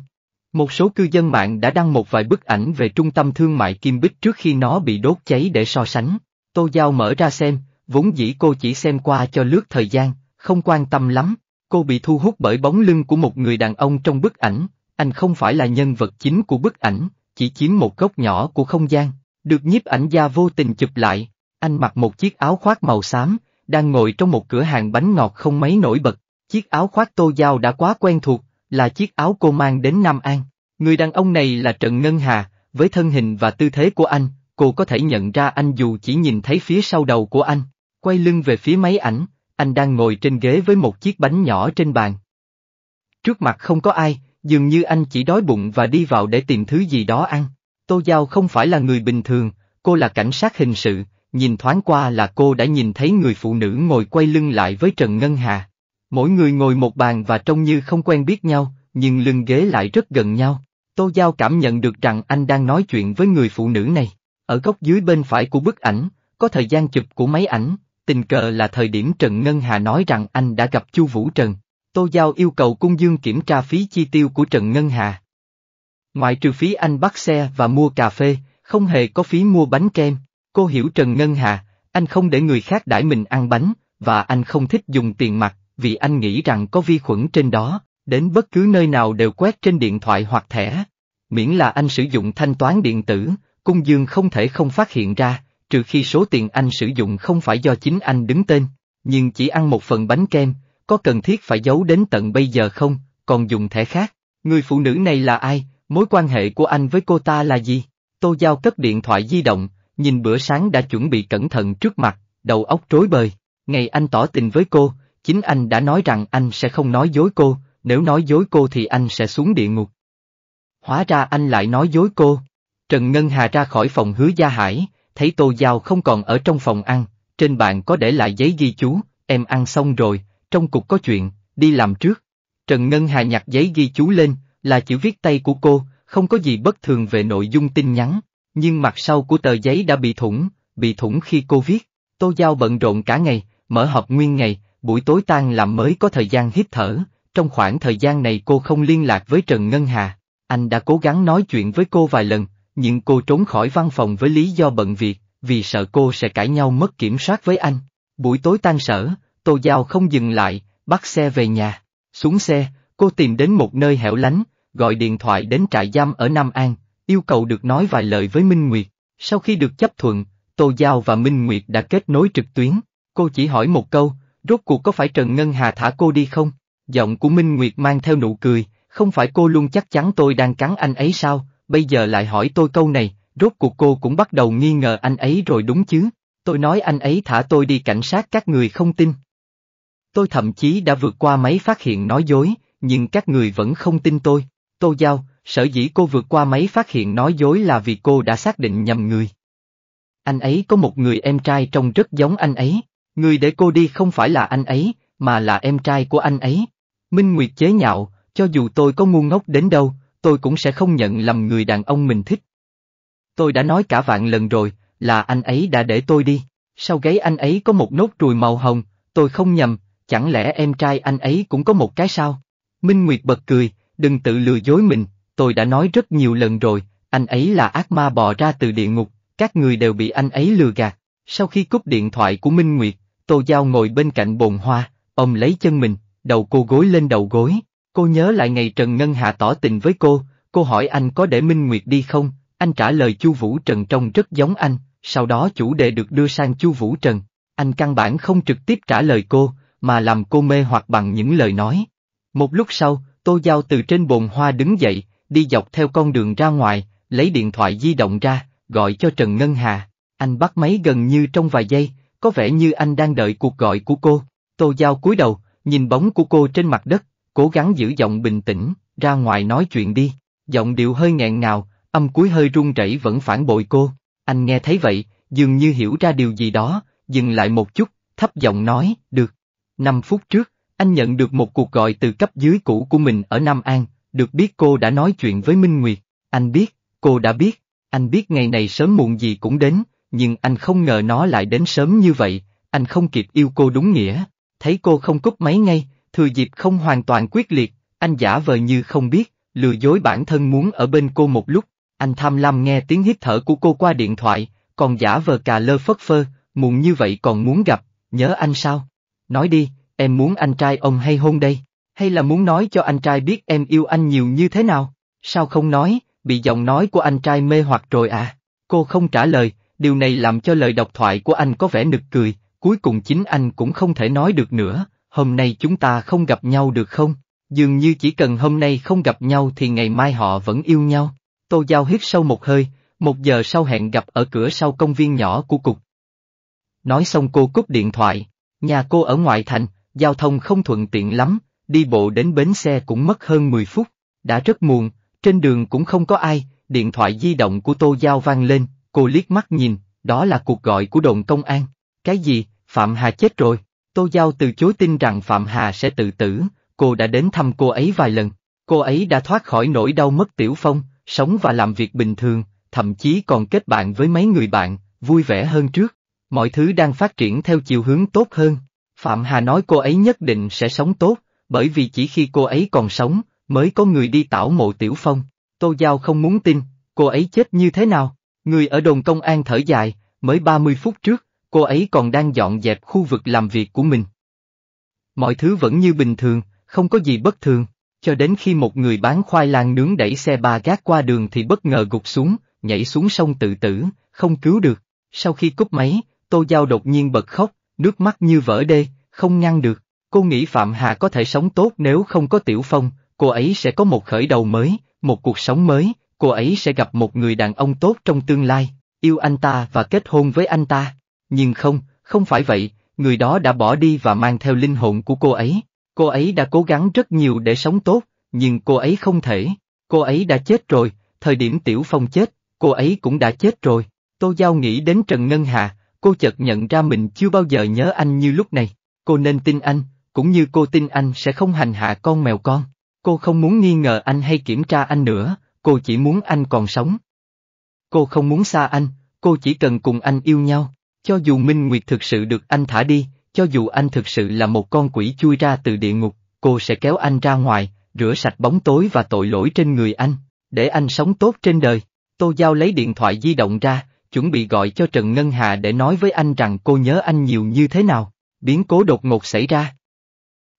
Một số cư dân mạng đã đăng một vài bức ảnh về trung tâm thương mại Kim Bích trước khi nó bị đốt cháy để so sánh. Tô Giao mở ra xem, vốn dĩ cô chỉ xem qua cho lướt thời gian, không quan tâm lắm. Cô bị thu hút bởi bóng lưng của một người đàn ông trong bức ảnh, anh không phải là nhân vật chính của bức ảnh, chỉ chiếm một góc nhỏ của không gian, được nhiếp ảnh gia vô tình chụp lại. Anh mặc một chiếc áo khoác màu xám, đang ngồi trong một cửa hàng bánh ngọt không mấy nổi bật, Chiếc áo khoác tô giao đã quá quen thuộc, là chiếc áo cô mang đến Nam An. Người đàn ông này là Trần Ngân Hà, với thân hình và tư thế của anh, cô có thể nhận ra anh dù chỉ nhìn thấy phía sau đầu của anh. Quay lưng về phía máy ảnh, anh đang ngồi trên ghế với một chiếc bánh nhỏ trên bàn. Trước mặt không có ai, dường như anh chỉ đói bụng và đi vào để tìm thứ gì đó ăn. Tô Giao không phải là người bình thường, cô là cảnh sát hình sự, nhìn thoáng qua là cô đã nhìn thấy người phụ nữ ngồi quay lưng lại với Trần Ngân Hà. Mỗi người ngồi một bàn và trông như không quen biết nhau, nhưng lưng ghế lại rất gần nhau. Tô Giao cảm nhận được rằng anh đang nói chuyện với người phụ nữ này. Ở góc dưới bên phải của bức ảnh, có thời gian chụp của máy ảnh, tình cờ là thời điểm Trần Ngân Hà nói rằng anh đã gặp Chu Vũ Trần. Tô Giao yêu cầu cung dương kiểm tra phí chi tiêu của Trần Ngân Hà. Ngoại trừ phí anh bắt xe và mua cà phê, không hề có phí mua bánh kem. Cô hiểu Trần Ngân Hà, anh không để người khác đãi mình ăn bánh, và anh không thích dùng tiền mặt, vì anh nghĩ rằng có vi khuẩn trên đó, đến bất cứ nơi nào đều quét trên điện thoại hoặc thẻ. Miễn là anh sử dụng thanh toán điện tử, cung dương không thể không phát hiện ra, trừ khi số tiền anh sử dụng không phải do chính anh đứng tên, nhưng chỉ ăn một phần bánh kem, có cần thiết phải giấu đến tận bây giờ không, còn dùng thẻ khác. Người phụ nữ này là ai, mối quan hệ của anh với cô ta là gì? Tô Giao cất điện thoại di động, nhìn bữa sáng đã chuẩn bị cẩn thận trước mặt, đầu óc rối bời. Ngày anh tỏ tình với cô, Chính anh đã nói rằng anh sẽ không nói dối cô, nếu nói dối cô thì anh sẽ xuống địa ngục. Hóa ra anh lại nói dối cô. Trần Ngân Hà ra khỏi phòng hứa gia hải, thấy Tô Giao không còn ở trong phòng ăn, trên bàn có để lại giấy ghi chú, em ăn xong rồi, trong cục có chuyện, đi làm trước. Trần Ngân Hà nhặt giấy ghi chú lên, là chữ viết tay của cô, không có gì bất thường về nội dung tin nhắn, nhưng mặt sau của tờ giấy đã bị thủng, bị thủng khi cô viết. Tô Giao bận rộn cả ngày, mở họp nguyên ngày, buổi tối tan làm mới có thời gian hít thở, trong khoảng thời gian này cô không liên lạc với Trần Ngân Hà. Anh đã cố gắng nói chuyện với cô vài lần, nhưng cô trốn khỏi văn phòng với lý do bận việc, vì sợ cô sẽ cãi nhau mất kiểm soát với anh. Buổi tối tan sở, Tô Giao không dừng lại, bắt xe về nhà. Xuống xe, cô tìm đến một nơi hẻo lánh, gọi điện thoại đến trại giam ở Nam An, yêu cầu được nói vài lời với Minh Nguyệt. Sau khi được chấp thuận, Tô Giao và Minh Nguyệt đã kết nối trực tuyến. Cô chỉ hỏi một câu, Rốt cuộc có phải Trần Ngân Hà thả cô đi không? Giọng của Minh Nguyệt mang theo nụ cười, không phải cô luôn chắc chắn tôi đang cắn anh ấy sao, bây giờ lại hỏi tôi câu này, rốt cuộc cô cũng bắt đầu nghi ngờ anh ấy rồi đúng chứ? Tôi nói anh ấy thả tôi đi cảnh sát các người không tin. Tôi thậm chí đã vượt qua máy phát hiện nói dối, nhưng các người vẫn không tin tôi. Tô Giao, sở dĩ cô vượt qua máy phát hiện nói dối là vì cô đã xác định nhầm người. Anh ấy có một người em trai trông rất giống anh ấy. Người để cô đi không phải là anh ấy, mà là em trai của anh ấy. Minh Nguyệt chế nhạo, cho dù tôi có ngu ngốc đến đâu, tôi cũng sẽ không nhận lầm người đàn ông mình thích. Tôi đã nói cả vạn lần rồi, là anh ấy đã để tôi đi. Sau gáy anh ấy có một nốt ruồi màu hồng, tôi không nhầm, chẳng lẽ em trai anh ấy cũng có một cái sao? Minh Nguyệt bật cười, đừng tự lừa dối mình, tôi đã nói rất nhiều lần rồi, anh ấy là ác ma bò ra từ địa ngục, các người đều bị anh ấy lừa gạt. Sau khi cúp điện thoại của Minh Nguyệt, Tô Giao ngồi bên cạnh bồn hoa, ông lấy chân mình, đầu cô gối lên đầu gối. Cô nhớ lại ngày Trần Ngân Hạ tỏ tình với cô, cô hỏi anh có để Minh Nguyệt đi không, anh trả lời Chu Vũ Trần trông rất giống anh, sau đó chủ đề được đưa sang Chu Vũ Trần. Anh căn bản không trực tiếp trả lời cô, mà làm cô mê hoặc bằng những lời nói. Một lúc sau, Tô Giao từ trên bồn hoa đứng dậy, đi dọc theo con đường ra ngoài, lấy điện thoại di động ra, gọi cho Trần Ngân Hà. Anh bắt máy gần như trong vài giây, có vẻ như anh đang đợi cuộc gọi của cô. Tô Giao cúi đầu, nhìn bóng của cô trên mặt đất, cố gắng giữ giọng bình tĩnh, ra ngoài nói chuyện đi. Giọng điệu hơi ngẹn ngào, âm cuối hơi run rẩy vẫn phản bội cô. Anh nghe thấy vậy, dường như hiểu ra điều gì đó, dừng lại một chút, thấp giọng nói, được. Năm phút trước, anh nhận được một cuộc gọi từ cấp dưới cũ của mình ở Nam An, được biết cô đã nói chuyện với Minh Nguyệt. Anh biết, cô đã biết, anh biết ngày này sớm muộn gì cũng đến, nhưng anh không ngờ nó lại đến sớm như vậy, anh không kịp yêu cô đúng nghĩa, thấy cô không cúp máy ngay, thừa dịp không hoàn toàn quyết liệt, anh giả vờ như không biết, lừa dối bản thân muốn ở bên cô một lúc, anh tham lam nghe tiếng hít thở của cô qua điện thoại, còn giả vờ cà lơ phất phơ, muộn như vậy còn muốn gặp, nhớ anh sao? Nói đi, em muốn anh trai ông hay hôn đây, hay là muốn nói cho anh trai biết em yêu anh nhiều như thế nào? Sao không nói, bị giọng nói của anh trai mê hoặc rồi à? Cô không trả lời, điều này làm cho lời độc thoại của anh có vẻ nực cười, cuối cùng chính anh cũng không thể nói được nữa, hôm nay chúng ta không gặp nhau được không? Dường như chỉ cần hôm nay không gặp nhau thì ngày mai họ vẫn yêu nhau. Tô Giao hít sâu một hơi, một giờ sau hẹn gặp ở cửa sau công viên nhỏ của cục. Nói xong cô cúp điện thoại, nhà cô ở ngoại thành, giao thông không thuận tiện lắm, đi bộ đến bến xe cũng mất hơn 10 phút, đã rất muộn, trên đường cũng không có ai, điện thoại di động của Tô Giao vang lên, Cô liếc mắt nhìn, đó là cuộc gọi của đồn công an. Cái gì, Phạm Hà chết rồi. Tô Giao từ chối tin rằng Phạm Hà sẽ tự tử, cô đã đến thăm cô ấy vài lần. Cô ấy đã thoát khỏi nỗi đau mất tiểu phong, sống và làm việc bình thường, thậm chí còn kết bạn với mấy người bạn, vui vẻ hơn trước. Mọi thứ đang phát triển theo chiều hướng tốt hơn. Phạm Hà nói cô ấy nhất định sẽ sống tốt, bởi vì chỉ khi cô ấy còn sống, mới có người đi tảo mộ tiểu phong. Tô Giao không muốn tin, cô ấy chết như thế nào? Người ở đồn công an thở dài, mới 30 phút trước, cô ấy còn đang dọn dẹp khu vực làm việc của mình. Mọi thứ vẫn như bình thường, không có gì bất thường, cho đến khi một người bán khoai lang nướng đẩy xe ba gác qua đường thì bất ngờ gục xuống, nhảy xuống sông tự tử, không cứu được. Sau khi cúp máy, Tô Giao đột nhiên bật khóc, nước mắt như vỡ đê, không ngăn được. Cô nghĩ Phạm Hà có thể sống tốt nếu không có Tiểu Phong, cô ấy sẽ có một khởi đầu mới, một cuộc sống mới, cô ấy sẽ gặp một người đàn ông tốt trong tương lai, yêu anh ta và kết hôn với anh ta. Nhưng không, không phải vậy, người đó đã bỏ đi và mang theo linh hồn của cô ấy. Cô ấy đã cố gắng rất nhiều để sống tốt, nhưng cô ấy không thể. Cô ấy đã chết rồi, thời điểm Tiểu Phong chết, cô ấy cũng đã chết rồi. Tô Giao nghĩ đến Trần Ngân Hà, cô chợt nhận ra mình chưa bao giờ nhớ anh như lúc này. Cô nên tin anh, cũng như cô tin anh sẽ không hành hạ con mèo con. Cô không muốn nghi ngờ anh hay kiểm tra anh nữa, cô chỉ muốn anh còn sống. Cô không muốn xa anh, cô chỉ cần cùng anh yêu nhau, cho dù Minh Nguyệt thực sự được anh thả đi, cho dù anh thực sự là một con quỷ chui ra từ địa ngục, cô sẽ kéo anh ra ngoài, rửa sạch bóng tối và tội lỗi trên người anh, để anh sống tốt trên đời. Tô Giao lấy điện thoại di động ra, chuẩn bị gọi cho Trần Ngân Hà để nói với anh rằng cô nhớ anh nhiều như thế nào, biến cố đột ngột xảy ra.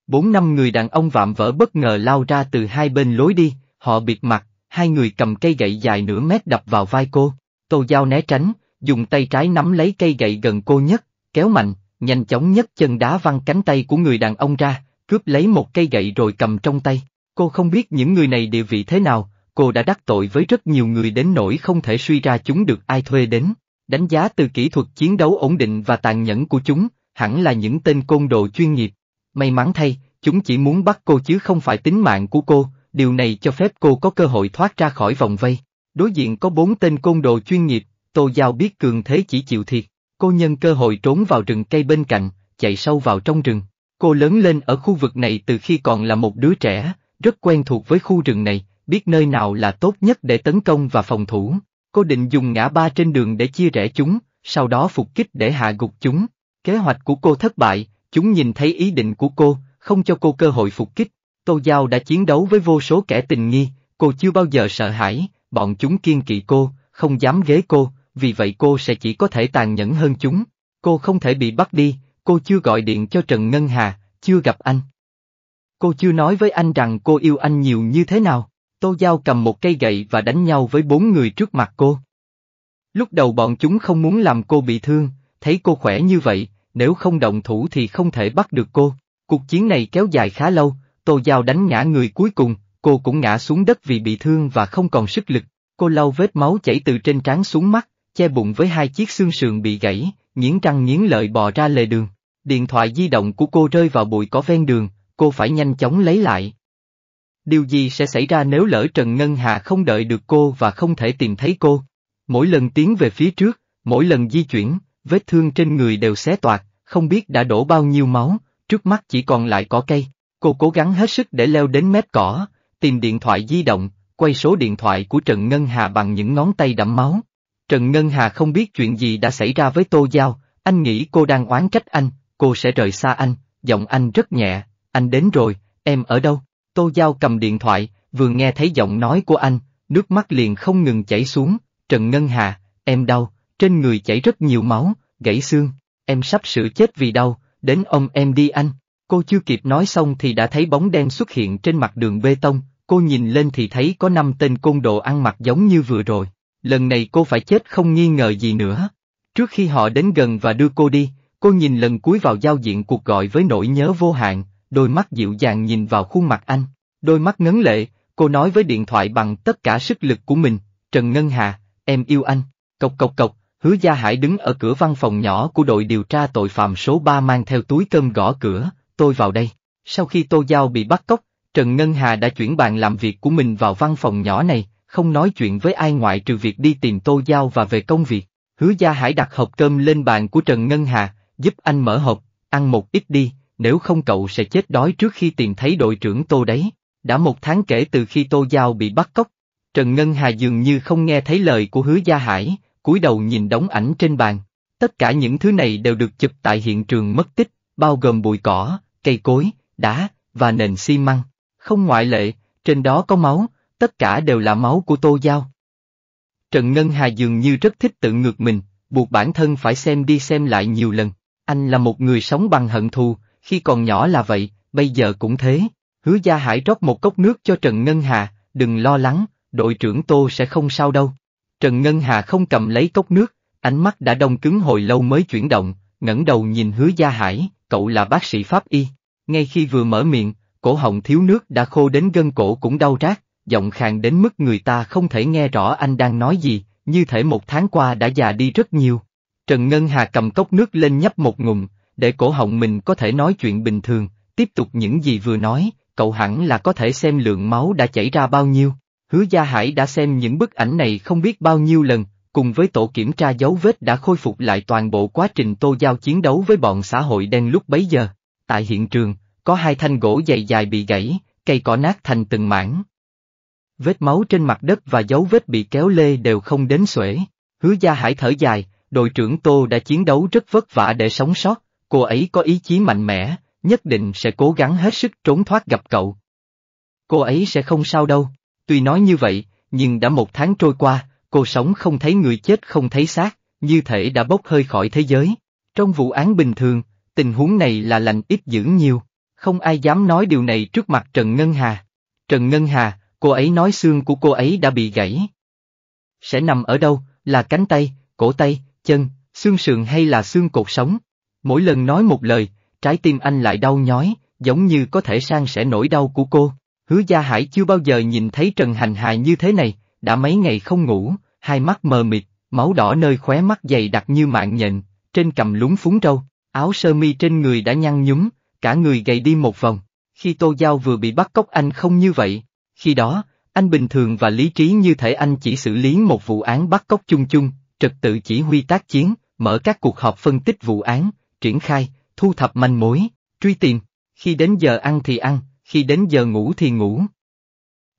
Bốn năm người đàn ông vạm vỡ bất ngờ lao ra từ hai bên lối đi, họ bịt mặt, hai người cầm cây gậy dài nửa mét đập vào vai cô, Tô Giao né tránh, dùng tay trái nắm lấy cây gậy gần cô nhất, kéo mạnh, nhanh chóng nhất chân đá văng cánh tay của người đàn ông ra, cướp lấy một cây gậy rồi cầm trong tay. Cô không biết những người này địa vị thế nào, cô đã đắc tội với rất nhiều người đến nỗi không thể suy ra chúng được ai thuê đến. Đánh giá từ kỹ thuật chiến đấu ổn định và tàn nhẫn của chúng, hẳn là những tên côn đồ chuyên nghiệp. May mắn thay, chúng chỉ muốn bắt cô chứ không phải tính mạng của cô, điều này cho phép cô có cơ hội thoát ra khỏi vòng vây. Đối diện có bốn tên côn đồ chuyên nghiệp, Tô Giao biết cường thế chỉ chịu thiệt, cô nhân cơ hội trốn vào rừng cây bên cạnh, chạy sâu vào trong rừng. Cô lớn lên ở khu vực này từ khi còn là một đứa trẻ, rất quen thuộc với khu rừng này, biết nơi nào là tốt nhất để tấn công và phòng thủ. Cô định dùng ngã ba trên đường để chia rẽ chúng, sau đó phục kích để hạ gục chúng. Kế hoạch của cô thất bại, chúng nhìn thấy ý định của cô, không cho cô cơ hội phục kích, Tô Giao đã chiến đấu với vô số kẻ tình nghi, cô chưa bao giờ sợ hãi, bọn chúng kiên kỵ cô, không dám ghế cô, vì vậy cô sẽ chỉ có thể tàn nhẫn hơn chúng. Cô không thể bị bắt đi, cô chưa gọi điện cho Trần Ngân Hà, chưa gặp anh. Cô chưa nói với anh rằng cô yêu anh nhiều như thế nào. Tô Giao cầm một cây gậy và đánh nhau với bốn người trước mặt cô. Lúc đầu bọn chúng không muốn làm cô bị thương, thấy cô khỏe như vậy, nếu không động thủ thì không thể bắt được cô. Cuộc chiến này kéo dài khá lâu, Tô Giao đánh ngã người cuối cùng, cô cũng ngã xuống đất vì bị thương và không còn sức lực. Cô lau vết máu chảy từ trên trán xuống mắt, che bụng với hai chiếc xương sườn bị gãy, nghiến răng nghiến lợi bò ra lề đường. Điện thoại di động của cô rơi vào bụi cỏ ven đường, cô phải nhanh chóng lấy lại. Điều gì sẽ xảy ra nếu lỡ Trần Ngân Hà không đợi được cô và không thể tìm thấy cô? Mỗi lần tiến về phía trước, mỗi lần di chuyển, vết thương trên người đều xé toạc, không biết đã đổ bao nhiêu máu, trước mắt chỉ còn lại cỏ cây. Cô cố gắng hết sức để leo đến mép cỏ, tìm điện thoại di động, quay số điện thoại của Trần Ngân Hà bằng những ngón tay đẫm máu. Trần Ngân Hà không biết chuyện gì đã xảy ra với Tô Giao, anh nghĩ cô đang oán trách anh, cô sẽ rời xa anh, giọng anh rất nhẹ, anh đến rồi, em ở đâu? Tô Giao cầm điện thoại, vừa nghe thấy giọng nói của anh, nước mắt liền không ngừng chảy xuống, Trần Ngân Hà, em đau, trên người chảy rất nhiều máu, gãy xương, em sắp sửa chết vì đau, đến ông em đi anh. Cô chưa kịp nói xong thì đã thấy bóng đen xuất hiện trên mặt đường bê tông, cô nhìn lên thì thấy có năm tên côn đồ ăn mặc giống như vừa rồi. Lần này cô phải chết không nghi ngờ gì nữa. Trước khi họ đến gần và đưa cô đi, cô nhìn lần cuối vào giao diện cuộc gọi với nỗi nhớ vô hạn, đôi mắt dịu dàng nhìn vào khuôn mặt anh, đôi mắt ngấn lệ, cô nói với điện thoại bằng tất cả sức lực của mình, Trần Ngân Hà, em yêu anh, cộc cộc cộc, hứa gia hải đứng ở cửa văn phòng nhỏ của đội điều tra tội phạm số 3 mang theo túi cơm gõ cửa, tôi vào đây. Sau khi Tô Giao bị bắt cóc, Trần Ngân Hà đã chuyển bàn làm việc của mình vào văn phòng nhỏ này, không nói chuyện với ai ngoại trừ việc đi tìm Tô Giao và về công việc. Hứa Gia Hải đặt hộp cơm lên bàn của Trần Ngân Hà, giúp anh mở hộp, ăn một ít đi, nếu không cậu sẽ chết đói trước khi tìm thấy đội trưởng Tô đấy. Đã một tháng kể từ khi Tô Giao bị bắt cóc, Trần Ngân Hà dường như không nghe thấy lời của Hứa Gia Hải, cúi đầu nhìn đóng ảnh trên bàn. Tất cả những thứ này đều được chụp tại hiện trường mất tích, bao gồm bụi cỏ, cây cối, đá, và nền xi măng. Không ngoại lệ, trên đó có máu, tất cả đều là máu của Tô Giao. Trần Ngân Hà dường như rất thích tự ngược mình, buộc bản thân phải xem đi xem lại nhiều lần. Anh là một người sống bằng hận thù, khi còn nhỏ là vậy, bây giờ cũng thế. Hứa Gia Hải rót một cốc nước cho Trần Ngân Hà, đừng lo lắng, đội trưởng Tô sẽ không sao đâu. Trần Ngân Hà không cầm lấy cốc nước, ánh mắt đã đông cứng hồi lâu mới chuyển động, ngẩng đầu nhìn Hứa Gia Hải cậu là bác sĩ pháp y. Ngay khi vừa mở miệng, cổ họng thiếu nước đã khô đến gân cổ cũng đau rát, giọng khàn đến mức người ta không thể nghe rõ anh đang nói gì, như thể một tháng qua đã già đi rất nhiều. Trần Ngân Hà cầm cốc nước lên nhấp một ngụm, để cổ họng mình có thể nói chuyện bình thường, tiếp tục những gì vừa nói, cậu hẳn là có thể xem lượng máu đã chảy ra bao nhiêu. Hứa Gia Hải đã xem những bức ảnh này không biết bao nhiêu lần, cùng với tổ kiểm tra dấu vết đã khôi phục lại toàn bộ quá trình tô giao chiến đấu với bọn xã hội đen lúc bấy giờ. Tại hiện trường, có hai thanh gỗ dày dài bị gãy, cây cỏ nát thành từng mảng. Vết máu trên mặt đất và dấu vết bị kéo lê đều không đến xuể. Hứa gia hải thở dài, đội trưởng Tô đã chiến đấu rất vất vả để sống sót, cô ấy có ý chí mạnh mẽ, nhất định sẽ cố gắng hết sức trốn thoát gặp cậu. Cô ấy sẽ không sao đâu, tuy nói như vậy, nhưng đã một tháng trôi qua, cô sống không thấy người chết không thấy xác, như thể đã bốc hơi khỏi thế giới. Trong vụ án bình thường, tình huống này là lành ít dữ nhiều, không ai dám nói điều này trước mặt Trần Ngân Hà. Trần Ngân Hà, cô ấy nói xương của cô ấy đã bị gãy. Sẽ nằm ở đâu, là cánh tay, cổ tay, chân, xương sườn hay là xương cột sống? Mỗi lần nói một lời, trái tim anh lại đau nhói, giống như có thể sang sẽ nỗi đau của cô. Hứa Gia Hải chưa bao giờ nhìn thấy Trần Hành Hà như thế này, đã mấy ngày không ngủ, hai mắt mờ mịt, máu đỏ nơi khóe mắt dày đặc như mạng nhện, trên cầm lúng phúng râu, áo sơ mi trên người đã nhăn nhúm, cả người gầy đi một vòng. Khi Tô Giao vừa bị bắt cóc anh không như vậy, khi đó, anh bình thường và lý trí như thể anh chỉ xử lý một vụ án bắt cóc chung chung, trật tự chỉ huy tác chiến, mở các cuộc họp phân tích vụ án, triển khai, thu thập manh mối, truy tìm, khi đến giờ ăn thì ăn, khi đến giờ ngủ thì ngủ,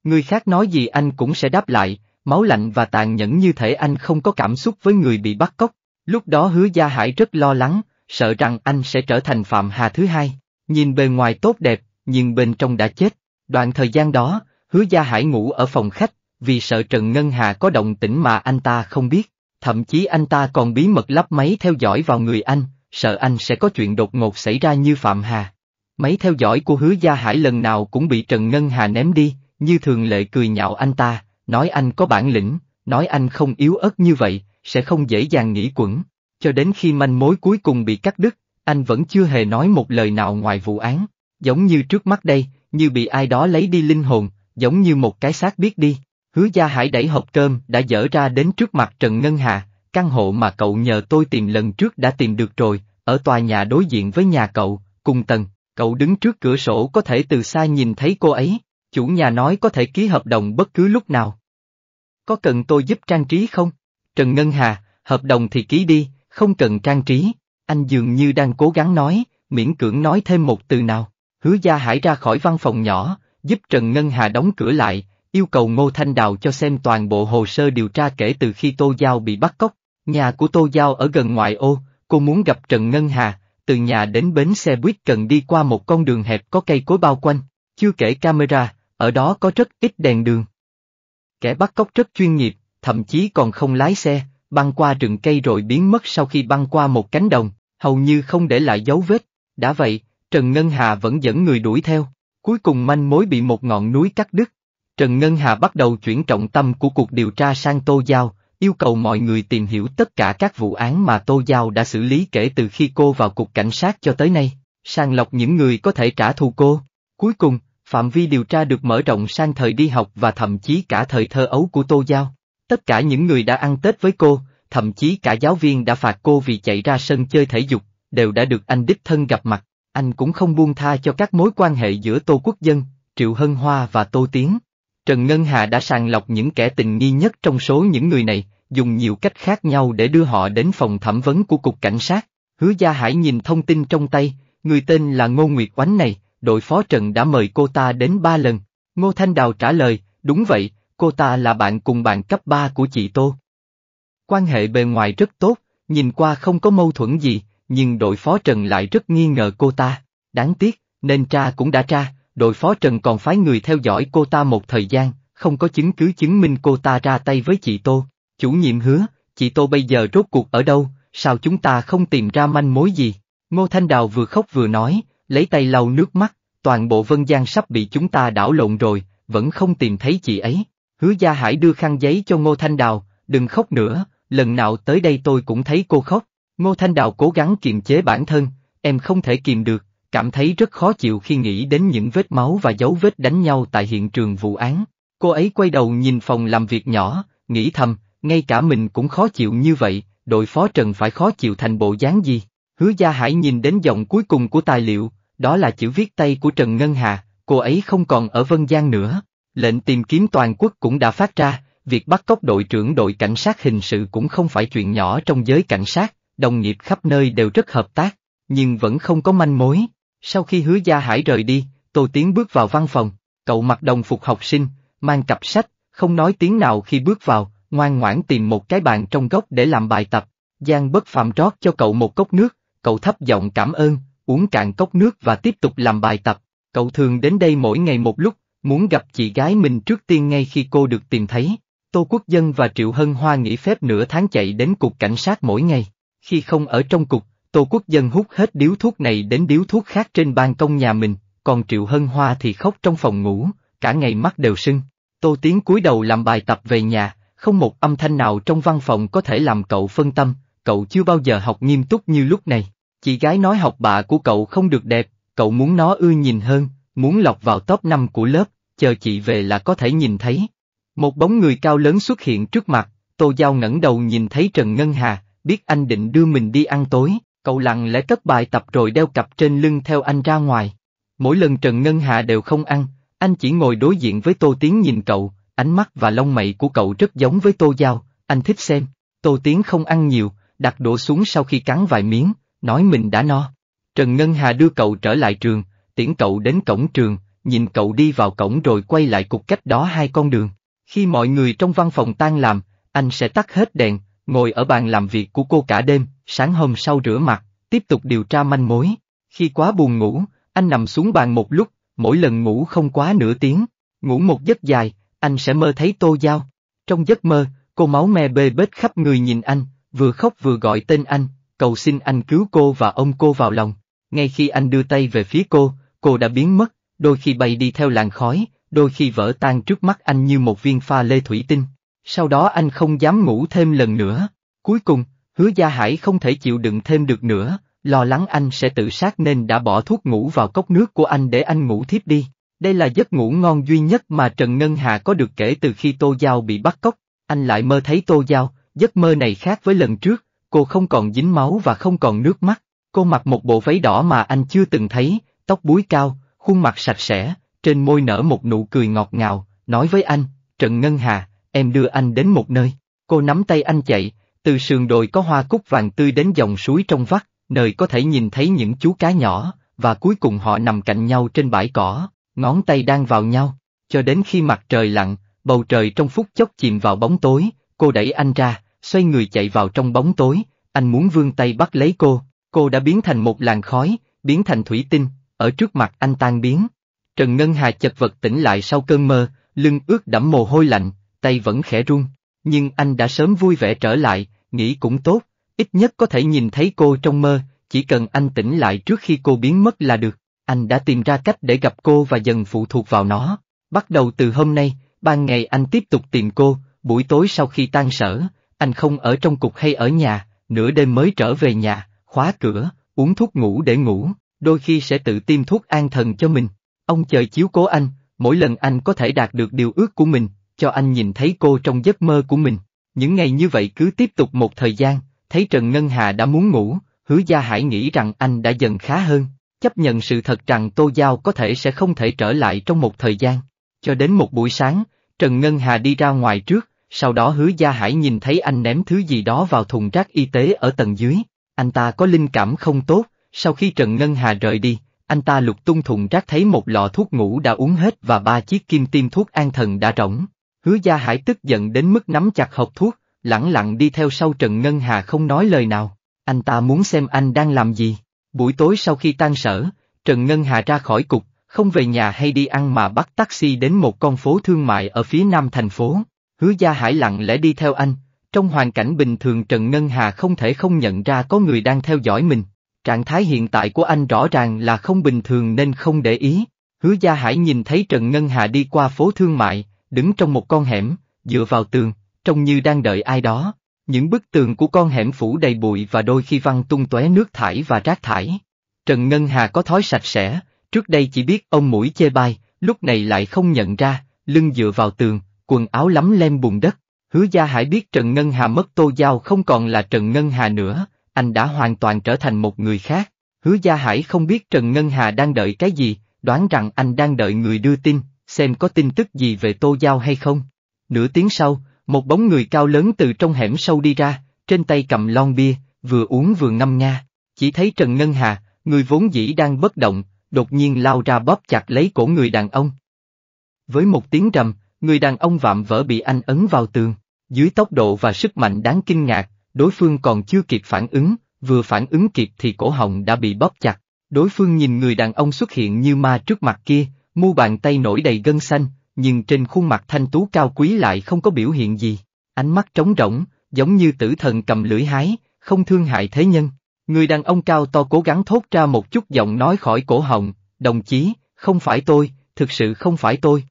Người khác nói gì anh cũng sẽ đáp lại, máu lạnh và tàn nhẫn như thể anh không có cảm xúc với người bị bắt cóc. Lúc đó hứa Gia Hải rất lo lắng, sợ rằng anh sẽ trở thành Phạm Hà thứ hai. Nhìn bề ngoài tốt đẹp, nhưng bên trong đã chết. Đoạn thời gian đó, hứa Gia Hải ngủ ở phòng khách, vì sợ Trần Ngân Hà có động tĩnh mà anh ta không biết. Thậm chí anh ta còn bí mật lắp máy theo dõi vào người anh, sợ anh sẽ có chuyện đột ngột xảy ra như Phạm Hà. Máy theo dõi của hứa Gia Hải lần nào cũng bị Trần Ngân Hà ném đi, như thường lệ cười nhạo anh ta, nói anh có bản lĩnh, nói anh không yếu ớt như vậy, sẽ không dễ dàng nghĩ quẩn. Cho đến khi manh mối cuối cùng bị cắt đứt, anh vẫn chưa hề nói một lời nào ngoài vụ án, giống như trước mắt đây, như bị ai đó lấy đi linh hồn, giống như một cái xác biết đi. Hứa Gia Hải đẩy hộp cơm đã dở ra đến trước mặt Trần Ngân Hà, căn hộ mà cậu nhờ tôi tìm lần trước đã tìm được rồi, ở tòa nhà đối diện với nhà cậu, cùng tầng, cậu đứng trước cửa sổ có thể từ xa nhìn thấy cô ấy chủ nhà nói có thể ký hợp đồng bất cứ lúc nào. Có cần tôi giúp trang trí không? Trần Ngân Hà, hợp đồng thì ký đi, không cần trang trí. Anh dường như đang cố gắng nói, miễn cưỡng nói thêm một từ nào. Hứa Gia Hải ra khỏi văn phòng nhỏ, giúp Trần Ngân Hà đóng cửa lại, yêu cầu Ngô Thanh Đào cho xem toàn bộ hồ sơ điều tra kể từ khi Tô Giao bị bắt cóc. Nhà của Tô Giao ở gần ngoại ô, cô muốn gặp Trần Ngân Hà, từ nhà đến bến xe buýt cần đi qua một con đường hẹp có cây cối bao quanh, chưa kể camera, ở đó có rất ít đèn đường. Kẻ bắt cóc rất chuyên nghiệp, thậm chí còn không lái xe, băng qua rừng cây rồi biến mất sau khi băng qua một cánh đồng, hầu như không để lại dấu vết. Đã vậy, Trần Ngân Hà vẫn dẫn người đuổi theo, cuối cùng manh mối bị một ngọn núi cắt đứt. Trần Ngân Hà bắt đầu chuyển trọng tâm của cuộc điều tra sang Tô Giao, yêu cầu mọi người tìm hiểu tất cả các vụ án mà Tô Giao đã xử lý kể từ khi cô vào cục cảnh sát cho tới nay, sàng lọc những người có thể trả thù cô. Cuối cùng, Phạm vi điều tra được mở rộng sang thời đi học và thậm chí cả thời thơ ấu của Tô Giao. Tất cả những người đã ăn Tết với cô, thậm chí cả giáo viên đã phạt cô vì chạy ra sân chơi thể dục, đều đã được anh đích thân gặp mặt. Anh cũng không buông tha cho các mối quan hệ giữa Tô Quốc Dân, Triệu Hân Hoa và Tô Tiến. Trần Ngân Hà đã sàng lọc những kẻ tình nghi nhất trong số những người này, dùng nhiều cách khác nhau để đưa họ đến phòng thẩm vấn của Cục Cảnh sát. Hứa Gia Hải nhìn thông tin trong tay, người tên là Ngô Nguyệt Oánh này, đội phó Trần đã mời cô ta đến ba lần. Ngô Thanh Đào trả lời, đúng vậy, cô ta là bạn cùng bạn cấp 3 của chị Tô. Quan hệ bề ngoài rất tốt, nhìn qua không có mâu thuẫn gì, nhưng đội phó Trần lại rất nghi ngờ cô ta. Đáng tiếc, nên tra cũng đã tra, đội phó Trần còn phái người theo dõi cô ta một thời gian, không có chứng cứ chứng minh cô ta ra tay với chị Tô. Chủ nhiệm hứa, chị Tô bây giờ rốt cuộc ở đâu, sao chúng ta không tìm ra manh mối gì? Ngô Thanh Đào vừa khóc vừa nói, lấy tay lau nước mắt, toàn bộ Vân Giang sắp bị chúng ta đảo lộn rồi, vẫn không tìm thấy chị ấy. Hứa Gia Hải đưa khăn giấy cho Ngô Thanh Đào, đừng khóc nữa, lần nào tới đây tôi cũng thấy cô khóc. Ngô Thanh Đào cố gắng kiềm chế bản thân, em không thể kìm được, cảm thấy rất khó chịu khi nghĩ đến những vết máu và dấu vết đánh nhau tại hiện trường vụ án. Cô ấy quay đầu nhìn phòng làm việc nhỏ, nghĩ thầm, ngay cả mình cũng khó chịu như vậy, đội phó Trần phải khó chịu thành bộ dáng gì. Hứa Gia Hải nhìn đến dòng cuối cùng của tài liệu, đó là chữ viết tay của Trần Ngân Hà, cô ấy không còn ở Vân Giang nữa. Lệnh tìm kiếm toàn quốc cũng đã phát ra, việc bắt cóc đội trưởng đội cảnh sát hình sự cũng không phải chuyện nhỏ trong giới cảnh sát, đồng nghiệp khắp nơi đều rất hợp tác, nhưng vẫn không có manh mối. Sau khi hứa gia hải rời đi, Tô Tiến bước vào văn phòng, cậu mặc đồng phục học sinh, mang cặp sách, không nói tiếng nào khi bước vào, ngoan ngoãn tìm một cái bàn trong góc để làm bài tập. Giang bất phạm trót cho cậu một cốc nước, cậu thấp giọng cảm ơn, uống cạn cốc nước và tiếp tục làm bài tập. Cậu thường đến đây mỗi ngày một lúc, muốn gặp chị gái mình trước tiên ngay khi cô được tìm thấy. Tô Quốc Dân và Triệu Hân Hoa nghỉ phép nửa tháng chạy đến cục cảnh sát mỗi ngày. Khi không ở trong cục, Tô Quốc Dân hút hết điếu thuốc này đến điếu thuốc khác trên ban công nhà mình, còn Triệu Hân Hoa thì khóc trong phòng ngủ, cả ngày mắt đều sưng. Tô Tiến cúi đầu làm bài tập về nhà, không một âm thanh nào trong văn phòng có thể làm cậu phân tâm, cậu chưa bao giờ học nghiêm túc như lúc này. Chị gái nói học bạ của cậu không được đẹp, cậu muốn nó ưa nhìn hơn, muốn lọc vào top 5 của lớp, chờ chị về là có thể nhìn thấy. Một bóng người cao lớn xuất hiện trước mặt, Tô Giao ngẩng đầu nhìn thấy Trần Ngân Hà, biết anh định đưa mình đi ăn tối, cậu lặng lẽ cất bài tập rồi đeo cặp trên lưng theo anh ra ngoài. Mỗi lần Trần Ngân Hà đều không ăn, anh chỉ ngồi đối diện với Tô Tiến nhìn cậu, ánh mắt và lông mày của cậu rất giống với Tô Giao, anh thích xem. Tô Tiến không ăn nhiều, đặt đũa xuống sau khi cắn vài miếng, nói mình đã no. Trần Ngân Hà đưa cậu trở lại trường, tiễn cậu đến cổng trường, nhìn cậu đi vào cổng rồi quay lại cục cách đó hai con đường. Khi mọi người trong văn phòng tan làm, anh sẽ tắt hết đèn, ngồi ở bàn làm việc của cô cả đêm, sáng hôm sau rửa mặt, tiếp tục điều tra manh mối. Khi quá buồn ngủ, anh nằm xuống bàn một lúc, mỗi lần ngủ không quá nửa tiếng, ngủ một giấc dài, anh sẽ mơ thấy Tô Dao. Trong giấc mơ, cô máu me bê bết khắp người nhìn anh, vừa khóc vừa gọi tên anh, cầu xin anh cứu cô và ông cô vào lòng. Ngay khi anh đưa tay về phía cô, cô đã biến mất, đôi khi bay đi theo làn khói, đôi khi vỡ tan trước mắt anh như một viên pha lê thủy tinh. Sau đó anh không dám ngủ thêm lần nữa. Cuối cùng, hứa gia hải không thể chịu đựng thêm được nữa, lo lắng anh sẽ tự sát nên đã bỏ thuốc ngủ vào cốc nước của anh để anh ngủ thiếp đi. Đây là giấc ngủ ngon duy nhất mà Trần Ngân Hà có được kể từ khi Tô Giao bị bắt cóc. Anh lại mơ thấy Tô Giao, giấc mơ này khác với lần trước, Cô không còn dính máu và không còn nước mắt, cô mặc một bộ váy đỏ mà anh chưa từng thấy, tóc búi cao, khuôn mặt sạch sẽ, trên môi nở một nụ cười ngọt ngào, nói với anh, Trần Ngân Hà, em đưa anh đến một nơi. Cô nắm tay anh chạy, từ sườn đồi có hoa cúc vàng tươi đến dòng suối trong vắt, nơi có thể nhìn thấy những chú cá nhỏ, và cuối cùng họ nằm cạnh nhau trên bãi cỏ, ngón tay đang vào nhau, cho đến khi mặt trời lặn, bầu trời trong phút chốc chìm vào bóng tối, cô đẩy anh ra, xoay người chạy vào trong bóng tối, anh muốn vươn tay bắt lấy cô, cô đã biến thành một làn khói, biến thành thủy tinh, ở trước mặt anh tan biến. Trần Ngân Hà chật vật tỉnh lại sau cơn mơ, lưng ướt đẫm mồ hôi lạnh, tay vẫn khẽ run, nhưng anh đã sớm vui vẻ trở lại, nghĩ cũng tốt, ít nhất có thể nhìn thấy cô trong mơ, chỉ cần anh tỉnh lại trước khi cô biến mất là được, anh đã tìm ra cách để gặp cô và dần phụ thuộc vào nó. Bắt đầu từ hôm nay, ban ngày anh tiếp tục tìm cô, buổi tối sau khi tan sở, anh không ở trong cục hay ở nhà, nửa đêm mới trở về nhà, khóa cửa, uống thuốc ngủ để ngủ, đôi khi sẽ tự tiêm thuốc an thần cho mình. Ông trời chiếu cố anh, mỗi lần anh có thể đạt được điều ước của mình, cho anh nhìn thấy cô trong giấc mơ của mình. Những ngày như vậy cứ tiếp tục một thời gian, thấy Trần Ngân Hà đã muốn ngủ, hứa gia hải nghĩ rằng anh đã dần khá hơn, chấp nhận sự thật rằng Tô Giao có thể sẽ không thể trở lại trong một thời gian. Cho đến một buổi sáng, Trần Ngân Hà đi ra ngoài trước, sau đó hứa Gia Hải nhìn thấy anh ném thứ gì đó vào thùng rác y tế ở tầng dưới, anh ta có linh cảm không tốt, sau khi Trần Ngân Hà rời đi, anh ta lục tung thùng rác thấy một lọ thuốc ngủ đã uống hết và ba chiếc kim tiêm thuốc an thần đã rỗng. Hứa Gia Hải tức giận đến mức nắm chặt hộp thuốc, lẳng lặng đi theo sau Trần Ngân Hà không nói lời nào. Anh ta muốn xem anh đang làm gì. Buổi tối sau khi tan sở, Trần Ngân Hà ra khỏi cục, không về nhà hay đi ăn mà bắt taxi đến một con phố thương mại ở phía nam thành phố. Hứa Gia Hải lặng lẽ đi theo anh, trong hoàn cảnh bình thường Trần Ngân Hà không thể không nhận ra có người đang theo dõi mình. Trạng thái hiện tại của anh rõ ràng là không bình thường nên không để ý. Hứa Gia Hải nhìn thấy Trần Ngân Hà đi qua phố thương mại, đứng trong một con hẻm, dựa vào tường, trông như đang đợi ai đó. Những bức tường của con hẻm phủ đầy bụi và đôi khi văng tung tóe nước thải và rác thải. Trần Ngân Hà có thói sạch sẽ, trước đây chỉ biết ông mũi chê bai, lúc này lại không nhận ra, lưng dựa vào tường, quần áo lắm lem bùn đất. Hứa Gia Hải biết Trần Ngân Hà mất Tô Giao không còn là Trần Ngân Hà nữa, anh đã hoàn toàn trở thành một người khác. Hứa Gia Hải không biết Trần Ngân Hà đang đợi cái gì, đoán rằng anh đang đợi người đưa tin, xem có tin tức gì về Tô Giao hay không. Nửa tiếng sau, một bóng người cao lớn từ trong hẻm sâu đi ra, trên tay cầm lon bia, vừa uống vừa ngâm nga. Chỉ thấy Trần Ngân Hà, người vốn dĩ đang bất động, đột nhiên lao ra bóp chặt lấy cổ người đàn ông. Với một tiếng rầm, người đàn ông vạm vỡ bị anh ấn vào tường. Dưới tốc độ và sức mạnh đáng kinh ngạc, đối phương còn chưa kịp phản ứng, vừa phản ứng kịp thì cổ họng đã bị bóp chặt. Đối phương nhìn người đàn ông xuất hiện như ma trước mặt kia, mu bàn tay nổi đầy gân xanh, nhưng trên khuôn mặt thanh tú cao quý lại không có biểu hiện gì. Ánh mắt trống rỗng, giống như tử thần cầm lưỡi hái, không thương hại thế nhân. Người đàn ông cao to cố gắng thốt ra một chút giọng nói khỏi cổ họng, đồng chí, không phải tôi, thực sự không phải tôi,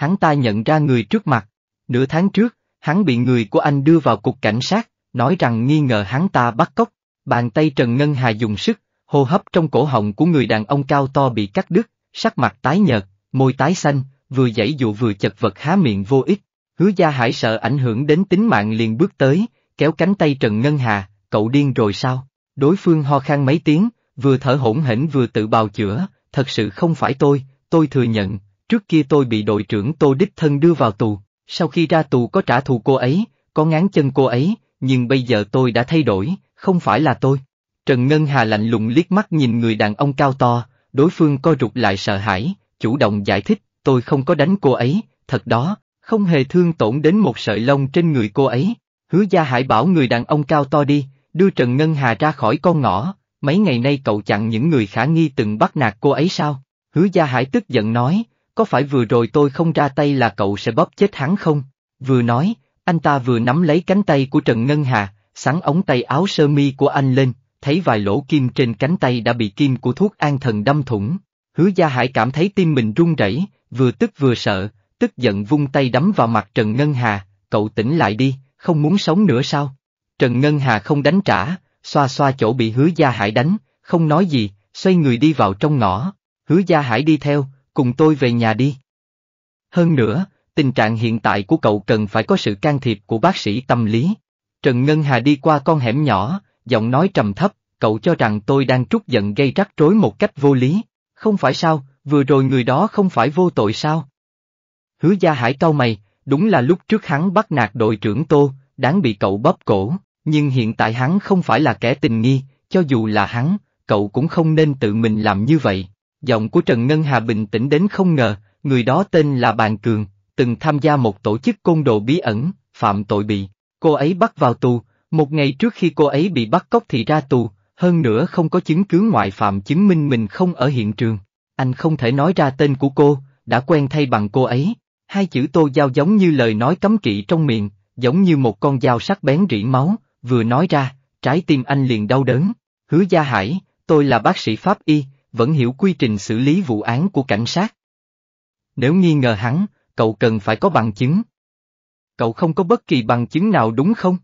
hắn ta nhận ra người trước mặt. Nửa tháng trước, hắn bị người của anh đưa vào cục cảnh sát, nói rằng nghi ngờ hắn ta bắt cóc. Bàn tay Trần Ngân Hà dùng sức, hô hấp trong cổ họng của người đàn ông cao to bị cắt đứt, sắc mặt tái nhợt, môi tái xanh, vừa giãy dụ vừa chật vật há miệng vô ích. Hứa Gia Hải sợ ảnh hưởng đến tính mạng liền bước tới, kéo cánh tay Trần Ngân Hà, cậu điên rồi sao? Đối phương ho khan mấy tiếng, vừa thở hổn hển vừa tự bào chữa, thật sự không phải tôi, tôi thừa nhận, Trước kia tôi bị đội trưởng Tô Đích Thân đưa vào tù, sau khi ra tù có trả thù cô ấy, có ngán chân cô ấy, nhưng bây giờ tôi đã thay đổi, không phải là tôi. Trần Ngân Hà lạnh lùng liếc mắt nhìn người đàn ông cao to, đối phương co rụt lại sợ hãi, chủ động giải thích, tôi không có đánh cô ấy, thật đó, không hề thương tổn đến một sợi lông trên người cô ấy. Hứa Gia Hải bảo người đàn ông cao to đi, đưa Trần Ngân Hà ra khỏi con ngõ, mấy ngày nay cậu chặn những người khả nghi từng bắt nạt cô ấy sao? Hứa Gia Hải tức giận nói, có phải vừa rồi tôi không ra tay là cậu sẽ bóp chết hắn không? Vừa nói, anh ta vừa nắm lấy cánh tay của Trần Ngân Hà, sắn ống tay áo sơ mi của anh lên, thấy vài lỗ kim trên cánh tay đã bị kim của thuốc an thần đâm thủng. Hứa Gia Hải cảm thấy tim mình run rẩy, vừa tức vừa sợ, tức giận vung tay đấm vào mặt Trần Ngân Hà, cậu tỉnh lại đi, không muốn sống nữa sao? Trần Ngân Hà không đánh trả, xoa xoa chỗ bị Hứa Gia Hải đánh, không nói gì, xoay người đi vào trong ngõ. Hứa Gia Hải đi theo, cùng tôi về nhà đi. Hơn nữa, tình trạng hiện tại của cậu cần phải có sự can thiệp của bác sĩ tâm lý. Trần Ngân Hà đi qua con hẻm nhỏ, giọng nói trầm thấp, cậu cho rằng tôi đang trút giận gây rắc rối một cách vô lý. Không phải sao, vừa rồi người đó không phải vô tội sao? Hứa gia hải cau mày, đúng là lúc trước hắn bắt nạt đội trưởng Tô, đáng bị cậu bóp cổ, nhưng hiện tại hắn không phải là kẻ tình nghi, cho dù là hắn, cậu cũng không nên tự mình làm như vậy. Giọng của Trần Ngân Hà bình tĩnh đến không ngờ, người đó tên là Bàn Cường, từng tham gia một tổ chức côn đồ bí ẩn, phạm tội bị. Cô ấy bắt vào tù, một ngày trước khi cô ấy bị bắt cóc thì ra tù, hơn nữa không có chứng cứ ngoại phạm chứng minh mình không ở hiện trường. Anh không thể nói ra tên của cô, đã quen thay bằng cô ấy. Hai chữ tô giao giống như lời nói cấm kỵ trong miệng, giống như một con dao sắc bén rỉ máu, vừa nói ra, trái tim anh liền đau đớn. Hứa Gia Hải, tôi là bác sĩ Pháp Y, vẫn hiểu quy trình xử lý vụ án của cảnh sát. Nếu nghi ngờ hắn, cậu cần phải có bằng chứng. Cậu không có bất kỳ bằng chứng nào đúng không?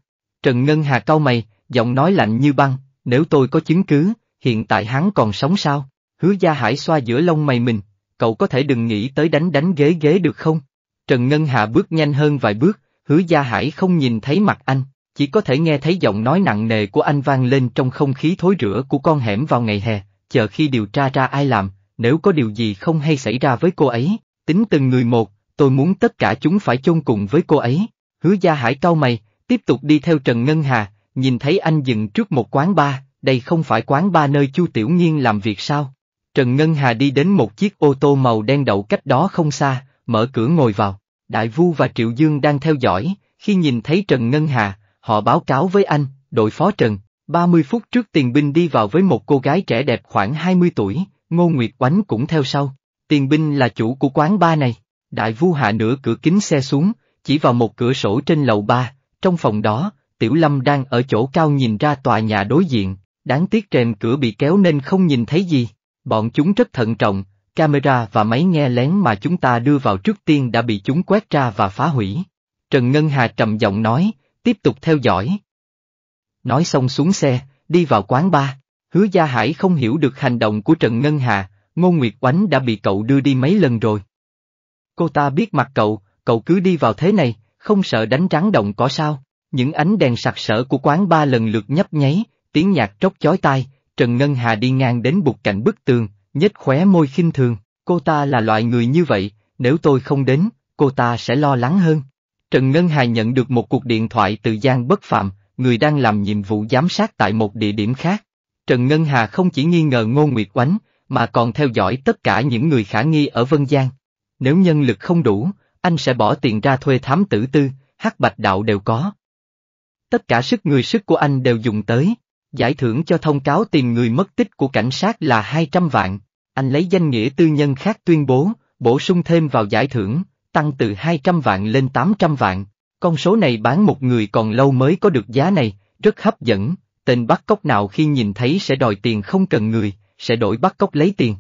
Trần Ngân Hà cau mày, giọng nói lạnh như băng, nếu tôi có chứng cứ, hiện tại hắn còn sống sao? Hứa Gia Hải xoa giữa lông mày mình, cậu có thể đừng nghĩ tới đánh đánh ghế ghế được không? Trần Ngân Hà bước nhanh hơn vài bước, Hứa Gia Hải không nhìn thấy mặt anh, chỉ có thể nghe thấy giọng nói nặng nề của anh vang lên trong không khí thối rữa của con hẻm vào ngày hè, chờ khi điều tra ra ai làm, nếu có điều gì không hay xảy ra với cô ấy, tính từng người một, tôi muốn tất cả chúng phải chôn cùng với cô ấy. Hứa Gia Hải cao mày, tiếp tục đi theo Trần Ngân Hà, nhìn thấy anh dừng trước một quán bar, đây không phải quán bar nơi Chu Tiểu nhiên làm việc sao? Trần Ngân Hà đi đến một chiếc ô tô màu đen đậu cách đó không xa, mở cửa ngồi vào. Đại Vu và Triệu Dương đang theo dõi, khi nhìn thấy Trần Ngân Hà, họ báo cáo với anh, đội phó Trần, 30 phút trước tiền binh đi vào với một cô gái trẻ đẹp khoảng 20 tuổi, Ngô Nguyệt Oánh cũng theo sau. Tiền binh là chủ của quán ba này. Đại vu hạ nửa cửa kính xe xuống, chỉ vào một cửa sổ trên lầu ba, trong phòng đó, Tiểu Lâm đang ở chỗ cao nhìn ra tòa nhà đối diện, đáng tiếc rèm cửa bị kéo nên không nhìn thấy gì. Bọn chúng rất thận trọng, camera và máy nghe lén mà chúng ta đưa vào trước tiên đã bị chúng quét ra và phá hủy. Trần Ngân Hà trầm giọng nói, tiếp tục theo dõi. Nói xong xuống xe, đi vào quán ba. Hứa Gia Hải không hiểu được hành động của Trần Ngân Hà, Ngô Nguyệt Oánh đã bị cậu đưa đi mấy lần rồi. Cô ta biết mặt cậu, cậu cứ đi vào thế này, không sợ đánh trắng động có sao. Những ánh đèn sặc sỡ của quán ba lần lượt nhấp nháy, tiếng nhạc tróc chói tai, Trần Ngân Hà đi ngang đến bục cạnh bức tường, nhếch khóe môi khinh thường, cô ta là loại người như vậy, nếu tôi không đến, cô ta sẽ lo lắng hơn. Trần Ngân Hà nhận được một cuộc điện thoại từ Giang Bất Phạm, người đang làm nhiệm vụ giám sát tại một địa điểm khác. Trần Ngân Hà không chỉ nghi ngờ Ngô Nguyệt Oánh, mà còn theo dõi tất cả những người khả nghi ở Vân Giang. Nếu nhân lực không đủ, anh sẽ bỏ tiền ra thuê thám tử tư, hắc bạch đạo đều có. Tất cả sức người sức của anh đều dùng tới. Giải thưởng cho thông cáo tìm người mất tích của cảnh sát là 200 vạn. Anh lấy danh nghĩa tư nhân khác tuyên bố, bổ sung thêm vào giải thưởng, tăng từ 200 vạn lên 800 vạn. Con số này bán một người còn lâu mới có được giá này, rất hấp dẫn, tên bắt cóc nào khi nhìn thấy sẽ đòi tiền không cần người, sẽ đổi bắt cóc lấy tiền.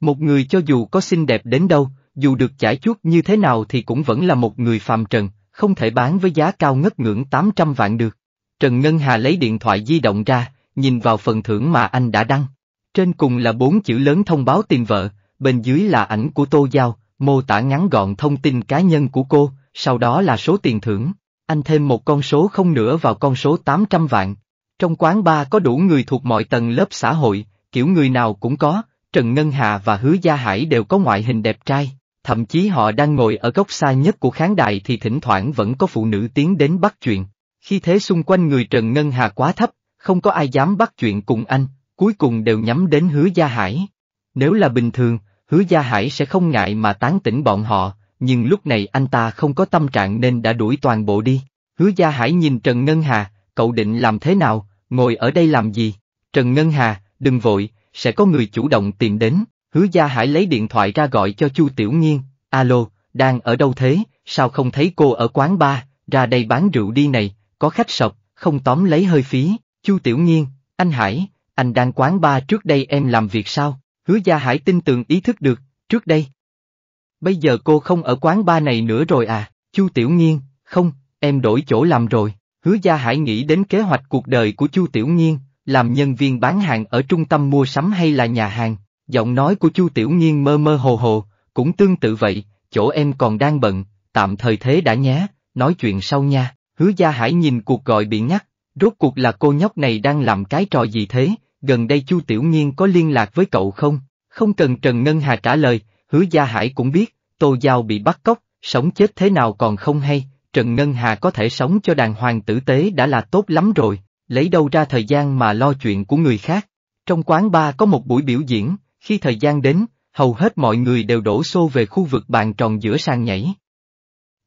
Một người cho dù có xinh đẹp đến đâu, dù được trải chuốt như thế nào thì cũng vẫn là một người phàm trần, không thể bán với giá cao ngất ngưỡng 800 vạn được. Trần Ngân Hà lấy điện thoại di động ra, nhìn vào phần thưởng mà anh đã đăng. Trên cùng là bốn chữ lớn thông báo tìm vợ, bên dưới là ảnh của Tô Giao, mô tả ngắn gọn thông tin cá nhân của cô, sau đó là số tiền thưởng, anh thêm một con số không nữa vào con số 800 vạn. Trong quán ba có đủ người thuộc mọi tầng lớp xã hội, kiểu người nào cũng có, Trần Ngân Hà và Hứa Gia Hải đều có ngoại hình đẹp trai, thậm chí họ đang ngồi ở góc xa nhất của khán đài thì thỉnh thoảng vẫn có phụ nữ tiến đến bắt chuyện. Khi thế xung quanh người Trần Ngân Hà quá thấp, không có ai dám bắt chuyện cùng anh, cuối cùng đều nhắm đến Hứa Gia Hải. Nếu là bình thường, Hứa Gia Hải sẽ không ngại mà tán tỉnh bọn họ, nhưng lúc này anh ta không có tâm trạng nên đã đuổi toàn bộ đi. Hứa Gia Hải nhìn Trần Ngân Hà, cậu định làm thế nào, ngồi ở đây làm gì? Trần Ngân Hà, đừng vội, sẽ có người chủ động tìm đến. Hứa Gia Hải lấy điện thoại ra gọi cho Chu Tiểu Nghiên, alo, đang ở đâu thế, sao không thấy cô ở quán bar, ra đây bán rượu đi này, có khách sọc, không tóm lấy hơi phí. Chu Tiểu Nghiên, anh Hải, anh đang quán bar trước đây em làm việc sao? Hứa Gia Hải tin tưởng ý thức được, trước đây, Bây giờ cô không ở quán ba này nữa rồi à, Chu Tiểu Nghiên, không, em đổi chỗ làm rồi. Hứa Gia Hải nghĩ đến kế hoạch cuộc đời của Chu Tiểu Nghiên, làm nhân viên bán hàng ở trung tâm mua sắm hay là nhà hàng. Giọng nói của Chu Tiểu Nghiên mơ mơ hồ hồ, cũng tương tự vậy, chỗ em còn đang bận, tạm thời thế đã nhé, nói chuyện sau nha. Hứa Gia Hải nhìn cuộc gọi bị ngắt, rốt cuộc là cô nhóc này đang làm cái trò gì thế, gần đây Chu Tiểu Nghiên có liên lạc với cậu không? Không cần Trần Ngân Hà trả lời, Hứa Gia Hải cũng biết, Tô Giao bị bắt cóc, sống chết thế nào còn không hay, Trần Ngân Hà có thể sống cho đàng hoàng tử tế đã là tốt lắm rồi, lấy đâu ra thời gian mà lo chuyện của người khác. Trong quán bar có một buổi biểu diễn, khi thời gian đến, hầu hết mọi người đều đổ xô về khu vực bàn tròn giữa sàn nhảy.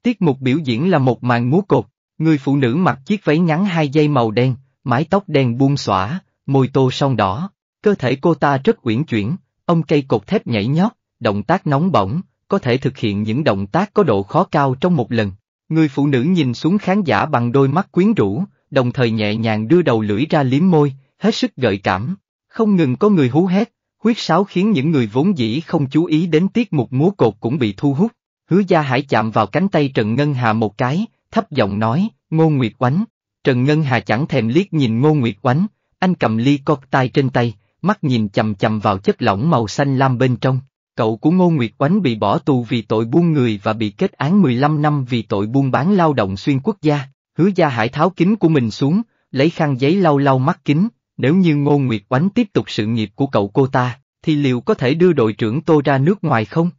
Tiết mục biểu diễn là một màn múa cột, người phụ nữ mặc chiếc váy ngắn hai dây màu đen, mái tóc đen buông xõa, môi tô son đỏ, cơ thể cô ta rất uyển chuyển, ông cây cột thép nhảy nhót, động tác nóng bỏng, có thể thực hiện những động tác có độ khó cao trong một lần. Người phụ nữ nhìn xuống khán giả bằng đôi mắt quyến rũ, đồng thời nhẹ nhàng đưa đầu lưỡi ra liếm môi, hết sức gợi cảm. Không ngừng có người hú hét, huyết sáo khiến những người vốn dĩ không chú ý đến tiết mục múa cột cũng bị thu hút. Hứa Gia Hải chạm vào cánh tay Trần Ngân Hà một cái, thấp giọng nói, Ngô Nguyệt Oánh. Trần Ngân Hà chẳng thèm liếc nhìn Ngô Nguyệt Oánh, anh cầm ly cốc tay trên tay, mắt nhìn chầm chầm vào chất lỏng màu xanh lam bên trong cậu của Ngô Nguyệt Oánh bị bỏ tù vì tội buôn người và bị kết án 15 năm vì tội buôn bán lao động xuyên quốc gia, hứa gia hải tháo kính của mình xuống, lấy khăn giấy lau lau mắt kính, nếu như Ngô Nguyệt Oánh tiếp tục sự nghiệp của cậu cô ta, thì liệu có thể đưa đội trưởng Tô ra nước ngoài không?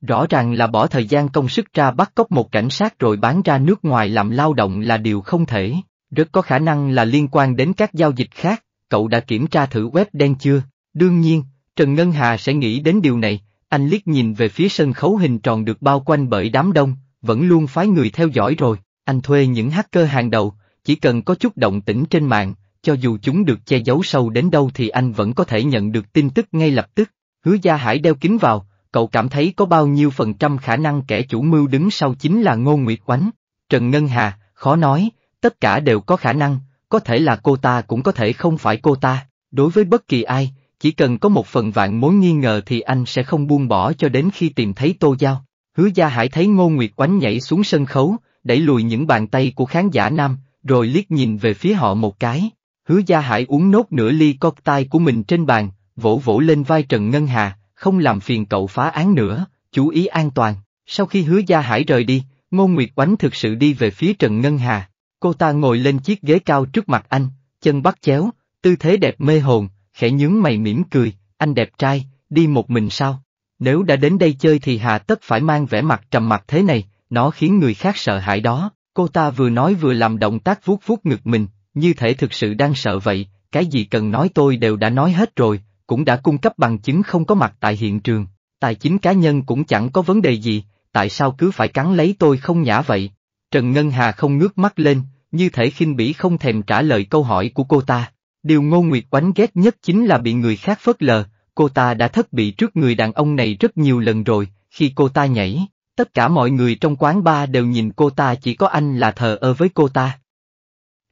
Rõ ràng là bỏ thời gian công sức ra bắt cóc một cảnh sát rồi bán ra nước ngoài làm lao động là điều không thể, rất có khả năng là liên quan đến các giao dịch khác, cậu đã kiểm tra thử web đen chưa? Đương nhiên, Trần Ngân Hà sẽ nghĩ đến điều này, anh liếc nhìn về phía sân khấu hình tròn được bao quanh bởi đám đông, vẫn luôn phái người theo dõi rồi, anh thuê những hacker hàng đầu, chỉ cần có chút động tĩnh trên mạng, cho dù chúng được che giấu sâu đến đâu thì anh vẫn có thể nhận được tin tức ngay lập tức. Hứa Gia Hải đeo kính vào, cậu cảm thấy có bao nhiêu phần trăm khả năng kẻ chủ mưu đứng sau chính là Ngô Nguyệt Oánh. Trần Ngân Hà, khó nói, tất cả đều có khả năng, có thể là cô ta cũng có thể không phải cô ta. Đối với bất kỳ ai, chỉ cần có một phần vạn mối nghi ngờ thì anh sẽ không buông bỏ cho đến khi tìm thấy Tô Giao. Hứa Gia Hải thấy Ngô Nguyệt Oánh nhảy xuống sân khấu, đẩy lùi những bàn tay của khán giả nam, rồi liếc nhìn về phía họ một cái. Hứa Gia Hải uống nốt nửa ly cocktail của mình trên bàn, vỗ vỗ lên vai Trần Ngân Hà, không làm phiền cậu phá án nữa, chú ý an toàn. Sau khi Hứa Gia Hải rời đi, Ngô Nguyệt Oánh thực sự đi về phía Trần Ngân Hà. Cô ta ngồi lên chiếc ghế cao trước mặt anh, chân bắt chéo, tư thế đẹp mê hồn, khẽ nhướng mày mỉm cười, anh đẹp trai, đi một mình sao? Nếu đã đến đây chơi thì hà tất phải mang vẻ mặt trầm mặt thế này, nó khiến người khác sợ hãi đó. Cô ta vừa nói vừa làm động tác vuốt vuốt ngực mình, như thể thực sự đang sợ vậy, cái gì cần nói tôi đều đã nói hết rồi, cũng đã cung cấp bằng chứng không có mặt tại hiện trường, tài chính cá nhân cũng chẳng có vấn đề gì, tại sao cứ phải cắn lấy tôi không nhã vậy? Trần Ngân Hà không ngước mắt lên, như thể khinh bỉ không thèm trả lời câu hỏi của cô ta. Điều Ngô Nguyệt oánh ghét nhất chính là bị người khác phớt lờ, cô ta đã thất bị trước người đàn ông này rất nhiều lần rồi, khi cô ta nhảy, tất cả mọi người trong quán bar đều nhìn cô ta chỉ có anh là thờ ơ với cô ta.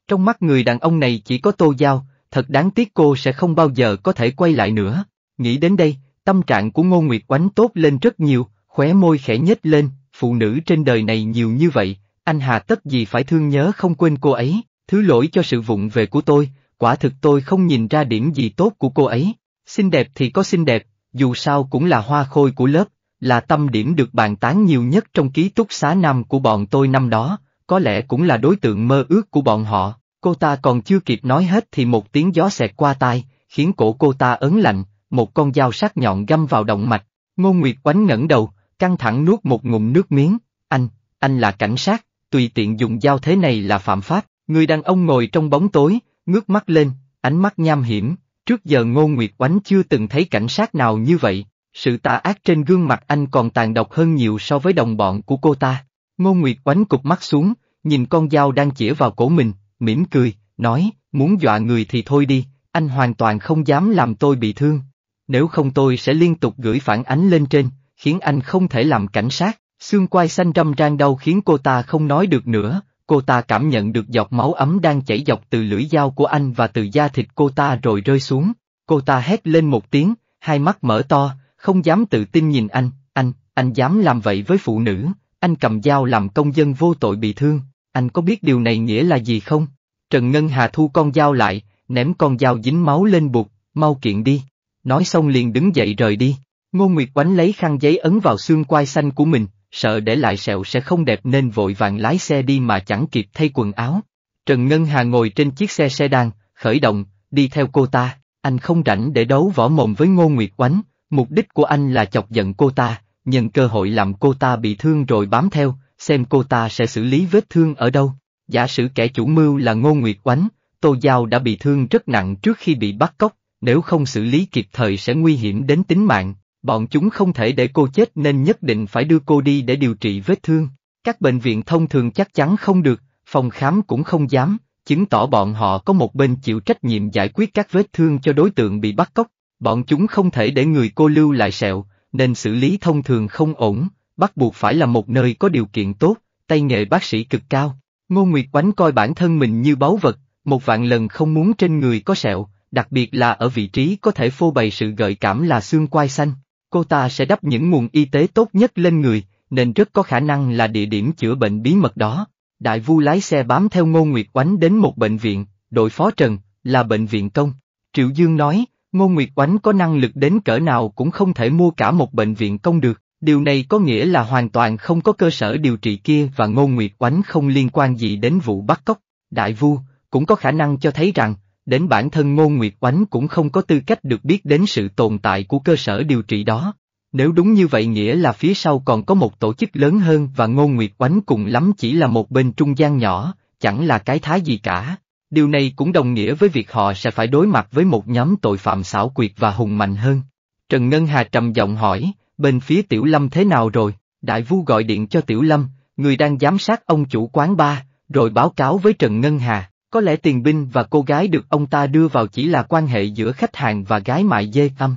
Trong mắt người đàn ông này chỉ có tô giao, thật đáng tiếc cô sẽ không bao giờ có thể quay lại nữa. Nghĩ đến đây, tâm trạng của Ngô Nguyệt oánh tốt lên rất nhiều, khóe môi khẽ nhếch lên, phụ nữ trên đời này nhiều như vậy, anh hà tất gì phải thương nhớ không quên cô ấy, thứ lỗi cho sự vụng về của tôi, quả thực tôi không nhìn ra điểm gì tốt của cô ấy. Xinh đẹp thì có xinh đẹp, dù sao cũng là hoa khôi của lớp, là tâm điểm được bàn tán nhiều nhất trong ký túc xá năm của bọn tôi năm đó, có lẽ cũng là đối tượng mơ ước của bọn họ. Cô ta còn chưa kịp nói hết thì một tiếng gió xẹt qua tai, khiến cổ cô ta ấn lạnh, một con dao sắc nhọn găm vào động mạch. Ngô Nguyệt oánh ngẩng đầu, căng thẳng nuốt một ngụm nước miếng, anh, anh là cảnh sát, tùy tiện dùng dao thế này là phạm pháp. Người đàn ông ngồi trong bóng tối, ngước mắt lên, ánh mắt nham hiểm, trước giờ Ngô Nguyệt Oánh chưa từng thấy cảnh sát nào như vậy, sự tà ác trên gương mặt anh còn tàn độc hơn nhiều so với đồng bọn của cô ta. Ngô Nguyệt Oánh cụp mắt xuống, nhìn con dao đang chĩa vào cổ mình, mỉm cười, nói, muốn dọa người thì thôi đi, anh hoàn toàn không dám làm tôi bị thương. Nếu không tôi sẽ liên tục gửi phản ánh lên trên, khiến anh không thể làm cảnh sát, xương quai xanh râm ran đau khiến cô ta không nói được nữa, cô ta cảm nhận được giọt máu ấm đang chảy dọc từ lưỡi dao của anh và từ da thịt cô ta rồi rơi xuống. Cô ta hét lên một tiếng, hai mắt mở to, không dám tự tin nhìn anh, anh, anh dám làm vậy với phụ nữ, anh cầm dao làm công dân vô tội bị thương, anh có biết điều này nghĩa là gì không? Trần Ngân Hà thu con dao lại, ném con dao dính máu lên bụt, mau kiện đi. Nói xong liền đứng dậy rời đi. Ngô Nguyệt quánh lấy khăn giấy ấn vào xương quai xanh của mình, sợ để lại sẹo sẽ không đẹp nên vội vàng lái xe đi mà chẳng kịp thay quần áo. Trần Ngân Hà ngồi trên chiếc xe xe sedan, khởi động, đi theo cô ta, anh không rảnh để đấu võ mồm với Ngô Nguyệt Oánh, mục đích của anh là chọc giận cô ta, nhân cơ hội làm cô ta bị thương rồi bám theo, xem cô ta sẽ xử lý vết thương ở đâu. Giả sử kẻ chủ mưu là Ngô Nguyệt Oánh, Tô Giao đã bị thương rất nặng trước khi bị bắt cóc, nếu không xử lý kịp thời sẽ nguy hiểm đến tính mạng, Bọn chúng không thể để cô chết nên nhất định phải đưa cô đi để điều trị vết thương. Các bệnh viện thông thường chắc chắn không được, phòng khám cũng không dám, chứng tỏ bọn họ có một bên chịu trách nhiệm giải quyết các vết thương cho đối tượng bị bắt cóc. Bọn chúng không thể để người cô lưu lại sẹo, nên xử lý thông thường không ổn, bắt buộc phải là một nơi có điều kiện tốt, tay nghề bác sĩ cực cao. Ngô Nguyệt Oánh coi bản thân mình như báu vật, một vạn lần không muốn trên người có sẹo, đặc biệt là ở vị trí có thể phô bày sự gợi cảm là xương quai xanh cô ta sẽ đắp những nguồn y tế tốt nhất lên người, nên rất có khả năng là địa điểm chữa bệnh bí mật đó. Đại vu lái xe bám theo Ngô Nguyệt Oánh đến một bệnh viện, đội phó Trần, là bệnh viện công. Triệu Dương nói, Ngô Nguyệt Oánh có năng lực đến cỡ nào cũng không thể mua cả một bệnh viện công được, điều này có nghĩa là hoàn toàn không có cơ sở điều trị kia và Ngô Nguyệt Oánh không liên quan gì đến vụ bắt cóc. Đại vu cũng có khả năng cho thấy rằng, đến bản thân Ngô Nguyệt Oánh cũng không có tư cách được biết đến sự tồn tại của cơ sở điều trị đó. Nếu đúng như vậy nghĩa là phía sau còn có một tổ chức lớn hơn và Ngô Nguyệt Oánh cùng lắm chỉ là một bên trung gian nhỏ, chẳng là cái thái gì cả. Điều này cũng đồng nghĩa với việc họ sẽ phải đối mặt với một nhóm tội phạm xảo quyệt và hùng mạnh hơn. Trần Ngân Hà trầm giọng hỏi, bên phía Tiểu Lâm thế nào rồi? Đại Vu gọi điện cho Tiểu Lâm, người đang giám sát ông chủ quán ba, rồi báo cáo với Trần Ngân Hà. Có lẽ tiền binh và cô gái được ông ta đưa vào chỉ là quan hệ giữa khách hàng và gái mại dê âm.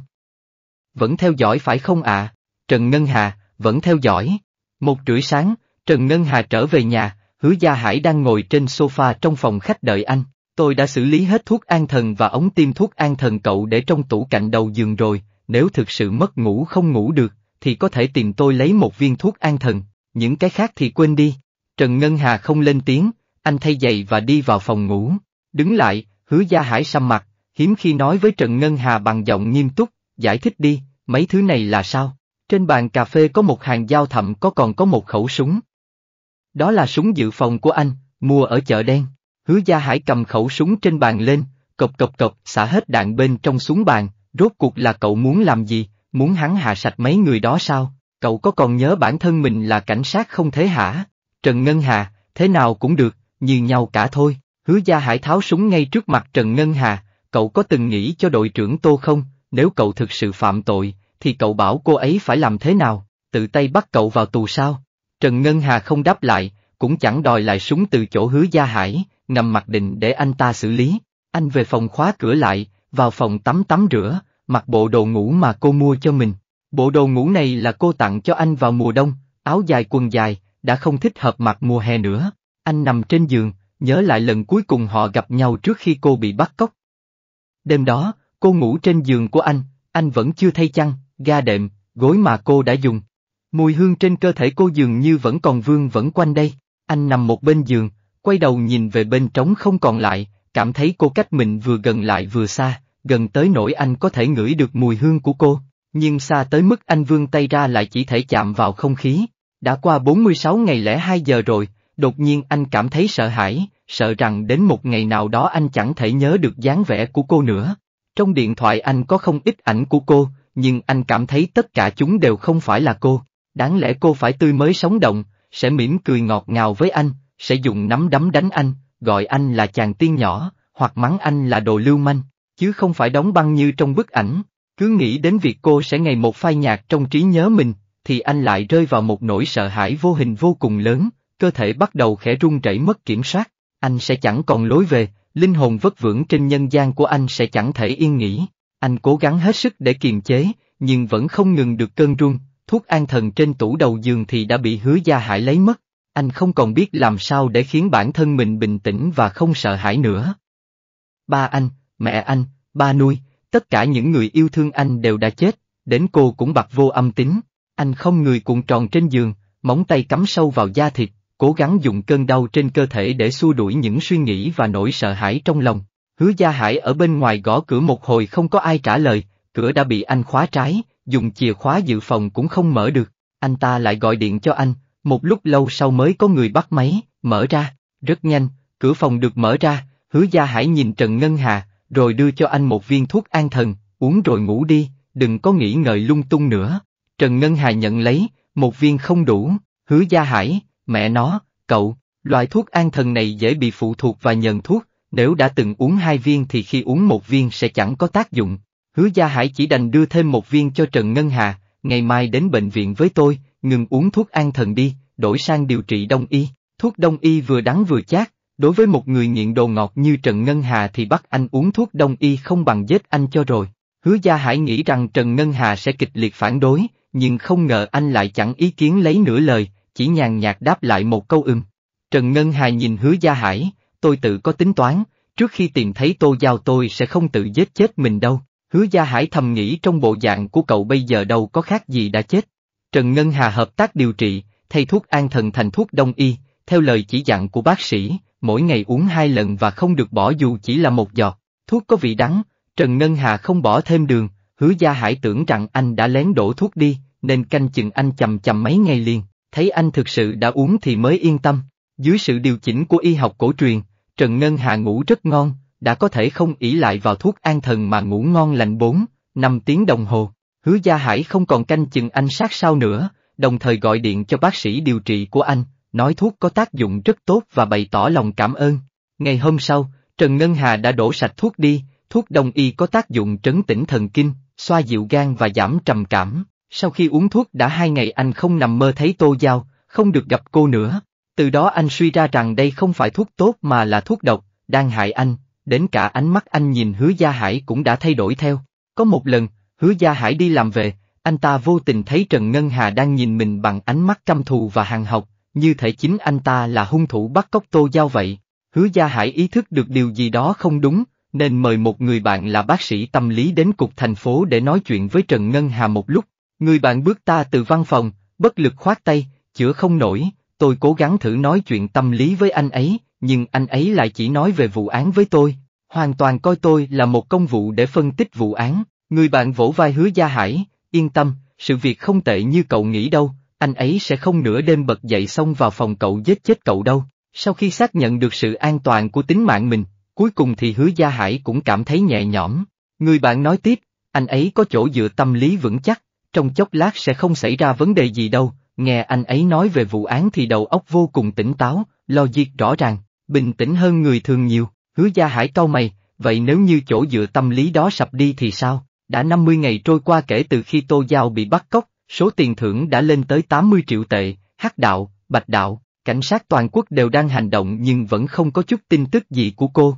Vẫn theo dõi phải không ạ? Trần Ngân Hà, vẫn theo dõi. Một rưỡi sáng, Trần Ngân Hà trở về nhà, hứa Gia Hải đang ngồi trên sofa trong phòng khách đợi anh. Tôi đã xử lý hết thuốc an thần và ống tiêm thuốc an thần cậu để trong tủ cạnh đầu giường rồi, nếu thực sự mất ngủ không ngủ được, thì có thể tìm tôi lấy một viên thuốc an thần, những cái khác thì quên đi. Trần Ngân Hà không lên tiếng, anh thay giày và đi vào phòng ngủ. Đứng lại, hứa gia hải xăm mặt, hiếm khi nói với Trần Ngân Hà bằng giọng nghiêm túc, giải thích đi, mấy thứ này là sao? Trên bàn cà phê có một hàng dao thậm có còn có một khẩu súng. Đó là súng dự phòng của anh, mua ở chợ đen. Hứa Gia Hải cầm khẩu súng trên bàn lên, cộc cộc cộc xả hết đạn bên trong súng bàn, rốt cuộc là cậu muốn làm gì, muốn hắn hạ sạch mấy người đó sao, cậu có còn nhớ bản thân mình là cảnh sát không thế hả? Trần Ngân Hà, thế nào cũng được, như nhau cả thôi. Hứa Gia Hải tháo súng ngay trước mặt Trần Ngân Hà, cậu có từng nghĩ cho đội trưởng Tô không, nếu cậu thực sự phạm tội, thì cậu bảo cô ấy phải làm thế nào, tự tay bắt cậu vào tù sao? Trần Ngân Hà không đáp lại, cũng chẳng đòi lại súng từ chỗ Hứa Gia Hải, nằm mặc định để anh ta xử lý. Anh về phòng khóa cửa lại, vào phòng tắm tắm rửa, mặc bộ đồ ngủ mà cô mua cho mình. Bộ đồ ngủ này là cô tặng cho anh vào mùa đông, áo dài quần dài, đã không thích hợp mặc mùa hè nữa, anh nằm trên giường, nhớ lại lần cuối cùng họ gặp nhau trước khi cô bị bắt cóc. Đêm đó, cô ngủ trên giường của anh, anh vẫn chưa thay chăn, ga đệm, gối mà cô đã dùng. Mùi hương trên cơ thể cô dường như vẫn còn vương vẫn quanh đây, anh nằm một bên giường, quay đầu nhìn về bên trống không còn lại, cảm thấy cô cách mình vừa gần lại vừa xa, gần tới nỗi anh có thể ngửi được mùi hương của cô, nhưng xa tới mức anh vươn tay ra lại chỉ thể chạm vào không khí. Đã qua 46 ngày lẻ 2 giờ rồi, Đột nhiên anh cảm thấy sợ hãi, sợ rằng đến một ngày nào đó anh chẳng thể nhớ được dáng vẻ của cô nữa. Trong điện thoại anh có không ít ảnh của cô, nhưng anh cảm thấy tất cả chúng đều không phải là cô. Đáng lẽ cô phải tươi mới sống động, sẽ mỉm cười ngọt ngào với anh, sẽ dùng nắm đấm đánh anh, gọi anh là chàng tiên nhỏ, hoặc mắng anh là đồ lưu manh, chứ không phải đóng băng như trong bức ảnh. Cứ nghĩ đến việc cô sẽ ngày một phai nhạt trong trí nhớ mình, thì anh lại rơi vào một nỗi sợ hãi vô hình vô cùng lớn, cơ thể bắt đầu khẽ run rẩy mất kiểm soát, anh sẽ chẳng còn lối về, linh hồn vất vưởng trên nhân gian của anh sẽ chẳng thể yên nghỉ. Anh cố gắng hết sức để kiềm chế, nhưng vẫn không ngừng được cơn run, thuốc an thần trên tủ đầu giường thì đã bị hứa gia hải lấy mất. Anh không còn biết làm sao để khiến bản thân mình bình tĩnh và không sợ hãi nữa. Ba anh, mẹ anh, ba nuôi, tất cả những người yêu thương anh đều đã chết, đến cô cũng bạc vô âm tính. Anh không người cuộn tròn trên giường, móng tay cắm sâu vào da thịt, cố gắng dùng cơn đau trên cơ thể để xua đuổi những suy nghĩ và nỗi sợ hãi trong lòng. Hứa Gia Hải ở bên ngoài gõ cửa một hồi không có ai trả lời, cửa đã bị anh khóa trái, dùng chìa khóa dự phòng cũng không mở được. Anh ta lại gọi điện cho anh, một lúc lâu sau mới có người bắt máy, mở ra, rất nhanh, cửa phòng được mở ra, Hứa Gia Hải nhìn Trần Ngân Hà, rồi đưa cho anh một viên thuốc an thần, uống rồi ngủ đi, đừng có nghĩ ngợi lung tung nữa. Trần Ngân Hà nhận lấy, một viên không đủ, Hứa Gia Hải, mẹ nó, cậu, loại thuốc an thần này dễ bị phụ thuộc và nhận thuốc, nếu đã từng uống hai viên thì khi uống một viên sẽ chẳng có tác dụng. Hứa Gia Hải chỉ đành đưa thêm một viên cho Trần Ngân Hà, ngày mai đến bệnh viện với tôi, ngừng uống thuốc an thần đi, đổi sang điều trị đông y. Thuốc đông y vừa đắng vừa chát, đối với một người nghiện đồ ngọt như Trần Ngân Hà thì bắt anh uống thuốc đông y không bằng giết anh cho rồi. Hứa Gia Hải nghĩ rằng Trần Ngân Hà sẽ kịch liệt phản đối, nhưng không ngờ anh lại chẳng ý kiến lấy nửa lời, chỉ nhàn nhạt đáp lại một câu ưm. Trần Ngân Hà nhìn hứa Gia Hải, tôi tự có tính toán, trước khi tìm thấy tô giao tôi sẽ không tự giết chết mình đâu. Hứa Gia Hải thầm nghĩ trong bộ dạng của cậu bây giờ đâu có khác gì đã chết. Trần Ngân Hà hợp tác điều trị, thay thuốc an thần thành thuốc đông y, theo lời chỉ dặn của bác sĩ, mỗi ngày uống hai lần và không được bỏ dù chỉ là một giọt. Thuốc có vị đắng, Trần Ngân Hà không bỏ thêm đường, hứa Gia Hải tưởng rằng anh đã lén đổ thuốc đi, nên canh chừng anh chầm chầm mấy ngày liền thấy anh thực sự đã uống thì mới yên tâm. Dưới sự điều chỉnh của y học cổ truyền, Trần Ngân Hạ ngủ rất ngon, đã có thể không ỷ lại vào thuốc an thần mà ngủ ngon lành 4, 5 tiếng đồng hồ. Hứa Gia Hải không còn canh chừng anh sát sao nữa, đồng thời gọi điện cho bác sĩ điều trị của anh, nói thuốc có tác dụng rất tốt và bày tỏ lòng cảm ơn. Ngày hôm sau, Trần Ngân Hà đã đổ sạch thuốc đi, thuốc đồng y có tác dụng trấn tĩnh thần kinh, xoa dịu gan và giảm trầm cảm. Sau khi uống thuốc đã hai ngày anh không nằm mơ thấy Tô Giao, không được gặp cô nữa. Từ đó anh suy ra rằng đây không phải thuốc tốt mà là thuốc độc, đang hại anh, đến cả ánh mắt anh nhìn hứa Gia Hải cũng đã thay đổi theo. Có một lần, hứa Gia Hải đi làm về, anh ta vô tình thấy Trần Ngân Hà đang nhìn mình bằng ánh mắt căm thù và hàng học, như thể chính anh ta là hung thủ bắt cóc Tô Giao vậy. Hứa Gia Hải ý thức được điều gì đó không đúng, nên mời một người bạn là bác sĩ tâm lý đến cục thành phố để nói chuyện với Trần Ngân Hà một lúc. Người bạn bước ta từ văn phòng, bất lực khoát tay, chữa không nổi, tôi cố gắng thử nói chuyện tâm lý với anh ấy, nhưng anh ấy lại chỉ nói về vụ án với tôi, hoàn toàn coi tôi là một công vụ để phân tích vụ án. Người bạn vỗ vai hứa Gia Hải, yên tâm, sự việc không tệ như cậu nghĩ đâu, anh ấy sẽ không nửa đêm bật dậy xong vào phòng cậu giết chết cậu đâu. Sau khi xác nhận được sự an toàn của tính mạng mình, cuối cùng thì hứa Gia Hải cũng cảm thấy nhẹ nhõm. Người bạn nói tiếp, anh ấy có chỗ dựa tâm lý vững chắc, trong chốc lát sẽ không xảy ra vấn đề gì đâu, nghe anh ấy nói về vụ án thì đầu óc vô cùng tỉnh táo, lo diệt rõ ràng, bình tĩnh hơn người thường nhiều, hứa gia hải cao mày, vậy nếu như chỗ dựa tâm lý đó sập đi thì sao? Đã 50 ngày trôi qua kể từ khi Tô Giao bị bắt cóc, số tiền thưởng đã lên tới 80 triệu tệ, hắc đạo, bạch đạo, cảnh sát toàn quốc đều đang hành động nhưng vẫn không có chút tin tức gì của cô.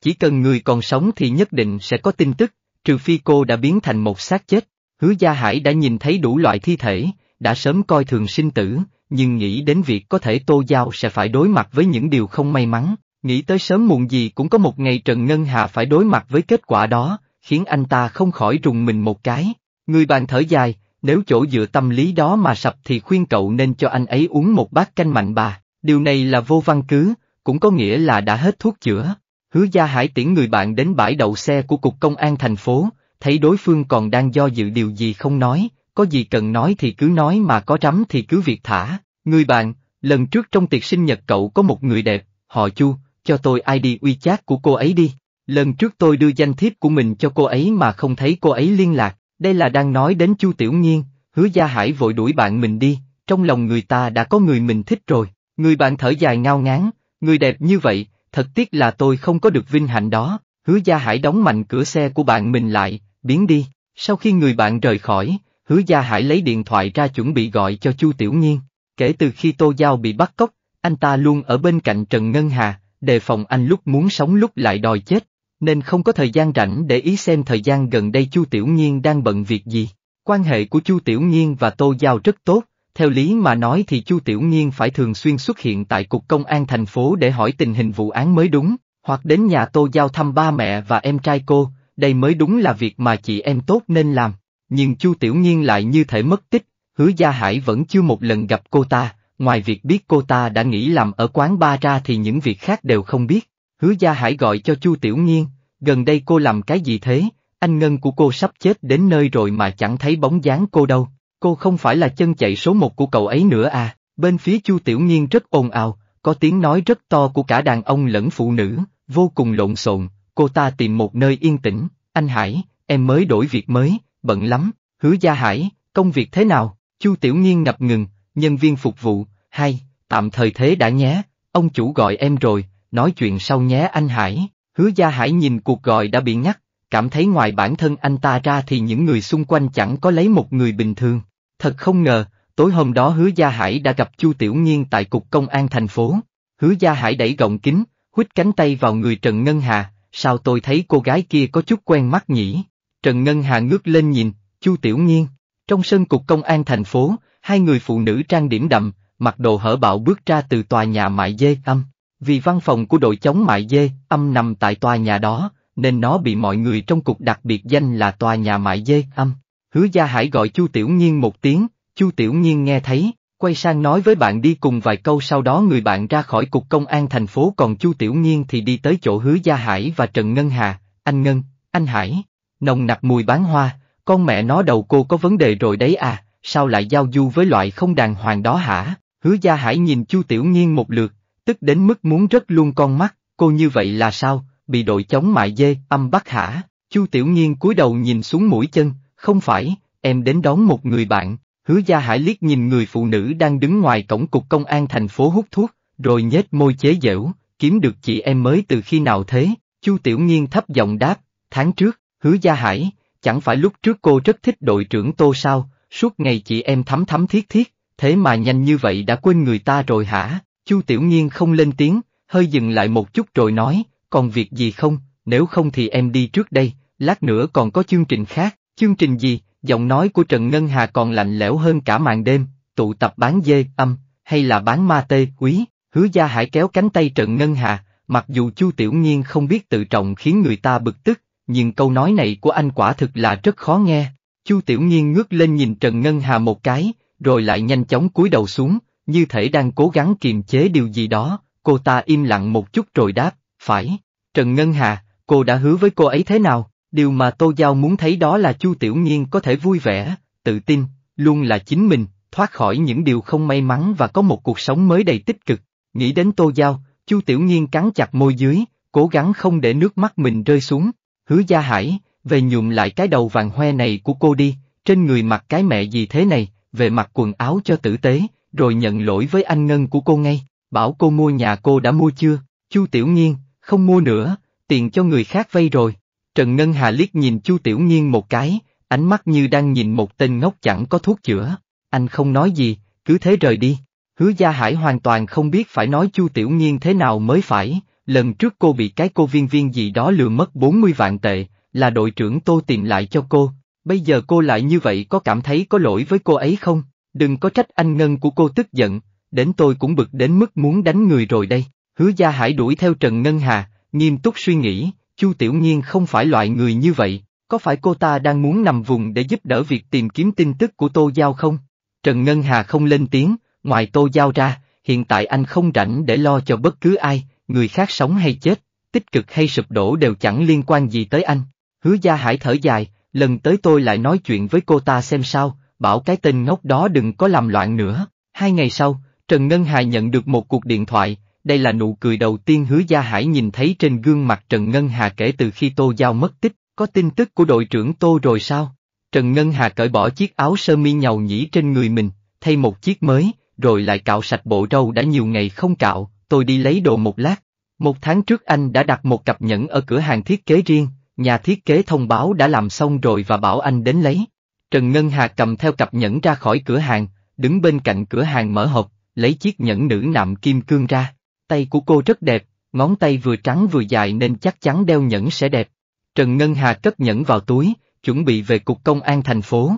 Chỉ cần người còn sống thì nhất định sẽ có tin tức, trừ phi cô đã biến thành một xác chết. Hứa Gia Hải đã nhìn thấy đủ loại thi thể, đã sớm coi thường sinh tử, nhưng nghĩ đến việc có thể Tô Giao sẽ phải đối mặt với những điều không may mắn, nghĩ tới sớm muộn gì cũng có một ngày Trần Ngân Hà phải đối mặt với kết quả đó, khiến anh ta không khỏi rùng mình một cái. Người bạn thở dài, nếu chỗ dựa tâm lý đó mà sập thì khuyên cậu nên cho anh ấy uống một bát canh mạnh bà, điều này là vô văn cứ, cũng có nghĩa là đã hết thuốc chữa. Hứa Gia Hải tiễn người bạn đến bãi đậu xe của Cục Công an thành phố, thấy đối phương còn đang do dự điều gì không nói, có gì cần nói thì cứ nói mà có rắm thì cứ việc thả. Người bạn, lần trước trong tiệc sinh nhật cậu có một người đẹp, họ chu, cho tôi ID uy chat của cô ấy đi. Lần trước tôi đưa danh thiếp của mình cho cô ấy mà không thấy cô ấy liên lạc, đây là đang nói đến chu Tiểu Nhiên, hứa Gia Hải vội đuổi bạn mình đi, trong lòng người ta đã có người mình thích rồi, người bạn thở dài ngao ngán, người đẹp như vậy, thật tiếc là tôi không có được vinh hạnh đó, hứa Gia Hải đóng mạnh cửa xe của bạn mình lại, biến đi. Sau khi người bạn rời khỏi, hứa gia hải lấy điện thoại ra chuẩn bị gọi cho Chu Tiểu Nhiên. Kể từ khi Tô Giao bị bắt cóc, anh ta luôn ở bên cạnh Trần Ngân Hà, đề phòng anh lúc muốn sống lúc lại đòi chết, nên không có thời gian rảnh để ý xem thời gian gần đây Chu Tiểu Nhiên đang bận việc gì. Quan hệ của Chu Tiểu Nhiên và Tô Giao rất tốt, theo lý mà nói thì Chu Tiểu Nhiên phải thường xuyên xuất hiện tại Cục Công an thành phố để hỏi tình hình vụ án mới đúng, hoặc đến nhà Tô Giao thăm ba mẹ và em trai cô, đây mới đúng là việc mà chị em tốt nên làm. Nhưng Chu Tiểu Nhiên lại như thể mất tích, hứa Gia Hải vẫn chưa một lần gặp cô ta, ngoài việc biết cô ta đã nghĩ làm ở quán ba ra thì những việc khác đều không biết. Hứa Gia Hải gọi cho Chu Tiểu Nhiên, gần đây cô làm cái gì thế, anh Ngân của cô sắp chết đến nơi rồi mà chẳng thấy bóng dáng cô đâu, cô không phải là chân chạy số một của cậu ấy nữa à, bên phía Chu Tiểu Nhiên rất ồn ào, có tiếng nói rất to của cả đàn ông lẫn phụ nữ, vô cùng lộn xộn, cô ta tìm một nơi yên tĩnh, anh Hải, em mới đổi việc mới, bận lắm, hứa gia Hải, công việc thế nào, Chu Tiểu Nhiên ngập ngừng, nhân viên phục vụ, hay, tạm thời thế đã nhé, ông chủ gọi em rồi, nói chuyện sau nhé anh Hải, hứa gia Hải nhìn cuộc gọi đã bị ngắt, cảm thấy ngoài bản thân anh ta ra thì những người xung quanh chẳng có lấy một người bình thường, thật không ngờ, tối hôm đó hứa gia Hải đã gặp Chu Tiểu Nhiên tại cục công an thành phố, hứa gia Hải đẩy gọng kính, huýt cánh tay vào người Trần Ngân Hà, sao tôi thấy cô gái kia có chút quen mắt nhỉ? Trần Ngân Hà ngước lên nhìn, Chu Tiểu Nhiên. Trong sân cục công an thành phố, hai người phụ nữ trang điểm đậm, mặc đồ hở bạo bước ra từ tòa nhà mại dê âm. Vì văn phòng của đội chống mại dê âm nằm tại tòa nhà đó, nên nó bị mọi người trong cục đặc biệt danh là tòa nhà mại dê âm. Hứa Gia Hải gọi Chu Tiểu Nhiên một tiếng, Chu Tiểu Nhiên nghe thấy, quay sang nói với bạn đi cùng vài câu sau đó người bạn ra khỏi cục công an thành phố còn Chu Tiểu Nhiên thì đi tới chỗ Hứa Gia Hải và Trần Ngân Hà, anh Ngân, anh Hải, nồng nặc mùi bán hoa, con mẹ nó đầu cô có vấn đề rồi đấy à, sao lại giao du với loại không đàng hoàng đó hả? Hứa Gia Hải nhìn Chu Tiểu Nhiên một lượt, tức đến mức muốn rớt luôn con mắt, cô như vậy là sao, bị đội chống mại dê, âm bắt hả? Chu Tiểu Nhiên cúi đầu nhìn xuống mũi chân, không phải, em đến đón một người bạn, Hứa Gia Hải liếc nhìn người phụ nữ đang đứng ngoài cổng cục công an thành phố hút thuốc, rồi nhếch môi chế giễu, kiếm được chị em mới từ khi nào thế? Chu Tiểu Nghiên thấp giọng đáp, tháng trước, Hứa Gia Hải, chẳng phải lúc trước cô rất thích đội trưởng Tô sao, suốt ngày chị em thấm thấm thiết thiết, thế mà nhanh như vậy đã quên người ta rồi hả? Chu Tiểu Nghiên không lên tiếng, hơi dừng lại một chút rồi nói, còn việc gì không, nếu không thì em đi trước đây, lát nữa còn có chương trình khác, chương trình gì, giọng nói của Trần Ngân Hà còn lạnh lẽo hơn cả màn đêm, tụ tập bán dê, âm, hay là bán ma tê, quý, hứa gia hải kéo cánh tay Trần Ngân Hà, mặc dù Chu Tiểu Nhiên không biết tự trọng khiến người ta bực tức, nhưng câu nói này của anh quả thực là rất khó nghe. Chu Tiểu Nhiên ngước lên nhìn Trần Ngân Hà một cái, rồi lại nhanh chóng cúi đầu xuống, như thể đang cố gắng kiềm chế điều gì đó, cô ta im lặng một chút rồi đáp, phải, Trần Ngân Hà, cô đã hứa với cô ấy thế nào? Điều mà Tô Giao muốn thấy đó là Chu Tiểu Nhiên có thể vui vẻ, tự tin, luôn là chính mình, thoát khỏi những điều không may mắn và có một cuộc sống mới đầy tích cực. Nghĩ đến Tô Giao, Chu Tiểu Nhiên cắn chặt môi dưới, cố gắng không để nước mắt mình rơi xuống. Hứa Gia Hải, về nhuộm lại cái đầu vàng hoe này của cô đi, trên người mặc cái mẹ gì thế này, về mặc quần áo cho tử tế, rồi nhận lỗi với anh Ngân của cô ngay, bảo cô mua nhà cô đã mua chưa, Chu Tiểu Nhiên, không mua nữa, tiền cho người khác vay rồi. Trần Ngân Hà liếc nhìn Chu Tiểu Nhiên một cái, ánh mắt như đang nhìn một tên ngốc chẳng có thuốc chữa. Anh không nói gì, cứ thế rời đi. Hứa Gia Hải hoàn toàn không biết phải nói Chu Tiểu Nhiên thế nào mới phải, lần trước cô bị cái cô viên viên gì đó lừa mất 40 vạn tệ, là đội trưởng Tô tìm lại cho cô, bây giờ cô lại như vậy có cảm thấy có lỗi với cô ấy không? Đừng có trách anh ngân của cô tức giận, đến tôi cũng bực đến mức muốn đánh người rồi đây. Hứa Gia Hải đuổi theo Trần Ngân Hà, nghiêm túc suy nghĩ, Chu Tiểu Nhiên không phải loại người như vậy, có phải cô ta đang muốn nằm vùng để giúp đỡ việc tìm kiếm tin tức của Tô Giao không? Trần Ngân Hà không lên tiếng, ngoài Tô Giao ra, hiện tại anh không rảnh để lo cho bất cứ ai, người khác sống hay chết, tích cực hay sụp đổ đều chẳng liên quan gì tới anh. Hứa Gia Hải thở dài, lần tới tôi lại nói chuyện với cô ta xem sao, bảo cái tên ngốc đó đừng có làm loạn nữa. Hai ngày sau, Trần Ngân Hà nhận được một cuộc điện thoại, đây là nụ cười đầu tiên hứa Gia Hải nhìn thấy trên gương mặt Trần Ngân Hà kể từ khi Tô Giao mất tích, có tin tức của đội trưởng Tô rồi sao? Trần Ngân Hà cởi bỏ chiếc áo sơ mi nhầu nhĩ trên người mình, thay một chiếc mới, rồi lại cạo sạch bộ râu đã nhiều ngày không cạo, tôi đi lấy đồ một lát. Một tháng trước anh đã đặt một cặp nhẫn ở cửa hàng thiết kế riêng, nhà thiết kế thông báo đã làm xong rồi và bảo anh đến lấy. Trần Ngân Hà cầm theo cặp nhẫn ra khỏi cửa hàng, đứng bên cạnh cửa hàng mở hộp, lấy chiếc nhẫn nữ nạm kim cương ra. Tay của cô rất đẹp, ngón tay vừa trắng vừa dài nên chắc chắn đeo nhẫn sẽ đẹp. Trần Ngân Hà cất nhẫn vào túi, chuẩn bị về cục công an thành phố.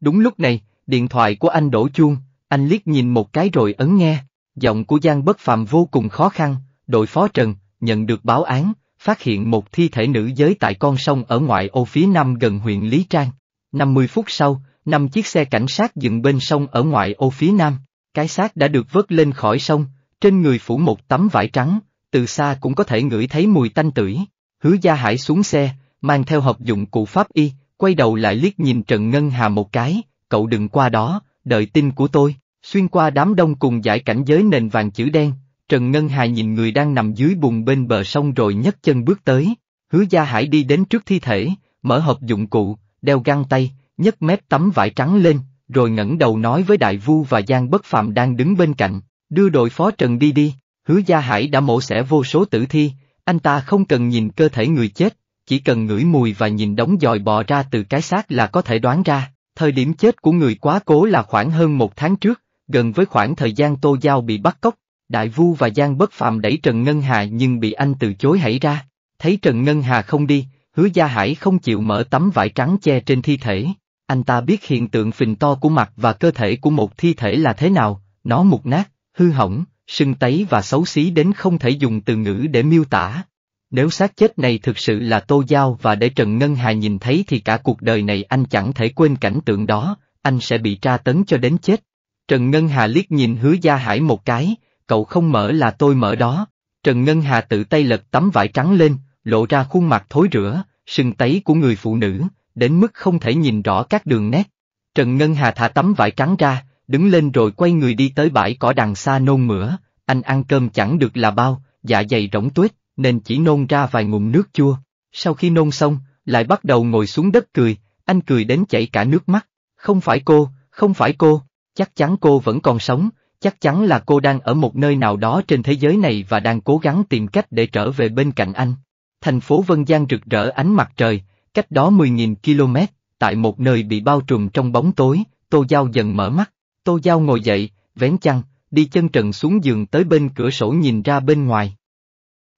Đúng lúc này, điện thoại của anh đổ chuông, anh liếc nhìn một cái rồi ấn nghe, giọng của Giang Bất Phàm vô cùng khó khăn, đội phó Trần, nhận được báo án, phát hiện một thi thể nữ giới tại con sông ở ngoại ô phía nam gần huyện Lý Trang. 50 phút sau, năm chiếc xe cảnh sát dựng bên sông ở ngoại ô phía nam, cái xác đã được vớt lên khỏi sông, trên người phủ một tấm vải trắng, từ xa cũng có thể ngửi thấy mùi tanh tưởi. Hứa Gia Hải xuống xe, mang theo hộp dụng cụ pháp y, quay đầu lại liếc nhìn Trần Ngân Hà một cái, cậu đừng qua đó, đợi tin của tôi. Xuyên qua đám đông cùng giải cảnh giới nền vàng chữ đen, Trần Ngân Hà nhìn người đang nằm dưới bùn bên bờ sông rồi nhấc chân bước tới. Hứa Gia Hải đi đến trước thi thể, mở hộp dụng cụ, đeo găng tay, nhấc mép tấm vải trắng lên, rồi ngẩng đầu nói với Đại Vu và Giang Bất Phạm đang đứng bên cạnh, Đưa đội phó Trần đi đi, hứa Gia Hải đã mổ xẻ vô số tử thi, anh ta không cần nhìn cơ thể người chết, chỉ cần ngửi mùi và nhìn đống dòi bò ra từ cái xác là có thể đoán ra, thời điểm chết của người quá cố là khoảng hơn một tháng trước, gần với khoảng thời gian Tô Giao bị bắt cóc, Đại Vu và Giang Bất Phàm đẩy Trần Ngân Hà nhưng bị anh từ chối hãy ra, thấy Trần Ngân Hà không đi, hứa Gia Hải không chịu mở tấm vải trắng che trên thi thể. Anh ta biết hiện tượng phình to của mặt và cơ thể của một thi thể là thế nào, nó mục nát, hư hỏng, sưng tấy và xấu xí đến không thể dùng từ ngữ để miêu tả. Nếu xác chết này thực sự là Tô Giao và để Trần Ngân Hà nhìn thấy thì cả cuộc đời này anh chẳng thể quên cảnh tượng đó, anh sẽ bị tra tấn cho đến chết. Trần Ngân Hà liếc nhìn hứa Gia Hải một cái, cậu không mở là tôi mở đó. Trần Ngân Hà tự tay lật tấm vải trắng lên, lộ ra khuôn mặt thối rửa, sưng tấy của người phụ nữ, đến mức không thể nhìn rõ các đường nét. Trần Ngân Hà thả tấm vải trắng ra, đứng lên rồi quay người đi tới bãi cỏ đằng xa nôn mửa, anh ăn cơm chẳng được là bao, dạ dày rỗng tuếch, nên chỉ nôn ra vài ngụm nước chua. Sau khi nôn xong, lại bắt đầu ngồi xuống đất cười, anh cười đến chảy cả nước mắt. Không phải cô, không phải cô, chắc chắn cô vẫn còn sống, chắc chắn là cô đang ở một nơi nào đó trên thế giới này và đang cố gắng tìm cách để trở về bên cạnh anh. Thành phố Vân Giang rực rỡ ánh mặt trời, cách đó 10.000 km, tại một nơi bị bao trùm trong bóng tối, Tô Giao dần mở mắt. Tô Giao ngồi dậy, vén chăn, đi chân trần xuống giường tới bên cửa sổ nhìn ra bên ngoài.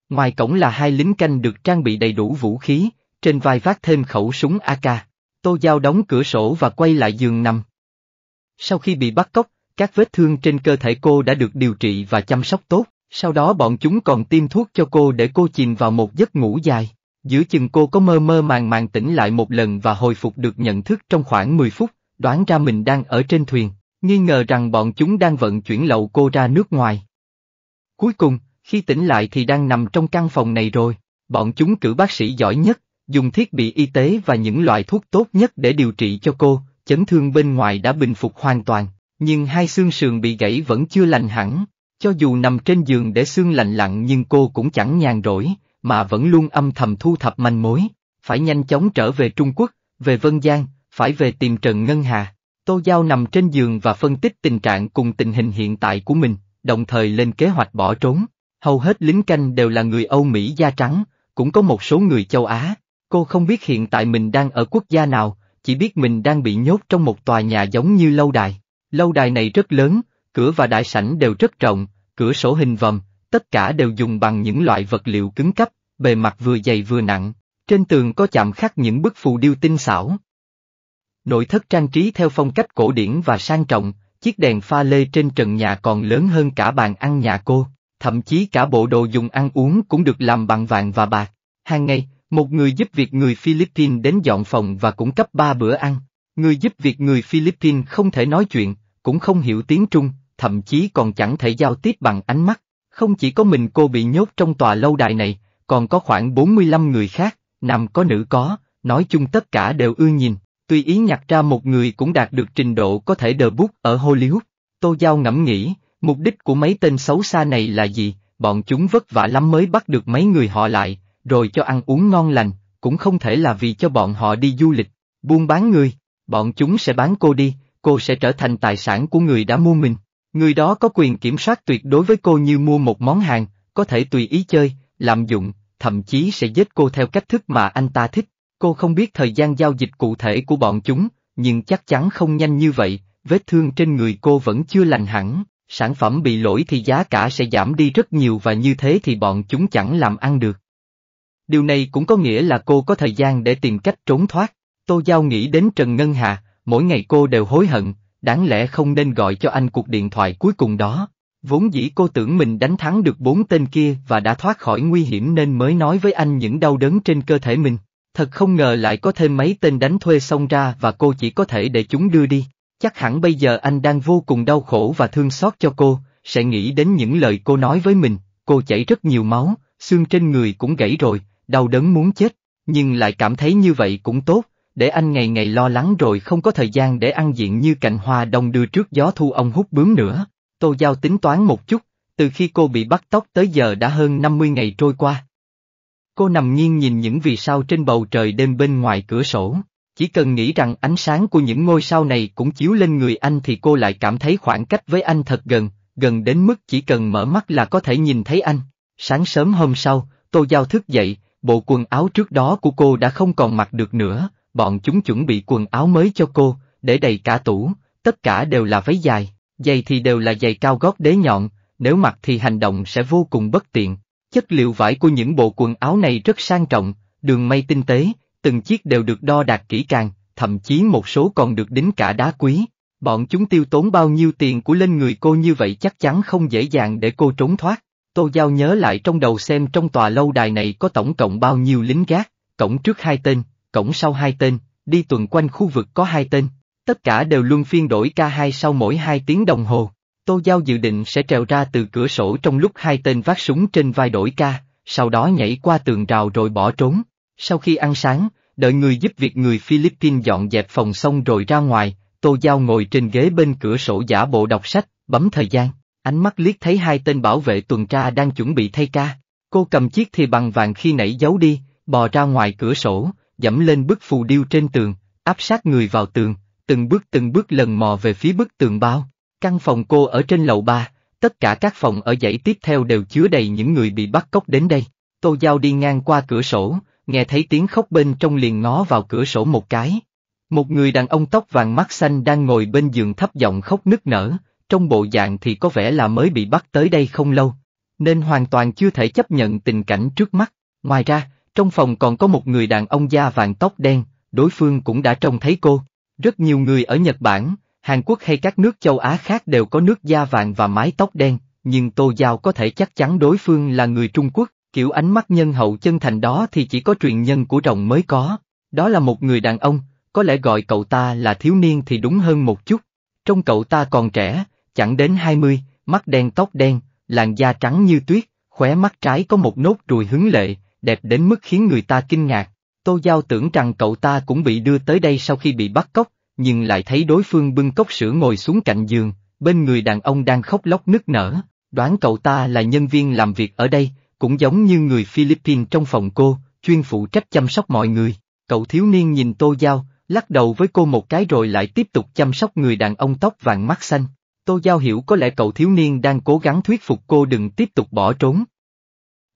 Ngoài cổng là hai lính canh được trang bị đầy đủ vũ khí, trên vai vác thêm khẩu súng AK. Tô Giao đóng cửa sổ và quay lại giường nằm. Sau khi bị bắt cóc, các vết thương trên cơ thể cô đã được điều trị và chăm sóc tốt, sau đó bọn chúng còn tiêm thuốc cho cô để cô chìm vào một giấc ngủ dài. Giữa chừng cô có mơ mơ màng màng tỉnh lại một lần và hồi phục được nhận thức trong khoảng 10 phút, đoán ra mình đang ở trên thuyền nghi ngờ rằng bọn chúng đang vận chuyển lậu cô ra nước ngoài. Cuối cùng, khi tỉnh lại thì đang nằm trong căn phòng này rồi, bọn chúng cử bác sĩ giỏi nhất, dùng thiết bị y tế và những loại thuốc tốt nhất để điều trị cho cô, chấn thương bên ngoài đã bình phục hoàn toàn, nhưng hai xương sườn bị gãy vẫn chưa lành hẳn, cho dù nằm trên giường để xương lành lặng nhưng cô cũng chẳng nhàn rỗi, mà vẫn luôn âm thầm thu thập manh mối, phải nhanh chóng trở về Trung Quốc, về Vân Giang, phải về tìm Trần Ngân Hà. Tô Giao nằm trên giường và phân tích tình trạng cùng tình hình hiện tại của mình, đồng thời lên kế hoạch bỏ trốn. Hầu hết lính canh đều là người Âu Mỹ da trắng, cũng có một số người châu Á. Cô không biết hiện tại mình đang ở quốc gia nào, chỉ biết mình đang bị nhốt trong một tòa nhà giống như lâu đài. Lâu đài này rất lớn, cửa và đại sảnh đều rất rộng, cửa sổ hình vòm, tất cả đều dùng bằng những loại vật liệu cứng cấp, bề mặt vừa dày vừa nặng. Trên tường có chạm khắc những bức phù điêu tinh xảo, Nội thất trang trí theo phong cách cổ điển và sang trọng, chiếc đèn pha lê trên trần nhà còn lớn hơn cả bàn ăn nhà cô, thậm chí cả bộ đồ dùng ăn uống cũng được làm bằng vàng và bạc. Hàng ngày, một người giúp việc người Philippines đến dọn phòng và cung cấp ba bữa ăn. Người giúp việc người Philippines không thể nói chuyện, cũng không hiểu tiếng Trung, thậm chí còn chẳng thể giao tiếp bằng ánh mắt. Không chỉ có mình cô bị nhốt trong tòa lâu đài này, còn có khoảng 45 người khác, nam có nữ có, nói chung tất cả đều ưa nhìn. Tuy ý nhặt ra một người cũng đạt được trình độ có thể đờ bút ở Hollywood, Tô Giao ngẫm nghĩ, mục đích của mấy tên xấu xa này là gì, bọn chúng vất vả lắm mới bắt được mấy người họ lại, rồi cho ăn uống ngon lành, cũng không thể là vì cho bọn họ đi du lịch, buôn bán người, bọn chúng sẽ bán cô đi, cô sẽ trở thành tài sản của người đã mua mình. Người đó có quyền kiểm soát tuyệt đối với cô như mua một món hàng, có thể tùy ý chơi, làm dụng, thậm chí sẽ giết cô theo cách thức mà anh ta thích. Cô không biết thời gian giao dịch cụ thể của bọn chúng, nhưng chắc chắn không nhanh như vậy, vết thương trên người cô vẫn chưa lành hẳn, sản phẩm bị lỗi thì giá cả sẽ giảm đi rất nhiều và như thế thì bọn chúng chẳng làm ăn được. Điều này cũng có nghĩa là cô có thời gian để tìm cách trốn thoát. Tô Giao nghĩ đến Trần Ngân Hà, mỗi ngày cô đều hối hận, đáng lẽ không nên gọi cho anh cuộc điện thoại cuối cùng đó. Vốn dĩ cô tưởng mình đánh thắng được bốn tên kia và đã thoát khỏi nguy hiểm nên mới nói với anh những đau đớn trên cơ thể mình thật không ngờ lại có thêm mấy tên đánh thuê xông ra và cô chỉ có thể để chúng đưa đi. Chắc hẳn bây giờ anh đang vô cùng đau khổ và thương xót cho cô, sẽ nghĩ đến những lời cô nói với mình, cô chảy rất nhiều máu, xương trên người cũng gãy rồi, đau đớn muốn chết, nhưng lại cảm thấy như vậy cũng tốt, để anh ngày ngày lo lắng rồi không có thời gian để ăn diện như cành hoa đông đưa trước gió thu ông hút bướm nữa. Tô Giao tính toán một chút, từ khi cô bị bắt tóc tới giờ đã hơn 50 ngày trôi qua, Cô nằm nghiêng nhìn những vì sao trên bầu trời đêm bên ngoài cửa sổ. Chỉ cần nghĩ rằng ánh sáng của những ngôi sao này cũng chiếu lên người anh thì cô lại cảm thấy khoảng cách với anh thật gần, gần đến mức chỉ cần mở mắt là có thể nhìn thấy anh. Sáng sớm hôm sau, Tô Giao thức dậy, bộ quần áo trước đó của cô đã không còn mặc được nữa, bọn chúng chuẩn bị quần áo mới cho cô, để đầy cả tủ, tất cả đều là váy dài, giày thì đều là giày cao gót đế nhọn, nếu mặc thì hành động sẽ vô cùng bất tiện, Chất liệu vải của những bộ quần áo này rất sang trọng, đường may tinh tế, từng chiếc đều được đo đạt kỹ càng, thậm chí một số còn được đính cả đá quý. Bọn chúng tiêu tốn bao nhiêu tiền của lên người cô như vậy chắc chắn không dễ dàng để cô trốn thoát. Tô Giao nhớ lại trong đầu xem trong tòa lâu đài này có tổng cộng bao nhiêu lính gác, cổng trước hai tên, cổng sau hai tên, đi tuần quanh khu vực có hai tên, tất cả đều luân phiên đổi ca hai sau mỗi hai tiếng đồng hồ. Tô Giao dự định sẽ trèo ra từ cửa sổ trong lúc hai tên vác súng trên vai đổi ca, sau đó nhảy qua tường rào rồi bỏ trốn. Sau khi ăn sáng, đợi người giúp việc người Philippines dọn dẹp phòng xong rồi ra ngoài, Tô Giao ngồi trên ghế bên cửa sổ giả bộ đọc sách, bấm thời gian, ánh mắt liếc thấy hai tên bảo vệ tuần tra đang chuẩn bị thay ca. Cô cầm chiếc thì bằng vàng khi nãy giấu đi, bò ra ngoài cửa sổ, dẫm lên bức phù điêu trên tường, áp sát người vào tường, từng bước từng bước lần mò về phía bức tường bao. Căn phòng cô ở trên lầu 3, tất cả các phòng ở dãy tiếp theo đều chứa đầy những người bị bắt cóc đến đây. Tô Giao đi ngang qua cửa sổ, nghe thấy tiếng khóc bên trong liền ngó vào cửa sổ một cái. Một người đàn ông tóc vàng mắt xanh đang ngồi bên giường thấp giọng khóc nức nở, trong bộ dạng thì có vẻ là mới bị bắt tới đây không lâu, nên hoàn toàn chưa thể chấp nhận tình cảnh trước mắt. Ngoài ra, trong phòng còn có một người đàn ông da vàng tóc đen, đối phương cũng đã trông thấy cô. Rất nhiều người ở Nhật Bản, Hàn Quốc hay các nước châu Á khác đều có nước da vàng và mái tóc đen, nhưng Tô Giao có thể chắc chắn đối phương là người Trung Quốc, kiểu ánh mắt nhân hậu chân thành đó thì chỉ có truyền nhân của rồng mới có. Đó là một người đàn ông, có lẽ gọi cậu ta là thiếu niên thì đúng hơn một chút. Trong cậu ta còn trẻ, chẳng đến 20, mắt đen tóc đen, làn da trắng như tuyết, khóe mắt trái có một nốt ruồi hứng lệ, đẹp đến mức khiến người ta kinh ngạc. Tô Giao tưởng rằng cậu ta cũng bị đưa tới đây sau khi bị bắt cóc, nhưng lại thấy đối phương bưng cốc sữa ngồi xuống cạnh giường, bên người đàn ông đang khóc lóc nức nở, đoán cậu ta là nhân viên làm việc ở đây, cũng giống như người Philippines trong phòng cô, chuyên phụ trách chăm sóc mọi người. Cậu thiếu niên nhìn Tô Giao, lắc đầu với cô một cái rồi lại tiếp tục chăm sóc người đàn ông tóc vàng mắt xanh. Tô Giao hiểu có lẽ cậu thiếu niên đang cố gắng thuyết phục cô đừng tiếp tục bỏ trốn.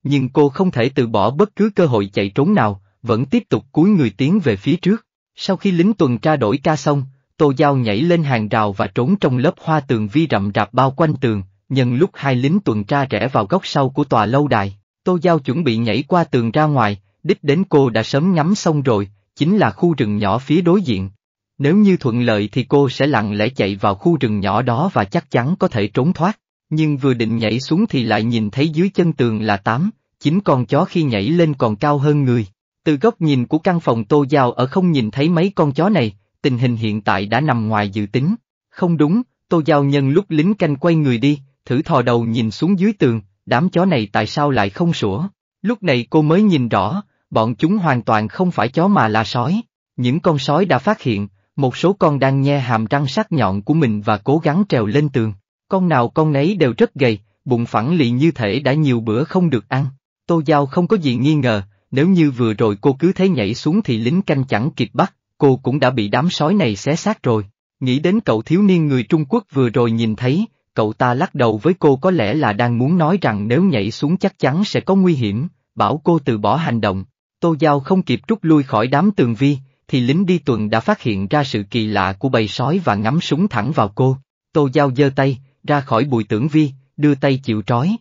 Nhưng cô không thể từ bỏ bất cứ cơ hội chạy trốn nào, vẫn tiếp tục cúi người tiến về phía trước. Sau khi lính tuần tra đổi ca xong, Tô Giao nhảy lên hàng rào và trốn trong lớp hoa tường vi rậm rạp bao quanh tường, nhân lúc hai lính tuần tra rẽ vào góc sau của tòa lâu đài, Tô Giao chuẩn bị nhảy qua tường ra ngoài, đích đến cô đã sớm ngắm xong rồi, chính là khu rừng nhỏ phía đối diện. Nếu như thuận lợi thì cô sẽ lặng lẽ chạy vào khu rừng nhỏ đó và chắc chắn có thể trốn thoát, nhưng vừa định nhảy xuống thì lại nhìn thấy dưới chân tường là tám, chính con chó khi nhảy lên còn cao hơn người. Từ góc nhìn của căn phòng Tô Giao ở không nhìn thấy mấy con chó này, tình hình hiện tại đã nằm ngoài dự tính. Không đúng, Tô Giao nhân lúc lính canh quay người đi, thử thò đầu nhìn xuống dưới tường, đám chó này tại sao lại không sủa. Lúc này cô mới nhìn rõ, bọn chúng hoàn toàn không phải chó mà là sói. Những con sói đã phát hiện, một số con đang nhe hàm răng sắc nhọn của mình và cố gắng trèo lên tường. Con nào con nấy đều rất gầy, bụng phẳng lì như thể đã nhiều bữa không được ăn. Tô Giao không có gì nghi ngờ, nếu như vừa rồi cô cứ thế nhảy xuống thì lính canh chẳng kịp bắt, cô cũng đã bị đám sói này xé xác rồi. Nghĩ đến cậu thiếu niên người Trung Quốc vừa rồi nhìn thấy, cậu ta lắc đầu với cô có lẽ là đang muốn nói rằng nếu nhảy xuống chắc chắn sẽ có nguy hiểm, bảo cô từ bỏ hành động. Tô Giao không kịp rút lui khỏi đám tường vi, thì lính đi tuần đã phát hiện ra sự kỳ lạ của bầy sói và ngắm súng thẳng vào cô. Tô Giao giơ tay, ra khỏi bụi tưởng vi, đưa tay chịu trói.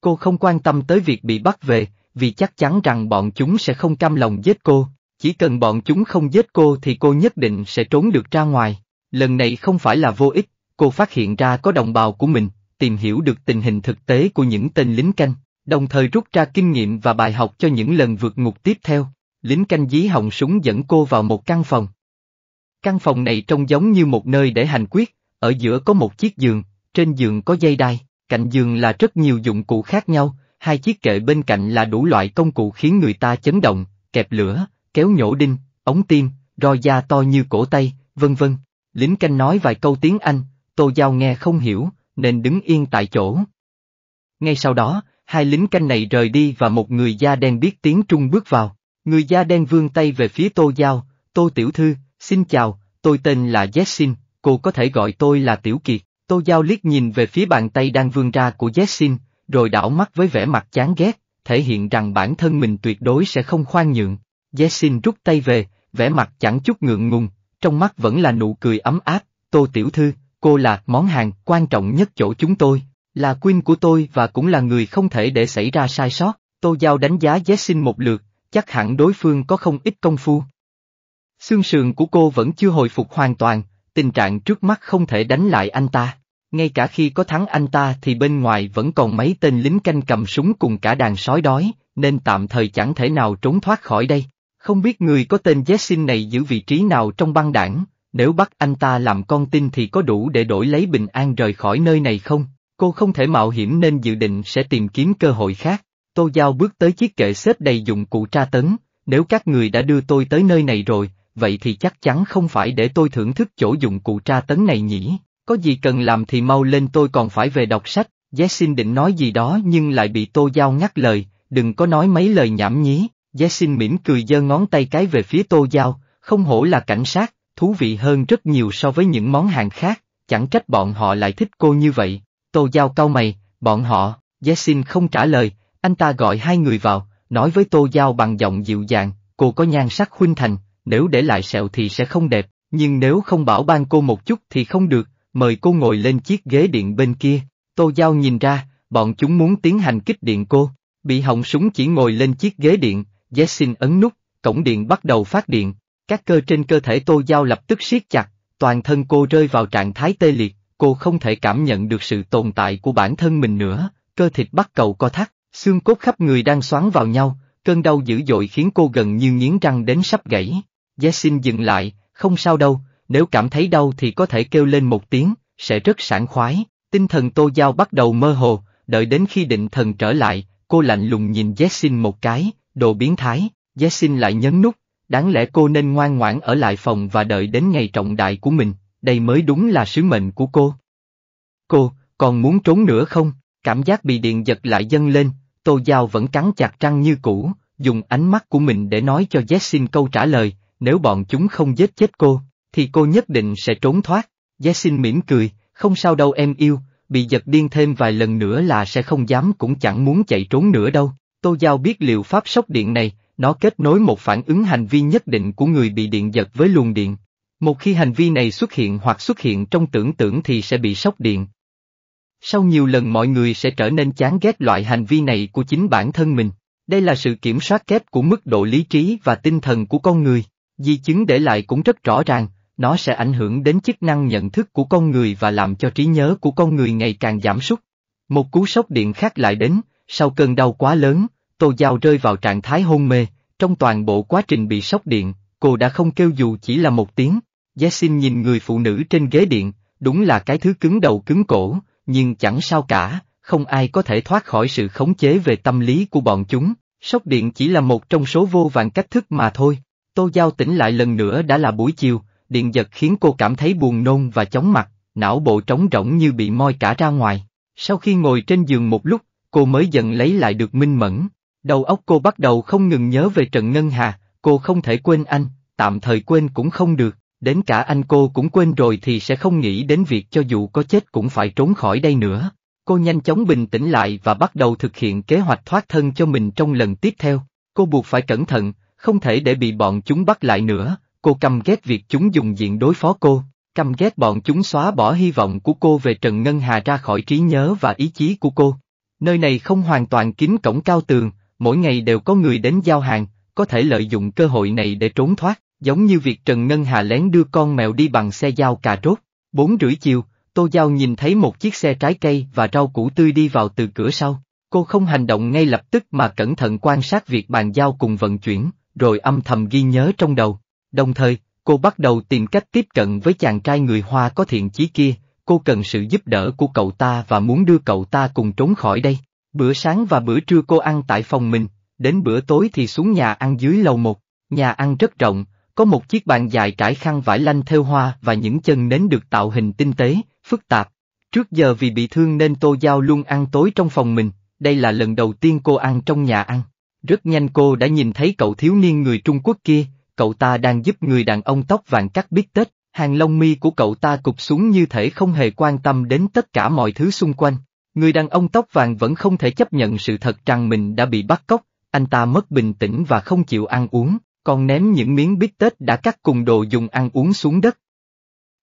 Cô không quan tâm tới việc bị bắt về, vì chắc chắn rằng bọn chúng sẽ không cam lòng giết cô, chỉ cần bọn chúng không giết cô thì cô nhất định sẽ trốn được ra ngoài. Lần này không phải là vô ích, cô phát hiện ra có đồng bào của mình, tìm hiểu được tình hình thực tế của những tên lính canh, đồng thời rút ra kinh nghiệm và bài học cho những lần vượt ngục tiếp theo. Lính canh dí hồng súng dẫn cô vào một căn phòng. Căn phòng này trông giống như một nơi để hành quyết, ở giữa có một chiếc giường, trên giường có dây đai, cạnh giường là rất nhiều dụng cụ khác nhau, hai chiếc kệ bên cạnh là đủ loại công cụ khiến người ta chấn động, kẹp lửa, kéo nhổ đinh, ống tim, roi da to như cổ tay, vân vân. Lính canh nói vài câu tiếng Anh, Tô Giao nghe không hiểu, nên đứng yên tại chỗ. Ngay sau đó, hai lính canh này rời đi và một người da đen biết tiếng Trung bước vào. Người da đen vươn tay về phía Tô Giao, Tô Tiểu Thư, xin chào, tôi tên là Jessin, cô có thể gọi tôi là Tiểu Kiệt. Tô Giao liếc nhìn về phía bàn tay đang vươn ra của Jessin, rồi đảo mắt với vẻ mặt chán ghét, thể hiện rằng bản thân mình tuyệt đối sẽ không khoan nhượng. Jessin rút tay về, vẻ mặt chẳng chút ngượng ngùng, trong mắt vẫn là nụ cười ấm áp, tô tiểu thư, cô là món hàng quan trọng nhất chỗ chúng tôi, là queen của tôi và cũng là người không thể để xảy ra sai sót, tô giao đánh giá Jessin một lượt, chắc hẳn đối phương có không ít công phu. Xương sườn của cô vẫn chưa hồi phục hoàn toàn, tình trạng trước mắt không thể đánh lại anh ta ngay cả khi có thắng anh ta thì bên ngoài vẫn còn mấy tên lính canh cầm súng cùng cả đàn sói đói, nên tạm thời chẳng thể nào trốn thoát khỏi đây. Không biết người có tên Jessin này giữ vị trí nào trong băng đảng, nếu bắt anh ta làm con tin thì có đủ để đổi lấy bình an rời khỏi nơi này không? Cô không thể mạo hiểm nên dự định sẽ tìm kiếm cơ hội khác. Tô Giao bước tới chiếc kệ xếp đầy dụng cụ tra tấn, nếu các người đã đưa tôi tới nơi này rồi, vậy thì chắc chắn không phải để tôi thưởng thức chỗ dụng cụ tra tấn này nhỉ? có gì cần làm thì mau lên tôi còn phải về đọc sách, Jessin định nói gì đó nhưng lại bị Tô Giao ngắt lời, đừng có nói mấy lời nhảm nhí, Jessin mỉm cười giơ ngón tay cái về phía Tô Giao, không hổ là cảnh sát, thú vị hơn rất nhiều so với những món hàng khác, chẳng trách bọn họ lại thích cô như vậy, Tô Giao cau mày, bọn họ, Jessin không trả lời, anh ta gọi hai người vào, nói với Tô Giao bằng giọng dịu dàng, cô có nhan sắc khuynh thành, nếu để lại sẹo thì sẽ không đẹp, nhưng nếu không bảo ban cô một chút thì không được, mời cô ngồi lên chiếc ghế điện bên kia, Tô Giao nhìn ra, bọn chúng muốn tiến hành kích điện cô, bị hỏng súng chỉ ngồi lên chiếc ghế điện, Jessin ấn nút, cổng điện bắt đầu phát điện, các cơ trên cơ thể Tô Giao lập tức siết chặt, toàn thân cô rơi vào trạng thái tê liệt, cô không thể cảm nhận được sự tồn tại của bản thân mình nữa, cơ thịt bắt cầu co thắt, xương cốt khắp người đang xoắn vào nhau, cơn đau dữ dội khiến cô gần như nghiến răng đến sắp gãy. Jessin dừng lại, không sao đâu, nếu cảm thấy đau thì có thể kêu lên một tiếng, sẽ rất sảng khoái. Tinh thần Tô Giao bắt đầu mơ hồ, đợi đến khi định thần trở lại, cô lạnh lùng nhìn Jessin một cái, đồ biến thái, Jessin lại nhấn nút, đáng lẽ cô nên ngoan ngoãn ở lại phòng và đợi đến ngày trọng đại của mình, đây mới đúng là sứ mệnh của cô. Cô, còn muốn trốn nữa không? Cảm giác bị điện giật lại dâng lên, Tô Giao vẫn cắn chặt răng như cũ, dùng ánh mắt của mình để nói cho Jessin câu trả lời, nếu bọn chúng không giết chết cô, thì cô nhất định sẽ trốn thoát. xin mỉm cười, không sao đâu em yêu, bị giật điên thêm vài lần nữa là sẽ không dám cũng chẳng muốn chạy trốn nữa đâu. Tô Giao biết liệu pháp sốc điện này, nó kết nối một phản ứng hành vi nhất định của người bị điện giật với luồng điện. Một khi hành vi này xuất hiện hoặc xuất hiện trong tưởng tượng thì sẽ bị sốc điện. Sau nhiều lần mọi người sẽ trở nên chán ghét loại hành vi này của chính bản thân mình. Đây là sự kiểm soát kép của mức độ lý trí và tinh thần của con người. Di chứng để lại cũng rất rõ ràng, nó sẽ ảnh hưởng đến chức năng nhận thức của con người và làm cho trí nhớ của con người ngày càng giảm sút. Một cú sốc điện khác lại đến, sau cơn đau quá lớn, Tô Giao rơi vào trạng thái hôn mê, trong toàn bộ quá trình bị sốc điện, cô đã không kêu dù chỉ là một tiếng. Giá xin nhìn người phụ nữ trên ghế điện, đúng là cái thứ cứng đầu cứng cổ, nhưng chẳng sao cả, không ai có thể thoát khỏi sự khống chế về tâm lý của bọn chúng, sốc điện chỉ là một trong số vô vàng cách thức mà thôi. Tô Giao tỉnh lại lần nữa đã là buổi chiều, điện giật khiến cô cảm thấy buồn nôn và chóng mặt, não bộ trống rỗng như bị moi cả ra ngoài. Sau khi ngồi trên giường một lúc, cô mới dần lấy lại được minh mẫn. Đầu óc cô bắt đầu không ngừng nhớ về Trần Ngân Hà, cô không thể quên anh, tạm thời quên cũng không được, đến cả anh cô cũng quên rồi thì sẽ không nghĩ đến việc cho dù có chết cũng phải trốn khỏi đây nữa. Cô nhanh chóng bình tĩnh lại và bắt đầu thực hiện kế hoạch thoát thân cho mình trong lần tiếp theo. Cô buộc phải cẩn thận, không thể để bị bọn chúng bắt lại nữa, cô căm ghét việc chúng dùng diện đối phó cô, căm ghét bọn chúng xóa bỏ hy vọng của cô về Trần Ngân Hà ra khỏi trí nhớ và ý chí của cô. Nơi này không hoàn toàn kín cổng cao tường, mỗi ngày đều có người đến giao hàng, có thể lợi dụng cơ hội này để trốn thoát, giống như việc Trần Ngân Hà lén đưa con mèo đi bằng xe giao cà rốt. Bốn rưỡi chiều, Tô Giao nhìn thấy một chiếc xe trái cây và rau củ tươi đi vào từ cửa sau. Cô không hành động ngay lập tức mà cẩn thận quan sát việc bàn giao cùng vận chuyển, rồi âm thầm ghi nhớ trong đầu. Đồng thời, cô bắt đầu tìm cách tiếp cận với chàng trai người Hoa có thiện chí kia, cô cần sự giúp đỡ của cậu ta và muốn đưa cậu ta cùng trốn khỏi đây. Bữa sáng và bữa trưa cô ăn tại phòng mình, đến bữa tối thì xuống nhà ăn dưới lầu một, nhà ăn rất rộng, có một chiếc bàn dài trải khăn vải lanh theo hoa và những chân nến được tạo hình tinh tế, phức tạp. Trước giờ vì bị thương nên Tô Giao luôn ăn tối trong phòng mình, đây là lần đầu tiên cô ăn trong nhà ăn. Rất nhanh cô đã nhìn thấy cậu thiếu niên người Trung Quốc kia, cậu ta đang giúp người đàn ông tóc vàng cắt bít tết, hàng lông mi của cậu ta cụp xuống như thể không hề quan tâm đến tất cả mọi thứ xung quanh. Người đàn ông tóc vàng vẫn không thể chấp nhận sự thật rằng mình đã bị bắt cóc, anh ta mất bình tĩnh và không chịu ăn uống, còn ném những miếng bít tết đã cắt cùng đồ dùng ăn uống xuống đất.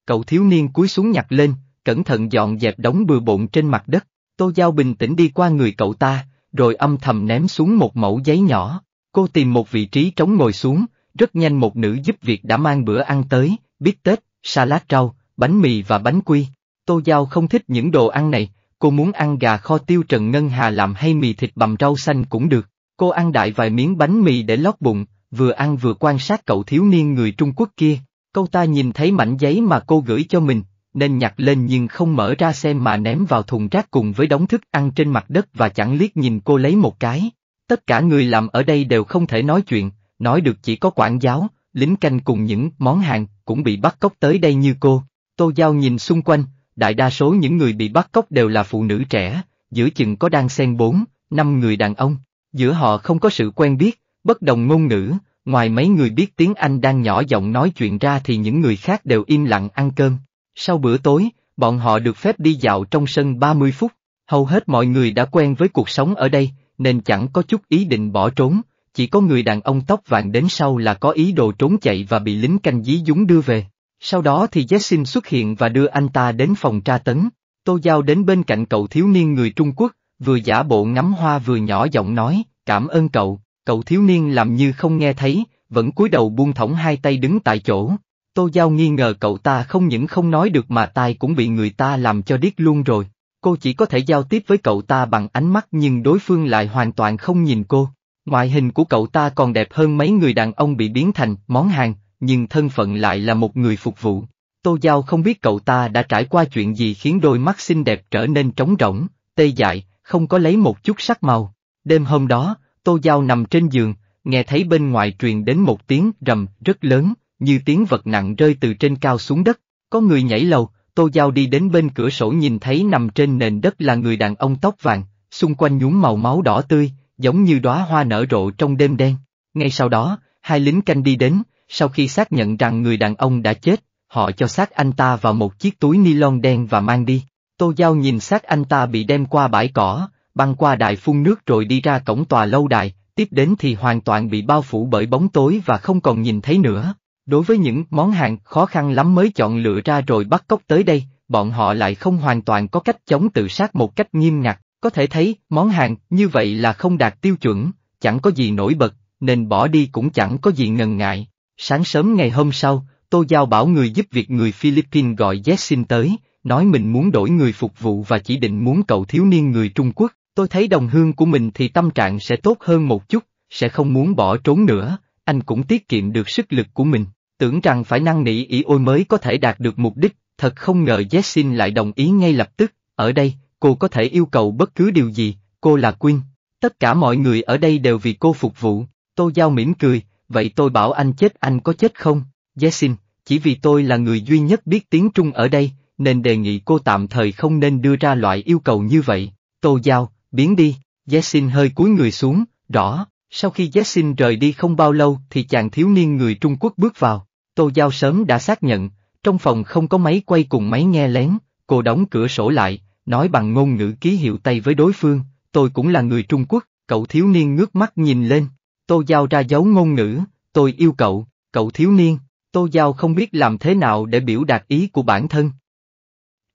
Cậu thiếu niên cúi xuống nhặt lên, cẩn thận dọn dẹp đống bừa bộn trên mặt đất, Tô Giao bình tĩnh đi qua người cậu ta, rồi âm thầm ném xuống một mẫu giấy nhỏ. Cô tìm một vị trí trống ngồi xuống, rất nhanh một nữ giúp việc đã mang bữa ăn tới, bít tết, salad rau, bánh mì và bánh quy. Tô Giao không thích những đồ ăn này, cô muốn ăn gà kho tiêu Trần Ngân Hà làm hay mì thịt bằm rau xanh cũng được. Cô ăn đại vài miếng bánh mì để lót bụng, vừa ăn vừa quan sát cậu thiếu niên người Trung Quốc kia. Câu ta nhìn thấy mảnh giấy mà cô gửi cho mình, nên nhặt lên nhưng không mở ra xem mà ném vào thùng rác cùng với đống thức ăn trên mặt đất và chẳng liếc nhìn cô lấy một cái. Tất cả người làm ở đây đều không thể nói chuyện, nói được chỉ có quản giáo, lính canh cùng những món hàng cũng bị bắt cóc tới đây như cô. Tô Giao nhìn xung quanh, đại đa số những người bị bắt cóc đều là phụ nữ trẻ, giữa chừng có đang xen bốn, năm người đàn ông, giữa họ không có sự quen biết, bất đồng ngôn ngữ, ngoài mấy người biết tiếng Anh đang nhỏ giọng nói chuyện ra thì những người khác đều im lặng ăn cơm. Sau bữa tối, bọn họ được phép đi dạo trong sân 30 phút, hầu hết mọi người đã quen với cuộc sống ở đây, nên chẳng có chút ý định bỏ trốn, chỉ có người đàn ông tóc vàng đến sau là có ý đồ trốn chạy và bị lính canh dí dúng đưa về. Sau đó thì Jessin xuất hiện và đưa anh ta đến phòng tra tấn. Tô Giao đến bên cạnh cậu thiếu niên người Trung Quốc, vừa giả bộ ngắm hoa vừa nhỏ giọng nói, cảm ơn cậu, cậu thiếu niên làm như không nghe thấy, vẫn cúi đầu buông thõng hai tay đứng tại chỗ. Tô Giao nghi ngờ cậu ta không những không nói được mà tai cũng bị người ta làm cho điếc luôn rồi. Cô chỉ có thể giao tiếp với cậu ta bằng ánh mắt nhưng đối phương lại hoàn toàn không nhìn cô. Ngoại hình của cậu ta còn đẹp hơn mấy người đàn ông bị biến thành món hàng, nhưng thân phận lại là một người phục vụ. Tô Giao không biết cậu ta đã trải qua chuyện gì khiến đôi mắt xinh đẹp trở nên trống rỗng, tê dại, không có lấy một chút sắc màu. Đêm hôm đó, Tô Giao nằm trên giường, nghe thấy bên ngoài truyền đến một tiếng rầm rất lớn, như tiếng vật nặng rơi từ trên cao xuống đất. Có người nhảy lầu, Tô Giao đi đến bên cửa sổ nhìn thấy nằm trên nền đất là người đàn ông tóc vàng, xung quanh nhúng màu máu đỏ tươi, giống như đóa hoa nở rộ trong đêm đen. Ngay sau đó, hai lính canh đi đến, sau khi xác nhận rằng người đàn ông đã chết, họ cho xác anh ta vào một chiếc túi ni lông đen và mang đi. Tô Giao nhìn xác anh ta bị đem qua bãi cỏ, băng qua đài phun nước rồi đi ra cổng tòa lâu đài, tiếp đến thì hoàn toàn bị bao phủ bởi bóng tối và không còn nhìn thấy nữa. Đối với những món hàng khó khăn lắm mới chọn lựa ra rồi bắt cóc tới đây, bọn họ lại không hoàn toàn có cách chống tự sát một cách nghiêm ngặt, có thể thấy, món hàng như vậy là không đạt tiêu chuẩn, chẳng có gì nổi bật, nên bỏ đi cũng chẳng có gì ngần ngại. Sáng sớm ngày hôm sau, Tô Giao bảo người giúp việc người Philippines gọi Jessin tới, nói mình muốn đổi người phục vụ và chỉ định muốn cậu thiếu niên người Trung Quốc. Tôi thấy đồng hương của mình thì tâm trạng sẽ tốt hơn một chút, sẽ không muốn bỏ trốn nữa, anh cũng tiết kiệm được sức lực của mình. Tưởng rằng phải năng nỉ ý ôi mới có thể đạt được mục đích, thật không ngờ Jessin lại đồng ý ngay lập tức, ở đây, cô có thể yêu cầu bất cứ điều gì, cô là Quyên. Tất cả mọi người ở đây đều vì cô phục vụ, Tô Giao mỉm cười, vậy tôi bảo anh chết anh có chết không? Jessin, chỉ vì tôi là người duy nhất biết tiếng Trung ở đây, nên đề nghị cô tạm thời không nên đưa ra loại yêu cầu như vậy. Tô Giao, biến đi, Jessin hơi cúi người xuống, rõ, sau khi Jessin rời đi không bao lâu thì chàng thiếu niên người Trung Quốc bước vào, Tô Giao sớm đã xác nhận, trong phòng không có máy quay cùng máy nghe lén, cô đóng cửa sổ lại, nói bằng ngôn ngữ ký hiệu tay với đối phương, tôi cũng là người Trung Quốc, cậu thiếu niên ngước mắt nhìn lên, Tôi giao ra dấu ngôn ngữ, tôi yêu cậu, cậu thiếu niên, Tôi giao không biết làm thế nào để biểu đạt ý của bản thân.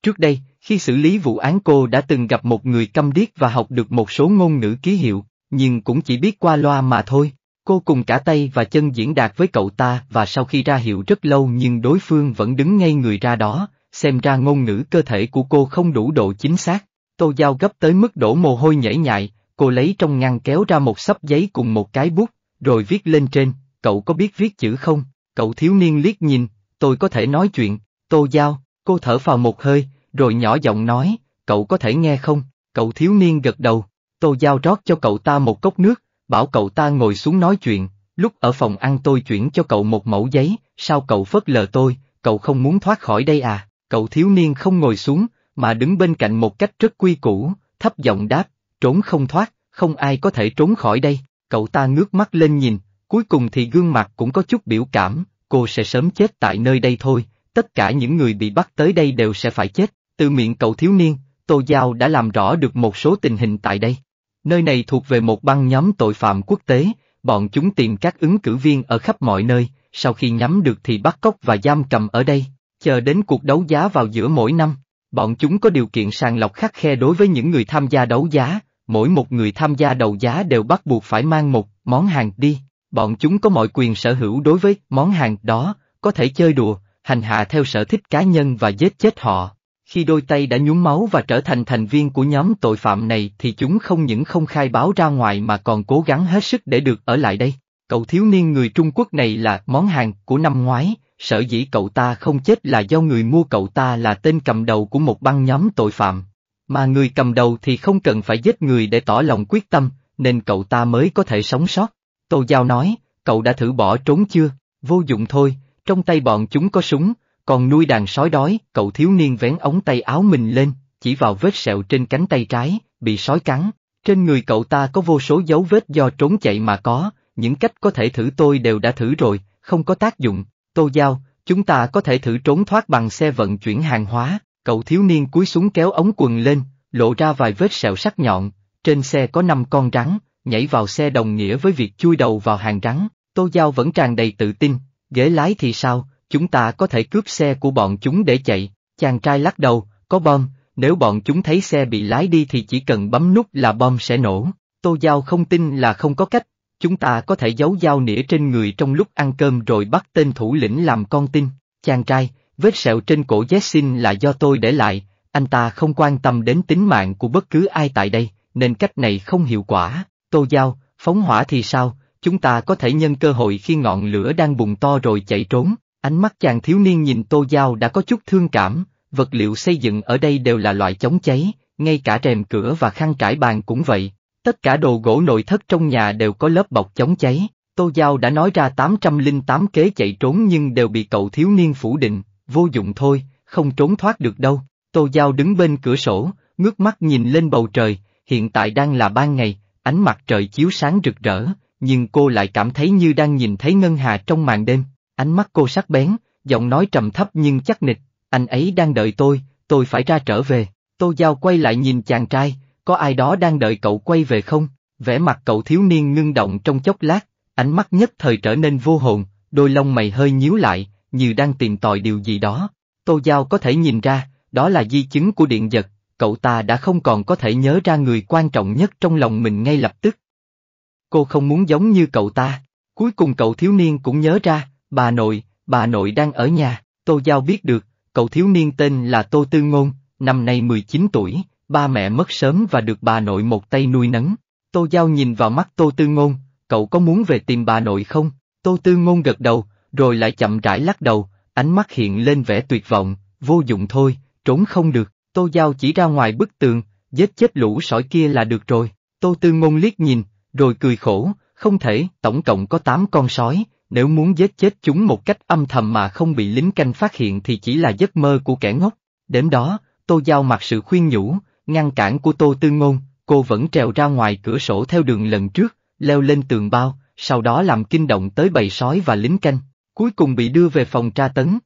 Trước đây, khi xử lý vụ án cô đã từng gặp một người câm điếc và học được một số ngôn ngữ ký hiệu, nhưng cũng chỉ biết qua loa mà thôi. Cô cùng cả tay và chân diễn đạt với cậu ta và sau khi ra hiệu rất lâu nhưng đối phương vẫn đứng ngay người ra đó, xem ra ngôn ngữ cơ thể của cô không đủ độ chính xác. Tô Giao gấp tới mức đổ mồ hôi nhảy nhại, cô lấy trong ngăn kéo ra một sấp giấy cùng một cái bút, rồi viết lên trên, cậu có biết viết chữ không? Cậu thiếu niên liếc nhìn, tôi có thể nói chuyện, Tô Giao, cô thở vào một hơi, rồi nhỏ giọng nói, cậu có thể nghe không? Cậu thiếu niên gật đầu, Tô Giao rót cho cậu ta một cốc nước, bảo cậu ta ngồi xuống nói chuyện, lúc ở phòng ăn tôi chuyển cho cậu một mẫu giấy, sao cậu phớt lờ tôi, cậu không muốn thoát khỏi đây à? cậu thiếu niên không ngồi xuống, mà đứng bên cạnh một cách rất quy củ, thấp giọng đáp, trốn không thoát, không ai có thể trốn khỏi đây, cậu ta ngước mắt lên nhìn, cuối cùng thì gương mặt cũng có chút biểu cảm, cô sẽ sớm chết tại nơi đây thôi, tất cả những người bị bắt tới đây đều sẽ phải chết, từ miệng cậu thiếu niên, Tô Giao đã làm rõ được một số tình hình tại đây. Nơi này thuộc về một băng nhóm tội phạm quốc tế, bọn chúng tìm các ứng cử viên ở khắp mọi nơi, sau khi nhắm được thì bắt cóc và giam cầm ở đây, chờ đến cuộc đấu giá vào giữa mỗi năm, bọn chúng có điều kiện sàng lọc khắc khe đối với những người tham gia đấu giá, mỗi một người tham gia đầu giá đều bắt buộc phải mang một món hàng đi, bọn chúng có mọi quyền sở hữu đối với món hàng đó, có thể chơi đùa, hành hạ theo sở thích cá nhân và giết chết họ. Khi đôi tay đã nhúng máu và trở thành thành viên của nhóm tội phạm này thì chúng không những không khai báo ra ngoài mà còn cố gắng hết sức để được ở lại đây. Cậu thiếu niên người Trung Quốc này là món hàng của năm ngoái, sở dĩ cậu ta không chết là do người mua cậu ta là tên cầm đầu của một băng nhóm tội phạm. Mà người cầm đầu thì không cần phải giết người để tỏ lòng quyết tâm, nên cậu ta mới có thể sống sót. Tô Giao nói, cậu đã thử bỏ trốn chưa? Vô dụng thôi, trong tay bọn chúng có súng, còn nuôi đàn sói đói, cậu thiếu niên vén ống tay áo mình lên, chỉ vào vết sẹo trên cánh tay trái, bị sói cắn. Trên người cậu ta có vô số dấu vết do trốn chạy mà có, những cách có thể thử tôi đều đã thử rồi, không có tác dụng, Tô Giao, chúng ta có thể thử trốn thoát bằng xe vận chuyển hàng hóa, cậu thiếu niên cúi xuống kéo ống quần lên, lộ ra vài vết sẹo sắc nhọn, trên xe có năm con rắn, nhảy vào xe đồng nghĩa với việc chui đầu vào hàng rắn, Tô Giao vẫn tràn đầy tự tin, ghế lái thì sao, chúng ta có thể cướp xe của bọn chúng để chạy, chàng trai lắc đầu, có bom, nếu bọn chúng thấy xe bị lái đi thì chỉ cần bấm nút là bom sẽ nổ, Tô Giao không tin là không có cách, chúng ta có thể giấu dao nĩa trên người trong lúc ăn cơm rồi bắt tên thủ lĩnh làm con tin. Chàng trai, vết sẹo trên cổ Jessin là do tôi để lại, anh ta không quan tâm đến tính mạng của bất cứ ai tại đây, nên cách này không hiệu quả. Tô Giao, phóng hỏa thì sao, chúng ta có thể nhân cơ hội khi ngọn lửa đang bùng to rồi chạy trốn. Ánh mắt chàng thiếu niên nhìn Tô Giao đã có chút thương cảm, vật liệu xây dựng ở đây đều là loại chống cháy, ngay cả rèm cửa và khăn trải bàn cũng vậy, Tất cả đồ gỗ nội thất trong nhà đều có lớp bọc chống cháy, Tô Giao đã nói ra 808 kế chạy trốn nhưng đều bị cậu thiếu niên phủ định, vô dụng thôi, không trốn thoát được đâu. Tô Giao đứng bên cửa sổ, ngước mắt nhìn lên bầu trời, hiện tại đang là ban ngày, ánh mặt trời chiếu sáng rực rỡ, nhưng cô lại cảm thấy như đang nhìn thấy ngân hà trong màn đêm. Ánh mắt cô sắc bén, giọng nói trầm thấp nhưng chắc nịch, anh ấy đang đợi tôi, tôi phải ra trở về. Tô Giao quay lại nhìn chàng trai, có ai đó đang đợi cậu quay về không? Vẻ mặt cậu thiếu niên ngưng động trong chốc lát, ánh mắt nhất thời trở nên vô hồn, đôi lông mày hơi nhíu lại, như đang tìm tòi điều gì đó. Tô Giao có thể nhìn ra, đó là di chứng của điện giật, cậu ta đã không còn có thể nhớ ra người quan trọng nhất trong lòng mình ngay lập tức. Cô không muốn giống như cậu ta, cuối cùng cậu thiếu niên cũng nhớ ra, bà nội, bà nội đang ở nhà, Tô Giao biết được, cậu thiếu niên tên là Tô Tư Ngôn, năm nay 19 tuổi, ba mẹ mất sớm và được bà nội một tay nuôi nấng. Tô Giao nhìn vào mắt Tô Tư Ngôn, cậu có muốn về tìm bà nội không? Tô Tư Ngôn gật đầu, rồi lại chậm rãi lắc đầu, ánh mắt hiện lên vẻ tuyệt vọng, vô dụng thôi, trốn không được. Tô Giao chỉ ra ngoài bức tường, giết chết lũ sỏi kia là được rồi. Tô Tư Ngôn liếc nhìn, rồi cười khổ, không thể, tổng cộng có 8 con sói, nếu muốn giết chết chúng một cách âm thầm mà không bị lính canh phát hiện thì chỉ là giấc mơ của kẻ ngốc. Đến đó, Tô Giao mặc sự khuyên nhủ, ngăn cản của Tô Tư Ngôn, cô vẫn trèo ra ngoài cửa sổ theo đường lần trước, leo lên tường bao, sau đó làm kinh động tới bầy sói và lính canh, cuối cùng bị đưa về phòng tra tấn.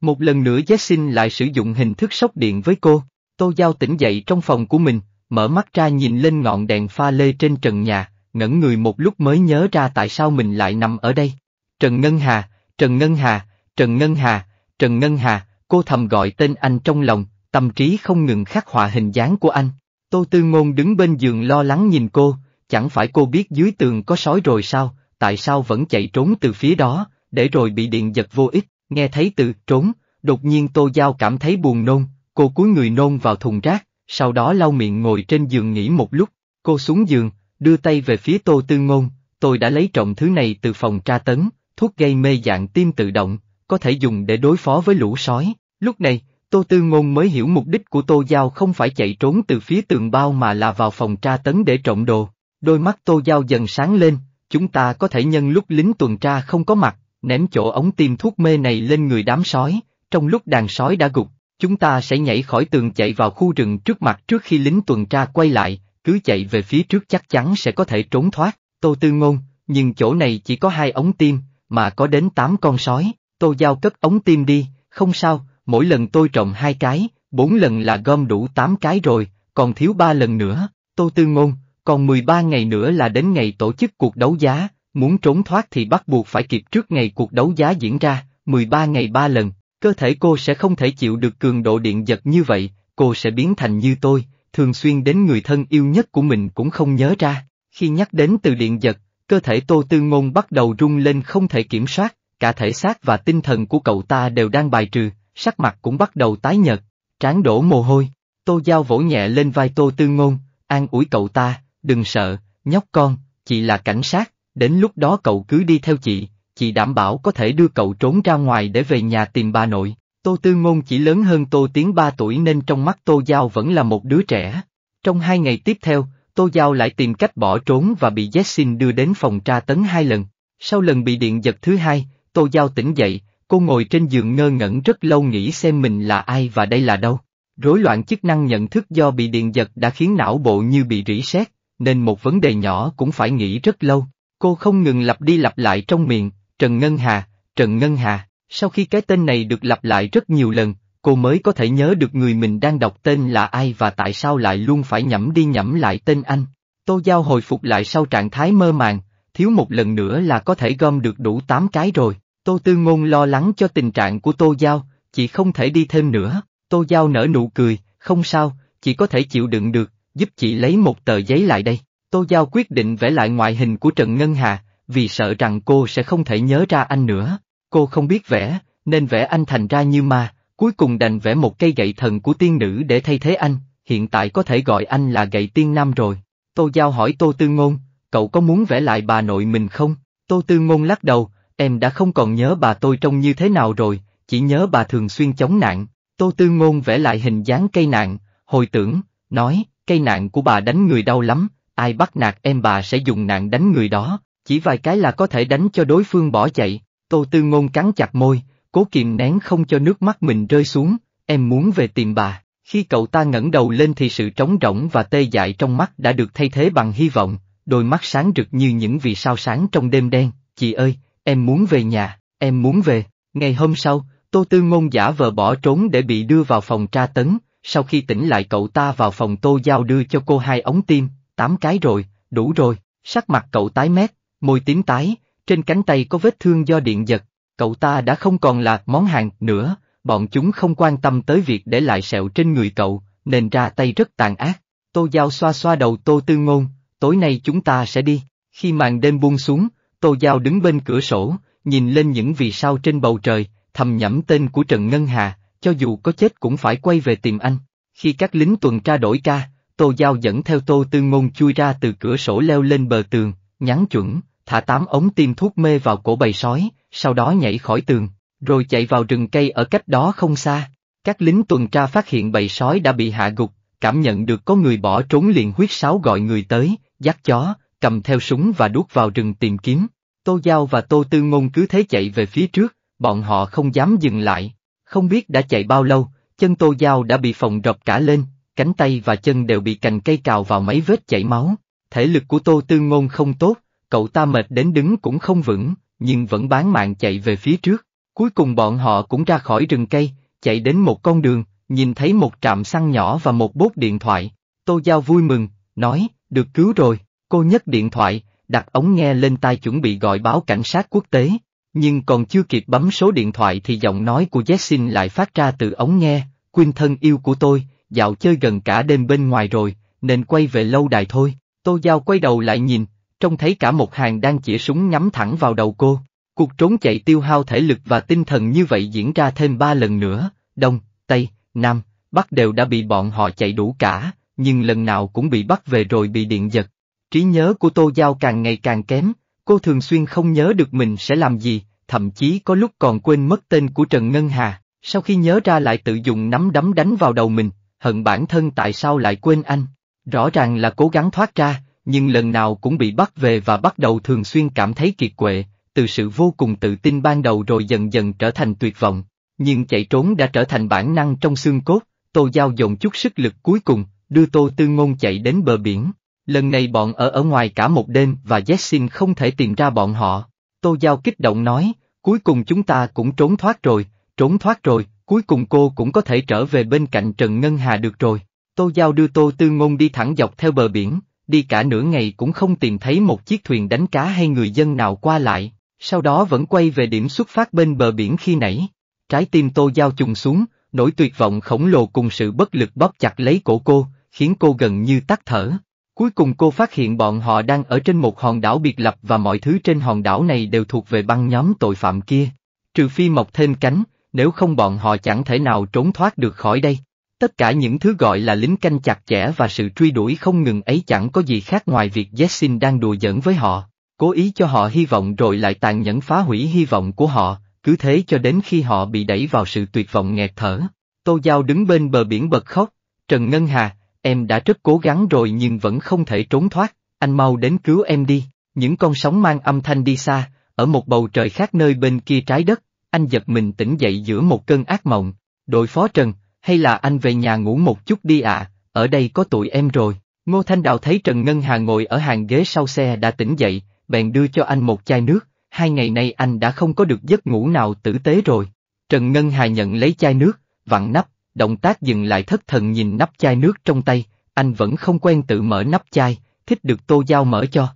Một lần nữa Jessin lại sử dụng hình thức sốc điện với cô, Tô Giao tỉnh dậy trong phòng của mình, mở mắt ra nhìn lên ngọn đèn pha lê trên trần nhà, ngẩn người một lúc mới nhớ ra tại sao mình lại nằm ở đây. Trần Ngân Hà, Trần Ngân Hà, Trần Ngân Hà, Trần Ngân Hà, cô thầm gọi tên anh trong lòng, tâm trí không ngừng khắc họa hình dáng của anh. Tô Tư Ngôn đứng bên giường lo lắng nhìn cô, chẳng phải cô biết dưới tường có sói rồi sao, tại sao vẫn chạy trốn từ phía đó, để rồi bị điện giật vô ích, nghe thấy từ trốn, đột nhiên Tô Giao cảm thấy buồn nôn, cô cúi người nôn vào thùng rác, sau đó lau miệng ngồi trên giường nghỉ một lúc, cô xuống giường, đưa tay về phía Tô Tư Ngôn, tôi đã lấy trọng thứ này từ phòng tra tấn, thuốc gây mê dạng tim tự động, có thể dùng để đối phó với lũ sói, lúc này, Tô Tư Ngôn mới hiểu mục đích của Tô Giao không phải chạy trốn từ phía tường bao mà là vào phòng tra tấn để trộm đồ. Đôi mắt Tô Giao dần sáng lên, chúng ta có thể nhân lúc lính tuần tra không có mặt, ném chỗ ống tiêm thuốc mê này lên người đám sói, trong lúc đàn sói đã gục, chúng ta sẽ nhảy khỏi tường chạy vào khu rừng trước mặt trước khi lính tuần tra quay lại, cứ chạy về phía trước chắc chắn sẽ có thể trốn thoát. Tô Tư Ngôn, nhưng chỗ này chỉ có hai ống tiêm, mà có đến tám con sói, Tô Giao cất ống tiêm đi, không sao mỗi lần tôi trồng hai cái, bốn lần là gom đủ tám cái rồi, còn thiếu ba lần nữa, Tô Tư Ngôn, còn 13 ngày nữa là đến ngày tổ chức cuộc đấu giá, muốn trốn thoát thì bắt buộc phải kịp trước ngày cuộc đấu giá diễn ra, 13 ngày ba lần, cơ thể cô sẽ không thể chịu được cường độ điện giật như vậy, cô sẽ biến thành như tôi, thường xuyên đến người thân yêu nhất của mình cũng không nhớ ra. Khi nhắc đến từ điện giật, cơ thể Tô Tư Ngôn bắt đầu rung lên không thể kiểm soát, cả thể xác và tinh thần của cậu ta đều đang bài trừ, sắc mặt cũng bắt đầu tái nhợt, trán đổ mồ hôi. Tô Giao vỗ nhẹ lên vai Tô Tư Ngôn, an ủi cậu ta, đừng sợ, nhóc con, chị là cảnh sát, đến lúc đó cậu cứ đi theo chị, chị đảm bảo có thể đưa cậu trốn ra ngoài để về nhà tìm bà nội. Tô Tư Ngôn chỉ lớn hơn Tô Tiến 3 tuổi nên trong mắt Tô Giao vẫn là một đứa trẻ. Trong hai ngày tiếp theo, Tô Giao lại tìm cách bỏ trốn và bị Jessin đưa đến phòng tra tấn hai lần. Sau lần bị điện giật thứ hai, Tô Giao tỉnh dậy, Cô ngồi trên giường ngơ ngẩn rất lâu nghĩ xem mình là ai và đây là đâu. Rối loạn chức năng nhận thức do bị điện giật đã khiến não bộ như bị rỉ sét, nên một vấn đề nhỏ cũng phải nghĩ rất lâu. Cô không ngừng lặp đi lặp lại trong miệng, Trần Ngân Hà, Trần Ngân Hà, sau khi cái tên này được lặp lại rất nhiều lần, cô mới có thể nhớ được người mình đang đọc tên là ai và tại sao lại luôn phải nhẩm đi nhẩm lại tên anh. Tô Giao hồi phục lại sau trạng thái mơ màng, thiếu một lần nữa là có thể gom được đủ 8 cái rồi. Tô Tư Ngôn lo lắng cho tình trạng của Tô Giao, chị không thể đi thêm nữa, Tô Giao nở nụ cười, không sao, chỉ có thể chịu đựng được, giúp chị lấy một tờ giấy lại đây. Tô Giao quyết định vẽ lại ngoại hình của Trần Ngân Hà, vì sợ rằng cô sẽ không thể nhớ ra anh nữa. Cô không biết vẽ, nên vẽ anh thành ra như ma, cuối cùng đành vẽ một cây gậy thần của tiên nữ để thay thế anh, hiện tại có thể gọi anh là gậy tiên nam rồi. Tô Giao hỏi Tô Tư Ngôn, cậu có muốn vẽ lại bà nội mình không? Tô Tư Ngôn lắc đầu, em đã không còn nhớ bà tôi trông như thế nào rồi, chỉ nhớ bà thường xuyên chống nạn. Tô Tư Ngôn vẽ lại hình dáng cây nạn, hồi tưởng, nói, cây nạn của bà đánh người đau lắm, ai bắt nạt em bà sẽ dùng nạn đánh người đó, chỉ vài cái là có thể đánh cho đối phương bỏ chạy. Tô Tư Ngôn cắn chặt môi, cố kiềm nén không cho nước mắt mình rơi xuống, em muốn về tìm bà. Khi cậu ta ngẩng đầu lên thì sự trống rỗng và tê dại trong mắt đã được thay thế bằng hy vọng, đôi mắt sáng rực như những vì sao sáng trong đêm đen, chị ơi, em muốn về nhà, em muốn về. Ngày hôm sau, Tô Tư Ngôn giả vờ bỏ trốn để bị đưa vào phòng tra tấn, sau khi tỉnh lại cậu ta vào phòng Tô Giao đưa cho cô hai ống tim, tám cái rồi, đủ rồi, sắc mặt cậu tái mét, môi tím tái, trên cánh tay có vết thương do điện giật, cậu ta đã không còn là món hàng nữa, bọn chúng không quan tâm tới việc để lại sẹo trên người cậu, nên ra tay rất tàn ác. Tô Giao xoa xoa đầu Tô Tư Ngôn, tối nay chúng ta sẽ đi, khi màn đêm buông xuống, Tô Giao đứng bên cửa sổ, nhìn lên những vì sao trên bầu trời, thầm nhẩm tên của Trần Ngân Hà, cho dù có chết cũng phải quay về tìm anh. Khi các lính tuần tra đổi ca, Tô Giao dẫn theo Tô Tư Ngôn chui ra từ cửa sổ leo lên bờ tường, nhắn chuẩn, thả tám ống tiêm thuốc mê vào cổ bầy sói, sau đó nhảy khỏi tường, rồi chạy vào rừng cây ở cách đó không xa. Các lính tuần tra phát hiện bầy sói đã bị hạ gục, cảm nhận được có người bỏ trốn liền huyết sáo gọi người tới, dắt chó, cầm theo súng và đút vào rừng tìm kiếm. Tô Giao và Tô Tư Ngôn cứ thế chạy về phía trước, bọn họ không dám dừng lại. Không biết đã chạy bao lâu, chân Tô Giao đã bị phòng rọc cả lên, cánh tay và chân đều bị cành cây cào vào mấy vết chảy máu. Thể lực của Tô Tư Ngôn không tốt, cậu ta mệt đến đứng cũng không vững, nhưng vẫn bán mạng chạy về phía trước. Cuối cùng bọn họ cũng ra khỏi rừng cây, chạy đến một con đường, nhìn thấy một trạm xăng nhỏ và một bốt điện thoại. Tô Giao vui mừng, nói, được cứu rồi. Cô nhấc điện thoại, đặt ống nghe lên tai chuẩn bị gọi báo cảnh sát quốc tế, nhưng còn chưa kịp bấm số điện thoại thì giọng nói của Jessin lại phát ra từ ống nghe, Quyên thân yêu của tôi, dạo chơi gần cả đêm bên ngoài rồi, nên quay về lâu đài thôi. Tôi Giao quay đầu lại nhìn, trông thấy cả một hàng đang chĩa súng nhắm thẳng vào đầu cô. Cuộc trốn chạy tiêu hao thể lực và tinh thần như vậy diễn ra thêm ba lần nữa, Đông, Tây, Nam, Bắc đều đã bị bọn họ chạy đủ cả, nhưng lần nào cũng bị bắt về rồi bị điện giật. Trí nhớ của Tô Giao càng ngày càng kém, cô thường xuyên không nhớ được mình sẽ làm gì, thậm chí có lúc còn quên mất tên của Trần Ngân Hà, sau khi nhớ ra lại tự dùng nắm đấm đánh vào đầu mình, hận bản thân tại sao lại quên anh. Rõ ràng là cố gắng thoát ra, nhưng lần nào cũng bị bắt về và bắt đầu thường xuyên cảm thấy kiệt quệ, từ sự vô cùng tự tin ban đầu rồi dần dần trở thành tuyệt vọng. Nhưng chạy trốn đã trở thành bản năng trong xương cốt, Tô Giao dồn chút sức lực cuối cùng, đưa Tô Tư Ngôn chạy đến bờ biển. Lần này bọn ở ở ngoài cả một đêm và Jessin không thể tìm ra bọn họ. Tô Giao kích động nói, cuối cùng chúng ta cũng trốn thoát rồi, trốn thoát rồi, cuối cùng cô cũng có thể trở về bên cạnh Trần Ngân Hà được rồi. Tô Giao đưa Tô Tư Ngôn đi thẳng dọc theo bờ biển, đi cả nửa ngày cũng không tìm thấy một chiếc thuyền đánh cá hay người dân nào qua lại, sau đó vẫn quay về điểm xuất phát bên bờ biển khi nãy. Trái tim Tô Giao trùng xuống, nỗi tuyệt vọng khổng lồ cùng sự bất lực bóp chặt lấy cổ cô, khiến cô gần như tắt thở. Cuối cùng cô phát hiện bọn họ đang ở trên một hòn đảo biệt lập và mọi thứ trên hòn đảo này đều thuộc về băng nhóm tội phạm kia. Trừ phi mọc thêm cánh, nếu không bọn họ chẳng thể nào trốn thoát được khỏi đây. Tất cả những thứ gọi là lính canh chặt chẽ và sự truy đuổi không ngừng ấy chẳng có gì khác ngoài việc Jessin đang đùa giỡn với họ, cố ý cho họ hy vọng rồi lại tàn nhẫn phá hủy hy vọng của họ, cứ thế cho đến khi họ bị đẩy vào sự tuyệt vọng nghẹt thở. Tô Giao đứng bên bờ biển bật khóc, Trần Ngân Hà, em đã rất cố gắng rồi nhưng vẫn không thể trốn thoát, anh mau đến cứu em đi, những con sóng mang âm thanh đi xa, ở một bầu trời khác nơi bên kia trái đất, anh giật mình tỉnh dậy giữa một cơn ác mộng, đội phó Trần, hay là anh về nhà ngủ một chút đi ạ, ở đây có tụi em rồi, Ngô Thanh Đào thấy Trần Ngân Hà ngồi ở hàng ghế sau xe đã tỉnh dậy, bèn đưa cho anh một chai nước, hai ngày nay anh đã không có được giấc ngủ nào tử tế rồi, Trần Ngân Hà nhận lấy chai nước, vặn nắp, động tác dừng lại thất thần nhìn nắp chai nước trong tay, anh vẫn không quen tự mở nắp chai, thích được tô giao mở cho.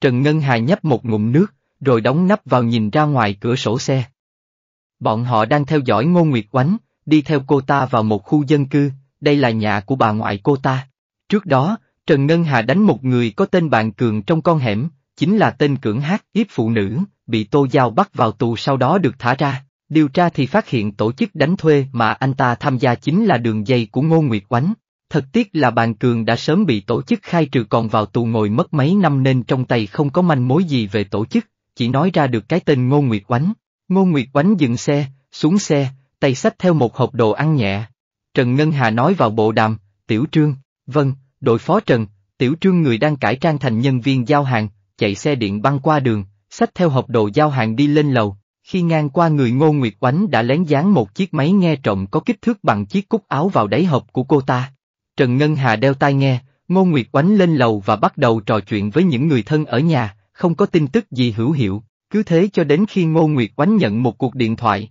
Trần Ngân Hà nhấp một ngụm nước, rồi đóng nắp vào nhìn ra ngoài cửa sổ xe. Bọn họ đang theo dõi Ngô Nguyệt Oánh, đi theo cô ta vào một khu dân cư, đây là nhà của bà ngoại cô ta. Trước đó, Trần Ngân Hà đánh một người có tên Bàn Cường trong con hẻm, chính là tên cưỡng hát hiếp phụ nữ, bị Tô Giao bắt vào tù sau đó được thả ra. Điều tra thì phát hiện tổ chức đánh thuê mà anh ta tham gia chính là đường dây của Ngô Nguyệt Oánh. Thật tiếc là bàn cường đã sớm bị tổ chức khai trừ còn vào tù ngồi mất mấy năm nên trong tay không có manh mối gì về tổ chức, chỉ nói ra được cái tên Ngô Nguyệt Oánh. Ngô Nguyệt Oánh dừng xe, xuống xe, tay xách theo một hộp đồ ăn nhẹ. Trần Ngân Hà nói vào bộ đàm, Tiểu Trương, vâng, đội phó Trần, Tiểu Trương người đang cải trang thành nhân viên giao hàng, chạy xe điện băng qua đường, xách theo hộp đồ giao hàng đi lên lầu, khi ngang qua người Ngô Nguyệt Oánh đã lén dán một chiếc máy nghe trộm có kích thước bằng chiếc cúc áo vào đáy hộp của cô ta. Trần Ngân Hà đeo tai nghe, Ngô Nguyệt Oánh lên lầu và bắt đầu trò chuyện với những người thân ở nhà, không có tin tức gì hữu hiệu, cứ thế cho đến khi Ngô Nguyệt Oánh nhận một cuộc điện thoại.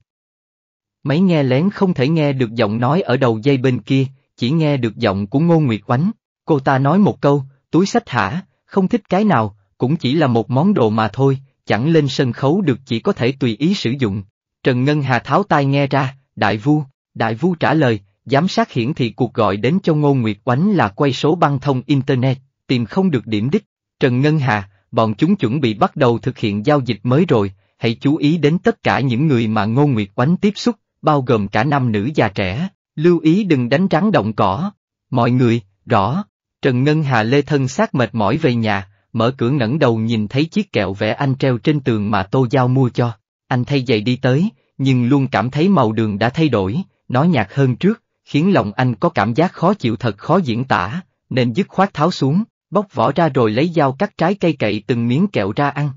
Máy nghe lén không thể nghe được giọng nói ở đầu dây bên kia, chỉ nghe được giọng của Ngô Nguyệt Oánh. Cô ta nói một câu, túi sách hả, không thích cái nào, cũng chỉ là một món đồ mà thôi, chẳng lên sân khấu được chỉ có thể tùy ý sử dụng. Trần Ngân Hà tháo tai nghe ra, đại vu, đại vu trả lời, giám sát hiển thị cuộc gọi đến cho Ngô Nguyệt Oánh là quay số băng thông Internet, tìm không được điểm đích. Trần Ngân Hà, bọn chúng chuẩn bị bắt đầu thực hiện giao dịch mới rồi, hãy chú ý đến tất cả những người mà Ngô Nguyệt Oánh tiếp xúc, bao gồm cả nam nữ già trẻ, lưu ý đừng đánh rắn động cỏ. Mọi người, rõ, Trần Ngân Hà lê thân xác mệt mỏi về nhà, mở cửa ngẩng đầu nhìn thấy chiếc kẹo vẽ anh treo trên tường mà Tô Giao mua cho. Anh thay giày đi tới, nhưng luôn cảm thấy màu đường đã thay đổi, nó nhạt hơn trước, khiến lòng anh có cảm giác khó chịu thật khó diễn tả, nên dứt khoát tháo xuống, bóc vỏ ra rồi lấy dao cắt trái cây cậy từng miếng kẹo ra ăn.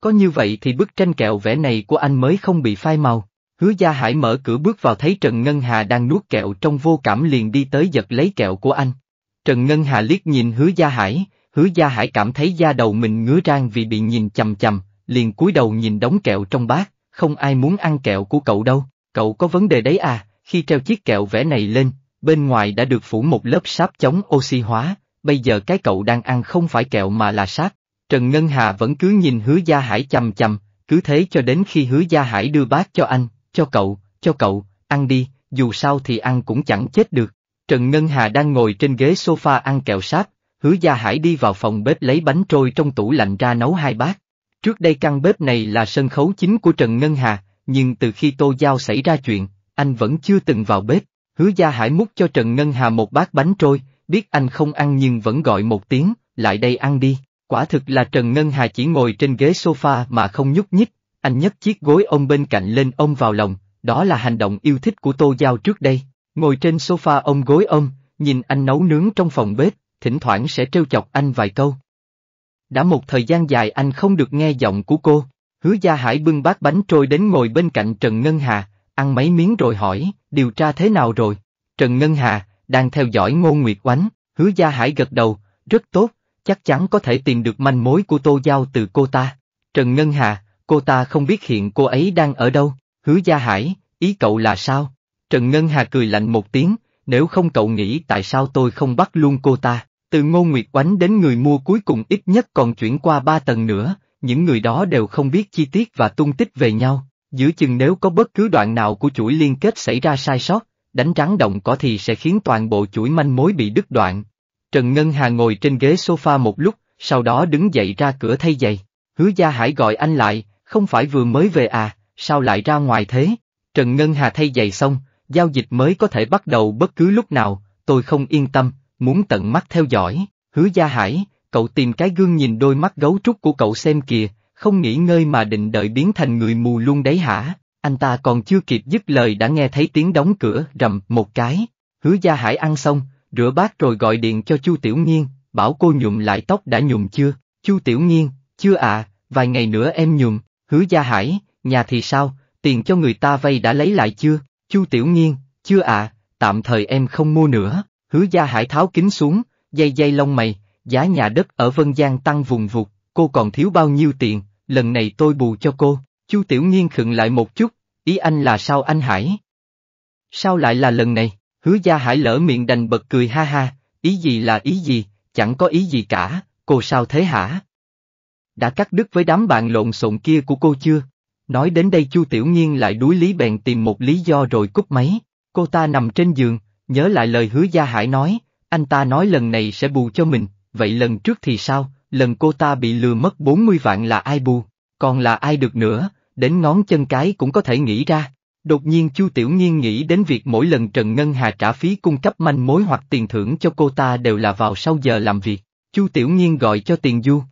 Có như vậy thì bức tranh kẹo vẽ này của anh mới không bị phai màu. Hứa Gia Hải mở cửa bước vào thấy Trần Ngân Hà đang nuốt kẹo trong vô cảm liền đi tới giật lấy kẹo của anh. Trần Ngân Hà liếc nhìn Hứa Gia Hải, Hứa Gia Hải cảm thấy da đầu mình ngứa rang vì bị nhìn chằm chằm, liền cúi đầu nhìn đống kẹo trong bát, không ai muốn ăn kẹo của cậu đâu, cậu có vấn đề đấy à, khi treo chiếc kẹo vẽ này lên, bên ngoài đã được phủ một lớp sáp chống oxy hóa, bây giờ cái cậu đang ăn không phải kẹo mà là sáp. Trần Ngân Hà vẫn cứ nhìn Hứa Gia Hải chằm chằm, cứ thế cho đến khi Hứa Gia Hải đưa bát cho anh, cho cậu, cho cậu, ăn đi, dù sao thì ăn cũng chẳng chết được. Trần Ngân Hà đang ngồi trên ghế sofa ăn kẹo sáp, hứa gia hải đi vào phòng bếp lấy bánh trôi trong tủ lạnh ra nấu hai bát. Trước đây căn bếp này là sân khấu chính của Trần Ngân Hà, nhưng từ khi Tô Giao xảy ra chuyện, anh vẫn chưa từng vào bếp. Hứa Gia Hải múc cho Trần Ngân Hà một bát bánh trôi, biết anh không ăn nhưng vẫn gọi một tiếng, lại đây ăn đi. Quả thực là Trần Ngân Hà chỉ ngồi trên ghế sofa mà không nhúc nhích, anh nhấc chiếc gối ôm bên cạnh lên ôm vào lòng, đó là hành động yêu thích của Tô Giao trước đây. Ngồi trên sofa ông gối ôm, nhìn anh nấu nướng trong phòng bếp, thỉnh thoảng sẽ trêu chọc anh vài câu. Đã một thời gian dài anh không được nghe giọng của cô, hứa gia hải bưng bát bánh trôi đến ngồi bên cạnh Trần Ngân Hà, ăn mấy miếng rồi hỏi, điều tra thế nào rồi? Trần Ngân Hà, đang theo dõi Ngô Nguyệt Oánh, hứa gia hải gật đầu, rất tốt, chắc chắn có thể tìm được manh mối của Tô Giao từ cô ta. Trần Ngân Hà, cô ta không biết hiện cô ấy đang ở đâu, hứa gia hải, ý cậu là sao? Trần Ngân Hà cười lạnh một tiếng, nếu không cậu nghĩ tại sao tôi không bắt luôn cô ta, từ ngô nguyệt oánh đến người mua cuối cùng ít nhất còn chuyển qua ba tầng nữa, những người đó đều không biết chi tiết và tung tích về nhau, giữa chừng nếu có bất cứ đoạn nào của chuỗi liên kết xảy ra sai sót, đánh rắn động cỏ thì sẽ khiến toàn bộ chuỗi manh mối bị đứt đoạn. Trần Ngân Hà ngồi trên ghế sofa một lúc, sau đó đứng dậy ra cửa thay giày. Hứa Gia Hải gọi anh lại, không phải vừa mới về à, sao lại ra ngoài thế? Trần Ngân Hà thay giày xong, giao dịch mới có thể bắt đầu bất cứ lúc nào, tôi không yên tâm, muốn tận mắt theo dõi, hứa gia hải, cậu tìm cái gương nhìn đôi mắt gấu trúc của cậu xem kìa, không nghỉ ngơi mà định đợi biến thành người mù luôn đấy hả, anh ta còn chưa kịp dứt lời đã nghe thấy tiếng đóng cửa rầm một cái, hứa gia hải ăn xong, rửa bát rồi gọi điện cho Chu Tiểu Nghiên, bảo cô nhụm lại tóc đã nhụm chưa, Chu Tiểu Nghiên, chưa à, vài ngày nữa em nhụm. hứa gia hải, nhà thì sao, tiền cho người ta vay đã lấy lại chưa, Chu Tiểu Nghiên, chưa à, tạm thời em không mua nữa, hứa gia hải tháo kính xuống, dây dây lông mày, giá nhà đất ở Vân Giang tăng vùng vụt, cô còn thiếu bao nhiêu tiền, lần này tôi bù cho cô, Chu Tiểu Nghiên khựng lại một chút, ý anh là sao anh Hải? Sao lại là lần này, hứa gia hải lỡ miệng đành bật cười ha ha, ý gì là ý gì, chẳng có ý gì cả, cô sao thế hả? Đã cắt đứt với đám bạn lộn xộn kia của cô chưa? Nói đến đây Chu Tiểu Nhiên lại đuối lý bèn tìm một lý do rồi cúp máy, cô ta nằm trên giường, nhớ lại lời hứa Gia Hải nói, anh ta nói lần này sẽ bù cho mình, vậy lần trước thì sao, lần cô ta bị lừa mất 40 vạn là ai bù, còn là ai được nữa, đến ngón chân cái cũng có thể nghĩ ra. Đột nhiên Chu Tiểu Nhiên nghĩ đến việc mỗi lần Trần Ngân Hà trả phí cung cấp manh mối hoặc tiền thưởng cho cô ta đều là vào sau giờ làm việc, Chu Tiểu Nhiên gọi cho Tiền Du.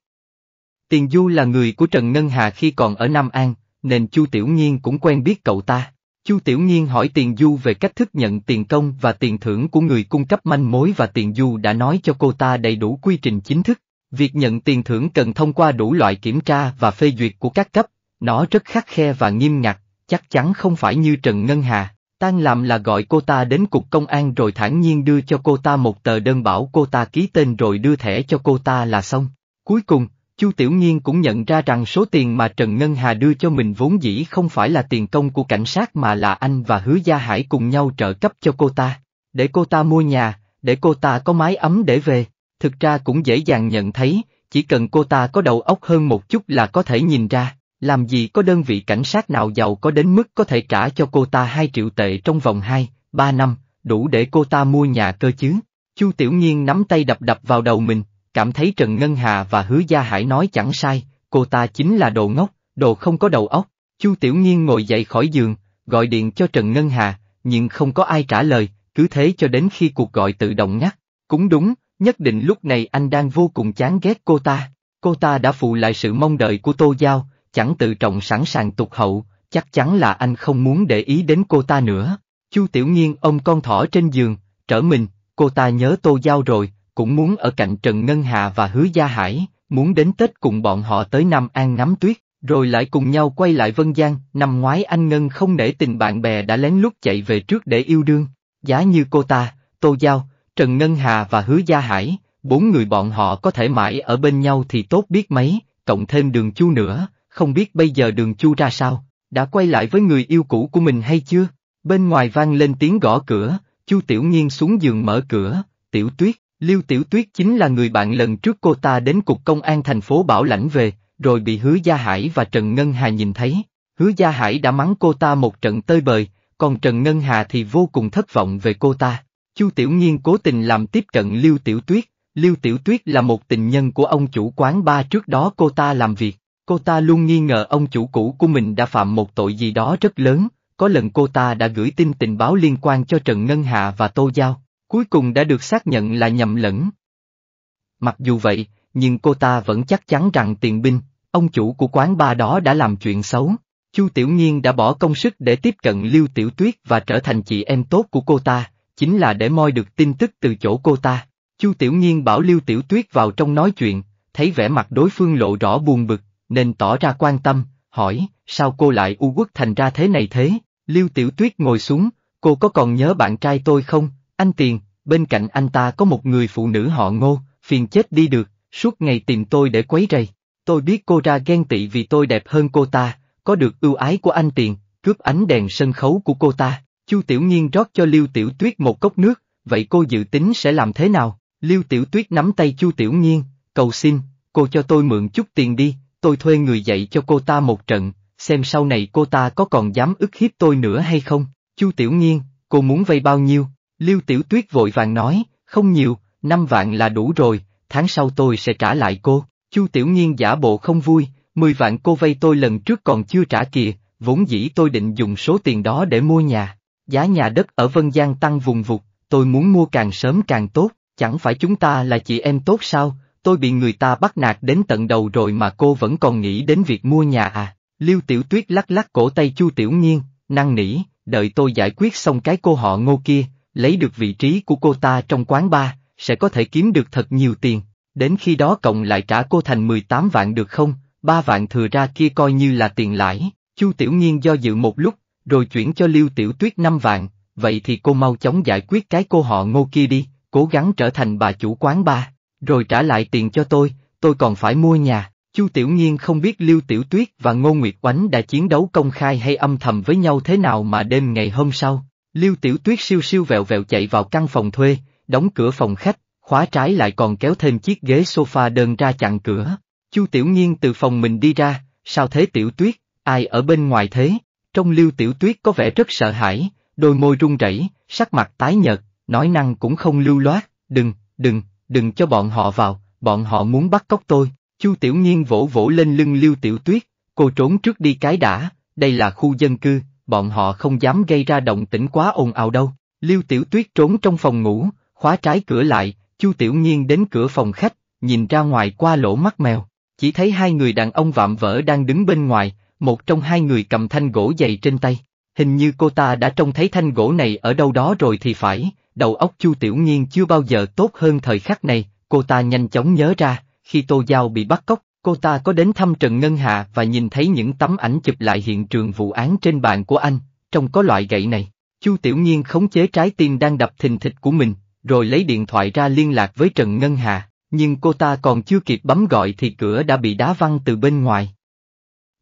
Tiền Du là người của Trần Ngân Hà khi còn ở Nam An, nên Chu Tiểu Nhiên cũng quen biết cậu ta. Chu Tiểu Nhiên hỏi Tiền Du về cách thức nhận tiền công và tiền thưởng của người cung cấp manh mối và Tiền Du đã nói cho cô ta đầy đủ quy trình chính thức. Việc nhận tiền thưởng cần thông qua đủ loại kiểm tra và phê duyệt của các cấp, nó rất khắc khe và nghiêm ngặt, chắc chắn không phải như Trần Ngân Hà. Tan làm là gọi cô ta đến cục công an rồi thản nhiên đưa cho cô ta một tờ đơn bảo cô ta ký tên rồi đưa thẻ cho cô ta là xong. Cuối cùng, Chu Tiểu Nhiên cũng nhận ra rằng số tiền mà Trần Ngân Hà đưa cho mình vốn dĩ không phải là tiền công của cảnh sát mà là anh và Hứa Gia Hải cùng nhau trợ cấp cho cô ta, để cô ta mua nhà, để cô ta có mái ấm để về. Thực ra cũng dễ dàng nhận thấy, chỉ cần cô ta có đầu óc hơn một chút là có thể nhìn ra, làm gì có đơn vị cảnh sát nào giàu có đến mức có thể trả cho cô ta 2 triệu tệ trong vòng 2, 3 năm, đủ để cô ta mua nhà cơ chứ. Chu Tiểu Nhiên nắm tay đập đập vào đầu mình, cảm thấy Trần Ngân Hà và Hứa Gia Hải nói chẳng sai, cô ta chính là đồ ngốc, đồ không có đầu óc. Chu Tiểu Nghiên ngồi dậy khỏi giường, gọi điện cho Trần Ngân Hà, nhưng không có ai trả lời, cứ thế cho đến khi cuộc gọi tự động ngắt. Cũng đúng, nhất định lúc này anh đang vô cùng chán ghét cô ta. Cô ta đã phụ lại sự mong đợi của Tô Giao, chẳng tự trọng sẵn sàng tục hậu, chắc chắn là anh không muốn để ý đến cô ta nữa. Chu Tiểu Nghiên ôm con thỏ trên giường, trở mình, cô ta nhớ Tô Giao rồi, cũng muốn ở cạnh Trần Ngân Hà và Hứa Gia Hải, muốn đến Tết cùng bọn họ tới Nam An ngắm tuyết, rồi lại cùng nhau quay lại Vân Giang, năm ngoái anh Ngân không nể tình bạn bè đã lén lút chạy về trước để yêu đương, giá như cô ta, Tô Giao, Trần Ngân Hà và Hứa Gia Hải, bốn người bọn họ có thể mãi ở bên nhau thì tốt biết mấy, cộng thêm đường chu nữa, không biết bây giờ đường chu ra sao, đã quay lại với người yêu cũ của mình hay chưa? Bên ngoài vang lên tiếng gõ cửa, Chu Tiểu Nghiên xuống giường mở cửa, Tiểu Tuyết, Lưu Tiểu Tuyết chính là người bạn lần trước cô ta đến cục công an thành phố Bảo Lãnh về, rồi bị Hứa Gia Hải và Trần Ngân Hà nhìn thấy. Hứa Gia Hải đã mắng cô ta một trận tơi bời, còn Trần Ngân Hà thì vô cùng thất vọng về cô ta. Chu Tiểu Nhiên cố tình làm tiếp cận Lưu Tiểu Tuyết, Lưu Tiểu Tuyết là một tình nhân của ông chủ quán ba trước đó cô ta làm việc, cô ta luôn nghi ngờ ông chủ cũ của mình đã phạm một tội gì đó rất lớn, có lần cô ta đã gửi tin tình báo liên quan cho Trần Ngân Hà và Tô Giao, Cuối cùng đã được xác nhận là nhầm lẫn. Mặc dù vậy, nhưng cô ta vẫn chắc chắn rằng tiền binh, ông chủ của quán ba đó đã làm chuyện xấu. Chu Tiểu Nhiên đã bỏ công sức để tiếp cận Lưu Tiểu Tuyết và trở thành chị em tốt của cô ta, chính là để moi được tin tức từ chỗ cô ta. Chu Tiểu Nhiên bảo Lưu Tiểu Tuyết vào trong nói chuyện, thấy vẻ mặt đối phương lộ rõ buồn bực, nên tỏ ra quan tâm, hỏi, sao cô lại u quốc thành ra thế này thế? Lưu Tiểu Tuyết ngồi xuống, cô có còn nhớ bạn trai tôi không? anh tiền, bên cạnh anh ta có một người phụ nữ họ ngô, phiền chết đi được, suốt ngày tìm tôi để quấy rầy. Tôi biết cô ra ghen tị vì tôi đẹp hơn cô ta, có được ưu ái của anh tiền, cướp ánh đèn sân khấu của cô ta. Chu Tiểu Nhiên rót cho Lưu Tiểu Tuyết một cốc nước, vậy cô dự tính sẽ làm thế nào? Lưu Tiểu Tuyết nắm tay Chu Tiểu Nhiên, cầu xin, cô cho tôi mượn chút tiền đi, tôi thuê người dạy cho cô ta một trận, xem sau này cô ta có còn dám ức hiếp tôi nữa hay không? Chu Tiểu Nhiên, cô muốn vay bao nhiêu? Lưu Tiểu Tuyết vội vàng nói, không nhiều, năm vạn là đủ rồi, tháng sau tôi sẽ trả lại cô. Chu Tiểu Nghiên giả bộ không vui, mười vạn cô vay tôi lần trước còn chưa trả kìa, vốn dĩ tôi định dùng số tiền đó để mua nhà. Giá nhà đất ở Vân Giang tăng vùng vụt, tôi muốn mua càng sớm càng tốt, chẳng phải chúng ta là chị em tốt sao, tôi bị người ta bắt nạt đến tận đầu rồi mà cô vẫn còn nghĩ đến việc mua nhà à. Lưu Tiểu Tuyết lắc lắc cổ tay Chu Tiểu Nghiên, năng nỉ, đợi tôi giải quyết xong cái cô họ ngô kia, lấy được vị trí của cô ta trong quán bar, sẽ có thể kiếm được thật nhiều tiền, đến khi đó cộng lại trả cô thành 18 vạn được không, 3 vạn thừa ra kia coi như là tiền lãi, Chu Tiểu Nhiên do dự một lúc, rồi chuyển cho Lưu Tiểu Tuyết 5 vạn, vậy thì cô mau chóng giải quyết cái cô họ ngô kia đi, cố gắng trở thành bà chủ quán bar, rồi trả lại tiền cho tôi, tôi còn phải mua nhà. Chu Tiểu Nhiên không biết Lưu Tiểu Tuyết và Ngô Nguyệt Oánh đã chiến đấu công khai hay âm thầm với nhau thế nào mà đêm ngày hôm sau, Lưu Tiểu Tuyết siêu siêu vẹo vẹo chạy vào căn phòng thuê, đóng cửa phòng khách, khóa trái lại còn kéo thêm chiếc ghế sofa đơn ra chặn cửa. Chu Tiểu Nhiên từ phòng mình đi ra, sao thế Tiểu Tuyết, ai ở bên ngoài thế? Trong Lưu Tiểu Tuyết có vẻ rất sợ hãi, đôi môi run rẩy, sắc mặt tái nhợt, nói năng cũng không lưu loát, đừng, đừng, đừng cho bọn họ vào, bọn họ muốn bắt cóc tôi. Chu Tiểu Nhiên vỗ vỗ lên lưng Lưu Tiểu Tuyết, cô trốn trước đi cái đã, đây là khu dân cư, bọn họ không dám gây ra động tĩnh quá ồn ào đâu. Lưu Tiểu Tuyết trốn trong phòng ngủ, khóa trái cửa lại, Chu Tiểu Nhiên đến cửa phòng khách, nhìn ra ngoài qua lỗ mắt mèo, chỉ thấy hai người đàn ông vạm vỡ đang đứng bên ngoài, một trong hai người cầm thanh gỗ dày trên tay. Hình như cô ta đã trông thấy thanh gỗ này ở đâu đó rồi thì phải, đầu óc Chu Tiểu Nhiên chưa bao giờ tốt hơn thời khắc này, cô ta nhanh chóng nhớ ra, khi Tô Giao bị bắt cóc, Cô ta có đến thăm Trần Ngân Hạ và nhìn thấy những tấm ảnh chụp lại hiện trường vụ án trên bàn của anh, trong có loại gậy này. Chu Tiểu Nhiên khống chế trái tim đang đập thình thịch của mình, rồi lấy điện thoại ra liên lạc với Trần Ngân Hà, nhưng cô ta còn chưa kịp bấm gọi thì cửa đã bị đá văng từ bên ngoài.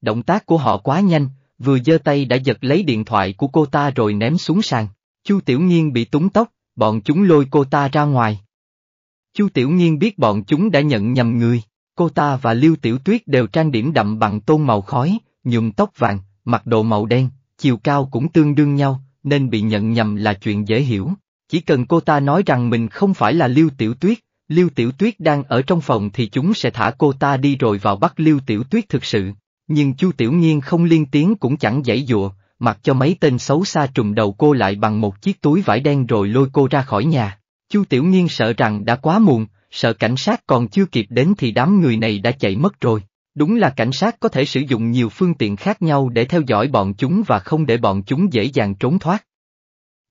Động tác của họ quá nhanh, vừa giơ tay đã giật lấy điện thoại của cô ta rồi ném xuống sàn. Chu Tiểu Nhiên bị túng tóc, bọn chúng lôi cô ta ra ngoài. Chu Tiểu Nhiên biết bọn chúng đã nhận nhầm người. Cô ta và Lưu Tiểu Tuyết đều trang điểm đậm bằng tôn màu khói, nhuộm tóc vàng, mặc đồ màu đen, chiều cao cũng tương đương nhau, nên bị nhận nhầm là chuyện dễ hiểu. Chỉ cần cô ta nói rằng mình không phải là Lưu Tiểu Tuyết, Lưu Tiểu Tuyết đang ở trong phòng thì chúng sẽ thả cô ta đi rồi vào bắt Lưu Tiểu Tuyết thực sự. Nhưng Chu Tiểu Nhiên không liên tiếng cũng chẳng giãy dụa, mặc cho mấy tên xấu xa trùm đầu cô lại bằng một chiếc túi vải đen rồi lôi cô ra khỏi nhà. Chu Tiểu Nhiên sợ rằng đã quá muộn, sợ cảnh sát còn chưa kịp đến thì đám người này đã chạy mất rồi. Đúng là cảnh sát có thể sử dụng nhiều phương tiện khác nhau để theo dõi bọn chúng và không để bọn chúng dễ dàng trốn thoát.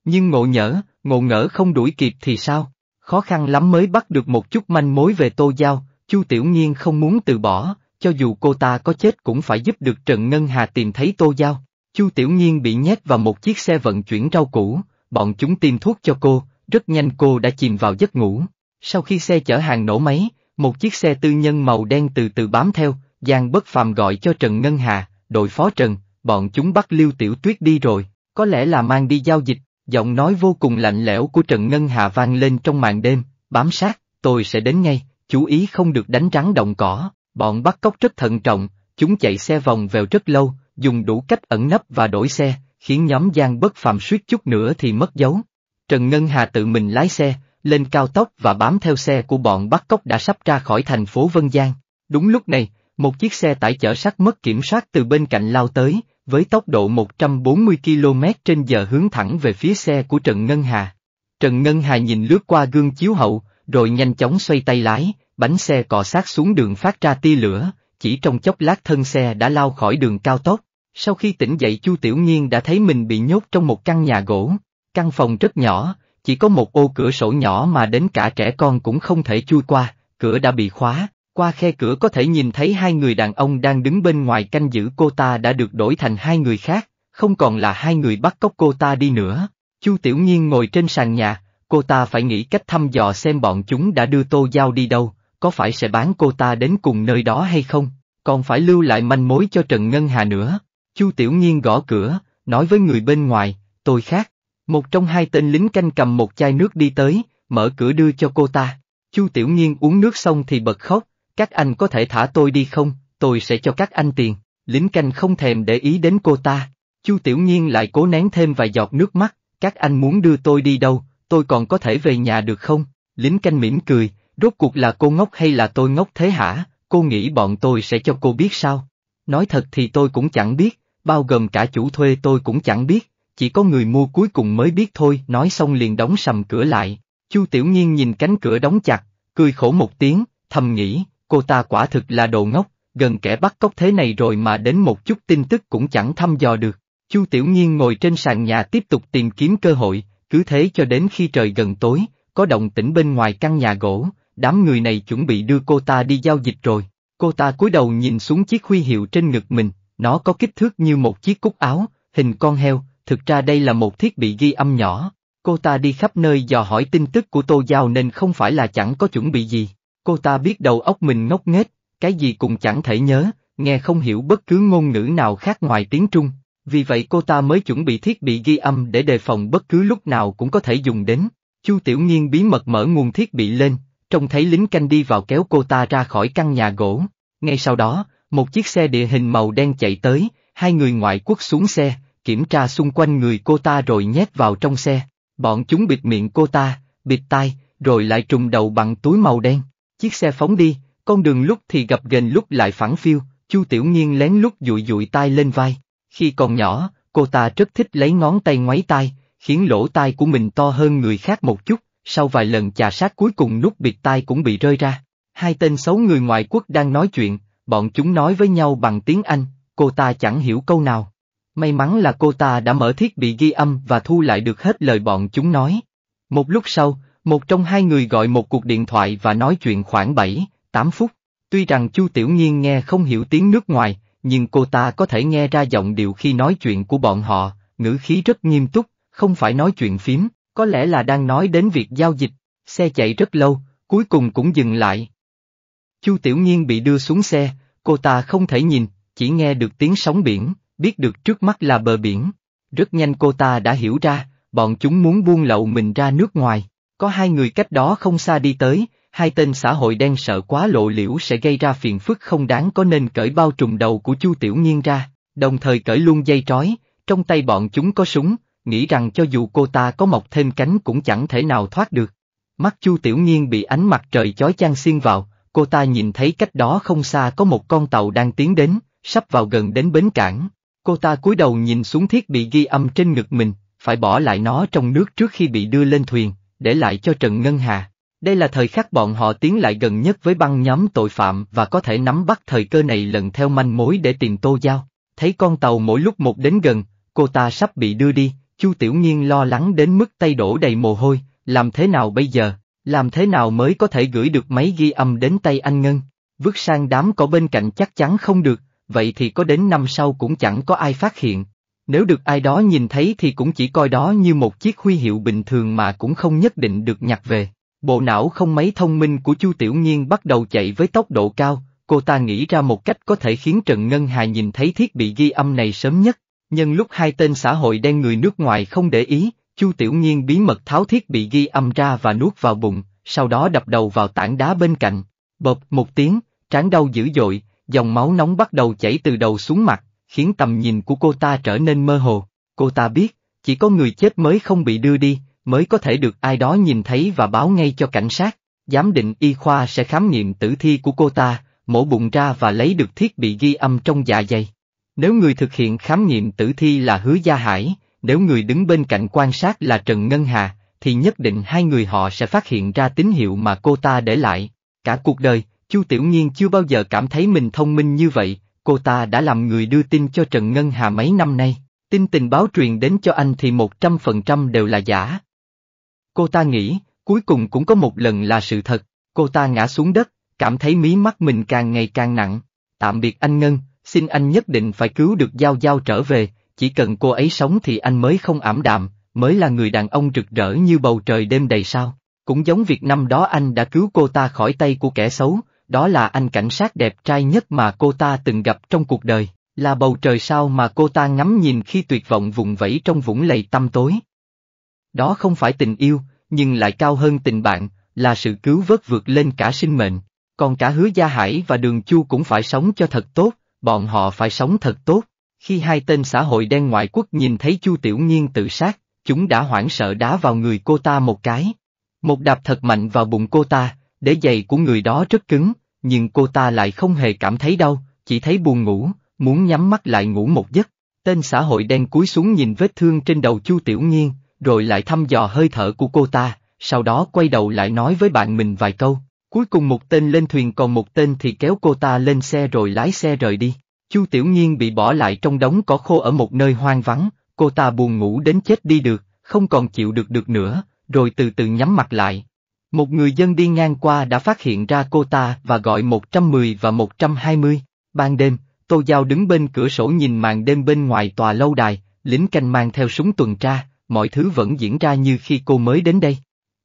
Nhưng ngộ nhỡ, ngộ ngỡ không đuổi kịp thì sao? Khó khăn lắm mới bắt được một chút manh mối về Tô Giao, Chu Tiểu Nhiên không muốn từ bỏ, cho dù cô ta có chết cũng phải giúp được Trần Ngân Hà tìm thấy Tô Giao. Chu Tiểu Nhiên bị nhét vào một chiếc xe vận chuyển rau củ, bọn chúng tiêm thuốc cho cô, rất nhanh cô đã chìm vào giấc ngủ, sau khi xe chở hàng nổ máy, một chiếc xe tư nhân màu đen từ từ bám theo, Giang Bất Phàm gọi cho Trần Ngân Hà, đội phó Trần, bọn chúng bắt Lưu Tiểu Tuyết đi rồi, có lẽ là mang đi giao dịch, giọng nói vô cùng lạnh lẽo của Trần Ngân Hà vang lên trong màn đêm, bám sát, tôi sẽ đến ngay, chú ý không được đánh rắn động cỏ, bọn bắt cóc rất thận trọng, chúng chạy xe vòng vèo rất lâu, dùng đủ cách ẩn nấp và đổi xe, khiến nhóm Giang Bất Phàm suýt chút nữa thì mất dấu. Trần Ngân Hà tự mình lái xe, lên cao tốc và bám theo xe của bọn bắt cóc đã sắp ra khỏi thành phố Vân Giang. Đúng lúc này, một chiếc xe tải chở sắt mất kiểm soát từ bên cạnh lao tới, với tốc độ 140 km h hướng thẳng về phía xe của Trần Ngân Hà. Trần Ngân Hà nhìn lướt qua gương chiếu hậu, rồi nhanh chóng xoay tay lái, bánh xe cọ sát xuống đường phát ra tia lửa, chỉ trong chốc lát thân xe đã lao khỏi đường cao tốc. Sau khi tỉnh dậy Chu Tiểu Nhiên đã thấy mình bị nhốt trong một căn nhà gỗ. Căn phòng rất nhỏ, chỉ có một ô cửa sổ nhỏ mà đến cả trẻ con cũng không thể chui qua, cửa đã bị khóa, qua khe cửa có thể nhìn thấy hai người đàn ông đang đứng bên ngoài canh giữ cô ta đã được đổi thành hai người khác, không còn là hai người bắt cóc cô ta đi nữa. Chu Tiểu Nhiên ngồi trên sàn nhà, cô ta phải nghĩ cách thăm dò xem bọn chúng đã đưa Tô Giao đi đâu, có phải sẽ bán cô ta đến cùng nơi đó hay không, còn phải lưu lại manh mối cho Trần Ngân Hà nữa. Chu Tiểu Nhiên gõ cửa, nói với người bên ngoài, tôi khác, một trong hai tên lính canh cầm một chai nước đi tới, mở cửa đưa cho cô ta. Chu Tiểu Nhiên uống nước xong thì bật khóc, các anh có thể thả tôi đi không, tôi sẽ cho các anh tiền. Lính canh không thèm để ý đến cô ta. Chu Tiểu Nhiên lại cố nén thêm vài giọt nước mắt, các anh muốn đưa tôi đi đâu, tôi còn có thể về nhà được không? Lính canh mỉm cười, rốt cuộc là cô ngốc hay là tôi ngốc thế hả, cô nghĩ bọn tôi sẽ cho cô biết sao? Nói thật thì tôi cũng chẳng biết, bao gồm cả chủ thuê tôi cũng chẳng biết, chỉ có người mua cuối cùng mới biết thôi, nói xong liền đóng sầm cửa lại. Chu Tiểu Nhiên nhìn cánh cửa đóng chặt, cười khổ một tiếng, thầm nghĩ, cô ta quả thực là đồ ngốc, gần kẻ bắt cóc thế này rồi mà đến một chút tin tức cũng chẳng thăm dò được. Chu Tiểu Nhiên ngồi trên sàn nhà tiếp tục tìm kiếm cơ hội, cứ thế cho đến khi trời gần tối, có động tĩnh bên ngoài căn nhà gỗ, đám người này chuẩn bị đưa cô ta đi giao dịch rồi. Cô ta cúi đầu nhìn xuống chiếc huy hiệu trên ngực mình, nó có kích thước như một chiếc cúc áo, hình con heo, thực ra đây là một thiết bị ghi âm nhỏ. Cô ta đi khắp nơi dò hỏi tin tức của Tô Giao nên không phải là chẳng có chuẩn bị gì. Cô ta biết đầu óc mình ngốc nghếch, cái gì cũng chẳng thể nhớ, nghe không hiểu bất cứ ngôn ngữ nào khác ngoài tiếng Trung. Vì vậy cô ta mới chuẩn bị thiết bị ghi âm để đề phòng bất cứ lúc nào cũng có thể dùng đến. Chu Tiểu Nghiên bí mật mở nguồn thiết bị lên, trông thấy lính canh đi vào kéo cô ta ra khỏi căn nhà gỗ. Ngay sau đó, một chiếc xe địa hình màu đen chạy tới, hai người ngoại quốc xuống xe, kiểm tra xung quanh người cô ta rồi nhét vào trong xe. Bọn chúng bịt miệng cô ta, bịt tai, rồi lại trùng đầu bằng túi màu đen. Chiếc xe phóng đi, con đường lúc thì gặp ghềnh lúc lại phẳng phiêu, Chu Tiểu Nhiên lén lúc dụi dụi tai lên vai. Khi còn nhỏ, cô ta rất thích lấy ngón tay ngoáy tai, khiến lỗ tai của mình to hơn người khác một chút, sau vài lần chà sát cuối cùng nút bịt tai cũng bị rơi ra. Hai tên xấu người ngoại quốc đang nói chuyện, bọn chúng nói với nhau bằng tiếng Anh, cô ta chẳng hiểu câu nào. May mắn là cô ta đã mở thiết bị ghi âm và thu lại được hết lời bọn chúng nói. Một lúc sau, một trong hai người gọi một cuộc điện thoại và nói chuyện khoảng 7, 8 phút. Tuy rằng Chu Tiểu Nhiên nghe không hiểu tiếng nước ngoài, nhưng cô ta có thể nghe ra giọng điệu khi nói chuyện của bọn họ, ngữ khí rất nghiêm túc, không phải nói chuyện phím, có lẽ là đang nói đến việc giao dịch. Xe chạy rất lâu, cuối cùng cũng dừng lại. Chu Tiểu Nhiên bị đưa xuống xe, cô ta không thể nhìn, chỉ nghe được tiếng sóng biển, biết được trước mắt là bờ biển. Rất nhanh cô ta đã hiểu ra, bọn chúng muốn buông lậu mình ra nước ngoài. Có hai người cách đó không xa đi tới, hai tên xã hội đen sợ quá lộ liễu sẽ gây ra phiền phức không đáng có nên cởi bao trùm đầu của Chu Tiểu Nhiên ra, đồng thời cởi luôn dây trói, trong tay bọn chúng có súng, nghĩ rằng cho dù cô ta có mọc thêm cánh cũng chẳng thể nào thoát được. Mắt Chu Tiểu Nhiên bị ánh mặt trời chói chang xiên vào, cô ta nhìn thấy cách đó không xa có một con tàu đang tiến đến, sắp vào gần đến bến cảng, Cô ta cúi đầu nhìn xuống thiết bị ghi âm trên ngực mình, phải bỏ lại nó trong nước trước khi bị đưa lên thuyền, để lại cho Trần Ngân Hà. Đây là thời khắc bọn họ tiến lại gần nhất với băng nhóm tội phạm và có thể nắm bắt thời cơ này lần theo manh mối để tìm Tô Giao. Thấy con tàu mỗi lúc một đến gần, cô ta sắp bị đưa đi, Chu Tiểu Nhiên lo lắng đến mức tay đổ đầy mồ hôi, làm thế nào bây giờ, làm thế nào mới có thể gửi được máy ghi âm đến tay anh Ngân, vứt sang đám cỏ bên cạnh chắc chắn không được, vậy thì có đến năm sau cũng chẳng có ai phát hiện. Nếu được ai đó nhìn thấy thì cũng chỉ coi đó như một chiếc huy hiệu bình thường mà cũng không nhất định được nhặt về. Bộ não không mấy thông minh của Chu Tiểu Nhiên bắt đầu chạy với tốc độ cao, cô ta nghĩ ra một cách có thể khiến Trần Ngân Hà nhìn thấy thiết bị ghi âm này sớm nhất. Nhân lúc hai tên xã hội đen người nước ngoài không để ý, Chu Tiểu Nhiên bí mật tháo thiết bị ghi âm ra và nuốt vào bụng, sau đó đập đầu vào tảng đá bên cạnh. bập một tiếng, trán đau dữ dội, dòng máu nóng bắt đầu chảy từ đầu xuống mặt, khiến tầm nhìn của cô ta trở nên mơ hồ. Cô ta biết, chỉ có người chết mới không bị đưa đi, mới có thể được ai đó nhìn thấy và báo ngay cho cảnh sát. Giám định y khoa sẽ khám nghiệm tử thi của cô ta, mổ bụng ra và lấy được thiết bị ghi âm trong dạ dày. Nếu người thực hiện khám nghiệm tử thi là Hứa Gia Hải, nếu người đứng bên cạnh quan sát là Trần Ngân Hà, thì nhất định hai người họ sẽ phát hiện ra tín hiệu mà cô ta để lại. Cả cuộc đời, Chu Tiểu Nhiên chưa bao giờ cảm thấy mình thông minh như vậy, cô ta đã làm người đưa tin cho Trần Ngân Hà mấy năm nay, tin tình báo truyền đến cho anh thì 100% đều là giả. Cô ta nghĩ, cuối cùng cũng có một lần là sự thật, cô ta ngã xuống đất, cảm thấy mí mắt mình càng ngày càng nặng. Tạm biệt anh Ngân, xin anh nhất định phải cứu được Giao Giao trở về, chỉ cần cô ấy sống thì anh mới không ảm đạm, mới là người đàn ông rực rỡ như bầu trời đêm đầy sao. Cũng giống việc năm đó anh đã cứu cô ta khỏi tay của kẻ xấu, đó là anh cảnh sát đẹp trai nhất mà cô ta từng gặp trong cuộc đời, là bầu trời sao mà cô ta ngắm nhìn khi tuyệt vọng vùng vẫy trong vũng lầy tăm tối. Đó không phải tình yêu, nhưng lại cao hơn tình bạn, là sự cứu vớt vượt lên cả sinh mệnh, còn cả hứa Gia Hải và Đường Chu cũng phải sống cho thật tốt, bọn họ phải sống thật tốt. Khi hai tên xã hội đen ngoại quốc nhìn thấy Chu Tiểu Nhiên tự sát, chúng đã hoảng sợ đá vào người cô ta một cái. Một đạp thật mạnh vào bụng cô ta, để giày của người đó rất cứng, nhưng cô ta lại không hề cảm thấy đau, chỉ thấy buồn ngủ, muốn nhắm mắt lại ngủ một giấc. Tên xã hội đen cúi xuống nhìn vết thương trên đầu Chu Tiểu Nhiên, rồi lại thăm dò hơi thở của cô ta, sau đó quay đầu lại nói với bạn mình vài câu. Cuối cùng một tên lên thuyền còn một tên thì kéo cô ta lên xe rồi lái xe rời đi. Chu Tiểu Nhiên bị bỏ lại trong đống cỏ khô ở một nơi hoang vắng, cô ta buồn ngủ đến chết đi được, không còn chịu được được nữa, rồi từ từ nhắm mặt lại, một người dân đi ngang qua đã phát hiện ra cô ta và gọi 110 và 120. Ban đêm, Tô Giao đứng bên cửa sổ nhìn màn đêm bên ngoài tòa lâu đài, lính canh mang theo súng tuần tra, mọi thứ vẫn diễn ra như khi cô mới đến đây.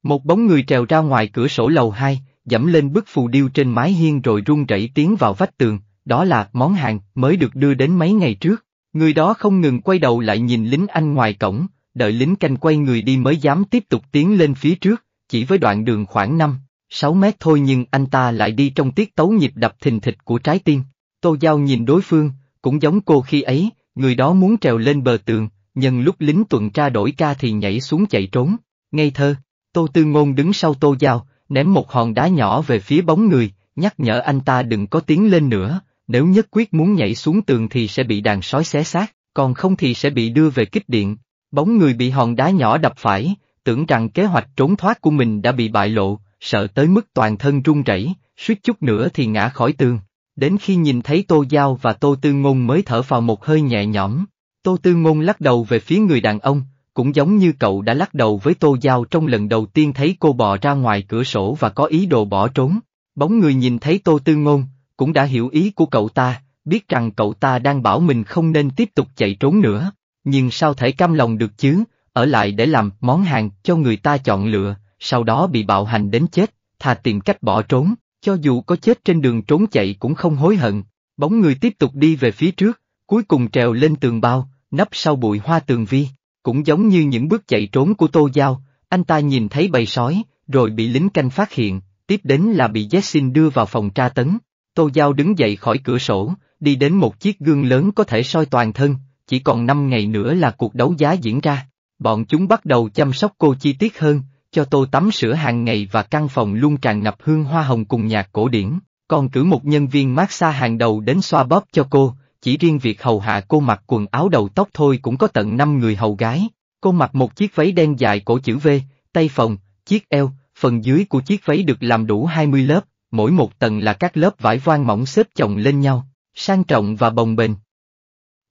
Một bóng người trèo ra ngoài cửa sổ lầu 2, dẫm lên bức phù điêu trên mái hiên rồi run rẩy tiến vào vách tường, đó là món hàng mới được đưa đến mấy ngày trước. Người đó không ngừng quay đầu lại nhìn lính anh ngoài cổng, đợi lính canh quay người đi mới dám tiếp tục tiến lên phía trước chỉ với đoạn đường khoảng 5, 6 mét thôi nhưng anh ta lại đi trong tiết tấu nhịp đập thình thịch của trái tim. Tô Giao nhìn đối phương, cũng giống cô khi ấy, người đó muốn trèo lên bờ tường, nhân lúc lính tuần tra đổi ca thì nhảy xuống chạy trốn. Ngây thơ, Tô Tư Ngôn đứng sau Tô Giao, ném một hòn đá nhỏ về phía bóng người, nhắc nhở anh ta đừng có tiếng lên nữa, nếu nhất quyết muốn nhảy xuống tường thì sẽ bị đàn sói xé xác, còn không thì sẽ bị đưa về kích điện. Bóng người bị hòn đá nhỏ đập phải, tưởng rằng kế hoạch trốn thoát của mình đã bị bại lộ, sợ tới mức toàn thân run rẩy, suýt chút nữa thì ngã khỏi tường. Đến khi nhìn thấy Tô Giao và Tô Tư Ngôn mới thở vào một hơi nhẹ nhõm, Tô Tư Ngôn lắc đầu về phía người đàn ông, cũng giống như cậu đã lắc đầu với Tô Giao trong lần đầu tiên thấy cô bò ra ngoài cửa sổ và có ý đồ bỏ trốn. Bóng người nhìn thấy Tô Tư Ngôn, cũng đã hiểu ý của cậu ta, biết rằng cậu ta đang bảo mình không nên tiếp tục chạy trốn nữa. Nhưng sao thể cam lòng được chứ, ở lại để làm món hàng cho người ta chọn lựa, sau đó bị bạo hành đến chết, thà tìm cách bỏ trốn, cho dù có chết trên đường trốn chạy cũng không hối hận. Bóng người tiếp tục đi về phía trước, cuối cùng trèo lên tường bao, nấp sau bụi hoa tường vi, cũng giống như những bước chạy trốn của Tô Giao, anh ta nhìn thấy bầy sói, rồi bị lính canh phát hiện, tiếp đến là bị Jessin đưa vào phòng tra tấn. Tô Giao đứng dậy khỏi cửa sổ, đi đến một chiếc gương lớn có thể soi toàn thân, chỉ còn 5 ngày nữa là cuộc đấu giá diễn ra. Bọn chúng bắt đầu chăm sóc cô chi tiết hơn, cho tô tắm sữa hàng ngày và căn phòng luôn tràn ngập hương hoa hồng cùng nhạc cổ điển, còn cử một nhân viên mát xa hàng đầu đến xoa bóp cho cô, chỉ riêng việc hầu hạ cô mặc quần áo đầu tóc thôi cũng có tận năm người hầu gái. Cô mặc một chiếc váy đen dài cổ chữ V, tay phòng, chiếc eo, phần dưới của chiếc váy được làm đủ hai mươi lớp, mỗi một tầng là các lớp vải voan mỏng xếp chồng lên nhau, sang trọng và bồng bềnh.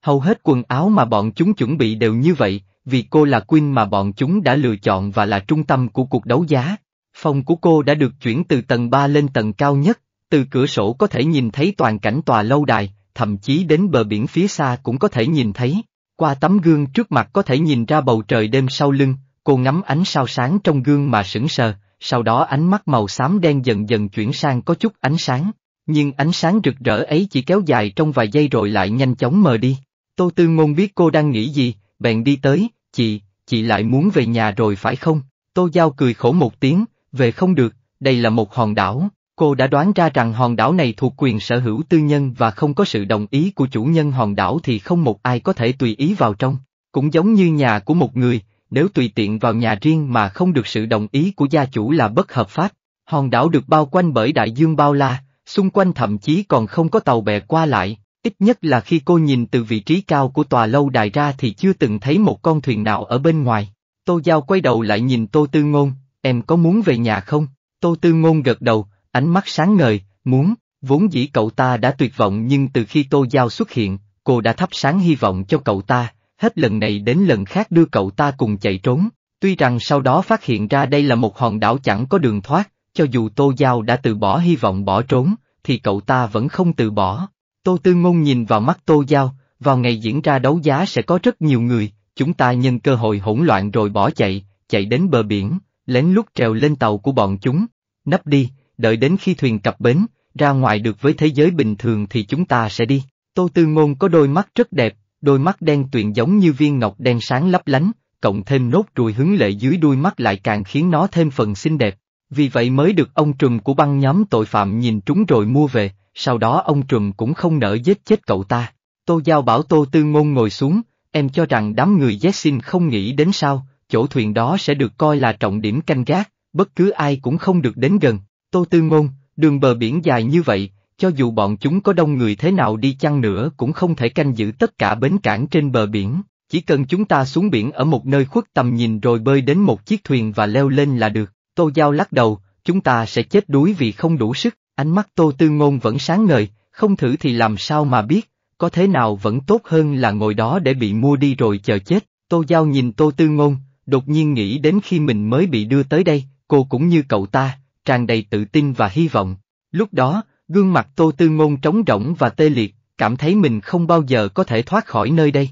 Hầu hết quần áo mà bọn chúng chuẩn bị đều như vậy, vì cô là Queen mà bọn chúng đã lựa chọn và là trung tâm của cuộc đấu giá. Phòng của cô đã được chuyển từ tầng 3 lên tầng cao nhất, từ cửa sổ có thể nhìn thấy toàn cảnh tòa lâu đài, thậm chí đến bờ biển phía xa cũng có thể nhìn thấy. Qua tấm gương trước mặt có thể nhìn ra bầu trời đêm sau lưng, cô ngắm ánh sao sáng trong gương mà sững sờ, sau đó ánh mắt màu xám đen dần dần chuyển sang có chút ánh sáng. Nhưng ánh sáng rực rỡ ấy chỉ kéo dài trong vài giây rồi lại nhanh chóng mờ đi. Tô Tư Ngôn biết cô đang nghĩ gì, bèn đi tới, chị, chị lại muốn về nhà rồi phải không? Tô Giao cười khổ một tiếng, về không được, đây là một hòn đảo, cô đã đoán ra rằng hòn đảo này thuộc quyền sở hữu tư nhân và không có sự đồng ý của chủ nhân hòn đảo thì không một ai có thể tùy ý vào trong, cũng giống như nhà của một người, nếu tùy tiện vào nhà riêng mà không được sự đồng ý của gia chủ là bất hợp pháp. Hòn đảo được bao quanh bởi đại dương bao la, xung quanh thậm chí còn không có tàu bè qua lại, Ít nhất là khi cô nhìn từ vị trí cao của tòa lâu đài ra thì chưa từng thấy một con thuyền nào ở bên ngoài. Tô Giao quay đầu lại nhìn Tô Tư Ngôn, em có muốn về nhà không? Tô Tư Ngôn gật đầu, ánh mắt sáng ngời, muốn, vốn dĩ cậu ta đã tuyệt vọng nhưng từ khi Tô Giao xuất hiện, cô đã thắp sáng hy vọng cho cậu ta, hết lần này đến lần khác đưa cậu ta cùng chạy trốn. Tuy rằng sau đó phát hiện ra đây là một hòn đảo chẳng có đường thoát, cho dù Tô Giao đã từ bỏ hy vọng bỏ trốn, thì cậu ta vẫn không từ bỏ, Tô Tư Ngôn nhìn vào mắt Tô Giao, vào ngày diễn ra đấu giá sẽ có rất nhiều người, chúng ta nhân cơ hội hỗn loạn rồi bỏ chạy, chạy đến bờ biển, lén lút trèo lên tàu của bọn chúng, nấp đi, đợi đến khi thuyền cập bến, ra ngoài được với thế giới bình thường thì chúng ta sẽ đi. Tô Tư Ngôn có đôi mắt rất đẹp, đôi mắt đen tuyền giống như viên ngọc đen sáng lấp lánh, cộng thêm nốt ruồi hứng lệ dưới đuôi mắt lại càng khiến nó thêm phần xinh đẹp. Vì vậy mới được ông Trùm của băng nhóm tội phạm nhìn trúng rồi mua về, sau đó ông Trùm cũng không nỡ giết chết cậu ta. Tô Giao bảo Tô Tư Ngôn ngồi xuống, em cho rằng đám người Jessin không nghĩ đến sao, chỗ thuyền đó sẽ được coi là trọng điểm canh gác, bất cứ ai cũng không được đến gần. Tô Tư Ngôn, đường bờ biển dài như vậy, cho dù bọn chúng có đông người thế nào đi chăng nữa cũng không thể canh giữ tất cả bến cảng trên bờ biển, chỉ cần chúng ta xuống biển ở một nơi khuất tầm nhìn rồi bơi đến một chiếc thuyền và leo lên là được. Tô Giao lắc đầu, chúng ta sẽ chết đuối vì không đủ sức, ánh mắt Tô Tư Ngôn vẫn sáng ngời, không thử thì làm sao mà biết, có thế nào vẫn tốt hơn là ngồi đó để bị mua đi rồi chờ chết. Tô Giao nhìn Tô Tư Ngôn, đột nhiên nghĩ đến khi mình mới bị đưa tới đây, cô cũng như cậu ta, tràn đầy tự tin và hy vọng. Lúc đó, gương mặt Tô Tư Ngôn trống rỗng và tê liệt, cảm thấy mình không bao giờ có thể thoát khỏi nơi đây.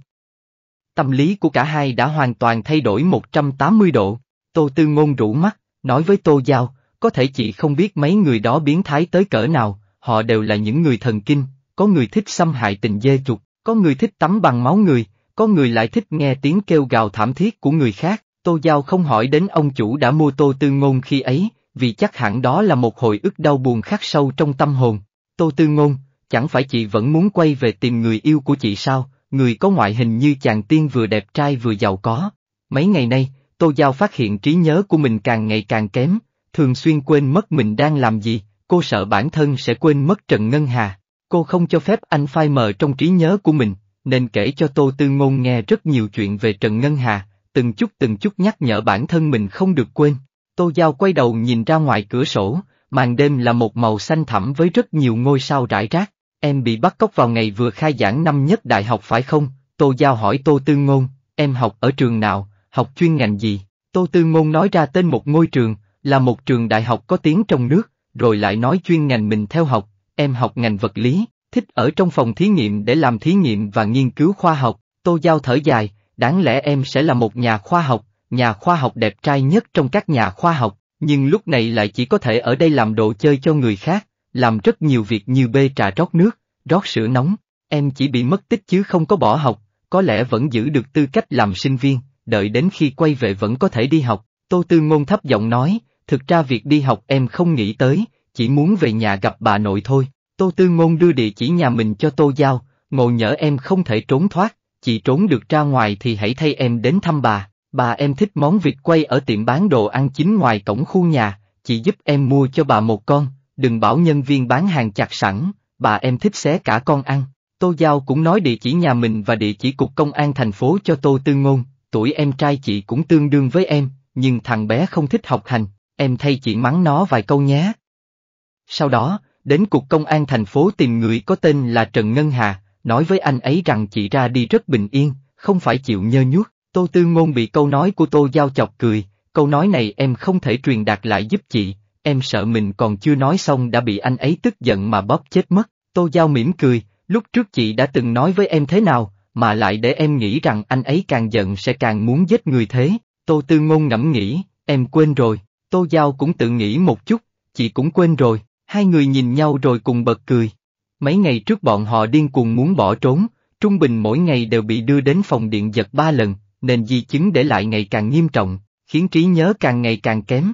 Tâm lý của cả hai đã hoàn toàn thay đổi 180 độ, Tô Tư Ngôn rũ mắt, Nói với Tô Giao, có thể chị không biết mấy người đó biến thái tới cỡ nào, họ đều là những người thần kinh, có người thích xâm hại tình dê trục, có người thích tắm bằng máu người, có người lại thích nghe tiếng kêu gào thảm thiết của người khác. Tô Giao không hỏi đến ông chủ đã mua Tô Tư Ngôn khi ấy, vì chắc hẳn đó là một hồi ức đau buồn khắc sâu trong tâm hồn. Tô Tư Ngôn, chẳng phải chị vẫn muốn quay về tìm người yêu của chị sao, người có ngoại hình như chàng tiên vừa đẹp trai vừa giàu có. Mấy ngày nay, Tô Giao phát hiện trí nhớ của mình càng ngày càng kém, thường xuyên quên mất mình đang làm gì, cô sợ bản thân sẽ quên mất Trần Ngân Hà. Cô không cho phép anh phai mờ trong trí nhớ của mình, nên kể cho Tô Tư Ngôn nghe rất nhiều chuyện về Trần Ngân Hà, từng chút từng chút nhắc nhở bản thân mình không được quên. Tô Giao quay đầu nhìn ra ngoài cửa sổ, màn đêm là một màu xanh thẳm với rất nhiều ngôi sao rải rác. Em bị bắt cóc vào ngày vừa khai giảng năm nhất đại học phải không? Tô Giao hỏi Tô Tư Ngôn, em học ở trường nào? học chuyên ngành gì? Tô Tư Ngôn nói ra tên một ngôi trường, là một trường đại học có tiếng trong nước, rồi lại nói chuyên ngành mình theo học, em học ngành vật lý, thích ở trong phòng thí nghiệm để làm thí nghiệm và nghiên cứu khoa học, Tô Giao thở dài, đáng lẽ em sẽ là một nhà khoa học, nhà khoa học đẹp trai nhất trong các nhà khoa học, nhưng lúc này lại chỉ có thể ở đây làm đồ chơi cho người khác, làm rất nhiều việc như bê trà rót nước, rót sữa nóng, em chỉ bị mất tích chứ không có bỏ học, có lẽ vẫn giữ được tư cách làm sinh viên, đợi đến khi quay về vẫn có thể đi học, Tô Tư Ngôn thấp giọng nói, thực ra việc đi học em không nghĩ tới, chỉ muốn về nhà gặp bà nội thôi, Tô Tư Ngôn đưa địa chỉ nhà mình cho Tô Giao, ngộ nhỡ em không thể trốn thoát, chỉ trốn được ra ngoài thì hãy thay em đến thăm bà, bà em thích món vịt quay ở tiệm bán đồ ăn chính ngoài cổng khu nhà, chị giúp em mua cho bà một con, đừng bảo nhân viên bán hàng chặt sẵn, bà em thích xé cả con ăn. Tô Giao cũng nói địa chỉ nhà mình và địa chỉ cục công an thành phố cho Tô Tư Ngôn, tuổi em trai chị cũng tương đương với em, nhưng thằng bé không thích học hành, em thay chị mắng nó vài câu nhé. Sau đó, đến cục công an thành phố tìm người có tên là Trần Ngân Hà, nói với anh ấy rằng chị ra đi rất bình yên, không phải chịu nhơ nhuốc. Tô Tư Ngôn bị câu nói của Tô Giao chọc cười, câu nói này em không thể truyền đạt lại giúp chị, em sợ mình còn chưa nói xong đã bị anh ấy tức giận mà bóp chết mất. Tô Giao mỉm cười, lúc trước chị đã từng nói với em thế nào, mà lại để em nghĩ rằng anh ấy càng giận sẽ càng muốn giết người thế. Tô Tư Ngôn ngẫm nghĩ, em quên rồi, Tô Giao cũng tự nghĩ một chút, chị cũng quên rồi, hai người nhìn nhau rồi cùng bật cười. Mấy ngày trước bọn họ điên cuồng muốn bỏ trốn, trung bình mỗi ngày đều bị đưa đến phòng điện giật ba lần, nên di chứng để lại ngày càng nghiêm trọng, khiến trí nhớ càng ngày càng kém.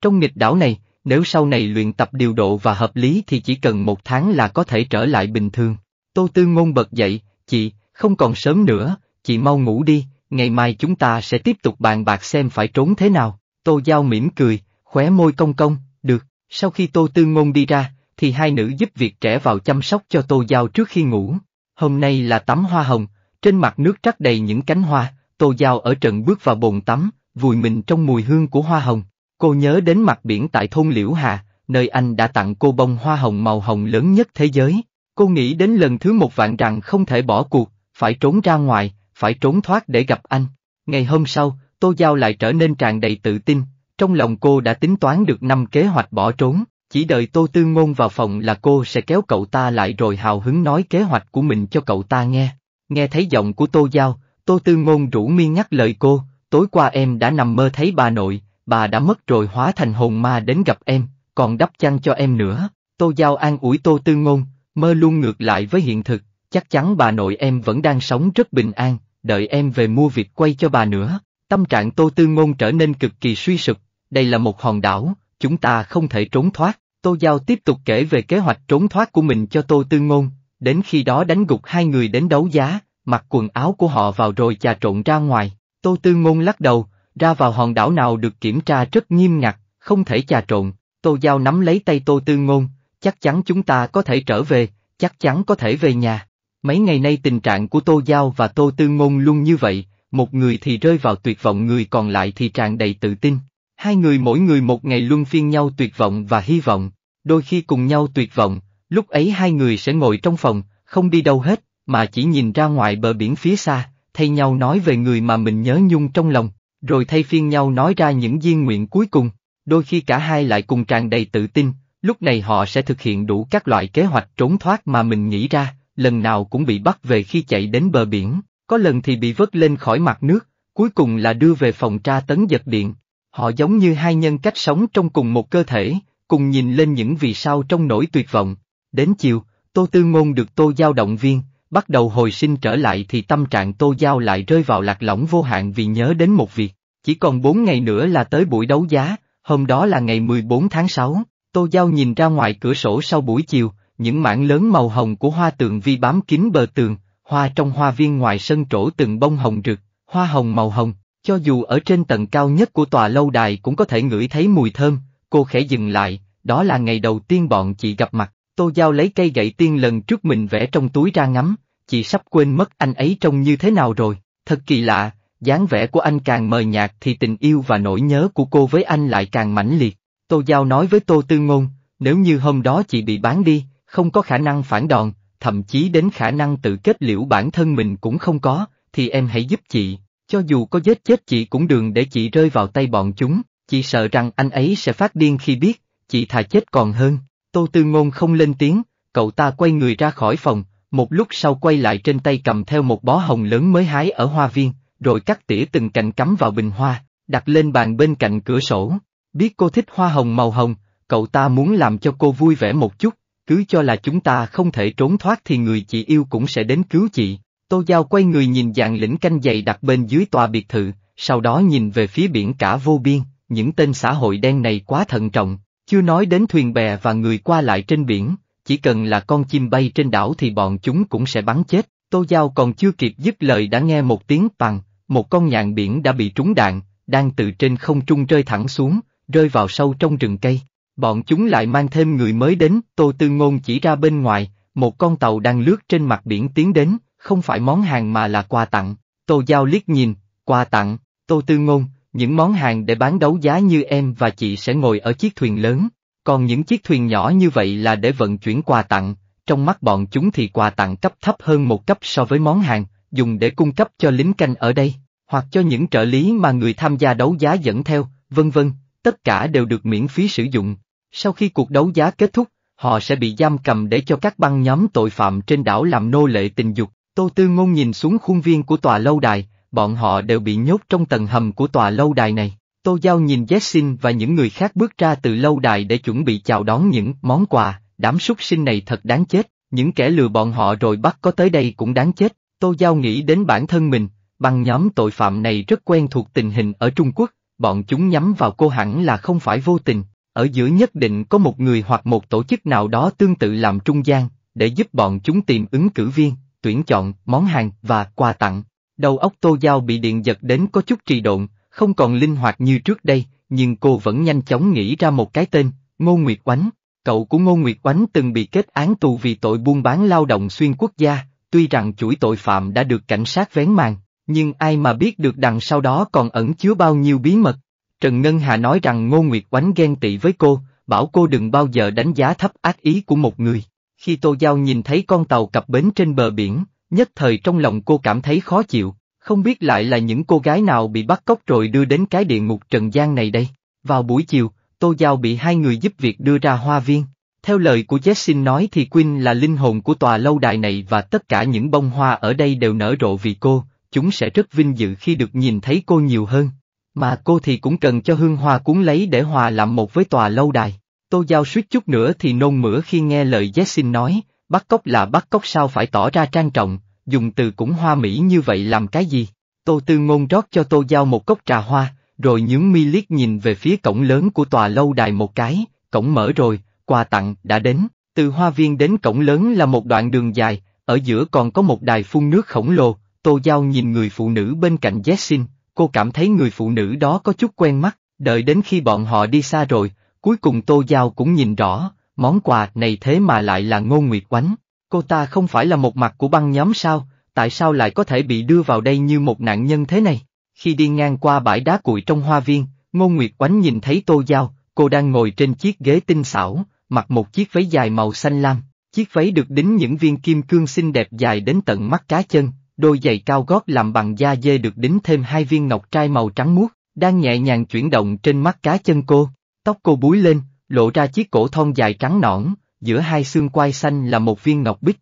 Trong nghịch đảo này, nếu sau này luyện tập điều độ và hợp lý thì chỉ cần một tháng là có thể trở lại bình thường. Tô Tư Ngôn bật dậy, Chị, không còn sớm nữa, chị mau ngủ đi, ngày mai chúng ta sẽ tiếp tục bàn bạc xem phải trốn thế nào. Tô Giao mỉm cười, khóe môi cong cong, được, sau khi Tô Tư Ngôn đi ra, thì hai nữ giúp việc trẻ vào chăm sóc cho Tô Giao trước khi ngủ. Hôm nay là tắm hoa hồng, trên mặt nước trắc đầy những cánh hoa, Tô Giao ở trận bước vào bồn tắm, vùi mình trong mùi hương của hoa hồng. Cô nhớ đến mặt biển tại thôn Liễu Hà, nơi anh đã tặng cô bông hoa hồng màu hồng lớn nhất thế giới. Cô nghĩ đến lần thứ một vạn rằng không thể bỏ cuộc, phải trốn ra ngoài, phải trốn thoát để gặp anh. Ngày hôm sau, Tô Giao lại trở nên tràn đầy tự tin, trong lòng cô đã tính toán được năm kế hoạch bỏ trốn, chỉ đợi Tô Tư Ngôn vào phòng là cô sẽ kéo cậu ta lại rồi hào hứng nói kế hoạch của mình cho cậu ta nghe. Nghe thấy giọng của Tô Giao, Tô Tư Ngôn rủ mi nhắc lời cô, tối qua em đã nằm mơ thấy bà nội, bà đã mất rồi hóa thành hồn ma đến gặp em, còn đắp chăn cho em nữa. Tô Giao an ủi Tô Tư Ngôn, mơ luôn ngược lại với hiện thực, chắc chắn bà nội em vẫn đang sống rất bình an, đợi em về mua việc quay cho bà nữa. Tâm trạng Tô Tư Ngôn trở nên cực kỳ suy sụp, đây là một hòn đảo, chúng ta không thể trốn thoát. Tô Giao tiếp tục kể về kế hoạch trốn thoát của mình cho Tô Tư Ngôn, đến khi đó đánh gục hai người đến đấu giá, mặc quần áo của họ vào rồi trà trộn ra ngoài. Tô Tư Ngôn lắc đầu, ra vào hòn đảo nào được kiểm tra rất nghiêm ngặt, không thể trà trộn. Tô Giao nắm lấy tay Tô Tư Ngôn, chắc chắn chúng ta có thể trở về, chắc chắn có thể về nhà. Mấy ngày nay tình trạng của Tô Giao và Tô Tư Ngôn luôn như vậy, một người thì rơi vào tuyệt vọng người còn lại thì tràn đầy tự tin. Hai người mỗi người một ngày luôn phiên nhau tuyệt vọng và hy vọng, đôi khi cùng nhau tuyệt vọng, lúc ấy hai người sẽ ngồi trong phòng, không đi đâu hết, mà chỉ nhìn ra ngoài bờ biển phía xa, thay nhau nói về người mà mình nhớ nhung trong lòng, rồi thay phiên nhau nói ra những duyên nguyện cuối cùng. Đôi khi cả hai lại cùng tràn đầy tự tin, lúc này họ sẽ thực hiện đủ các loại kế hoạch trốn thoát mà mình nghĩ ra, lần nào cũng bị bắt về khi chạy đến bờ biển, có lần thì bị vớt lên khỏi mặt nước, cuối cùng là đưa về phòng tra tấn giật điện. Họ giống như hai nhân cách sống trong cùng một cơ thể, cùng nhìn lên những vì sao trong nỗi tuyệt vọng. Đến chiều, Tô Tư Ngôn được Tô Giao động viên, bắt đầu hồi sinh trở lại thì tâm trạng Tô Giao lại rơi vào lạc lõng vô hạn vì nhớ đến một việc. Chỉ còn 4 ngày nữa là tới buổi đấu giá, hôm đó là ngày 14 tháng 6, Tô Giao nhìn ra ngoài cửa sổ sau buổi chiều, những mảng lớn màu hồng của hoa tượng vi bám kín bờ tường, hoa trong hoa viên ngoài sân trổ từng bông hồng rực, hoa hồng màu hồng, cho dù ở trên tầng cao nhất của tòa lâu đài cũng có thể ngửi thấy mùi thơm, cô khẽ dừng lại, đó là ngày đầu tiên bọn chị gặp mặt, Tô Giao lấy cây gậy tiên lần trước mình vẽ trong túi ra ngắm, chị sắp quên mất anh ấy trông như thế nào rồi, thật kỳ lạ, dáng vẻ của anh càng mờ nhạt thì tình yêu và nỗi nhớ của cô với anh lại càng mãnh liệt. Tô Giao nói với Tô Tư Ngôn, nếu như hôm đó chị bị bán đi, không có khả năng phản đòn, thậm chí đến khả năng tự kết liễu bản thân mình cũng không có, thì em hãy giúp chị, cho dù có giết chết chị cũng đường để chị rơi vào tay bọn chúng, chị sợ rằng anh ấy sẽ phát điên khi biết, chị thà chết còn hơn. Tô Tư Ngôn không lên tiếng, cậu ta quay người ra khỏi phòng, một lúc sau quay lại trên tay cầm theo một bó hồng lớn mới hái ở hoa viên, rồi cắt tỉa từng cành cắm vào bình hoa, đặt lên bàn bên cạnh cửa sổ. Biết cô thích hoa hồng màu hồng, cậu ta muốn làm cho cô vui vẻ một chút, cứ cho là chúng ta không thể trốn thoát thì người chị yêu cũng sẽ đến cứu chị. Tô Giao quay người nhìn dàn lĩnh canh dày đặt bên dưới tòa biệt thự, sau đó nhìn về phía biển cả vô biên, những tên xã hội đen này quá thận trọng, chưa nói đến thuyền bè và người qua lại trên biển, chỉ cần là con chim bay trên đảo thì bọn chúng cũng sẽ bắn chết. Tô Giao còn chưa kịp dứt lời đã nghe một tiếng bằng, một con nhạn biển đã bị trúng đạn, đang từ trên không trung rơi thẳng xuống, rơi vào sâu trong rừng cây. Bọn chúng lại mang thêm người mới đến, Tô Tư Ngôn chỉ ra bên ngoài, một con tàu đang lướt trên mặt biển tiến đến, không phải món hàng mà là quà tặng. Tô Giao liếc nhìn, quà tặng, Tô Tư Ngôn, những món hàng để bán đấu giá như em và chị sẽ ngồi ở chiếc thuyền lớn, còn những chiếc thuyền nhỏ như vậy là để vận chuyển quà tặng, trong mắt bọn chúng thì quà tặng cấp thấp hơn một cấp so với món hàng, dùng để cung cấp cho lính canh ở đây, hoặc cho những trợ lý mà người tham gia đấu giá dẫn theo, vân vân, tất cả đều được miễn phí sử dụng. Sau khi cuộc đấu giá kết thúc, họ sẽ bị giam cầm để cho các băng nhóm tội phạm trên đảo làm nô lệ tình dục. Tô Tư Ngôn nhìn xuống khuôn viên của tòa lâu đài, bọn họ đều bị nhốt trong tầng hầm của tòa lâu đài này. Tô Giao nhìn Jessin và những người khác bước ra từ lâu đài để chuẩn bị chào đón những món quà, đám súc sinh này thật đáng chết, những kẻ lừa bọn họ rồi bắt có tới đây cũng đáng chết. Tô Giao nghĩ đến bản thân mình, băng nhóm tội phạm này rất quen thuộc tình hình ở Trung Quốc, bọn chúng nhắm vào cô hẳn là không phải vô tình, ở giữa nhất định có một người hoặc một tổ chức nào đó tương tự làm trung gian, để giúp bọn chúng tìm ứng cử viên, tuyển chọn, món hàng và quà tặng. Đầu óc tô giao bị điện giật đến có chút trì độn, không còn linh hoạt như trước đây, nhưng cô vẫn nhanh chóng nghĩ ra một cái tên, Ngô Nguyệt Oánh. Cậu của Ngô Nguyệt Oánh từng bị kết án tù vì tội buôn bán lao động xuyên quốc gia, tuy rằng chuỗi tội phạm đã được cảnh sát vén màn, nhưng ai mà biết được đằng sau đó còn ẩn chứa bao nhiêu bí mật. Trần Ngân Hà nói rằng Ngô Nguyệt oánh ghen tị với cô, bảo cô đừng bao giờ đánh giá thấp ác ý của một người. Khi Tô Giao nhìn thấy con tàu cập bến trên bờ biển, nhất thời trong lòng cô cảm thấy khó chịu, không biết lại là những cô gái nào bị bắt cóc rồi đưa đến cái địa ngục trần gian này đây. Vào buổi chiều, Tô Giao bị hai người giúp việc đưa ra hoa viên. Theo lời của Jessin nói thì Quinn là linh hồn của tòa lâu đài này và tất cả những bông hoa ở đây đều nở rộ vì cô, chúng sẽ rất vinh dự khi được nhìn thấy cô nhiều hơn. Mà cô thì cũng cần cho hương hoa cuốn lấy để hòa làm một với tòa lâu đài. Tô Giao suýt chút nữa thì nôn mửa khi nghe lời Jessin nói, bắt cóc là bắt cóc sao phải tỏ ra trang trọng, dùng từ cũng hoa mỹ như vậy làm cái gì. Tô Tư Ngôn rót cho Tô Giao một cốc trà hoa, rồi nhướng mi liếc nhìn về phía cổng lớn của tòa lâu đài một cái, cổng mở rồi, quà tặng đã đến. Từ hoa viên đến cổng lớn là một đoạn đường dài, ở giữa còn có một đài phun nước khổng lồ, Tô Giao nhìn người phụ nữ bên cạnh Jessin, cô cảm thấy người phụ nữ đó có chút quen mắt, đợi đến khi bọn họ đi xa rồi, cuối cùng Tô Giao cũng nhìn rõ, món quà này thế mà lại là Ngô Nguyệt Oánh. Cô ta không phải là một mặt của băng nhóm sao, tại sao lại có thể bị đưa vào đây như một nạn nhân thế này? Khi đi ngang qua bãi đá cuội trong hoa viên, Ngô Nguyệt Oánh nhìn thấy Tô Giao, cô đang ngồi trên chiếc ghế tinh xảo, mặc một chiếc váy dài màu xanh lam, chiếc váy được đính những viên kim cương xinh đẹp dài đến tận mắt cá chân, đôi giày cao gót làm bằng da dê được đính thêm hai viên ngọc trai màu trắng muốt, đang nhẹ nhàng chuyển động trên mắt cá chân cô, tóc cô búi lên, lộ ra chiếc cổ thon dài trắng nõn, giữa hai xương quai xanh là một viên ngọc bích.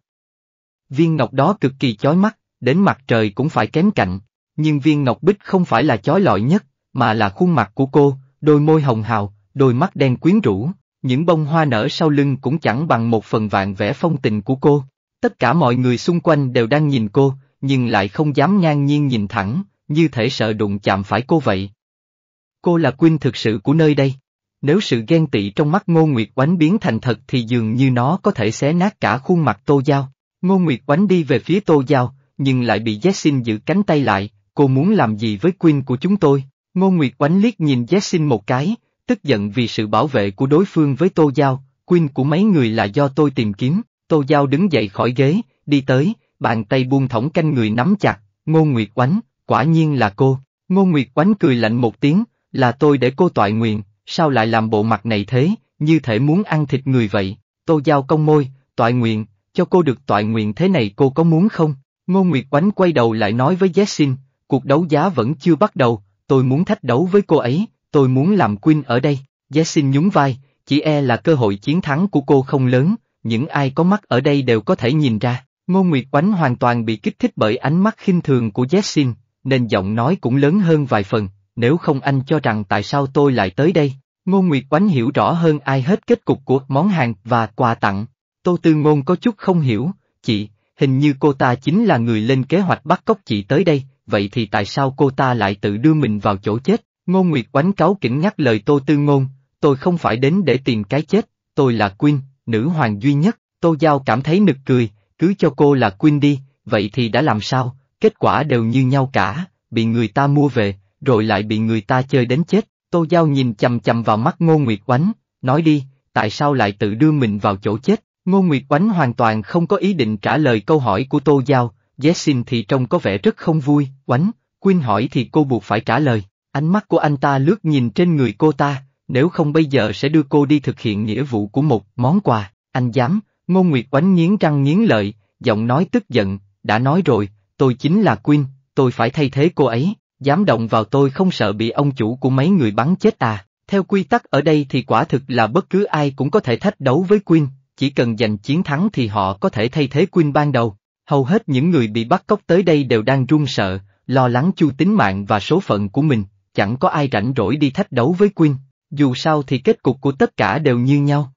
Viên ngọc đó cực kỳ chói mắt, đến mặt trời cũng phải kém cạnh, nhưng viên ngọc bích không phải là chói lọi nhất, mà là khuôn mặt của cô, đôi môi hồng hào, đôi mắt đen quyến rũ, những bông hoa nở sau lưng cũng chẳng bằng một phần vạn vẻ phong tình của cô. Tất cả mọi người xung quanh đều đang nhìn cô, nhưng lại không dám ngang nhiên nhìn thẳng, như thể sợ đụng chạm phải cô vậy. Cô là Quynh thực sự của nơi đây. Nếu sự ghen tị trong mắt Ngô Nguyệt Oánh biến thành thật thì dường như nó có thể xé nát cả khuôn mặt Tô Giao. Ngô Nguyệt Oánh đi về phía Tô Giao, nhưng lại bị Jessin giữ cánh tay lại, cô muốn làm gì với Quynh của chúng tôi? Ngô Nguyệt Oánh liếc nhìn Jessin một cái, tức giận vì sự bảo vệ của đối phương với Tô Giao, Quynh của mấy người là do tôi tìm kiếm. Tô Giao đứng dậy khỏi ghế, đi tới, bàn tay buông thõng canh người nắm chặt, Ngô Nguyệt Oánh, quả nhiên là cô. Ngô Nguyệt Oánh cười lạnh một tiếng, là tôi để cô tọa nguyện, sao lại làm bộ mặt này thế, như thể muốn ăn thịt người vậy. Tô Giao công môi, tọa nguyện, cho cô được tọa nguyện thế này cô có muốn không? Ngô Nguyệt Oánh quay đầu lại nói với Jessin, cuộc đấu giá vẫn chưa bắt đầu, tôi muốn thách đấu với cô ấy, tôi muốn làm Queen ở đây. Jessin nhún vai, chỉ e là cơ hội chiến thắng của cô không lớn, những ai có mắt ở đây đều có thể nhìn ra. Ngô Nguyệt Oánh hoàn toàn bị kích thích bởi ánh mắt khinh thường của Jessin, nên giọng nói cũng lớn hơn vài phần, nếu không anh cho rằng tại sao tôi lại tới đây. Ngô Nguyệt Oánh hiểu rõ hơn ai hết kết cục của món hàng và quà tặng. Tô Tư Ngôn có chút không hiểu, chị, hình như cô ta chính là người lên kế hoạch bắt cóc chị tới đây, vậy thì tại sao cô ta lại tự đưa mình vào chỗ chết? Ngô Nguyệt Oánh cáo kỉnh nhắc lời Tô Tư Ngôn, tôi không phải đến để tìm cái chết, tôi là Quyên, nữ hoàng duy nhất. Tô Giao cảm thấy nực cười, cứ cho cô là Quyên đi, vậy thì đã làm sao, kết quả đều như nhau cả, bị người ta mua về, rồi lại bị người ta chơi đến chết. Tô Giao nhìn chầm chầm vào mắt Ngô Nguyệt Oánh, nói đi, tại sao lại tự đưa mình vào chỗ chết? Ngô Nguyệt Oánh hoàn toàn không có ý định trả lời câu hỏi của Tô Giao, Jessin thì trông có vẻ rất không vui, Oánh, Quyên hỏi thì cô buộc phải trả lời, ánh mắt của anh ta lướt nhìn trên người cô ta, nếu không bây giờ sẽ đưa cô đi thực hiện nghĩa vụ của một món quà, anh dám, Ngô Nguyệt oánh nghiến răng nghiến lợi, giọng nói tức giận, đã nói rồi, tôi chính là Quyên, tôi phải thay thế cô ấy, dám động vào tôi không sợ bị ông chủ của mấy người bắn chết à. Theo quy tắc ở đây thì quả thực là bất cứ ai cũng có thể thách đấu với Quyên, chỉ cần giành chiến thắng thì họ có thể thay thế Quyên ban đầu. Hầu hết những người bị bắt cóc tới đây đều đang run sợ, lo lắng chu tính mạng và số phận của mình, chẳng có ai rảnh rỗi đi thách đấu với Quyên, dù sao thì kết cục của tất cả đều như nhau.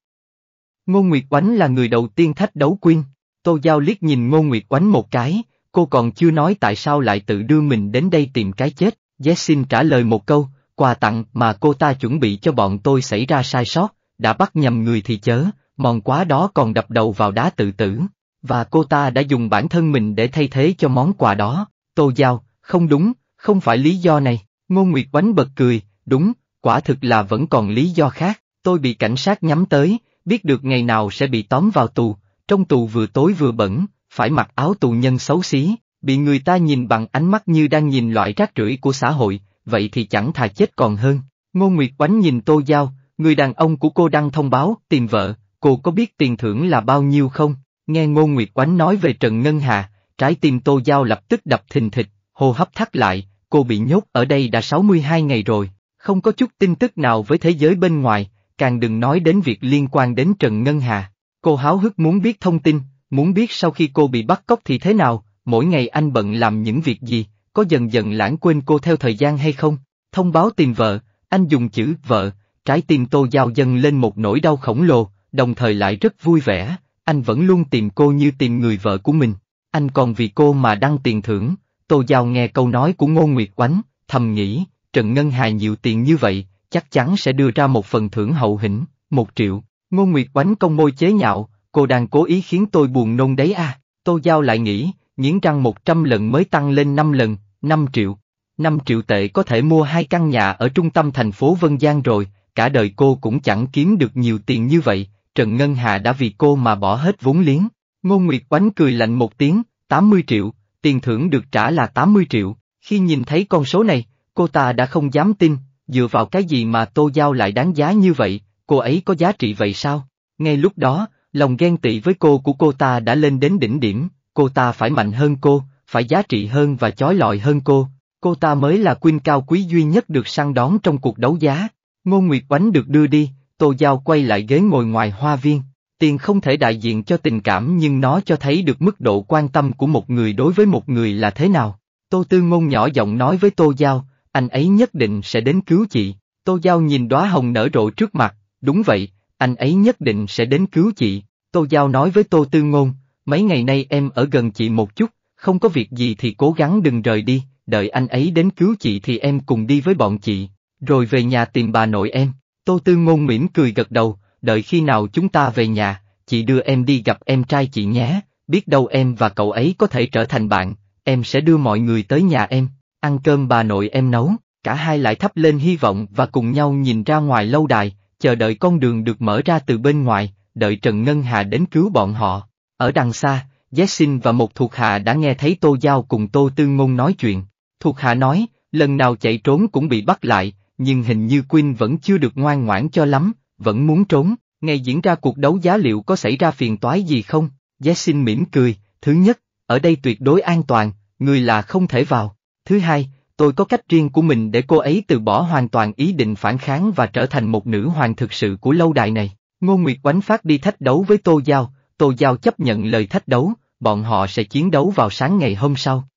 Ngô Nguyệt Oánh là người đầu tiên thách đấu quyên. Tô Giao liếc nhìn Ngô Nguyệt Oánh một cái, cô còn chưa nói tại sao lại tự đưa mình đến đây tìm cái chết. Jessin trả lời một câu, quà tặng mà cô ta chuẩn bị cho bọn tôi xảy ra sai sót, đã bắt nhầm người thì chớ, mòn quá đó còn đập đầu vào đá tự tử. Và cô ta đã dùng bản thân mình để thay thế cho món quà đó. Tô Giao, không đúng, không phải lý do này. Ngô Nguyệt Oánh bật cười, đúng, quả thực là vẫn còn lý do khác. Tôi bị cảnh sát nhắm tới, biết được ngày nào sẽ bị tóm vào tù, trong tù vừa tối vừa bẩn, phải mặc áo tù nhân xấu xí, bị người ta nhìn bằng ánh mắt như đang nhìn loại rác rưởi của xã hội, vậy thì chẳng thà chết còn hơn. Ngô Nguyệt Oánh nhìn Tô Giao, người đàn ông của cô đang thông báo tìm vợ, cô có biết tiền thưởng là bao nhiêu không? Nghe Ngô Nguyệt Oánh nói về Trần Ngân Hà, trái tim Tô Giao lập tức đập thình thịch, hô hấp thắt lại, cô bị nhốt ở đây đã 62 ngày rồi, không có chút tin tức nào với thế giới bên ngoài, càng đừng nói đến việc liên quan đến Trần Ngân Hà. Cô háo hức muốn biết thông tin, muốn biết sau khi cô bị bắt cóc thì thế nào, mỗi ngày anh bận làm những việc gì, có dần dần lãng quên cô theo thời gian hay không. Thông báo tìm vợ, anh dùng chữ vợ, trái tim tô giao dâng lên một nỗi đau khổng lồ, đồng thời lại rất vui vẻ, anh vẫn luôn tìm cô như tìm người vợ của mình. Anh còn vì cô mà đăng tiền thưởng, tô giao nghe câu nói của Ngô Nguyệt Oánh, thầm nghĩ, Trần Ngân Hà nhiều tiền như vậy, chắc chắn sẽ đưa ra một phần thưởng hậu hĩnh, một triệu. Ngô Nguyệt oánh công môi chế nhạo, cô đang cố ý khiến tôi buồn nôn đấy à, tôi Giao lại nghĩ, nghiến răng một trăm lần mới tăng lên năm lần, năm triệu. năm triệu tệ có thể mua hai căn nhà ở trung tâm thành phố Vân Giang rồi, cả đời cô cũng chẳng kiếm được nhiều tiền như vậy, Trần Ngân Hà đã vì cô mà bỏ hết vốn liếng. Ngô Nguyệt oánh cười lạnh một tiếng, 80 triệu, tiền thưởng được trả là 80 triệu, khi nhìn thấy con số này, cô ta đã không dám tin, dựa vào cái gì mà Tô Giao lại đáng giá như vậy, cô ấy có giá trị vậy sao? Ngay lúc đó, lòng ghen tị với cô của cô ta đã lên đến đỉnh điểm, cô ta phải mạnh hơn cô, phải giá trị hơn và chói lọi hơn cô, cô ta mới là quyên cao quý duy nhất được săn đón trong cuộc đấu giá. Ngô Nguyệt Oánh được đưa đi, Tô Giao quay lại ghế ngồi ngoài hoa viên. Tiền không thể đại diện cho tình cảm nhưng nó cho thấy được mức độ quan tâm của một người đối với một người là thế nào. Tô Tư Ngôn nhỏ giọng nói với Tô Giao, anh ấy nhất định sẽ đến cứu chị. Tô Giao nhìn đóa hồng nở rộ trước mặt, đúng vậy, anh ấy nhất định sẽ đến cứu chị. Tô Giao nói với Tô Tư Ngôn, mấy ngày nay em ở gần chị một chút, không có việc gì thì cố gắng đừng rời đi, đợi anh ấy đến cứu chị thì em cùng đi với bọn chị, rồi về nhà tìm bà nội em. Tô Tư Ngôn mỉm cười gật đầu, đợi khi nào chúng ta về nhà, chị đưa em đi gặp em trai chị nhé, biết đâu em và cậu ấy có thể trở thành bạn, em sẽ đưa mọi người tới nhà em ăn cơm bà nội em nấu, cả hai lại thắp lên hy vọng và cùng nhau nhìn ra ngoài lâu đài, chờ đợi con đường được mở ra từ bên ngoài, đợi Trần Ngân Hà đến cứu bọn họ. Ở đằng xa, Jessin và một thuộc hạ đã nghe thấy Tô Giao cùng Tô Tư Ngôn nói chuyện. Thuộc hạ nói, lần nào chạy trốn cũng bị bắt lại, nhưng hình như Quyên vẫn chưa được ngoan ngoãn cho lắm, vẫn muốn trốn. Ngày diễn ra cuộc đấu giá liệu có xảy ra phiền toái gì không? Jessin mỉm cười, thứ nhất, ở đây tuyệt đối an toàn, người là không thể vào. Thứ hai, tôi có cách riêng của mình để cô ấy từ bỏ hoàn toàn ý định phản kháng và trở thành một nữ hoàng thực sự của lâu đài này. Ngô Nguyệt oánh phát đi thách đấu với Tô Giao, Tô Giao chấp nhận lời thách đấu, bọn họ sẽ chiến đấu vào sáng ngày hôm sau.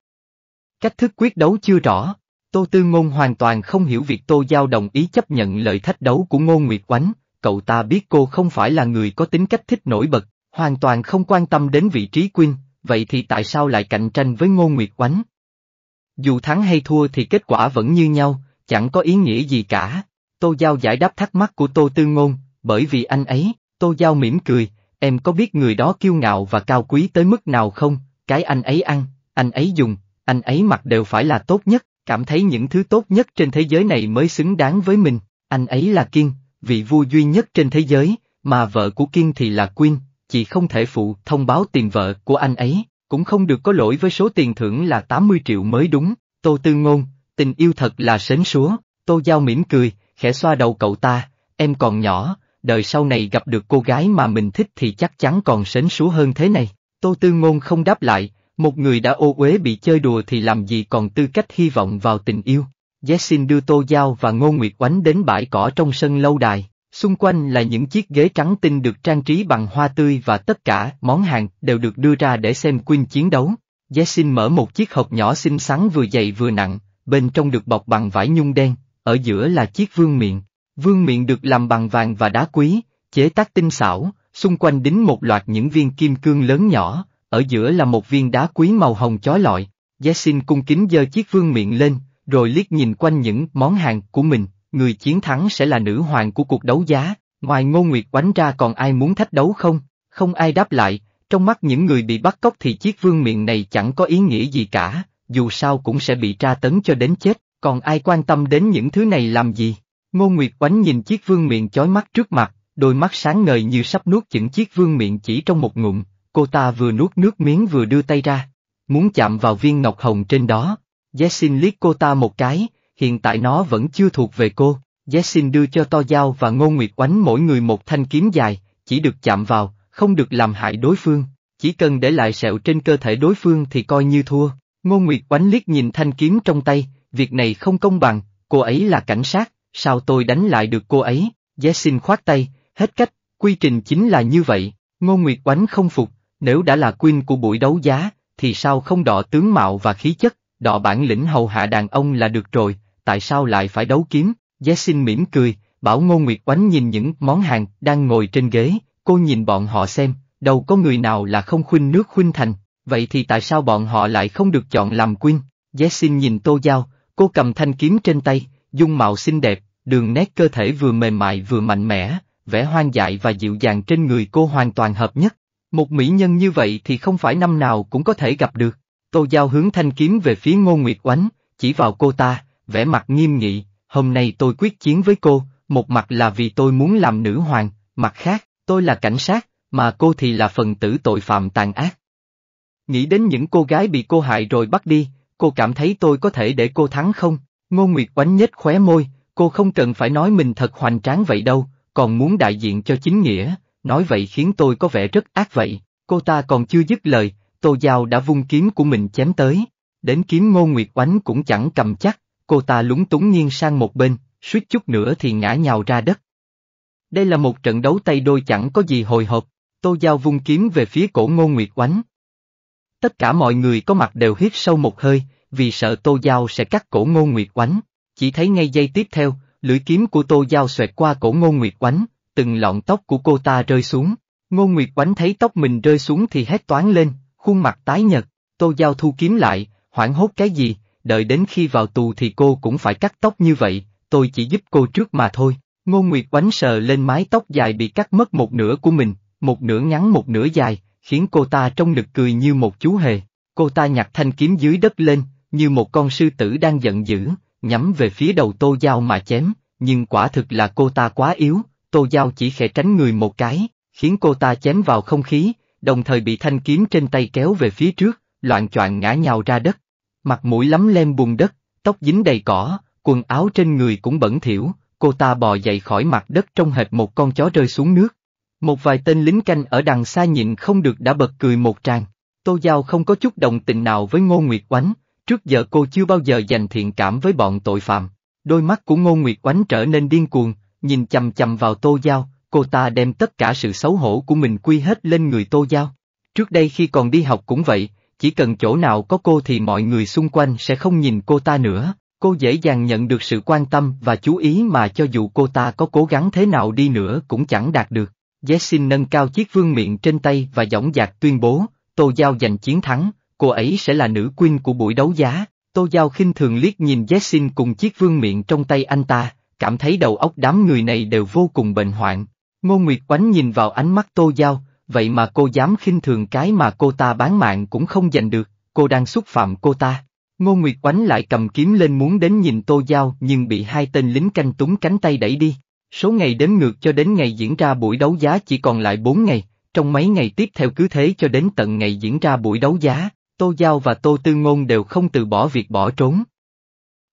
Cách thức quyết đấu chưa rõ, Tô Tư Ngôn hoàn toàn không hiểu việc Tô Giao đồng ý chấp nhận lời thách đấu của Ngô Nguyệt oánh, cậu ta biết cô không phải là người có tính cách thích nổi bật, hoàn toàn không quan tâm đến vị trí quyên, vậy thì tại sao lại cạnh tranh với Ngô Nguyệt oánh? Dù thắng hay thua thì kết quả vẫn như nhau, chẳng có ý nghĩa gì cả. Tô Giao giải đáp thắc mắc của Tô Tư Ngôn, bởi vì anh ấy, Tô Giao mỉm cười, em có biết người đó kiêu ngạo và cao quý tới mức nào không, cái anh ấy ăn, anh ấy dùng, anh ấy mặc đều phải là tốt nhất, cảm thấy những thứ tốt nhất trên thế giới này mới xứng đáng với mình, anh ấy là Kiên, vị vua duy nhất trên thế giới, mà vợ của Kiên thì là Quyên, chỉ không thể phụ thông báo tìm vợ của anh ấy cũng không được có lỗi với số tiền thưởng là 80 triệu mới đúng, Tô Tư Ngôn, tình yêu thật là sến súa, Tô Giao mỉm cười, khẽ xoa đầu cậu ta, em còn nhỏ, đời sau này gặp được cô gái mà mình thích thì chắc chắn còn sến súa hơn thế này, Tô Tư Ngôn không đáp lại, một người đã ô uế bị chơi đùa thì làm gì còn tư cách hy vọng vào tình yêu. Jessin đưa Tô Giao và Ngô Nguyệt Oánh đến bãi cỏ trong sân lâu đài. Xung quanh là những chiếc ghế trắng tinh được trang trí bằng hoa tươi và tất cả món hàng đều được đưa ra để xem Queen chiến đấu. Jessin mở một chiếc hộp nhỏ xinh xắn vừa dày vừa nặng, bên trong được bọc bằng vải nhung đen, ở giữa là chiếc vương miệng. Vương miệng được làm bằng vàng và đá quý, chế tác tinh xảo, xung quanh đính một loạt những viên kim cương lớn nhỏ, ở giữa là một viên đá quý màu hồng chói lọi. Jessin cung kính giơ chiếc vương miệng lên, rồi liếc nhìn quanh những món hàng của mình, người chiến thắng sẽ là nữ hoàng của cuộc đấu giá, ngoài ngô nguyệt oánh ra còn ai muốn thách đấu không? Không ai đáp lại, trong mắt những người bị bắt cóc thì chiếc vương miệng này chẳng có ý nghĩa gì cả, dù sao cũng sẽ bị tra tấn cho đến chết, còn ai quan tâm đến những thứ này làm gì? Ngô Nguyệt Oánh nhìn chiếc vương miệng chói mắt trước mặt, đôi mắt sáng ngời như sắp nuốt chửng chiếc vương miệng chỉ trong một ngụm, cô ta vừa nuốt nước miếng vừa đưa tay ra, muốn chạm vào viên ngọc hồng trên đó. Jessin liếc cô ta một cái, hiện tại nó vẫn chưa thuộc về cô. Jessin đưa cho To Giao và Ngô Nguyệt Oánh mỗi người một thanh kiếm dài, chỉ được chạm vào, không được làm hại đối phương, chỉ cần để lại sẹo trên cơ thể đối phương thì coi như thua. Ngô Nguyệt Oánh liếc nhìn thanh kiếm trong tay, việc này không công bằng, cô ấy là cảnh sát, sao tôi đánh lại được cô ấy? Jessin khoát tay, hết cách, quy trình chính là như vậy. Ngô Nguyệt Oánh không phục, nếu đã là queen của buổi đấu giá, thì sao không đọ tướng mạo và khí chất, đọ bản lĩnh hầu hạ đàn ông là được rồi, tại sao lại phải đấu kiếm? Jessin mỉm cười, bảo Ngô Nguyệt Oánh nhìn những món hàng đang ngồi trên ghế, cô nhìn bọn họ xem, đâu có người nào là không khuynh nước khuynh thành, vậy thì tại sao bọn họ lại không được chọn làm quyên? Jessin nhìn Tô Giao, cô cầm thanh kiếm trên tay, dung mạo xinh đẹp, đường nét cơ thể vừa mềm mại vừa mạnh mẽ, vẻ hoang dại và dịu dàng trên người cô hoàn toàn hợp nhất. Một mỹ nhân như vậy thì không phải năm nào cũng có thể gặp được. Tô Giao hướng thanh kiếm về phía Ngô Nguyệt Oánh, chỉ vào cô ta, vẻ mặt nghiêm nghị, hôm nay tôi quyết chiến với cô, một mặt là vì tôi muốn làm nữ hoàng, mặt khác, tôi là cảnh sát, mà cô thì là phần tử tội phạm tàn ác. Nghĩ đến những cô gái bị cô hại rồi bắt đi, cô cảm thấy tôi có thể để cô thắng không? Ngô Nguyệt oánh nhếch khóe môi, cô không cần phải nói mình thật hoành tráng vậy đâu, còn muốn đại diện cho chính nghĩa, nói vậy khiến tôi có vẻ rất ác vậy, cô ta còn chưa dứt lời, Tô Giao đã vung kiếm của mình chém tới, đến kiếm Ngô Nguyệt oánh cũng chẳng cầm chắc, Cô ta lúng túng nghiêng sang một bên, suýt chút nữa thì ngã nhào ra đất. Đây là một trận đấu tay đôi chẳng có gì hồi hộp, Tô Giao vung kiếm về phía cổ Ngô Nguyệt Oánh. Tất cả mọi người có mặt đều hít sâu một hơi, vì sợ Tô Giao sẽ cắt cổ Ngô Nguyệt Oánh. Chỉ thấy ngay giây tiếp theo, lưỡi kiếm của Tô Giao xoẹt qua cổ Ngô Nguyệt Oánh, từng lọn tóc của cô ta rơi xuống. Ngô Nguyệt Oánh thấy tóc mình rơi xuống thì hét toán lên, khuôn mặt tái nhật, Tô Giao thu kiếm lại, hoảng hốt cái gì, đợi đến khi vào tù thì cô cũng phải cắt tóc như vậy, tôi chỉ giúp cô trước mà thôi. Ngô Nguyệt oánh sờ lên mái tóc dài bị cắt mất một nửa của mình, một nửa ngắn một nửa dài, khiến cô ta trông nực cười như một chú hề. Cô ta nhặt thanh kiếm dưới đất lên, như một con sư tử đang giận dữ, nhắm về phía đầu Tô Giao mà chém, nhưng quả thực là cô ta quá yếu, Tô Giao chỉ khẽ tránh người một cái, khiến cô ta chém vào không khí, đồng thời bị thanh kiếm trên tay kéo về phía trước, loạn choạng ngã nhào ra đất mặt mũi lắm lem bùn đất, tóc dính đầy cỏ, quần áo trên người cũng bẩn thỉu, cô ta bò dậy khỏi mặt đất trong hệt một con chó rơi xuống nước. Một vài tên lính canh ở đằng xa nhịn không được đã bật cười một tràng. Tô Giao không có chút đồng tình nào với Ngô Nguyệt Oánh, trước giờ cô chưa bao giờ dành thiện cảm với bọn tội phạm. Đôi mắt của Ngô Nguyệt Oánh trở nên điên cuồng, nhìn chầm chầm vào Tô Giao, cô ta đem tất cả sự xấu hổ của mình quy hết lên người Tô Giao. Trước đây khi còn đi học cũng vậy, chỉ cần chỗ nào có cô thì mọi người xung quanh sẽ không nhìn cô ta nữa, cô dễ dàng nhận được sự quan tâm và chú ý mà cho dù cô ta có cố gắng thế nào đi nữa cũng chẳng đạt được. Jessin nâng cao chiếc vương miện trên tay và dõng dạc tuyên bố, Tô Giao giành chiến thắng, cô ấy sẽ là nữ quyên của buổi đấu giá. Tô Giao khinh thường liếc nhìn Jessin cùng chiếc vương miện trong tay anh ta, cảm thấy đầu óc đám người này đều vô cùng bệnh hoạn. Ngô Nguyệt Oánh nhìn vào ánh mắt Tô Giao, vậy mà cô dám khinh thường cái mà cô ta bán mạng cũng không giành được, cô đang xúc phạm cô ta. Ngô Nguyệt Oánh lại cầm kiếm lên muốn đến nhìn Tô Giao nhưng bị hai tên lính canh túng cánh tay đẩy đi. Số ngày đến ngược cho đến ngày diễn ra buổi đấu giá chỉ còn lại 4 ngày, trong mấy ngày tiếp theo cứ thế cho đến tận ngày diễn ra buổi đấu giá, Tô Giao và Tô Tư Ngôn đều không từ bỏ việc bỏ trốn.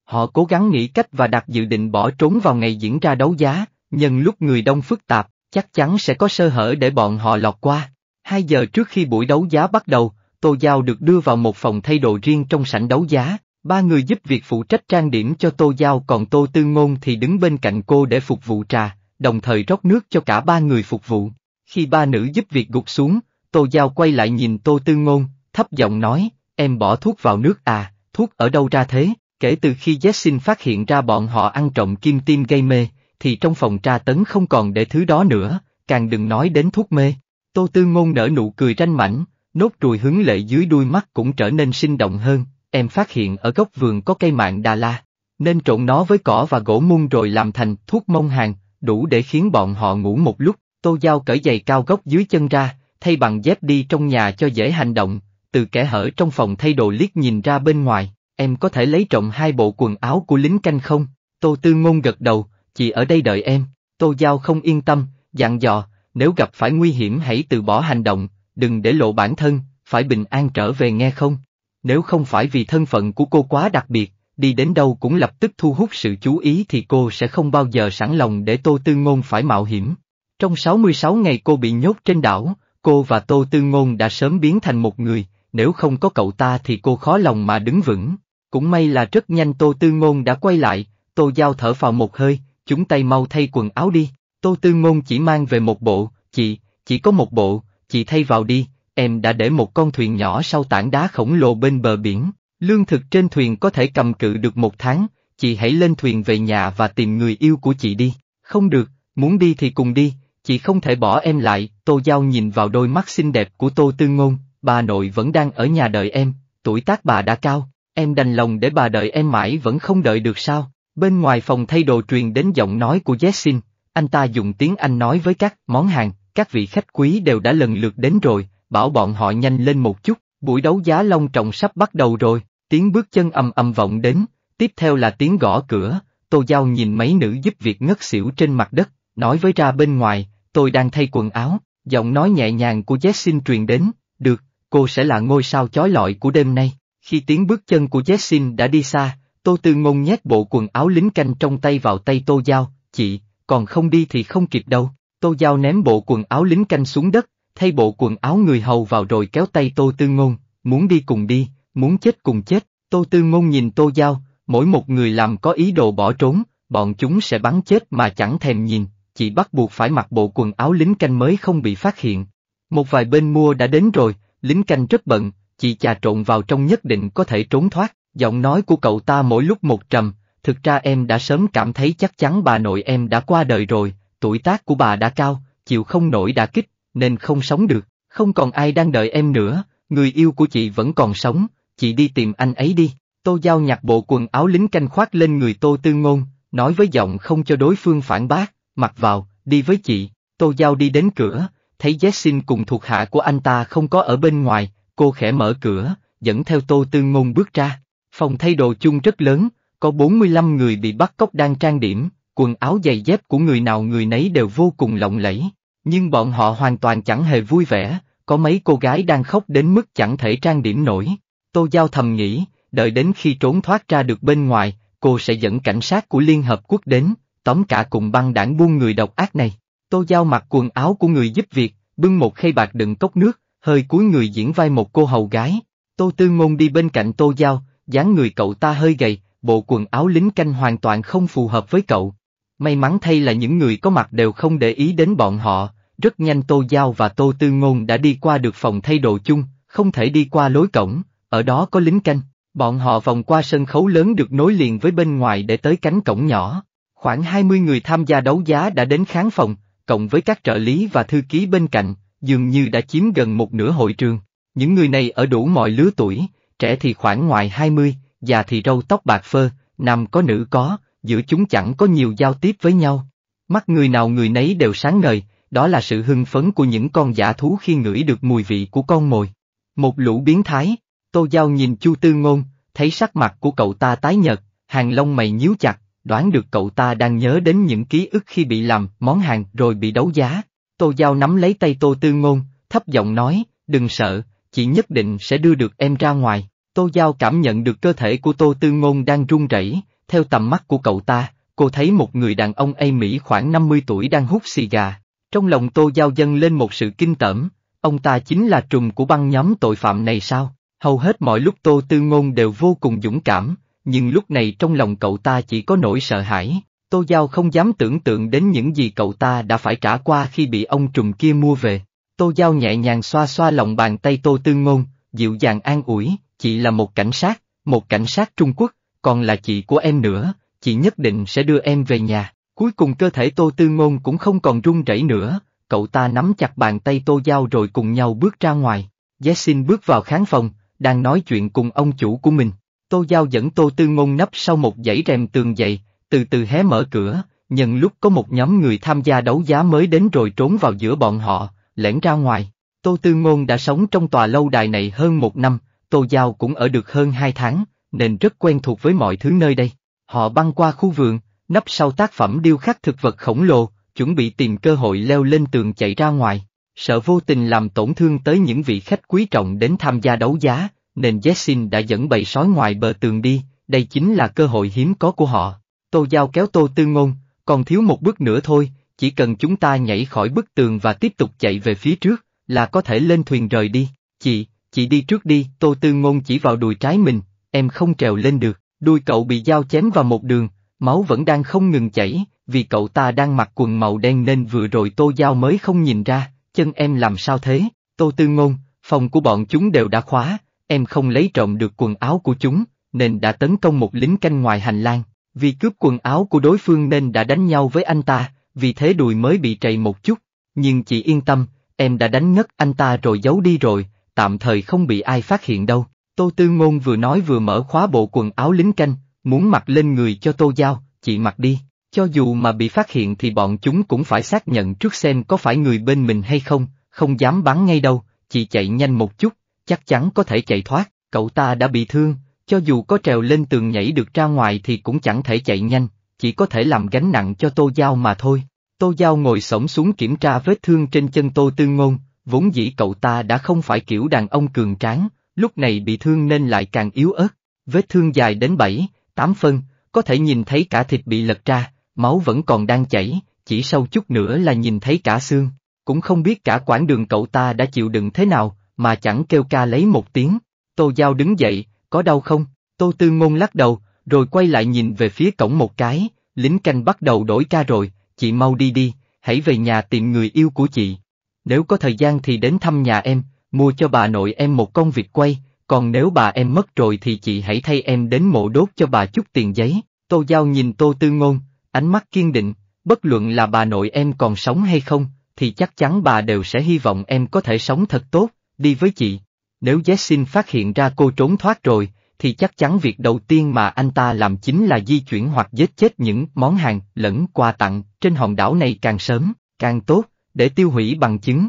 Họ cố gắng nghĩ cách và đặt dự định bỏ trốn vào ngày diễn ra đấu giá, nhân lúc người đông phức tạp, chắc chắn sẽ có sơ hở để bọn họ lọt qua. Hai giờ trước khi buổi đấu giá bắt đầu, Tô Giao được đưa vào một phòng thay đồ riêng trong sảnh đấu giá, ba người giúp việc phụ trách trang điểm cho Tô Giao còn Tô Tư Ngôn thì đứng bên cạnh cô để phục vụ trà, đồng thời rót nước cho cả ba người phục vụ. Khi ba nữ giúp việc gục xuống, Tô Giao quay lại nhìn Tô Tư Ngôn, thấp giọng nói, em bỏ thuốc vào nước à, thuốc ở đâu ra thế, kể từ khi Jessin phát hiện ra bọn họ ăn trộm kim tim gây mê, thì trong phòng tra tấn không còn để thứ đó nữa, càng đừng nói đến thuốc mê. Tô Tư Ngôn nở nụ cười ranh mảnh, nốt ruồi hướng lệ dưới đuôi mắt cũng trở nên sinh động hơn, em phát hiện ở góc vườn có cây mạng đà la, nên trộn nó với cỏ và gỗ muôn rồi làm thành thuốc mông hàng, đủ để khiến bọn họ ngủ một lúc, Tô Giao cởi giày cao góc dưới chân ra, thay bằng dép đi trong nhà cho dễ hành động, từ kẻ hở trong phòng thay đồ liếc nhìn ra bên ngoài, em có thể lấy trộm hai bộ quần áo của lính canh không? Tô Tư Ngôn gật đầu, chị ở đây đợi em, Tô Giao không yên tâm, dặn dò, nếu gặp phải nguy hiểm hãy từ bỏ hành động, đừng để lộ bản thân, phải bình an trở về nghe không? Nếu không phải vì thân phận của cô quá đặc biệt, đi đến đâu cũng lập tức thu hút sự chú ý thì cô sẽ không bao giờ sẵn lòng để Tô Tư Ngôn phải mạo hiểm. Trong 66 ngày cô bị nhốt trên đảo, cô và Tô Tư Ngôn đã sớm biến thành một người, nếu không có cậu ta thì cô khó lòng mà đứng vững. Cũng may là rất nhanh Tô Tư Ngôn đã quay lại, Tô Giao thở vào một hơi, chúng tay mau thay quần áo đi, Tô Tư Ngôn chỉ mang về một bộ, chị, chỉ có một bộ, chị thay vào đi, em đã để một con thuyền nhỏ sau tảng đá khổng lồ bên bờ biển, lương thực trên thuyền có thể cầm cự được một tháng, chị hãy lên thuyền về nhà và tìm người yêu của chị đi, không được, muốn đi thì cùng đi, chị không thể bỏ em lại, Tô Giao nhìn vào đôi mắt xinh đẹp của Tô Tư Ngôn, bà nội vẫn đang ở nhà đợi em, tuổi tác bà đã cao, em đành lòng để bà đợi em mãi vẫn không đợi được sao, Bên ngoài phòng thay đồ truyền đến giọng nói của Jessin, anh ta dùng tiếng Anh nói với các món hàng, các vị khách quý đều đã lần lượt đến rồi, bảo bọn họ nhanh lên một chút, buổi đấu giá long trọng sắp bắt đầu rồi, tiếng bước chân ầm ầm vọng đến, tiếp theo là tiếng gõ cửa, Tô Giao nhìn mấy nữ giúp việc ngất xỉu trên mặt đất, nói với ra bên ngoài, tôi đang thay quần áo, giọng nói nhẹ nhàng của Jessin truyền đến, được, cô sẽ là ngôi sao chói lọi của đêm nay. Khi tiếng bước chân của Jessin đã đi xa, Tô Tư Ngôn nhét bộ quần áo lính canh trong tay vào tay Tô Giao, chị, còn không đi thì không kịp đâu. Tô Giao ném bộ quần áo lính canh xuống đất, thay bộ quần áo người hầu vào rồi kéo tay Tô Tư Ngôn, muốn đi cùng đi, muốn chết cùng chết. Tô Tư Ngôn nhìn Tô Giao, mỗi một người làm có ý đồ bỏ trốn, bọn chúng sẽ bắn chết mà chẳng thèm nhìn, chị bắt buộc phải mặc bộ quần áo lính canh mới không bị phát hiện. Một vài bên mua đã đến rồi, lính canh rất bận, chị trà trộn vào trong nhất định có thể trốn thoát. Giọng nói của cậu ta mỗi lúc một trầm, thực ra em đã sớm cảm thấy chắc chắn bà nội em đã qua đời rồi, tuổi tác của bà đã cao, chịu không nổi đã kích, nên không sống được, không còn ai đang đợi em nữa, người yêu của chị vẫn còn sống, chị đi tìm anh ấy đi. Tô Giao nhặt bộ quần áo lính canh khoác lên người Tô Tư Ngôn, nói với giọng không cho đối phương phản bác, mặc vào, đi với chị, Tô Giao đi đến cửa, thấy Jessin cùng thuộc hạ của anh ta không có ở bên ngoài, cô khẽ mở cửa, dẫn theo Tô Tư Ngôn bước ra, Phòng thay đồ chung rất lớn, có 45 người bị bắt cóc đang trang điểm, quần áo giày dép của người nào người nấy đều vô cùng lộng lẫy, nhưng bọn họ hoàn toàn chẳng hề vui vẻ, có mấy cô gái đang khóc đến mức chẳng thể trang điểm nổi. Tô Giao thầm nghĩ, đợi đến khi trốn thoát ra được bên ngoài, cô sẽ dẫn cảnh sát của Liên Hợp Quốc đến, tóm cả cùng băng đảng buôn người độc ác này. Tô Giao mặc quần áo của người giúp việc, bưng một khay bạc đựng cốc nước, hơi cúi người diễn vai một cô hầu gái. Tô Tư Ngôn đi bên cạnh Tô Giao, dáng người cậu ta hơi gầy, bộ quần áo lính canh hoàn toàn không phù hợp với cậu. May mắn thay là những người có mặt đều không để ý đến bọn họ, rất nhanh Tô Giao và Tô Tư Ngôn đã đi qua được phòng thay đồ chung, không thể đi qua lối cổng, ở đó có lính canh. Bọn họ vòng qua sân khấu lớn được nối liền với bên ngoài để tới cánh cổng nhỏ. Khoảng 20 người tham gia đấu giá đã đến khán phòng, cộng với các trợ lý và thư ký bên cạnh, dường như đã chiếm gần một nửa hội trường. Những người này ở đủ mọi lứa tuổi, Trẻ thì khoảng ngoài 20, già thì râu tóc bạc phơ, nam có nữ có, giữa chúng chẳng có nhiều giao tiếp với nhau. Mắt người nào người nấy đều sáng ngời, đó là sự hưng phấn của những con giả thú khi ngửi được mùi vị của con mồi. Một lũ biến thái, Tô Giao nhìn Chu Tư Ngôn, thấy sắc mặt của cậu ta tái nhợt, hàng lông mày nhíu chặt, đoán được cậu ta đang nhớ đến những ký ức khi bị làm món hàng rồi bị đấu giá. Tô Giao nắm lấy tay Tô Tư Ngôn, thấp giọng nói, đừng sợ, chị nhất định sẽ đưa được em ra ngoài. Tô Giao cảm nhận được cơ thể của Tô Tư Ngôn đang run rẩy, theo tầm mắt của cậu ta, cô thấy một người đàn ông Ây Mỹ khoảng 50 tuổi đang hút xì gà. Trong lòng Tô Giao dâng lên một sự kinh tởm, ông ta chính là trùm của băng nhóm tội phạm này sao? Hầu hết mọi lúc Tô Tư Ngôn đều vô cùng dũng cảm, nhưng lúc này trong lòng cậu ta chỉ có nỗi sợ hãi. Tô Giao không dám tưởng tượng đến những gì cậu ta đã phải trả qua khi bị ông trùm kia mua về. Tô Giao nhẹ nhàng xoa xoa lòng bàn tay Tô Tư Ngôn, dịu dàng an ủi, chị là một cảnh sát, một cảnh sát Trung Quốc, còn là chị của em nữa, chị nhất định sẽ đưa em về nhà. Cuối cùng cơ thể Tô Tư Ngôn cũng không còn run rẩy nữa, cậu ta nắm chặt bàn tay Tô Giao rồi cùng nhau bước ra ngoài. Jessin bước vào khán phòng, đang nói chuyện cùng ông chủ của mình. Tô Giao dẫn Tô Tư Ngôn nấp sau một dãy rèm tường dậy, từ từ hé mở cửa, nhân lúc có một nhóm người tham gia đấu giá mới đến rồi trốn vào giữa bọn họ, lẻn ra ngoài. Tô Tư Ngôn đã sống trong tòa lâu đài này hơn một năm, Tô Giao cũng ở được hơn 2 tháng, nên rất quen thuộc với mọi thứ nơi đây. Họ băng qua khu vườn, nấp sau tác phẩm điêu khắc thực vật khổng lồ, chuẩn bị tìm cơ hội leo lên tường chạy ra ngoài. Sợ vô tình làm tổn thương tới những vị khách quý trọng đến tham gia đấu giá, nên Jessin đã dẫn bầy sói ngoài bờ tường đi, đây chính là cơ hội hiếm có của họ. Tô Giao kéo Tô Tư Ngôn, còn thiếu một bước nữa thôi, chỉ cần chúng ta nhảy khỏi bức tường và tiếp tục chạy về phía trước, là có thể lên thuyền rời đi. Chị, Chị đi trước đi, Tô Tư Ngôn chỉ vào đùi trái mình, em không trèo lên được, đuôi cậu bị dao chém vào một đường, máu vẫn đang không ngừng chảy, vì cậu ta đang mặc quần màu đen nên vừa rồi Tô dao mới không nhìn ra, chân em làm sao thế, Tô Tư Ngôn, phòng của bọn chúng đều đã khóa, em không lấy trộm được quần áo của chúng, nên đã tấn công một lính canh ngoài hành lang, vì cướp quần áo của đối phương nên đã đánh nhau với anh ta, vì thế đùi mới bị trầy một chút, nhưng chị yên tâm, em đã đánh ngất anh ta rồi giấu đi rồi, tạm thời không bị ai phát hiện đâu. Tô Tư Ngôn vừa nói vừa mở khóa bộ quần áo lính canh, muốn mặc lên người cho Tô Giao, chị mặc đi, cho dù mà bị phát hiện thì bọn chúng cũng phải xác nhận trước xem có phải người bên mình hay không, không dám bắn ngay đâu, chị chạy nhanh một chút, chắc chắn có thể chạy thoát, cậu ta đã bị thương, cho dù có trèo lên tường nhảy được ra ngoài thì cũng chẳng thể chạy nhanh, chỉ có thể làm gánh nặng cho Tô Giao mà thôi. Tô Giao ngồi sổng xuống kiểm tra vết thương trên chân Tô Tư Ngôn, vốn dĩ cậu ta đã không phải kiểu đàn ông cường tráng, lúc này bị thương nên lại càng yếu ớt, vết thương dài đến 7, 8 phân, có thể nhìn thấy cả thịt bị lật ra, máu vẫn còn đang chảy, chỉ sau chút nữa là nhìn thấy cả xương, cũng không biết cả quãng đường cậu ta đã chịu đựng thế nào, mà chẳng kêu ca lấy một tiếng. Tô Giao đứng dậy, có đau không? Tô Tư Ngôn lắc đầu, rồi quay lại nhìn về phía cổng một cái, lính canh bắt đầu đổi ca rồi, chị mau đi đi, hãy về nhà tìm người yêu của chị nếu có thời gian thì đến thăm nhà em, mua cho bà nội em một con vịt quay, còn nếu bà em mất rồi thì chị hãy thay em đến mộ đốt cho bà chút tiền giấy. Tô Giao nhìn Tô Tư Ngôn, ánh mắt kiên định, bất luận là bà nội em còn sống hay không, thì chắc chắn bà đều sẽ hy vọng em có thể sống thật tốt, đi với chị. Nếu Jessin phát hiện ra cô trốn thoát rồi, thì chắc chắn việc đầu tiên mà anh ta làm chính là di chuyển hoặc giết chết những món hàng lẫn quà tặng trên hòn đảo này càng sớm, càng tốt, để tiêu hủy bằng chứng.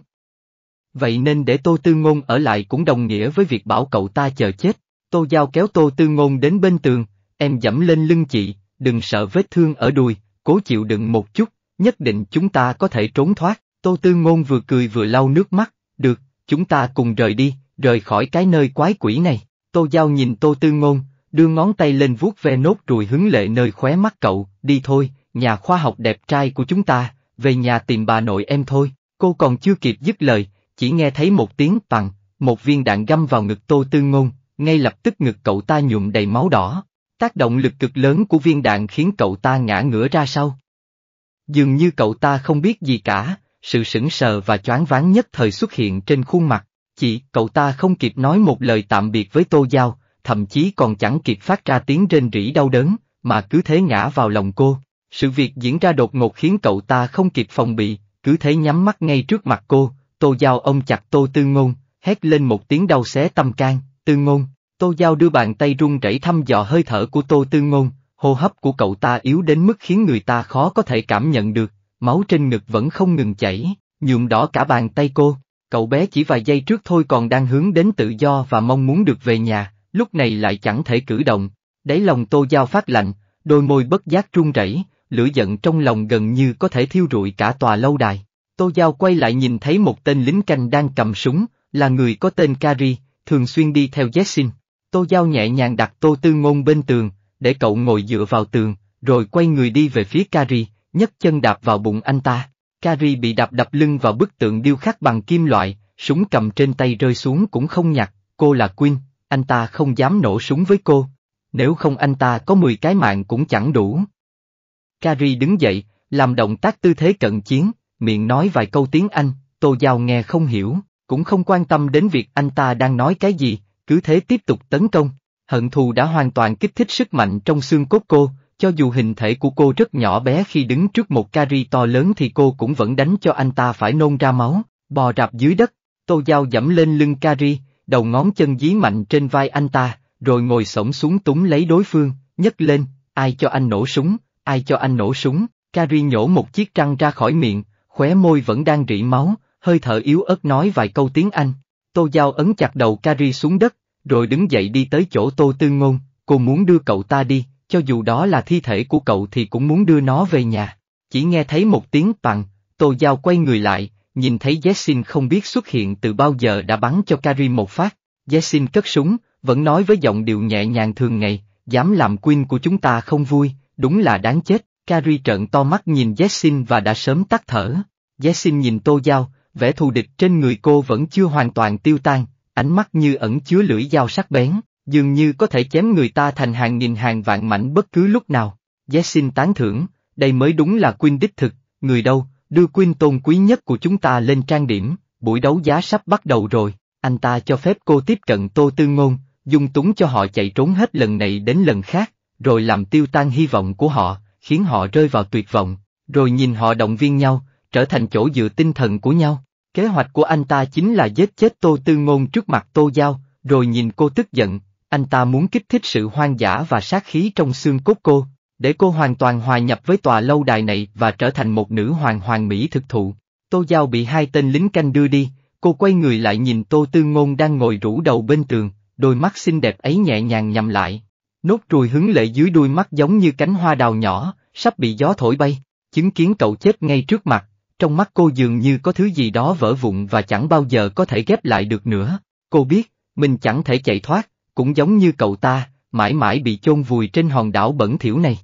Vậy nên để Tô Tư Ngôn ở lại cũng đồng nghĩa với việc bảo cậu ta chờ chết. Tô Giao kéo Tô Tư Ngôn đến bên tường, em dẫm lên lưng chị, đừng sợ vết thương ở đùi, cố chịu đựng một chút, nhất định chúng ta có thể trốn thoát. Tô Tư Ngôn vừa cười vừa lau nước mắt, được, chúng ta cùng rời đi, rời khỏi cái nơi quái quỷ này. Tô Giao nhìn Tô Tư Ngôn, đưa ngón tay lên vuốt ve nốt ruồi hứng lệ nơi khóe mắt cậu, đi thôi, nhà khoa học đẹp trai của chúng ta, về nhà tìm bà nội em thôi, cô còn chưa kịp dứt lời, chỉ nghe thấy một tiếng bằng, một viên đạn găm vào ngực Tô Tư Ngôn, ngay lập tức ngực cậu ta nhuộm đầy máu đỏ. Tác động lực cực lớn của viên đạn khiến cậu ta ngã ngửa ra sau. Dường như cậu ta không biết gì cả, sự sững sờ và choáng váng nhất thời xuất hiện trên khuôn mặt, chỉ cậu ta không kịp nói một lời tạm biệt với Tô Giao, thậm chí còn chẳng kịp phát ra tiếng rên rỉ đau đớn, mà cứ thế ngã vào lòng cô. Sự việc diễn ra đột ngột khiến cậu ta không kịp phòng bị, cứ thế nhắm mắt ngay trước mặt cô, Tô Giao ông chặt Tô Tư Ngôn, hét lên một tiếng đau xé tâm can, Tư Ngôn, Tô Giao đưa bàn tay run rẩy thăm dò hơi thở của Tô Tư Ngôn, hô hấp của cậu ta yếu đến mức khiến người ta khó có thể cảm nhận được, máu trên ngực vẫn không ngừng chảy, nhuộm đỏ cả bàn tay cô, cậu bé chỉ vài giây trước thôi còn đang hướng đến tự do và mong muốn được về nhà, lúc này lại chẳng thể cử động, đáy lòng Tô Giao phát lạnh, đôi môi bất giác run rẩy lửa giận trong lòng gần như có thể thiêu rụi cả tòa lâu đài. Tô Giao quay lại nhìn thấy một tên lính canh đang cầm súng, là người có tên Kari, thường xuyên đi theo Jessin. Tô Giao nhẹ nhàng đặt Tô Tư Ngôn bên tường, để cậu ngồi dựa vào tường, rồi quay người đi về phía Kari, nhấc chân đạp vào bụng anh ta. Kari bị đạp đập lưng vào bức tượng điêu khắc bằng kim loại, súng cầm trên tay rơi xuống cũng không nhặt, cô là Quyên, anh ta không dám nổ súng với cô. Nếu không anh ta có 10 cái mạng cũng chẳng đủ. Kari đứng dậy, làm động tác tư thế cận chiến, miệng nói vài câu tiếng Anh, Tô Giao nghe không hiểu, cũng không quan tâm đến việc anh ta đang nói cái gì, cứ thế tiếp tục tấn công. Hận thù đã hoàn toàn kích thích sức mạnh trong xương cốt cô, cho dù hình thể của cô rất nhỏ bé khi đứng trước một Kari to lớn thì cô cũng vẫn đánh cho anh ta phải nôn ra máu, bò rạp dưới đất, Tô Giao dẫm lên lưng Kari, đầu ngón chân dí mạnh trên vai anh ta, rồi ngồi sổng xuống túng lấy đối phương, nhấc lên, ai cho anh nổ súng, ai cho anh nổ súng, Cari nhổ một chiếc răng ra khỏi miệng, khóe môi vẫn đang rỉ máu, hơi thở yếu ớt nói vài câu tiếng Anh. Tô Giao ấn chặt đầu Cari xuống đất, rồi đứng dậy đi tới chỗ Tô Tư Ngôn, cô muốn đưa cậu ta đi, cho dù đó là thi thể của cậu thì cũng muốn đưa nó về nhà. Chỉ nghe thấy một tiếng bằng, Tô Giao quay người lại, nhìn thấy Jessin không biết xuất hiện từ bao giờ đã bắn cho Cari một phát. Jessin cất súng, vẫn nói với giọng điệu nhẹ nhàng thường ngày, dám làm Queen của chúng ta không vui, Đúng là đáng chết, Carrie trợn to mắt nhìn Jessin và đã sớm tắt thở. Jessin nhìn Tô dao, vẻ thù địch trên người cô vẫn chưa hoàn toàn tiêu tan, ánh mắt như ẩn chứa lưỡi dao sắc bén, dường như có thể chém người ta thành hàng nghìn hàng vạn mảnh bất cứ lúc nào. Jessin tán thưởng, đây mới đúng là Quyên đích thực, người đâu, đưa Quyên tôn quý nhất của chúng ta lên trang điểm, buổi đấu giá sắp bắt đầu rồi, anh ta cho phép cô tiếp cận Tô Tư Ngôn, dung túng cho họ chạy trốn hết lần này đến lần khác rồi làm tiêu tan hy vọng của họ, khiến họ rơi vào tuyệt vọng, rồi nhìn họ động viên nhau, trở thành chỗ dựa tinh thần của nhau. Kế hoạch của anh ta chính là giết chết Tô Tư Ngôn trước mặt Tô Giao, rồi nhìn cô tức giận, anh ta muốn kích thích sự hoang dã và sát khí trong xương cốt cô, để cô hoàn toàn hòa nhập với tòa lâu đài này và trở thành một nữ hoàng hoàng mỹ thực thụ. Tô Giao bị hai tên lính canh đưa đi, cô quay người lại nhìn Tô Tư Ngôn đang ngồi rủ đầu bên tường, đôi mắt xinh đẹp ấy nhẹ nhàng nhắm lại. Nốt ruồi hứng lệ dưới đuôi mắt giống như cánh hoa đào nhỏ, sắp bị gió thổi bay, chứng kiến cậu chết ngay trước mặt, trong mắt cô dường như có thứ gì đó vỡ vụn và chẳng bao giờ có thể ghép lại được nữa. Cô biết, mình chẳng thể chạy thoát, cũng giống như cậu ta, mãi mãi bị chôn vùi trên hòn đảo bẩn thỉu này.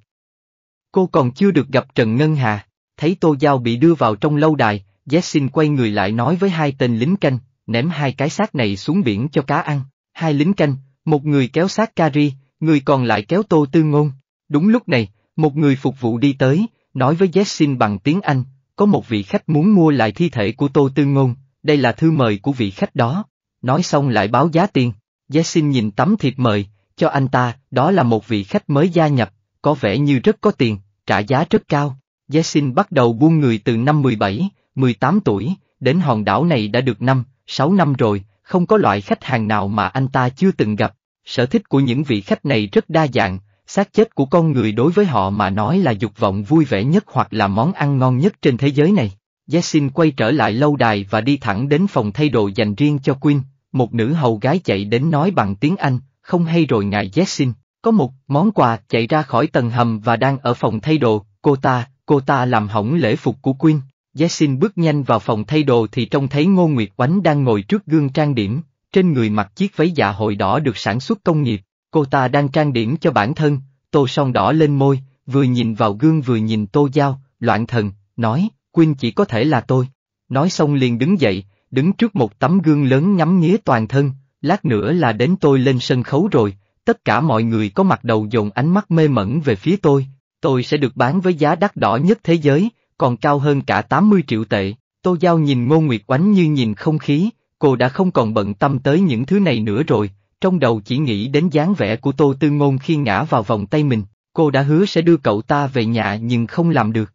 Cô còn chưa được gặp Trần Ngân Hà, thấy Tô Giao bị đưa vào trong lâu đài, Jessin quay người lại nói với hai tên lính canh, ném hai cái xác này xuống biển cho cá ăn. Hai lính canh, một người kéo xác Kari, người còn lại kéo Tô Tư Ngôn. Đúng lúc này, một người phục vụ đi tới, nói với Jessin bằng tiếng Anh, có một vị khách muốn mua lại thi thể của Tô Tư Ngôn, đây là thư mời của vị khách đó. Nói xong lại báo giá tiền, Jessin nhìn tấm thiệp mời, cho anh ta, đó là một vị khách mới gia nhập, có vẻ như rất có tiền, trả giá rất cao. Jessin bắt đầu buôn người từ năm 17, 18 tuổi, đến hòn đảo này đã được năm, 6 năm rồi, không có loại khách hàng nào mà anh ta chưa từng gặp sở thích của những vị khách này rất đa dạng, xác chết của con người đối với họ mà nói là dục vọng vui vẻ nhất hoặc là món ăn ngon nhất trên thế giới này. Jessin quay trở lại lâu đài và đi thẳng đến phòng thay đồ dành riêng cho Queen, một nữ hầu gái chạy đến nói bằng tiếng Anh, không hay rồi ngài Jessin, có một món quà chạy ra khỏi tầng hầm và đang ở phòng thay đồ, cô ta, cô ta làm hỏng lễ phục của Queen. Jessin bước nhanh vào phòng thay đồ thì trông thấy Ngô Nguyệt Oánh đang ngồi trước gương trang điểm, trên người mặc chiếc váy dạ hội đỏ được sản xuất công nghiệp, cô ta đang trang điểm cho bản thân, tô son đỏ lên môi, vừa nhìn vào gương vừa nhìn tô giao, loạn thần, nói, Quynh chỉ có thể là tôi. Nói xong liền đứng dậy, đứng trước một tấm gương lớn ngắm nghía toàn thân, lát nữa là đến tôi lên sân khấu rồi, tất cả mọi người có mặt đầu dồn ánh mắt mê mẩn về phía tôi, tôi sẽ được bán với giá đắt đỏ nhất thế giới, còn cao hơn cả 80 triệu tệ. Tô Giao nhìn Ngô Nguyệt Oánh như nhìn không khí, Cô đã không còn bận tâm tới những thứ này nữa rồi, trong đầu chỉ nghĩ đến dáng vẻ của Tô Tư Ngôn khi ngã vào vòng tay mình, cô đã hứa sẽ đưa cậu ta về nhà nhưng không làm được.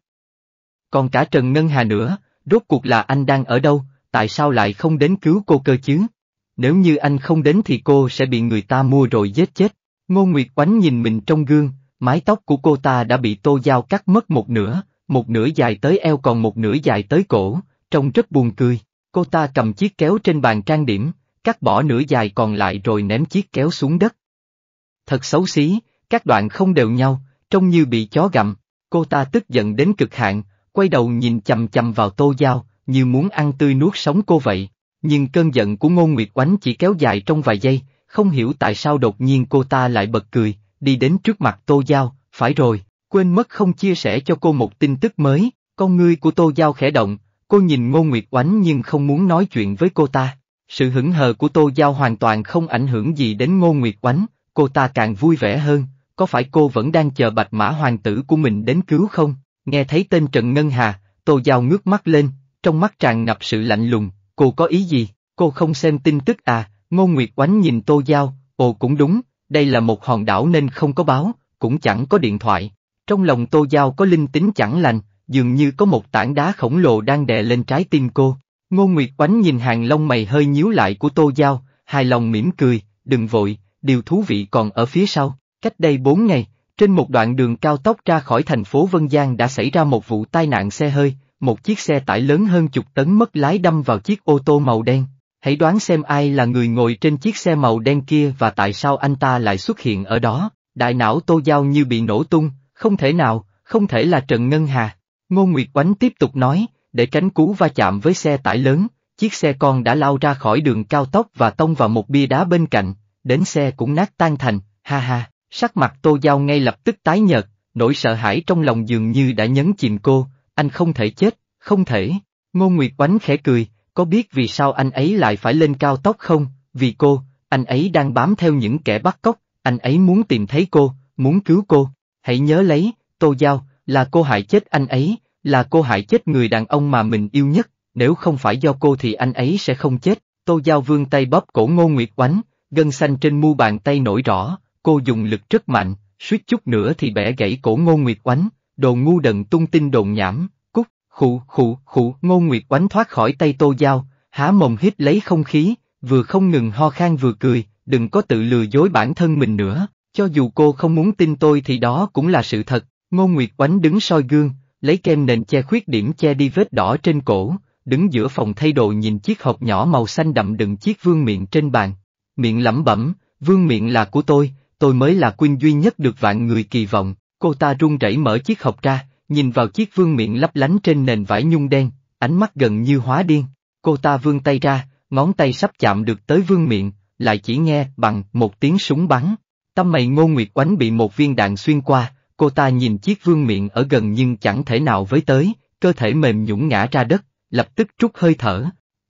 Còn cả Trần Ngân Hà nữa, rốt cuộc là anh đang ở đâu, tại sao lại không đến cứu cô cơ chứ? Nếu như anh không đến thì cô sẽ bị người ta mua rồi giết chết. Ngô Nguyệt Oánh nhìn mình trong gương, mái tóc của cô ta đã bị tô dao cắt mất một nửa, một nửa dài tới eo còn một nửa dài tới cổ, trông rất buồn cười. Cô ta cầm chiếc kéo trên bàn trang điểm, cắt bỏ nửa dài còn lại rồi ném chiếc kéo xuống đất. Thật xấu xí, các đoạn không đều nhau, trông như bị chó gặm, cô ta tức giận đến cực hạn, quay đầu nhìn chầm chầm vào tô dao, như muốn ăn tươi nuốt sống cô vậy. Nhưng cơn giận của Ngôn Nguyệt Oánh chỉ kéo dài trong vài giây, không hiểu tại sao đột nhiên cô ta lại bật cười, đi đến trước mặt Tô dao, phải rồi, quên mất không chia sẻ cho cô một tin tức mới, con ngươi của Tô dao khẽ động, Cô nhìn Ngô Nguyệt Oánh nhưng không muốn nói chuyện với cô ta. Sự hững hờ của Tô Giao hoàn toàn không ảnh hưởng gì đến Ngô Nguyệt Oánh, cô ta càng vui vẻ hơn, có phải cô vẫn đang chờ bạch mã hoàng tử của mình đến cứu không? Nghe thấy tên Trần Ngân Hà, Tô Giao ngước mắt lên, trong mắt tràn ngập sự lạnh lùng, cô có ý gì, cô không xem tin tức à, Ngô Nguyệt Oánh nhìn Tô Giao, ồ cũng đúng, đây là một hòn đảo nên không có báo, cũng chẳng có điện thoại. Trong lòng Tô Giao có linh tính chẳng lành, dường như có một tảng đá khổng lồ đang đè lên trái tim cô. Ngô Nguyệt Oánh nhìn hàng lông mày hơi nhíu lại của Tô Giao, hài lòng mỉm cười, đừng vội, điều thú vị còn ở phía sau. Cách đây bốn ngày, trên một đoạn đường cao tốc ra khỏi thành phố Vân Giang đã xảy ra một vụ tai nạn xe hơi, một chiếc xe tải lớn hơn chục tấn mất lái đâm vào chiếc ô tô màu đen. Hãy đoán xem ai là người ngồi trên chiếc xe màu đen kia và tại sao anh ta lại xuất hiện ở đó. Đại não Tô Giao như bị nổ tung, không thể nào, không thể là Trần Ngân Hà. Ngô Nguyệt Oánh tiếp tục nói, để tránh cú va chạm với xe tải lớn, chiếc xe con đã lao ra khỏi đường cao tốc và tông vào một bia đá bên cạnh, đến xe cũng nát tan thành, ha ha, sắc mặt Tô Giao ngay lập tức tái nhợt, nỗi sợ hãi trong lòng dường như đã nhấn chìm cô, anh không thể chết, không thể. Ngô Nguyệt Oánh khẽ cười, có biết vì sao anh ấy lại phải lên cao tốc không, vì cô, anh ấy đang bám theo những kẻ bắt cóc, anh ấy muốn tìm thấy cô, muốn cứu cô, hãy nhớ lấy, Tô Giao, là cô hại chết anh ấy, là cô hại chết người đàn ông mà mình yêu nhất, nếu không phải do cô thì anh ấy sẽ không chết. Tô Giao vương tay bóp cổ Ngô Nguyệt Oánh, gân xanh trên mu bàn tay nổi rõ, cô dùng lực rất mạnh, suýt chút nữa thì bẻ gãy cổ Ngô Nguyệt Oánh, đồ ngu đần tung tin đồn nhảm, cút, khụ khụ khụ, Ngô Nguyệt Oánh thoát khỏi tay Tô Giao, há mồm hít lấy không khí, vừa không ngừng ho khan vừa cười, đừng có tự lừa dối bản thân mình nữa, cho dù cô không muốn tin tôi thì đó cũng là sự thật, Ngô Nguyệt Oánh đứng soi gương, lấy kem nền che khuyết điểm che đi vết đỏ trên cổ, đứng giữa phòng thay đồ nhìn chiếc hộp nhỏ màu xanh đậm đựng chiếc vương miệng trên bàn. Miệng lẩm bẩm, vương miệng là của tôi, tôi mới là quyên duy nhất được vạn người kỳ vọng. Cô ta run rẩy mở chiếc hộp ra, nhìn vào chiếc vương miệng lấp lánh trên nền vải nhung đen, ánh mắt gần như hóa điên. Cô ta vươn tay ra, ngón tay sắp chạm được tới vương miệng, lại chỉ nghe bằng một tiếng súng bắn. Tâm mày ngô nguyệt oánh bị một viên đạn xuyên qua, cô ta nhìn chiếc vương miệng ở gần nhưng chẳng thể nào với tới, cơ thể mềm nhũng ngã ra đất, lập tức trút hơi thở,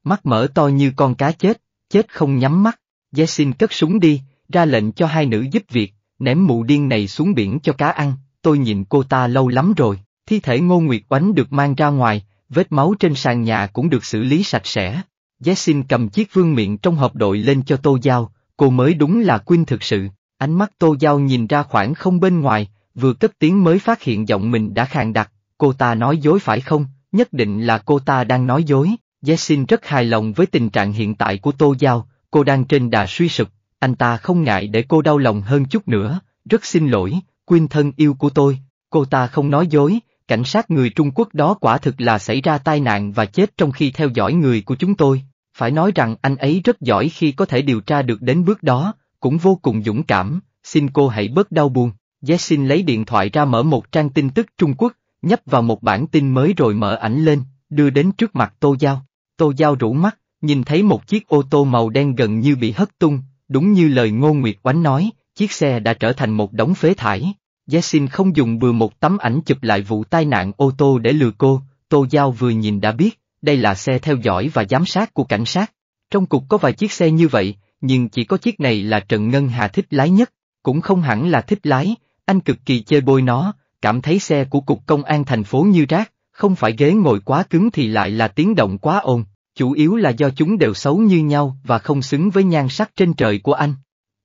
mắt mở to như con cá chết, chết không nhắm mắt, xin cất súng đi, ra lệnh cho hai nữ giúp việc, ném mụ điên này xuống biển cho cá ăn, tôi nhìn cô ta lâu lắm rồi, thi thể ngô nguyệt oánh được mang ra ngoài, vết máu trên sàn nhà cũng được xử lý sạch sẽ. giá xin cầm chiếc vương miệng trong hộp đội lên cho Tô Giao, cô mới đúng là Quyên thực sự, ánh mắt Tô Giao nhìn ra khoảng không bên ngoài, vừa cất tiếng mới phát hiện giọng mình đã khàn đặc, cô ta nói dối phải không, nhất định là cô ta đang nói dối. Jessin rất hài lòng với tình trạng hiện tại của Tô Giao, cô đang trên đà suy sụp, anh ta không ngại để cô đau lòng hơn chút nữa, rất xin lỗi, quyên thân yêu của tôi, cô ta không nói dối, cảnh sát người Trung Quốc đó quả thực là xảy ra tai nạn và chết trong khi theo dõi người của chúng tôi, phải nói rằng anh ấy rất giỏi khi có thể điều tra được đến bước đó, cũng vô cùng dũng cảm, xin cô hãy bớt đau buồn. Jessin lấy điện thoại ra mở một trang tin tức Trung Quốc, nhấp vào một bản tin mới rồi mở ảnh lên, đưa đến trước mặt Tô Giao. Tô Giao rủ mắt, nhìn thấy một chiếc ô tô màu đen gần như bị hất tung, đúng như lời Ngô Nguyệt Oánh nói, chiếc xe đã trở thành một đống phế thải. Jessin không dùng bừa một tấm ảnh chụp lại vụ tai nạn ô tô để lừa cô, Tô Giao vừa nhìn đã biết, đây là xe theo dõi và giám sát của cảnh sát. Trong cục có vài chiếc xe như vậy, nhưng chỉ có chiếc này là Trần Ngân Hà thích lái nhất, cũng không hẳn là thích lái, anh cực kỳ chơi bôi nó, cảm thấy xe của cục công an thành phố như rác, không phải ghế ngồi quá cứng thì lại là tiếng động quá ồn, chủ yếu là do chúng đều xấu như nhau và không xứng với nhan sắc trên trời của anh.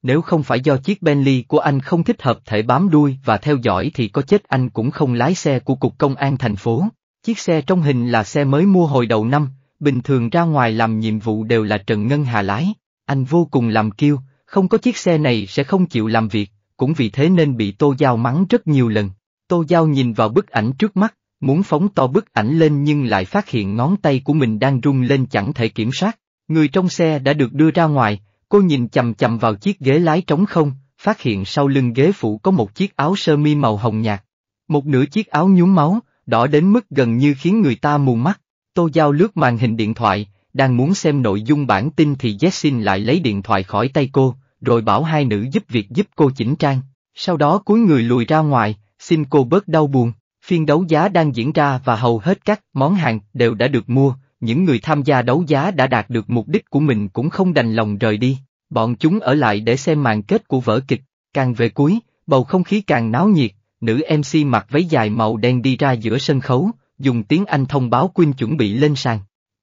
Nếu không phải do chiếc Bentley của anh không thích hợp thể bám đuôi và theo dõi thì có chết anh cũng không lái xe của cục công an thành phố. Chiếc xe trong hình là xe mới mua hồi đầu năm, bình thường ra ngoài làm nhiệm vụ đều là Trần Ngân Hà lái. Anh vô cùng làm kiêu, không có chiếc xe này sẽ không chịu làm việc, cũng vì thế nên bị Tô Giao mắng rất nhiều lần. Tô Giao nhìn vào bức ảnh trước mắt, muốn phóng to bức ảnh lên nhưng lại phát hiện ngón tay của mình đang rung lên chẳng thể kiểm soát. Người trong xe đã được đưa ra ngoài, cô nhìn chầm chầm vào chiếc ghế lái trống không, phát hiện sau lưng ghế phụ có một chiếc áo sơ mi màu hồng nhạt. Một nửa chiếc áo nhúm máu, đỏ đến mức gần như khiến người ta mù mắt. Tô Giao lướt màn hình điện thoại, đang muốn xem nội dung bản tin thì Jessin lại lấy điện thoại khỏi tay cô, rồi bảo hai nữ giúp việc giúp cô chỉnh trang. Sau đó cuối người lùi ra ngoài, xin cô bớt đau buồn. Phiên đấu giá đang diễn ra và hầu hết các món hàng đều đã được mua, những người tham gia đấu giá đã đạt được mục đích của mình cũng không đành lòng rời đi. Bọn chúng ở lại để xem màn kết của vở kịch, càng về cuối, bầu không khí càng náo nhiệt, nữ MC mặc váy dài màu đen đi ra giữa sân khấu, dùng tiếng Anh thông báo Quyên chuẩn bị lên sàn.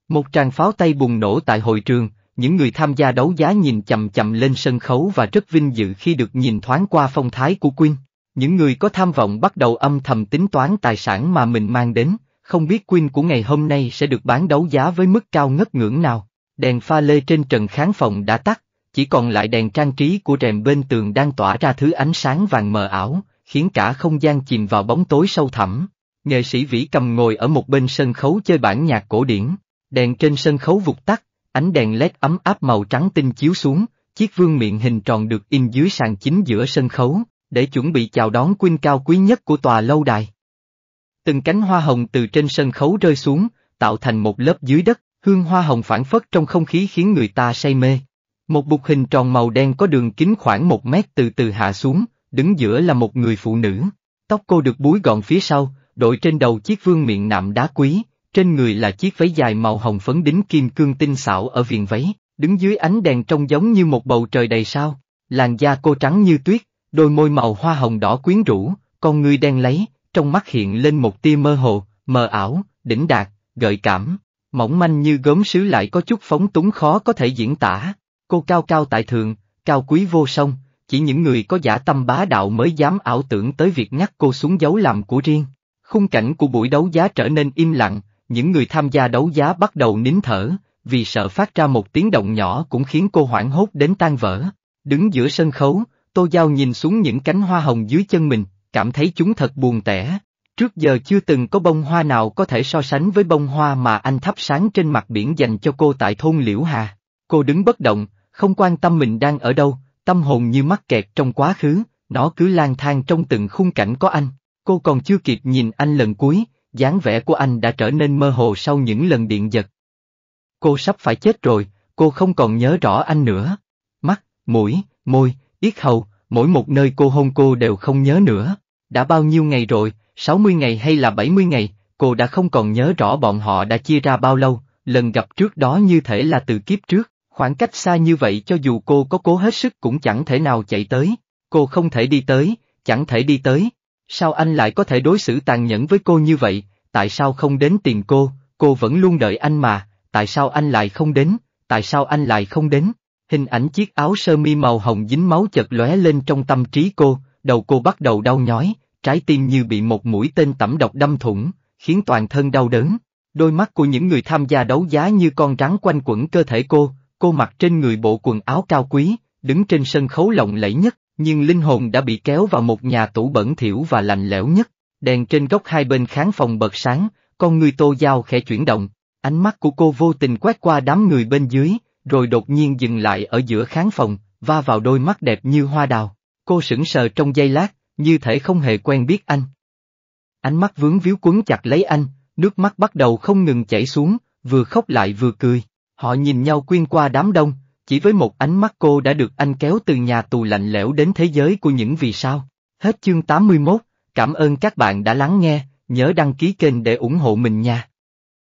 Một tràng pháo tay bùng nổ tại hội trường, những người tham gia đấu giá nhìn chậm chậm lên sân khấu và rất vinh dự khi được nhìn thoáng qua phong thái của Quyên. Những người có tham vọng bắt đầu âm thầm tính toán tài sản mà mình mang đến, không biết Quyên của ngày hôm nay sẽ được bán đấu giá với mức cao ngất ngưỡng nào. Đèn pha lê trên trần khán phòng đã tắt, chỉ còn lại đèn trang trí của rèm bên tường đang tỏa ra thứ ánh sáng vàng mờ ảo, khiến cả không gian chìm vào bóng tối sâu thẳm. Nghệ sĩ Vĩ cầm ngồi ở một bên sân khấu chơi bản nhạc cổ điển, đèn trên sân khấu vụt tắt, ánh đèn led ấm áp màu trắng tinh chiếu xuống, chiếc vương miệng hình tròn được in dưới sàn chính giữa sân khấu, để chuẩn bị chào đón quyên cao quý nhất của tòa lâu đài. Từng cánh hoa hồng từ trên sân khấu rơi xuống, tạo thành một lớp dưới đất, hương hoa hồng phản phất trong không khí khiến người ta say mê. Một bục hình tròn màu đen có đường kính khoảng một mét từ từ hạ xuống, đứng giữa là một người phụ nữ. Tóc cô được búi gọn phía sau, đội trên đầu chiếc vương miệng nạm đá quý, trên người là chiếc váy dài màu hồng phấn đính kim cương tinh xảo ở viền váy, đứng dưới ánh đèn trông giống như một bầu trời đầy sao, làn da cô trắng như tuyết, đôi môi màu hoa hồng đỏ quyến rũ, con người đen lấy, trong mắt hiện lên một tia mơ hồ, mờ ảo, đỉnh đạt, gợi cảm, mỏng manh như gốm sứ lại có chút phóng túng khó có thể diễn tả, cô cao cao tại thượng, cao quý vô song, chỉ những người có giả tâm bá đạo mới dám ảo tưởng tới việc nhắc cô xuống giấu làm của riêng. Khung cảnh của buổi đấu giá trở nên im lặng, những người tham gia đấu giá bắt đầu nín thở, vì sợ phát ra một tiếng động nhỏ cũng khiến cô hoảng hốt đến tan vỡ. Đứng giữa sân khấu, Tô Giao nhìn xuống những cánh hoa hồng dưới chân mình, cảm thấy chúng thật buồn tẻ. Trước giờ chưa từng có bông hoa nào có thể so sánh với bông hoa mà anh thắp sáng trên mặt biển dành cho cô tại thôn Liễu Hà. Cô đứng bất động, không quan tâm mình đang ở đâu, tâm hồn như mắc kẹt trong quá khứ, nó cứ lang thang trong từng khung cảnh có anh. Cô còn chưa kịp nhìn anh lần cuối, dáng vẻ của anh đã trở nên mơ hồ sau những lần điện giật. Cô sắp phải chết rồi, cô không còn nhớ rõ anh nữa. Mắt, mũi, môi, yết hầu, mỗi một nơi cô hôn cô đều không nhớ nữa. Đã bao nhiêu ngày rồi, 60 ngày hay là 70 ngày, cô đã không còn nhớ rõ bọn họ đã chia ra bao lâu, lần gặp trước đó như thể là từ kiếp trước, khoảng cách xa như vậy cho dù cô có cố hết sức cũng chẳng thể nào chạy tới, cô không thể đi tới, chẳng thể đi tới, Sao anh lại có thể đối xử tàn nhẫn với cô như vậy, tại sao không đến tìm cô, cô vẫn luôn đợi anh mà, tại sao anh lại không đến, tại sao anh lại không đến? Hình ảnh chiếc áo sơ mi màu hồng dính máu chật lóe lên trong tâm trí cô, đầu cô bắt đầu đau nhói, trái tim như bị một mũi tên tẩm độc đâm thủng, khiến toàn thân đau đớn. Đôi mắt của những người tham gia đấu giá như con rắn quanh quẩn cơ thể cô, cô mặc trên người bộ quần áo cao quý, đứng trên sân khấu lộng lẫy nhất, nhưng linh hồn đã bị kéo vào một nhà tủ bẩn thỉu và lạnh lẽo nhất, đèn trên góc hai bên khán phòng bật sáng, con người tô giao khẽ chuyển động, ánh mắt của cô vô tình quét qua đám người bên dưới, rồi đột nhiên dừng lại ở giữa khán phòng, va vào đôi mắt đẹp như hoa đào, cô sững sờ trong giây lát, như thể không hề quen biết anh. Ánh mắt vướng víu quấn chặt lấy anh, nước mắt bắt đầu không ngừng chảy xuống, vừa khóc lại vừa cười, họ nhìn nhau quyên qua đám đông, chỉ với một ánh mắt cô đã được anh kéo từ nhà tù lạnh lẽo đến thế giới của những vì sao. Hết chương 81, cảm ơn các bạn đã lắng nghe, nhớ đăng ký kênh để ủng hộ mình nha.